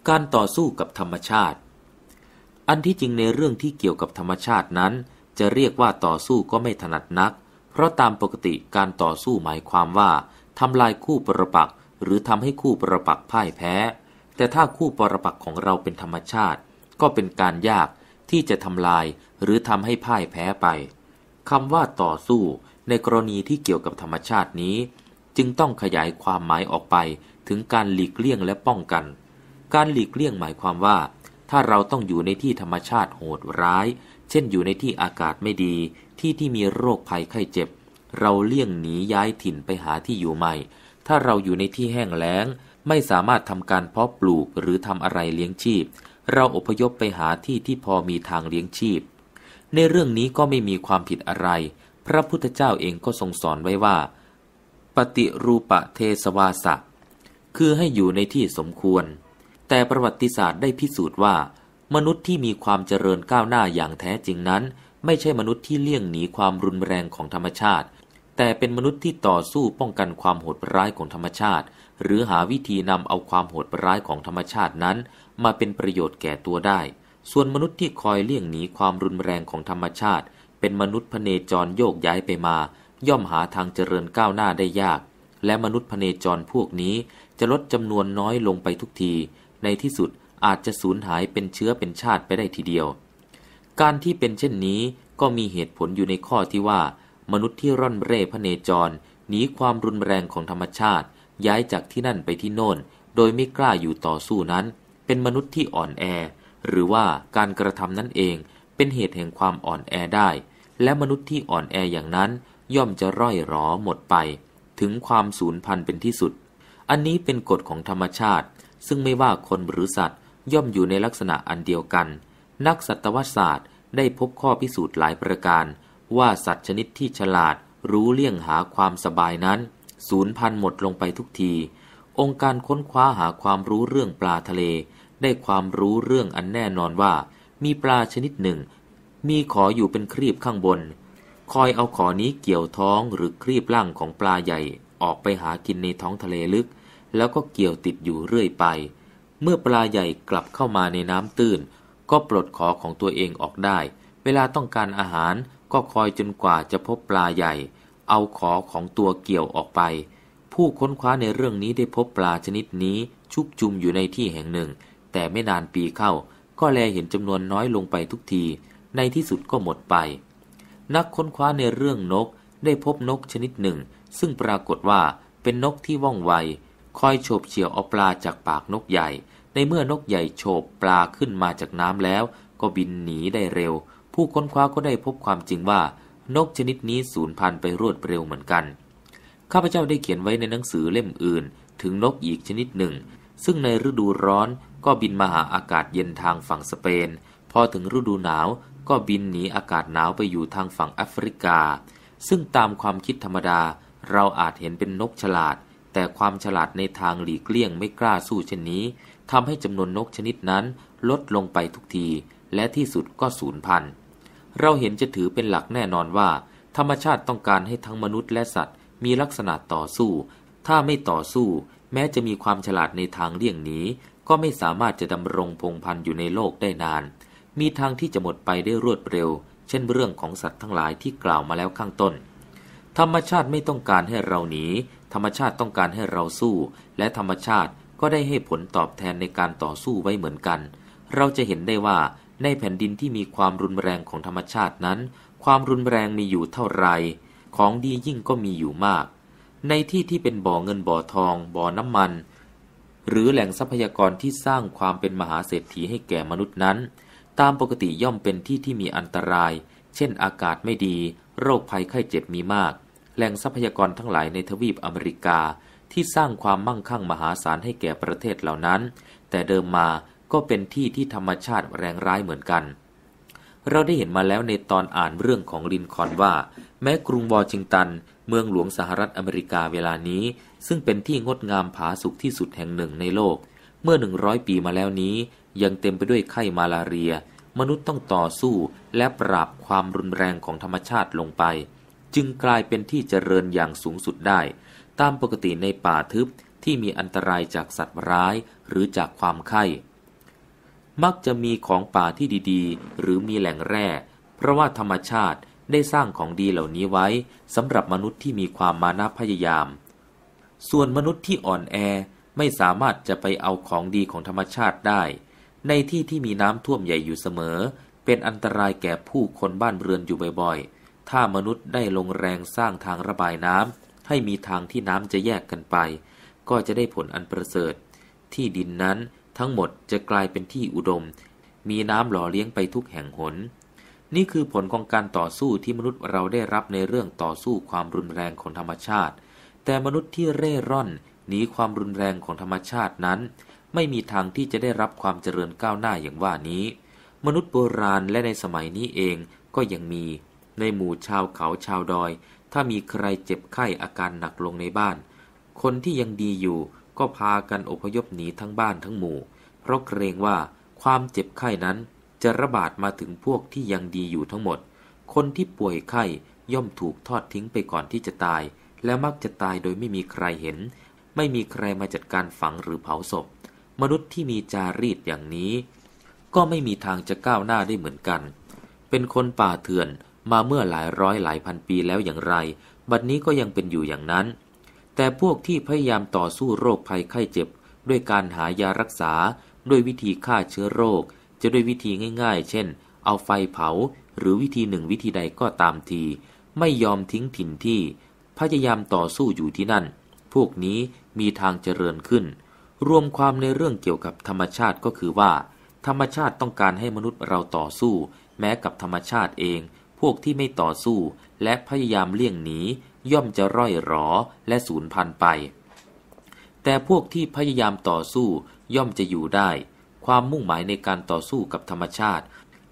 การต่อสู้กับธรรมชาติ อันที่จริงในเรื่องที่เกี่ยวกับธรรมชาตินั้น จะเรียกว่าต่อสู้ก็ไม่ถนัดนัก เพราะตามปกติการต่อสู้หมายความว่าทำลายคู่ปรปัก์หรือทำให้คู่ปรปัก์พ่ายแพ้ แต่ถ้าคู่ปรปัก์ของเราเป็นธรรมชาติ ก็เป็นการยากที่จะทำลายหรือทำให้พ่ายแพ้ไปคำว่าต่อสู้ ในกรณีที่เกี่ยวกับธรรมชาตินี้ จึงต้องขยายความหมายออกไปถึงการหลีกเลี่ยงและป้องกัน การหลีกเลี่ยงหมายความว่า ถ้าเราต้องอยู่ในที่ธรรมชาติโหดร้าย เช่นอยู่ในที่อากาศไม่ดีที่ที่มีโรคภัยไข้เจ็บเราเลี่ยงหนีย้ายถิ่นไปหาที่อยู่ใหม่ ถ้าเราอยู่ในที่แห้งแล้ง ไม่สามารถทำการเพาะปลูกหรือทำอะไรเลี้ยงชีพ เราอพยพไปหาที่ที่พอมีทางเลี้ยงชีพ ในเรื่องนี้ก็ไม่มีความผิดอะไร พระพุทธเจ้าเองก็ทรงสอนไว้ว่า ปฏิรูปเทสวาสะ คือให้อยู่ในที่สมควร แต่ประวัติศาสตร์ได้พิสูจน์ว่า มนุษย์ที่มีความเจริญก้าวหน้าอย่างแท้จริงนั้น ไม่ใช่มนุษย์ที่เลี่ยงหนีความรุนแรงของธรรมชาติแต่เป็นมนุษย์ที่ต่อสู้ป้องกันความโหดร้ายของธรรมชาติ หรือหาวิธีนำเอาความโหดร้ายของธรรมชาตินั้น มาเป็นประโยชน์แก่ตัวได้ ส่วนมนุษย์ที่คอยเลี่ยงหนีความรุนแรงของธรรมชาติ เป็นมนุษย์พเนจรโยกย้ายไปมา ย่อมหาทางเจริญก้าวหน้าได้ยาก และมนุษย์พเนจรพวกนี้จะลดจำนวนน้อยลงไปทุกที ในที่สุดอาจจะสูญหายเป็นเชื้อเป็นชาติไปได้ทีเดียว การที่เป็นเช่นนี้ก็มีเหตุผลอยู่ในข้อที่ว่ามนุษย์ที่ร่อนเร่พเนจรหนีความรุนแรงของธรรมชาติ ย้ายจากที่นั่นไปที่โน่น โดยไม่กล้าอยู่ต่อสู้นั้น เป็นมนุษย์ที่อ่อนแอ หรือว่าการกระทำนั่นเองเป็นเหตุแห่งความอ่อนแอได้ และมนุษย์ที่อ่อนแออย่างนั้นย่อมจะร่อยหรอหมดไป ถึงความสูญพันธุ์เป็นที่สุด อันนี้เป็นกฎของธรรมชาติ ซึ่งไม่ว่าคนหรือสัตว์ย่อมอยู่ในลักษณะอันเดียวกัน นักสัตวศาสตร์ได้พบข้อพิสูจน์หลายประการว่าสัตว์ชนิดที่ฉลาดรู้เลี่ยงหาความสบายนั้น สูญพันธุ์หมดลงไปทุกที องค์การค้นคว้าหาความรู้เรื่องปลาทะเล ได้ความรู้เรื่องอันแน่นอนว่ามีปลาชนิดหนึ่ง มีขออยู่เป็นครีบข้างบน คอยเอาขอนี้เกี่ยวท้องหรือครีบล่างของปลาใหญ่ ออกไปหากินในท้องทะเลลึก แล้วก็เกี่ยวติดอยู่เรื่อยไป เมื่อปลาใหญ่กลับเข้ามาในน้ำตื้น ก็ปลดขอของตัวเองออกได้ เวลาต้องการอาหารก็คอยจนกว่าจะพบปลาใหญ่ เอาขอของตัวเกี่ยวออกไป ผู้ค้นคว้าในเรื่องนี้ได้พบปลาชนิดนี้ชุกชุมอยู่ในที่แห่งหนึ่ง แต่ไม่นานปีเข้าก็แลเห็นจำนวนน้อยลงไปทุกที ในที่สุดก็หมดไป นักค้นคว้าในเรื่องนกได้พบนกชนิดหนึ่ง ซึ่งปรากฏว่าเป็นนกที่ว่องไว คอยโฉบเฉี่ยวเอาปลาจากปากนกใหญ่ ในเมื่อนกใหญ่โฉบปลาขึ้นมาจากน้ำแล้ว ก็บินหนีได้เร็วผู้ค้นคว้าก็ได้พบความจริงว่า นกชนิดนี้สูญพันธุ์ไปรวดเร็วเหมือนกัน ข้าพเจ้าได้เขียนไว้ในหนังสือเล่มอื่น ถึงนกอีกชนิดหนึ่ง ซึ่งในฤดูร้อนก็บินมาหาอากาศเย็นทางฝั่งสเปน พอถึงฤดูหนาวก็บินหนีอากาศหนาวไปอยู่ทางฝั่งแอฟริกา ซึ่งตามความคิดธรรมดาเราอาจเห็นเป็นนกฉลาด แต่ความฉลาดในทางหลีกเลี่ยงไม่กล้าสู้เช่นนี้ทำให้จำนวนนกชนิดนั้น ลดลงไปทุกที และที่สุดก็สูญพันธุ์เราเห็นจะถือเป็นหลักแน่นอนว่า ธรรมชาติต้องการให้ทั้งมนุษย์และสัตว์มีลักษณะต่อสู้ ถ้าไม่ต่อสู้ แม้จะมีความฉลาดในทางเลี่ยงนี้ก็ไม่สามารถจะดำรงพงพันอยู่ในโลกได้นาน มีทางที่จะหมดไปได้รวดเร็ว เช่น เรื่องของสัตว์ทั้งหลายที่กล่าวมาแล้วข้างต้น ธรรมชาติไม่ต้องการให้เราหนีธรรมชาติต้องการให้เราสู้ และธรรมชาติก็ได้ให้ผลตอบแทนในการต่อสู้ไว้เหมือนกัน เราจะเห็นได้ว่าในแผ่นดินที่มีความรุนแรงของธรรมชาตินั้น ความรุนแรงมีอยู่เท่าไร ของดียิ่งก็มีอยู่มาก ในที่ที่เป็นบ่อเงินบ่อทอง บ่อน้ำมัน หรือแหล่งทรัพยากรที่สร้างความเป็นมหาเศรษฐีให้แก่มนุษย์นั้น ตามปกติย่อมเป็นที่ที่มีอันตราย เช่นอากาศไม่ดีโรคภัยไข้เจ็บมีมาก แหล่งทรัพยากรทั้งหลายในทวีปอเมริกาที่สร้างความมั่งคั่งมหาศาลให้แก่ประเทศเหล่านั้น แต่เดิมมาก็เป็นที่ที่ธรรมชาติแรงร้ายเหมือนกัน เราได้เห็นมาแล้วในตอนอ่านเรื่องของลินคอนว่า แม้กรุงวอชิงตันเมืองหลวงสหรัฐอเมริกาเวลานี้ ซึ่งเป็นที่งดงามผาสุกที่สุดแห่งหนึ่งในโลก เมื่อ 100 ปีมาแล้วนี้ ยังเต็มไปด้วยไข้มาลาเรีย มนุษย์ต้องต่อสู้ และปราบความรุนแรงของธรรมชาติลงไป จึงกลายเป็นที่เจริญอย่างสูงสุดได้ ตามปกติในป่าทึบที่มีอันตรายจากสัตว์ร้ายหรือจากความไข้มักจะมีของป่าที่ดีๆ หรือมีแหล่งแร่ เพราะว่าธรรมชาติได้สร้างของดีเหล่านี้ไว้สำหรับมนุษย์ที่มีความมานะพยายาม ส่วนมนุษย์ที่อ่อนแอไม่สามารถจะไปเอาของดีของธรรมชาติได้ ในที่ที่มีน้ำท่วมใหญ่อยู่เสมอ เป็นอันตรายแก่ผู้คนบ้านเรือนอยู่บ่อย ๆ ถ้ามนุษย์ได้ลงแรงสร้างทางระบายน้ำให้มีทางที่น้ำจะแยกกันไป ก็จะได้ผลอันประเสริฐ ที่ดินนั้นทั้งหมดจะกลายเป็นที่อุดม มีน้ำหล่อเลี้ยงไปทุกแห่งหนนี่คือผลของการต่อสู้ที่มนุษย์เราได้รับในเรื่องต่อสู้ความรุนแรงของธรรมชาติ แต่มนุษย์ที่เร่ร่อนหนีความรุนแรงของธรรมชาตินั้น ไม่มีทางที่จะได้รับความเจริญก้าวหน้าอย่างว่านี้ มนุษย์โบราณและในสมัยนี้เองก็ยังมี ในหมู่ชาวเขาชาวดอย ถ้ามีใครเจ็บไข้อาการหนักลงในบ้าน คนที่ยังดีอยู่ก็พากันอพยพหนีทั้งบ้านทั้งหมู่ เพราะเกรงว่าความเจ็บไข้นั้น จะระบาดมาถึงพวกที่ยังดีอยู่ทั้งหมด คนที่ป่วยไข้ย่อมถูกทอดทิ้งไปก่อนที่จะตาย และมักจะตายโดยไม่มีใครเห็น ไม่มีใครมาจัดการฝังหรือเผาศพ มนุษย์ที่มีจารีตอย่างนี้ ก็ไม่มีทางจะก้าวหน้าได้เหมือนกัน เป็นคนป่าเถื่อนมาเมื่อหลายร้อยหลายพันปีแล้วอย่างไร บัดนี้ก็ยังเป็นอยู่อย่างนั้นแต่พวกที่พยายามต่อสู้โรคภัยไข้เจ็บ ด้วยการหายารักษาด้วยวิธีฆ่าเชื้อโรค จะด้วยวิธีง่าย ๆ เช่น เอาไฟเผา หรือวิธีหนึ่งวิธีใดก็ตามที ไม่ยอมทิ้งถิ่นที่ พยายามต่อสู้อยู่ที่นั่น พวกนี้มีทางเจริญขึ้น รวมความในเรื่องเกี่ยวกับธรรมชาติก็คือว่า ธรรมชาติต้องการให้มนุษย์เราต่อสู้ แม้กับธรรมชาติเอง พวกที่ไม่ต่อสู้และพยายามเลี่ยงหนีย่อมจะร่อยหรอและสูญพันธุ์ไป แต่พวกที่พยายามต่อสู้ย่อมจะอยู่ได้ ความมุ่งหมายในการต่อสู้กับธรรมชาติ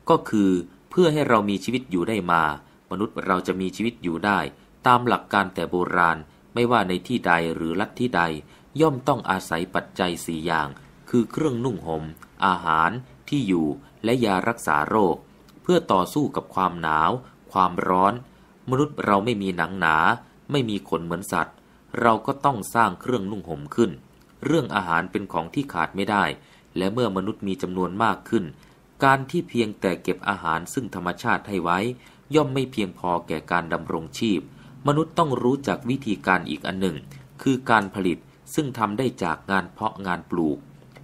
ก็คือเพื่อให้เรามีชีวิตอยู่ได้มา มนุษย์เราจะมีชีวิตอยู่ได้ ตามหลักการแต่โบราณ ไม่ว่าในที่ใดหรือลัทธิใด ย่อมต้องอาศัยปัจจัยสี่อย่าง คือเครื่องนุ่งหม่มอาหาร ที่อยู่ และยารักษาโรค เพื่อต่อสู้กับความหนาว ความร้อนมนุษย์เราไม่มีหนังหนา ไม่มีขนเหมือนสัตว์ เราก็ต้องสร้างเครื่องนุ่งห่มขึ้น เรื่องอาหารเป็นของที่ขาดไม่ได้ และเมื่อมนุษย์มีจำนวนมากขึ้น การที่เพียงแต่เก็บอาหารซึ่งธรรมชาติให้ไว้ ย่อมไม่เพียงพอแก่การดำรงชีพ มนุษย์ต้องรู้จักวิธีการอีกอันหนึ่ง คือการผลิตซึ่งทำได้จากงานเพาะงานปลูก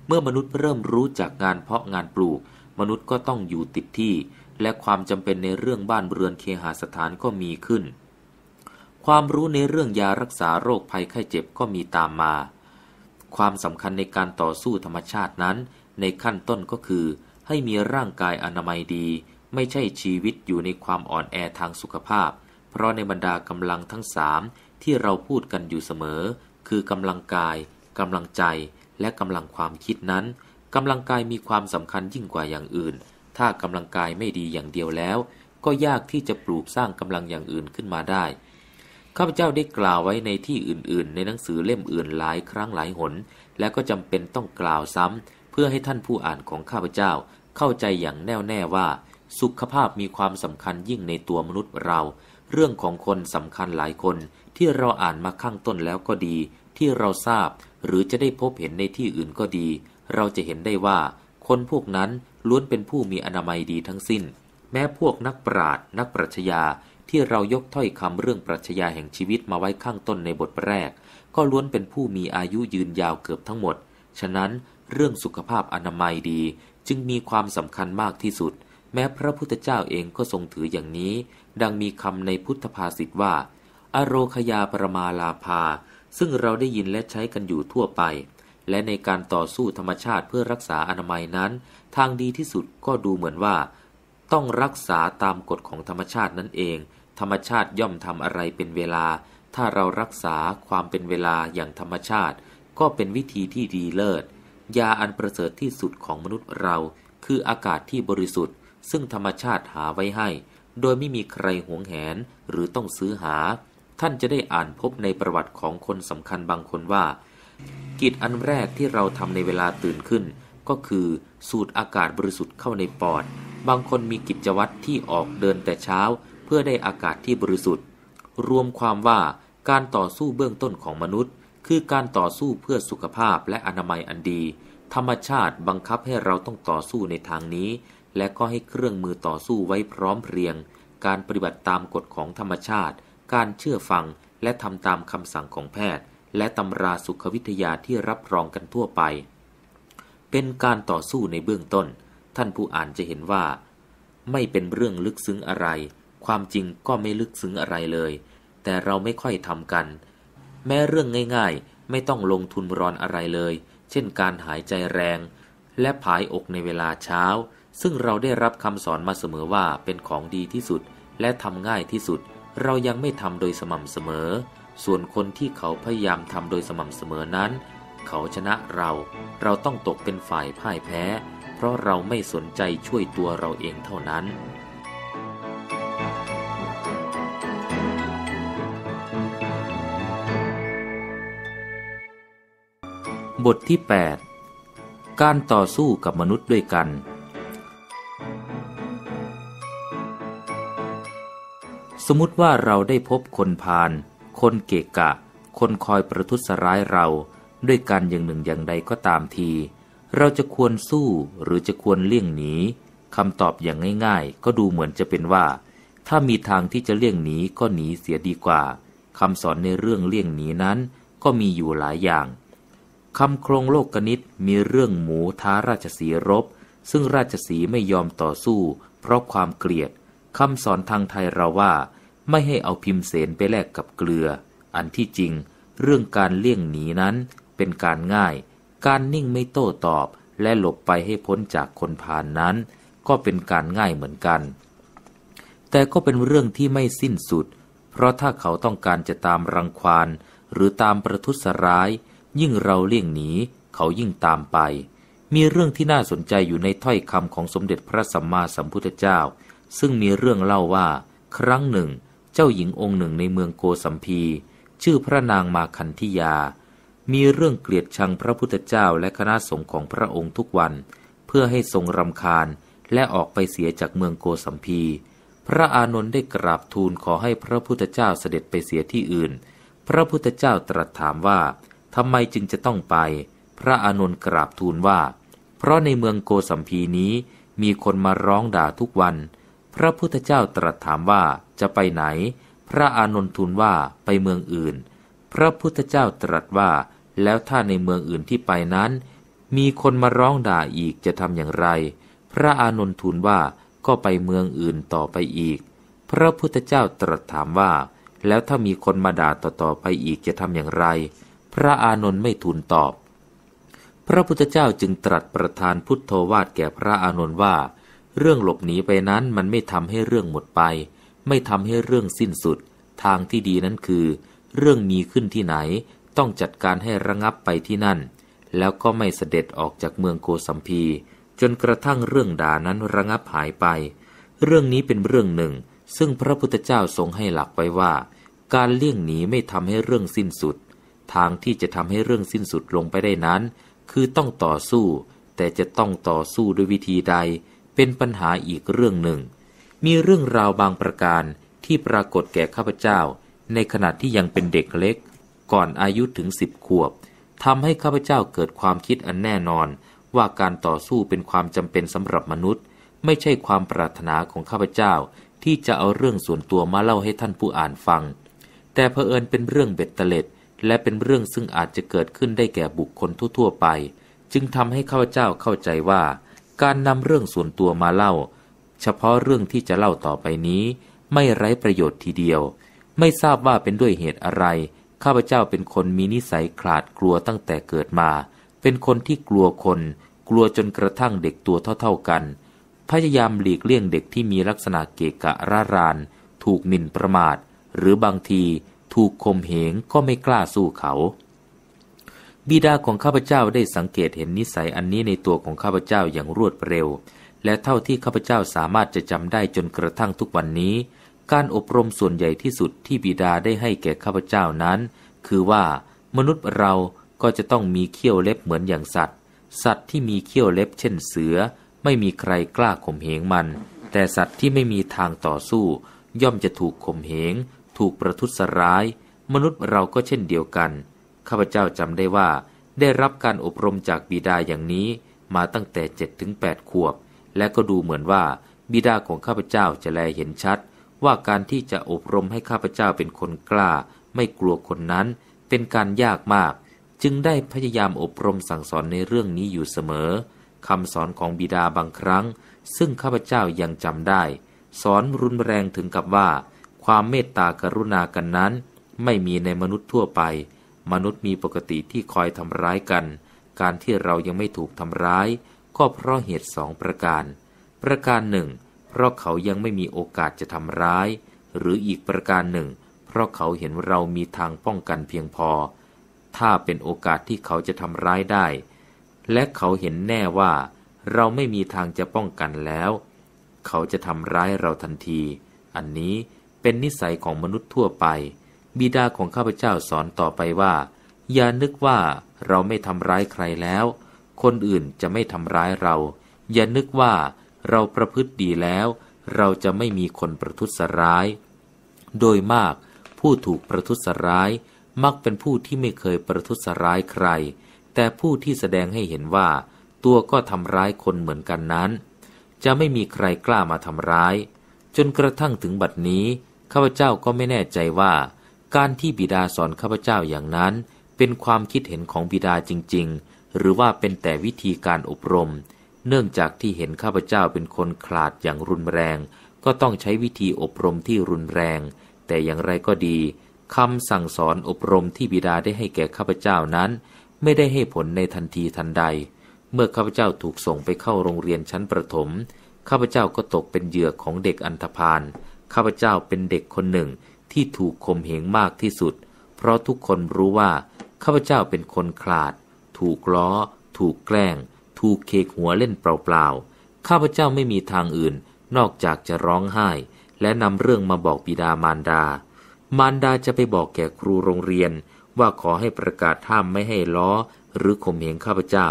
เมื่อมนุษย์เริ่มรู้จากงานเพาะงานปลูก มนุษย์ก็ต้องอยู่ติดที่และความจำเป็นในเรื่องบ้านเรือนเคหสถานก็มีขึ้น ความรู้ในเรื่องยารักษาโรคภัยไข้เจ็บก็มีตามมา ความสำคัญในการต่อสู้ธรรมชาตินั้น ในขั้นต้นก็คือ ให้มีร่างกายอนามัยดี ไม่ใช่ชีวิตอยู่ในความอ่อนแอทางสุขภาพ เพราะในบรรดากำลังทั้งสามที่เราพูดกันอยู่เสมอ คือกำลังกายกำลังใจ และกำลังความคิดนั้น กำลังกายมีความสำคัญยิ่งกว่าอย่างอื่นถ้ากำลังกายไม่ดีอย่างเดียวแล้ว ก็ยากที่จะปลูกสร้างกำลังอย่างอื่นขึ้นมาได้ ข้าพเจ้าได้กล่าวไว้ในที่อื่นๆ ในหนังสือเล่มอื่นหลายครั้งหลายหน และก็จำเป็นต้องกล่าวซ้ำเพื่อให้ท่านผู้อ่านของข้าพเจ้าเข้าใจอย่างแน่วแน่ว่า สุขภาพมีความสำคัญยิ่งในตัวมนุษย์เรา เรื่องของคนสำคัญหลายคนที่เราอ่านมาข้างต้นแล้วก็ดี ที่เราทราบ หรือจะได้พบเห็นในที่อื่นก็ดี เราจะเห็นได้ว่า คนพวกนั้นล้วนเป็นผู้มีอนามัยดีทั้งสิ้น แม้พวกนักปราชญ์นักปรัชญาที่เรายกถ้อยคำเรื่องปรัชญาแห่งชีวิตมาไว้ข้างต้นในบทแรก ก็ล้วนเป็นผู้มีอายุยืนยาวเกือบทั้งหมด ฉะนั้นเรื่องสุขภาพอนามัยดีจึงมีความสำคัญมากที่สุด แม้พระพุทธเจ้าเองก็ทรงถืออย่างนี้ ดังมีคำในพุทธภาษิตว่า อโรคยาปรมาลาภา ซึ่งเราได้ยินและใช้กันอยู่ทั่วไป และในการต่อสู้ธรรมชาติเพื่อรักษาอนามัยนั้นางดีที่สุดก็ดูเหมือนว่า ต้องรักษาตามกฎของธรรมชาตินั่นเอง ธรรมชาติย่อมทำอะไรเป็นเวลา ถ้าเรารักษาความเป็นเวลาอย่างธรรมชาติ ก็เป็นวิธีที่ดีเลิศยาอันประเสริฐที่สุดของมนุษย์เราคืออากาศที่บริสุทธิ์ ซึ่งธรรมชาติหาไว้ให้ โดยไม่มีใครหวงแหนหรือต้องซื้อหา ท่านจะได้อ่านพบในประวัติของคนสำคัญบางคนว่า กิจอันแรกที่เราทำในเวลาตื่นขึ้น ก็คือสูดอากาศบริสุทธิ์เข้าในปอด บางคนมีกิจวัตรที่ออกเดินแต่เช้า เพื่อได้อากาศที่บริสุทธิ์ รวมความว่าการต่อสู้เบื้องต้นของมนุษย์ คือการต่อสู้เพื่อสุขภาพและอนามัยอันดี ธรรมชาติบังคับให้เราต้องต่อสู้ในทางนี้ และก็ให้เครื่องมือต่อสู้ไว้พร้อมเพรียง การปฏิบัติตามกฎของธรรมชาติ การเชื่อฟัง และทำตามคำสั่งของแพทย์ และตำราสุขวิทยาที่รับรองกันทั่วไปเป็นการต่อสู้ในเบื้องต้น ท่านผู้อ่านจะเห็นว่า ไม่เป็นเรื่องลึกซึ้งอะไร ความจริงก็ไม่ลึกซึ้งอะไรเลย แต่เราไม่ค่อยทำกัน แม้เรื่องง่าย ๆ ไม่ต้องลงทุนรอนอะไรเลย เช่นการหายใจแรง และผายอกในเวลาเช้า ซึ่งเราได้รับคำสอนมาเสมอว่าเป็นของดีที่สุด และทำง่ายที่สุด เรายังไม่ทำโดยสม่ำเสมอ ส่วนคนที่เขาพยายามทำโดยสม่ำเสมอนั้นเขาชนะเรา เราต้องตกเป็นฝ่ายพ่ายแพ้ เพราะเราไม่สนใจช่วยตัวเราเองเท่านั้น บทที่ 8 การต่อสู้กับมนุษย์ด้วยกัน สมมติว่าเราได้พบคนพาล คนเกะกะ คนคอยประทุษร้ายเราด้วยการอย่างหนึ่งอย่างใดก็ตามที เราจะควรสู้หรือจะควรเลี่ยงหนี คำตอบอย่างง่ายๆ ก็ดูเหมือนจะเป็นว่า ถ้ามีทางที่จะเลี่ยงหนีก็หนีเสียดีกว่า คำสอนในเรื่องเลี่ยงหนีนั้น ก็มีอยู่หลายอย่าง คำโครงโลกกนิษมีเรื่องหมูท้าราชสีรบ ซึ่งราชสีไม่ยอมต่อสู้ เพราะความเกลียด คำสอนทางไทยเราว่า ไม่ให้เอาพิมพ์เสนไปแลกกับเกลือ อันที่จริง เรื่องการเลี่ยงหนีนั้นเป็นการง่าย การนิ่งไม่โต้ตอบและหลบไปให้พ้นจากคนผ่านนั้น ก็เป็นการง่ายเหมือนกัน แต่ก็เป็นเรื่องที่ไม่สิ้นสุด เพราะถ้าเขาต้องการจะตามรังควานหรือตามประทุษร้าย ยิ่งเราเลี่ยงหนีเขายิ่งตามไป มีเรื่องที่น่าสนใจอยู่ในถ้อยคำของสมเด็จพระสัมมาสัมพุทธเจ้า ซึ่งมีเรื่องเล่าว่า ครั้งหนึ่ง เจ้าหญิงองค์หนึ่งในเมืองโกสัมพีชื่อพระนางมาคันธิยามีเรื่องเกลียดชังพระพุทธเจ้าและคณะสงฆ์ของพระองค์ทุกวัน เพื่อให้ทรงรำคาญและออกไปเสียจากเมืองโกสัมพี พระอานนท์ได้กราบทูลขอให้พระพุทธเจ้าเสด็จไปเสียที่อื่น พระพุทธเจ้าตรัสถามว่าทำไมจึงจะต้องไป พระอานนท์กราบทูลว่า เพราะในเมืองโกสัมพีนี้มีคนมาร้องด่าทุกวัน พระพุทธเจ้าตรัสถามว่าจะไปไหน พระอานนท์ทูลว่าไปเมืองอื่น พระพุทธเจ้าตรัสว่าแล้วถ้าในเมืองอื่นที่ไปนั้น มีคนมาร้องด่าอีกจะทำอย่างไร พระอานนทูลว่าก็ไปเมืองอื่นต่อไปอีก พระพุทธเจ้าตรัสถามว่า แล้วถ้ามีคนมาด่าต่อๆ ไปอีกจะทำอย่างไร พระอานนท์ไม่ทูลตอบ พระพุทธเจ้าจึงตรัสประทานพุทโธวาทแก่พระอานนท์ว่า เรื่องหลบหนีไปนั้นมันไม่ทำให้เรื่องหมดไป ไม่ทำให้เรื่องสิ้นสุด ทางที่ดีนั้นคือ เรื่องมีขึ้นที่ไหนต้องจัดการให้ระงับไปที่นั่น แล้วก็ไม่เสด็จออกจากเมืองโกสัมพีจนกระทั่งเรื่องด่านั้นระงับหายไป เรื่องนี้เป็นเรื่องหนึ่ง ซึ่งพระพุทธเจ้าทรงให้หลักไว้ว่า การเลี่ยงหนีไม่ทำให้เรื่องสิ้นสุด ทางที่จะทำให้เรื่องสิ้นสุดลงไปได้นั้น คือต้องต่อสู้ แต่จะต้องต่อสู้ด้วยวิธีใด เป็นปัญหาอีกเรื่องหนึ่ง มีเรื่องราวบางประการที่ปรากฏแก่ข้าพเจ้า ในขณะที่ยังเป็นเด็กเล็กก่อนอายุถึงสิบขวบทำให้ข้าพเจ้าเกิดความคิดอันแน่นอน ว่าการต่อสู้เป็นความจำเป็นสำหรับมนุษย์ ไม่ใช่ความปรารถนาของข้าพเจ้า ที่จะเอาเรื่องส่วนตัวมาเล่าให้ท่านผู้อ่านฟัง แต่เผอิญเป็นเรื่องเบ็ดเตล็ดและเป็นเรื่องซึ่งอาจจะเกิดขึ้นได้แก่บุคคลทั่ว ๆไป จึงทำให้ข้าพเจ้าเข้าใจว่า การนำเรื่องส่วนตัวมาเล่า เฉพาะเรื่องที่จะเล่าต่อไปนี้ ไม่ไร้ประโยชน์ทีเดียว ไม่ทราบว่าเป็นด้วยเหตุอะไรข้าพเจ้า เป็นคนมีนิสัยขลาดกลัวตั้งแต่เกิดมา เป็นคนที่กลัวคน กลัวจนกระทั่งเด็กตัวเท่าๆกัน พยายามหลีกเลี่ยงเด็กที่มีลักษณะเกะกะร่าราน ถูกหมิ่นประมาท หรือบางทีถูกข่มเหงก็ไม่กล้าสู้เขา บิดาของข้าพเจ้าได้สังเกตเห็นนิสัยอันนี้ในตัวของข้าพเจ้าอย่างรวดเร็ว และเท่าที่ข้าพเจ้าสามารถจะจำได้จนกระทั่งทุกวันนี้การอบรมส่วนใหญ่ที่สุดที่บิดาได้ให้แก่ข้าพเจ้านั้น คือว่ามนุษย์เราก็จะต้องมีเขี้ยวเล็บเหมือนอย่างสัตว์ สัตว์ที่มีเขี้ยวเล็บเช่นเสือ ไม่มีใครกล้าข่มเหงมัน แต่สัตว์ที่ไม่มีทางต่อสู้ ย่อมจะถูกข่มเหง ถูกประทุษร้าย มนุษย์เราก็เช่นเดียวกัน ข้าพเจ้าจำได้ว่า ได้รับการอบรมจากบิดาอย่างนี้ มาตั้งแต่7ถึงดขวบ และก็ดูเหมือนว่าบิดาของข้าพเจ้าจะแลเห็นชัดว่าการที่จะอบรมให้ข้าพเจ้าเป็นคนกล้า ไม่กลัวคนนั้น เป็นการยากมาก จึงได้พยายามอบรมสั่งสอนในเรื่องนี้อยู่เสมอ คำสอนของบิดาบางครั้ง ซึ่งข้าพเจ้ายังจำได้ สอนรุนแรงถึงกับว่า ความเมตตากรุณากันนั้น ไม่มีในมนุษย์ทั่วไป มนุษย์มีปกติที่คอยทำร้ายกัน การที่เรายังไม่ถูกทำร้าย ก็เพราะเหตุสองประการ ประการหนึ่งเพราะเขายังไม่มีโอกาสจะทำร้าย หรืออีกประการหนึ่ง เพราะเขาเห็นเรามีทางป้องกันเพียงพอ ถ้าเป็นโอกาสที่เขาจะทำร้ายได้ และเขาเห็นแน่ว่า เราไม่มีทางจะป้องกันแล้ว เขาจะทำร้ายเราทันที อันนี้เป็นนิสัยของมนุษย์ทั่วไป บิดาของข้าพเจ้าสอนต่อไปว่า อย่านึกว่าเราไม่ทำร้ายใครแล้ว คนอื่นจะไม่ทำร้ายเรา อย่านึกว่าเราประพฤติดีแล้ว เราจะไม่มีคนประทุษร้าย โดยมากผู้ถูกประทุษร้ายมักเป็นผู้ที่ไม่เคยประทุษร้ายใคร แต่ผู้ที่แสดงให้เห็นว่า ตัวก็ทำร้ายคนเหมือนกันนั้น จะไม่มีใครกล้ามาทำร้าย จนกระทั่งถึงบัดนี้ข้าพเจ้าก็ไม่แน่ใจว่า การที่บิดาสอนข้าพเจ้าอย่างนั้นเป็นความคิดเห็นของบิดาจริงๆ หรือว่าเป็นแต่วิธีการอบรมเนื่องจากที่เห็นข้าพเจ้าเป็นคนขลาดอย่างรุนแรง ก็ต้องใช้วิธีอบรมที่รุนแรง แต่อย่างไรก็ดีคำสั่งสอนอบรมที่บิดาได้ให้แก่ข้าพเจ้านั้น ไม่ได้ให้ผลในทันทีทันใด เมื่อข้าพเจ้าถูกส่งไปเข้าโรงเรียนชั้นประถม ข้าพเจ้าก็ตกเป็นเหยื่อของเด็กอันธพาลข้าพเจ้าเป็นเด็กคนหนึ่งที่ถูกข่มเหงมากที่สุด เพราะทุกคนรู้ว่าข้าพเจ้าเป็นคนขลาด ถูกล้อ ถูกแกล้งถูกเคกหัวเล่นเปล่าๆ ข้าพเจ้าไม่มีทางอื่น นอกจากจะร้องไห้ และนำเรื่องมาบอกบิดามารดา มารดาจะไปบอกแก่ครูโรงเรียนว่าขอให้ประกาศห้ามไม่ให้ล้อหรือข่มเหงข้าพเจ้า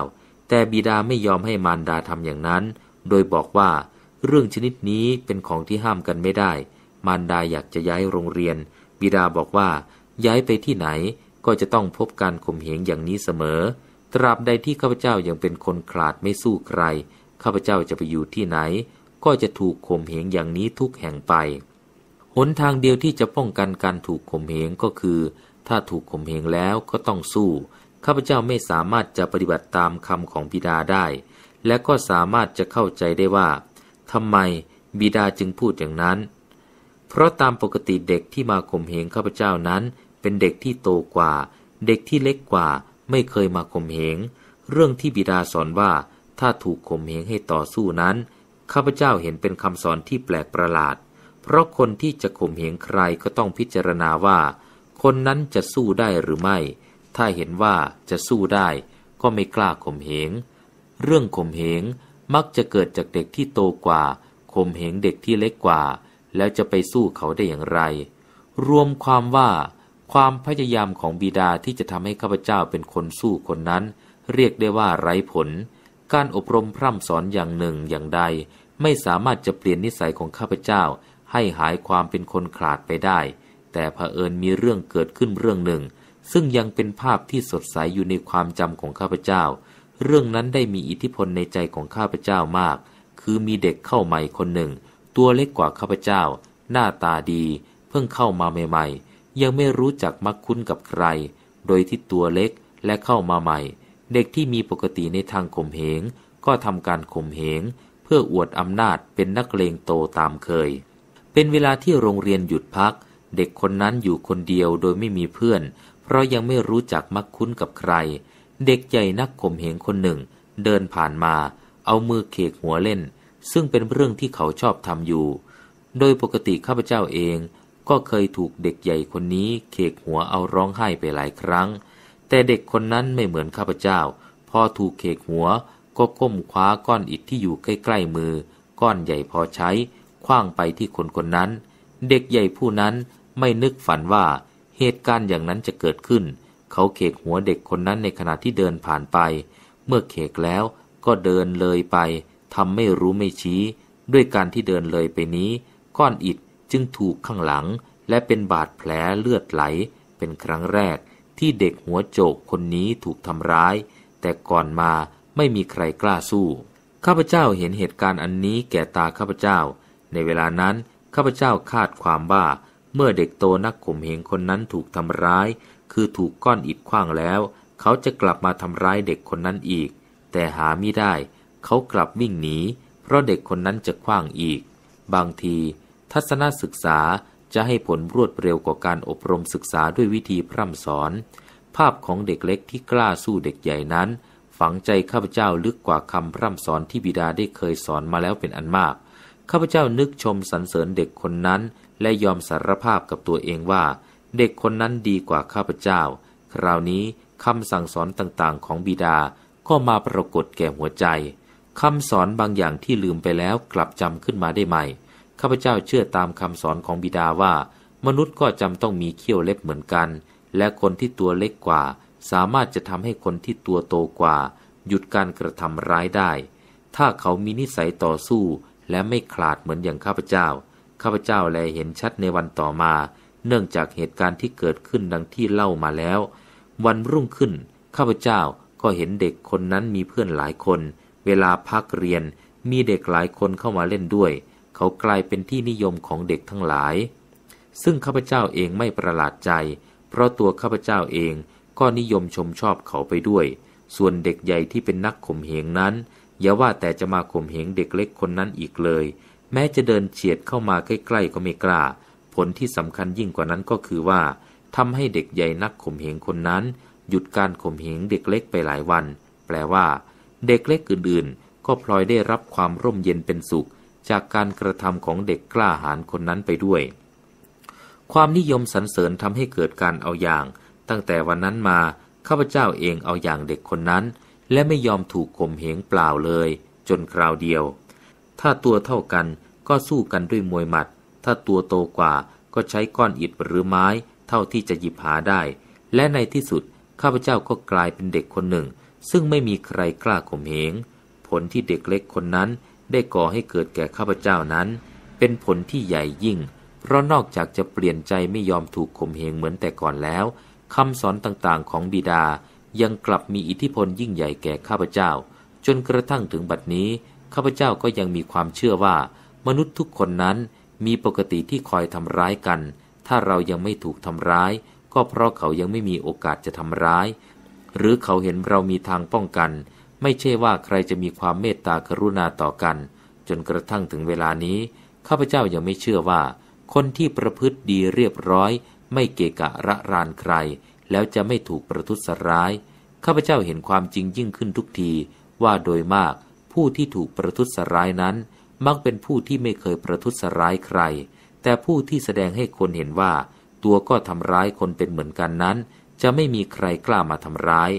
แต่บิดาไม่ยอมให้มารดาทำอย่างนั้น โดยบอกว่า เรื่องชนิดนี้เป็นของที่ห้ามกันไม่ได้ มารดาอยากจะย้ายโรงเรียน บิดาบอกว่า ย้ายไปที่ไหนก็จะต้องพบการข่มเหงอย่างนี้เสมอตราบใดที่ข้าพเจ้ายังเป็นคนขลาดไม่สู้ใคร ข้าพเจ้าจะไปอยู่ที่ไหน ก็จะถูกข่มเหงอย่างนี้ทุกแห่งไป หนทางเดียวที่จะป้องกันการถูกข่มเหงก็คือ ถ้าถูกข่มเหงแล้วก็ต้องสู้ ข้าพเจ้าไม่สามารถจะปฏิบัติตามคำของบิดาได้ และก็สามารถจะเข้าใจได้ว่าทำไมบิดาจึงพูดอย่างนั้น เพราะตามปกติเด็กที่มาข่มเหงข้าพเจ้านั้น เป็นเด็กที่โตกว่า เด็กที่เล็กกว่าไม่เคยมาข่มเหงเรื่องที่บิดาสอนว่า ถ้าถูกข่มเหงให้ต่อสู้นั้น ข้าพเจ้าเห็นเป็นคำสอนที่แปลกประหลาด เพราะคนที่จะข่มเหงใครก็ต้องพิจารณาว่า คนนั้นจะสู้ได้หรือไม่ ถ้าเห็นว่าจะสู้ได้ ก็ไม่กล้าข่มเหงเรื่องข่มเหงมักจะเกิดจากเด็กที่โตกว่าข่มเหงเด็กที่เล็กกว่า แล้วจะไปสู้เขาได้อย่างไร รวมความว่าความพยายามของบิดาที่จะทำให้ข้าพเจ้าเป็นคนสู้คนนั้น เรียกได้ว่าไร้ผล การอบรมพร่ำสอนอย่างหนึ่งอย่างใด ไม่สามารถจะเปลี่ยนนิสัยของข้าพเจ้า ให้หายความเป็นคนขาดไปได้ แต่เผอิญมีเรื่องเกิดขึ้นเรื่องหนึ่ง ซึ่งยังเป็นภาพที่สดใสอยู่ในความจำของข้าพเจ้า เรื่องนั้นได้มีอิทธิพลในใจของข้าพเจ้ามาก คือมีเด็กเข้าใหม่คนหนึ่ง ตัวเล็กกว่าข้าพเจ้า หน้าตาดี เพิ่งเข้ามาใหม่ๆยังไม่รู้จักมักคุ้นกับใคร โดยที่ตัวเล็กและเข้ามาใหม่ เด็กที่มีปกติในทางข่มเหง ก็ทำการข่มเหง เพื่ออวดอำนาจเป็นนักเลงโตตามเคย เป็นเวลาที่โรงเรียนหยุดพัก เด็กคนนั้นอยู่คนเดียวโดยไม่มีเพื่อน เพราะยังไม่รู้จักมักคุ้นกับใคร เด็กใหญ่นักข่มเหงคนหนึ่ง เดินผ่านมา เอามือเขกหัวเล่น ซึ่งเป็นเรื่องที่เขาชอบทำอยู่ โดยปกติข้าพเจ้าเองก็เคยถูกเด็กใหญ่คนนี้ เขกหัวเอาร้องไห้ไปหลายครั้ง แต่เด็กคนนั้นไม่เหมือนข้าพเจ้า พอถูกเขกหัวก็ก้มคว้าก้อนอิฐที่อยู่ใกล้ ๆมือ ก้อนใหญ่พอใช้ คว้างไปที่คนคนนั้น เด็กใหญ่ผู้นั้นไม่นึกฝันว่าเหตุการณ์อย่างนั้นจะเกิดขึ้น เขาเขกหัวเด็กคนนั้นในขณะที่เดินผ่านไป เมื่อเขกแล้วก็เดินเลยไปทำไม่รู้ไม่ชี้ ด้วยการที่เดินเลยไปนี้ ก้อนอิฐจึงถูกข้างหลังและเป็นบาดแผลเลือดไหล เป็นครั้งแรกที่เด็กหัวโจกคนนี้ถูกทำร้าย แต่ก่อนมาไม่มีใครกล้าสู้ ข้าพเจ้าเห็นเหตุการณ์อันนี้แก่ตาข้าพเจ้า ในเวลานั้นข้าพเจ้าคาดความว่าเมื่อเด็กโตนักข่มเหงคนนั้นถูกทำร้าย คือถูกก้อนอิดขว้างแล้ว เขาจะกลับมาทำร้ายเด็กคนนั้นอีก แต่หาไม่ได้ เขากลับวิ่งหนีเพราะเด็กคนนั้นจะขว้างอีก บางทีทัศนศึกษาจะให้ผลรวดเร็วกว่าการอบรมศึกษาด้วยวิธีพร่ำสอน ภาพของเด็กเล็กที่กล้าสู้เด็กใหญ่นั้น ฝังใจข้าพเจ้าลึกกว่าคำพร่ำสอนที่บิดาได้เคยสอนมาแล้วเป็นอันมาก ข้าพเจ้านึกชมสรรเสริญเด็กคนนั้น และยอมสารภาพกับตัวเองว่า เด็กคนนั้นดีกว่าข้าพเจ้า คราวนี้คำสั่งสอนต่างๆ ของบิดาก็มาปรากฏแก่หัวใจ คำสอนบางอย่างที่ลืมไปแล้วกลับจำขึ้นมาได้ใหม่ข้าพเจ้าเชื่อตามคำสอนของบิดาว่า มนุษย์ก็จำต้องมีเขี้ยวเล็บเหมือนกัน และคนที่ตัวเล็กกว่า สามารถจะทำให้คนที่ตัวโตกว่า หยุดการกระทำร้ายได้ ถ้าเขามีนิสัยต่อสู้และไม่ขลาดเหมือนอย่างข้าพเจ้าข้าพเจ้าแลเห็นชัดในวันต่อมา เนื่องจากเหตุการณ์ที่เกิดขึ้นดังที่เล่ามาแล้ว วันรุ่งขึ้น ข้าพเจ้าก็เห็นเด็กคนนั้นมีเพื่อนหลายคน เวลาพักเรียน มีเด็กหลายคนเข้ามาเล่นด้วยเขากลายเป็นที่นิยมของเด็กทั้งหลาย ซึ่งข้าพเจ้าเองไม่ประหลาดใจ เพราะตัวข้าพเจ้าเองก็นิยมชมชอบเขาไปด้วย ส่วนเด็กใหญ่ที่เป็นนักข่มเหงนั้น อย่าว่าแต่จะมาข่มเหงเด็กเล็กคนนั้นอีกเลย แม้จะเดินเฉียดเข้ามาใกล้ ๆ ก็ไม่กล้า ผลที่สำคัญยิ่งกว่านั้นก็คือว่า ทำให้เด็กใหญ่นักข่มเหงคนนั้น หยุดการข่มเหงเด็กเล็กไปหลายวัน แปลว่า เด็กเล็กอื่นๆ ก็พลอยได้รับความร่มเย็นเป็นสุขจากการกระทำของเด็กกล้าหาญคนนั้นไปด้วย ความนิยมสรรเสริญทำให้เกิดการเอาอย่าง ตั้งแต่วันนั้นมาข้าพเจ้าเองเอาอย่างเด็กคนนั้น และไม่ยอมถูกข่มเหงเปล่าเลย จนคราวเดียว ถ้าตัวเท่ากันก็สู้กันด้วยมวยหมัด ถ้าตัวโตกว่าก็ใช้ก้อนอิฐหรือไม้ เท่าที่จะหยิบหาได้ และในที่สุดข้าพเจ้าก็กลายเป็นเด็กคนหนึ่ง ซึ่งไม่มีใครกล้าข่มเหง ผลที่เด็กเล็กคนนั้นได้ก่อให้เกิดแก่ข้าพเจ้านั้น เป็นผลที่ใหญ่ยิ่ง เพราะนอกจากจะเปลี่ยนใจไม่ยอมถูกข่มเหงเหมือนแต่ก่อนแล้วคำสอนต่างๆของบิดายังกลับมีอิทธิพลยิ่งใหญ่แก่ข้าพเจ้า จนกระทั่งถึงบัดนี้ข้าพเจ้าก็ยังมีความเชื่อว่า มนุษย์ทุกคนนั้นมีปกติที่คอยทำร้ายกัน ถ้าเรายังไม่ถูกทำร้าย ก็เพราะเขายังไม่มีโอกาสจะทำร้าย หรือเขาเห็นเรามีทางป้องกันไม่ใช่ว่าใครจะมีความเมตตากรุณาต่อกัน จนกระทั่งถึงเวลานี้ข้าพเจ้ายังไม่เชื่อว่า คนที่ประพฤติดีเรียบร้อย ไม่เกะกะระรานใคร แล้วจะไม่ถูกประทุษร้ายข้าพเจ้าเห็นความจริงยิ่งขึ้นทุกที ว่าโดยมาก ผู้ที่ถูกประทุษร้ายนั้น มักเป็นผู้ที่ไม่เคยประทุษร้ายใคร แต่ผู้ที่แสดงให้คนเห็นว่า ตัวก็ทำร้ายคนเป็นเหมือนกันนั้น จะไม่มีใครกล้ามาทำร้าย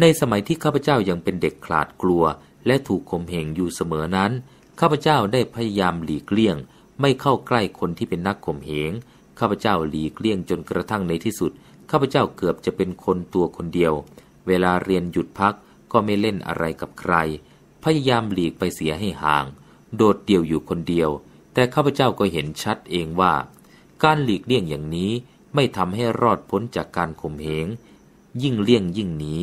ในสมัยที่ข้าพเจ้ายังเป็นเด็กขลาดกลัวและถูกข่มเหงอยู่เสมอนั้น ข้าพเจ้าได้พยายามหลีกเลี่ยงไม่เข้าใกล้คนที่เป็นนักข่มเหง ข้าพเจ้าหลีกเลี่ยงจนกระทั่งในที่สุด ข้าพเจ้าเกือบจะเป็นคนตัวคนเดียว เวลาเรียนหยุดพักก็ไม่เล่นอะไรกับใคร พยายามหลีกไปเสียให้ห่าง โดดเดี่ยวอยู่คนเดียว แต่ข้าพเจ้าก็เห็นชัดเองว่า การหลีกเลี่ยงอย่างนี้ไม่ทำให้รอดพ้นจากการข่มเหงยิ่งเลี่ยงยิ่งหนี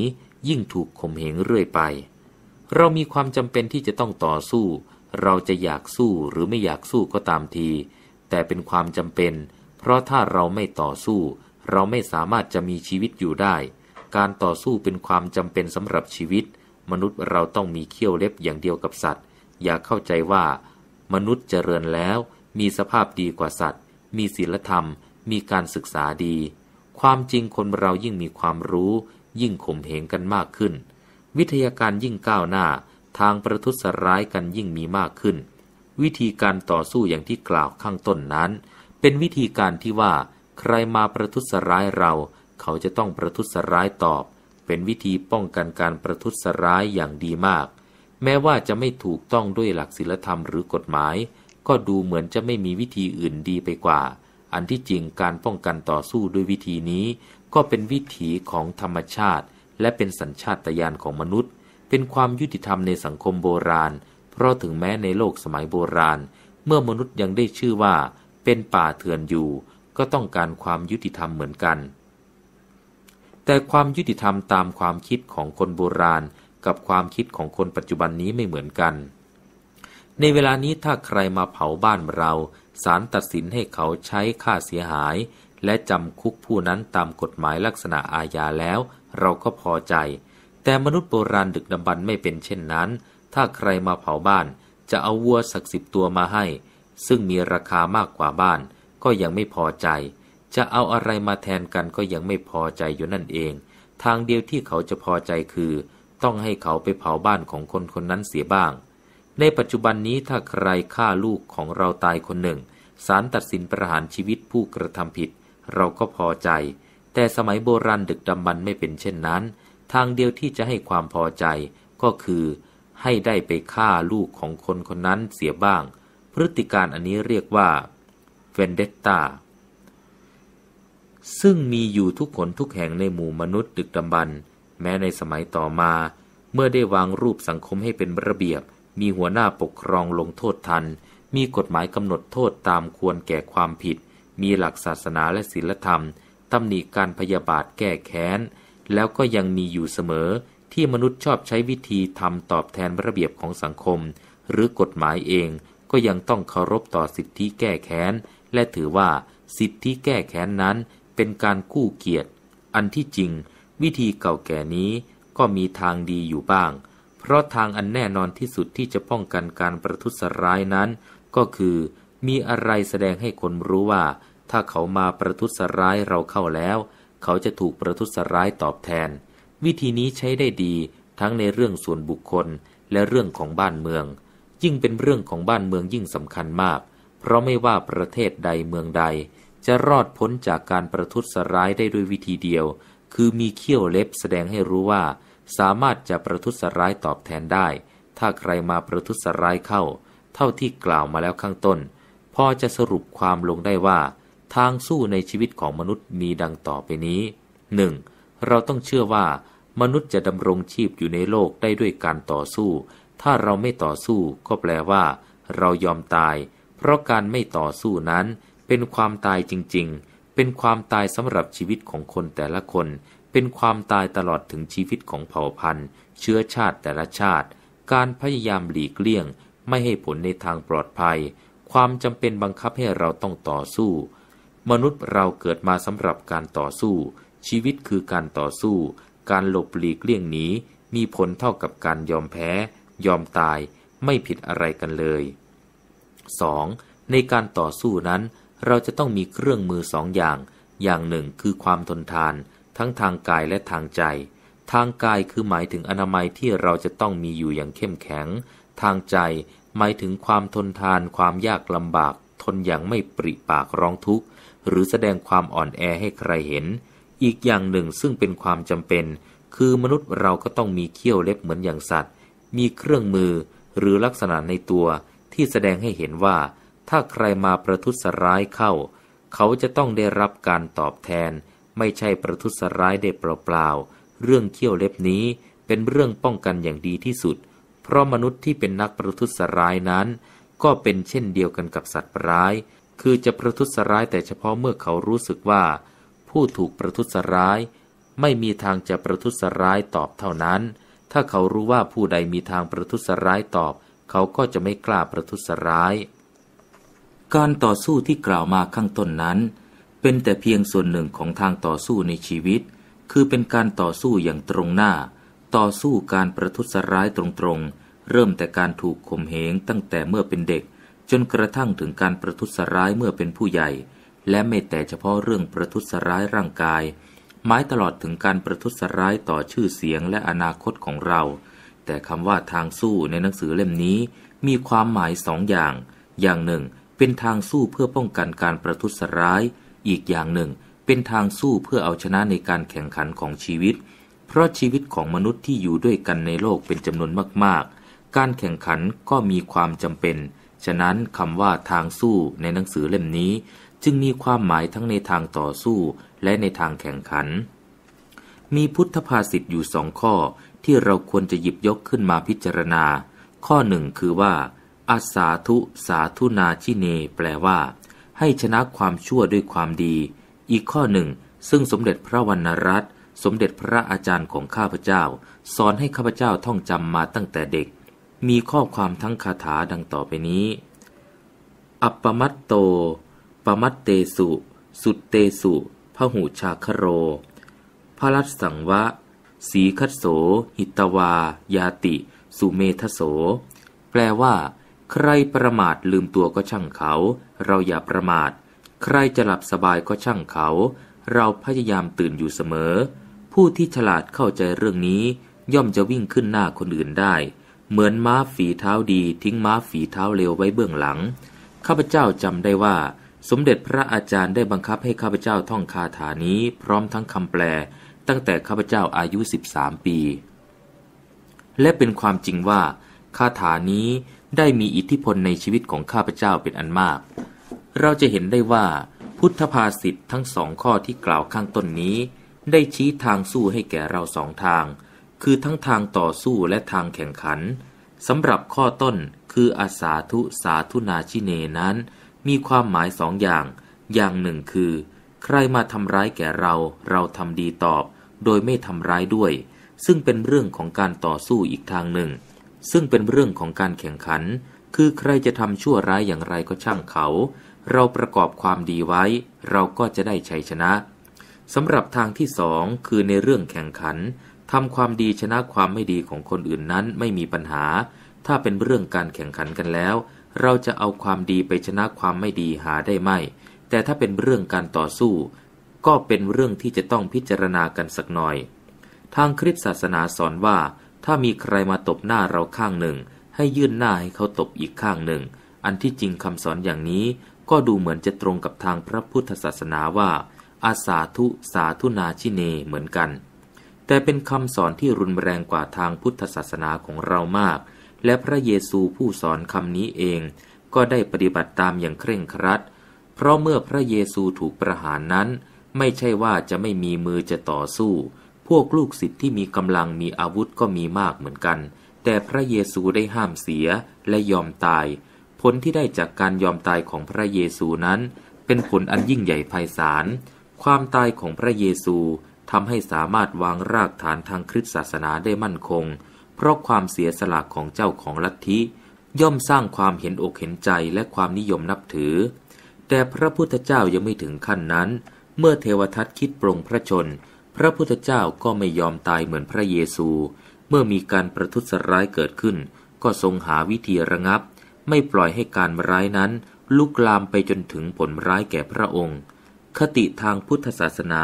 ยิ่งถูกข่มเหงเรื่อยไป เรามีความจำเป็นที่จะต้องต่อสู้ เราจะอยากสู้หรือไม่อยากสู้ก็ตามที แต่เป็นความจำเป็น เพราะถ้าเราไม่ต่อสู้ เราไม่สามารถจะมีชีวิตอยู่ได้ การต่อสู้เป็นความจำเป็นสำหรับชีวิต มนุษย์เราต้องมีเขี้ยวเล็บอย่างเดียวกับสัตว์ อย่าเข้าใจว่า มนุษย์เจริญแล้ว มีสภาพดีกว่าสัตว์ มีศีลธรรม มีการศึกษาดี ความจริงคนเรายิ่งมีความรู้ยิ่งข่มเหงกันมากขึ้น วิทยาการยิ่งก้าวหน้าทางประทุษร้ายกันยิ่งมีมากขึ้น วิธีการต่อสู้อย่างที่กล่าวข้างต้นนั้น เป็นวิธีการที่ว่า ใครมาประทุษร้ายเรา เขาจะต้องประทุษร้ายตอบ เป็นวิธีป้องกันการประทุษร้ายอย่างดีมาก แม้ว่าจะไม่ถูกต้องด้วยหลักศีลธรรมหรือกฎหมาย ก็ดูเหมือนจะไม่มีวิธีอื่นดีไปกว่า อันที่จริงการป้องกันต่อสู้ด้วยวิธีนี้ก็เป็นวิถีของธรรมชาติ และเป็นสัญชาตญาณของมนุษย์ เป็นความยุติธรรมในสังคมโบราณ เพราะถึงแม้ในโลกสมัยโบราณ เมื่อมนุษย์ยังได้ชื่อว่า เป็นป่าเถื่อนอยู่ ก็ต้องการความยุติธรรมเหมือนกัน แต่ความยุติธรรมตามความคิดของคนโบราณกับความคิดของคนปัจจุบันนี้ไม่เหมือนกัน ในเวลานี้ถ้าใครมาเผาบ้านเราศาลตัดสินให้เขาใช้ค่าเสียหายและจำคุกผู้นั้นตามกฎหมายลักษณะอาญาแล้วเราก็พอใจ แต่มนุษย์โบราณดึกดำบรรไม่เป็นเช่นนั้น ถ้าใครมาเผาบ้าน จะเอาวัวสักสิบตัวมาให้ ซึ่งมีราคามากกว่าบ้าน ก็ยังไม่พอใจ จะเอาอะไรมาแทนกันก็ยังไม่พอใจอยู่นั่นเอง ทางเดียวที่เขาจะพอใจคือ ต้องให้เขาไปเผาบ้านของคนคนนั้นเสียบ้าง ในปัจจุบันนี้ถ้าใครฆ่าลูกของเราตายคนหนึ่งศาลตัดสินประหารชีวิตผู้กระทำผิดเราก็พอใจ แต่สมัยโบราณดึกดำบรรไม่เป็นเช่นนั้น ทางเดียวที่จะให้ความพอใจ ก็คือ ให้ได้ไปฆ่าลูกของคนคนนั้นเสียบ้าง พฤติการอันนี้เรียกว่าเฟนเดตตาซึ่งมีอยู่ทุกคนทุกแห่งในหมู่มนุษย์ดึกดำบรรแม้ในสมัยต่อมา เมื่อได้วางรูปสังคมให้เป็นระเบียบ มีหัวหน้าปกครองลงโทษทัน มีกฎหมายกำหนดโทษตามควรแก่ความผิดมีหลักศาสนาและศีลธรรม ตำหนิการพยาบาทแก้แค้น แล้วก็ยังมีอยู่เสมอที่มนุษย์ชอบใช้วิธีทำตอบแทนระเบียบของสังคม หรือกฎหมายเองก็ยังต้องเคารพต่อสิทธิแก้แค้นและถือว่าสิทธิแก้แค้นนั้นเป็นการกู้เกียรติอันที่จริง วิธีเก่าแก่นี้ ก็มีทางดีอยู่บ้างเพราะทางอันแน่นอนที่สุดที่จะป้องกันการประทุษร้ายนั้น ก็คือมีอะไรแสดงให้คนรู้ว่าถ้าเขามาประทุษร้ายเราเข้าแล้ว เขาจะถูกประทุษร้ายตอบแทน วิธีนี้ใช้ได้ดีทั้งในเรื่องส่วนบุคคลและเรื่องของบ้านเมือง ยิ่งเป็นเรื่องของบ้านเมืองยิ่งสำคัญมาก เพราะไม่ว่าประเทศใดเมืองใด จะรอดพ้นจากการประทุษร้ายได้ด้วยวิธีเดียว คือมีเขี้ยวเล็บแสดงให้รู้ว่า สามารถจะประทุษร้ายตอบแทนได้ ถ้าใครมาประทุษร้ายเข้า เท่าที่กล่าวมาแล้วข้างต้นพอจะสรุปความลงได้ว่า ทางสู้ในชีวิตของมนุษย์มีดังต่อไปนี้ 1. เราต้องเชื่อว่า มนุษย์จะดำรงชีพอยู่ในโลกได้ด้วยการต่อสู้ ถ้าเราไม่ต่อสู้ ก็แปลว่าเรายอมตาย เพราะการไม่ต่อสู้นั้นเป็นความตายจริงๆ เป็นความตายสำหรับชีวิตของคนแต่ละคน เป็นความตายตลอดถึงชีวิตของเผ่าพันธุ์ เชื้อชาติแต่ละชาติ การพยายามหลีกเลี่ยงไม่ให้ผลในทางปลอดภัยความจำเป็นบังคับให้เราต้องต่อสู้ มนุษย์เราเกิดมาสำหรับการต่อสู้ ชีวิตคือการต่อสู้ การหลบหลีกเลี่ยงหนีมีผลเท่ากับการยอมแพ้ ยอมตาย ไม่ผิดอะไรกันเลย 2. ในการต่อสู้นั้น เราจะต้องมีเครื่องมือสองอย่าง อย่างหนึ่ง คือความทนทาน ทั้งทางกายและทางใจ ทางกายคือหมายถึงอนามัยที่เราจะต้องมีอยู่อย่างเข้มแข็ง ทางใจหมายถึงความทนทานความยากลำบาก ทนอย่างไม่ปริปากร้องทุกข์หรือแสดงความอ่อนแอให้ใครเห็น อีกอย่างหนึ่งซึ่งเป็นความจำเป็น คือมนุษย์เราก็ต้องมีเขี้ยวเล็บเหมือนอย่างสัตว์ มีเครื่องมือหรือลักษณะในตัวที่แสดงให้เห็นว่า ถ้าใครมาประทุษร้ายเข้า เขาจะต้องได้รับการตอบแทน ไม่ใช่ประทุษร้ายได้เปล่าๆเรื่องเขี้ยวเล็บนี้เป็นเรื่องป้องกันอย่างดีที่สุดเพราะมนุษย์ที่เป็นนักประทุษร้ายนั้น ก็เป็นเช่นเดียวกันกับสัตว์ร้าย คือจะประทุษร้ายแต่เฉพาะเมื่อเขารู้สึกว่า ผู้ถูกประทุษร้าย ไม่มีทางจะประทุษร้ายตอบเท่านั้น ถ้าเขารู้ว่าผู้ใดมีทางประทุษร้ายตอบ เขาก็จะไม่กล้าประทุษร้าย การต่อสู้ที่กล่าวมาข้างต้นนั้น เป็นแต่เพียงส่วนหนึ่งของทางต่อสู้ในชีวิต คือเป็นการต่อสู้อย่างตรงหน้าต่อสู้การประทุษร้ายตรงๆ เริ่มแต่การถูกข่มเหงตั้งแต่เมื่อเป็นเด็ก จนกระทั่งถึงการประทุษร้ายเมื่อเป็นผู้ใหญ่ และไม่แต่เฉพาะเรื่องประทุษร้ายร่างกายหมายตลอดถึงการประทุษร้ายต่อชื่อเสียงและอนาคตของเรา แต่คำว่าทางสู้ในหนังสือเล่มนี้ มีความหมายสองอย่าง อย่างหนึ่งเป็นทางสู้เพื่อป้องกันการประทุษร้าย อีกอย่างหนึ่ง เป็นทางสู้เพื่อเอาชนะในการแข่งขันของชีวิตเพราะชีวิตของมนุษย์ที่อยู่ด้วยกันในโลกเป็นจำนวนมาก ๆ การแข่งขันก็มีความจำเป็น ฉะนั้นคำว่าทางสู้ในหนังสือเล่มนี้ จึงมีความหมายทั้งในทางต่อสู้ และในทางแข่งขัน มีพุทธภาษิตอยู่สองข้อ ที่เราควรจะหยิบยกขึ้นมาพิจารณา ข้อหนึ่งคือว่า อาสาทุสาธุนาชิเนแปลว่า ให้ชนะความชั่วด้วยความดี อีกข้อหนึ่งซึ่งสมเด็จพระวรรณรัตนสมเด็จพระอาจารย์ของข้าพเจ้าสอนให้ข้าพเจ้าท่องจำมาตั้งแต่เด็ก มีข้อความทั้งคาถาดังต่อไปนี้ อัปปมัตโตปมัตเตสุ สุตเตสุพหูชาคโร พระรัตสังวะ สีคัตโสหิตวา ยาติ สุเมทโสแปลว่า ใครประมาทลืมตัวก็ช่างเขา เราอย่าประมาท ใครจะหลับสบายก็ช่างเขา เราพยายามตื่นอยู่เสมอผู้ที่ฉลาดเข้าใจเรื่องนี้ย่อมจะวิ่งขึ้นหน้าคนอื่นได้ เหมือนม้าฝีเท้าดีทิ้งม้าฝีเท้าเร็วไว้เบื้องหลัง ข้าพเจ้าจำได้ว่า สมเด็จพระอาจารย์ได้บังคับให้ข้าพเจ้าท่องคาถานี้พร้อมทั้งคำแปลตั้งแต่ข้าพเจ้าอายุ 13 ปี และเป็นความจริงว่า คาถานี้ได้มีอิทธิพลในชีวิตของข้าพเจ้าเป็นอันมาก เราจะเห็นได้ว่าพุทธภาษิตทั้งสองข้อที่กล่าวข้างต้นนี้ได้ชี้ทางสู้ให้แก่เราสองทาง คือทั้งทางต่อสู้และทางแข่งขัน สำหรับข้อต้น คืออาสาทุสาธุนาชิเนนั้น มีความหมายสองอย่าง อย่างหนึ่ง คือ ใครมาทำร้ายแก่เรา เราทำดีตอบ โดยไม่ทำร้ายด้วย ซึ่งเป็นเรื่องของการต่อสู้อีกทางหนึ่ง ซึ่งเป็นเรื่องของการแข่งขัน คือใครจะทำชั่วร้ายอย่างไรก็ช่างเขา เราประกอบความดีไว้ เราก็จะได้ชัยชนะสำหรับทางที่สองคือในเรื่องแข่งขันทำความดีชนะความไม่ดีของคนอื่นนั้นไม่มีปัญหา ถ้าเป็นเรื่องการแข่งขันกันแล้ว เราจะเอาความดีไปชนะความไม่ดีหาได้ไหมแต่ถ้าเป็นเรื่องการต่อสู้ ก็เป็นเรื่องที่จะต้องพิจารณากันสักหน่อย ทางคริสตศาสนาสอนว่า ถ้ามีใครมาตบหน้าเราข้างหนึ่ง ให้ยื่นหน้าให้เขาตบอีกข้างหนึ่ง อันที่จริงคำสอนอย่างนี้ก็ดูเหมือนจะตรงกับทางพระพุทธศาสนาว่าอาสาธุ สาธุนาชิเนเหมือนกัน แต่เป็นคำสอนที่รุนแรงกว่าทางพุทธศาสนาของเรามาก และพระเยซูผู้สอนคำนี้เอง ก็ได้ปฏิบัติตามอย่างเคร่งครัด เพราะเมื่อพระเยซูถูกประหารนั้น ไม่ใช่ว่าจะไม่มีมือจะต่อสู้ พวกลูกศิษย์ที่มีกำลังมีอาวุธ ก็มีมากเหมือนกัน แต่พระเยซูได้ห้ามเสียและยอมตาย ผลที่ได้จากการยอมตายของพระเยซูนั้น เป็นผลอันยิ่งใหญ่ไพศาลความตายของพระเยซูทำให้สามารถวางรากฐานทางคริสตศาสนาได้มั่นคง เพราะความเสียสละของเจ้าของลัทธิย่อมสร้างความเห็นอกเห็นใจและความนิยมนับถือ แต่พระพุทธเจ้ายังไม่ถึงขั้นนั้น เมื่อเทวทัตคิดปรงพระชน พระพุทธเจ้าก็ไม่ยอมตายเหมือนพระเยซู เมื่อมีการประทุษร้ายเกิดขึ้น ก็ทรงหาวิธีระงับ ไม่ปล่อยให้การร้ายนั้นลุกลามไปจนถึงผลร้ายแก่พระองค์คติทางพุทธศาสนา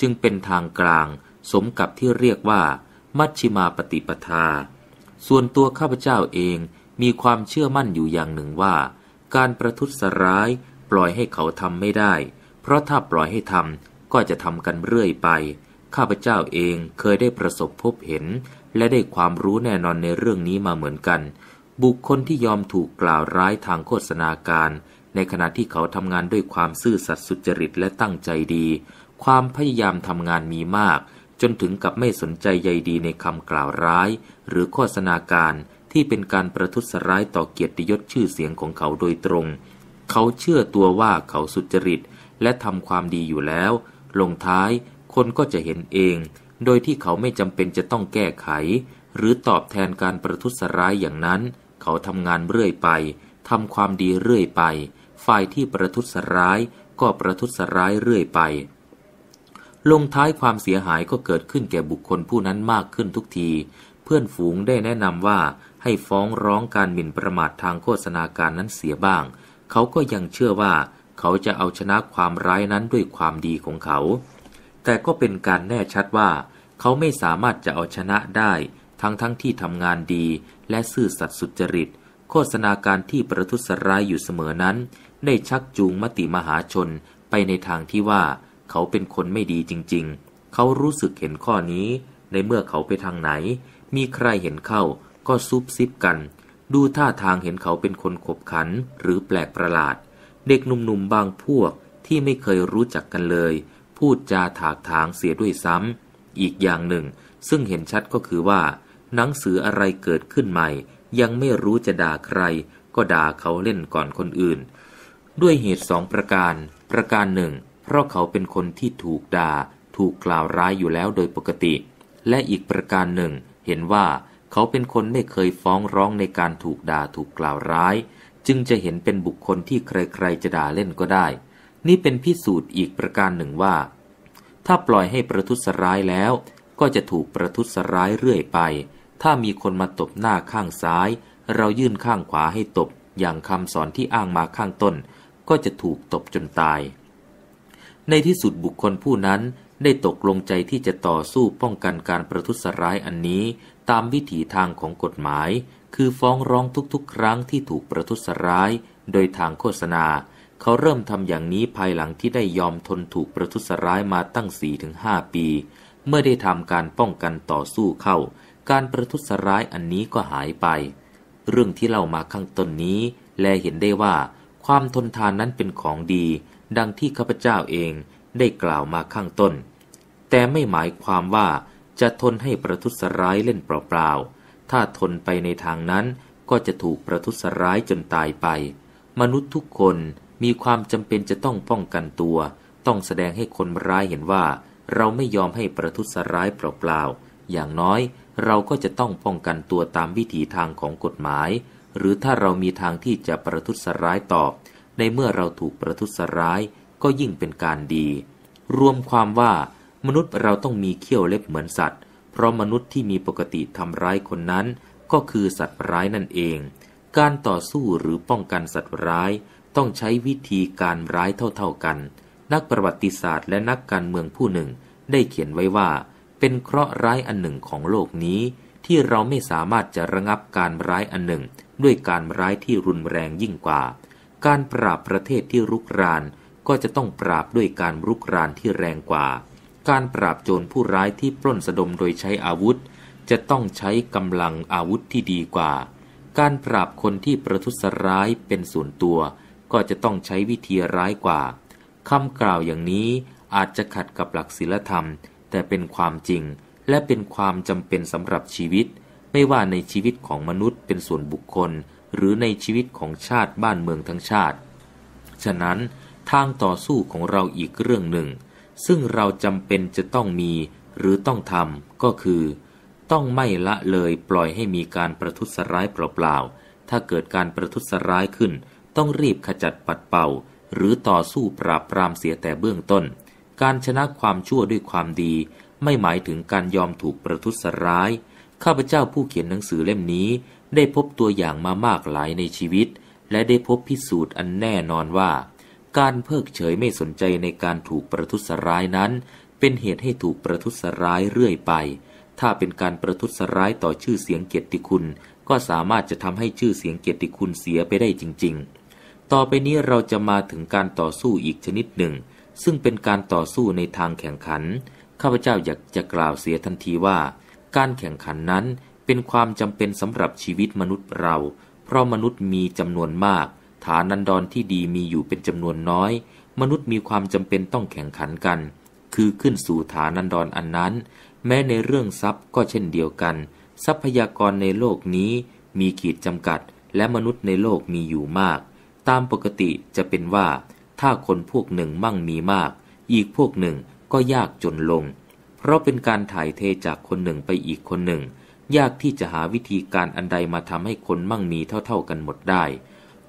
จึงเป็นทางกลาง สมกับที่เรียกว่ามัชชิมาปฏิปทา ส่วนตัวข้าพเจ้าเองมีความเชื่อมั่นอยู่อย่างหนึ่งว่า การประทุษร้ายปล่อยให้เขาทำไม่ได้ เพราะถ้าปล่อยให้ทำก็จะทำกันเรื่อยไป ข้าพเจ้าเองเคยได้ประสบพบเห็น และได้ความรู้แน่นอนในเรื่องนี้มาเหมือนกัน บุคคลที่ยอมถูกกล่าวร้ายทางโฆษณาการในขณะที่เขาทำงานด้วยความซื่อสัตย์สุจริตและตั้งใจดี ความพยายามทำงานมีมาก จนถึงกับไม่สนใจใยดีในคำกล่าวร้าย หรือโฆษณาการที่เป็นการประทุษร้ายต่อเกียรติยศชื่อเสียงของเขาโดยตรง เขาเชื่อตัวว่าเขาสุจริตและทำความดีอยู่แล้ว ลงท้าย คนก็จะเห็นเอง โดยที่เขาไม่จำเป็นจะต้องแก้ไข หรือตอบแทนการประทุษร้ายอย่างนั้น เขาทำงานเรื่อยไปทำความดีเรื่อยไปฝ่ายที่ประทุษร้ายก็ประทุษร้ายเรื่อยไป ลงท้ายความเสียหายก็เกิดขึ้นแก่บุคคลผู้นั้นมากขึ้นทุกที เพื่อนฝูงได้แนะนำว่าให้ฟ้องร้องการหมิ่นประมาททางโฆษณาการนั้นเสียบ้าง เขาก็ยังเชื่อว่าเขาจะเอาชนะความร้ายนั้นด้วยความดีของเขา แต่ก็เป็นการแน่ชัดว่าเขาไม่สามารถจะเอาชนะได้ ทั้งทั้งที่ทำงานดีและซื่อสัตย์สุจริต โฆษณาการที่ประทุษร้ายอยู่เสมอนั้นได้ชักจูงมติมหาชน ไปในทางที่ว่า เขาเป็นคนไม่ดีจริง ๆ เขารู้สึกเห็นข้อนี้ ในเมื่อเขาไปทางไหน มีใครเห็นเข้าก็ซุบซิบกัน ดูท่าทางเห็นเขาเป็นคนขบขัน หรือแปลกประหลาด เด็กหนุ่มๆ บางพวกที่ไม่เคยรู้จักกันเลย พูดจาถากถางเสียด้วยซ้ำอีกอย่างหนึ่ง ซึ่งเห็นชัดก็คือว่า หนังสืออะไรเกิดขึ้นใหม่ ยังไม่รู้จะด่าใคร ก็ด่าเขาเล่นก่อนคนอื่นด้วยเหตุสองประการ ประการหนึ่ง เพราะเขาเป็นคนที่ถูกด่า ถูกกล่าวร้ายอยู่แล้วโดยปกติ และอีกประการหนึ่ง เห็นว่าเขาเป็นคนไม่เคยฟ้องร้องในการถูกด่าถูกกล่าวร้าย จึงจะเห็นเป็นบุคคลที่ใครๆ จะด่าเล่นก็ได้ นี่เป็นพิสูจน์อีกประการหนึ่งว่า ถ้าปล่อยให้ประทุษร้ายแล้ว ก็จะถูกประทุษร้ายเรื่อยไป ถ้ามีคนมาตบหน้าข้างซ้าย เรายื่นข้างขวาให้ตบ อย่างคำสอนที่อ้างมาข้างต้นก็จะถูกตบจนตาย ในที่สุดบุคคลผู้นั้นได้ตกลงใจที่จะต่อสู้ป้องกันการประทุษร้ายอันนี้ ตามวิถีทางของกฎหมาย คือฟ้องร้องทุกๆ ครั้งที่ถูกประทุษร้าย โดยทางโฆษณา เขาเริ่มทำอย่างนี้ภายหลังที่ได้ยอมทนถูกประทุษร้ายมาตั้ง4-5ปี เมื่อได้ทำการป้องกันต่อสู้เข้า การประทุษร้ายอันนี้ก็หายไป เรื่องที่เล่ามาข้างต้นนี้ แลเห็นได้ว่าความทนทานนั้นเป็นของดี ดังที่ข้าพเจ้าเองได้กล่าวมาข้างต้น แต่ไม่หมายความว่าจะทนให้ประทุษร้ายเล่นเปล่าๆถ้าทนไปในทางนั้นก็จะถูกประทุษร้ายจนตายไป มนุษย์ทุกคนมีความจำเป็นจะต้องป้องกันตัว ต้องแสดงให้คนร้ายเห็นว่า เราไม่ยอมให้ประทุษร้ายเปล่าๆอย่างน้อยเราก็จะต้องป้องกันตัวตามวิถีทางของกฎหมายหรือถ้าเรามีทางที่จะประทุษร้ายตอบ ในเมื่อเราถูกประทุษร้ายก็ยิ่งเป็นการดี รวมความว่า มนุษย์เราต้องมีเขี้ยวเล็บเหมือนสัตว์ เพราะมนุษย์ที่มีปกติทำร้ายคนนั้น ก็คือสัตว์ร้ายนั่นเอง การต่อสู้หรือป้องกันสัตว์ร้าย ต้องใช้วิธีการร้ายเท่า ๆ กัน นักประวัติศาสตร์และนักการเมืองผู้หนึ่ง ได้เขียนไว้ว่า เป็นเคราะห์ร้ายอันหนึ่งของโลกนี้ ที่เราไม่สามารถจะระงับการร้ายอันหนึ่งด้วยการร้ายที่รุนแรงยิ่งกว่า การปราบประเทศที่รุกรานก็จะต้องปราบด้วยการรุกรานที่แรงกว่า การปราบโจรผู้ร้ายที่ปล้นสะดมโดยใช้อาวุธ จะต้องใช้กำลังอาวุธที่ดีกว่า การปราบคนที่ประทุษร้ายเป็นส่วนตัว ก็จะต้องใช้วิธีร้ายกว่า คำกล่าวอย่างนี้อาจจะขัดกับหลักศีลธรรม แต่เป็นความจริง และเป็นความจำเป็นสำหรับชีวิตไม่ว่าในชีวิตของมนุษย์เป็นส่วนบุคคลหรือในชีวิตของชาติบ้านเมืองทั้งชาติ ฉะนั้นทางต่อสู้ของเราอีกเรื่องหนึ่ง ซึ่งเราจำเป็นจะต้องมีหรือต้องทำก็คือ ต้องไม่ละเลยปล่อยให้มีการประทุษร้ายเปล่าๆ ถ้าเกิดการประทุษร้ายขึ้น ต้องรีบขจัดปัดเป่า หรือต่อสู้ปราบปรามเสียแต่เบื้องต้น การชนะความชั่วด้วยความดี ไม่หมายถึงการยอมถูกประทุษร้ายข้าพเจ้าผู้เขียนหนังสือเล่มนี้ ได้พบตัวอย่างมามากหลายในชีวิต และได้พบพิสูจน์อันแน่นอนว่า การเพิกเฉยไม่สนใจในการถูกประทุษร้ายนั้น เป็นเหตุให้ถูกประทุษร้ายเรื่อยไป ถ้าเป็นการประทุษร้ายต่อชื่อเสียงเกียรติคุณ ก็สามารถจะทำให้ชื่อเสียงเกียรติคุณเสียไปได้จริง ๆ ต่อไปนี้เราจะมาถึงการต่อสู้อีกชนิดหนึ่ง ซึ่งเป็นการต่อสู้ในทางแข่งขันข้าพเจ้าอยากจะกล่าวเสียทันทีว่าการแข่งขันนั้นเป็นความจำเป็นสำหรับชีวิตมนุษย์เรา เพราะมนุษย์มีจำนวนมาก ฐานันดรที่ดีมีอยู่เป็นจำนวนน้อย มนุษย์มีความจำเป็นต้องแข่งขันกัน คือขึ้นสู่ฐานันดรอันนั้น แม้ในเรื่องทรัพย์ก็เช่นเดียวกัน ทรัพยากรในโลกนี้มีขีดจำกัด และมนุษย์ในโลกมีอยู่มาก ตามปกติจะเป็นว่าถ้าคนพวกหนึ่งมั่งมีมาก อีกพวกหนึ่งก็ยากจนลงพราะเป็นการถ่ายเทจากคนหนึ่งไปอีกคนหนึ่ง ยากที่จะหาวิธีการอันใดมาทำให้คนมั่งมีเท่าๆกันหมดได้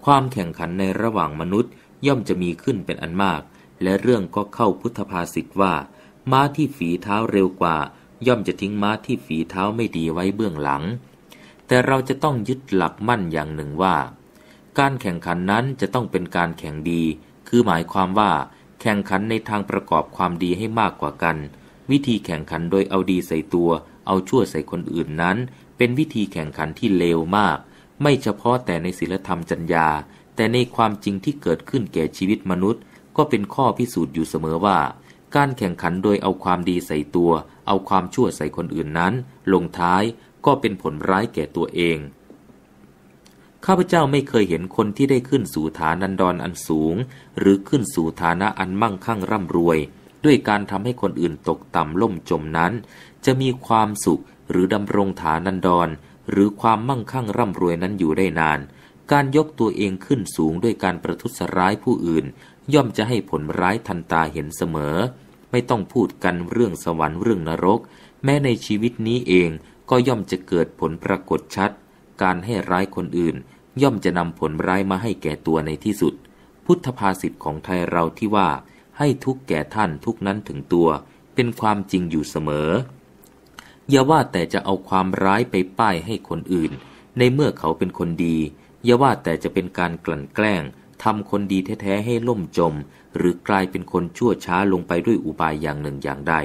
ความแข่งขันในระหว่างมนุษย์ ย่อมจะมีขึ้นเป็นอันมาก และเรื่องก็เข้าพุทธภาษิตว่า ม้าที่ฝีเท้าเร็วกว่า ย่อมจะทิ้งม้าที่ฝีเท้าไม่ดีไว้เบื้องหลัง แต่เราจะต้องยึดหลักมั่นอย่างหนึ่งว่า การแข่งขันนั้นจะต้องเป็นการแข่งดี คือหมายความว่า แข่งขันในทางประกอบความดีให้มากกว่ากันวิธีแข่งขันโดยเอาดีใส่ตัว เอาชั่วใส่คนอื่นนั้น เป็นวิธีแข่งขันที่เลวมาก ไม่เฉพาะแต่ในศีลธรรมจัญญา แต่ในความจริงที่เกิดขึ้นแก่ชีวิตมนุษย์ ก็เป็นข้อพิสูจน์อยู่เสมอว่า การแข่งขันโดยเอาความดีใส่ตัว เอาความชั่วใส่คนอื่นนั้น ลงท้ายก็เป็นผลร้ายแก่ตัวเอง ข้าพเจ้าไม่เคยเห็นคนที่ได้ขึ้นสู่ฐานันดรออันสูง หรือขึ้นสู่ฐานะอันมั่งคั่งร่ำรวยด้วยการทำให้คนอื่นตกต่ำล่มจมนั้น จะมีความสุขหรือดำรงฐานันดรหรือความมั่งคั่งร่ำรวยนั้นอยู่ได้นาน การยกตัวเองขึ้นสูงด้วยการประทุษร้ายผู้อื่น ย่อมจะให้ผลร้ายทันตาเห็นเสมอ ไม่ต้องพูดกันเรื่องสวรรค์เรื่องนรก แม้ในชีวิตนี้เองก็ย่อมจะเกิดผลปรากฏชัด การให้ร้ายคนอื่น ย่อมจะนำผลร้ายมาให้แก่ตัวในที่สุด พุทธภาษิตของไทยเราที่ว่าให้ทุกแก่ท่านทุกนั้นถึงตัว เป็นความจริงอยู่เสมอ อย่าว่าแต่จะเอาความร้ายไปป้ายให้คนอื่น ในเมื่อเขาเป็นคนดี อย่าว่าแต่จะเป็นการกลั่นแกล้งทำคนดีแท้ๆให้ล่มจม หรือกลายเป็นคนชั่วช้าลงไปด้วยอุบายอย่างหนึ่งอย่างใด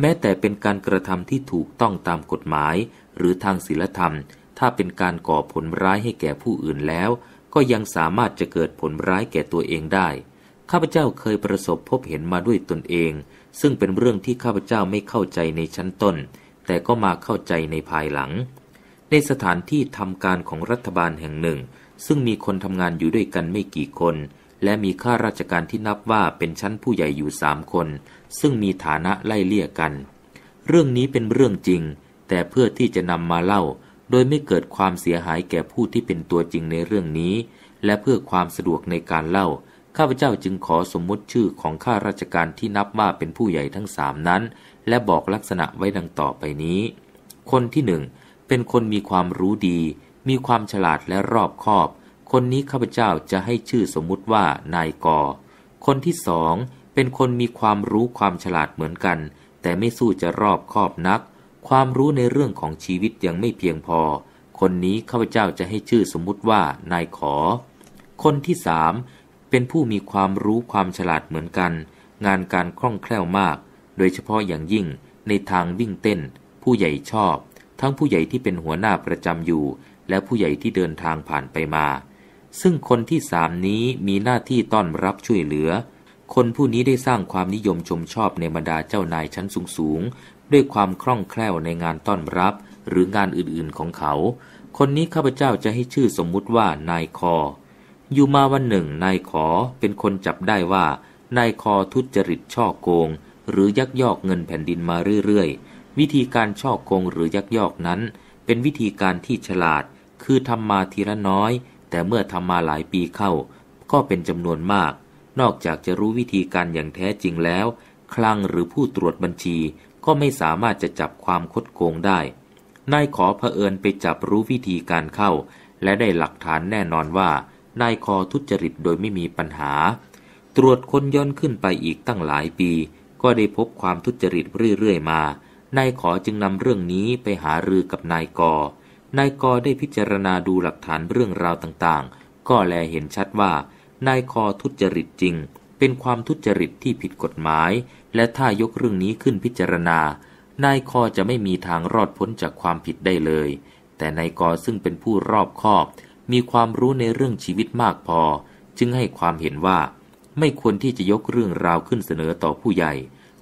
แม้แต่เป็นการกระทำที่ถูกต้องตามกฎหมาย หรือทางศีลธรรม ถ้าเป็นการก่อผลร้ายให้แก่ผู้อื่นแล้ว ก็ยังสามารถจะเกิดผลร้ายแก่ตัวเองได้ข้าพเจ้าเคยประสบพบเห็นมาด้วยตนเอง ซึ่งเป็นเรื่องที่ข้าพเจ้าไม่เข้าใจในชั้นต้น แต่ก็มาเข้าใจในภายหลัง ในสถานที่ทำการของรัฐบาลแห่งหนึ่ง ซึ่งมีคนทำงานอยู่ด้วยกันไม่กี่คน และมีข้าราชการที่นับว่าเป็นชั้นผู้ใหญ่อยู่สามคน ซึ่งมีฐานะไล่เลี่ยกัน เรื่องนี้เป็นเรื่องจริง แต่เพื่อที่จะนำมาเล่า โดยไม่เกิดความเสียหายแก่ผู้ที่เป็นตัวจริงในเรื่องนี้ และเพื่อความสะดวกในการเล่าข้าพเจ้าจึงขอสมมุติชื่อของข้าราชการที่นับว่าเป็นผู้ใหญ่ทั้งสามนั้น และบอกลักษณะไว้ดังต่อไปนี้ คนที่หนึ่งเป็นคนมีความรู้ดี มีความฉลาดและรอบคอบ คนนี้ข้าพเจ้าจะให้ชื่อสมมุติว่า นายกอคนที่สองเป็นคนมีความรู้ความฉลาดเหมือนกัน แต่ไม่สู้จะรอบคอบนัก ความรู้ในเรื่องของชีวิตยังไม่เพียงพอ คนนี้ข้าพเจ้าจะให้ชื่อสมมุติว่า นายขอ คนที่สามเป็นผู้มีความรู้ความฉลาดเหมือนกัน งานการคล่องแคล่วมาก โดยเฉพาะอย่างยิ่งในทางวิ่งเต้น ผู้ใหญ่ชอบ ทั้งผู้ใหญ่ที่เป็นหัวหน้าประจำอยู่ และผู้ใหญ่ที่เดินทางผ่านไปมา ซึ่งคนที่สามนี้มีหน้าที่ต้อนรับช่วยเหลือ คนผู้นี้ได้สร้างความนิยมชมชอบในบรรดาเจ้านายชั้นสูงๆ ด้วยความคล่องแคล่วในงานต้อนรับ หรืองานอื่นๆของเขา คนนี้ข้าพเจ้าจะให้ชื่อสมมุติว่านายคออยู่มาวันหนึ่ง นายขอเป็นคนจับได้ว่านายคอทุจริตช่อโกง หรือยักยอกเงินแผ่นดินมาเรื่อยๆวิธีการช่อโกงหรือยักยอกนั้น เป็นวิธีการที่ฉลาดคือทำมาทีละน้อย แต่เมื่อทำมาหลายปีเข้า ก็เป็นจำนวนมาก นอกจากจะรู้วิธีการอย่างแท้จริงแล้ว คลังหรือผู้ตรวจบัญชีก็ไม่สามารถจะจับความคดโกงได้นายขอเผอิญไปจับรู้วิธีการเข้า และได้หลักฐานแน่นอนว่านายคอทุจริตโดยไม่มีปัญหา ตรวจค้นย้อนขึ้นไปอีกตั้งหลายปี ก็ได้พบความทุจริตเรื่อย ๆ มา นายขอจึงนำเรื่องนี้ไปหารือกับนายกนายกได้พิจารณาดูหลักฐานเรื่องราวต่าง ๆ ก็แลเห็นชัดว่า นายคอทุจริตจริง เป็นความทุจริตที่ผิดกฎหมาย และถ้ายกเรื่องนี้ขึ้นพิจารณา นายคอจะไม่มีทางรอดพ้นจากความผิดได้เลย แต่นายกซึ่งเป็นผู้รอบคอบมีความรู้ในเรื่องชีวิตมากพอ จึงให้ความเห็นว่า ไม่ควรที่จะยกเรื่องราวขึ้นเสนอต่อผู้ใหญ่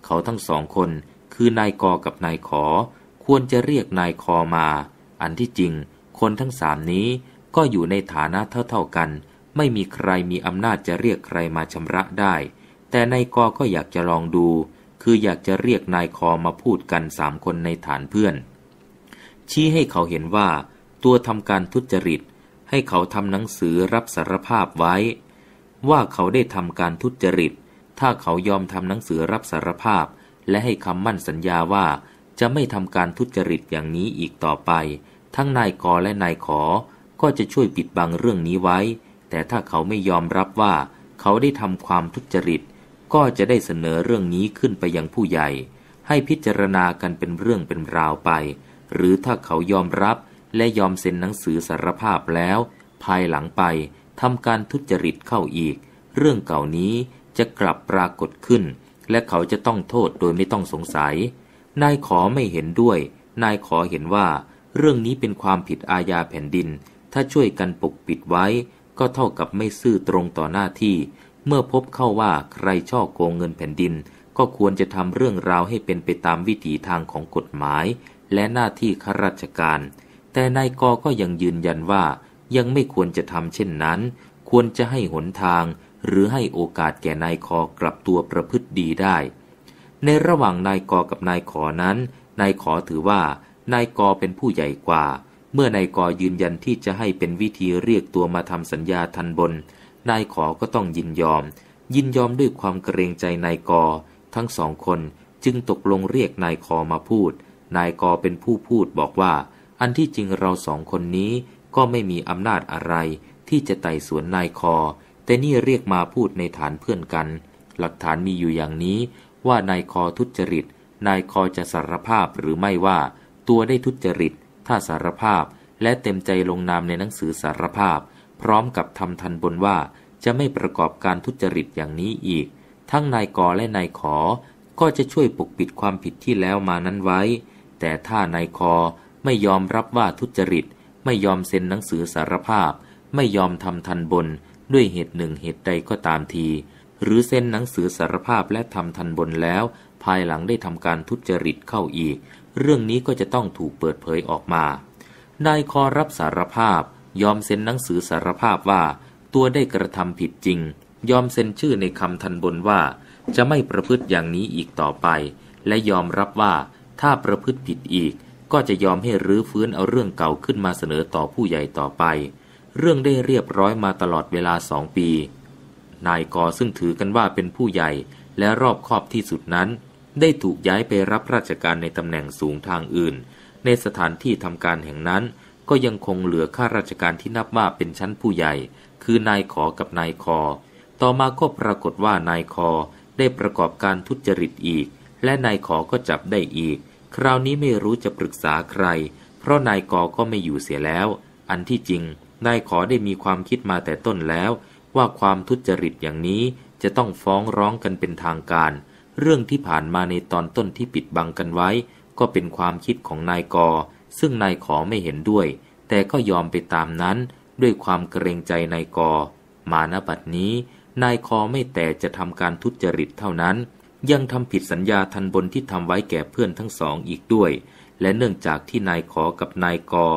เขาทั้งสองคน คือ นายกอกับ นายขอ ควรจะเรียกนายคอมา อันที่จริง คนทั้งสามนี้ ก็อยู่ในฐานะเท่าๆกัน ไม่มีใครมีอำนาจจะเรียกใครมาชำระได้ แต่นายกอก็อยากจะลองดู คืออยากจะเรียกนายคอมาพูดกันสามคนในฐานเพื่อน ชี้ให้เขาเห็นว่า ตัวทำการทุจริตให้เขาทำหนังสือรับสารภาพไว้ ว่าเขาได้ทำการทุจริต ถ้าเขายอมทำหนังสือรับสารภาพ และให้คำมั่นสัญญาว่า จะไม่ทำการทุจริตอย่างนี้อีกต่อไป ทั้งนายกและนายขอก็จะช่วยปิดบังเรื่องนี้ไว้ แต่ถ้าเขาไม่ยอมรับว่า เขาได้ทำความทุจริต ก็จะได้เสนอเรื่องนี้ขึ้นไปยังผู้ใหญ่ ให้พิจารณากันเป็นเรื่องเป็นราวไป หรือถ้าเขายอมรับและยอมเซ็นหนังสือสารภาพแล้ว ภายหลังไปทำการทุจริตเข้าอีก เรื่องเก่านี้จะกลับปรากฏขึ้น และเขาจะต้องโทษโดยไม่ต้องสงสัย นายขอไม่เห็นด้วย นายขอเห็นว่าเรื่องนี้เป็นความผิดอาญาแผ่นดิน ถ้าช่วยกันปกปิดไว้ ก็เท่ากับไม่ซื่อตรงต่อหน้าที่ เมื่อพบเข้าว่าใครช่อโกงเงินแผ่นดิน ก็ควรจะทำเรื่องราวให้เป็นไปตามวิถีทางของกฎหมาย และหน้าที่ข้าราชการแต่นายกก็ยังยืนยันว่ายังไม่ควรจะทำเช่นนั้น ควรจะให้หนทาง หรือให้โอกาสแก่นายคอกลับตัวประพฤติดีได้ ในระหว่างนายกกับนายขอนั้น นายขอถือว่า นายกเป็นผู้ใหญ่กว่า เมื่อนายกยืนยันที่จะให้เป็นวิธีเรียกตัวมาทำสัญญาทันบน นายขอก็ต้องยินยอม ยินยอมด้วยความเกรงใจนายก ทั้งสองคนจึงตกลงเรียกนายคอมาพูด นายกเป็นผู้พูดบอกว่าอันที่จริงเราสองคนนี้ ก็ไม่มีอำนาจอะไร ที่จะไต่สวนนายคอ แต่นี่เรียกมาพูดในฐานเพื่อนกัน หลักฐานมีอยู่อย่างนี้ ว่านายคอทุจริตนายคอจะสารภาพหรือไม่ว่าตัวได้ทุจริต ถ้าสารภาพ และเต็มใจลงนามในหนังสือสารภาพ พร้อมกับทำทันบนว่าจะไม่ประกอบการทุจริตอย่างนี้อีก ทั้งนายกอและนายขอ ก็จะช่วยปกปิดความผิดที่แล้วมานั้นไว้ แต่ถ้านายคอไม่ยอมรับว่าทุจริต ไม่ยอมเซ็นหนังสือสารภาพ ไม่ยอมทำทันบนด้วยเหตุหนึ่งเหตุใดก็ตามที หรือเซ็นหนังสือสารภาพและทำทันบนแล้ว ภายหลังได้ทำการทุจริตเข้าอีก เรื่องนี้ก็จะต้องถูกเปิดเผยออกมานายคอรับสารภาพ ยอมเซ็นหนังสือสารภาพว่าตัวได้กระทำผิดจริง ยอมเซ็นชื่อในคำทันบนว่า จะไม่ประพฤติอย่างนี้อีกต่อไป และยอมรับว่าถ้าประพฤติผิดอีกก็จะยอมให้รื้อฟื้นเอาเรื่องเก่าขึ้นมาเสนอต่อผู้ใหญ่ต่อไป เรื่องได้เรียบร้อยมาตลอดเวลาสองปี นายกซึ่งถือกันว่าเป็นผู้ใหญ่ และรอบคอบที่สุดนั้น ได้ถูกย้ายไปรับราชการในตำแหน่งสูงทางอื่น ในสถานที่ทำการแห่งนั้น ก็ยังคงเหลือข้าราชการที่นับว่าเป็นชั้นผู้ใหญ่ คือนายขอกับนายคอ ต่อมาก็ปรากฏว่านายคอได้ประกอบการทุจริตอีก และนายขอก็จับได้อีกคราวนี้ไม่รู้จะปรึกษาใคร เพราะนายกอก็ไม่อยู่เสียแล้ว อันที่จริง นายขอได้มีความคิดมาแต่ต้นแล้ว ว่าความทุจริตอย่างนี้จะต้องฟ้องร้องกันเป็นทางการ เรื่องที่ผ่านมาในตอนต้นที่ปิดบังกันไว้ ก็เป็นความคิดของนายกอ ซึ่งนายขอไม่เห็นด้วย แต่ก็ยอมไปตามนั้น ด้วยความเกรงใจนายกอ มาณบัดนี้ นายคอไม่แต่จะทำการทุจริตเท่านั้นยังทำผิดสัญญาทันบนที่ทำไว้แก่เพื่อนทั้งสองอีกด้วย และเนื่องจากที่นายขอกับนายกอ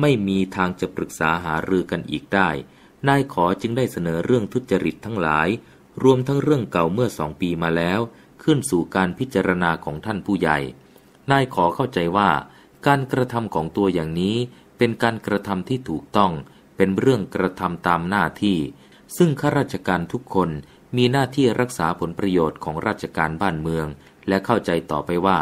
ไม่มีทางจะปรึกษาหารือกันอีกได้ นายขอจึงได้เสนอเรื่องทุจริตทั้งหลาย รวมทั้งเรื่องเก่าเมื่อสองปีมาแล้ว ขึ้นสู่การพิจารณาของท่านผู้ใหญ่ นายขอเข้าใจว่า การกระทำของตัวอย่างนี้ เป็นการกระทำที่ถูกต้องเป็นเรื่องกระทำตามหน้าที่ ซึ่งข้าราชการทุกคนมีหน้าที่รักษาผลประโยชน์ของราชการบ้านเมือง และเข้าใจต่อไปว่า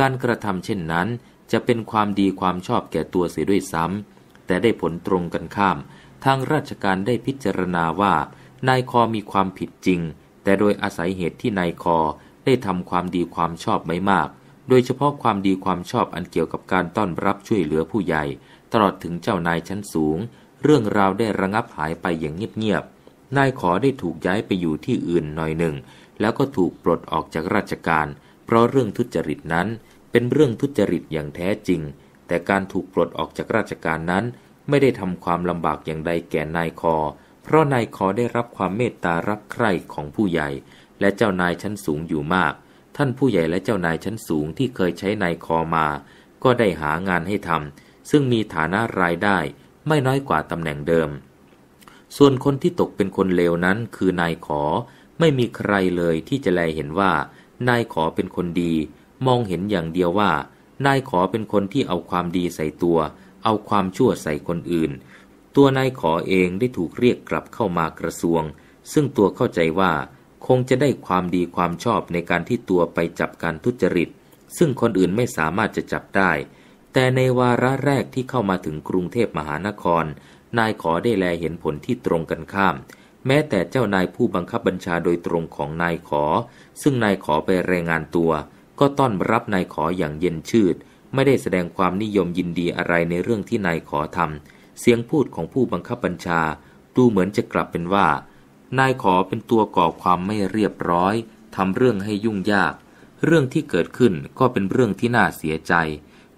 การกระทำเช่นนั้น จะเป็นความดีความชอบแก่ตัวเสียด้วยซ้ำแต่ได้ผลตรงกันข้าม ทางราชการได้พิจารณาว่า นายคอมีความผิดจริง แต่โดยอาศัยเหตุที่นายคอได้ทำความดีความชอบไม่มากโดยเฉพาะความดีความชอบอันเกี่ยวกับการต้อนรับช่วยเหลือผู้ใหญ่ ตลอดถึงเจ้านายชั้นสูง เรื่องราวได้ระงับหายไปอย่างเงียบนายขอได้ถูกย้ายไปอยู่ที่อื่นหน่อยหนึ่ง แล้วก็ถูกปลดออกจากราชการ เพราะเรื่องทุจริตนั้น เป็นเรื่องทุจริตอย่างแท้จริง แต่การถูกปลดออกจากราชการนั้น ไม่ได้ทำความลำบากอย่างใดแก่นายคอเพราะนายคอได้รับความเมตตารักใคร่ของผู้ใหญ่ และเจ้านายชั้นสูงอยู่มาก ท่านผู้ใหญ่และเจ้านายชั้นสูงที่เคยใช้นายคอมา ก็ได้หางานให้ทำซึ่งมีฐานะรายได้ไม่น้อยกว่าตำแหน่งเดิมส่วนคนที่ตกเป็นคนเลวนั้นคือนายขอ ไม่มีใครเลยที่จะแลเห็นว่า นายขอเป็นคนดี มองเห็นอย่างเดียวว่า นายขอเป็นคนที่เอาความดีใส่ตัว เอาความชั่วใส่คนอื่น ตัวนายขอเองได้ถูกเรียกกลับเข้ามากระทรวง ซึ่งตัวเข้าใจว่าคงจะได้ความดีความชอบในการที่ตัวไปจับการทุจริต ซึ่งคนอื่นไม่สามารถจะจับได้ แต่ในวาระแรกที่เข้ามาถึงกรุงเทพมหานครนายขอได้แลเห็นผลที่ตรงกันข้าม แม้แต่เจ้านายผู้บังคับบัญชาโดยตรงของนายขอ ซึ่งนายขอไปรายงานตัว ก็ต้อนรับนายขออย่างเย็นชืด ไม่ได้แสดงความนิยมยินดีอะไรในเรื่องที่นายขอทำเสียงพูดของผู้บังคับบัญชา ดูเหมือนจะกลับเป็นว่า นายขอเป็นตัวก่อความไม่เรียบร้อยทำเรื่องให้ยุ่งยาก เรื่องที่เกิดขึ้นก็เป็นเรื่องที่น่าเสียใจ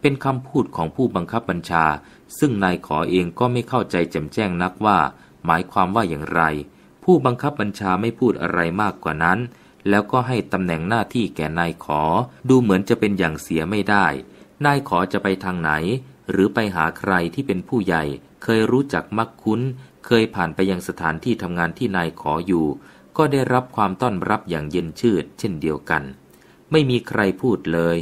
เป็นคำพูดของผู้บังคับบัญชาซึ่งนายขอเองก็ไม่เข้าใจแจ่มแจ้งนักว่า หมายความว่าอย่างไร ผู้บังคับบัญชาไม่พูดอะไรมากกว่านั้น แล้วก็ให้ตำแหน่งหน้าที่แก่นายขอดูเหมือนจะเป็นอย่างเสียไม่ได้ นายขอจะไปทางไหน หรือไปหาใครที่เป็นผู้ใหญ่เคยรู้จักมักคุ้น เคยผ่านไปยังสถานที่ทำงานที่นายขออยู่ ก็ได้รับความต้อนรับอย่างเย็นชืดเช่นเดียวกัน ไม่มีใครพูดเลย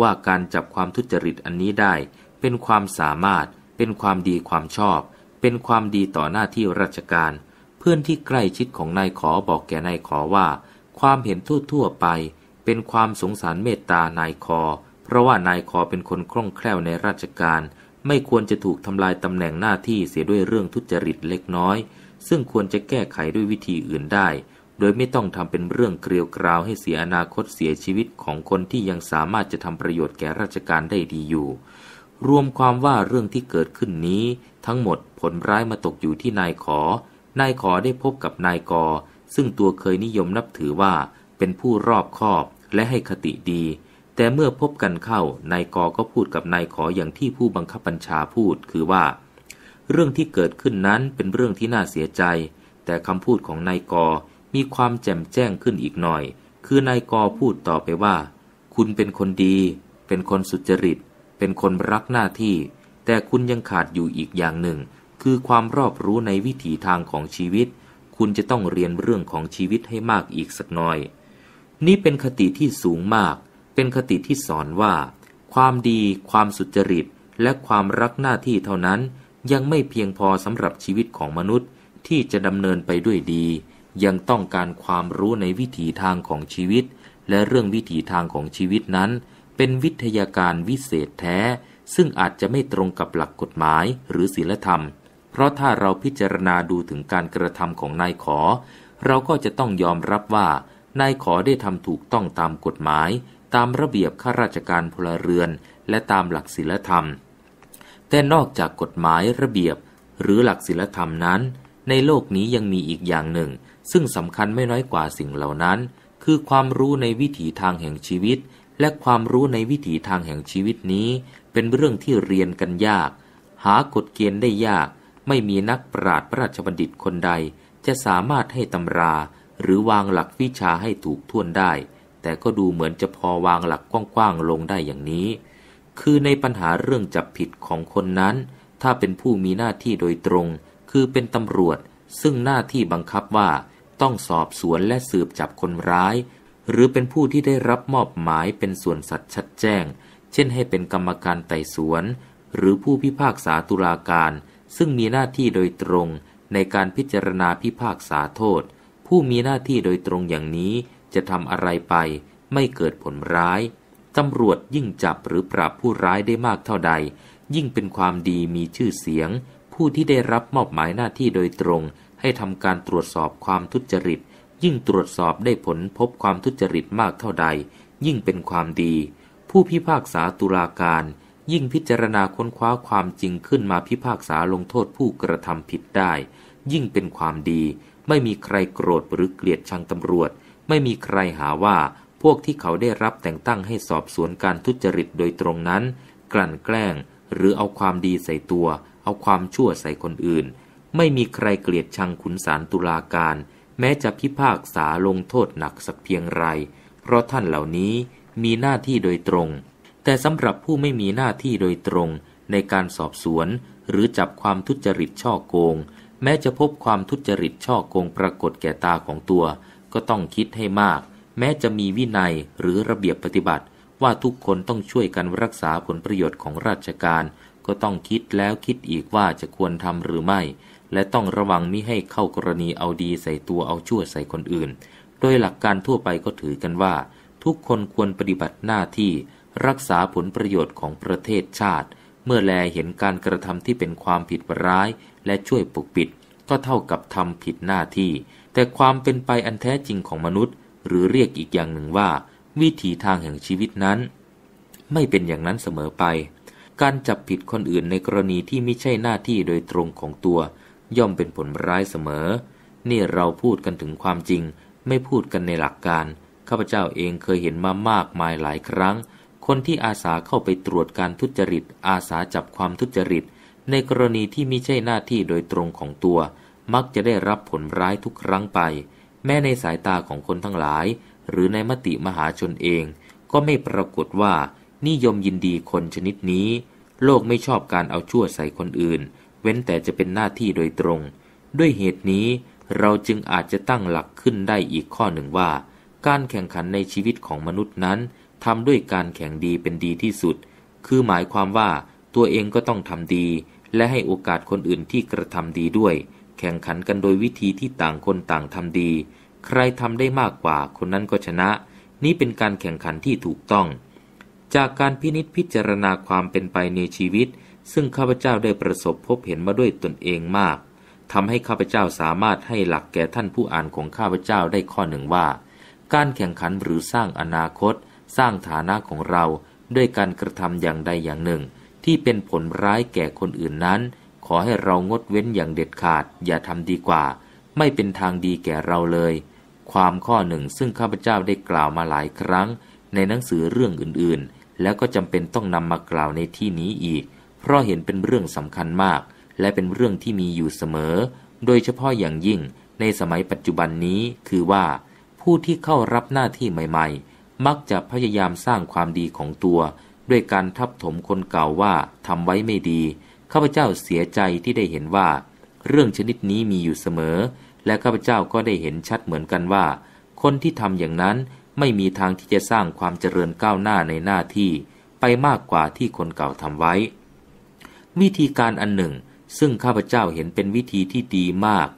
ว่าการจับความทุจริตอันนี้ได้ เป็นความสามารถเป็นความดีความชอบ เป็นความดีต่อหน้าที่ราชการ เพื่อนที่ใกล้ชิดของนายขอบอกแก่นายขอว่า ความเห็นทั่วทั่วไปเป็นความสงสารเมตตานายขอเพราะว่านายขอเป็นคนคล่องแคล่วในราชการ ไม่ควรจะถูกทำลายตำแหน่งหน้าที่เสียด้วยเรื่องทุจริตเล็กน้อย ซึ่งควรจะแก้ไขด้วยวิธีอื่นได้ โดยไม่ต้องทำเป็นเรื่องเกลียวกราวให้เสียอนาคตเสียชีวิตของคนที่ยังสามารถจะทำประโยชน์แก่ราชการได้ดีอยู่รวมความว่าเรื่องที่เกิดขึ้นนี้ ทั้งหมดผลร้ายมาตกอยู่ที่นายขอ นายขอได้พบกับนายกอซึ่งตัวเคยนิยมนับถือว่า เป็นผู้รอบคอบและให้คติดี แต่เมื่อพบกันเข้า นายกอก็พูดกับนายขอ อย่างที่ผู้บังคับบัญชาพูด คือว่า เรื่องที่เกิดขึ้นนั้นเป็นเรื่องที่น่าเสียใจ แต่คำพูดของนายกอมีความแจ่มแจ้งขึ้นอีกหน่อย คือนายกอพูดต่อไปว่า คุณเป็นคนดี เป็นคนสุจริตเป็นคนรักหน้าที่ แต่คุณยังขาดอยู่อีกอย่างหนึ่ง คือความรอบรู้ในวิถีทางของชีวิต คุณจะต้องเรียนเรื่องของชีวิตให้มากอีกสักน้อย นี่เป็นคติที่สูงมาก เป็นคติที่สอนว่า ความดี ความสุจริต และความรักหน้าที่เท่านั้น ยังไม่เพียงพอสำหรับชีวิตของมนุษย์ที่จะดำเนินไปด้วยดี ยังต้องการความรู้ในวิถีทางของชีวิต และเรื่องวิถีทางของชีวิตนั้นเป็นวิทยาการวิเศษแท้ซึ่งอาจจะไม่ตรงกับหลักกฎหมายหรือศีลธรรม เพราะถ้าเราพิจารณาดูถึงการกระทำของนายขอ เราก็จะต้องยอมรับว่า นายขอได้ทำถูกต้องตามกฎหมาย ตามระเบียบข้าราชการพลเรือน และตามหลักศีลธรรม แต่นอกจากกฎหมายระเบียบหรือหลักศีลธรรมนั้น ในโลกนี้ยังมีอีกอย่างหนึ่ง ซึ่งสำคัญไม่น้อยกว่าสิ่งเหล่านั้น คือความรู้ในวิถีทางแห่งชีวิตและความรู้ในวิถีทางแห่งชีวิตนี้ เป็นเรื่องที่เรียนกันยาก หากฎเกณฑ์ได้ยาก ไม่มีนักปราชญ์พระราชบัณฑิตคนใดจะสามารถให้ตำรา หรือวางหลักวิชาให้ถูกท่วนได้ แต่ก็ดูเหมือนจะพอวางหลัก กว้างๆลงได้อย่างนี้ คือในปัญหาเรื่องจับผิดของคนนั้น ถ้าเป็นผู้มีหน้าที่โดยตรง คือเป็นตำรวจซึ่งหน้าที่บังคับว่าต้องสอบสวนและสืบจับคนร้ายหรือเป็นผู้ที่ได้รับมอบหมายเป็นส่วนสัตว์ชัดแจ้ง เช่นให้เป็นกรรมการไต่สวน หรือผู้พิพากษาตุลาการ ซึ่งมีหน้าที่โดยตรง ในการพิจารณาพิพากษาโทษ ผู้มีหน้าที่โดยตรงอย่างนี้ จะทำอะไรไป ไม่เกิดผลร้ายตำรวจยิ่งจับหรือปราบผู้ร้ายได้มากเท่าใด ยิ่งเป็นความดีมีชื่อเสียง ผู้ที่ได้รับมอบหมายหน้าที่โดยตรง ให้ทำการตรวจสอบความทุจริตยิ่งตรวจสอบได้ผลพบความทุจริตมากเท่าใด ยิ่งเป็นความดี ผู้พิพากษาตุลาการ ยิ่งพิจารณาค้นคว้าความจริงขึ้นมาพิพากษาลงโทษผู้กระทำผิดได้ ยิ่งเป็นความดี ไม่มีใครโกรธหรือ เกลียดชังตำรวจ ไม่มีใครหาว่าพวกที่เขาได้รับแต่งตั้งให้สอบสวนการทุจริตโดยตรงนั้น กลั่นแกล้ง หรือเอาความดีใส่ตัว เอาความชั่วใส่คนอื่น ไม่มีใครเกลียดชังขุนสารตุลาการแม้จะพิพากษาลงโทษหนักสักเพียงไร เพราะท่านเหล่านี้มีหน้าที่โดยตรง แต่สำหรับผู้ไม่มีหน้าที่โดยตรงในการสอบสวนหรือจับความทุจริตช่อโกง แม้จะพบความทุจริตช่อโกงปรากฏแก่ตาของตัว ก็ต้องคิดให้มาก แม้จะมีวินัยหรือระเบียบปฏิบัติว่าทุกคนต้องช่วยกันรักษาผลประโยชน์ของราชการ ก็ต้องคิดแล้วคิดอีกว่าจะควรทำหรือไม่และต้องระวังมิให้เข้ากรณีเอาดีใส่ตัวเอาชั่วใส่คนอื่น โดยหลักการทั่วไปก็ถือกันว่า ทุกคนควรปฏิบัติหน้าที่ รักษาผลประโยชน์ของประเทศชาติ เมื่อแลเห็นการกระทำที่เป็นความผิดร้าย และช่วยปกปิด ก็เท่ากับทำผิดหน้าที่ แต่ความเป็นไปอันแท้จริงของมนุษย์ หรือเรียกอีกอย่างหนึ่งว่า วิถีทางแห่งชีวิตนั้น ไม่เป็นอย่างนั้นเสมอไป การจับผิดคนอื่นในกรณีที่ไม่ใช่หน้าที่โดยตรงของตัวย่อมเป็นผลร้ายเสมอ นี่เราพูดกันถึงความจริง ไม่พูดกันในหลักการ ข้าพเจ้าเองเคยเห็นมามากมายหลายครั้ง คนที่อาสาเข้าไปตรวจการทุจริต อาสาจับความทุจริต ในกรณีที่มิใช่หน้าที่โดยตรงของตัว มักจะได้รับผลร้ายทุกครั้งไป แม้ในสายตาของคนทั้งหลาย หรือในมติมหาชนเอง ก็ไม่ปรากฏว่า นิยมยินดีคนชนิดนี้ โลกไม่ชอบการเอาชั่วใส่คนอื่นเว้นแต่จะเป็นหน้าที่โดยตรง ด้วยเหตุนี้ เราจึงอาจจะตั้งหลักขึ้นได้อีกข้อหนึ่งว่า การแข่งขันในชีวิตของมนุษย์นั้นทำด้วยการแข่งดีเป็นดีที่สุด คือหมายความว่าตัวเองก็ต้องทำดี และให้โอกาสคนอื่นที่กระทำดีด้วย แข่งขันกันโดยวิธีที่ต่างคนต่างทำดี ใครทำได้มากกว่าคนนั้นก็ชนะ นี่เป็นการแข่งขันที่ถูกต้อง จากการพินิษพิจารณาความเป็นไปในชีวิตซึ่ง ข้าพเจ้าได้ประสบพบเห็นมาด้วยตนเองมาก ทำให้ข้าพเจ้าสามารถให้หลักแก่ท่านผู้อ่านของข้าพเจ้าได้ข้อหนึ่งว่า การแข่งขันหรือสร้างอนาคต สร้างฐานะของเราด้วยการกระทำอย่างใดอย่างหนึ่ง ที่เป็นผลร้ายแก่คนอื่นนั้น ขอให้เรางดเว้นอย่างเด็ดขาด อย่าทำดีกว่า ไม่เป็นทางดีแก่เราเลย ความข้อหนึ่งซึ่งข้าพเจ้าได้กล่าวมาหลายครั้ง ในหนังสือเรื่องอื่นๆ แล้วก็จำเป็นต้องนำมากล่าวในที่นี้อีกเพราะเห็นเป็นเรื่องสำคัญมาก และเป็นเรื่องที่มีอยู่เสมอ โดยเฉพาะอย่างยิ่ง ในสมัยปัจจุบันนี้คือว่าผู้ที่เข้ารับหน้าที่ใหม่ ๆ มักจะพยายามสร้างความดีของตัว ด้วยการทับถมคนเก่าว่าทำไว้ไม่ดีข้าพเจ้าเสียใจที่ได้เห็นว่า เรื่องชนิดนี้มีอยู่เสมอ และข้าพเจ้าก็ได้เห็นชัดเหมือนกันว่า คนที่ทำอย่างนั้นไม่มีทางที่จะสร้างความเจริญก้าวหน้าในหน้าที่ ไปมากกว่าที่คนเก่าทำไว้วิธีการอันหนึ่ง ซึ่งข้าพเจ้าเห็นเป็นวิธีที่ดีมาก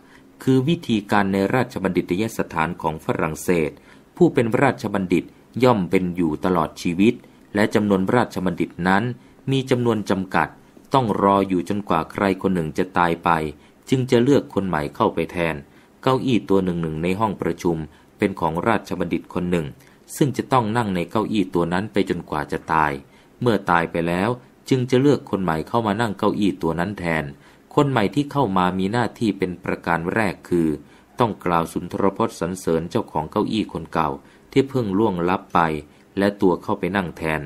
คือวิธีการในราชบัณฑิตยสถานของฝรั่งเศส ผู้เป็นราชบัณฑิตย่อมเป็นอยู่ตลอดชีวิต และจำนวนราชบัณฑิตนั้น มีจำนวนจำกัด ต้องรออยู่จนกว่าใครคนหนึ่งจะตายไป จึงจะเลือกคนใหม่เข้าไปแทน เก้าอี้ตัวหนึ่งหนึ่งในห้องประชุม เป็นของราชบัณฑิตคนหนึ่ง ซึ่งจะต้องนั่งในเก้าอี้ตัวนั้นไปจนกว่าจะตาย เมื่อตายไปแล้วจึงจะเลือกคนใหม่เข้ามานั่งเก้าอี้ตัวนั้นแทน คนใหม่ที่เข้ามามีหน้าที่เป็นประการแรกคือ ต้องกล่าวสุนทรพจน์สรรเสริญเจ้าของเก้าอี้คนเก่า ที่เพิ่งล่วงลับไป และตัวเข้าไปนั่งแทน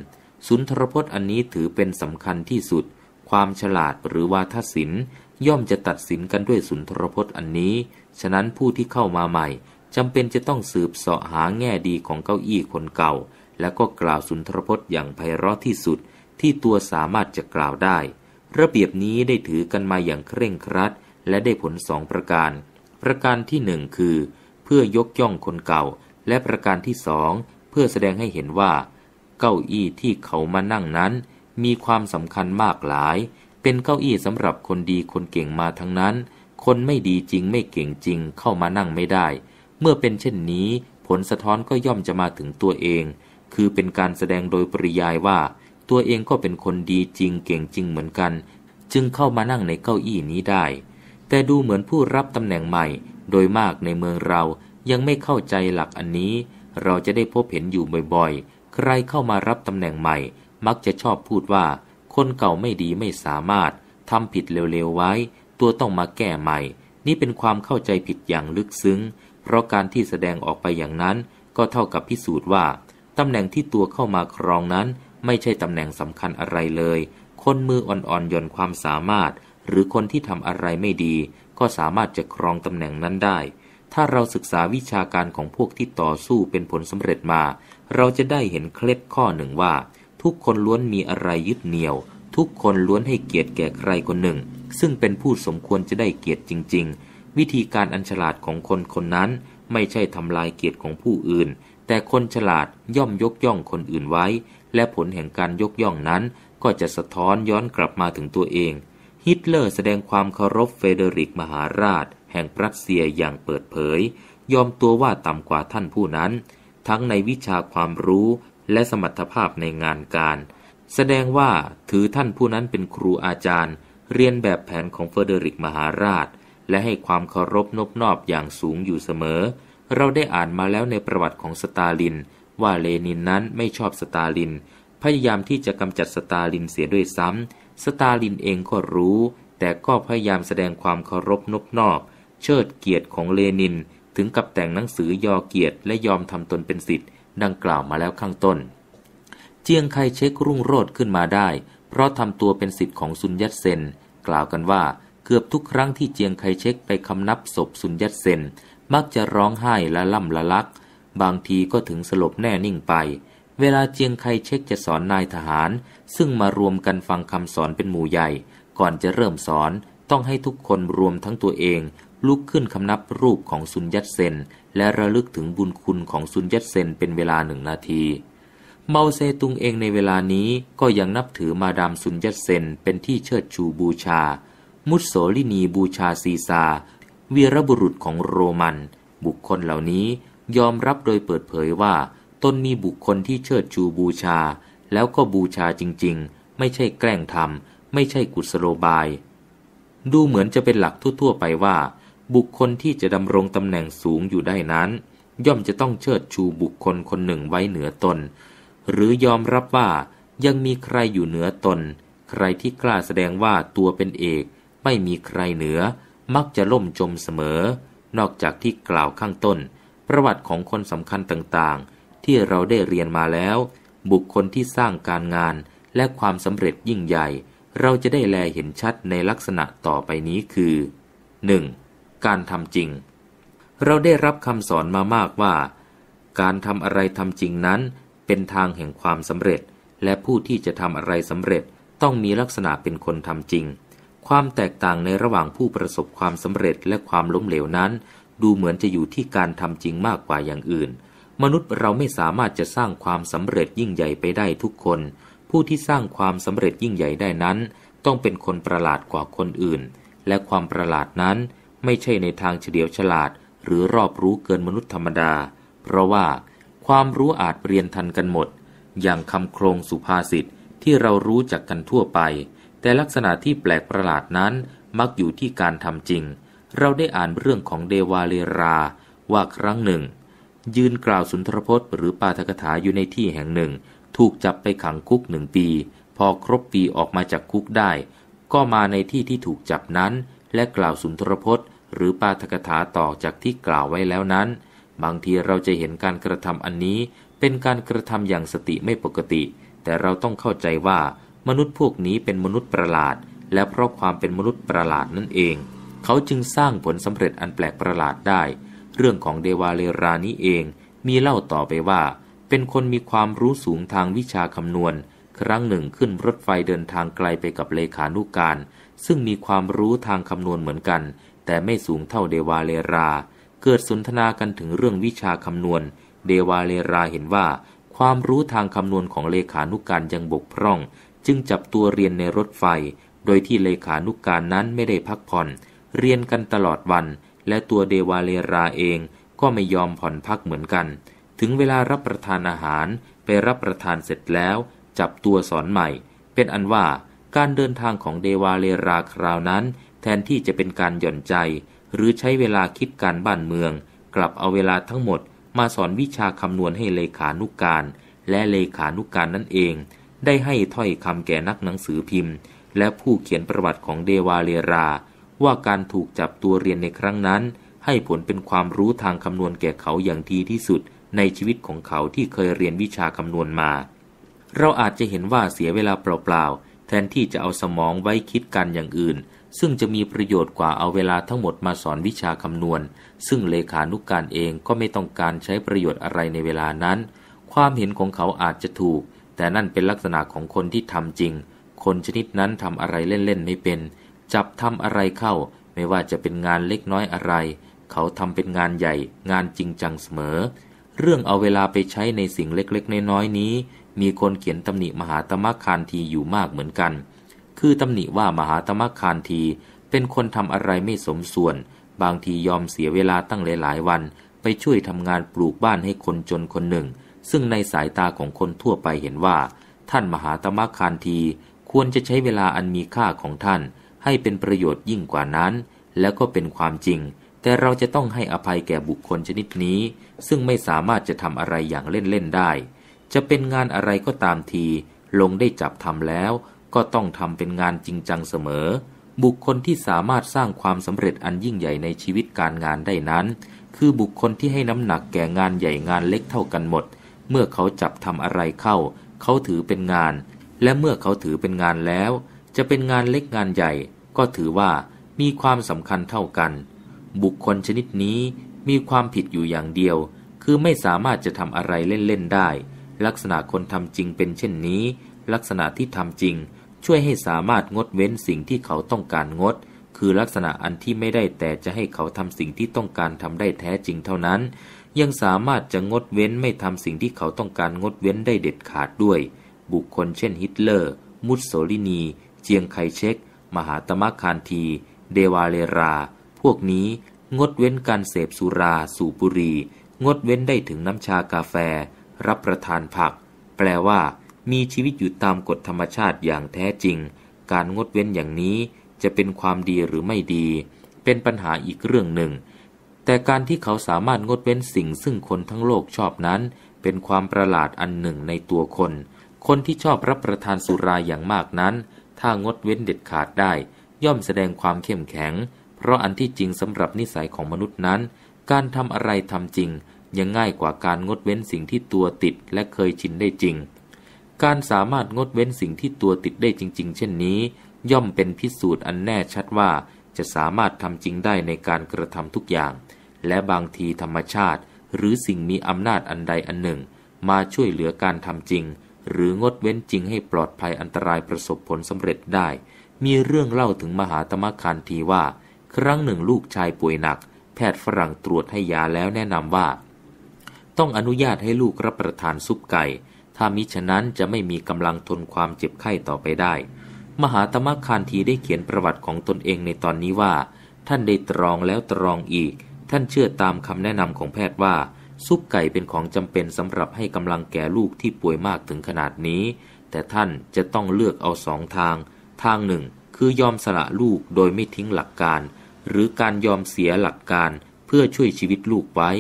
สุนทรพจน์อันนี้ถือเป็นสำคัญที่สุด ความฉลาดหรือวาทศิลป์ย่อมจะตัดสินกันด้วยสุนทรพจน์อันนี้ ฉะนั้นผู้ที่เข้ามาใหม่ จำเป็นจะต้องสืบเสาะหาแง่ดีของเก้าอี้คนเก่า และก็กล่าวสุนทรพจน์อย่างไพเราะที่สุดที่ตัวสามารถจะกล่าวได้ ระเบียบนี้ได้ถือกันมาอย่างเคร่งครัด และได้ผลสองประการ ประการที่หนึ่งคือ เพื่อยกย่องคนเก่า และประการที่สองเพื่อแสดงให้เห็นว่า เก้าอี้ที่เขามานั่งนั้น มีความสำคัญมากหลาย เป็นเก้าอี้สำหรับคนดีคนเก่งมาทั้งนั้น คนไม่ดีจริงไม่เก่งจริงเข้ามานั่งไม่ได้ เมื่อเป็นเช่นนี้ ผลสะท้อนก็ย่อมจะมาถึงตัวเอง คือเป็นการแสดงโดยปริยายว่าตัวเองก็เป็นคนดีจริงเก่งจริงเหมือนกัน จึงเข้ามานั่งในเก้าอี้นี้ได้ แต่ดูเหมือนผู้รับตำแหน่งใหม่ โดยมากในเมืองเรายังไม่เข้าใจหลักอันนี้ เราจะได้พบเห็นอยู่บ่อยๆ ใครเข้ามารับตำแหน่งใหม่ มักจะชอบพูดว่า คนเก่าไม่ดีไม่สามารถ ทำผิดเร็วๆไว้ ตัวต้องมาแก้ใหม่ นี่เป็นความเข้าใจผิดอย่างลึกซึ้ง เพราะการที่แสดงออกไปอย่างนั้น ก็เท่ากับพิสูจน์ว่าตำแหน่งที่ตัวเข้ามาครองนั้นไม่ใช่ตำแหน่งสำคัญอะไรเลย คนมืออ่อนๆย่นความสามารถ หรือคนที่ทำอะไรไม่ดี ก็สามารถจะครองตำแหน่งนั้นได้ ถ้าเราศึกษาวิชาการของพวกที่ต่อสู้เป็นผลสำเร็จมา เราจะได้เห็นเคล็ดข้อหนึ่งว่า ทุกคนล้วนมีอะไรยึดเหนี่ยว ทุกคนล้วนให้เกียรติแก่ใครคนหนึ่ง ซึ่งเป็นผู้สมควรจะได้เกียรติจริงๆ วิธีการอันฉลาดของคนคนนั้น ไม่ใช่ทำลายเกียรติของผู้อื่น แต่คนฉลาดย่อมยกย่องคนอื่นไว้และผลแห่งการยกย่องนั้นก็จะสะท้อนย้อนกลับมาถึงตัวเอง ฮิตเลอร์แสดงความเคารพเฟเดริกมหาราช แห่งรัสเซียอย่างเปิดเผย ยอมตัวว่าต่ำกว่าท่านผู้นั้น ทั้งในวิชาความรู้และสมรรถภาพในงานการ แสดงว่าถือท่านผู้นั้นเป็นครูอาจารย์ เรียนแบบแผนของเฟเดริกมหาราช และให้ความเคารพนบนอบอย่างสูงอยู่เสมอ เราได้อ่านมาแล้วในประวัติของสตาลินว่าเลนินนั้นไม่ชอบสตาลิน พยายามที่จะกำจัดสตาลินเสียด้วยซ้ำ สตาลินเองก็รู้ แต่ก็พยายามแสดงความเคารพนบนอก เชิดเกียรติของเลนิน ถึงกับแต่งหนังสือยอเกียรติและยอมทำตนเป็นสิทธิ์ ดังกล่าวมาแล้วข้างต้น เจียงไคเช็ครุ่งโรดขึ้นมาได้ เพราะทำตัวเป็นสิทธิ์ของซุนยัตเซน กล่าวกันว่าเกือบทุกครั้งที่เจียงไคเช็คไปคำนับศพซุนยัตเซน มักจะร้องไห้และล่ำละลักบางทีก็ถึงสลบแน่นิ่งไป เวลาเจียงไคเช็คจะสอนนายทหาร ซึ่งมารวมกันฟังคำสอนเป็นหมู่ใหญ่ ก่อนจะเริ่มสอนต้องให้ทุกคนรวมทั้งตัวเอง ลุกขึ้นคำนับรูปของซุนยัตเซนและระลึกถึงบุญคุณของซุนยัตเซนเป็นเวลาหนึ่งนาที เมาเซตุงเองในเวลานี้ก็ยังนับถือมาดามซุนยัตเซนเป็นที่เชิดชูบูชา มุสโสลินีบูชาซีซาวีรบุรุษของโรมัน บุคคลเหล่านี้ยอมรับโดยเปิดเผยว่าตนมีบุคคลที่เชิดชูบูชา แล้วก็บูชาจริงๆ ไม่ใช่แกล้งทำไม่ใช่กุศโลบาย ดูเหมือนจะเป็นหลักทั่วๆไปว่า บุคคลที่จะดำรงตำแหน่งสูงอยู่ได้นั้น ย่อมจะต้องเชิดชูบุคคลคนหนึ่งไว้เหนือตน หรือยอมรับว่า ยังมีใครอยู่เหนือตน ใครที่กล้าแสดงว่าตัวเป็นเอก ไม่มีใครเหนือ มักจะล่มจมเสมอ นอกจากที่กล่าวข้างต้นประวัติของคนสำคัญต่างๆ ที่เราได้เรียนมาแล้ว บุคคลที่สร้างการงานและความสำเร็จยิ่งใหญ่ เราจะได้แลเห็นชัดในลักษณะต่อไปนี้คือ 1. การทำจริง เราได้รับคำสอนมามากว่า การทำอะไรทำจริงนั้น เป็นทางแห่งความสำเร็จ และผู้ที่จะทำอะไรสำเร็จต้องมีลักษณะเป็นคนทำจริง ความแตกต่างในระหว่างผู้ประสบความสำเร็จและความล้มเหลวนั้นดูเหมือนจะอยู่ที่การทำจริงมากกว่าอย่างอื่น มนุษย์เราไม่สามารถจะสร้างความสำเร็จยิ่งใหญ่ไปได้ทุกคน ผู้ที่สร้างความสำเร็จยิ่งใหญ่ได้นั้น ต้องเป็นคนประหลาดกว่าคนอื่น และความประหลาดนั้นไม่ใช่ในทางเฉลียวฉลาด หรือรอบรู้เกินมนุษย์ธรรมดา เพราะว่าความรู้อาจเรียนทันกันหมด อย่างคำโครงสุภาษิตที่เรารู้จักกันทั่วไป แต่ลักษณะที่แปลกประหลาดนั้น มักอยู่ที่การทำจริงเราได้อ่านเรื่องของเดวาเลราว่าครั้งหนึ่ง ยืนกล่าวสุนทรพจน์ หรือปาทกถาอยู่ในที่แห่งหนึ่ง ถูกจับไปขังคุกหนึ่งปี พอครบปีออกมาจากคุกได้ ก็มาในที่ที่ถูกจับนั้น และกล่าวสุนทรพจน์ หรือปาทกถาต่อจากที่กล่าวไว้แล้วนั้น บางทีเราจะเห็นการกระทำอันนี้ เป็นการกระทำอย่างสติไม่ปกติ แต่เราต้องเข้าใจว่า มนุษย์พวกนี้เป็นมนุษย์ประหลาด และเพราะความเป็นมนุษย์ประหลาดนั่นเองเขาจึงสร้างผลสำเร็จอันแปลกประหลาดได้ เรื่องของเดวาเลรานี้เอง มีเล่าต่อไปว่า เป็นคนมีความรู้สูงทางวิชาคำนวณ ครั้งหนึ่งขึ้นรถไฟเดินทางไกลไปกับเลขานุการ ซึ่งมีความรู้ทางคำนวณเหมือนกัน แต่ไม่สูงเท่าเดวาเลรา เกิดสนทนากันถึงเรื่องวิชาคำนวณ เดวาเลราเห็นว่า ความรู้ทางคำนวณของเลขานุการยังบกพร่อง จึงจับตัวเรียนในรถไฟ โดยที่เลขานุการนั้นไม่ได้พักผ่อนเรียนกันตลอดวันและตัวเดวาเลราเอง ก็ไม่ยอมผ่อนพักเหมือนกัน ถึงเวลารับประทานอาหาร ไปรับประทานเสร็จแล้ว จับตัวสอนใหม่ เป็นอันว่า การเดินทางของเดวาเลราคราวนั้น แทนที่จะเป็นการหย่อนใจ หรือใช้เวลาคิดการบ้านเมือง กลับเอาเวลาทั้งหมด มาสอนวิชาคำนวณให้เลขานุกการ และเลขานุกการนั่นเอง ได้ให้ถ้อยคำแก่นักหนังสือพิมพ์ และผู้เขียนประวัติของเดวาเลราว่าการถูกจับตัวเรียนในครั้งนั้น ให้ผลเป็นความรู้ทางคำนวณแก่เขาอย่างดีที่สุด ในชีวิตของเขาที่เคยเรียนวิชาคำนวณมา เราอาจจะเห็นว่าเสียเวลาเปล่าๆ แทนที่จะเอาสมองไว้คิดกันอย่างอื่น ซึ่งจะมีประโยชน์กว่าเอาเวลาทั้งหมดมาสอนวิชาคำนวณ ซึ่งเลขานุกการเองก็ไม่ต้องการใช้ประโยชน์อะไรในเวลานั้น ความเห็นของเขาอาจจะถูก แต่นั่นเป็นลักษณะของคนที่ทำจริง คนชนิดนั้นทำอะไรเล่นๆ ไม่เป็นจับทำอะไรเข้าไม่ว่าจะเป็นงานเล็กน้อยอะไร เขาทำเป็นงานใหญ่ งานจริงจังเสมอ เรื่องเอาเวลาไปใช้ในสิ่งเล็กๆน้อยๆนี้ มีคนเขียนตำหนิมหาตมะคานทีอยู่มากเหมือนกัน คือตำหนิว่ามหาตมะคานทีเป็นคนทำอะไรไม่สมส่วน บางทียอมเสียเวลาตั้งหลายๆ วัน ไปช่วยทำงานปลูกบ้านให้คนจนคนหนึ่ง ซึ่งในสายตาของคนทั่วไปเห็นว่า ท่านมหาตมะคานทีควรจะใช้เวลาอันมีค่าของท่านให้เป็นประโยชน์ยิ่งกว่านั้น แล้วก็เป็นความจริง แต่เราจะต้องให้อภัยแก่บุคคลชนิดนี้ ซึ่งไม่สามารถจะทำอะไรอย่างเล่นๆได้ จะเป็นงานอะไรก็ตามที ลงได้จับทำแล้วก็ต้องทำเป็นงานจริงจังเสมอ บุคคลที่สามารถสร้างความสำเร็จอันยิ่งใหญ่ในชีวิตการงานได้นั้น คือบุคคลที่ให้น้ำหนักแก่งานใหญ่งานเล็กเท่ากันหมด เมื่อเขาจับทำอะไรเข้า เขาถือเป็นงาน และเมื่อเขาถือเป็นงานแล้ว จะเป็นงานเล็กงานใหญ่ก็ถือว่ามีความสำคัญเท่ากัน บุคคลชนิดนี้ มีความผิดอยู่อย่างเดียว คือไม่สามารถจะทำอะไรเล่นๆได้ ลักษณะคนทำจริงเป็นเช่นนี้ ลักษณะที่ทำจริง ช่วยให้สามารถงดเว้นสิ่งที่เขาต้องการงด คือลักษณะอันที่ไม่ได้แต่จะให้เขาทำสิ่งที่ต้องการทำได้แท้จริงเท่านั้น ยังสามารถจะงดเว้นไม่ทำสิ่งที่เขาต้องการงดเว้นได้เด็ดขาดด้วย บุคคลเช่นฮิตเลอร์ มุสโสลินี เจียงไคเชกมหาตมะคานที เดวาเลรา พวกนี้งดเว้นการเสพสุรา สูบุรีงดเว้นได้ถึงน้ำชากาแฟ รับประทานผัก แปลว่ามีชีวิตอยู่ตามกฎธรรมชาติอย่างแท้จริง การงดเว้นอย่างนี้ จะเป็นความดีหรือไม่ดี เป็นปัญหาอีกเรื่องหนึ่ง แต่การที่เขาสามารถงดเว้นสิ่งซึ่งคนทั้งโลกชอบนั้น เป็นความประหลาดอันหนึ่งในตัวคน คนที่ชอบรับประทานสุราอย่างมากนั้นถ้างดเว้นเด็ดขาดได้ย่อมแสดงความเข้มแข็ง เพราะอันที่จริงสำหรับนิสัยของมนุษย์นั้น การทำอะไรทำจริง ยังง่ายกว่าการงดเว้นสิ่งที่ตัวติดและเคยชินได้จริง การสามารถงดเว้นสิ่งที่ตัวติดได้จริง ๆ เช่นนี้ ย่อมเป็นพิสูจน์อันแน่ชัดว่าจะสามารถทำจริงได้ในการกระทำทุกอย่าง และบางทีธรรมชาติ หรือสิ่งมีอำนาจอันใดอันหนึ่ง มาช่วยเหลือการทำจริงหรืองดเว้นจริงให้ปลอดภัยอันตรายประสบผลสำเร็จได้ มีเรื่องเล่าถึงมหาธรรมคานทีว่า ครั้งหนึ่งลูกชายป่วยหนัก แพทย์ฝรั่งตรวจให้ยาแล้วแนะนำว่า ต้องอนุญาตให้ลูกรับประทานซุปไก่ ถ้ามิฉะนั้นจะไม่มีกำลังทนความเจ็บไข้ต่อไปได้ มหาธรรมคานทีได้เขียนประวัติของตนเองในตอนนี้ว่า ท่านได้ตรองแล้วตรองอีก ท่านเชื่อตามคำแนะนำของแพทย์ว่าซุปไก่เป็นของจำเป็นสำหรับให้กำลังแก่ลูกที่ป่วยมากถึงขนาดนี้ แต่ท่านจะต้องเลือกเอาสองทาง ทางหนึ่ง คือยอมสละลูกโดยไม่ทิ้งหลักการ หรือการยอมเสียหลักการเพื่อช่วยชีวิตลูกไว้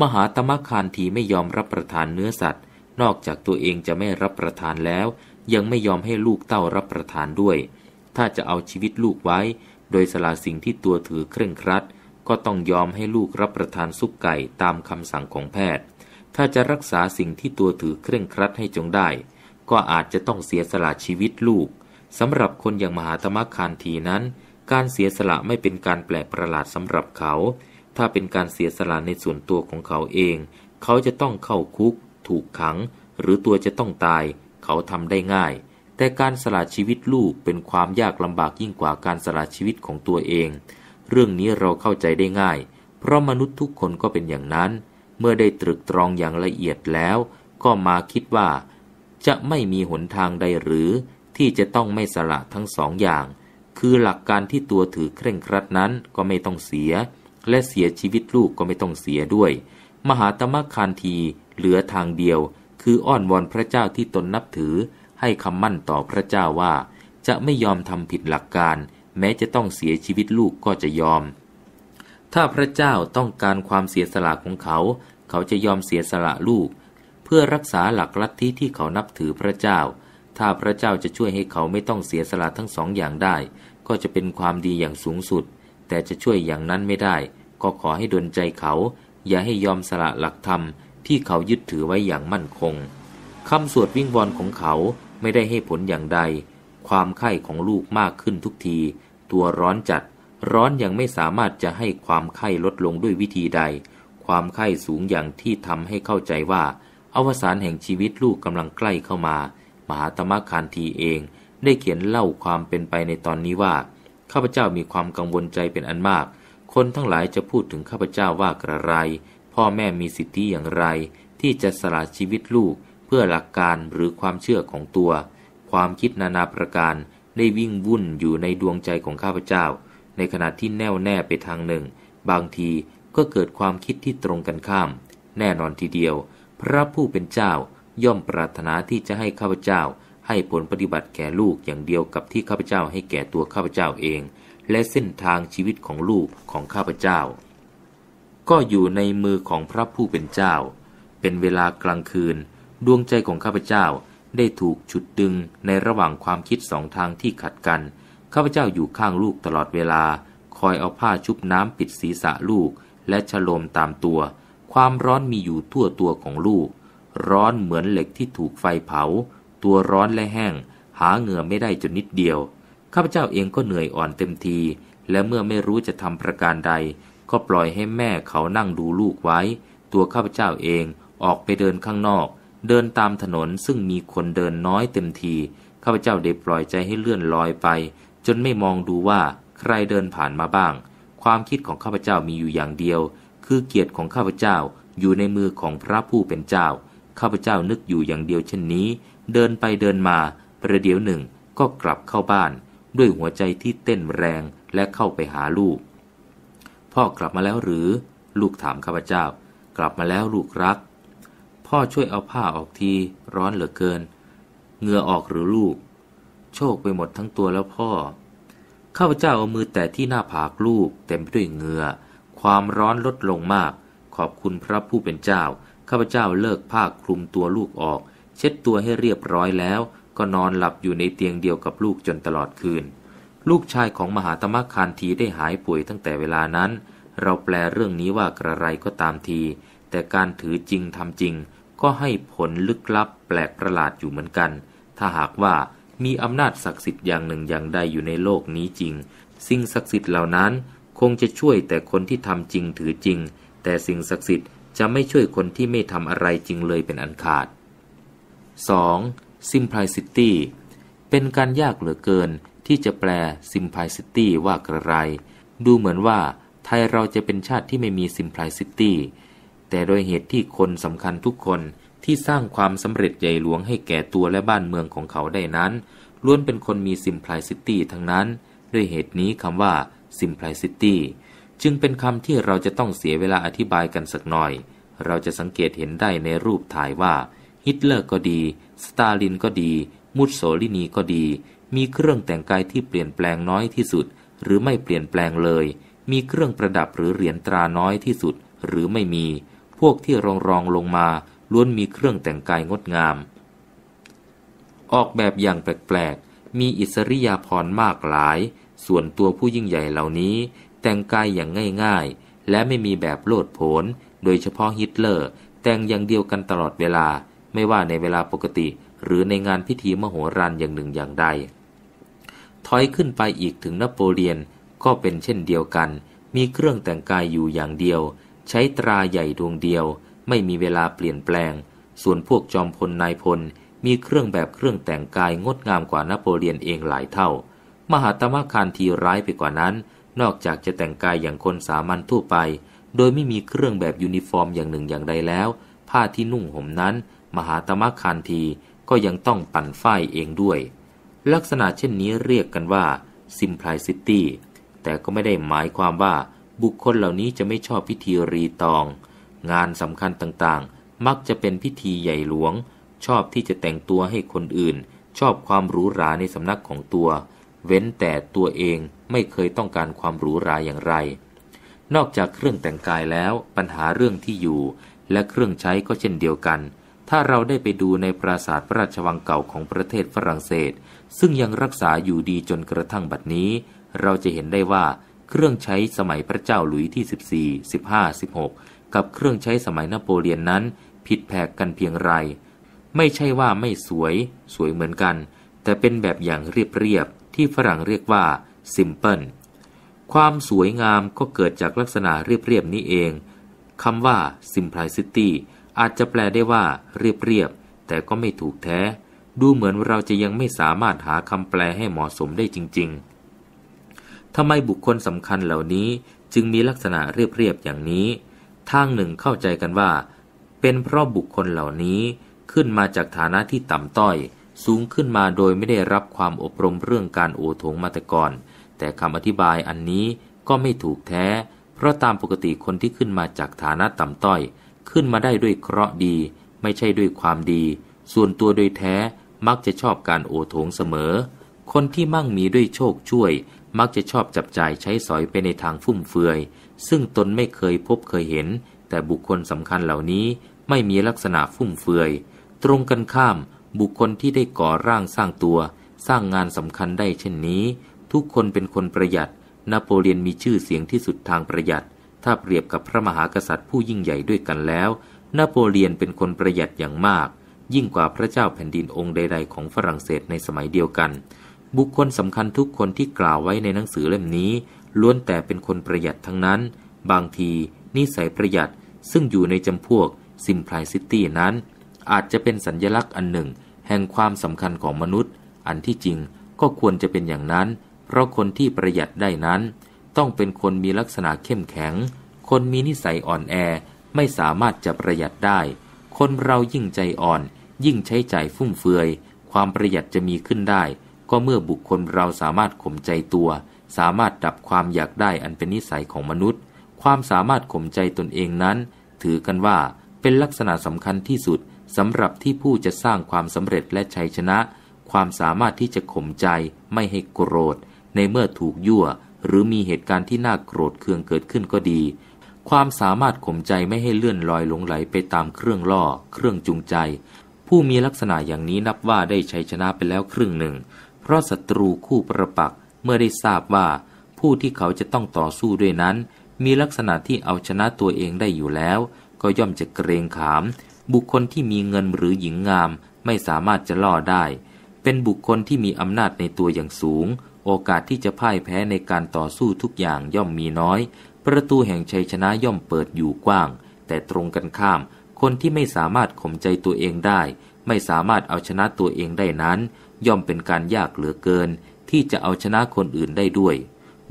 มหาตมคานทีไม่ยอมรับประทานเนื้อสัตว์ นอกจากตัวเองจะไม่รับประทานแล้ว ยังไม่ยอมให้ลูกเต้ารับประทานด้วย ถ้าจะเอาชีวิตลูกไว้ โดยสละสิ่งที่ตัวถือเคร่งครัดก็ต้องยอมให้ลูกรับประทานซุปไก่ตามคำสั่งของแพทย์ ถ้าจะรักษาสิ่งที่ตัวถือเคร่งครัดให้จงได้ ก็อาจจะต้องเสียสละชีวิตลูก สำหรับคนอย่างมหาธรรมคานทีนั้น การเสียสละไม่เป็นการแปลกประหลาดสำหรับเขา ถ้าเป็นการเสียสละในส่วนตัวของเขาเอง เขาจะต้องเข้าคุก ถูกขัง หรือตัวจะต้องตาย เขาทำได้ง่าย แต่การสละชีวิตลูกเป็นความยากลำบากยิ่งกว่าการสละชีวิตของตัวเองเรื่องนี้เราเข้าใจได้ง่าย เพราะมนุษย์ทุกคนก็เป็นอย่างนั้น เมื่อได้ตรึกตรองอย่างละเอียดแล้ว ก็มาคิดว่า จะไม่มีหนทางใดหรือ ที่จะต้องไม่สละทั้งสองอย่าง คือหลักการที่ตัวถือเคร่งครัดนั้นก็ไม่ต้องเสีย และเสียชีวิตลูกก็ไม่ต้องเสียด้วย มหาตมะคานทีเหลือทางเดียว คืออ้อนวอนพระเจ้าที่ตนนับถือ ให้คำมั่นต่อพระเจ้าว่า จะไม่ยอมทำผิดหลักการแม้จะต้องเสียชีวิตลูกก็จะยอม ถ้าพระเจ้าต้องการความเสียสละของเขา เขาจะยอมเสียสละลูก เพื่อรักษาหลักลัทธิที่เขานับถือพระเจ้า ถ้าพระเจ้าจะช่วยให้เขาไม่ต้องเสียสละทั้งสองอย่างได้ ก็จะเป็นความดีอย่างสูงสุด แต่จะช่วยอย่างนั้นไม่ได้ ก็ขอให้ดลใจเขา อย่าให้ยอมสละหลักธรรมที่เขายึดถือไว้อย่างมั่นคงคำสวดวิงวอนของเขาไม่ได้ให้ผลอย่างใด ความไข้ของลูกมากขึ้นทุกทีตัวร้อนจัด ร้อนยังไม่สามารถจะให้ความไข้ลดลงด้วยวิธีใด ความไข้สูงอย่างที่ทำให้เข้าใจว่าอวสานแห่งชีวิตลูกกำลังใกล้เข้ามา มหาตมะคานทีเอง ได้เขียนเล่าความเป็นไปในตอนนี้ว่าข้าพเจ้ามีความกังวลใจเป็นอันมาก คนทั้งหลายจะพูดถึงข้าพเจ้าว่ากระไร พ่อแม่มีสิทธิอย่างไร ที่จะสละชีวิตลูก เพื่อหลักการหรือความเชื่อของตัว ความคิดนานาประการได้วิ่งวุ่นอยู่ในดวงใจของข้าพเจ้า ในขณะที่แน่วแน่ไปทางหนึ่ง บางทีก็เกิดความคิดที่ตรงกันข้าม แน่นอนทีเดียว พระผู้เป็นเจ้าย่อมปรารถนาที่จะให้ข้าพเจ้าให้ผลปฏิบัติแก่ลูกอย่างเดียวกับที่ข้าพเจ้าให้แก่ตัวข้าพเจ้าเอง และเส้นทางชีวิตของลูกของข้าพเจ้า ก็อยู่ในมือของพระผู้เป็นเจ้า เป็นเวลากลางคืนดวงใจของข้าพเจ้าได้ถูกฉุดดึงในระหว่างความคิดสองทางที่ขัดกัน ข้าพเจ้าอยู่ข้างลูกตลอดเวลา คอยเอาผ้าชุบน้ำปิดศีรษะลูกและชะลมตามตัว ความร้อนมีอยู่ทั่วตัวของลูก ร้อนเหมือนเหล็กที่ถูกไฟเผา ตัวร้อนและแห้ง หาเหงื่อไม่ได้จนนิดเดียว ข้าพเจ้าเองก็เหนื่อยอ่อนเต็มที และเมื่อไม่รู้จะทำประการใด ก็ปล่อยให้แม่เขานั่งดูลูกไว้ ตัวข้าพเจ้าเองออกไปเดินข้างนอกเดินตามถนนซึ่งมีคนเดินน้อยเต็มทีข้าพเจ้าได้ปล่อยใจให้เลื่อนลอยไป จนไม่มองดูว่าใครเดินผ่านมาบ้าง ความคิดของข้าพเจ้ามีอยู่อย่างเดียว คือเกียรติของข้าพเจ้าอยู่ในมือของพระผู้เป็นเจ้าข้าพเจ้านึกอยู่อย่างเดียวเช่นนี้ เดินไปเดินมา ประเดี๋ยวหนึ่งก็กลับเข้าบ้าน ด้วยหัวใจที่เต้นแรงและเข้าไปหาลูก พ่อกลับมาแล้วหรือ ลูกถามข้าพเจ้า กลับมาแล้วลูกรักพ่อช่วยเอาผ้าออกทีร้อนเหลือเกินเหงื่อออกหรือลูก โชคไปหมดทั้งตัวแล้วพ่อ ข้าพเจ้าเอามือแต่ที่หน้าผากลูก เต็มไปด้วยเหงื่อความร้อนลดลงมาก ขอบคุณพระผู้เป็นเจ้า ข้าพเจ้าเลิกผ้าคลุมตัวลูกออก เช็ดตัวให้เรียบร้อยแล้ว ก็นอนหลับอยู่ในเตียงเดียวกับลูกจนตลอดคืน ลูกชายของมหาตมะคานทีได้หายป่วยตั้งแต่เวลานั้น เราแปลเรื่องนี้ว่ากระไรก็ตามที แต่การถือจริงทำจริงก็ให้ผลลึกลับแปลกประหลาดอยู่เหมือนกัน ถ้าหากว่ามีอำนาจศักดิ์สิทธิ์อย่างหนึ่งอย่างใดอยู่ในโลกนี้จริง สิ่งศักดิ์สิทธิ์เหล่านั้นคงจะช่วยแต่คนที่ทำจริงถือจริง แต่สิ่งศักดิ์สิทธิ์จะไม่ช่วยคนที่ไม่ทำอะไรจริงเลยเป็นอันขาด 2. simplicity เป็นการยากเหลือเกินที่จะแปล simplicity ว่ากระไร ดูเหมือนว่า ไทยเราจะเป็นชาติที่ไม่มี simplicity แต่โดยเหตุที่คนสำคัญทุกคนที่สร้างความสำเร็จใหญ่หลวงให้แก่ตัวและบ้านเมืองของเขาได้นั้นล้วนเป็นคนมีซิมพลายซิตี้ทั้งนั้น ด้วยเหตุนี้คำว่าซิมพลายซิตี้จึงเป็นคำที่เราจะต้องเสียเวลาอธิบายกันสักหน่อย เราจะสังเกตเห็นได้ในรูปถ่ายว่าฮิตเลอร์ก็ดีสตาลินก็ดีมุสโสลินีก็ดี มีเครื่องแต่งกายที่เปลี่ยนแปลงน้อยที่สุด หรือไม่เปลี่ยนแปลงเลย มีเครื่องประดับหรือเหรียญตราน้อยที่สุดหรือไม่มีพวกที่รองรองลงมา ล้วนมีเครื่องแต่งกายงดงาม ออกแบบอย่างแปลกๆ มีอิสริยาภรณ์มากหลาย ส่วนตัวผู้ยิ่งใหญ่เหล่านี้แต่งกายอย่างง่ายๆ และไม่มีแบบโลดโผนโดยเฉพาะฮิตเลอร์แต่งอย่างเดียวกันตลอดเวลาไม่ว่าในเวลาปกติหรือในงานพิธีมโหฬานอย่างหนึ่งอย่างใดถอยขึ้นไปอีกถึงนโปเลียนก็เป็นเช่นเดียวกัน มีเครื่องแต่งกายอยู่อย่างเดียวใช้ตราใหญ่ดวงเดียว ไม่มีเวลาเปลี่ยนแปลง ส่วนพวกจอมพลนายพล มีเครื่องแบบเครื่องแต่งกายงดงามกว่านโปเลียนเองหลายเท่า มหาตมะคารทีร้ายไปกว่านั้น นอกจากจะแต่งกายอย่างคนสามัญทั่วไป โดยไม่มีเครื่องแบบยูนิฟอร์มอย่างหนึ่งอย่างใดแล้ว ผ้าที่นุ่งห่มนั้น มหาตมะคารทีก็ยังต้องปั่นฝ้ายเองด้วย ลักษณะเช่นนี้เรียกกันว่าซิมพลายซิตี้แต่ก็ไม่ได้หมายความว่าบุคคลเหล่านี้จะไม่ชอบพิธีรีตอง งานสำคัญต่างๆ มักจะเป็นพิธีใหญ่หลวง ชอบที่จะแต่งตัวให้คนอื่น ชอบความหรูหราในสำนักของตัว เว้นแต่ตัวเองไม่เคยต้องการความหรูหราอย่างไร นอกจากเครื่องแต่งกายแล้วปัญหาเรื่องที่อยู่ และเครื่องใช้ก็เช่นเดียวกัน ถ้าเราได้ไปดูในปราสาทพระราชวังเก่าของประเทศฝรั่งเศส ซึ่งยังรักษาอยู่ดีจนกระทั่งบัดนี้ เราจะเห็นได้ว่าเครื่องใช้สมัยพระเจ้าหลุยที่14 15 16 กับเครื่องใช้สมัยนโปเลียนนั้น ผิดแผกกันเพียงไร ไม่ใช่ว่าไม่สวย สวยเหมือนกัน แต่เป็นแบบอย่างเรียบๆที่ฝรั่งเรียกว่าซิมเพิลความสวยงามก็เกิดจากลักษณะเรียบๆนี้เองคำว่า simplicity อาจจะแปลได้ว่าเรียบๆแต่ก็ไม่ถูกแท้ ดูเหมือนเราจะยังไม่สามารถหาคำแปลให้เหมาะสมได้จริง ๆทำไมบุคคลสำคัญเหล่านี้จึงมีลักษณะเรียบๆอย่างนี้ ทางหนึ่งเข้าใจกันว่า เป็นเพราะบุคคลเหล่านี้ ขึ้นมาจากฐานะที่ต่ำต้อย สูงขึ้นมาโดยไม่ได้รับความอบรมเรื่องการโอทงมาตก่อนแต่คำอธิบายอันนี้ก็ไม่ถูกแท้ เพราะตามปกติคนที่ขึ้นมาจากฐานะต่ำต้อย ขึ้นมาได้ด้วยเคราะห์ดี ไม่ใช่ด้วยความดี ส่วนตัวโดยแท้ มักจะชอบการโอทงเสมอ คนที่มั่งมีด้วยโชคช่วยมักจะชอบจับใจ่ายใช้สอยไปในทางฟุ่มเฟือย ซึ่งตนไม่เคยพบเคยเห็น แต่บุคคลสำคัญเหล่านี้ไม่มีลักษณะฟุ่มเฟือย ตรงกันข้าม บุคคลที่ได้ก่อร่างสร้างตัว สร้างงานสำคัญได้เช่นนี้ ทุกคนเป็นคนประหยัดนโปเลียนมีชื่อเสียงที่สุดทางประหยัด ถ้าเปรียบกับพระมหากษัตริย์ผู้ยิ่งใหญ่ด้วยกันแล้วนโปเลียนเป็นคนประหยัดอย่างมาก ยิ่งกว่าพระเจ้าแผ่นดินองค์ใด ๆของฝรั่งเศสในสมัยเดียวกันบุคคลสำคัญทุกคนที่กล่าวไว้ในหนังสือเล่มนี้ ล้วนแต่เป็นคนประหยัดทั้งนั้น บางที นิสัยประหยัดซึ่งอยู่ในจำพวกซิมพลายซิตี้นั้น อาจจะเป็นสัญญลักษณ์อันหนึ่ง แห่งความสำคัญของมนุษย์ อันที่จริงก็ควรจะเป็นอย่างนั้น เพราะคนที่ประหยัดได้นั้น ต้องเป็นคนมีลักษณะเข้มแข็ง คนมีนิสัยอ่อนแอไม่สามารถจะประหยัดได้ คนเรายิ่งใจอ่อน ยิ่งใช้ใจ่ายฟุ่มเฟือย ความประหยัดจะมีขึ้นได้ก็เมื่อบุคคลเราสามารถข่มใจตัว สามารถดับความอยากได้อันเป็นนิสัยของมนุษย์ ความสามารถข่มใจตนเองนั้น ถือกันว่า เป็นลักษณะสำคัญที่สุดสำหรับที่ผู้จะสร้างความสำเร็จและชัยชนะ ความสามารถที่จะข่มใจ ไม่ให้โกรธ ในเมื่อถูกยั่ว หรือมีเหตุการณ์ที่น่าโกรธเคืองเกิดขึ้นก็ดี ความสามารถข่มใจไม่ให้เลื่อนลอยหลงไหลไปตามเครื่องล่อ เครื่องจูงใจ ผู้มีลักษณะอย่างนี้นับว่าได้ชัยชนะไปแล้วครึ่งหนึ่งเพราะศัตรูคู่ประปัก เมื่อได้ทราบว่า ผู้ที่เขาจะต้องต่อสู้ด้วยนั้น มีลักษณะที่เอาชนะตัวเองได้อยู่แล้ว ก็ย่อมจะเกรงขาม บุคคลที่มีเงินหรือหญิงงามไม่สามารถจะล่อได้ เป็นบุคคลที่มีอำนาจในตัวอย่างสูง โอกาสที่จะพ่ายแพ้ในการต่อสู้ทุกอย่างย่อมมีน้อย ประตูแห่งชัยชนะย่อมเปิดอยู่กว้าง แต่ตรงกันข้าม คนที่ไม่สามารถข่มใจตัวเองได้ ไม่สามารถเอาชนะตัวเองได้นั้นย่อมเป็นการยากเหลือเกิน ที่จะเอาชนะคนอื่นได้ด้วย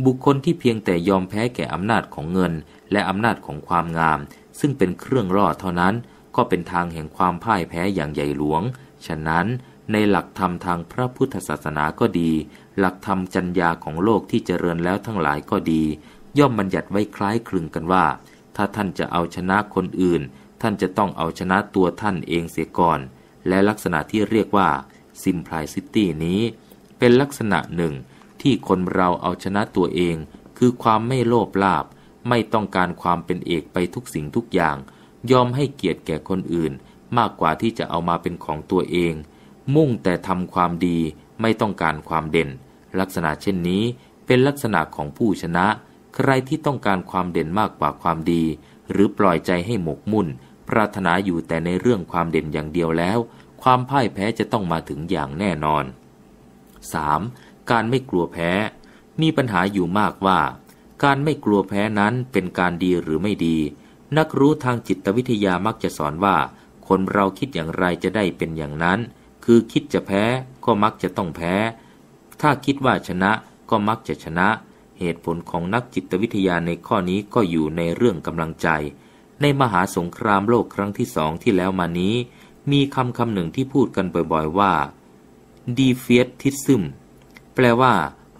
บุคคลที่เพียงแต่ยอมแพ้แก่อำนาจของเงิน และอำนาจของความงาม ซึ่งเป็นเครื่องรอดเท่านั้น ก็เป็นทางแห่งความพ่ายแพ้อย่างใหญ่หลวง ฉะนั้น ในหลักธรรมทางพระพุทธศาสนาก็ดี หลักธรรมจัญญาของโลกที่เจริญแล้วทั้งหลายก็ดี ย่อมบัญญัติไว้คล้ายคลึงกันว่า ถ้าท่านจะเอาชนะคนอื่น ท่านจะต้องเอาชนะตัวท่านเองเสียก่อน และลักษณะที่เรียกว่าซิมพลายซิตี้นี้ เป็นลักษณะหนึ่งที่คนเราเอาชนะตัวเอง คือความไม่โลภลาบไม่ต้องการความเป็นเอกไปทุกสิ่งทุกอย่าง ยอมให้เกียรติแก่คนอื่นมากกว่าที่จะเอามาเป็นของตัวเอง มุ่งแต่ทำความดีไม่ต้องการความเด่น ลักษณะเช่นนี้ เป็นลักษณะของผู้ชนะ ใครที่ต้องการความเด่นมากกว่าความดี หรือปล่อยใจให้หมกมุ่นปรารถนาอยู่แต่ในเรื่องความเด่นอย่างเดียวแล้วความพ่ายแพ้จะต้องมาถึงอย่างแน่นอน 3. การไม่กลัวแพ้ มีปัญหาอยู่มากว่า การไม่กลัวแพ้นั้นเป็นการดีหรือไม่ดี นักรู้ทางจิตวิทยามักจะสอนว่า คนเราคิดอย่างไรจะได้เป็นอย่างนั้น คือคิดจะแพ้ก็มักจะต้องแพ้ ถ้าคิดว่าชนะก็มักจะชนะ เหตุผลของนักจิตวิทยาในข้อนี้ก็อยู่ในเรื่องกำลังใจ ในมหาสงครามโลกครั้งที่สองที่แล้วมานี้มีคำคำหนึ่งที่พูดกันบ่อย ๆว่าดีเฟียทิซึมแปลว่า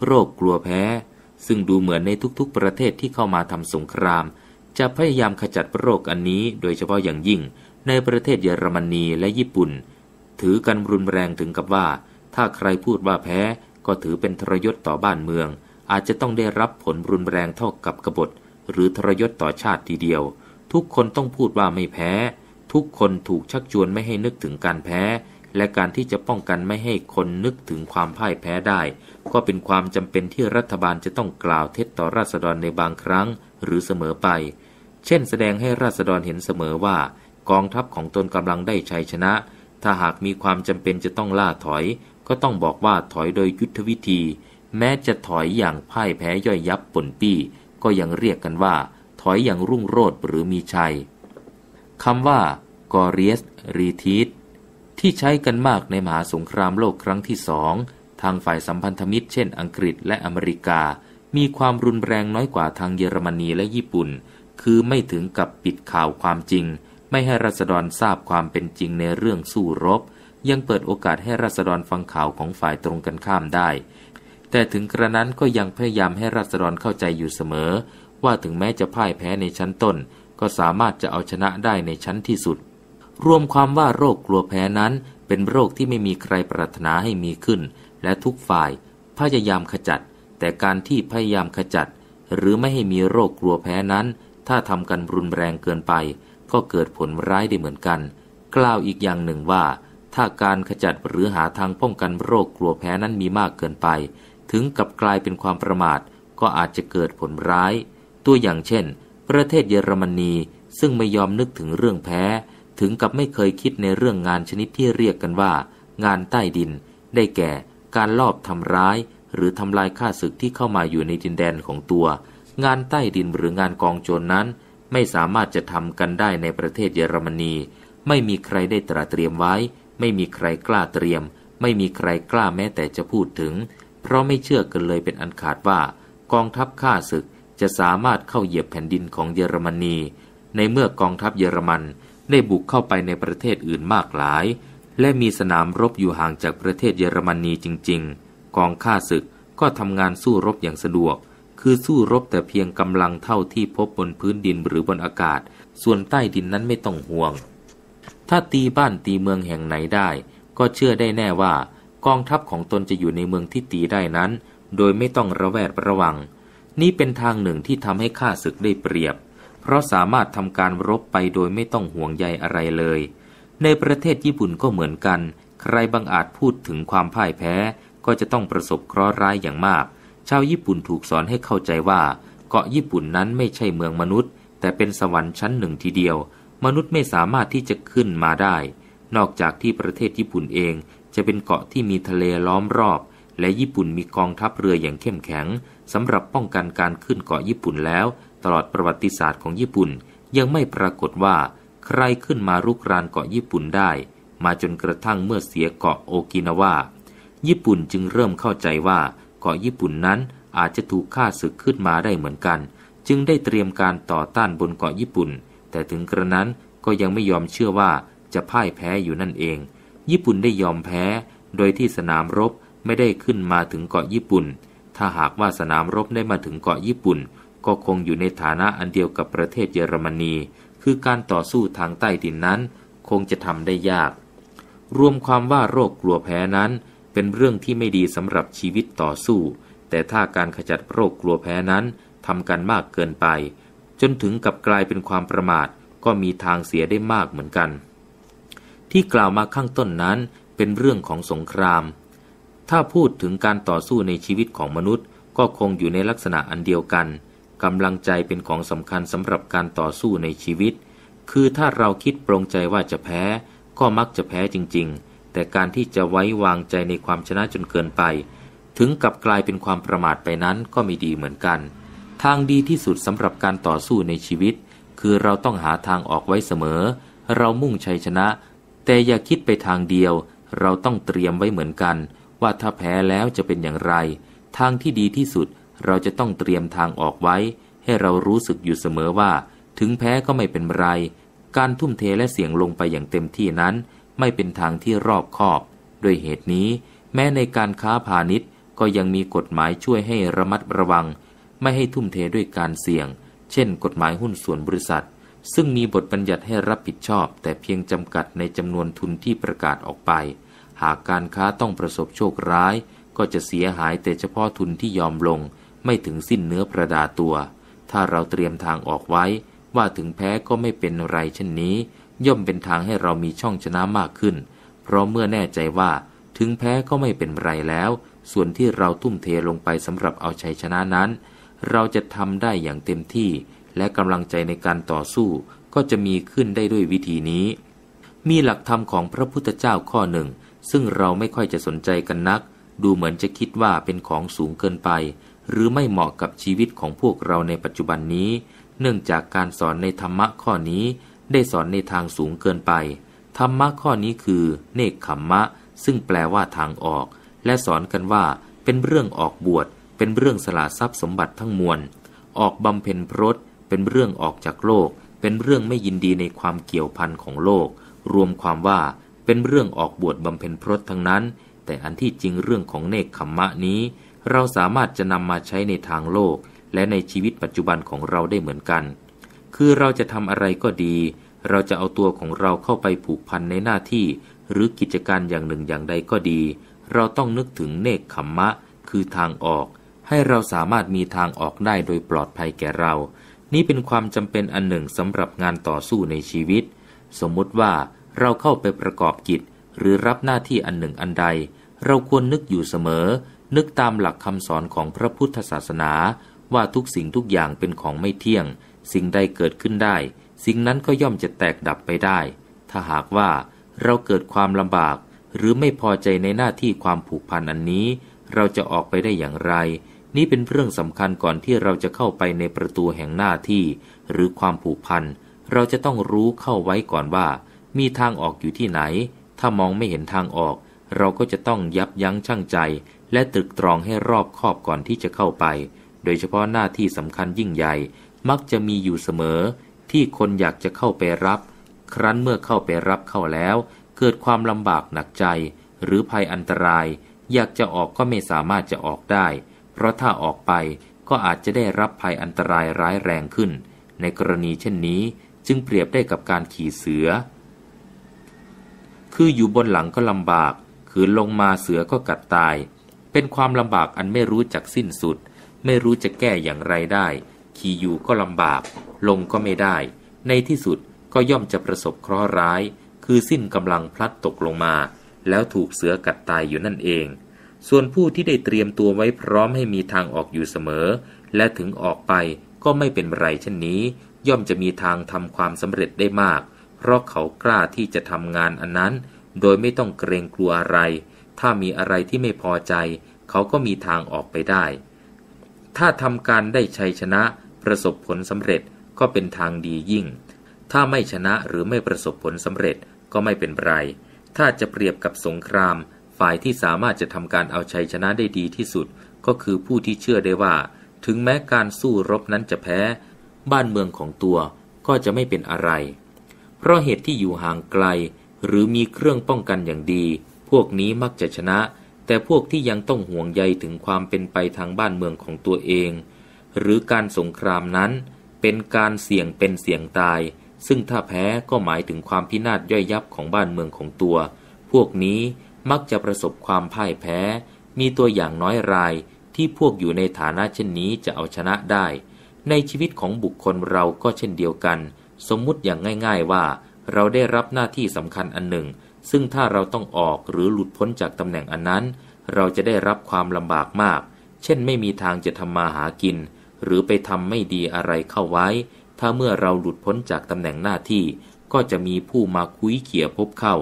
โรคกลัวแพ้ ซึ่งดูเหมือนในทุกๆประเทศที่เข้ามาทำสงคราม จะพยายามขจัดโรคอันนี้โดยเฉพาะอย่างยิ่ง ในประเทศเยอรมนีและญี่ปุ่น ถือกันรุนแรงถึงกับว่า ถ้าใครพูดว่าแพ้ก็ถือเป็นทรยศต่อบ้านเมือง อาจจะต้องได้รับผลรุนแรงเท่ากับกบฏ หรือทรยศต่อชาติทีเดียว ทุกคนต้องพูดว่าไม่แพ้ทุกคนถูกชักชวนไม่ให้นึกถึงการแพ้ และการที่จะป้องกันไม่ให้คนนึกถึงความพ่ายแพ้ได้ ก็เป็นความจำเป็นที่รัฐบาลจะต้องกล่าวเท็จต่อราษฎรในบางครั้งหรือเสมอไป เช่น แสดงให้ราษฎรเห็นเสมอว่า กองทัพของตนกำลังได้ชัยชนะ ถ้าหากมีความจำเป็นจะต้องล่าถอย ก็ต้องบอกว่าถอยโดยยุทธวิธี แม้จะถอยอย่างพ่ายแพ้ย่อยยับปนปี้ก็ยังเรียกกันว่า ถอยอย่างรุ่งโรจน์หรือมีชัยคำว่ากอริสรีทีสที่ใช้กันมากในมหาสงครามโลกครั้งที่สองทางฝ่ายสัมพันธมิตรเช่นอังกฤษและอเมริกา มีความรุนแรงน้อยกว่าทางเยอรมนีและญี่ปุ่น คือไม่ถึงกับปิดข่าวความจริง ไม่ให้รัษฎรทราบความเป็นจริงในเรื่องสู้รบ ยังเปิดโอกาสให้รัษฎรฟังข่าวของฝ่ายตรงกันข้ามได้ แต่ถึงกระนั้นก็ยังพยายามให้รัษฎรเข้าใจอยู่เสมอ ว่าถึงแม้จะพ่ายแพ้ในชั้นต้นก็สามารถจะเอาชนะได้ในชั้นที่สุด รวมความว่าโรคกลัวแพ้นั้น เป็นโรคที่ไม่มีใครปรารถนาให้มีขึ้น และทุกฝ่าย พยายามขจัด แต่การที่พยายามขจัด หรือไม่ให้มีโรคกลัวแพ้นั้น ถ้าทำกันรุนแรงเกินไป ก็เกิดผลร้ายได้เหมือนกัน กล่าวอีกอย่างหนึ่งว่า ถ้าการขจัดหรือหาทางป้องกันโรคกลัวแพ้นั้นมีมากเกินไป ถึงกับกลายเป็นความประมาท ก็อาจจะเกิดผลร้าย ตัวอย่างเช่นประเทศเยอรมนีซึ่งไม่ยอมนึกถึงเรื่องแพ้ ถึงกับไม่เคยคิดในเรื่องงานชนิดที่เรียกกันว่า งานใต้ดิน ได้แก่การลอบทำร้าย หรือทำลายข้าศึกที่เข้ามาอยู่ในดินแดนของตัว งานใต้ดินหรืองานกองโจรนนั้น ไม่สามารถจะทำกันได้ในประเทศเยอรมนีไม่มีใครได้ตระเตรียมไว้ ไม่มีใครกล้าเตรียม ไม่มีใครกล้าแม้แต่จะพูดถึงเพราะไม่เชื่อกันเลยเป็นอันขาดว่ากองทัพข้าศึกจะสามารถเข้าเหยียบแผ่นดินของเยอรมนีในเมื่อกองทัพเยอรมันได้บุกเข้าไปในประเทศอื่นมากหลาย และมีสนามรบอยู่ห่างจากประเทศเยอรมนีจริง ๆ กองข้าศึกก็ทำงานสู้รบอย่างสะดวก คือสู้รบแต่เพียงกำลังเท่าที่พบบนพื้นดินหรือบนอากาศ ส่วนใต้ดินนั้นไม่ต้องห่วง ถ้าตีบ้านตีเมืองแห่งไหนได้ ก็เชื่อได้แน่ว่า กองทัพของตนจะอยู่ในเมืองที่ตีได้นั้น โดยไม่ต้องระแวดระวังนี่เป็นทางหนึ่งที่ทำให้ข้าศึกได้เปรียบ เพราะสามารถทำการรบไปโดยไม่ต้องห่วงใยอะไรเลย ในประเทศญี่ปุ่นก็เหมือนกัน ใครบังอาจพูดถึงความพ่ายแพ้ ก็จะต้องประสบเคราะห์ร้ายอย่างมาก ชาวญี่ปุ่นถูกสอนให้เข้าใจว่า เกาะญี่ปุ่นนั้นไม่ใช่เมืองมนุษย์ แต่เป็นสวรรค์ชั้นหนึ่งทีเดียว มนุษย์ไม่สามารถที่จะขึ้นมาได้ นอกจากที่ประเทศญี่ปุ่นเองจะเป็นเกาะที่มีทะเลล้อมรอบ และญี่ปุ่นมีกองทัพเรืออย่างเข้มแข็งสำหรับป้องกันการขึ้นเกาะญี่ปุ่นแล้ว ตลอดประวัติศาสตร์ของญี่ปุ่น ยังไม่ปรากฏว่า ใครขึ้นมารุกรานเกาะญี่ปุ่นได้ มาจนกระทั่งเมื่อเสียเกาะโอกินาวาญี่ปุ่นจึงเริ่มเข้าใจว่าเกาะญี่ปุ่นนั้นอาจจะถูกฆ่าศึกขึ้นมาได้เหมือนกัน จึงได้เตรียมการต่อต้านบนเกาะญี่ปุ่น แต่ถึงกระนั้นก็ยังไม่ยอมเชื่อว่าจะพ่ายแพ้อยู่นั่นเอง ญี่ปุ่นได้ยอมแพ้ โดยที่สนามรบไม่ได้ขึ้นมาถึงเกาะญี่ปุ่นถ้าหากว่าสนามรบได้มาถึงเกาะญี่ปุ่นก็คงอยู่ในฐานะอันเดียวกับประเทศเยอรมนีคือการต่อสู้ทางใต้ดินนั้น คงจะทำได้ยาก รวมความว่าโรคกลัวแพ้นั้นเป็นเรื่องที่ไม่ดีสำหรับชีวิตต่อสู้ แต่ถ้าการขจัดโรคกลัวแพ้นั้นทำกันมากเกินไป จนถึงกับกลายเป็นความประมาท ก็มีทางเสียได้มากเหมือนกัน ที่กล่าวมาข้างต้นนั้น เป็นเรื่องของสงครามถ้าพูดถึงการต่อสู้ในชีวิตของมนุษย์ ก็คงอยู่ในลักษณะอันเดียวกัน กำลังใจเป็นของสำคัญสำหรับการต่อสู้ในชีวิต คือถ้าเราคิดปรงใจว่าจะแพ้ ก็มักจะแพ้จริง ๆ แต่การที่จะไว้วางใจในความชนะจนเกินไป ถึงกับกลายเป็นความประมาทไปนั้นก็ไม่ดีเหมือนกัน ทางดีที่สุดสำหรับการต่อสู้ในชีวิต คือเราต้องหาทางออกไว้เสมอ เรามุ่งชัยชนะ แต่อย่าคิดไปทางเดียว เราต้องเตรียมไว้เหมือนกันว่าถ้าแพ้แล้วจะเป็นอย่างไร ทางที่ดีที่สุดเราจะต้องเตรียมทางออกไว้ ให้เรารู้สึกอยู่เสมอว่า ถึงแพ้ก็ไม่เป็นไร การทุ่มเทและเสี่ยงลงไปอย่างเต็มที่นั้น ไม่เป็นทางที่รอบคอบ ด้วยเหตุนี้ แม้ในการค้าพาณิชย์ก็ยังมีกฎหมายช่วยให้ระมัดระวัง ไม่ให้ทุ่มเทด้วยการเสี่ยง เช่น กฎหมายหุ้นส่วนบริษัท ซึ่งมีบทบัญญัติให้รับผิดชอบ แต่เพียงจำกัดในจำนวนทุนที่ประกาศออกไปหากการค้าต้องประสบโชคร้าย ก็จะเสียหายแต่เฉพาะทุนที่ยอมลง ไม่ถึงสิ้นเนื้อประดาตัว ถ้าเราเตรียมทางออกไว้ ว่าถึงแพ้ก็ไม่เป็นไรเช่นนี้ ย่อมเป็นทางให้เรามีช่องชนะมากขึ้น เพราะเมื่อแน่ใจว่าถึงแพ้ก็ไม่เป็นไรแล้ว ส่วนที่เราทุ่มเทลงไปสำหรับเอาชัยชนะนั้น เราจะทำได้อย่างเต็มที่ และกำลังใจในการต่อสู้ก็จะมีขึ้นได้ด้วยวิธีนี้ มีหลักธรรมของพระพุทธเจ้าข้อหนึ่งซึ่งเราไม่ค่อยจะสนใจกันนัก ดูเหมือนจะคิดว่าเป็นของสูงเกินไป หรือไม่เหมาะกับชีวิตของพวกเราในปัจจุบันนี้ เนื่องจากการสอนในธรรมะข้อนี้ ได้สอนในทางสูงเกินไป ธรรมะข้อนี้คือ เนคขมมะ ซึ่งแปลว่าทางออก และสอนกันว่า เป็นเรื่องออกบวช เป็นเรื่องสละทรัพย์สมบัติทั้งมวล ออกบำเพ็ญพรต เป็นเรื่องออกจากโลก เป็นเรื่องไม่ยินดีในความเกี่ยวพันของโลก รวมความว่าเป็นเรื่องออกบวชบำเพ็ญพรตทั้งนั้น แต่อันที่จริงเรื่องของเนคขมมะนี้ เราสามารถจะนำมาใช้ในทางโลกและในชีวิตปัจจุบันของเราได้เหมือนกัน คือเราจะทำอะไรก็ดี เราจะเอาตัวของเราเข้าไปผูกพันในหน้าที่ หรือกิจการอย่างหนึ่งอย่างใดก็ดี เราต้องนึกถึงเนคขมมะ คือทางออก ให้เราสามารถมีทางออกได้โดยปลอดภัยแก่เรา นี่เป็นความจำเป็นอันหนึ่งสำหรับงานต่อสู้ในชีวิต สมมติว่าเราเข้าไปประกอบกิจหรือรับหน้าที่อันหนึ่งอันใด เราควรนึกอยู่เสมอ นึกตามหลักคำสอนของพระพุทธศาสนา ว่าทุกสิ่งทุกอย่างเป็นของไม่เที่ยง สิ่งใดเกิดขึ้นได้ สิ่งนั้นก็ย่อมจะแตกดับไปได้ ถ้าหากว่า เราเกิดความลำบาก หรือไม่พอใจในหน้าที่ความผูกพันอันนี้ เราจะออกไปได้อย่างไร นี่เป็นเรื่องสำคัญก่อนที่เราจะเข้าไปในประตูแห่งหน้าที่ หรือความผูกพัน เราจะต้องรู้เข้าไว้ก่อนว่ามีทางออกอยู่ที่ไหน ถ้ามองไม่เห็นทางออก เราก็จะต้องยับยั้งชั่งใจ และตรึกตรองให้รอบคอบก่อนที่จะเข้าไป โดยเฉพาะหน้าที่สำคัญยิ่งใหญ่ มักจะมีอยู่เสมอ ที่คนอยากจะเข้าไปรับ ครั้นเมื่อเข้าไปรับเข้าแล้ว เกิดความลำบากหนักใจ หรือภัยอันตราย อยากจะออกก็ไม่สามารถจะออกได้ เพราะถ้าออกไปก็อาจจะได้รับภัยอันตรายร้ายแรงขึ้น ในกรณีเช่นนี้จึงเปรียบได้กับการขี่เสือคืออยู่บนหลังก็ลำบากขืนลงมาเสือก็กัดตาย เป็นความลำบากอันไม่รู้จักสิ้นสุด ไม่รู้จะแก้อย่างไรได้ขี่อยู่ก็ลำบาก ลงก็ไม่ได้ ในที่สุดก็ย่อมจะประสบเคราะห์ร้าย คือสิ้นกำลังพลัดตกลงมา แล้วถูกเสือกัดตายอยู่นั่นเอง ส่วนผู้ที่ได้เตรียมตัวไว้พร้อมให้มีทางออกอยู่เสมอ และถึงออกไปก็ไม่เป็นไรเช่นนี้ ย่อมจะมีทางทำความสำเร็จได้มากเพราะเขากล้าที่จะทำงานอันนั้น โดยไม่ต้องเกรงกลัวอะไร ถ้ามีอะไรที่ไม่พอใจ เขาก็มีทางออกไปได้ ถ้าทำการได้ชัยชนะ ประสบผลสำเร็จก็เป็นทางดียิ่ง ถ้าไม่ชนะหรือไม่ประสบผลสำเร็จก็ไม่เป็นไร ถ้าจะเปรียบกับสงคราม ฝ่ายที่สามารถจะทำการเอาชัยชนะได้ดีที่สุด ก็คือผู้ที่เชื่อได้ว่า ถึงแม้การสู้รบนั้นจะแพ้ บ้านเมืองของตัวก็จะไม่เป็นอะไรเพราะเหตุที่อยู่ห่างไกลหรือมีเครื่องป้องกันอย่างดี พวกนี้มักจะชนะ แต่พวกที่ยังต้องห่วงใยถึงความเป็นไปทางบ้านเมืองของตัวเอง หรือการสงครามนั้น เป็นการเสี่ยงเป็นเสี่ยงตาย ซึ่งถ้าแพ้ก็หมายถึงความพินาศย่อยยับของบ้านเมืองของตัว พวกนี้มักจะประสบความพ่ายแพ้ มีตัวอย่างน้อยราย ที่พวกอยู่ในฐานะเช่นนี้จะเอาชนะได้ ในชีวิตของบุคคลเราก็เช่นเดียวกันสมมุติอย่างง่ายๆว่าเราได้รับหน้าที่สำคัญอันหนึ่ง ซึ่งถ้าเราต้องออกหรือหลุดพ้นจากตำแหน่งอันนั้น เราจะได้รับความลำบากมาก เช่นไม่มีทางจะทำมาหากิน หรือไปทำไม่ดีอะไรเข้าไว้ ถ้าเมื่อเราหลุดพ้นจากตำแหน่งหน้าที่ ก็จะมีผู้มาคุยเขี่ยพบเข้า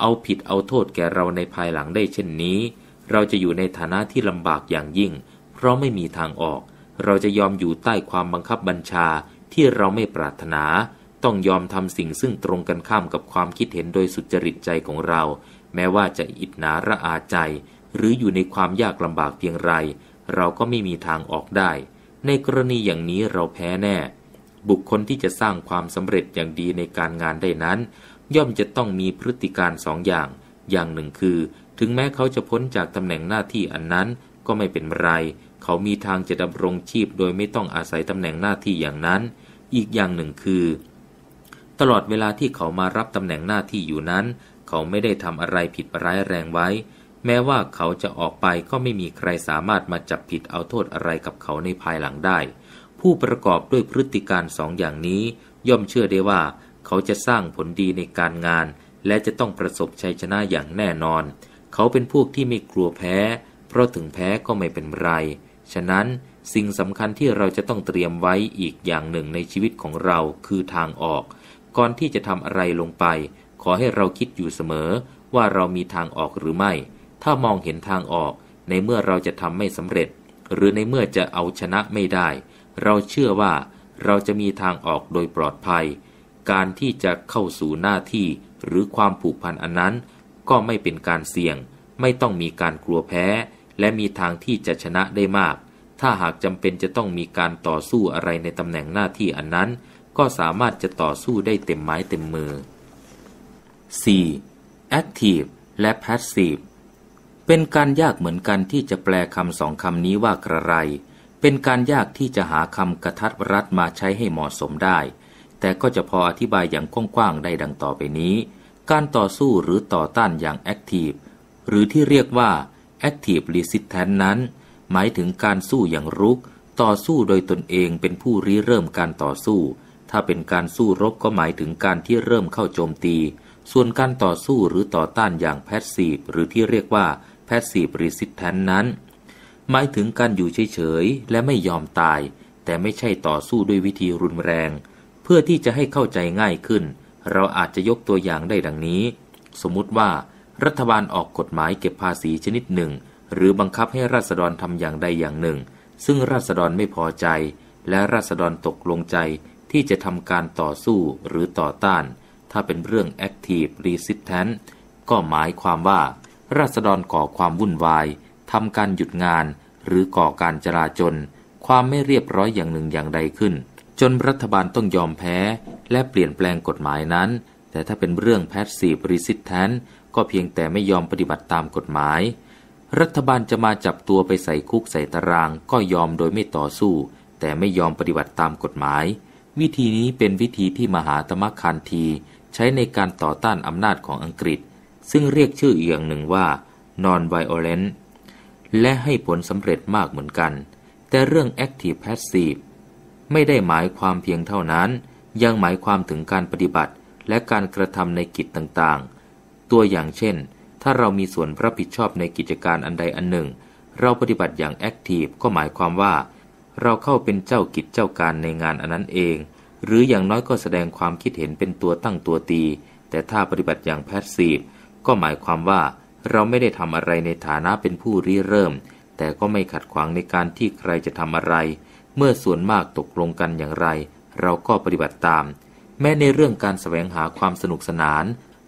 เอาผิดเอาโทษแก่เราในภายหลังได้เช่นนี้ เราจะอยู่ในฐานะที่ลำบากอย่างยิ่ง เพราะไม่มีทางออก เราจะยอมอยู่ใต้ความบังคับบัญชาที่เราไม่ปรารถนาต้องยอมทำสิ่งซึ่งตรงกันข้ามกับความคิดเห็นโดยสุจริตใจของเรา แม้ว่าจะอิจนาระอาใจ หรืออยู่ในความยากลำบากเพียงไร เราก็ไม่มีทางออกได้ ในกรณีอย่างนี้เราแพ้แน่ บุคคลที่จะสร้างความสำเร็จอย่างดีในการงานได้นั้น ย่อมจะต้องมีพฤติการสองอย่าง อย่างหนึ่งคือ ถึงแม้เขาจะพ้นจากตำแหน่งหน้าที่อันนั้น ก็ไม่เป็นไร เขามีทางจะดำรงชีพ โดยไม่ต้องอาศัยตำแหน่งหน้าที่อย่างนั้น อีกอย่างหนึ่งคือตลอดเวลาที่เขามารับตำแหน่งหน้าที่อยู่นั้น เขาไม่ได้ทำอะไรผิดร้ายแรงไว้ แม้ว่าเขาจะออกไปก็ไม่มีใครสามารถมาจับผิดเอาโทษอะไรกับเขาในภายหลังได้ ผู้ประกอบด้วยพฤติการสองอย่างนี้ ย่อมเชื่อได้ว่า เขาจะสร้างผลดีในการงาน และจะต้องประสบชัยชนะอย่างแน่นอน เขาเป็นพวกที่ไม่กลัวแพ้ เพราะถึงแพ้ก็ไม่เป็นไร ฉะนั้นสิ่งสำคัญที่เราจะต้องเตรียมไว้อีกอย่างหนึ่งในชีวิตของเราคือทางออกก่อนที่จะทำอะไรลงไป ขอให้เราคิดอยู่เสมอว่าเรามีทางออกหรือไม่ ถ้ามองเห็นทางออกในเมื่อเราจะทำไม่สำเร็จ หรือในเมื่อจะเอาชนะไม่ได้ เราเชื่อว่าเราจะมีทางออกโดยปลอดภัย การที่จะเข้าสู่หน้าที่หรือความผูกพันอันนั้น ก็ไม่เป็นการเสี่ยง ไม่ต้องมีการกลัวแพ้ และมีทางที่จะชนะได้มาก ถ้าหากจำเป็นจะต้องมีการต่อสู้อะไรในตำแหน่งหน้าที่อันนั้นก็สามารถจะต่อสู้ได้เต็มไม้เต็มมือ 4. Active และ Passive เป็นการยากเหมือนกันที่จะแปลคำสองคำนี้ว่ากระไร เป็นการยากที่จะหาคำกระทัดรัดมาใช้ให้เหมาะสมได้ แต่ก็จะพออธิบายอย่างกว้างๆได้ดังต่อไปนี้ การต่อสู้หรือต่อต้านอย่าง Active หรือที่เรียกว่า Active Resistance นั้น หมายถึงการสู้อย่างรุก ต่อสู้โดยตนเองเป็นผู้ริเริ่มการต่อสู้ถ้าเป็นการสู้รบก็หมายถึงการที่เริ่มเข้าโจมตี ส่วนการต่อสู้หรือต่อต้านอย่างแพสซีฟหรือที่เรียกว่าแพสซีฟรีสิสแทนนั้น หมายถึงการอยู่เฉยๆ และไม่ยอมตาย แต่ไม่ใช่ต่อสู้ด้วยวิธีรุนแรง เพื่อที่จะให้เข้าใจง่ายขึ้น เราอาจจะยกตัวอย่างได้ดังนี้ สมมุติว่า รัฐบาลออกกฎหมายเก็บภาษีชนิดหนึ่ง หรือบังคับให้ราษฎรทำอย่างใดอย่างหนึ่ง ซึ่งราษฎรไม่พอใจ และราษฎรตกลงใจที่จะทำการต่อสู้หรือต่อต้าน ถ้าเป็นเรื่อง active resistance ก็หมายความว่า ราษฎรก่อความวุ่นวาย ทำการหยุดงาน หรือก่อการจราจน ความไม่เรียบร้อยอย่างหนึ่งอย่างใดขึ้น จนรัฐบาลต้องยอมแพ้ และเปลี่ยนแปลงกฎหมายนั้น แต่ถ้าเป็นเรื่อง passive resistance ก็เพียงแต่ไม่ยอมปฏิบัติตามกฎหมาย รัฐบาลจะมาจับตัวไปใส่คุกใส่ตาราง ก็ยอมโดยไม่ต่อสู้ แต่ไม่ยอมปฏิบัติตามกฎหมายวิธีนี้เป็นวิธีที่มหาตมะคานทีใช้ในการต่อต้านอำนาจของอังกฤษ ซึ่งเรียกชื่ออีกอย่างหนึ่งว่า non violent และให้ผลสำเร็จมากเหมือนกัน แต่เรื่อง active passive ไม่ได้หมายความเพียงเท่านั้น ยังหมายความถึงการปฏิบัติและการกระทำในกิจต่างๆ ตัวอย่างเช่น ถ้าเรามีส่วนรับผิดชอบในกิจการอันใดอันหนึ่ง เราปฏิบัติอย่างแอคทีฟก็หมายความว่าเราเข้าเป็นเจ้ากิจเจ้าการในงานอันนั้นเอง หรืออย่างน้อยก็แสดงความคิดเห็นเป็นตัวตั้งตัวตี แต่ถ้าปฏิบัติอย่างแพสซีฟ ก็หมายความว่า เราไม่ได้ทำอะไรในฐานะเป็นผู้ริเริ่ม แต่ก็ไม่ขัดขวางในการที่ใครจะทำอะไร เมื่อส่วนมากตกลงกันอย่างไร เราก็ปฏิบัติตาม แม้ในเรื่องการสแสวงหาความสนุกสนาน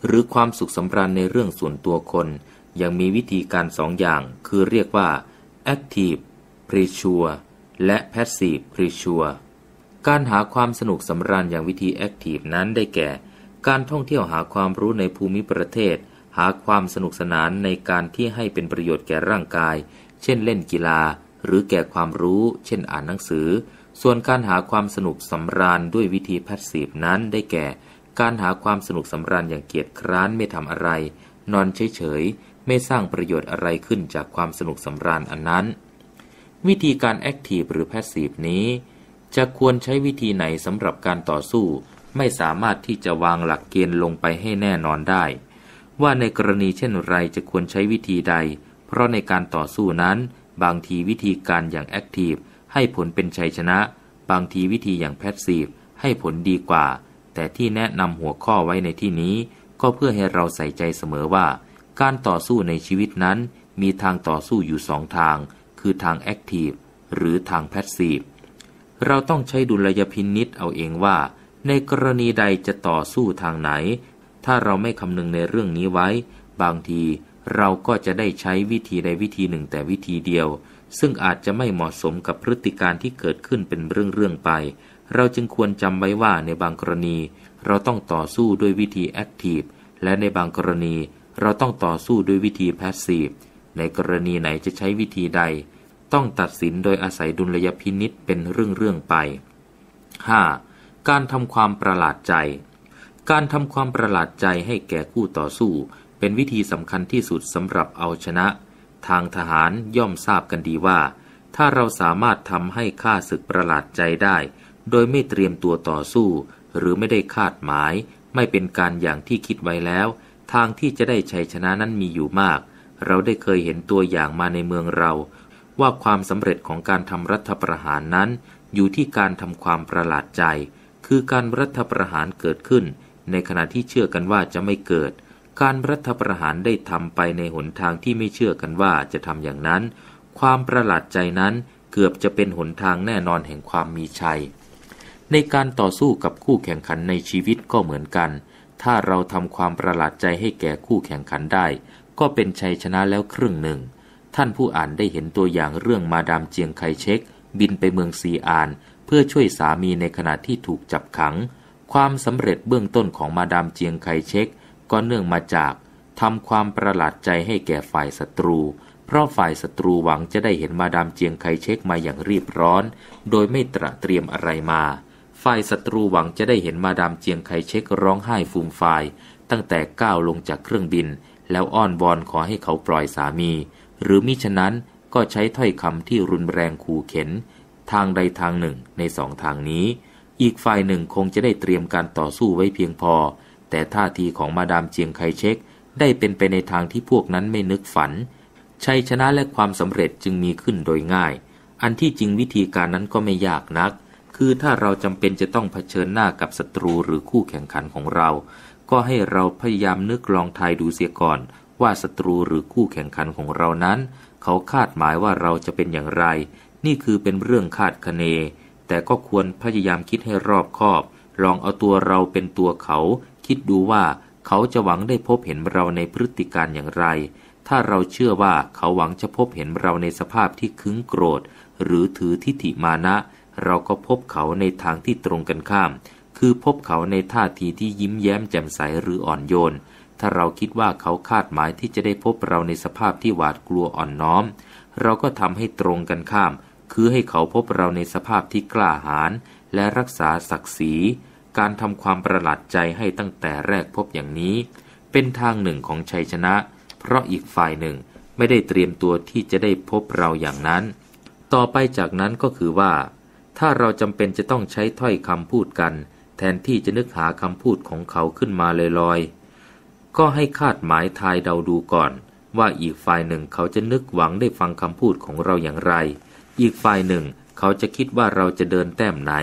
หรือความสุขสำราญในเรื่องส่วนตัวคน ยังมีวิธีการสองอย่าง คือเรียกว่า active p r e s u r e และ Passive p r e s u r e การหาความสนุกสำราญอย่างวิธี Active นั้นได้แก่การท่องเที่ยวหาความรู้ในภูมิประเทศ หาความสนุกสนานในการที่ให้เป็นประโยชน์แก่ร่างกาย เช่นเล่นกีฬา หรือแก่ความรู้ เช่นอ่านหนังสือ ส่วนการหาความสนุกสำราญด้วยวิธีแพสซีฟนั้น ได้แก่ การหาความสนุกสำราญอย่างเกียจคร้านไม่ทำอะไร นอนเฉยๆไม่สร้างประโยชน์อะไรขึ้นจากความสนุกสำราญอันนั้นวิธีการแอคทีฟหรือแพสซีฟนี้ จะควรใช้วิธีไหนสำหรับการต่อสู้ ไม่สามารถที่จะวางหลักเกณฑ์ลงไปให้แน่นอนได้ ว่าในกรณีเช่นไรจะควรใช้วิธีใด เพราะในการต่อสู้นั้น บางทีวิธีการอย่างแอคทีฟให้ผลเป็นชัยชนะ บางทีวิธีอย่างแพสซีฟให้ผลดีกว่า แต่ที่แนะนำหัวข้อไว้ในที่นี้ ก็เพื่อให้เราใส่ใจเสมอว่า การต่อสู้ในชีวิตนั้น มีทางต่อสู้อยู่สองทางคือ ทางแอคทีฟหรือทางแพสซีฟเราต้องใช้ ดุลยพินิษเอาเองว่า ในกรณีใดจะต่อสู้ทางไหน ถ้าเราไม่คำนึงในเรื่องนี้ไว้ บางทีเราก็จะได้ใช้วิธีใดวิธีหนึ่ง แต่วิธีเดียว ซึ่งอาจจะไม่เหมาะสมกับพฤติการที่เกิดขึ้นเป็นเรื่องๆไป เราจึงควรจำไว้ว่าในบางกรณี เราต้องต่อสู้ด้วยวิธีแอคทีฟและในบางกรณี เราต้องต่อสู้ด้วยวิธีแพสซีฟในกรณีไหนจะใช้วิธีใดต้องตัดสินโดยอาศัยดุลยพินิษเป็นเรื่องๆไป 5. การทำความประหลาดใจ การทำความประหลาดใจให้แก่คู่ต่อสู้ เป็นวิธีสำคัญที่สุดสำหรับเอาชนะ ทางทหารย่อมทราบกันดีว่า ถ้าเราสามารถทำให้ข้าศึกประหลาดใจได้ โดยไม่เตรียมตัวต่อสู้ หรือไม่ได้คาดหมาย ไม่เป็นการอย่างที่คิดไว้แล้ว ทางที่จะได้ชัยชนะนั้นมีอยู่มาก เราได้เคยเห็นตัวอย่างมาในเมืองเราว่าความสำเร็จของการทำรัฐประหารนั้น อยู่ที่การทำความประหลาดใจ คือการรัฐประหารเกิดขึ้น ในขณะที่เชื่อกันว่าจะไม่เกิด การรัฐประหารได้ทำไปในหนทางที่ไม่เชื่อกันว่าจะทำอย่างนั้น ความประหลาดใจนั้นเกือบจะเป็นหนทางแน่นอนแห่งความมีชัย ในการต่อสู้กับคู่แข่งขันในชีวิตก็เหมือนกัน ถ้าเราทำความประหลาดใจให้แก่คู่แข่งขันได้ ก็เป็นชัยชนะแล้วครึ่งหนึ่งท่านผู้อ่านได้เห็นตัวอย่างเรื่องมาดามเจียงไคเชกบินไปเมืองซีอานเพื่อช่วยสามีในขณะที่ถูกจับขัง ความสำเร็จเบื้องต้นของมาดามเจียงไคเชกก็เนื่องมาจากทำความประหลาดใจให้แก่ฝ่ายศัตรู เพราะฝ่ายศัตรูหวังจะได้เห็นมาดามเจียงไคเชกมาอย่างรีบร้อนโดยไม่ตระเตรียมอะไรมา ฝ่ายศัตรูหวังจะได้เห็นมาดามเจียงไคเชกร้องไห้ฟูมฟายตั้งแต่ก้าวลงจากเครื่องบินแล้วอ้อนวอนขอให้เขาปล่อยสามีหรือมิฉะนั้นก็ใช้ถ้อยคำที่รุนแรงขู่เข็น ทางใดทางหนึ่งในสองทางนี้ อีกฝ่ายหนึ่งคงจะได้เตรียมการต่อสู้ไว้เพียงพอ แต่ท่าทีของมาดามเจียงไคเช็ก ได้เป็นไปในทางที่พวกนั้นไม่นึกฝัน ชัยชนะและความสำเร็จจึงมีขึ้นโดยง่าย อันที่จริงวิธีการนั้นก็ไม่ยากนัก คือถ้าเราจำเป็นจะต้องเผชิญหน้ากับศัตรูหรือคู่แข่งขันของเรา ก็ให้เราพยายามนึกลองทายดูเสียก่อนว่าศัตรูหรือคู่แข่งขันของเรานั้น เขาคาดหมายว่าเราจะเป็นอย่างไร นี่คือเป็นเรื่องคาดคะเนแต่ก็ควรพยายามคิดให้รอบคอบ ลองเอาตัวเราเป็นตัวเขา คิดดูว่าเขาจะหวังได้พบเห็นเราในพฤติการอย่างไร ถ้าเราเชื่อว่าเขาหวังจะพบเห็นเราในสภาพที่คึ้งโกรธ หรือถือทิฏฐิมานะ เราก็พบเขาในทางที่ตรงกันข้าม คือพบเขาในท่าทีที่ยิ้มแย้มแจ่มใสหรืออ่อนโยนถ้าเราคิดว่าเขาคาดหมายที่จะได้พบเราในสภาพที่หวาดกลัวอ่อนน้อม เราก็ทำให้ตรงกันข้าม คือให้เขาพบเราในสภาพที่กล้าหาญและรักษาศักดิ์ศรี การทำความประหลาดใจให้ตั้งแต่แรกพบอย่างนี้ เป็นทางหนึ่งของชัยชนะ เพราะอีกฝ่ายหนึ่งไม่ได้เตรียมตัวที่จะได้พบเราอย่างนั้น ต่อไปจากนั้นก็คือว่า ถ้าเราจำเป็นจะต้องใช้ถ้อยคำพูดกัน แทนที่จะนึกหาคำพูดของเขาขึ้นมาลอยๆก็ให้คาดหมายทายเดาดูก่อน ว่าอีกฝ่ายหนึ่งเขาจะนึกหวังได้ฟังคำพูดของเราอย่างไร อีกฝ่ายหนึ่ง เขาจะคิดว่าเราจะเดินแต้มไหน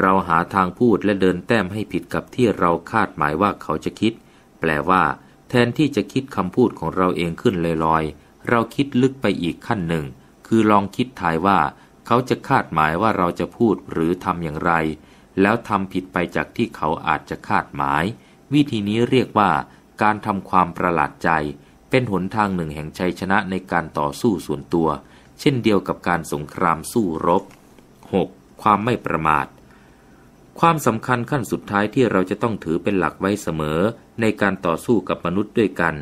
เราหาทางพูดและเดินแต้มให้ผิดกับที่เราคาดหมายว่าเขาจะคิด แปลว่า แทนที่จะคิดคำพูดของเราเองขึ้นลอยๆ เราคิดลึกไปอีกขั้นหนึ่ง คือลองคิดทายว่า เขาจะคาดหมายว่าเราจะพูด หรือทำอย่างไร แล้วทำผิดไปจากที่เขาอาจจะคาดหมาย วิธีนี้เรียกว่าการทำความประหลาดใจ เป็นหนทางหนึ่งแห่งชัยชนะในการต่อสู้ส่วนตัว เช่นเดียวกับการสงครามสู้รบ 6. ความไม่ประมาท ความสำคัญขั้นสุดท้ายที่เราจะต้องถือเป็นหลักไว้เสมอ ในการต่อสู้กับมนุษย์ด้วยกัน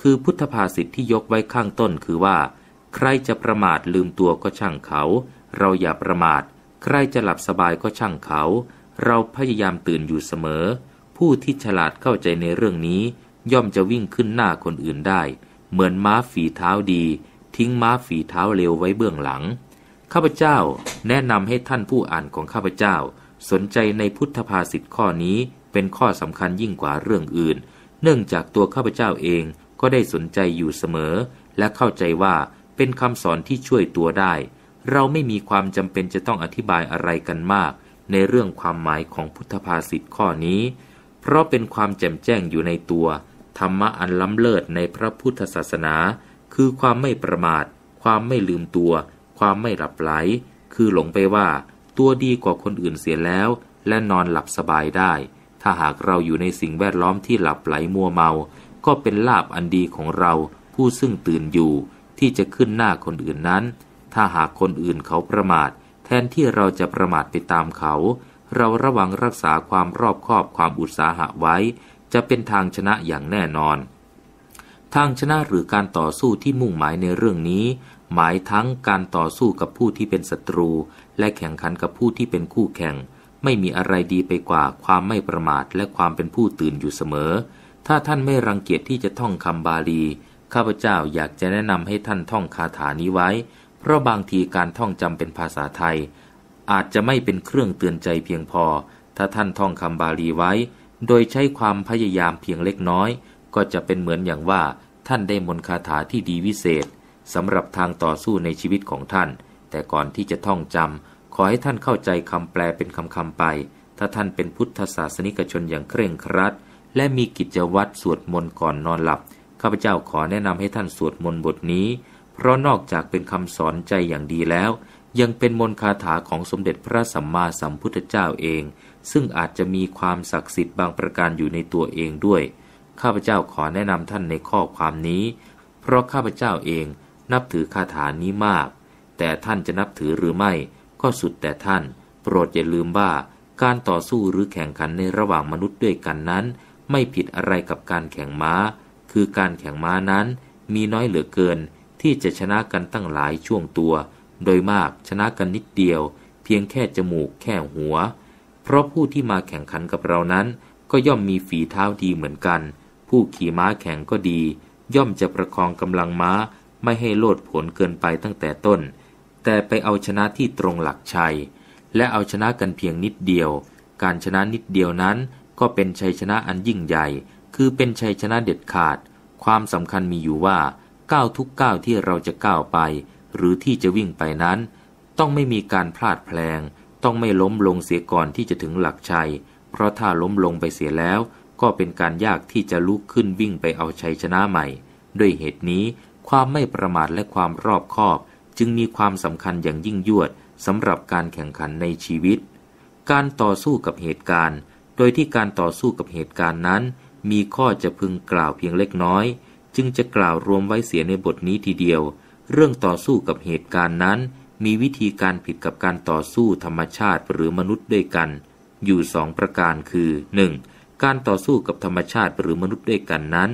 คือพุทธภาษิตที่ยกไว้ข้างต้นคือว่า ใครจะประมาทลืมตัวก็ช่างเขา เราอย่าประมาท ใครจะหลับสบายก็ช่างเขา เราพยายามตื่นอยู่เสมอ ผู้ที่ฉลาดเข้าใจในเรื่องนี้ย่อมจะวิ่งขึ้นหน้าคนอื่นได้ เหมือนม้าฝีเท้าดี ทิ้งม้าฝีเท้าเร็วไว้เบื้องหลัง ข้าพเจ้าแนะนำให้ท่านผู้อ่านของข้าพเจ้า สนใจในพุทธภาษิตข้อนี้ เป็นข้อสำคัญยิ่งกว่าเรื่องอื่น เนื่องจากตัวข้าพเจ้าเองก็ได้สนใจอยู่เสมอ และเข้าใจว่าเป็นคำสอนที่ช่วยตัวได้ เราไม่มีความจำเป็นจะต้องอธิบายอะไรกันมาก ในเรื่องความหมายของพุทธภาษิตข้อนี้ เพราะเป็นความแจ่มแจ้งอยู่ในตัวธรรมะอันล้ำเลิศในพระพุทธศาสนา คือความไม่ประมาท ความไม่ลืมตัว ความไม่หลับไหล คือหลงไปว่าตัวดีกว่าคนอื่นเสียแล้ว และนอนหลับสบายได้ ถ้าหากเราอยู่ในสิ่งแวดล้อมที่หลับไหลมัวเมา ก็เป็นลาบอันดีของเรา ผู้ซึ่งตื่นอยู่ ที่จะขึ้นหน้าคนอื่นนั้น ถ้าหากคนอื่นเขาประมาท แทนที่เราจะประมาทไปตามเขา เราระวังรักษาความรอบคอบความอุตสาหะไว้จะเป็นทางชนะอย่างแน่นอน ทางชนะหรือการต่อสู้ที่มุ่งหมายในเรื่องนี้ หมายทั้งการต่อสู้กับผู้ที่เป็นศัตรูและแข่งขันกับผู้ที่เป็นคู่แข่ง ไม่มีอะไรดีไปกว่าความไม่ประมาทและความเป็นผู้ตื่นอยู่เสมอ ถ้าท่านไม่รังเกียจที่จะท่องคำบาลีข้าพเจ้าอยากจะแนะนำให้ท่านท่องคาถานี้ไว้ เพราะบางทีการท่องจำเป็นภาษาไทย อาจจะไม่เป็นเครื่องเตือนใจเพียงพอ ถ้าท่านท่องคำบาลีไว้โดยใช้ความพยายามเพียงเล็กน้อย ก็จะเป็นเหมือนอย่างว่า ท่านได้มนคาถาที่ดีวิเศษ สำหรับทางต่อสู้ในชีวิตของท่าน แต่ก่อนที่จะท่องจำ ขอให้ท่านเข้าใจคำแปลเป็นคำคำไป ถ้าท่านเป็นพุทธศาสนิกชนอย่างเคร่งครัดและมีกิจวัตรสวดมนต์ก่อนนอนหลับข้าพเจ้าขอแนะนำให้ท่านสวดมนต์บทนี้ เพราะนอกจากเป็นคำสอนใจอย่างดีแล้ว ยังเป็นมนคาถาของสมเด็จพระสัมมาสัมพุทธเจ้าเองซึ่งอาจจะมีความศักดิ์สิทธิ์บางประการอยู่ในตัวเองด้วย ข้าพเจ้าขอแนะนำท่านในข้อความนี้ เพราะข้าพเจ้าเองนับถือคาถานี้มาก แต่ท่านจะนับถือหรือไม่ ก็สุดแต่ท่าน โปรดอย่าลืมว่าการต่อสู้หรือแข่งขันในระหว่างมนุษย์ด้วยกันนั้น ไม่ผิดอะไรกับการแข่งม้า คือการแข่งม้านั้น มีน้อยเหลือเกิน ที่จะชนะกันตั้งหลายช่วงตัว โดยมากชนะกันนิดเดียว เพียงแค่จมูกแค่หัวเพราะผู้ที่มาแข่งขันกับเรานั้นก็ย่อมมีฝีเท้าดีเหมือนกัน ผู้ขี่ม้าแข่งก็ดี ย่อมจะประคองกำลังม้าไม่ให้โลดผลเกินไปตั้งแต่ต้น แต่ไปเอาชนะที่ตรงหลักชัย และเอาชนะกันเพียงนิดเดียว การชนะนิดเดียวนั้นก็เป็นชัยชนะอันยิ่งใหญ่ คือเป็นชัยชนะเด็ดขาด ความสำคัญมีอยู่ว่าก้าวทุกก้าวที่เราจะก้าวไปหรือที่จะวิ่งไปนั้น ต้องไม่มีการพลาดแพลงต้องไม่ล้มลงเสียก่อนที่จะถึงหลักชัย เพราะถ้าล้มลงไปเสียแล้ว ก็เป็นการยากที่จะลุกขึ้นวิ่งไปเอาชัยชนะใหม่ ด้วยเหตุนี้ความไม่ประมาทและความรอบคอบ จึงมีความสำคัญอย่างยิ่งยวดสำหรับการแข่งขันในชีวิต การต่อสู้กับเหตุการณ์ โดยที่การต่อสู้กับเหตุการณ์นั้น มีข้อจะพึงกล่าวเพียงเล็กน้อย จึงจะกล่าวรวมไว้เสียในบทนี้ทีเดียว เรื่องต่อสู้กับเหตุการณ์นั้นมีวิธีการผิดกับการต่อสู้ธรรมชาติหรือมนุษย์ด้วยกัน อยู่สองประการคือ 1. การต่อสู้กับธรรมชาติหรือมนุษย์ด้วยกันนั้น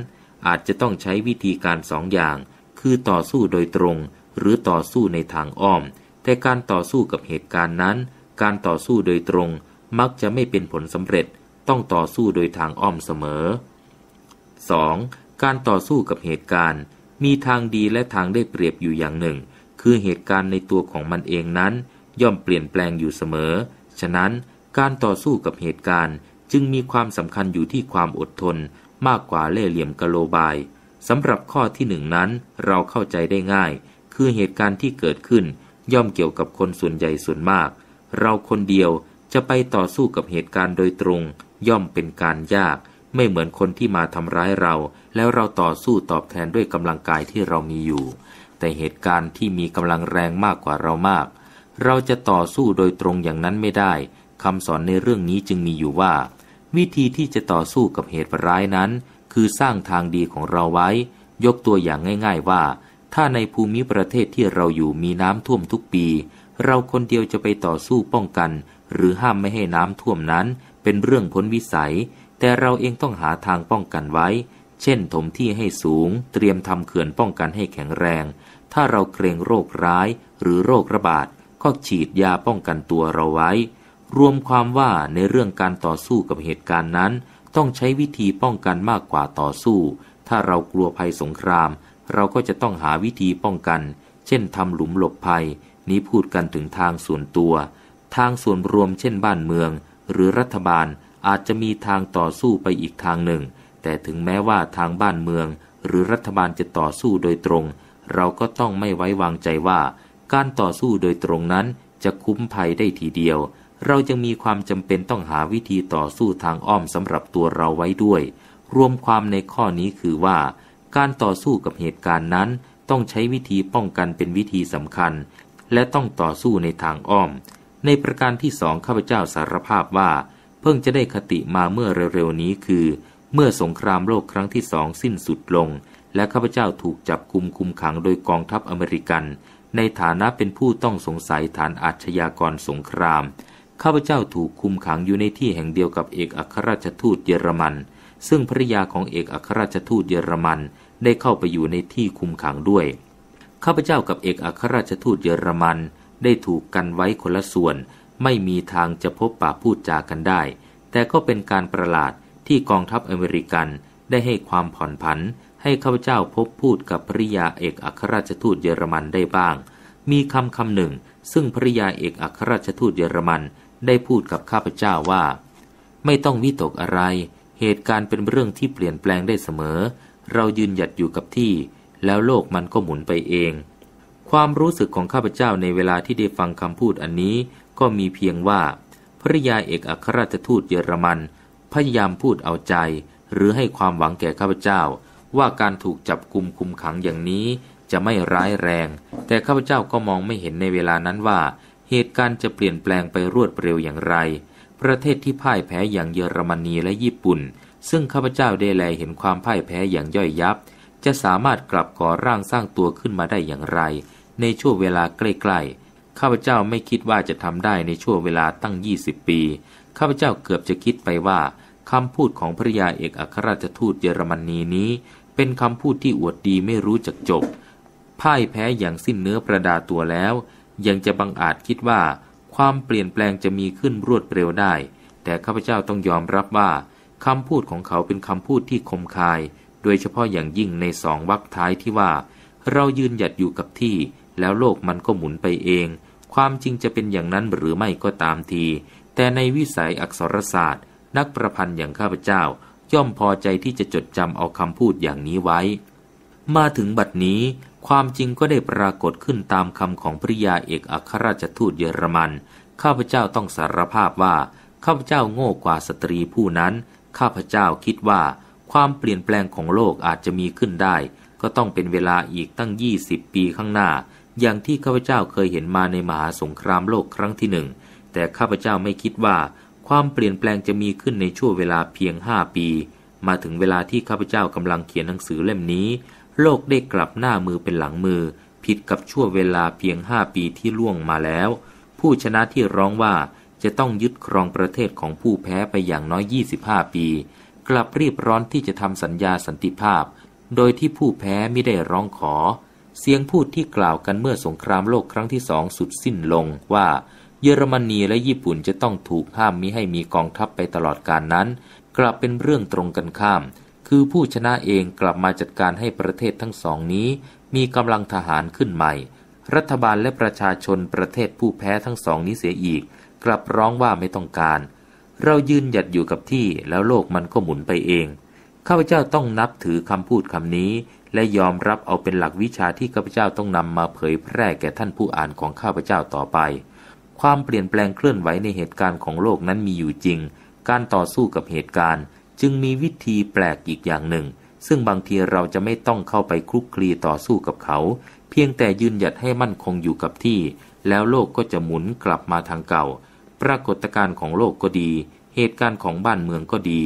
อาจจะต้องใช้วิธีการสองอย่าง คือต่อสู้โดยตรงหรือต่อสู้ในทางอ้อม แต่การต่อสู้กับเหตุการณ์นั้น การต่อสู้โดยตรงมักจะไม่เป็นผลสำเร็จต้องต่อสู้โดยทางอ้อมเสมอ 2. การต่อสู้กับเหตุการณ์ มีทางดีและทางได้เปรียบอยู่อย่างหนึ่งคือเหตุการณ์ในตัวของมันเองนั้นย่อมเปลี่ยนแปลงอยู่เสมอ ฉะนั้นการต่อสู้กับเหตุการณ์ จึงมีความสำคัญอยู่ที่ความอดทนมากกว่าเล่เหลี่ยมกะโลบาย สำหรับข้อที่หนึ่งนั้นเราเข้าใจได้ง่าย คือเหตุการณ์ที่เกิดขึ้น ย่อมเกี่ยวกับคนส่วนใหญ่ส่วนมาก เราคนเดียวจะไปต่อสู้กับเหตุการณ์โดยตรง ย่อมเป็นการยาก ไม่เหมือนคนที่มาทำร้ายเรา แล้วเราต่อสู้ตอบแทนด้วยกำลังกายที่เรามีอยู่แต่เหตุการณ์ที่มีกำลังแรงมากกว่าเรามาก เราจะต่อสู้โดยตรงอย่างนั้นไม่ได้ คำสอนในเรื่องนี้จึงมีอยู่ว่า วิธีที่จะต่อสู้กับเหตุร้ายนั้น คือสร้างทางดีของเราไว้ ยกตัวอย่างง่าย ๆว่า ถ้าในภูมิประเทศที่เราอยู่มีน้ำท่วมทุกปี เราคนเดียวจะไปต่อสู้ป้องกัน หรือห้ามไม่ให้น้ำท่วมนั้น เป็นเรื่องพ้นวิสัย แต่เราเองต้องหาทางป้องกันไว้ เช่นถมที่ให้สูง เตรียมทำเขื่อนป้องกันให้แข็งแรงถ้าเราเกรงโรคร้ายหรือโรคระบาดก็ฉีดยาป้องกันตัวเราไว้ รวมความว่าในเรื่องการต่อสู้กับเหตุการณ์นั้น ต้องใช้วิธีป้องกันมากกว่าต่อสู้ ถ้าเรากลัวภัยสงคราม เราก็จะต้องหาวิธีป้องกัน เช่นทำหลุมหลบภัย นี้พูดกันถึงทางส่วนตัว ทางส่วนรวมเช่นบ้านเมือง หรือรัฐบาลอาจจะมีทางต่อสู้ไปอีกทางหนึ่ง แต่ถึงแม้ว่าทางบ้านเมือง หรือรัฐบาลจะต่อสู้โดยตรงเราก็ต้องไม่ไว้วางใจว่าการต่อสู้โดยตรงนั้นจะคุ้มภัยได้ทีเดียว เราจึงมีความจำเป็นต้องหาวิธีต่อสู้ทางอ้อมสำหรับตัวเราไว้ด้วย รวมความในข้อนี้คือว่า การต่อสู้กับเหตุการณ์นั้น ต้องใช้วิธีป้องกันเป็นวิธีสำคัญ และต้องต่อสู้ในทางอ้อม ในประการที่สองข้าพเจ้าสารภาพว่า เพิ่งจะได้คติมาเมื่อเร็วๆนี้คือ เมื่อสงครามโลกครั้งที่สองสิ้นสุดลงและข้าพเจ้าถูกจับคุมคุมขังโดยกองทัพอเมริกัน ในฐานะเป็นผู้ต้องสงสัยฐานอาชญากรสงคราม ข้าพเจ้าถูกคุมขังอยู่ในที่แห่งเดียวกับเอกอัครราชทูตเยอรมัน ซึ่งภริยาของเอกอัครราชทูตเยอรมันได้เข้าไปอยู่ในที่คุมขังด้วย ข้าพเจ้ากับเอกอัครราชทูตเยอรมัน ได้ถูกกันไว้คนละส่วน ไม่มีทางจะพบปะพูดจากันได้ แต่ก็เป็นการประหลาดที่กองทัพอเมริกันได้ให้ความผ่อนผันให้ข้าพเจ้าพบพูดกับภริยาเอกอัครราชทูตเยอรมันได้บ้าง มีคำคำหนึ่ง ซึ่งภริยาเอกอัครราชทูตเยอรมัน ได้พูดกับข้าพเจ้าว่า ไม่ต้องวิตกอะไร เหตุการณ์เป็นเรื่องที่เปลี่ยนแปลงได้เสมอ เรายืนหยัดอยู่กับที่ แล้วโลกมันก็หมุนไปเอง ความรู้สึกของข้าพเจ้าในเวลาที่ได้ฟังคำพูดอันนี้ ก็มีเพียงว่าภริยาเอกอัครราชทูตเยอรมันพยายามพูดเอาใจ หรือให้ความหวังแก่ข้าพเจ้าว่าการถูกจับกลุ่มคุมขังอย่างนี้ จะไม่ร้ายแรง แต่ข้าพเจ้าก็มองไม่เห็นในเวลานั้นว่าเหตุการณ์จะเปลี่ยนแปลงไปรวดเร็วอย่างไร ประเทศที่พ่ายแพ้อย่างเยอรมนีและญี่ปุ่น ซึ่งข้าพเจ้าได้แลเห็นความพ่ายแพ้อย่างย่อยยับ จะสามารถกลับก่อร่างสร้างตัวขึ้นมาได้อย่างไร ในช่วงเวลาใกล้ๆ ข้าพเจ้าไม่คิดว่าจะทำได้ในช่วงเวลาตั้ง20ปี ข้าพเจ้าเกือบจะคิดไปว่าคำพูดของพระยาเอกอัครราชทูตเยอรมนีนี้เป็นคำพูดที่อวดดีไม่รู้จักจบ พ่ายแพ้อย่างสิ้นเนื้อประดาตัวแล้ว ยังจะบังอาจคิดว่า ความเปลี่ยนแปลงจะมีขึ้นรวดเร็วได้ แต่ข้าพเจ้าต้องยอมรับว่าคำพูดของเขาเป็นคำพูดที่คมคาย โดยเฉพาะอย่างยิ่งในสองวักคท้ายที่ว่า เรายืนหยัดอยู่กับที่ แล้วโลกมันก็หมุนไปเอง ความจริงจะเป็นอย่างนั้นหรือไม่ก็ตามที แต่ในวิสัยอักษรศาสตร์ นักประพันธ์อย่างข้าพเจ้าย่อมพอใจที่จะจดจำเอาคำพูดอย่างนี้ไว้ มาถึงบัดนี้ ความจริงก็ได้ปรากฏขึ้นตามคำของพริยาเอกอัครราชทูตเยอรมัน ข้าพเจ้าต้องสารภาพว่า ข้าพเจ้าโง่กว่าสตรีผู้นั้น ข้าพเจ้าคิดว่าความเปลี่ยนแปลงของโลกอาจจะมีขึ้นได้ ก็ต้องเป็นเวลาอีกตั้ง20ปีข้างหน้า อย่างที่ข้าพเจ้าเคยเห็นมาในมหาสงครามโลกครั้งที่หนึ่งแต่ข้าพเจ้าไม่คิดว่าความเปลี่ยนแปลงจะมีขึ้นในช่วงเวลาเพียงห้าปี มาถึงเวลาที่ข้าพเจ้ากำลังเขียนหนังสือเล่มนี้ โลกได้กลับหน้ามือเป็นหลังมือ ผิดกับช่วงเวลาเพียงห้าปีที่ล่วงมาแล้ว ผู้ชนะที่ร้องว่าจะต้องยึดครองประเทศของผู้แพ้ไปอย่างน้อย 25 ปี กลับรีบร้อนที่จะทำสัญญาสันติภาพ โดยที่ผู้แพ้ไม่ได้ร้องขอ เสียงพูดที่กล่าวกันเมื่อสงครามโลกครั้งที่สองสุดสิ้นลงว่าเยอรมนีและญี่ปุ่นจะต้องถูกห้ามมิให้มีกองทัพไปตลอดการนั้น กลับเป็นเรื่องตรงกันข้าม คือผู้ชนะเองกลับมาจัดการให้ประเทศทั้งสองนี้ มีกำลังทหารขึ้นใหม่ รัฐบาลและประชาชนประเทศผู้แพ้ทั้งสองนี้เสียอีก กลับร้องว่าไม่ต้องการ เรายืนหยัดอยู่กับที่แล้วโลกมันก็หมุนไปเอง ข้าพเจ้าต้องนับถือคำพูดคำนี้ และยอมรับเอาเป็นหลักวิชาที่ข้าพเจ้าต้องนำมาเผยแพร่แก่ท่านผู้อ่านของข้าพเจ้าต่อไปความเปลี่ยนแปลงเคลื่อนไหวในเหตุการณ์ของโลกนั้นมีอยู่จริง การต่อสู้กับเหตุการณ์ จึงมีวิธีแปลกอีกอย่างหนึ่ง ซึ่งบางทีเราจะไม่ต้องเข้าไปคลุกคลีต่อสู้กับเขา เพียงแต่ยืนหยัดให้มั่นคงอยู่กับที่ แล้วโลกก็จะหมุนกลับมาทางเก่า ปรากฏการณ์ของโลกก็ดี เหตุการณ์ของบ้านเมืองก็ดี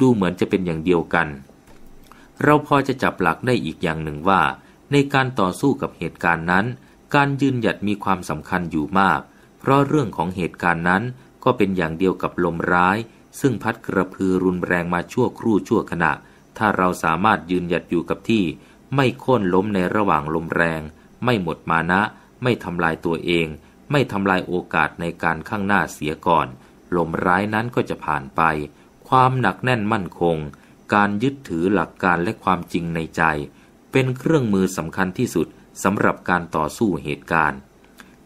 ดูเหมือนจะเป็นอย่างเดียวกัน เราพอจะจับหลักได้อีกอย่างหนึ่งว่า ในการต่อสู้กับเหตุการณ์นั้น การยืนหยัดมีความสำคัญอยู่มากเพราะเรื่องของเหตุการณ์นั้นก็เป็นอย่างเดียวกับลมร้าย ซึ่งพัดกระพือรุนแรงมาชั่วครู่ชั่วขณะ ถ้าเราสามารถยืนหยัดอยู่กับที่ ไม่โค่นล้มในระหว่างลมแรง ไม่หมดมานะ ไม่ทำลายตัวเอง ไม่ทำลายโอกาสในการข้างหน้าเสียก่อน ลมร้ายนั้นก็จะผ่านไป ความหนักแน่นมั่นคง การยึดถือหลักการและความจริงในใจ เป็นเครื่องมือสำคัญที่สุดสำหรับการต่อสู้เหตุการณ์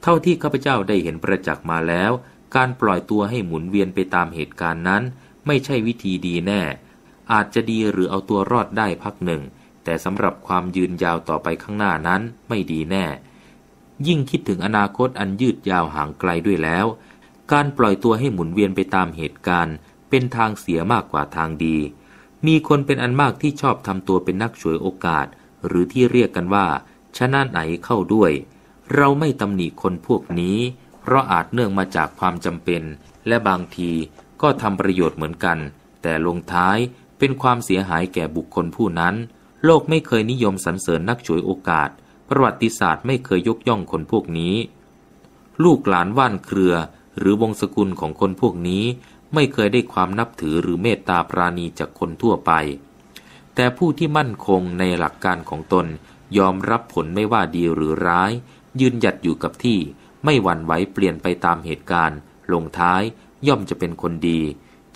เท่าที่ข้าพเจ้าได้เห็นประจักษ์มาแล้ว การปล่อยตัวให้หมุนเวียนไปตามเหตุการณ์นั้น ไม่ใช่วิธีดีแน่ อาจจะดีหรือเอาตัวรอดได้พักหนึ่ง แต่สำหรับความยืนยาวต่อไปข้างหน้านั้นไม่ดีแน่ ยิ่งคิดถึงอนาคตอันยืดยาวห่างไกลด้วยแล้ว การปล่อยตัวให้หมุนเวียนไปตามเหตุการณ์ เป็นทางเสียมากกว่าทางดี มีคนเป็นอันมากที่ชอบทำตัวเป็นนักฉวยโอกาส หรือที่เรียกกันว่าชนะไหนเข้าด้วยเราไม่ตำหนิคนพวกนี้ เพราะอาจเนื่องมาจากความจำเป็น และบางทีก็ทำประโยชน์เหมือนกัน แต่ลงท้ายเป็นความเสียหายแก่บุคคลผู้นั้น โลกไม่เคยนิยมสรรเสริญนักฉวยโอกาส ประวัติศาสตร์ไม่เคยยกย่องคนพวกนี้ ลูกหลานว่านเครือ หรือวงศกุลของคนพวกนี้ ไม่เคยได้ความนับถือหรือเมตตาปราณีจากคนทั่วไป แต่ผู้ที่มั่นคงในหลักการของตนยอมรับผลไม่ว่าดีหรือร้ายยืนหยัดอยู่กับที่ ไม่หวั่นไหวเปลี่ยนไปตามเหตุการณ์ ลงท้าย ย่อมจะเป็นคนดี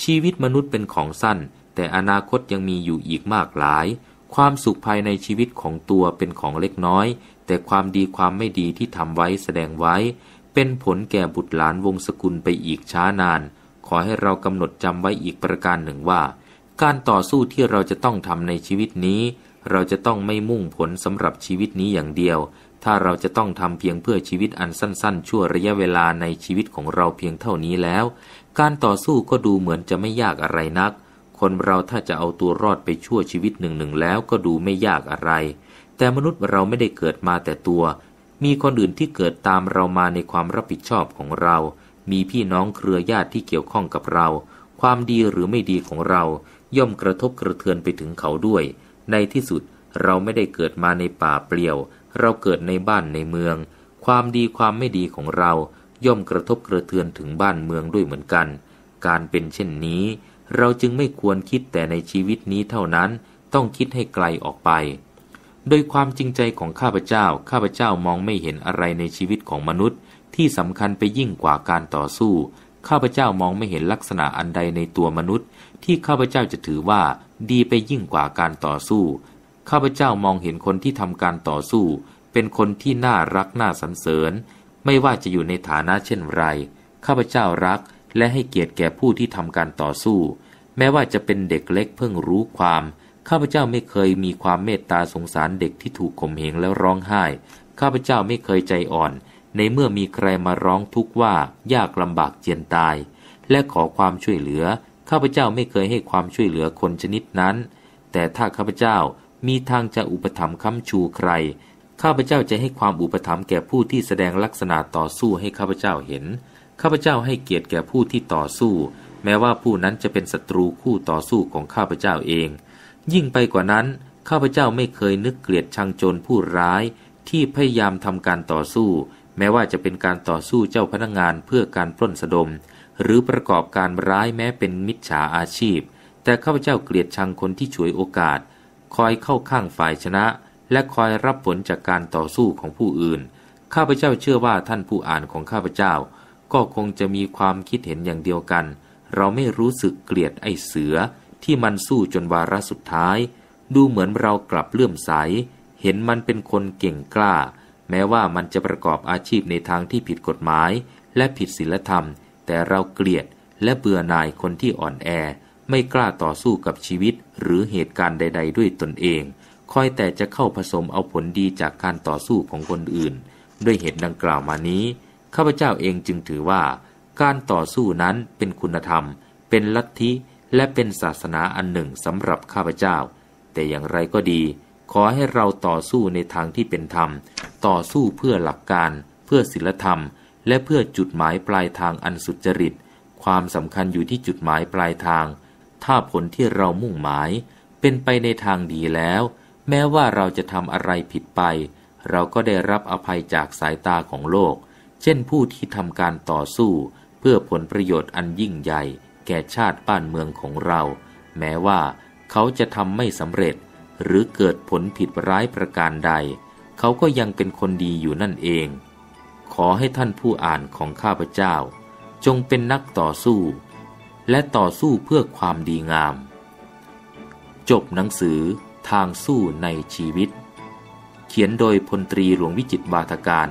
ชีวิตมนุษย์เป็นของสั้น แต่อนาคตยังมีอยู่อีกมากหลาย ความสุขภายในชีวิตของตัวเป็นของเล็กน้อย แต่ความดีความไม่ดีที่ทำไว้แสดงไว้ เป็นผลแก่บุตรหลานวงศกุลไปอีกช้านาน ขอให้เรากำหนดจำไว้อีกประการหนึ่งว่า การต่อสู้ที่เราจะต้องทำในชีวิตนี้ เราจะต้องไม่มุ่งผลสำหรับชีวิตนี้อย่างเดียวถ้าเราจะต้องทำเพียงเพื่อชีวิตอันสั้นๆ ชั่วระยะเวลาในชีวิตของเราเพียงเท่านี้แล้ว การต่อสู้ก็ดูเหมือนจะไม่ยากอะไรนัก คนเราถ้าจะเอาตัวรอดไปชั่วชีวิตหนึ่งหนึ่งแล้วก็ดูไม่ยากอะไร แต่มนุษย์เราไม่ได้เกิดมาแต่ตัว มีคนอื่นที่เกิดตามเรามาในความรับผิดชอบของเรา มีพี่น้องเครือญาติที่เกี่ยวข้องกับเรา ความดีหรือไม่ดีของเรา ย่อมกระทบกระเทือนไปถึงเขาด้วย ในที่สุดเราไม่ได้เกิดมาในป่าเปลี่ยวเราเกิดในบ้านในเมือง ความดีความไม่ดีของเรา ย่อมกระทบกระเทือนถึงบ้านเมืองด้วยเหมือนกัน การเป็นเช่นนี้ เราจึงไม่ควรคิดแต่ในชีวิตนี้เท่านั้นต้องคิดให้ไกลออกไป โดยความจริงใจของข้าพเจ้า ข้าพเจ้ามองไม่เห็นอะไรในชีวิตของมนุษย์ ที่สำคัญไปยิ่งกว่าการต่อสู้ ข้าพเจ้ามองไม่เห็นลักษณะอันใดในตัวมนุษย์ ที่ข้าพเจ้าจะถือว่าดีไปยิ่งกว่าการต่อสู้ข้าพเจ้ามองเห็นคนที่ทำการต่อสู้ เป็นคนที่น่ารักน่าสรรเสริญ ไม่ว่าจะอยู่ในฐานะเช่นไร ข้าพเจ้ารักและให้เกียรติแก่ผู้ที่ทำการต่อสู้ แม้ว่าจะเป็นเด็กเล็กเพิ่งรู้ความ ข้าพเจ้าไม่เคยมีความเมตตาสงสารเด็กที่ถูกข่มเหงแล้วร้องไห้ ข้าพเจ้าไม่เคยใจอ่อน ในเมื่อมีใครมาร้องทุกข์ว่ายากลำบากเจียนตาย และขอความช่วยเหลือ ข้าพเจ้าไม่เคยให้ความช่วยเหลือคนชนิดนั้น แต่ถ้าข้าพเจ้ามีทางจะอุปถัมภ์ค้ำชูใคร ข้าพเจ้าจะให้ความอุปถัมภ์แก่ผู้ที่แสดงลักษณะต่อสู้ให้ข้าพเจ้าเห็น ข้าพเจ้าให้เกียรติแก่ผู้ที่ต่อสู้ แม้ว่าผู้นั้นจะเป็นศัตรูคู่ต่อสู้ของข้าพเจ้าเอง ยิ่งไปกว่านั้น ข้าพเจ้าไม่เคยนึกเกลียดชังโจรผู้ร้าย ที่พยายามทำการต่อสู้ แม้ว่าจะเป็นการต่อสู้เจ้าพนักงงานเพื่อการปล้นสะดม หรือประกอบการร้ายแม้เป็นมิจฉาอาชีพ แต่ข้าพเจ้าเกลียดชังคนที่ฉวยโอกาสคอยเข้าข้างฝ่ายชนะ และคอยรับผลจากการต่อสู้ของผู้อื่น ข้าพเจ้าเชื่อว่าท่านผู้อ่านของข้าพเจ้า ก็คงจะมีความคิดเห็นอย่างเดียวกัน เราไม่รู้สึกเกลียดไอ้เสือที่มันสู้จนวาระสุดท้าย ดูเหมือนเรากลับเลื่อมใส เห็นมันเป็นคนเก่งกล้า แม้ว่ามันจะประกอบอาชีพในทางที่ผิดกฎหมาย และผิดศีลธรรม แต่เราเกลียดและเบื่อหน่ายคนที่อ่อนแอไม่กล้าต่อสู้กับชีวิตหรือเหตุการณ์ใด ๆ ด้วยตนเอง คอยแต่จะเข้าผสมเอาผลดีจากการต่อสู้ของคนอื่น ด้วยเหตุดังกล่าวมานี้ ข้าพเจ้าเองจึงถือว่า การต่อสู้นั้นเป็นคุณธรรม เป็นลัทธิ และเป็นศาสนาอันหนึ่งสำหรับข้าพเจ้า แต่อย่างไรก็ดี ขอให้เราต่อสู้ในทางที่เป็นธรรม ต่อสู้เพื่อหลักการ เพื่อศีลธรรม และเพื่อจุดหมายปลายทางอันสุจริต ความสำคัญอยู่ที่จุดหมายปลายทางถ้าผลที่เรามุ่งหมายเป็นไปในทางดีแล้ว แม้ว่าเราจะทำอะไรผิดไป เราก็ได้รับอภัยจากสายตาของโลก เช่นผู้ที่ทำการต่อสู้ เพื่อผลประโยชน์อันยิ่งใหญ่ แก่ชาติบ้านเมืองของเรา แม้ว่าเขาจะทำไม่สำเร็จ หรือเกิดผลผิดร้ายประการใด เขาก็ยังเป็นคนดีอยู่นั่นเอง ขอให้ท่านผู้อ่านของข้าพเจ้า จงเป็นนักต่อสู้และต่อสู้เพื่อความดีงาม จบหนังสือทางสู้ในชีวิต เขียนโดยพลตรีหลวงวิจิตบาทการ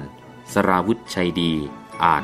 สราวุธชัยดีอ่าน